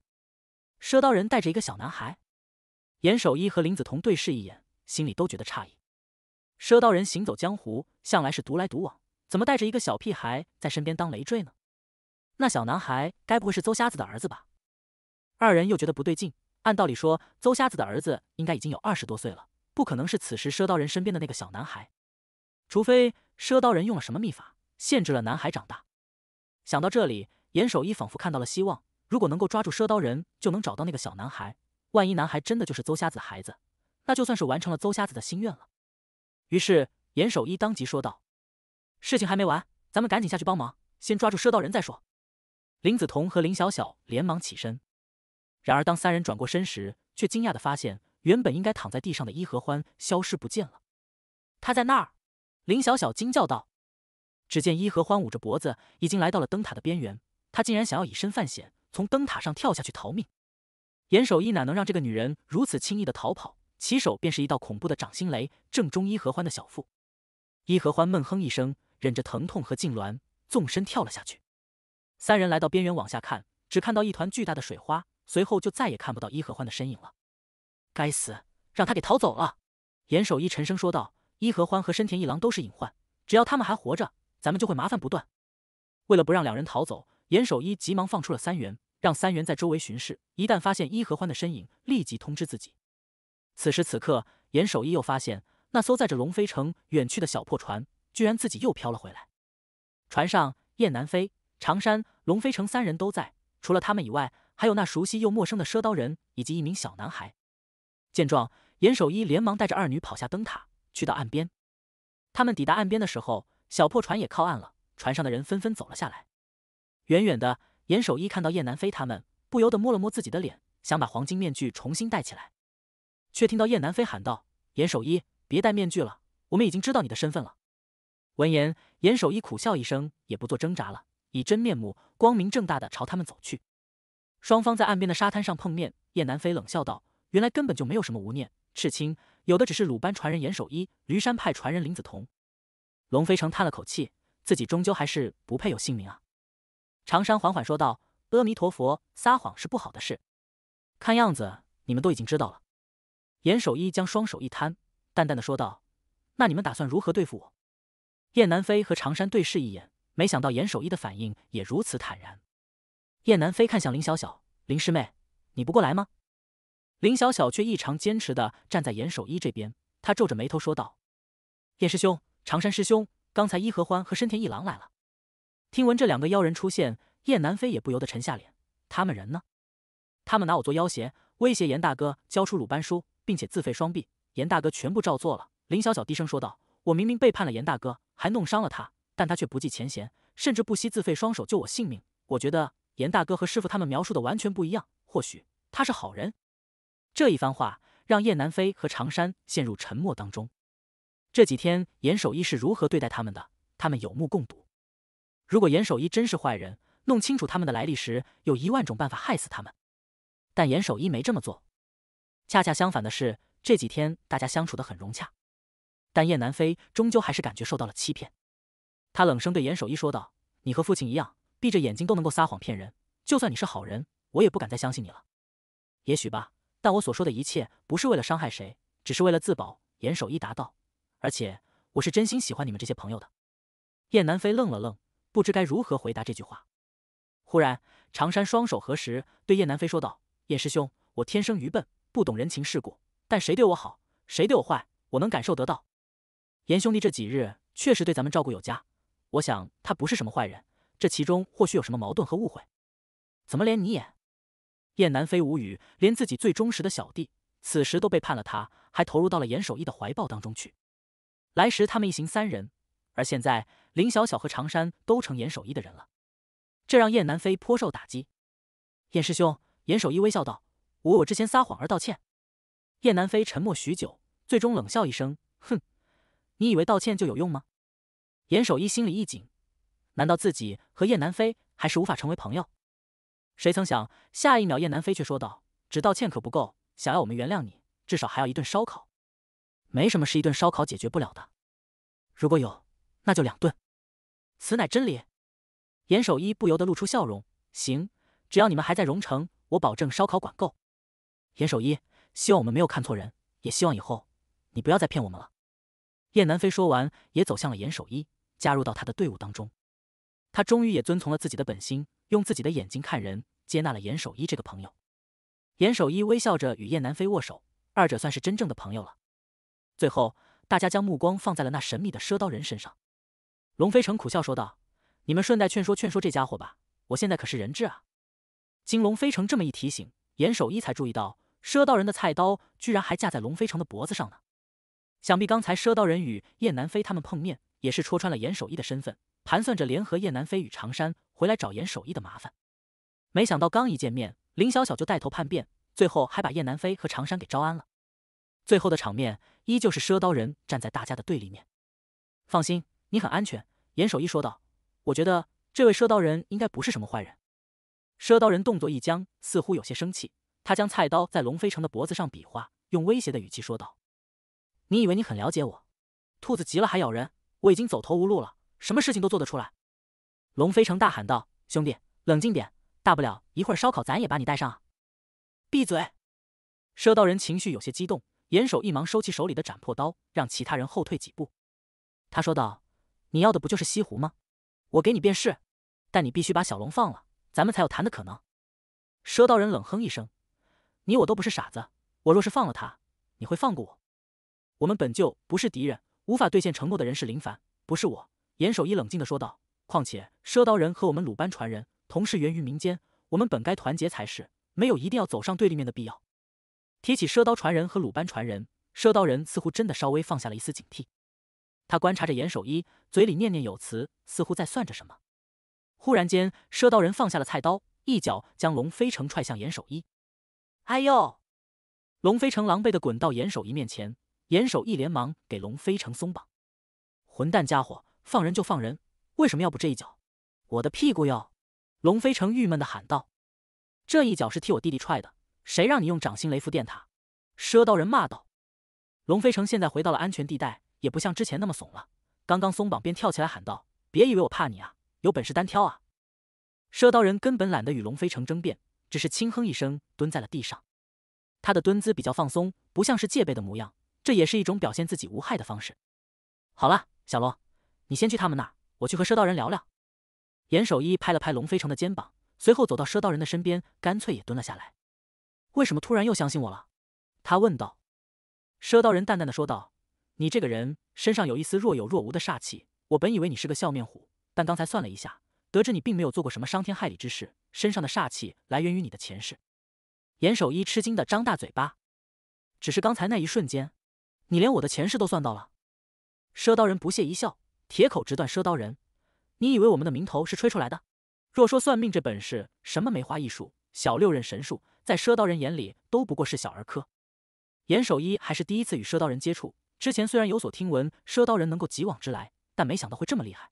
赊刀人带着一个小男孩，严守一和林子彤对视一眼，心里都觉得诧异。赊刀人行走江湖，向来是独来独往。”怎么带着一个小屁孩在身边当累赘呢？那小男孩该不会是邹瞎子的儿子吧？二人又觉得不对劲。按道理说，邹瞎子的儿子应该已经有二十多岁了，不可能是此时赊刀人身边的那个小男孩。除非赊刀人用了什么秘法，限制了男孩长大。想到这里，严守一仿佛看到了希望。如果能够抓住赊刀人，就能找到那个小男孩。万一男孩真的就是邹瞎子的孩子，那就算是完成了邹瞎子的心愿了。于是，严守一当即说道。事情还没完，咱们赶紧下去帮忙，先抓住赊刀人再说。林子彤和林小小连忙起身，然而当三人转过身时，却惊讶地发现，原本应该躺在地上的伊合欢消失不见了。他在那儿！林小小惊叫道。只见伊合欢捂着脖子，已经来到了灯塔的边缘，他竟然想要以身犯险，从灯塔上跳下去逃命。严守一哪能让这个女人如此轻易的逃跑？起手便是一道恐怖的掌心雷，正中伊合欢的小腹。伊合欢闷哼一声。忍着疼痛和痉挛，纵身跳了下去。三人来到边缘往下看，只看到一团巨大的水花，随后就再也看不到伊和欢的身影了。该死，让他给逃走了！严守一沉声说道：“伊和欢和深田一郎都是隐患，只要他们还活着，咱们就会麻烦不断。”为了不让两人逃走，严守一急忙放出了三元，让三元在周围巡视，一旦发现伊和欢的身影，立即通知自己。此时此刻，严守一又发现那艘载着龙飞城远去的小破船。居然自己又飘了回来。船上，燕南飞、长山、龙飞城三人都在。除了他们以外，还有那熟悉又陌生的赊刀人以及一名小男孩。见状，严守一连忙带着二女跑下灯塔，去到岸边。他们抵达岸边的时候，小破船也靠岸了。船上的人纷纷走了下来。远远的，严守一看到燕南飞他们，不由得摸了摸自己的脸，想把黄金面具重新戴起来，却听到燕南飞喊道：“严守一，别戴面具了，我们已经知道你的身份了。”闻言，严守一苦笑一声，也不做挣扎了，以真面目光明正大的朝他们走去。双方在岸边的沙滩上碰面，叶南飞冷笑道：“原来根本就没有什么无念赤青，有的只是鲁班传人严守一、驴山派传人林子彤。”龙飞城叹了口气，自己终究还是不配有姓名啊。长山缓缓说道：“阿弥陀佛，撒谎是不好的事。看样子你们都已经知道了。”严守一将双手一摊，淡淡的说道：“那你们打算如何对付我？”燕南飞和常山对视一眼，没想到严守一的反应也如此坦然。燕南飞看向林小小，林师妹，你不过来吗？林小小却异常坚持的站在严守一这边，他皱着眉头说道：“燕师兄，常山师兄，刚才伊和欢和深田一郎来了。听闻这两个妖人出现，燕南飞也不由得沉下脸。他们人呢？他们拿我做要挟，威胁严大哥交出鲁班书，并且自废双臂。严大哥全部照做了。”林小小低声说道。我明明背叛了严大哥，还弄伤了他，但他却不计前嫌，甚至不惜自费双手救我性命。我觉得严大哥和师傅他们描述的完全不一样，或许他是好人。这一番话让燕南飞和长山陷入沉默当中。这几天严守一是如何对待他们的，他们有目共睹。如果严守一真是坏人，弄清楚他们的来历时，有一万种办法害死他们。但严守一没这么做，恰恰相反的是，这几天大家相处的很融洽。但燕南飞终究还是感觉受到了欺骗，他冷声对严守一说道：“你和父亲一样，闭着眼睛都能够撒谎骗人。就算你是好人，我也不敢再相信你了。”“也许吧，但我所说的一切不是为了伤害谁，只是为了自保。”严守一答道，“而且，我是真心喜欢你们这些朋友的。”燕南飞愣了愣，不知该如何回答这句话。忽然，常山双手合十，对燕南飞说道：“燕师兄，我天生愚笨，不懂人情世故，但谁对我好，谁对我坏，我能感受得到。”严兄弟这几日确实对咱们照顾有加，我想他不是什么坏人，这其中或许有什么矛盾和误会。怎么连你也？燕南飞无语，连自己最忠实的小弟此时都背叛了，他还投入到了严守义的怀抱当中去。来时他们一行三人，而现在林小小和长山都成严守义的人了，这让燕南飞颇受打击。燕师兄，严守义微笑道：“我我之前撒谎而道歉。”燕南飞沉默许久，最终冷笑一声：“哼。”你以为道歉就有用吗？严守一心里一紧，难道自己和燕南飞还是无法成为朋友？谁曾想，下一秒燕南飞却说道：“只道歉可不够，想要我们原谅你，至少还要一顿烧烤。没什么是一顿烧烤解决不了的，如果有，那就两顿。”此乃真理。严守一不由得露出笑容：“行，只要你们还在荣城，我保证烧烤管够。”严守一希望我们没有看错人，也希望以后你不要再骗我们了。燕南飞说完，也走向了严守一，加入到他的队伍当中。他终于也遵从了自己的本心，用自己的眼睛看人，接纳了严守一这个朋友。严守一微笑着与燕南飞握手，二者算是真正的朋友了。最后，大家将目光放在了那神秘的赊刀人身上。龙飞城苦笑说道：“你们顺带劝说劝说这家伙吧，我现在可是人质啊！”经龙飞城这么一提醒，严守一才注意到赊刀人的菜刀居然还架在龙飞城的脖子上呢。想必刚才赊刀人与燕南飞他们碰面，也是戳穿了严守一的身份，盘算着联合燕南飞与常山回来找严守一的麻烦。没想到刚一见面，林小小就带头叛变，最后还把燕南飞和常山给招安了。最后的场面依旧是赊刀人站在大家的对立面。放心，你很安全。”严守一说道，“我觉得这位赊刀人应该不是什么坏人。”赊刀人动作一僵，似乎有些生气，他将菜刀在龙飞城的脖子上比划，用威胁的语气说道。你以为你很了解我？兔子急了还咬人，我已经走投无路了，什么事情都做得出来！龙飞城大喊道：“兄弟，冷静点，大不了一会儿烧烤，咱也把你带上啊！”闭嘴！赊刀人情绪有些激动，眼手一忙收起手里的斩破刀，让其他人后退几步。他说道：“你要的不就是西湖吗？我给你便是，但你必须把小龙放了，咱们才有谈的可能。”赊刀人冷哼一声：“你我都不是傻子，我若是放了他，你会放过我？”我们本就不是敌人，无法兑现承诺的人是林凡，不是我。”严守一冷静地说道。“况且，赊刀人和我们鲁班传人同是源于民间，我们本该团结才是，没有一定要走上对立面的必要。”提起赊刀传人和鲁班传人，赊刀人似乎真的稍微放下了一丝警惕。他观察着严守一，嘴里念念有词，似乎在算着什么。忽然间，赊刀人放下了菜刀，一脚将龙飞城踹向严守一。“哎呦！”龙飞城狼狈地滚到严守一面前。严守一连忙给龙飞成松绑，混蛋家伙，放人就放人，为什么要补这一脚？我的屁股哟！龙飞成郁闷的喊道：“这一脚是替我弟弟踹的，谁让你用掌心雷符电他？”赊刀人骂道。龙飞成现在回到了安全地带，也不像之前那么怂了。刚刚松绑便跳起来喊道：“别以为我怕你啊，有本事单挑啊！”赊刀人根本懒得与龙飞成争辩，只是轻哼一声，蹲在了地上。他的蹲姿比较放松，不像是戒备的模样。这也是一种表现自己无害的方式。好了，小罗，你先去他们那儿，我去和赊刀人聊聊。严守一拍了拍龙飞城的肩膀，随后走到赊刀人的身边，干脆也蹲了下来。为什么突然又相信我了？他问道。赊刀人淡淡的说道：“你这个人身上有一丝若有若无的煞气，我本以为你是个笑面虎，但刚才算了一下，得知你并没有做过什么伤天害理之事，身上的煞气来源于你的前世。”严守一吃惊的张大嘴巴。只是刚才那一瞬间。你连我的前世都算到了，赊刀人不屑一笑。铁口直断，赊刀人，你以为我们的名头是吹出来的？若说算命这本事，什么梅花易数、小六壬神术，在赊刀人眼里都不过是小儿科。严守一还是第一次与赊刀人接触，之前虽然有所听闻，赊刀人能够即往直来，但没想到会这么厉害。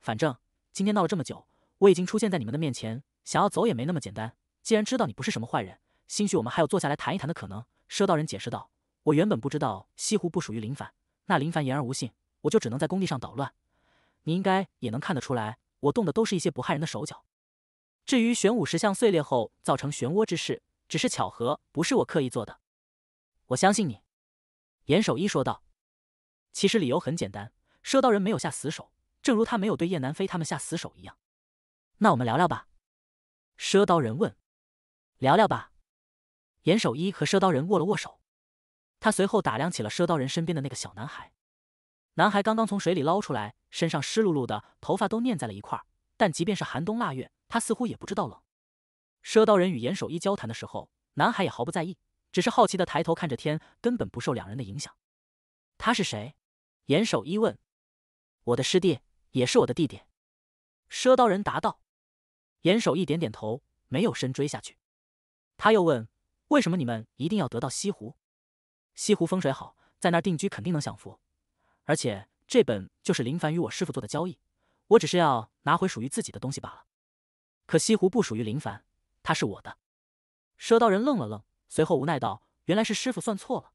反正今天闹了这么久，我已经出现在你们的面前，想要走也没那么简单。既然知道你不是什么坏人，兴许我们还有坐下来谈一谈的可能。赊刀人解释道。我原本不知道西湖不属于林凡，那林凡言而无信，我就只能在工地上捣乱。你应该也能看得出来，我动的都是一些不害人的手脚。至于玄武石像碎裂后造成漩涡之事，只是巧合，不是我刻意做的。我相信你。”严守一说道。“其实理由很简单，赊刀人没有下死手，正如他没有对叶南飞他们下死手一样。”“那我们聊聊吧。”赊刀人问。“聊聊吧。”严守一和赊刀人握了握手。他随后打量起了赊刀人身边的那个小男孩，男孩刚刚从水里捞出来，身上湿漉漉的，头发都粘在了一块。但即便是寒冬腊月，他似乎也不知道冷。赊刀人与严守一交谈的时候，男孩也毫不在意，只是好奇的抬头看着天，根本不受两人的影响。他是谁？严守一问。我的师弟，也是我的弟弟。赊刀人答道。严守一点点头，没有深追下去。他又问：为什么你们一定要得到西湖？西湖风水好，在那儿定居肯定能享福。而且这本就是林凡与我师傅做的交易，我只是要拿回属于自己的东西罢了。可西湖不属于林凡，它是我的。赊刀人愣了愣，随后无奈道：“原来是师傅算错了。”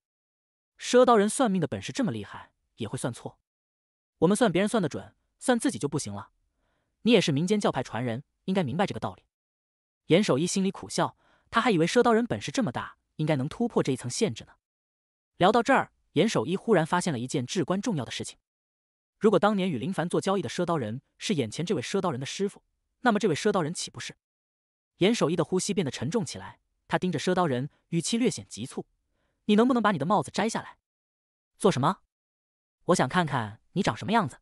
赊刀人算命的本事这么厉害，也会算错？我们算别人算得准，算自己就不行了。你也是民间教派传人，应该明白这个道理。严守一心里苦笑，他还以为赊刀人本事这么大，应该能突破这一层限制呢。聊到这儿，严守一忽然发现了一件至关重要的事情：如果当年与林凡做交易的赊刀人是眼前这位赊刀人的师傅，那么这位赊刀人岂不是？严守一的呼吸变得沉重起来，他盯着赊刀人，语气略显急促：“你能不能把你的帽子摘下来？做什么？我想看看你长什么样子。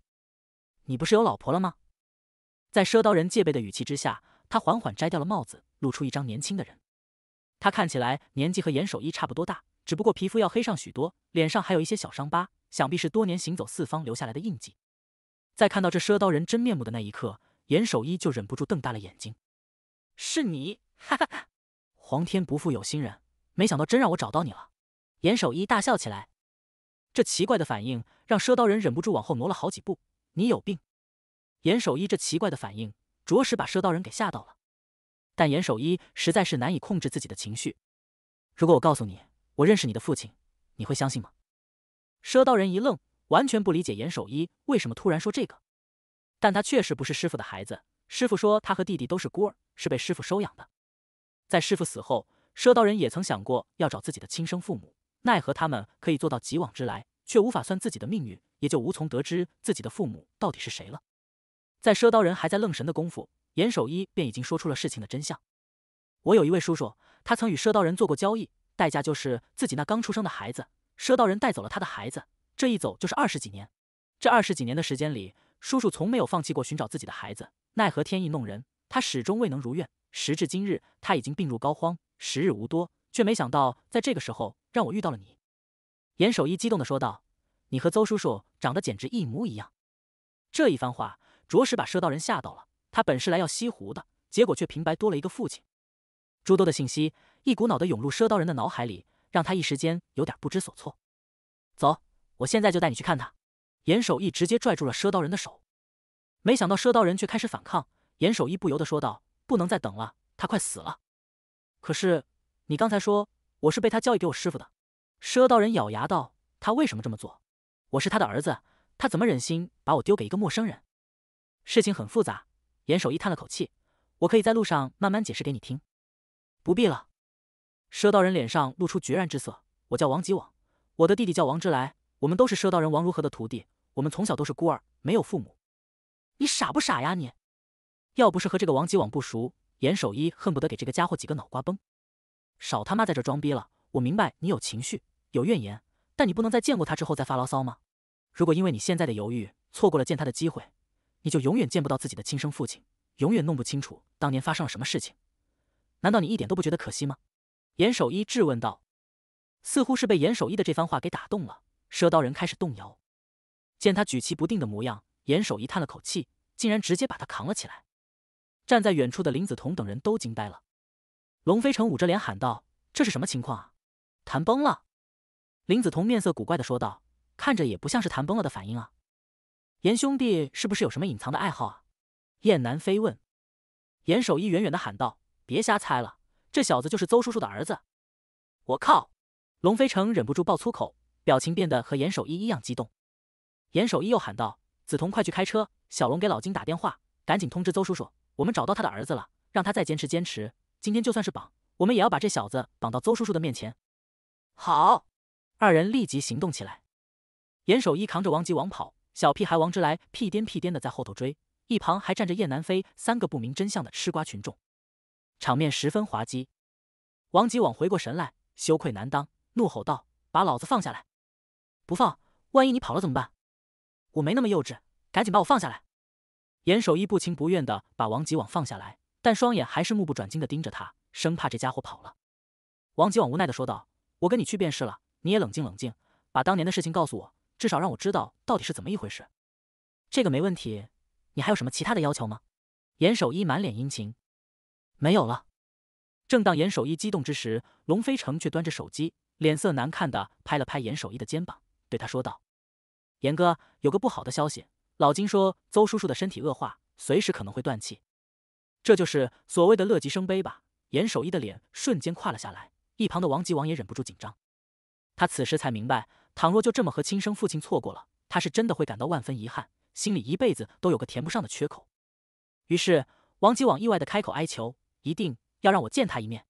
你不是有老婆了吗？”在赊刀人戒备的语气之下，他缓缓摘掉了帽子，露出一张年轻的人。他看起来年纪和严守一差不多大。只不过皮肤要黑上许多，脸上还有一些小伤疤，想必是多年行走四方留下来的印记。在看到这赊刀人真面目的那一刻，严守一就忍不住瞪大了眼睛。是你，哈哈哈！皇天不负有心人，没想到真让我找到你了。严守一大笑起来，这奇怪的反应让赊刀人忍不住往后挪了好几步。你有病！严守一这奇怪的反应，着实把赊刀人给吓到了。但严守一实在是难以控制自己的情绪。如果我告诉你……我认识你的父亲，你会相信吗？赊刀人一愣，完全不理解严守一为什么突然说这个。但他确实不是师傅的孩子。师傅说他和弟弟都是孤儿，是被师傅收养的。在师傅死后，赊刀人也曾想过要找自己的亲生父母，奈何他们可以做到即往之来，却无法算自己的命运，也就无从得知自己的父母到底是谁了。在赊刀人还在愣神的功夫，严守一便已经说出了事情的真相。我有一位叔叔，他曾与赊刀人做过交易。代价就是自己那刚出生的孩子，赊道人带走了他的孩子，这一走就是二十几年。这二十几年的时间里，叔叔从没有放弃过寻找自己的孩子，奈何天意弄人，他始终未能如愿。时至今日，他已经病入膏肓，时日无多，却没想到在这个时候让我遇到了你。严守一激动地说道：“你和邹叔叔长得简直一模一样。”这一番话着实把赊道人吓到了。他本是来要西湖的，结果却平白多了一个父亲。诸多的信息。一股脑的涌入赊刀人的脑海里，让他一时间有点不知所措。走，我现在就带你去看他。严守义直接拽住了赊刀人的手，没想到赊刀人却开始反抗。严守义不由得说道：“不能再等了，他快死了。”可是你刚才说我是被他交易给我师傅的。”赊刀人咬牙道：“他为什么这么做？我是他的儿子，他怎么忍心把我丢给一个陌生人？”事情很复杂。严守义叹了口气：“我可以在路上慢慢解释给你听。”不必了。赊刀人脸上露出决然之色。我叫王吉网，我的弟弟叫王之来，我们都是赊刀人王如何的徒弟。我们从小都是孤儿，没有父母。你傻不傻呀你！要不是和这个王吉网不熟，严守一恨不得给这个家伙几个脑瓜崩。少他妈在这装逼了！我明白你有情绪，有怨言，但你不能再见过他之后再发牢骚吗？如果因为你现在的犹豫，错过了见他的机会，你就永远见不到自己的亲生父亲，永远弄不清楚当年发生了什么事情。难道你一点都不觉得可惜吗？严守一质问道：“似乎是被严守一的这番话给打动了，赊刀人开始动摇。见他举棋不定的模样，严守一叹了口气，竟然直接把他扛了起来。站在远处的林子彤等人都惊呆了。龙飞成捂着脸喊道：‘这是什么情况啊？谈崩了！’林子彤面色古怪的说道：‘看着也不像是谈崩了的反应啊。严兄弟是不是有什么隐藏的爱好？’啊？燕南飞问。严守一远远的喊道：‘别瞎猜了。’这小子就是邹叔叔的儿子！我靠！龙飞城忍不住爆粗口，表情变得和严守一一样激动。严守一又喊道：“梓潼，快去开车！小龙给老金打电话，赶紧通知邹叔叔，我们找到他的儿子了，让他再坚持坚持。今天就算是绑，我们也要把这小子绑到邹叔叔的面前！”好，二人立即行动起来。严守一扛着王吉王跑，小屁孩王之来屁颠屁颠的在后头追，一旁还站着燕南飞三个不明真相的吃瓜群众。场面十分滑稽，王吉往回过神来，羞愧难当，怒吼道：“把老子放下来！不放，万一你跑了怎么办？”“我没那么幼稚，赶紧把我放下来。”严守一不情不愿的把王吉往放下来，但双眼还是目不转睛的盯着他，生怕这家伙跑了。王吉往无奈的说道：“我跟你去便是了。你也冷静冷静，把当年的事情告诉我，至少让我知道到底是怎么一回事。”“这个没问题，你还有什么其他的要求吗？”严守一满脸殷勤。没有了。正当严守一激动之时，龙飞成却端着手机，脸色难看的拍了拍严守一的肩膀，对他说道：“严哥，有个不好的消息，老金说邹叔叔的身体恶化，随时可能会断气。这就是所谓的乐极生悲吧？”严守一的脸瞬间垮了下来，一旁的王吉王也忍不住紧张。他此时才明白，倘若就这么和亲生父亲错过了，他是真的会感到万分遗憾，心里一辈子都有个填不上的缺口。于是，王吉王意外的开口哀求。一定要让我见他一面，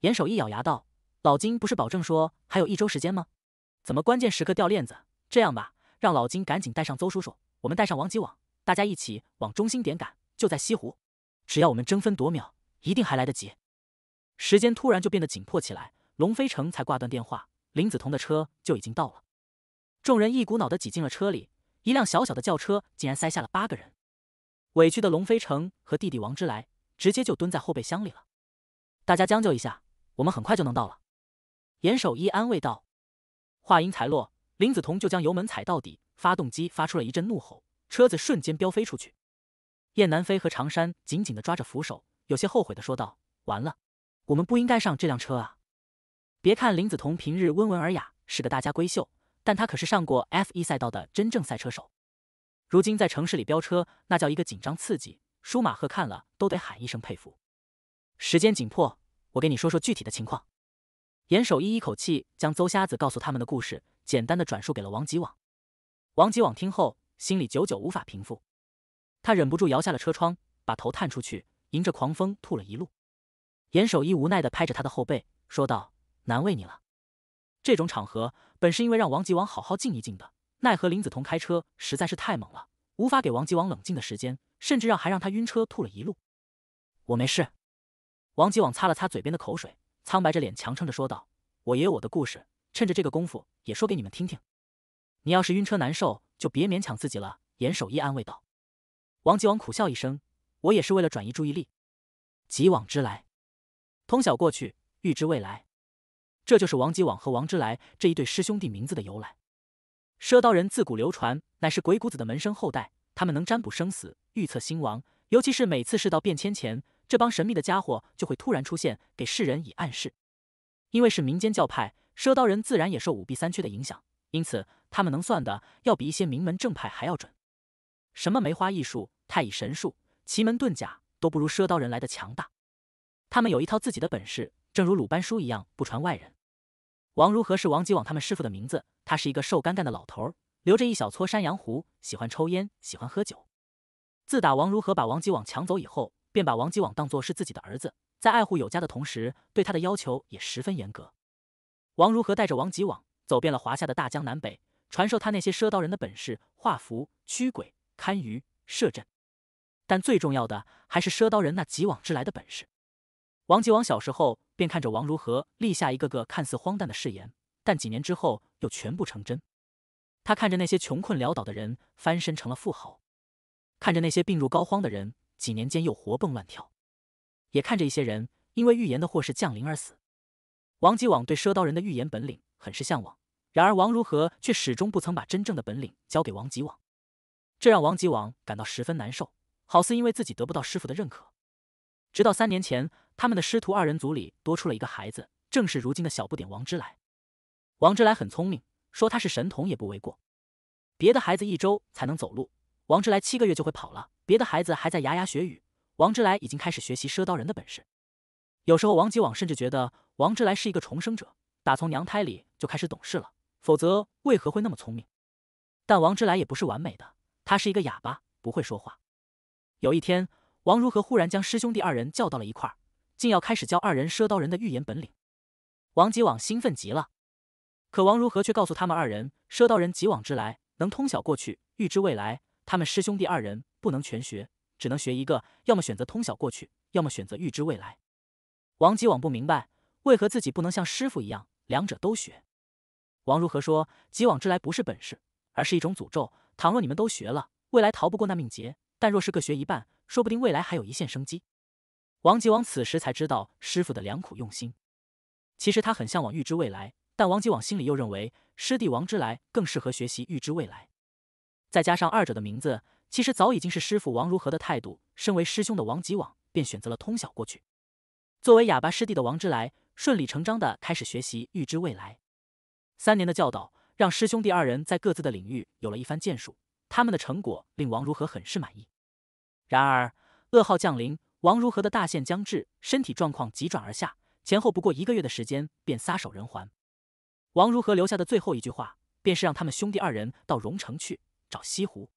严守一咬牙道：“老金不是保证说还有一周时间吗？怎么关键时刻掉链子？这样吧，让老金赶紧带上邹叔叔，我们带上王吉网，大家一起往中心点赶，就在西湖。只要我们争分夺秒，一定还来得及。”时间突然就变得紧迫起来，龙飞城才挂断电话，林子彤的车就已经到了。众人一股脑的挤进了车里，一辆小小的轿车竟然塞下了八个人，委屈的龙飞城和弟弟王之来。直接就蹲在后备箱里了，大家将就一下，我们很快就能到了。严守一安慰道。话音才落，林子彤就将油门踩到底，发动机发出了一阵怒吼，车子瞬间飙飞出去。燕南飞和长山紧紧的抓着扶手，有些后悔的说道：“完了，我们不应该上这辆车啊！”别看林子彤平日温文尔雅，是个大家闺秀，但她可是上过 F 一赛道的真正赛车手，如今在城市里飙车，那叫一个紧张刺激。舒马赫看了都得喊一声佩服。时间紧迫，我给你说说具体的情况。严守一一口气将邹瞎子告诉他们的故事，简单的转述给了王吉网。王吉网听后，心里久久无法平复，他忍不住摇下了车窗，把头探出去，迎着狂风吐了一路。严守一无奈的拍着他的后背，说道：“难为你了。”这种场合本是因为让王吉网好好静一静的，奈何林子彤开车实在是太猛了。无法给王吉王冷静的时间，甚至让还让他晕车吐了一路。我没事。王吉王擦了擦嘴边的口水，苍白着脸强撑着说道：“我也有我的故事，趁着这个功夫也说给你们听听。你要是晕车难受，就别勉强自己了。”严守一安慰道。王吉王苦笑一声：“我也是为了转移注意力。”吉往之来，通晓过去，预知未来，这就是王吉往和王之来这一对师兄弟名字的由来。赊刀人自古流传，乃是鬼谷子的门生后代。他们能占卜生死，预测兴亡，尤其是每次世道变迁前，这帮神秘的家伙就会突然出现，给世人以暗示。因为是民间教派，赊刀人自然也受五弊三缺的影响，因此他们能算的要比一些名门正派还要准。什么梅花易术、太乙神术、奇门遁甲都不如赊刀人来的强大。他们有一套自己的本事，正如鲁班书一样，不传外人。王如何是王吉网他们师傅的名字，他是一个瘦干干的老头儿，留着一小撮山羊胡，喜欢抽烟，喜欢喝酒。自打王如何把王吉网抢走以后，便把王吉网当作是自己的儿子，在爱护有加的同时，对他的要求也十分严格。王如何带着王吉网走遍了华夏的大江南北，传授他那些赊刀人的本事：画符、驱鬼、堪舆、摄阵。但最重要的还是赊刀人那即往之来的本事。王吉网小时候。便看着王如何立下一个个看似荒诞的誓言，但几年之后又全部成真。他看着那些穷困潦倒的人翻身成了富豪，看着那些病入膏肓的人几年间又活蹦乱跳，也看着一些人因为预言的祸事降临而死。王吉网对赊刀人的预言本领很是向往，然而王如何却始终不曾把真正的本领交给王吉网，这让王吉网感到十分难受，好似因为自己得不到师傅的认可。直到三年前。他们的师徒二人组里多出了一个孩子，正是如今的小不点王之来。王之来很聪明，说他是神童也不为过。别的孩子一周才能走路，王之来七个月就会跑了。别的孩子还在牙牙学语，王之来已经开始学习赊刀人的本事。有时候王吉往甚至觉得王之来是一个重生者，打从娘胎里就开始懂事了，否则为何会那么聪明？但王之来也不是完美的，他是一个哑巴，不会说话。有一天，王如何忽然将师兄弟二人叫到了一块儿。竟要开始教二人赊刀人的预言本领，王吉往兴奋极了。可王如何却告诉他们二人，赊刀人吉往之来，能通晓过去，预知未来。他们师兄弟二人不能全学，只能学一个，要么选择通晓过去，要么选择预知未来。王吉往不明白，为何自己不能像师傅一样，两者都学。王如何说，吉往之来不是本事，而是一种诅咒。倘若你们都学了，未来逃不过那命劫。但若是各学一半，说不定未来还有一线生机。王吉往此时才知道师傅的良苦用心。其实他很向往预知未来，但王吉往心里又认为师弟王之来更适合学习预知未来。再加上二者的名字，其实早已经是师傅王如何的态度。身为师兄的王吉往便选择了通晓过去。作为哑巴师弟的王之来，顺理成章地开始学习预知未来。三年的教导，让师兄弟二人在各自的领域有了一番建树。他们的成果令王如何很是满意。然而，噩耗降临。王如何的大限将至，身体状况急转而下，前后不过一个月的时间，便撒手人寰。王如何留下的最后一句话，便是让他们兄弟二人到荣城去找西湖。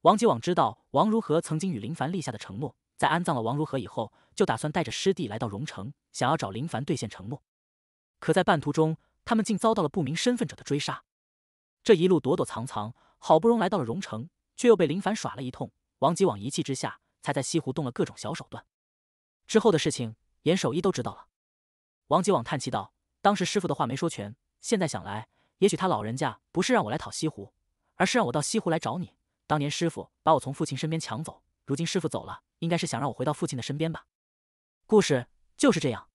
王吉往知道王如何曾经与林凡立下的承诺，在安葬了王如何以后，就打算带着师弟来到荣城，想要找林凡兑现承诺。可在半途中，他们竟遭到了不明身份者的追杀，这一路躲躲藏藏，好不容易来到了荣城，却又被林凡耍了一通。王吉往一气之下。才在西湖动了各种小手段，之后的事情严守一都知道了。王吉网叹气道：“当时师傅的话没说全，现在想来，也许他老人家不是让我来讨西湖，而是让我到西湖来找你。当年师傅把我从父亲身边抢走，如今师傅走了，应该是想让我回到父亲的身边吧。”故事就是这样。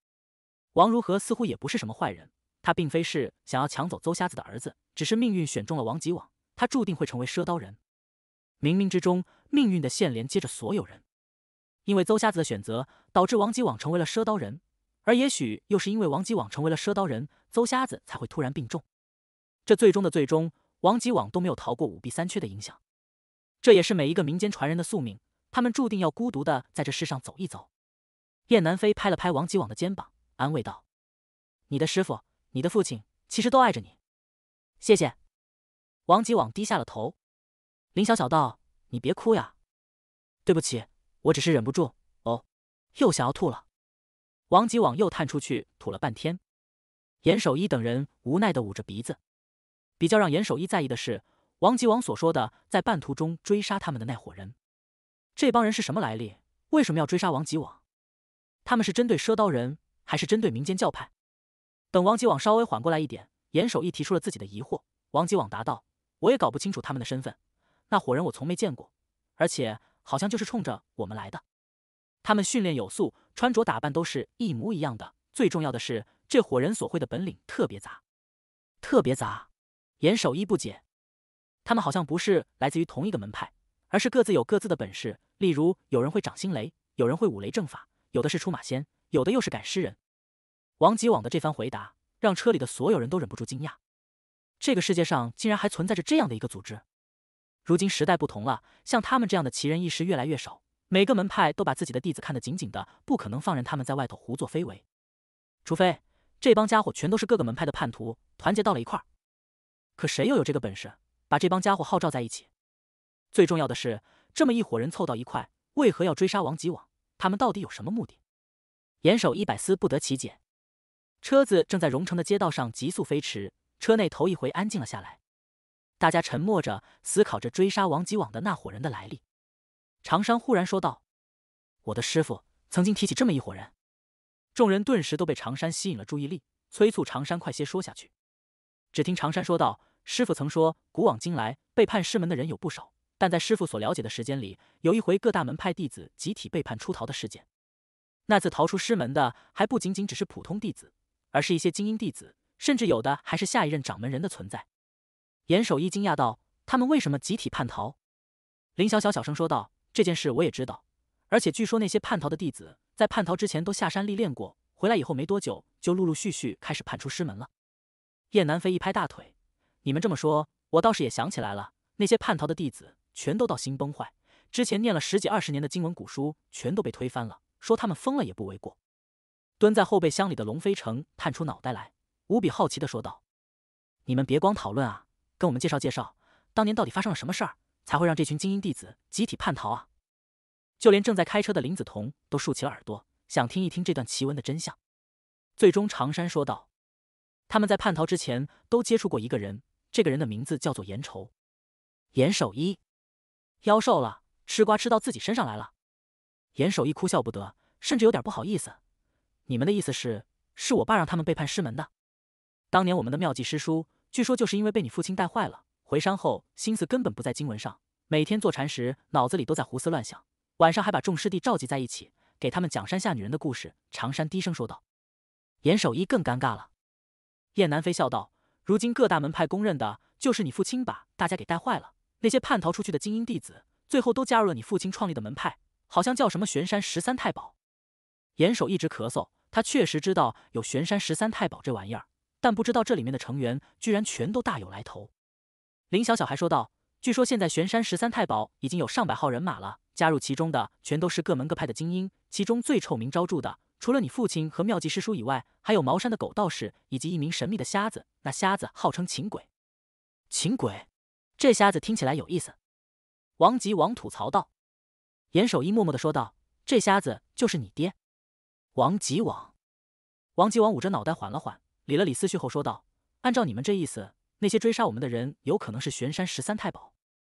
王如何似乎也不是什么坏人，他并非是想要抢走邹瞎子的儿子，只是命运选中了王吉网，他注定会成为赊刀人。冥冥之中，命运的线连接着所有人。因为邹瞎子的选择，导致王吉网成为了赊刀人，而也许又是因为王吉网成为了赊刀人，邹瞎子才会突然病重。这最终的最终，王吉网都没有逃过五弊三缺的影响。这也是每一个民间传人的宿命，他们注定要孤独的在这世上走一走。燕南飞拍了拍王吉网的肩膀，安慰道：“你的师傅，你的父亲，其实都爱着你。”谢谢。王吉网低下了头。林小小道：“你别哭呀，对不起，我只是忍不住哦，又想要吐了。”王吉往又探出去吐了半天，严守一等人无奈的捂着鼻子。比较让严守一在意的是，王吉往所说的在半途中追杀他们的那伙人，这帮人是什么来历？为什么要追杀王吉往？他们是针对赊刀人，还是针对民间教派？等王吉往稍微缓过来一点，严守一提出了自己的疑惑。王吉往答道：“我也搞不清楚他们的身份。”那伙人我从没见过，而且好像就是冲着我们来的。他们训练有素，穿着打扮都是一模一样的。最重要的是，这伙人所会的本领特别杂，特别杂。严守一不解，他们好像不是来自于同一个门派，而是各自有各自的本事。例如，有人会掌心雷，有人会五雷正法，有的是出马仙，有的又是赶尸人。王吉往的这番回答，让车里的所有人都忍不住惊讶：这个世界上竟然还存在着这样的一个组织。如今时代不同了，像他们这样的奇人异士越来越少。每个门派都把自己的弟子看得紧紧的，不可能放任他们在外头胡作非为。除非这帮家伙全都是各个门派的叛徒，团结到了一块儿。可谁又有这个本事，把这帮家伙号召在一起？最重要的是，这么一伙人凑到一块，为何要追杀王吉网？他们到底有什么目的？严守一百思不得其解。车子正在荣城的街道上急速飞驰，车内头一回安静了下来。大家沉默着，思考着追杀王吉网的那伙人的来历。常山忽然说道：“我的师傅曾经提起这么一伙人。”众人顿时都被常山吸引了注意力，催促常山快些说下去。只听常山说道：“师傅曾说，古往今来背叛师门的人有不少，但在师傅所了解的时间里，有一回各大门派弟子集体背叛出逃的事件。那次逃出师门的，还不仅仅只是普通弟子，而是一些精英弟子，甚至有的还是下一任掌门人的存在。”严守一惊讶道：“他们为什么集体叛逃？”林小小小声说道：“这件事我也知道，而且据说那些叛逃的弟子在叛逃之前都下山历练过，回来以后没多久就陆陆续续开始叛出师门了。”叶南飞一拍大腿：“你们这么说，我倒是也想起来了，那些叛逃的弟子全都到心崩坏，之前念了十几二十年的经文古书全都被推翻了，说他们疯了也不为过。”蹲在后备箱里的龙飞城探出脑袋来，无比好奇的说道：“你们别光讨论啊！”跟我们介绍介绍，当年到底发生了什么事儿，才会让这群精英弟子集体叛逃啊？就连正在开车的林子彤都竖起了耳朵，想听一听这段奇闻的真相。最终，常山说道：“他们在叛逃之前都接触过一个人，这个人的名字叫做严愁、严守一。妖兽了，吃瓜吃到自己身上来了。”严守一哭笑不得，甚至有点不好意思：“你们的意思是，是我爸让他们背叛师门的？当年我们的妙计师叔。”据说就是因为被你父亲带坏了，回山后心思根本不在经文上，每天坐禅时脑子里都在胡思乱想，晚上还把众师弟召集在一起，给他们讲山下女人的故事。长山低声说道。严守一更尴尬了。燕南飞笑道：“如今各大门派公认的，就是你父亲把大家给带坏了。那些叛逃出去的精英弟子，最后都加入了你父亲创立的门派，好像叫什么玄山十三太保。”严守一直咳嗽，他确实知道有玄山十三太保这玩意儿。但不知道这里面的成员居然全都大有来头。林小小还说道：“据说现在玄山十三太保已经有上百号人马了，加入其中的全都是各门各派的精英。其中最臭名昭著的，除了你父亲和妙计师叔以外，还有茅山的狗道士以及一名神秘的瞎子。那瞎子号称秦鬼。”“秦鬼？”这瞎子听起来有意思。”王吉王吐槽道。严守一默默的说道：“这瞎子就是你爹。”王吉王，王吉王捂着脑袋缓了缓。理了理思绪后说道：“按照你们这意思，那些追杀我们的人有可能是玄山十三太保？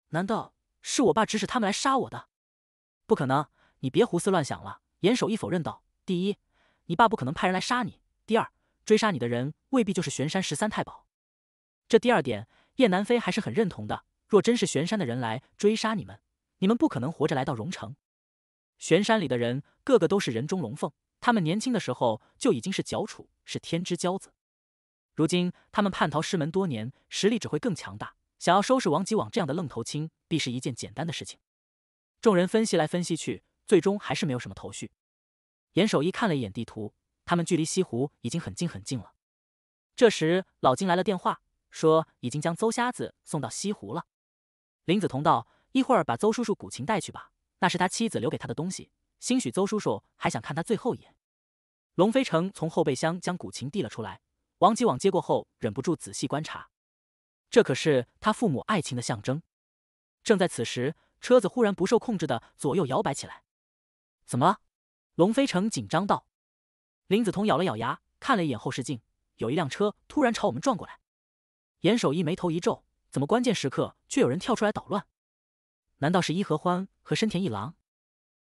难道是我爸指使他们来杀我的？不可能！你别胡思乱想了。”严守一否认道：“第一，你爸不可能派人来杀你；第二，追杀你的人未必就是玄山十三太保。这第二点，叶南飞还是很认同的。若真是玄山的人来追杀你们，你们不可能活着来到荣城。玄山里的人个个都是人中龙凤，他们年轻的时候就已经是翘楚，是天之骄子。”如今他们叛逃师门多年，实力只会更强大。想要收拾王吉网这样的愣头青，必是一件简单的事情。众人分析来分析去，最终还是没有什么头绪。严守一看了一眼地图，他们距离西湖已经很近很近了。这时，老金来了电话，说已经将邹瞎子送到西湖了。林子彤道一会儿把邹叔叔古琴带去吧，那是他妻子留给他的东西，兴许邹叔叔还想看他最后一眼。龙飞城从后备箱将古琴递了出来。王吉往接过后，忍不住仔细观察，这可是他父母爱情的象征。正在此时，车子忽然不受控制的左右摇摆起来。怎么？龙飞城紧张道。林子彤咬了咬牙，看了一眼后视镜，有一辆车突然朝我们撞过来。严守一眉头一皱，怎么关键时刻却有人跳出来捣乱？难道是伊和欢和深田一郎？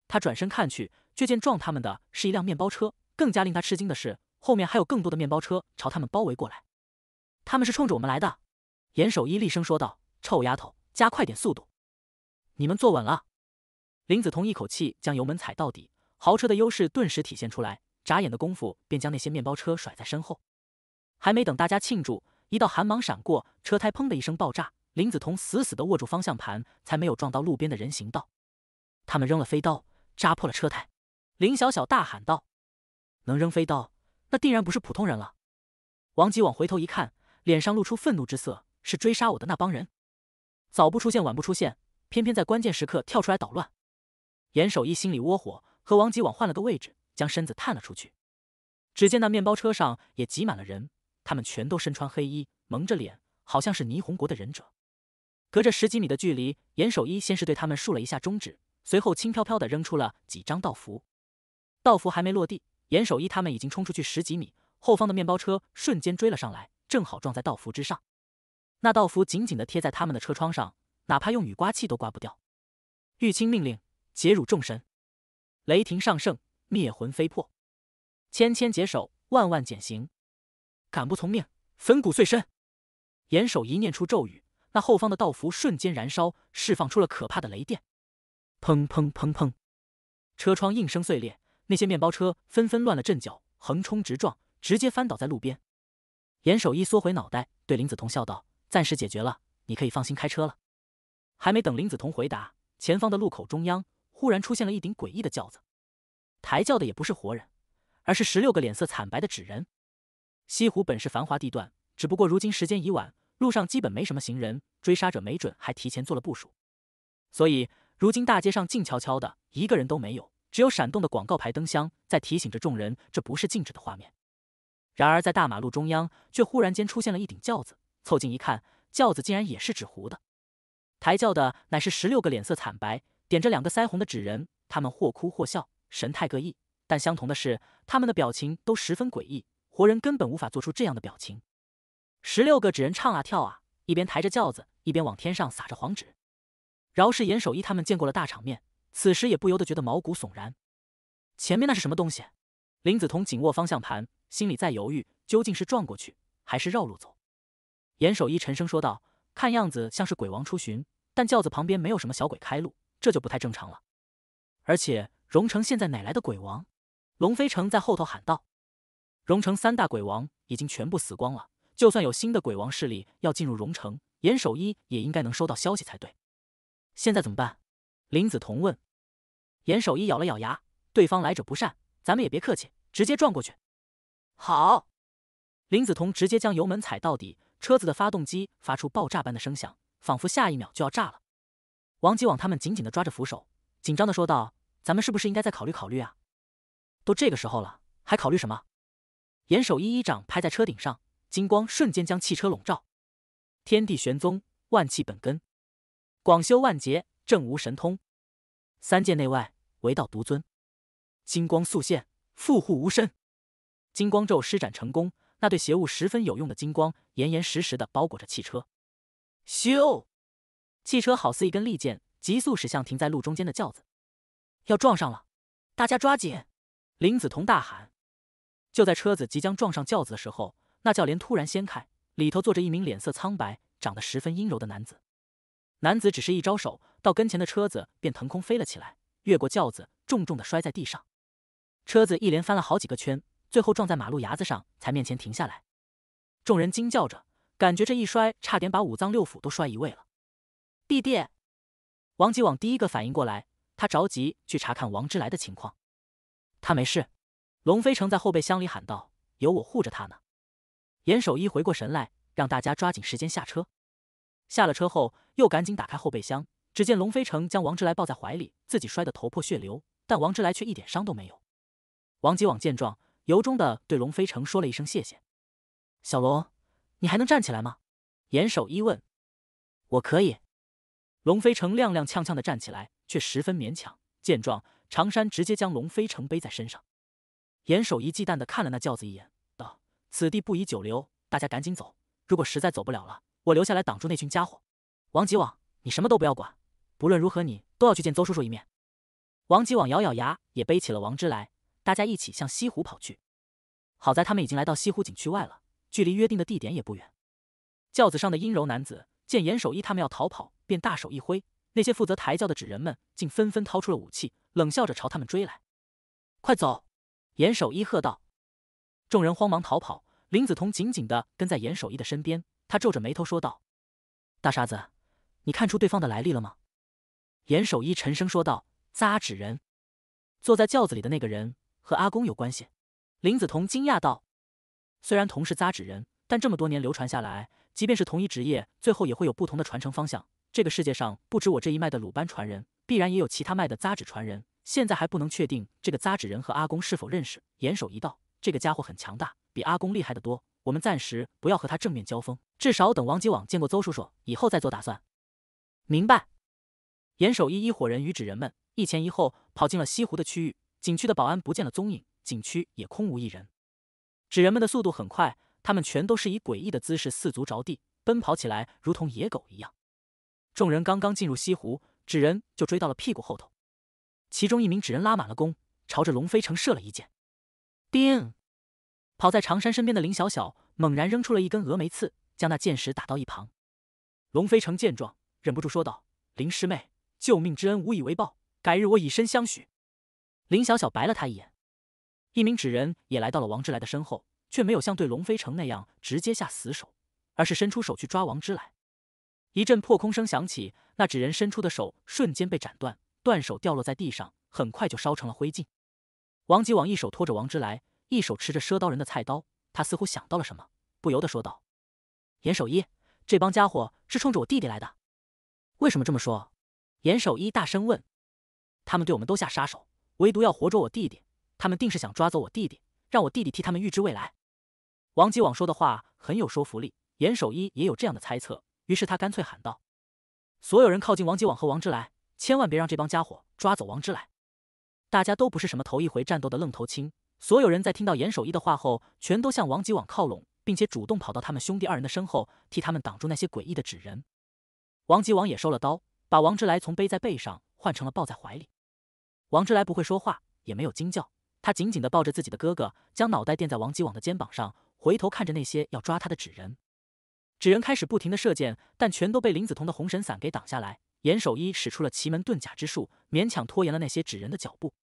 他转身看去，却见撞他们的是一辆面包车。更加令他吃惊的是。后面还有更多的面包车朝他们包围过来，他们是冲着我们来的。严守一厉声说道：“臭丫头，加快点速度，你们坐稳了。”林子彤一口气将油门踩到底，豪车的优势顿时体现出来，眨眼的功夫便将那些面包车甩在身后。还没等大家庆祝，一道寒芒闪过，车胎砰的一声爆炸。林子彤死死的握住方向盘，才没有撞到路边的人行道。他们扔了飞刀，扎破了车胎。林小小大喊道：“能扔飞刀！”那定然不是普通人了。王吉往回头一看，脸上露出愤怒之色，是追杀我的那帮人。早不出现，晚不出现，偏偏在关键时刻跳出来捣乱。严守一心里窝火，和王吉往换了个位置，将身子探了出去。只见那面包车上也挤满了人，他们全都身穿黑衣，蒙着脸，好像是霓虹国的忍者。隔着十几米的距离，严守一先是对他们竖了一下中指，随后轻飘飘的扔出了几张道符。道符还没落地。严守一他们已经冲出去十几米，后方的面包车瞬间追了上来，正好撞在道符之上。那道符紧紧的贴在他们的车窗上，哪怕用雨刮器都刮不掉。玉清命令：劫辱众神，雷霆上圣，灭魂飞魄，千千劫手，万万减刑。敢不从命，粉骨碎身。严守一念出咒语，那后方的道符瞬间燃烧，释放出了可怕的雷电。砰砰砰砰，车窗应声碎裂。那些面包车纷纷乱了阵脚，横冲直撞，直接翻倒在路边。严守一缩回脑袋，对林子彤笑道：“暂时解决了，你可以放心开车了。”还没等林子彤回答，前方的路口中央忽然出现了一顶诡异的轿子，抬轿的也不是活人，而是十六个脸色惨白的纸人。西湖本是繁华地段，只不过如今时间已晚，路上基本没什么行人。追杀者没准还提前做了部署，所以如今大街上静悄悄的，一个人都没有。只有闪动的广告牌灯箱在提醒着众人，这不是静止的画面。然而，在大马路中央，却忽然间出现了一顶轿子。凑近一看，轿子竟然也是纸糊的。抬轿的乃是十六个脸色惨白、点着两个腮红的纸人，他们或哭或笑，神态各异。但相同的是，他们的表情都十分诡异，活人根本无法做出这样的表情。十六个纸人唱啊跳啊，一边抬着轿子，一边往天上撒着黄纸。饶是严守一他们见过了大场面。此时也不由得觉得毛骨悚然，前面那是什么东西？林子彤紧握方向盘，心里在犹豫，究竟是撞过去还是绕路走？严守一沉声说道：“看样子像是鬼王出巡，但轿子旁边没有什么小鬼开路，这就不太正常了。而且荣城现在哪来的鬼王？”龙飞城在后头喊道：“荣城三大鬼王已经全部死光了，就算有新的鬼王势力要进入荣城，严守一也应该能收到消息才对。现在怎么办？”林子彤问。严守一咬了咬牙，对方来者不善，咱们也别客气，直接撞过去。好，林子彤直接将油门踩到底，车子的发动机发出爆炸般的声响，仿佛下一秒就要炸了。王吉往他们紧紧的抓着扶手，紧张的说道：“咱们是不是应该再考虑考虑啊？都这个时候了，还考虑什么？”严守一一掌拍在车顶上，金光瞬间将汽车笼罩。天地玄宗，万气本根，广修万劫，正无神通，三界内外。唯道独尊，金光素现，富户无身。金光咒施展成功，那对邪物十分有用的金光严严实实的包裹着汽车。咻！汽车好似一根利剑，急速驶向停在路中间的轿子，要撞上了！大家抓紧！林子彤大喊。就在车子即将撞上轿子的时候，那轿帘突然掀开，里头坐着一名脸色苍白、长得十分阴柔的男子。男子只是一招手，到跟前的车子便腾空飞了起来。越过轿子，重重的摔在地上，车子一连翻了好几个圈，最后撞在马路牙子上才面前停下来。众人惊叫着，感觉这一摔差点把五脏六腑都摔移位了。弟弟，王吉往第一个反应过来，他着急去查看王之来的情况。他没事，龙飞成在后备箱里喊道：“有我护着他呢。”严守一回过神来，让大家抓紧时间下车。下了车后，又赶紧打开后备箱。只见龙飞成将王之来抱在怀里，自己摔得头破血流，但王之来却一点伤都没有。王吉往见状，由衷的对龙飞成说了一声谢谢。小龙，你还能站起来吗？严守一问。我可以。龙飞成踉踉跄跄的站起来，却十分勉强。见状，长山直接将龙飞成背在身上。严守一忌惮的看了那轿子一眼，道：“此地不宜久留，大家赶紧走。如果实在走不了了，我留下来挡住那群家伙。”王吉往，你什么都不要管。不论如何，你都要去见邹叔叔一面。王吉往咬咬牙，也背起了王之来，大家一起向西湖跑去。好在他们已经来到西湖景区外了，距离约定的地点也不远。轿子上的阴柔男子见严守一他们要逃跑，便大手一挥，那些负责抬轿的纸人们竟纷纷掏出了武器，冷笑着朝他们追来。快走！严守一喝道。众人慌忙逃跑，林子彤紧紧的跟在严守一的身边，他皱着眉头说道：“大傻子，你看出对方的来历了吗？”严守一沉声说道：“扎纸人，坐在轿子里的那个人和阿公有关系？”林子彤惊讶道：“虽然同是扎纸人，但这么多年流传下来，即便是同一职业，最后也会有不同的传承方向。这个世界上不止我这一脉的鲁班传人，必然也有其他脉的扎纸传人。现在还不能确定这个扎纸人和阿公是否认识。”严守一道：“这个家伙很强大，比阿公厉害得多。我们暂时不要和他正面交锋，至少等王吉网见过邹叔叔以后再做打算。”明白。严守一一伙人与纸人们一前一后跑进了西湖的区域，景区的保安不见了踪影，景区也空无一人。纸人们的速度很快，他们全都是以诡异的姿势四足着地奔跑起来，如同野狗一样。众人刚刚进入西湖，纸人就追到了屁股后头。其中一名纸人拉满了弓，朝着龙飞城射了一箭。叮！跑在常山身边的林小小猛然扔出了一根峨眉刺，将那箭矢打到一旁。龙飞城见状，忍不住说道：“林师妹。”救命之恩无以为报，改日我以身相许。林小小白了他一眼。一名纸人也来到了王之来的身后，却没有像对龙飞城那样直接下死手，而是伸出手去抓王之来。一阵破空声响起，那纸人伸出的手瞬间被斩断，断手掉落在地上，很快就烧成了灰烬。王吉往一手拖着王之来，一手持着赊刀人的菜刀。他似乎想到了什么，不由得说道：“严守一，这帮家伙是冲着我弟弟来的。为什么这么说？”严守一大声问：“他们对我们都下杀手，唯独要活捉我弟弟。他们定是想抓走我弟弟，让我弟弟替他们预知未来。”王吉网说的话很有说服力，严守一也有这样的猜测。于是他干脆喊道：“所有人靠近王吉网和王之来，千万别让这帮家伙抓走王之来！”大家都不是什么头一回战斗的愣头青，所有人在听到严守一的话后，全都向王吉网靠拢，并且主动跑到他们兄弟二人的身后，替他们挡住那些诡异的纸人。王吉网也收了刀。把王之来从背在背上换成了抱在怀里。王之来不会说话，也没有惊叫，他紧紧地抱着自己的哥哥，将脑袋垫在王吉往的肩膀上，回头看着那些要抓他的纸人。纸人开始不停的射箭，但全都被林子桐的红神伞给挡下来。严守一使出了奇门遁甲之术，勉强拖延了那些纸人的脚步。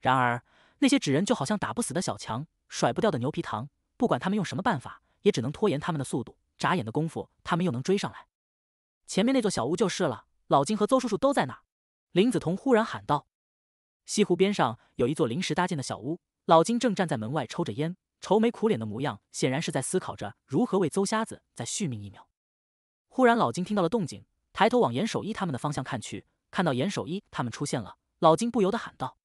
然而，那些纸人就好像打不死的小强，甩不掉的牛皮糖，不管他们用什么办法，也只能拖延他们的速度。眨眼的功夫，他们又能追上来。前面那座小屋就是了。老金和邹叔叔都在那林子彤忽然喊道：“西湖边上有一座临时搭建的小屋，老金正站在门外抽着烟，愁眉苦脸的模样，显然是在思考着如何为邹瞎子再续命一秒。”忽然，老金听到了动静，抬头往严守一他们的方向看去，看到严守一他们出现了，老金不由得喊道：“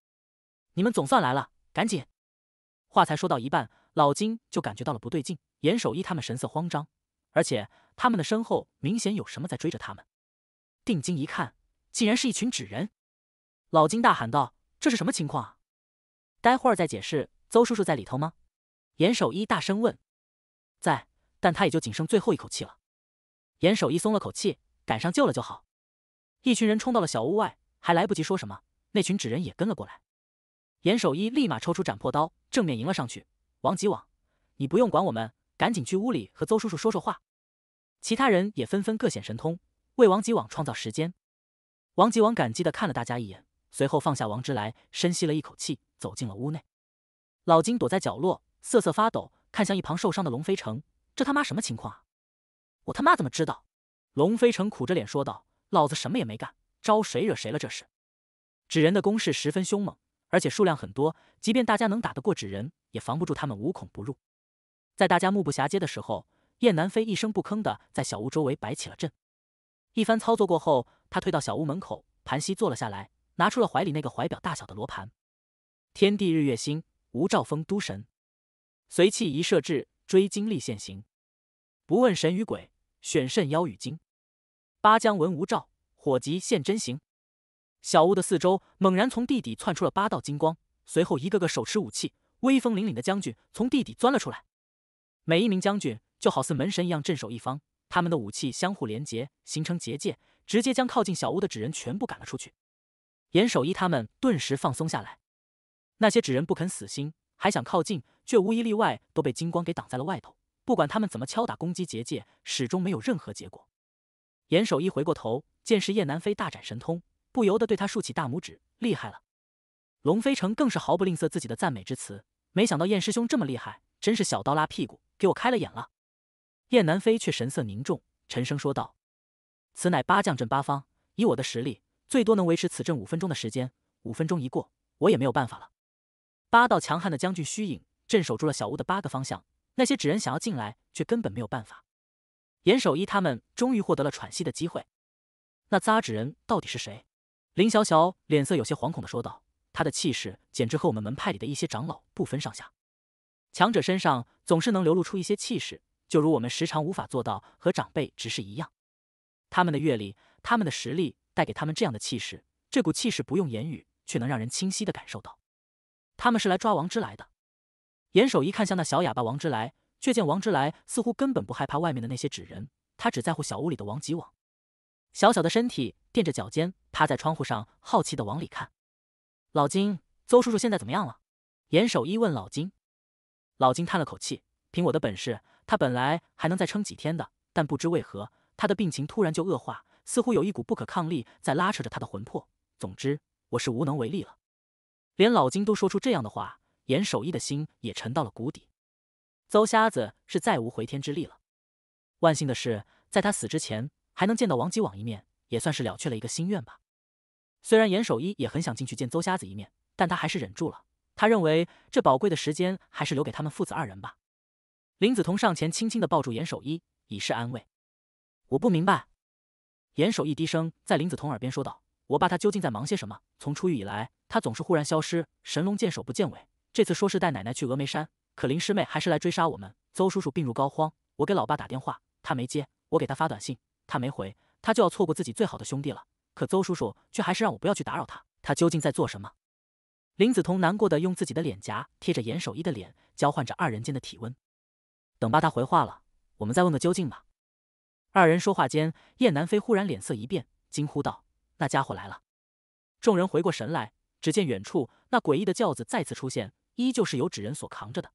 你们总算来了，赶紧！”话才说到一半，老金就感觉到了不对劲，严守一他们神色慌张，而且他们的身后明显有什么在追着他们。定睛一看，竟然是一群纸人！老金大喊道：“这是什么情况啊？”待会儿再解释。邹叔叔在里头吗？严守一大声问：“在，但他也就仅剩最后一口气了。”严守一松了口气，赶上救了就好。一群人冲到了小屋外，还来不及说什么，那群纸人也跟了过来。严守一立马抽出斩破刀，正面迎了上去。王吉网，你不用管我们，赶紧去屋里和邹叔叔说说话。其他人也纷纷各显神通。为王吉往创造时间，王吉往感激的看了大家一眼，随后放下王之来，深吸了一口气，走进了屋内。老金躲在角落瑟瑟发抖，看向一旁受伤的龙飞城：“这他妈什么情况啊？我他妈怎么知道？”龙飞城苦着脸说道：“老子什么也没干，招谁惹谁了？这是。”纸人的攻势十分凶猛，而且数量很多，即便大家能打得过纸人，也防不住他们无孔不入。在大家目不暇接的时候，燕南飞一声不吭地在小屋周围摆起了阵。一番操作过后，他退到小屋门口，盘膝坐了下来，拿出了怀里那个怀表大小的罗盘。天地日月星，吴兆丰都神，随气一射至，追金立现形。不问神与鬼，选甚妖与精。八将闻吴兆，火急现真形。小屋的四周猛然从地底窜出了八道金光，随后一个个手持武器、威风凛凛的将军从地底钻了出来。每一名将军就好似门神一样镇守一方。他们的武器相互连结，形成结界，直接将靠近小屋的纸人全部赶了出去。严守一他们顿时放松下来。那些纸人不肯死心，还想靠近，却无一例外都被金光给挡在了外头。不管他们怎么敲打攻击结界，始终没有任何结果。严守一回过头，见是叶南飞大展神通，不由得对他竖起大拇指：“厉害了！”龙飞城更是毫不吝啬自己的赞美之词：“没想到燕师兄这么厉害，真是小刀拉屁股，给我开了眼了。”燕南飞却神色凝重，沉声说道：“此乃八将镇八方，以我的实力，最多能维持此阵五分钟的时间。五分钟一过，我也没有办法了。”八道强悍的将军虚影镇守住了小屋的八个方向，那些纸人想要进来，却根本没有办法。严守一他们终于获得了喘息的机会。那扎纸人到底是谁？林小小脸色有些惶恐的说道：“他的气势简直和我们门派里的一些长老不分上下。强者身上总是能流露出一些气势。”就如我们时常无法做到和长辈、执事一样，他们的阅历、他们的实力，带给他们这样的气势。这股气势不用言语，却能让人清晰的感受到。他们是来抓王之来的。严守一看向那小哑巴王之来，却见王之来似乎根本不害怕外面的那些纸人，他只在乎小屋里的王吉网。小小的身体垫着脚尖，趴在窗户上，好奇的往里看。老金，邹叔叔现在怎么样了？严守一问老金。老金叹了口气，凭我的本事。他本来还能再撑几天的，但不知为何，他的病情突然就恶化，似乎有一股不可抗力在拉扯着他的魂魄。总之，我是无能为力了。连老金都说出这样的话，严守一的心也沉到了谷底。邹瞎子是再无回天之力了。万幸的是，在他死之前，还能见到王吉往一面，也算是了却了一个心愿吧。虽然严守一也很想进去见邹瞎子一面，但他还是忍住了。他认为这宝贵的时间还是留给他们父子二人吧。林子彤上前，轻轻的抱住严守一，以示安慰。我不明白，严守一低声在林子彤耳边说道：“我爸他究竟在忙些什么？从出狱以来，他总是忽然消失，神龙见首不见尾。这次说是带奶奶去峨眉山，可林师妹还是来追杀我们。邹叔叔病入膏肓，我给老爸打电话，他没接；我给他发短信，他没回。他就要错过自己最好的兄弟了。可邹叔叔却还是让我不要去打扰他。他究竟在做什么？”林子彤难过的用自己的脸颊贴着严守一的脸，交换着二人间的体温。等爸他回话了，我们再问个究竟吧。二人说话间，燕南飞忽然脸色一变，惊呼道：“那家伙来了！”众人回过神来，只见远处那诡异的轿子再次出现，依旧是由纸人所扛着的。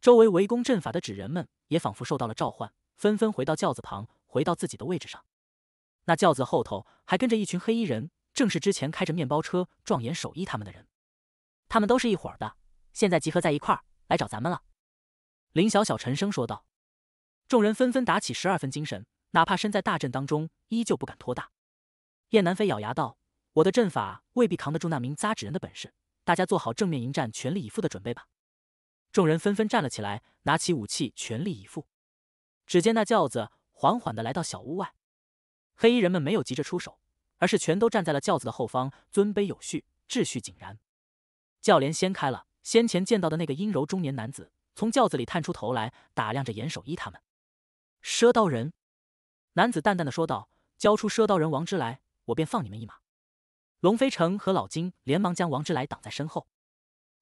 周围围攻阵法的纸人们也仿佛受到了召唤，纷纷回到轿子旁，回到自己的位置上。那轿子后头还跟着一群黑衣人，正是之前开着面包车撞眼守一他们的人。他们都是一伙的，现在集合在一块儿来找咱们了。林小小沉声说道：“众人纷纷打起十二分精神，哪怕身在大阵当中，依旧不敢拖大。”燕南飞咬牙道：“我的阵法未必扛得住那名扎纸人的本事，大家做好正面迎战、全力以赴的准备吧！”众人纷纷站了起来，拿起武器，全力以赴。只见那轿子缓缓的来到小屋外，黑衣人们没有急着出手，而是全都站在了轿子的后方，尊卑有序，秩序井然。轿帘掀开了，先前见到的那个阴柔中年男子。从轿子里探出头来，打量着严守一他们。赊刀人男子淡淡的说道：“交出赊刀人王之来，我便放你们一马。”龙飞成和老金连忙将王之来挡在身后。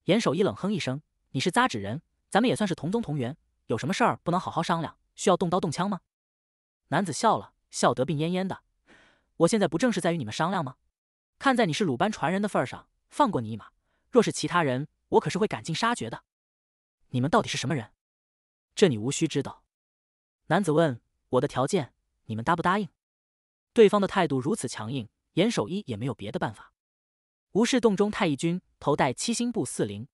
严守一冷哼一声：“你是扎纸人，咱们也算是同宗同源，有什么事儿不能好好商量？需要动刀动枪吗？”男子笑了笑，得病恹恹的：“我现在不正是在与你们商量吗？看在你是鲁班传人的份上，放过你一马。若是其他人，我可是会赶尽杀绝的。”你们到底是什么人？这你无需知道。男子问：“我的条件，你们答不答应？”对方的态度如此强硬，严守一也没有别的办法。吴氏洞中太乙君，头戴七星布四灵，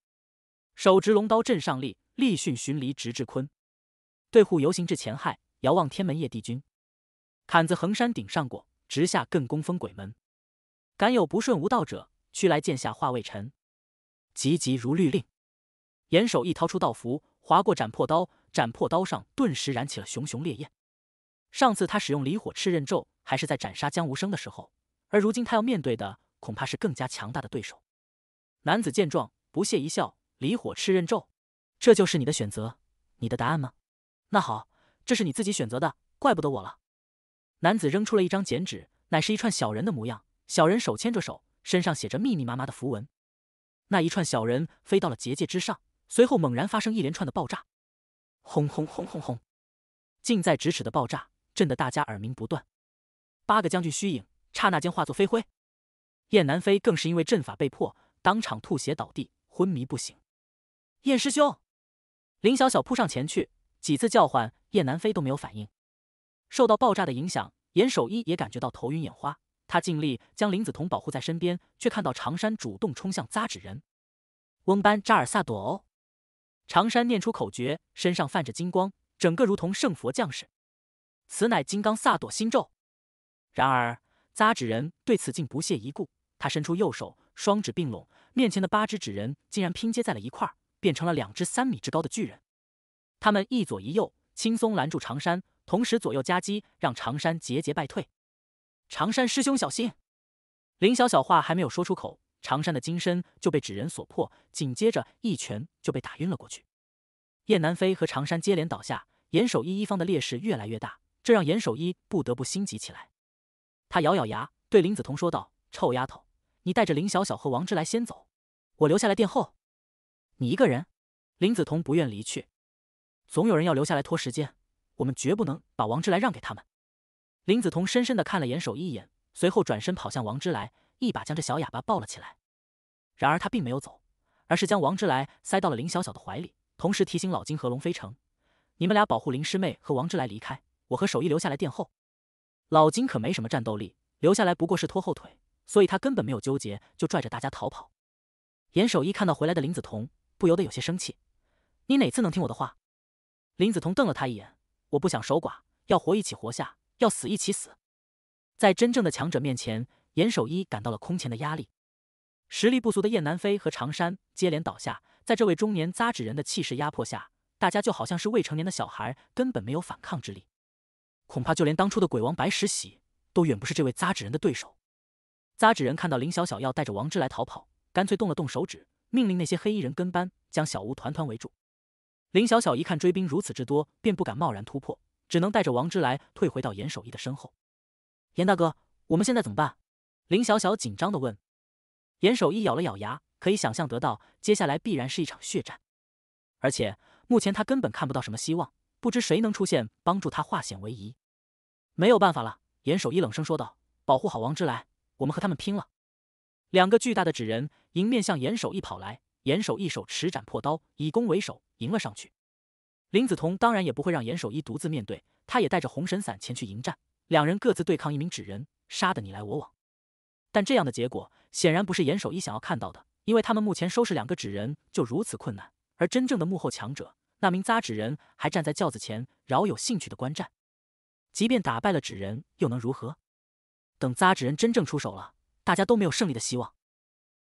手执龙刀镇上立，力迅巡离直至坤。对户游行至前亥，遥望天门夜帝君。坎子横山顶上过，直下更宫封鬼门。敢有不顺无道者，驱来剑下化为尘。急急如律令。严守一掏出道符，划过斩破刀，斩破刀上顿时燃起了熊熊烈焰。上次他使用离火赤刃咒，还是在斩杀江无生的时候，而如今他要面对的，恐怕是更加强大的对手。男子见状，不屑一笑：“离火赤刃咒，这就是你的选择，你的答案吗？那好，这是你自己选择的，怪不得我了。”男子扔出了一张剪纸，乃是一串小人的模样，小人手牵着手，身上写着密密麻麻的符文。那一串小人飞到了结界之上。随后猛然发生一连串的爆炸，轰轰轰轰轰！近在咫尺的爆炸震得大家耳鸣不断，八个将军虚影刹那间化作飞灰，燕南飞更是因为阵法被破，当场吐血倒地，昏迷不醒。燕师兄，林小小扑上前去，几次叫唤，燕南飞都没有反应。受到爆炸的影响，严守一也感觉到头晕眼花，他尽力将林子彤保护在身边，却看到长山主动冲向扎纸人翁班扎尔萨朵哦，长山念出口诀，身上泛着金光，整个如同圣佛将士。此乃金刚萨埵心咒。然而，扎纸人对此竟不屑一顾。他伸出右手，双指并拢，面前的八只纸人竟然拼接在了一块，变成了两只三米之高的巨人。他们一左一右，轻松拦住长山，同时左右夹击，让长山节节败退。长山师兄，小心！林小小话还没有说出口。常山的金身就被纸人所破，紧接着一拳就被打晕了过去。燕南飞和常山接连倒下，严守一一方的劣势越来越大，这让严守一不得不心急起来。他咬咬牙，对林子彤说道：“臭丫头，你带着林小小和王之来先走，我留下来殿后。”“你一个人？”林子彤不愿离去，总有人要留下来拖时间。我们绝不能把王之来让给他们。林子彤深深的看了严守一眼，随后转身跑向王之来。一把将这小哑巴抱了起来，然而他并没有走，而是将王之来塞到了林小小的怀里，同时提醒老金和龙飞城：“你们俩保护林师妹和王之来离开，我和守义留下来殿后。”老金可没什么战斗力，留下来不过是拖后腿，所以他根本没有纠结，就拽着大家逃跑。严守义看到回来的林子彤，不由得有些生气：“你哪次能听我的话？”林子彤瞪了他一眼：“我不想守寡，要活一起活下，要死一起死。”在真正的强者面前。严守一感到了空前的压力，实力不俗的燕南飞和长山接连倒下，在这位中年扎纸人的气势压迫下，大家就好像是未成年的小孩，根本没有反抗之力。恐怕就连当初的鬼王白石喜，都远不是这位扎纸人的对手。扎纸人看到林小小要带着王之来逃跑，干脆动了动手指，命令那些黑衣人跟班将小屋团团围住。林小小一看追兵如此之多，便不敢贸然突破，只能带着王之来退回到严守一的身后。严大哥，我们现在怎么办？林小小紧张的问，严守一咬了咬牙，可以想象得到，接下来必然是一场血战，而且目前他根本看不到什么希望，不知谁能出现帮助他化险为夷。没有办法了，严守一冷声说道：“保护好王之来，我们和他们拼了！”两个巨大的纸人迎面向严守一跑来，严守一手持斩破刀，以攻为守，迎了上去。林子彤当然也不会让严守一独自面对，他也带着红神伞前去迎战，两人各自对抗一名纸人，杀的你来我往。但这样的结果显然不是严守一想要看到的，因为他们目前收拾两个纸人就如此困难，而真正的幕后强者，那名扎纸人还站在轿子前饶有兴趣的观战。即便打败了纸人，又能如何？等扎纸人真正出手了，大家都没有胜利的希望。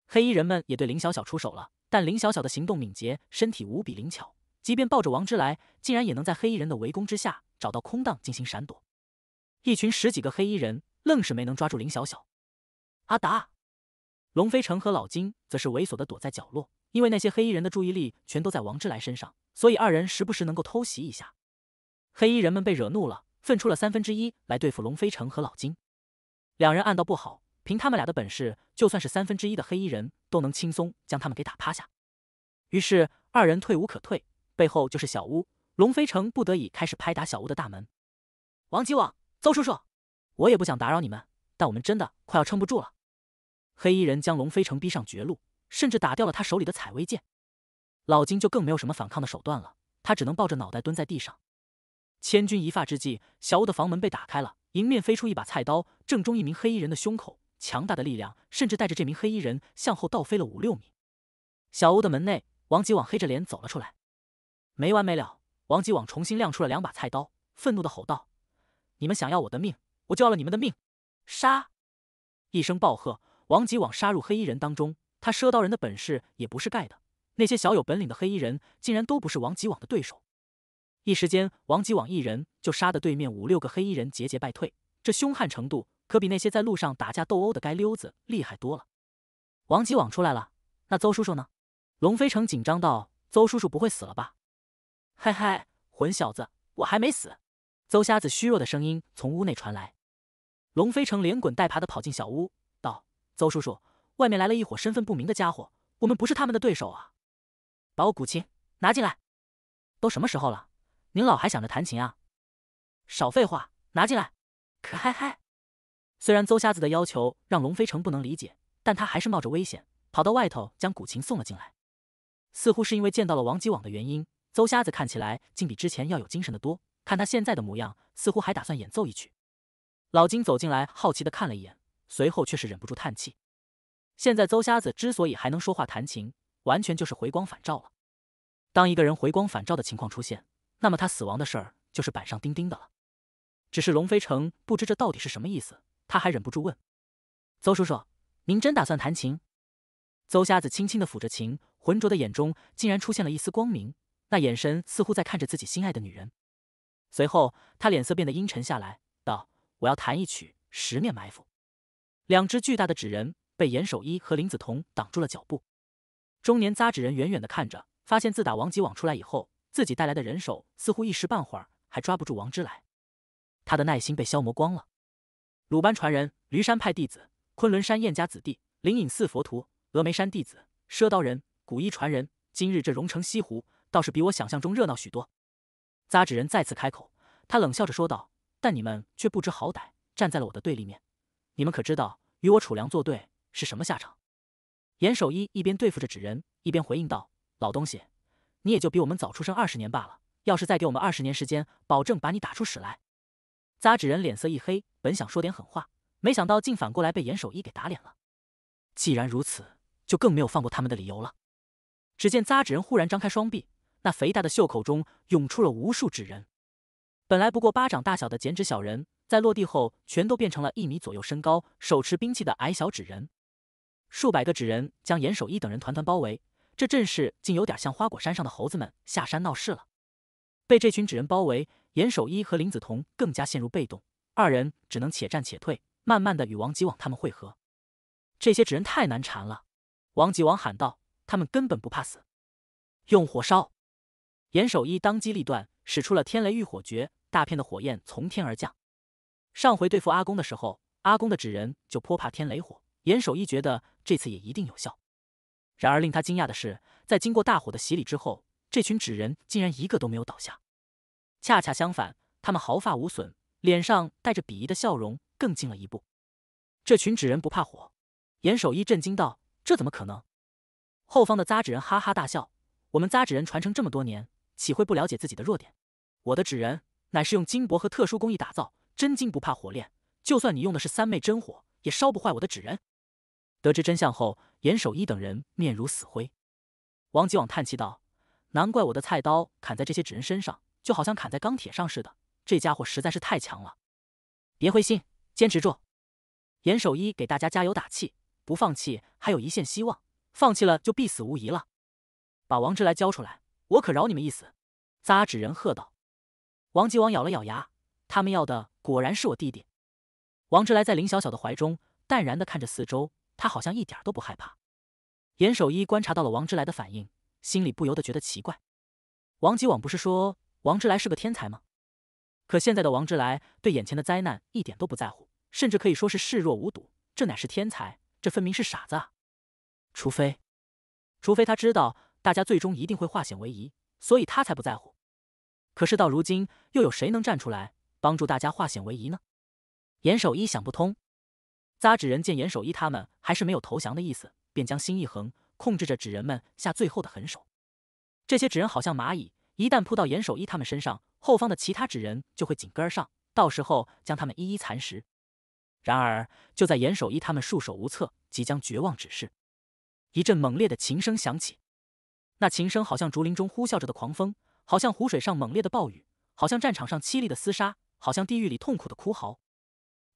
黑衣人们也对林小小出手了，但林小小的行动敏捷，身体无比灵巧，即便抱着王之来，竟然也能在黑衣人的围攻之下找到空档进行闪躲。一群十几个黑衣人愣是没能抓住林小小。阿达，龙飞城和老金则是猥琐的躲在角落，因为那些黑衣人的注意力全都在王之来身上，所以二人时不时能够偷袭一下。黑衣人们被惹怒了，分出了三分之一来对付龙飞城和老金。两人暗道不好，凭他们俩的本事，就算是三分之一的黑衣人都能轻松将他们给打趴下。于是二人退无可退，背后就是小屋。龙飞城不得已开始拍打小屋的大门。王吉旺，邹叔叔，我也不想打扰你们，但我们真的快要撑不住了。黑衣人将龙飞城逼上绝路，甚至打掉了他手里的采薇剑。老金就更没有什么反抗的手段了，他只能抱着脑袋蹲在地上。千钧一发之际，小屋的房门被打开了，迎面飞出一把菜刀，正中一名黑衣人的胸口。强大的力量甚至带着这名黑衣人向后倒飞了五六米。小屋的门内，王吉往黑着脸走了出来。没完没了，王吉往重新亮出了两把菜刀，愤怒的吼道：“你们想要我的命，我就要了你们的命！”杀！一声暴喝。王吉往杀入黑衣人当中，他赊刀人的本事也不是盖的。那些小有本领的黑衣人竟然都不是王吉往的对手。一时间，王吉往一人就杀得对面五六个黑衣人节节败退，这凶悍程度可比那些在路上打架斗殴的街溜子厉害多了。王吉往出来了，那邹叔叔呢？龙飞城紧张道：“邹叔叔不会死了吧？”嗨嗨，混小子，我还没死。邹瞎子虚弱的声音从屋内传来。龙飞城连滚带爬的跑进小屋。邹叔叔，外面来了一伙身份不明的家伙，我们不是他们的对手啊！把我古琴拿进来。都什么时候了，您老还想着弹琴啊？少废话，拿进来！可嗨嗨！虽然邹瞎子的要求让龙飞成不能理解，但他还是冒着危险跑到外头将古琴送了进来。似乎是因为见到了王吉网的原因，邹瞎子看起来竟比之前要有精神的多。看他现在的模样，似乎还打算演奏一曲。老金走进来，好奇的看了一眼。随后却是忍不住叹气。现在邹瞎子之所以还能说话弹琴，完全就是回光返照了。当一个人回光返照的情况出现，那么他死亡的事儿就是板上钉钉的了。只是龙飞城不知这到底是什么意思，他还忍不住问：“邹叔叔，您真打算弹琴？”邹瞎子轻轻的抚着琴，浑浊的眼中竟然出现了一丝光明，那眼神似乎在看着自己心爱的女人。随后他脸色变得阴沉下来，道：“我要弹一曲《十面埋伏》。”两只巨大的纸人被严守一和林子彤挡住了脚步。中年扎纸人远远的看着，发现自打王吉网出来以后，自己带来的人手似乎一时半会儿还抓不住王之来，他的耐心被消磨光了。鲁班传人、驴山派弟子、昆仑山燕家子弟、灵隐寺佛徒、峨眉山弟子、赊刀人、古衣传人，今日这荣城西湖倒是比我想象中热闹许多。扎纸人再次开口，他冷笑着说道：“但你们却不知好歹，站在了我的对立面。”你们可知道与我楚良作对是什么下场？严守一一边对付着纸人，一边回应道：“老东西，你也就比我们早出生二十年罢了。要是再给我们二十年时间，保证把你打出屎来。”扎纸人脸色一黑，本想说点狠话，没想到竟反过来被严守一给打脸了。既然如此，就更没有放过他们的理由了。只见扎纸人忽然张开双臂，那肥大的袖口中涌出了无数纸人，本来不过巴掌大小的剪纸小人。在落地后，全都变成了一米左右身高、手持兵器的矮小纸人。数百个纸人将严守一等人团团包围，这阵势竟有点像花果山上的猴子们下山闹事了。被这群纸人包围，严守一和林子彤更加陷入被动，二人只能且战且退，慢慢的与王吉往他们会合。这些纸人太难缠了，王吉往喊道：“他们根本不怕死，用火烧！”严守一当机立断，使出了天雷御火诀，大片的火焰从天而降。上回对付阿公的时候，阿公的纸人就颇怕天雷火。严守一觉得这次也一定有效。然而令他惊讶的是，在经过大火的洗礼之后，这群纸人竟然一个都没有倒下。恰恰相反，他们毫发无损，脸上带着鄙夷的笑容，更进了一步。这群纸人不怕火，严守一震惊道：“这怎么可能？”后方的扎纸人哈哈大笑：“我们扎纸人传承这么多年，岂会不了解自己的弱点？我的纸人乃是用金箔和特殊工艺打造。”真金不怕火炼，就算你用的是三昧真火，也烧不坏我的纸人。得知真相后，严守一等人面如死灰。王吉王叹气道：“难怪我的菜刀砍在这些纸人身上，就好像砍在钢铁上似的。这家伙实在是太强了。”别灰心，坚持住！严守一给大家加油打气：“不放弃，还有一线希望；放弃了，就必死无疑了。”把王之来交出来，我可饶你们一死！”扎纸人喝道。王吉王咬了咬牙。他们要的果然是我弟弟王之来，在林小小的怀中淡然的看着四周，他好像一点都不害怕。严守一观察到了王之来的反应，心里不由得觉得奇怪。王吉网不是说王之来是个天才吗？可现在的王之来对眼前的灾难一点都不在乎，甚至可以说是视若无睹。这乃是天才，这分明是傻子啊！除非，除非他知道大家最终一定会化险为夷，所以他才不在乎。可是到如今，又有谁能站出来？帮助大家化险为夷呢？严守一想不通。扎纸人见严守一他们还是没有投降的意思，便将心一横，控制着纸人们下最后的狠手。这些纸人好像蚂蚁，一旦扑到严守一他们身上，后方的其他纸人就会紧跟而上，到时候将他们一一蚕食。然而，就在严守一他们束手无策、即将绝望之时，一阵猛烈的琴声响起。那琴声好像竹林中呼啸着的狂风，好像湖水上猛烈的暴雨，好像战场上凄厉的厮杀。好像地狱里痛苦的哭嚎，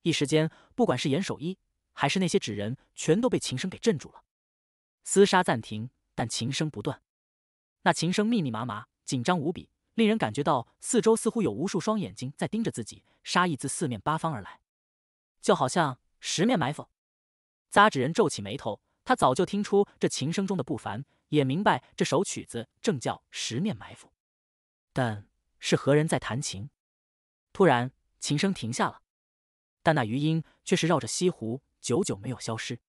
一时间，不管是严守一，还是那些纸人，全都被琴声给震住了。厮杀暂停，但琴声不断。那琴声密密麻麻，紧张无比，令人感觉到四周似乎有无数双眼睛在盯着自己，杀意自四面八方而来，就好像十面埋伏。扎纸人皱起眉头，他早就听出这琴声中的不凡，也明白这首曲子正叫十面埋伏。但是何人在弹琴？突然，琴声停下了，但那余音却是绕着西湖久久没有消失。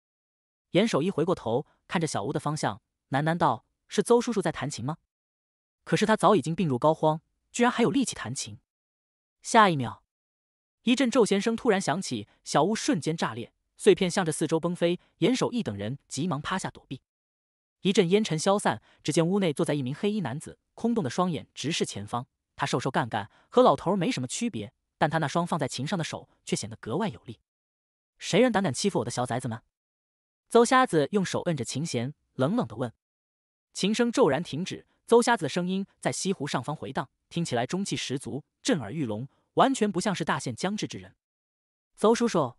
严守一回过头，看着小屋的方向，喃喃道：“是邹叔叔在弹琴吗？”可是他早已经病入膏肓，居然还有力气弹琴。下一秒，一阵骤弦声突然响起，小屋瞬间炸裂，碎片向着四周崩飞。严守一等人急忙趴下躲避。一阵烟尘消散，只见屋内坐在一名黑衣男子，空洞的双眼直视前方。他瘦瘦干干，和老头没什么区别，但他那双放在琴上的手却显得格外有力。谁人胆敢欺负我的小崽子们？邹瞎子用手摁着琴弦，冷冷的问。琴声骤然停止，邹瞎子的声音在西湖上方回荡，听起来中气十足，震耳欲聋，完全不像是大限将至之人。邹叔叔，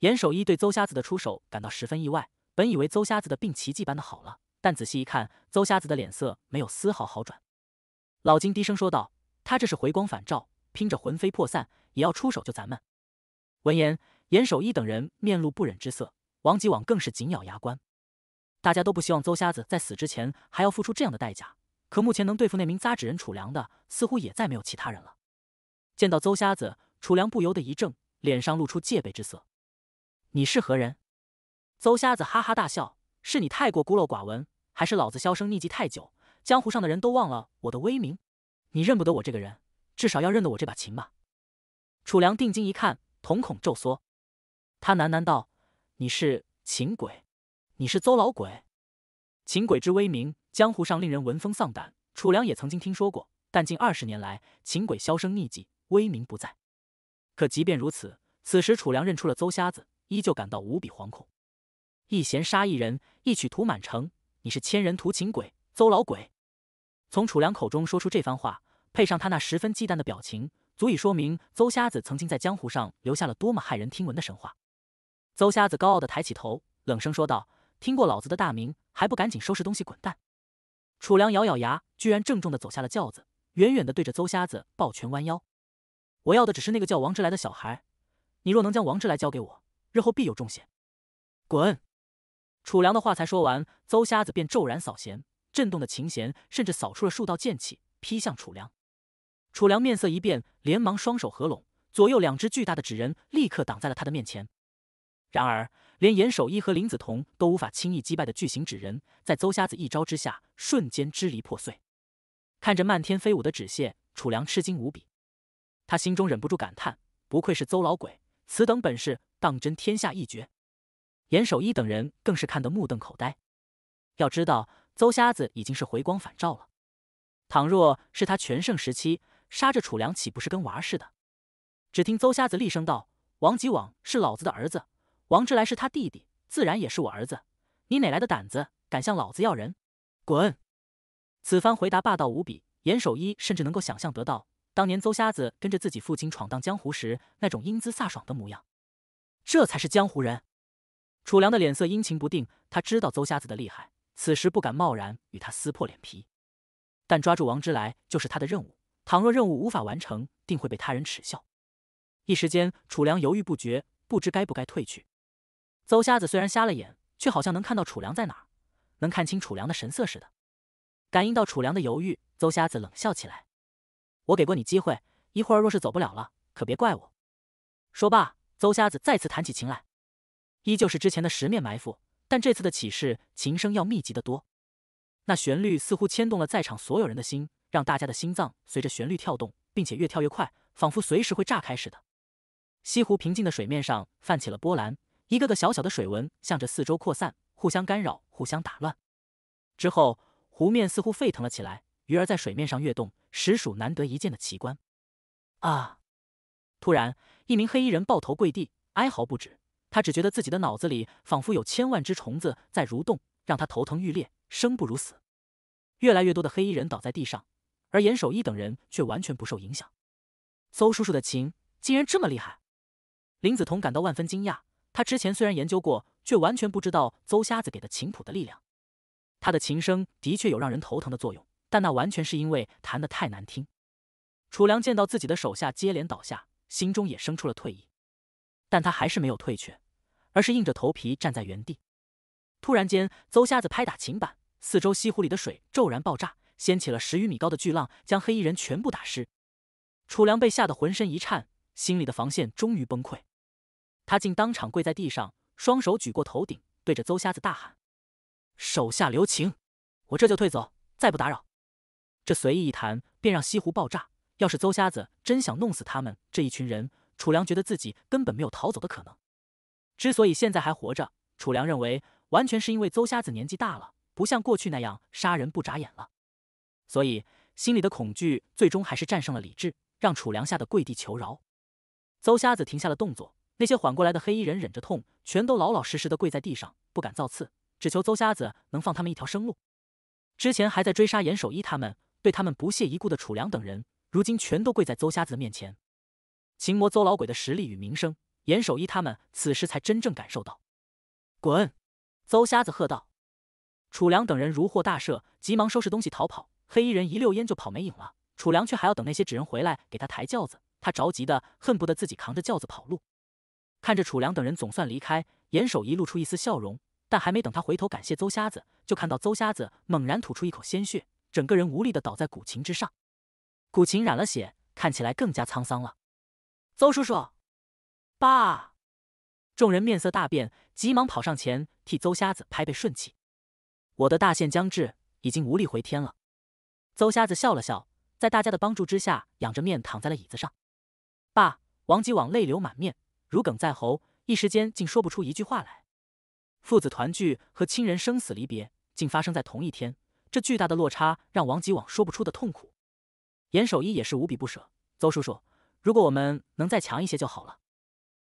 严守一对邹瞎子的出手感到十分意外，本以为邹瞎子的病奇迹般的好了，但仔细一看，邹瞎子的脸色没有丝毫好转。老金低声说道：“他这是回光返照，拼着魂飞魄散也要出手救咱们。”闻言，严守一等人面露不忍之色，王吉往更是紧咬牙关。大家都不希望邹瞎子在死之前还要付出这样的代价。可目前能对付那名扎纸人楚良的，似乎也再没有其他人了。见到邹瞎子，楚良不由得一怔，脸上露出戒备之色：“你是何人？”邹瞎子哈哈大笑：“是你太过孤陋寡闻，还是老子销声匿迹太久？”江湖上的人都忘了我的威名，你认不得我这个人，至少要认得我这把琴吧？楚良定睛一看，瞳孔骤缩，他喃喃道：“你是秦鬼，你是邹老鬼。”秦鬼之威名，江湖上令人闻风丧胆。楚良也曾经听说过，但近二十年来，秦鬼销声匿迹，威名不在。可即便如此，此时楚良认出了邹瞎子，依旧感到无比惶恐。一弦杀一人，一曲屠满城。你是千人屠秦鬼，邹老鬼。从楚良口中说出这番话，配上他那十分忌惮的表情，足以说明邹瞎子曾经在江湖上留下了多么骇人听闻的神话。邹瞎子高傲的抬起头，冷声说道：“听过老子的大名，还不赶紧收拾东西滚蛋？”楚良咬咬牙，居然郑重的走下了轿子，远远的对着邹瞎子抱拳弯腰：“我要的只是那个叫王志来的小孩，你若能将王志来交给我，日后必有重谢。”滚！楚良的话才说完，邹瞎子便骤然扫弦。震动的琴弦，甚至扫出了数道剑气，劈向楚良。楚良面色一变，连忙双手合拢，左右两只巨大的纸人立刻挡在了他的面前。然而，连严守一和林子彤都无法轻易击败的巨型纸人，在邹瞎子一招之下，瞬间支离破碎。看着漫天飞舞的纸屑，楚良吃惊无比，他心中忍不住感叹：“不愧是邹老鬼，此等本事当真天下一绝。”严守一等人更是看得目瞪口呆。要知道，邹瞎子已经是回光返照了，倘若是他全盛时期，杀这楚良岂不是跟娃儿似的？只听邹瞎子厉声道：“王吉网是老子的儿子，王之来是他弟弟，自然也是我儿子。你哪来的胆子，敢向老子要人？滚！”此番回答霸道无比，严守一甚至能够想象得到，当年邹瞎子跟着自己父亲闯荡江湖时那种英姿飒爽的模样。这才是江湖人。楚良的脸色阴晴不定，他知道邹瞎子的厉害。此时不敢贸然与他撕破脸皮，但抓住王之来就是他的任务。倘若任务无法完成，定会被他人耻笑。一时间，楚良犹豫不决，不知该不该退去。邹瞎子虽然瞎了眼，却好像能看到楚良在哪，能看清楚良的神色似的。感应到楚良的犹豫，邹瞎子冷笑起来：“我给过你机会，一会儿若是走不了了，可别怪我。”说罢，邹瞎子再次弹起琴来，依旧是之前的十面埋伏。但这次的启示，琴声要密集得多。那旋律似乎牵动了在场所有人的心，让大家的心脏随着旋律跳动，并且越跳越快，仿佛随时会炸开似的。西湖平静的水面上泛起了波澜，一个个小小的水纹向着四周扩散，互相干扰，互相打乱。之后，湖面似乎沸腾了起来，鱼儿在水面上跃动，实属难得一见的奇观。啊！突然，一名黑衣人抱头跪地，哀嚎不止。他只觉得自己的脑子里仿佛有千万只虫子在蠕动，让他头疼欲裂，生不如死。越来越多的黑衣人倒在地上，而严守一等人却完全不受影响。邹叔叔的琴竟然这么厉害！林子彤感到万分惊讶。他之前虽然研究过，却完全不知道邹瞎子给的琴谱的力量。他的琴声的确有让人头疼的作用，但那完全是因为弹得太难听。楚良见到自己的手下接连倒下，心中也生出了退意。但他还是没有退却，而是硬着头皮站在原地。突然间，邹瞎子拍打琴板，四周西湖里的水骤然爆炸，掀起了十余米高的巨浪，将黑衣人全部打湿。楚良被吓得浑身一颤，心里的防线终于崩溃，他竟当场跪在地上，双手举过头顶，对着邹瞎子大喊：“手下留情，我这就退走，再不打扰。”这随意一弹便让西湖爆炸，要是邹瞎子真想弄死他们这一群人。楚良觉得自己根本没有逃走的可能，之所以现在还活着，楚良认为完全是因为邹瞎子年纪大了，不像过去那样杀人不眨眼了，所以心里的恐惧最终还是战胜了理智，让楚良吓得跪地求饶。邹瞎子停下了动作，那些缓过来的黑衣人忍着痛，全都老老实实的跪在地上，不敢造次，只求邹瞎子能放他们一条生路。之前还在追杀严守一他们，对他们不屑一顾的楚良等人，如今全都跪在邹瞎子的面前。秦魔邹老鬼的实力与名声，严守一他们此时才真正感受到。滚！邹瞎子喝道。楚良等人如获大赦，急忙收拾东西逃跑。黑衣人一溜烟就跑没影了。楚良却还要等那些纸人回来给他抬轿子，他着急的恨不得自己扛着轿子跑路。看着楚良等人总算离开，严守一露出一丝笑容。但还没等他回头感谢邹瞎子，就看到邹瞎子猛然吐出一口鲜血，整个人无力的倒在古琴之上。古琴染了血，看起来更加沧桑了。邹叔叔，爸！众人面色大变，急忙跑上前替邹瞎子拍背顺气。我的大限将至，已经无力回天了。邹瞎子笑了笑，在大家的帮助之下，仰着面躺在了椅子上。爸，王吉往泪流满面，如鲠在喉，一时间竟说不出一句话来。父子团聚和亲人生死离别，竟发生在同一天，这巨大的落差让王吉往说不出的痛苦。严守一也是无比不舍，邹叔叔。如果我们能再强一些就好了。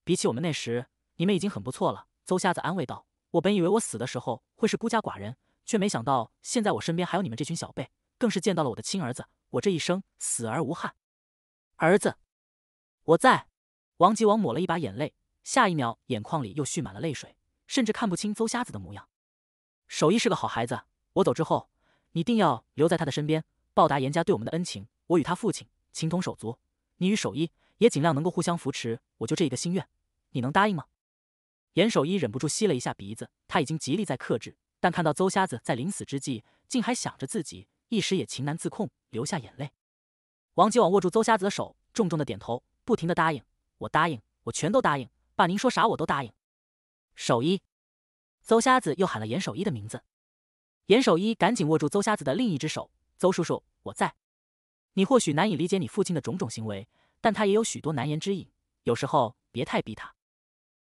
比起我们那时，你们已经很不错了。邹瞎子安慰道：“我本以为我死的时候会是孤家寡人，却没想到现在我身边还有你们这群小辈，更是见到了我的亲儿子。我这一生死而无憾。”儿子，我在。王吉王抹了一把眼泪，下一秒眼眶里又蓄满了泪水，甚至看不清邹瞎子的模样。手艺是个好孩子，我走之后，你定要留在他的身边，报答严家对我们的恩情。我与他父亲情同手足。你与守一也尽量能够互相扶持，我就这一个心愿，你能答应吗？严守一忍不住吸了一下鼻子，他已经极力在克制，但看到邹瞎子在临死之际，竟还想着自己，一时也情难自控，流下眼泪。王吉往握住邹瞎子的手，重重的点头，不停的答应：“我答应，我全都答应，爸您说啥我都答应。”守一，邹瞎子又喊了严守一的名字，严守一赶紧握住邹瞎子的另一只手：“邹叔叔，我在。”你或许难以理解你父亲的种种行为，但他也有许多难言之隐。有时候，别太逼他。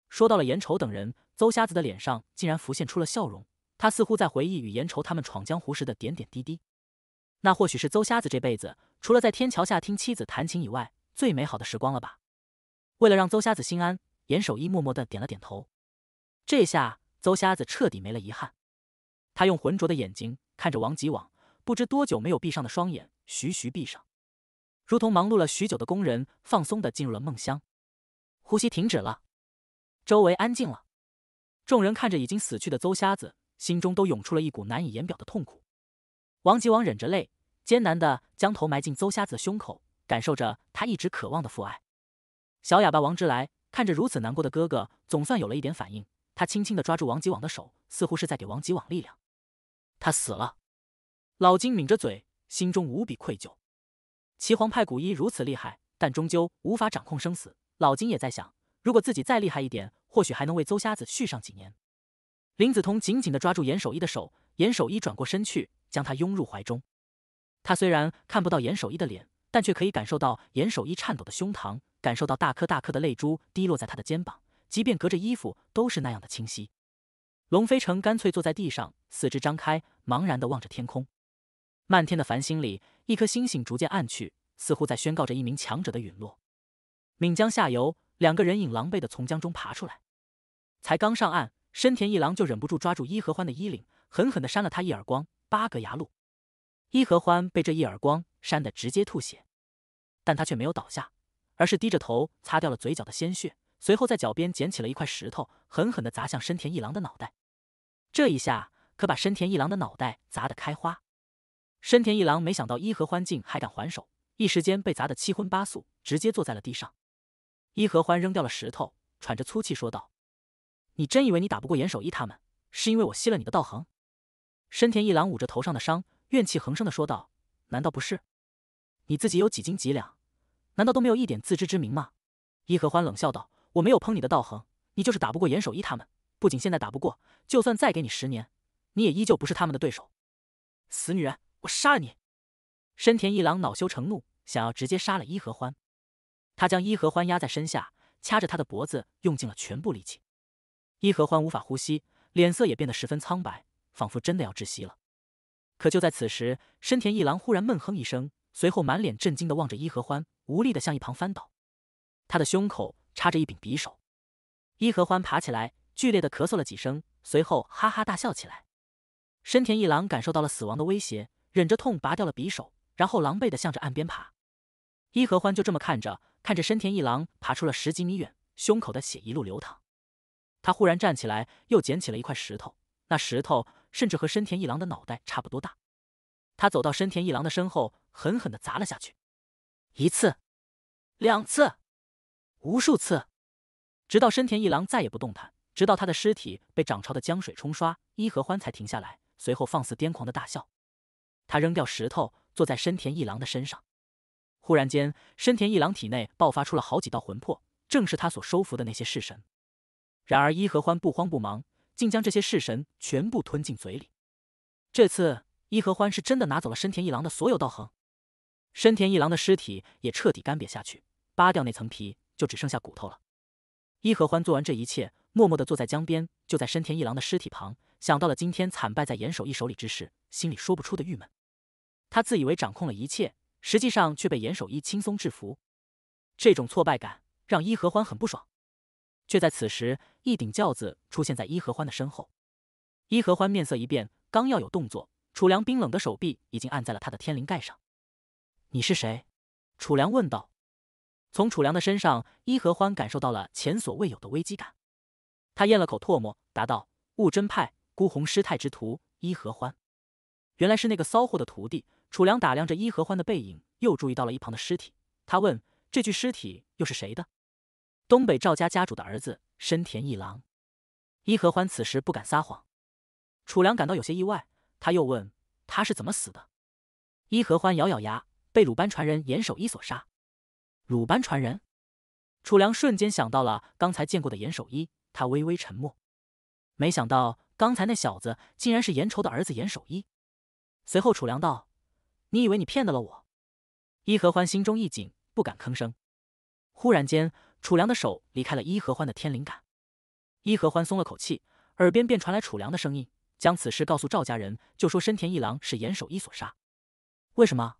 说到了严愁等人，邹瞎子的脸上竟然浮现出了笑容。他似乎在回忆与严愁他们闯江湖时的点点滴滴。那或许是邹瞎子这辈子除了在天桥下听妻子弹琴以外最美好的时光了吧？为了让邹瞎子心安，严守一默默的点了点头。这下，邹瞎子彻底没了遗憾。他用浑浊的眼睛看着王吉网，不知多久没有闭上的双眼。徐徐闭上，如同忙碌了许久的工人放松的进入了梦乡，呼吸停止了，周围安静了。众人看着已经死去的邹瞎子，心中都涌出了一股难以言表的痛苦。王吉王忍着泪，艰难的将头埋进邹瞎子的胸口，感受着他一直渴望的父爱。小哑巴王之来看着如此难过的哥哥，总算有了一点反应，他轻轻的抓住王吉王的手，似乎是在给王吉王力量。他死了。老金抿着嘴。心中无比愧疚。岐皇派古一如此厉害，但终究无法掌控生死。老金也在想，如果自己再厉害一点，或许还能为邹瞎子续上几年。林子彤紧紧的抓住严守一的手，严守一转过身去，将他拥入怀中。他虽然看不到严守一的脸，但却可以感受到严守一颤抖的胸膛，感受到大颗大颗的泪珠滴落在他的肩膀，即便隔着衣服，都是那样的清晰。龙飞城干脆坐在地上，四肢张开，茫然的望着天空。漫天的繁星里，一颗星星逐渐暗去，似乎在宣告着一名强者的陨落。岷江下游，两个人影狼狈地从江中爬出来，才刚上岸，深田一郎就忍不住抓住伊和欢的衣领，狠狠地扇了他一耳光。八格牙路，伊和欢被这一耳光扇得直接吐血，但他却没有倒下，而是低着头擦掉了嘴角的鲜血，随后在脚边捡起了一块石头，狠狠地砸向深田一郎的脑袋。这一下可把深田一郎的脑袋砸得开花。深田一郎没想到伊和欢竟还敢还手，一时间被砸得七荤八素，直接坐在了地上。伊和欢扔掉了石头，喘着粗气说道：“你真以为你打不过严守一他们，是因为我吸了你的道行？”深田一郎捂着头上的伤，怨气横生的说道：“难道不是？你自己有几斤几两，难道都没有一点自知之明吗？”伊和欢冷笑道：“我没有碰你的道行，你就是打不过严守一他们。不仅现在打不过，就算再给你十年，你也依旧不是他们的对手。”死女人！我杀了你！深田一郎恼羞成怒，想要直接杀了伊和欢。他将伊和欢压在身下，掐着他的脖子，用尽了全部力气。伊和欢无法呼吸，脸色也变得十分苍白，仿佛真的要窒息了。可就在此时，深田一郎忽然闷哼一声，随后满脸震惊的望着伊和欢，无力的向一旁翻倒。他的胸口插着一柄匕首。伊和欢爬起来，剧烈的咳嗽了几声，随后哈哈大笑起来。深田一郎感受到了死亡的威胁。忍着痛拔掉了匕首，然后狼狈的向着岸边爬。伊和欢就这么看着，看着深田一郎爬出了十几米远，胸口的血一路流淌。他忽然站起来，又捡起了一块石头，那石头甚至和深田一郎的脑袋差不多大。他走到深田一郎的身后，狠狠的砸了下去，一次，两次，无数次，直到深田一郎再也不动弹，直到他的尸体被涨潮的江水冲刷，伊和欢才停下来，随后放肆癫狂的大笑。他扔掉石头，坐在深田一郎的身上。忽然间，深田一郎体内爆发出了好几道魂魄，正是他所收服的那些式神。然而伊和欢不慌不忙，竟将这些式神全部吞进嘴里。这次伊和欢是真的拿走了深田一郎的所有道行。深田一郎的尸体也彻底干瘪下去，扒掉那层皮，就只剩下骨头了。伊和欢做完这一切，默默的坐在江边，就在深田一郎的尸体旁，想到了今天惨败在严守义手里之事，心里说不出的郁闷。他自以为掌控了一切，实际上却被严守一轻松制服。这种挫败感让伊合欢很不爽，却在此时，一顶轿子出现在伊合欢的身后。伊合欢面色一变，刚要有动作，楚良冰冷的手臂已经按在了他的天灵盖上。“你是谁？”楚良问道。从楚良的身上，伊合欢感受到了前所未有的危机感。他咽了口唾沫，答道：“悟真派孤鸿师太之徒伊合欢，原来是那个骚货的徒弟。”楚良打量着伊和欢的背影，又注意到了一旁的尸体。他问：“这具尸体又是谁的？”东北赵家家主的儿子深田一郎。伊和欢此时不敢撒谎。楚良感到有些意外，他又问：“他是怎么死的？”伊和欢咬咬牙，被鲁班传人严守一所杀。鲁班传人，楚良瞬间想到了刚才见过的严守一。他微微沉默。没想到刚才那小子竟然是严仇的儿子严守一。随后，楚良道。你以为你骗得了我？伊和欢心中一紧，不敢吭声。忽然间，楚良的手离开了伊和欢的天灵感，伊和欢松了口气，耳边便传来楚良的声音，将此事告诉赵家人，就说深田一郎是严守一所杀。为什么？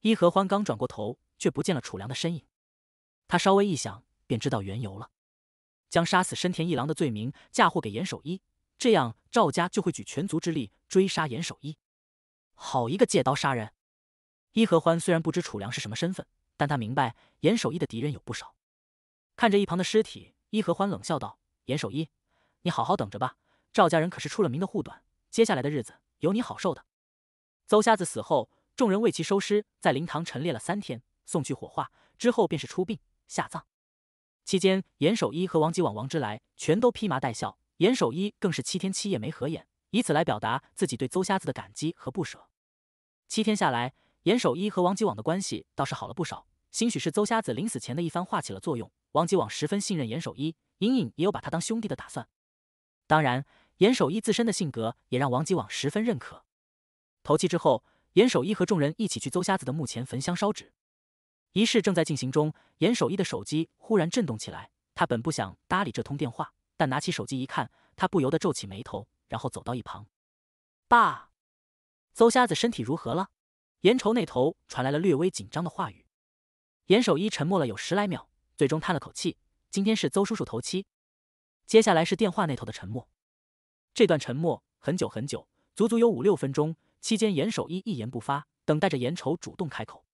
伊和欢刚转过头，却不见了楚良的身影。他稍微一想，便知道缘由了：将杀死深田一郎的罪名嫁祸给严守一，这样赵家就会举全族之力追杀严守一。好一个借刀杀人！伊和欢虽然不知楚良是什么身份，但他明白严守一的敌人有不少。看着一旁的尸体，伊和欢冷笑道：“严守一，你好好等着吧！赵家人可是出了名的护短，接下来的日子有你好受的。”邹瞎子死后，众人为其收尸，在灵堂陈列了三天，送去火化之后，便是出殡下葬。期间，严守一和王吉往、王之来全都披麻戴孝，严守一更是七天七夜没合眼，以此来表达自己对邹瞎子的感激和不舍。七天下来，严守一和王吉网的关系倒是好了不少。兴许是邹瞎子临死前的一番话起了作用，王吉网十分信任严守一，隐隐也有把他当兄弟的打算。当然，严守一自身的性格也让王吉网十分认可。头七之后，严守一和众人一起去邹瞎子的墓前焚香烧纸。仪式正在进行中，严守一的手机忽然震动起来。他本不想搭理这通电话，但拿起手机一看，他不由得皱起眉头，然后走到一旁。爸。邹瞎子身体如何了？严愁那头传来了略微紧张的话语。严守一沉默了有十来秒，最终叹了口气。今天是邹叔叔头七，接下来是电话那头的沉默。这段沉默很久很久，足足有五六分钟。期间，严守一一言不发，等待着严愁主动开口。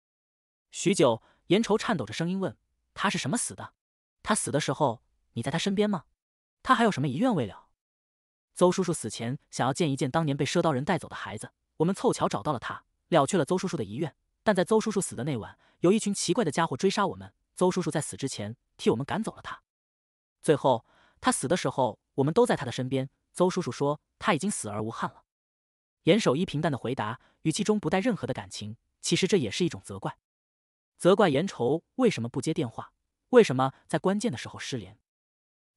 许久，严愁颤抖着声音问：“他是什么死的？他死的时候，你在他身边吗？他还有什么遗愿未了？邹叔叔死前想要见一见当年被赊刀人带走的孩子。”我们凑巧找到了他，了却了邹叔叔的遗愿。但在邹叔叔死的那晚，有一群奇怪的家伙追杀我们。邹叔叔在死之前替我们赶走了他。最后他死的时候，我们都在他的身边。邹叔叔说他已经死而无憾了。严守一平淡的回答，语气中不带任何的感情。其实这也是一种责怪，责怪严愁为什么不接电话，为什么在关键的时候失联。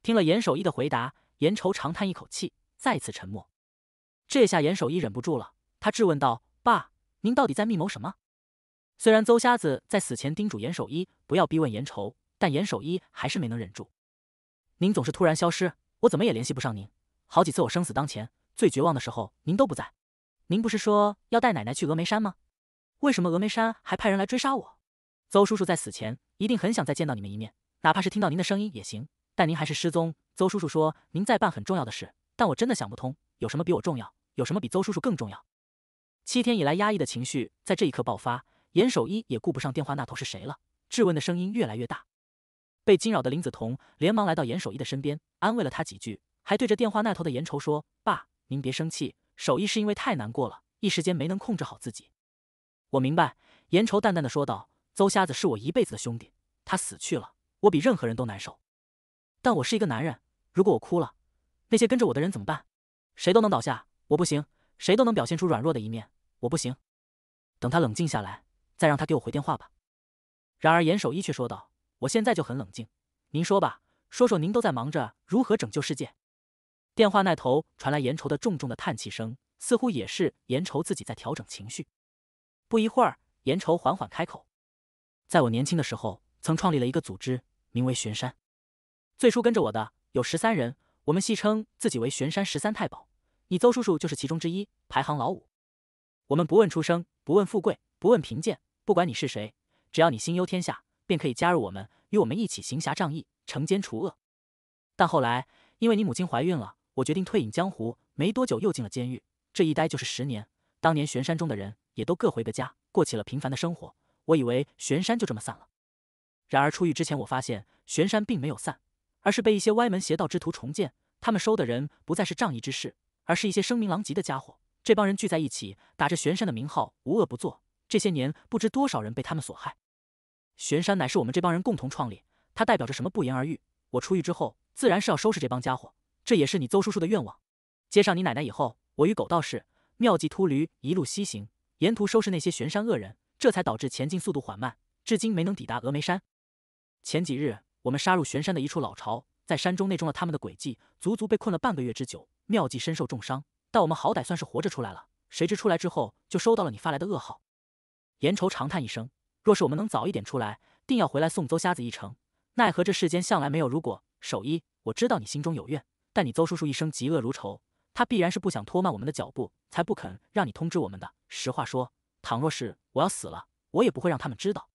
听了严守一的回答，严愁长叹一口气，再次沉默。这下严守一忍不住了。他质问道：“爸，您到底在密谋什么？”虽然邹瞎子在死前叮嘱严守一不要逼问严仇，但严守一还是没能忍住。您总是突然消失，我怎么也联系不上您。好几次我生死当前，最绝望的时候您都不在。您不是说要带奶奶去峨眉山吗？为什么峨眉山还派人来追杀我？邹叔叔在死前一定很想再见到你们一面，哪怕是听到您的声音也行。但您还是失踪。邹叔叔说您在办很重要的事，但我真的想不通，有什么比我重要？有什么比邹叔叔更重要？七天以来压抑的情绪在这一刻爆发，严守一也顾不上电话那头是谁了，质问的声音越来越大。被惊扰的林子彤连忙来到严守一的身边，安慰了他几句，还对着电话那头的严愁说：“爸，您别生气，守一是因为太难过了，一时间没能控制好自己。”我明白，严愁淡淡的说道：“邹瞎子是我一辈子的兄弟，他死去了，我比任何人都难受。但我是一个男人，如果我哭了，那些跟着我的人怎么办？谁都能倒下，我不行，谁都能表现出软弱的一面。”我不行，等他冷静下来，再让他给我回电话吧。然而严守一却说道：“我现在就很冷静，您说吧，说说您都在忙着如何拯救世界。”电话那头传来严愁的重重的叹气声，似乎也是严愁自己在调整情绪。不一会儿，严愁缓缓开口：“在我年轻的时候，曾创立了一个组织，名为玄山。最初跟着我的有十三人，我们戏称自己为玄山十三太保。你邹叔叔就是其中之一，排行老五。”我们不问出生，不问富贵，不问贫贱，不管你是谁，只要你心忧天下，便可以加入我们，与我们一起行侠仗义，惩奸除恶。但后来，因为你母亲怀孕了，我决定退隐江湖。没多久，又进了监狱，这一待就是十年。当年玄山中的人也都各回各家，过起了平凡的生活。我以为玄山就这么散了。然而出狱之前，我发现玄山并没有散，而是被一些歪门邪道之徒重建。他们收的人不再是仗义之士，而是一些声名狼藉的家伙。这帮人聚在一起，打着玄山的名号，无恶不作。这些年，不知多少人被他们所害。玄山乃是我们这帮人共同创立，它代表着什么，不言而喻。我出狱之后，自然是要收拾这帮家伙，这也是你邹叔叔的愿望。接上你奶奶以后，我与狗道士、妙计秃驴一路西行，沿途收拾那些玄山恶人，这才导致前进速度缓慢，至今没能抵达峨眉山。前几日，我们杀入玄山的一处老巢，在山中内中了他们的诡计，足足被困了半个月之久。妙计身受重伤。但我们好歹算是活着出来了，谁知出来之后就收到了你发来的噩耗。严愁长叹一声：“若是我们能早一点出来，定要回来送邹瞎子一程。奈何这世间向来没有如果。”守一，我知道你心中有怨，但你邹叔叔一生嫉恶如仇，他必然是不想拖慢我们的脚步，才不肯让你通知我们的。实话说，倘若是我要死了，我也不会让他们知道。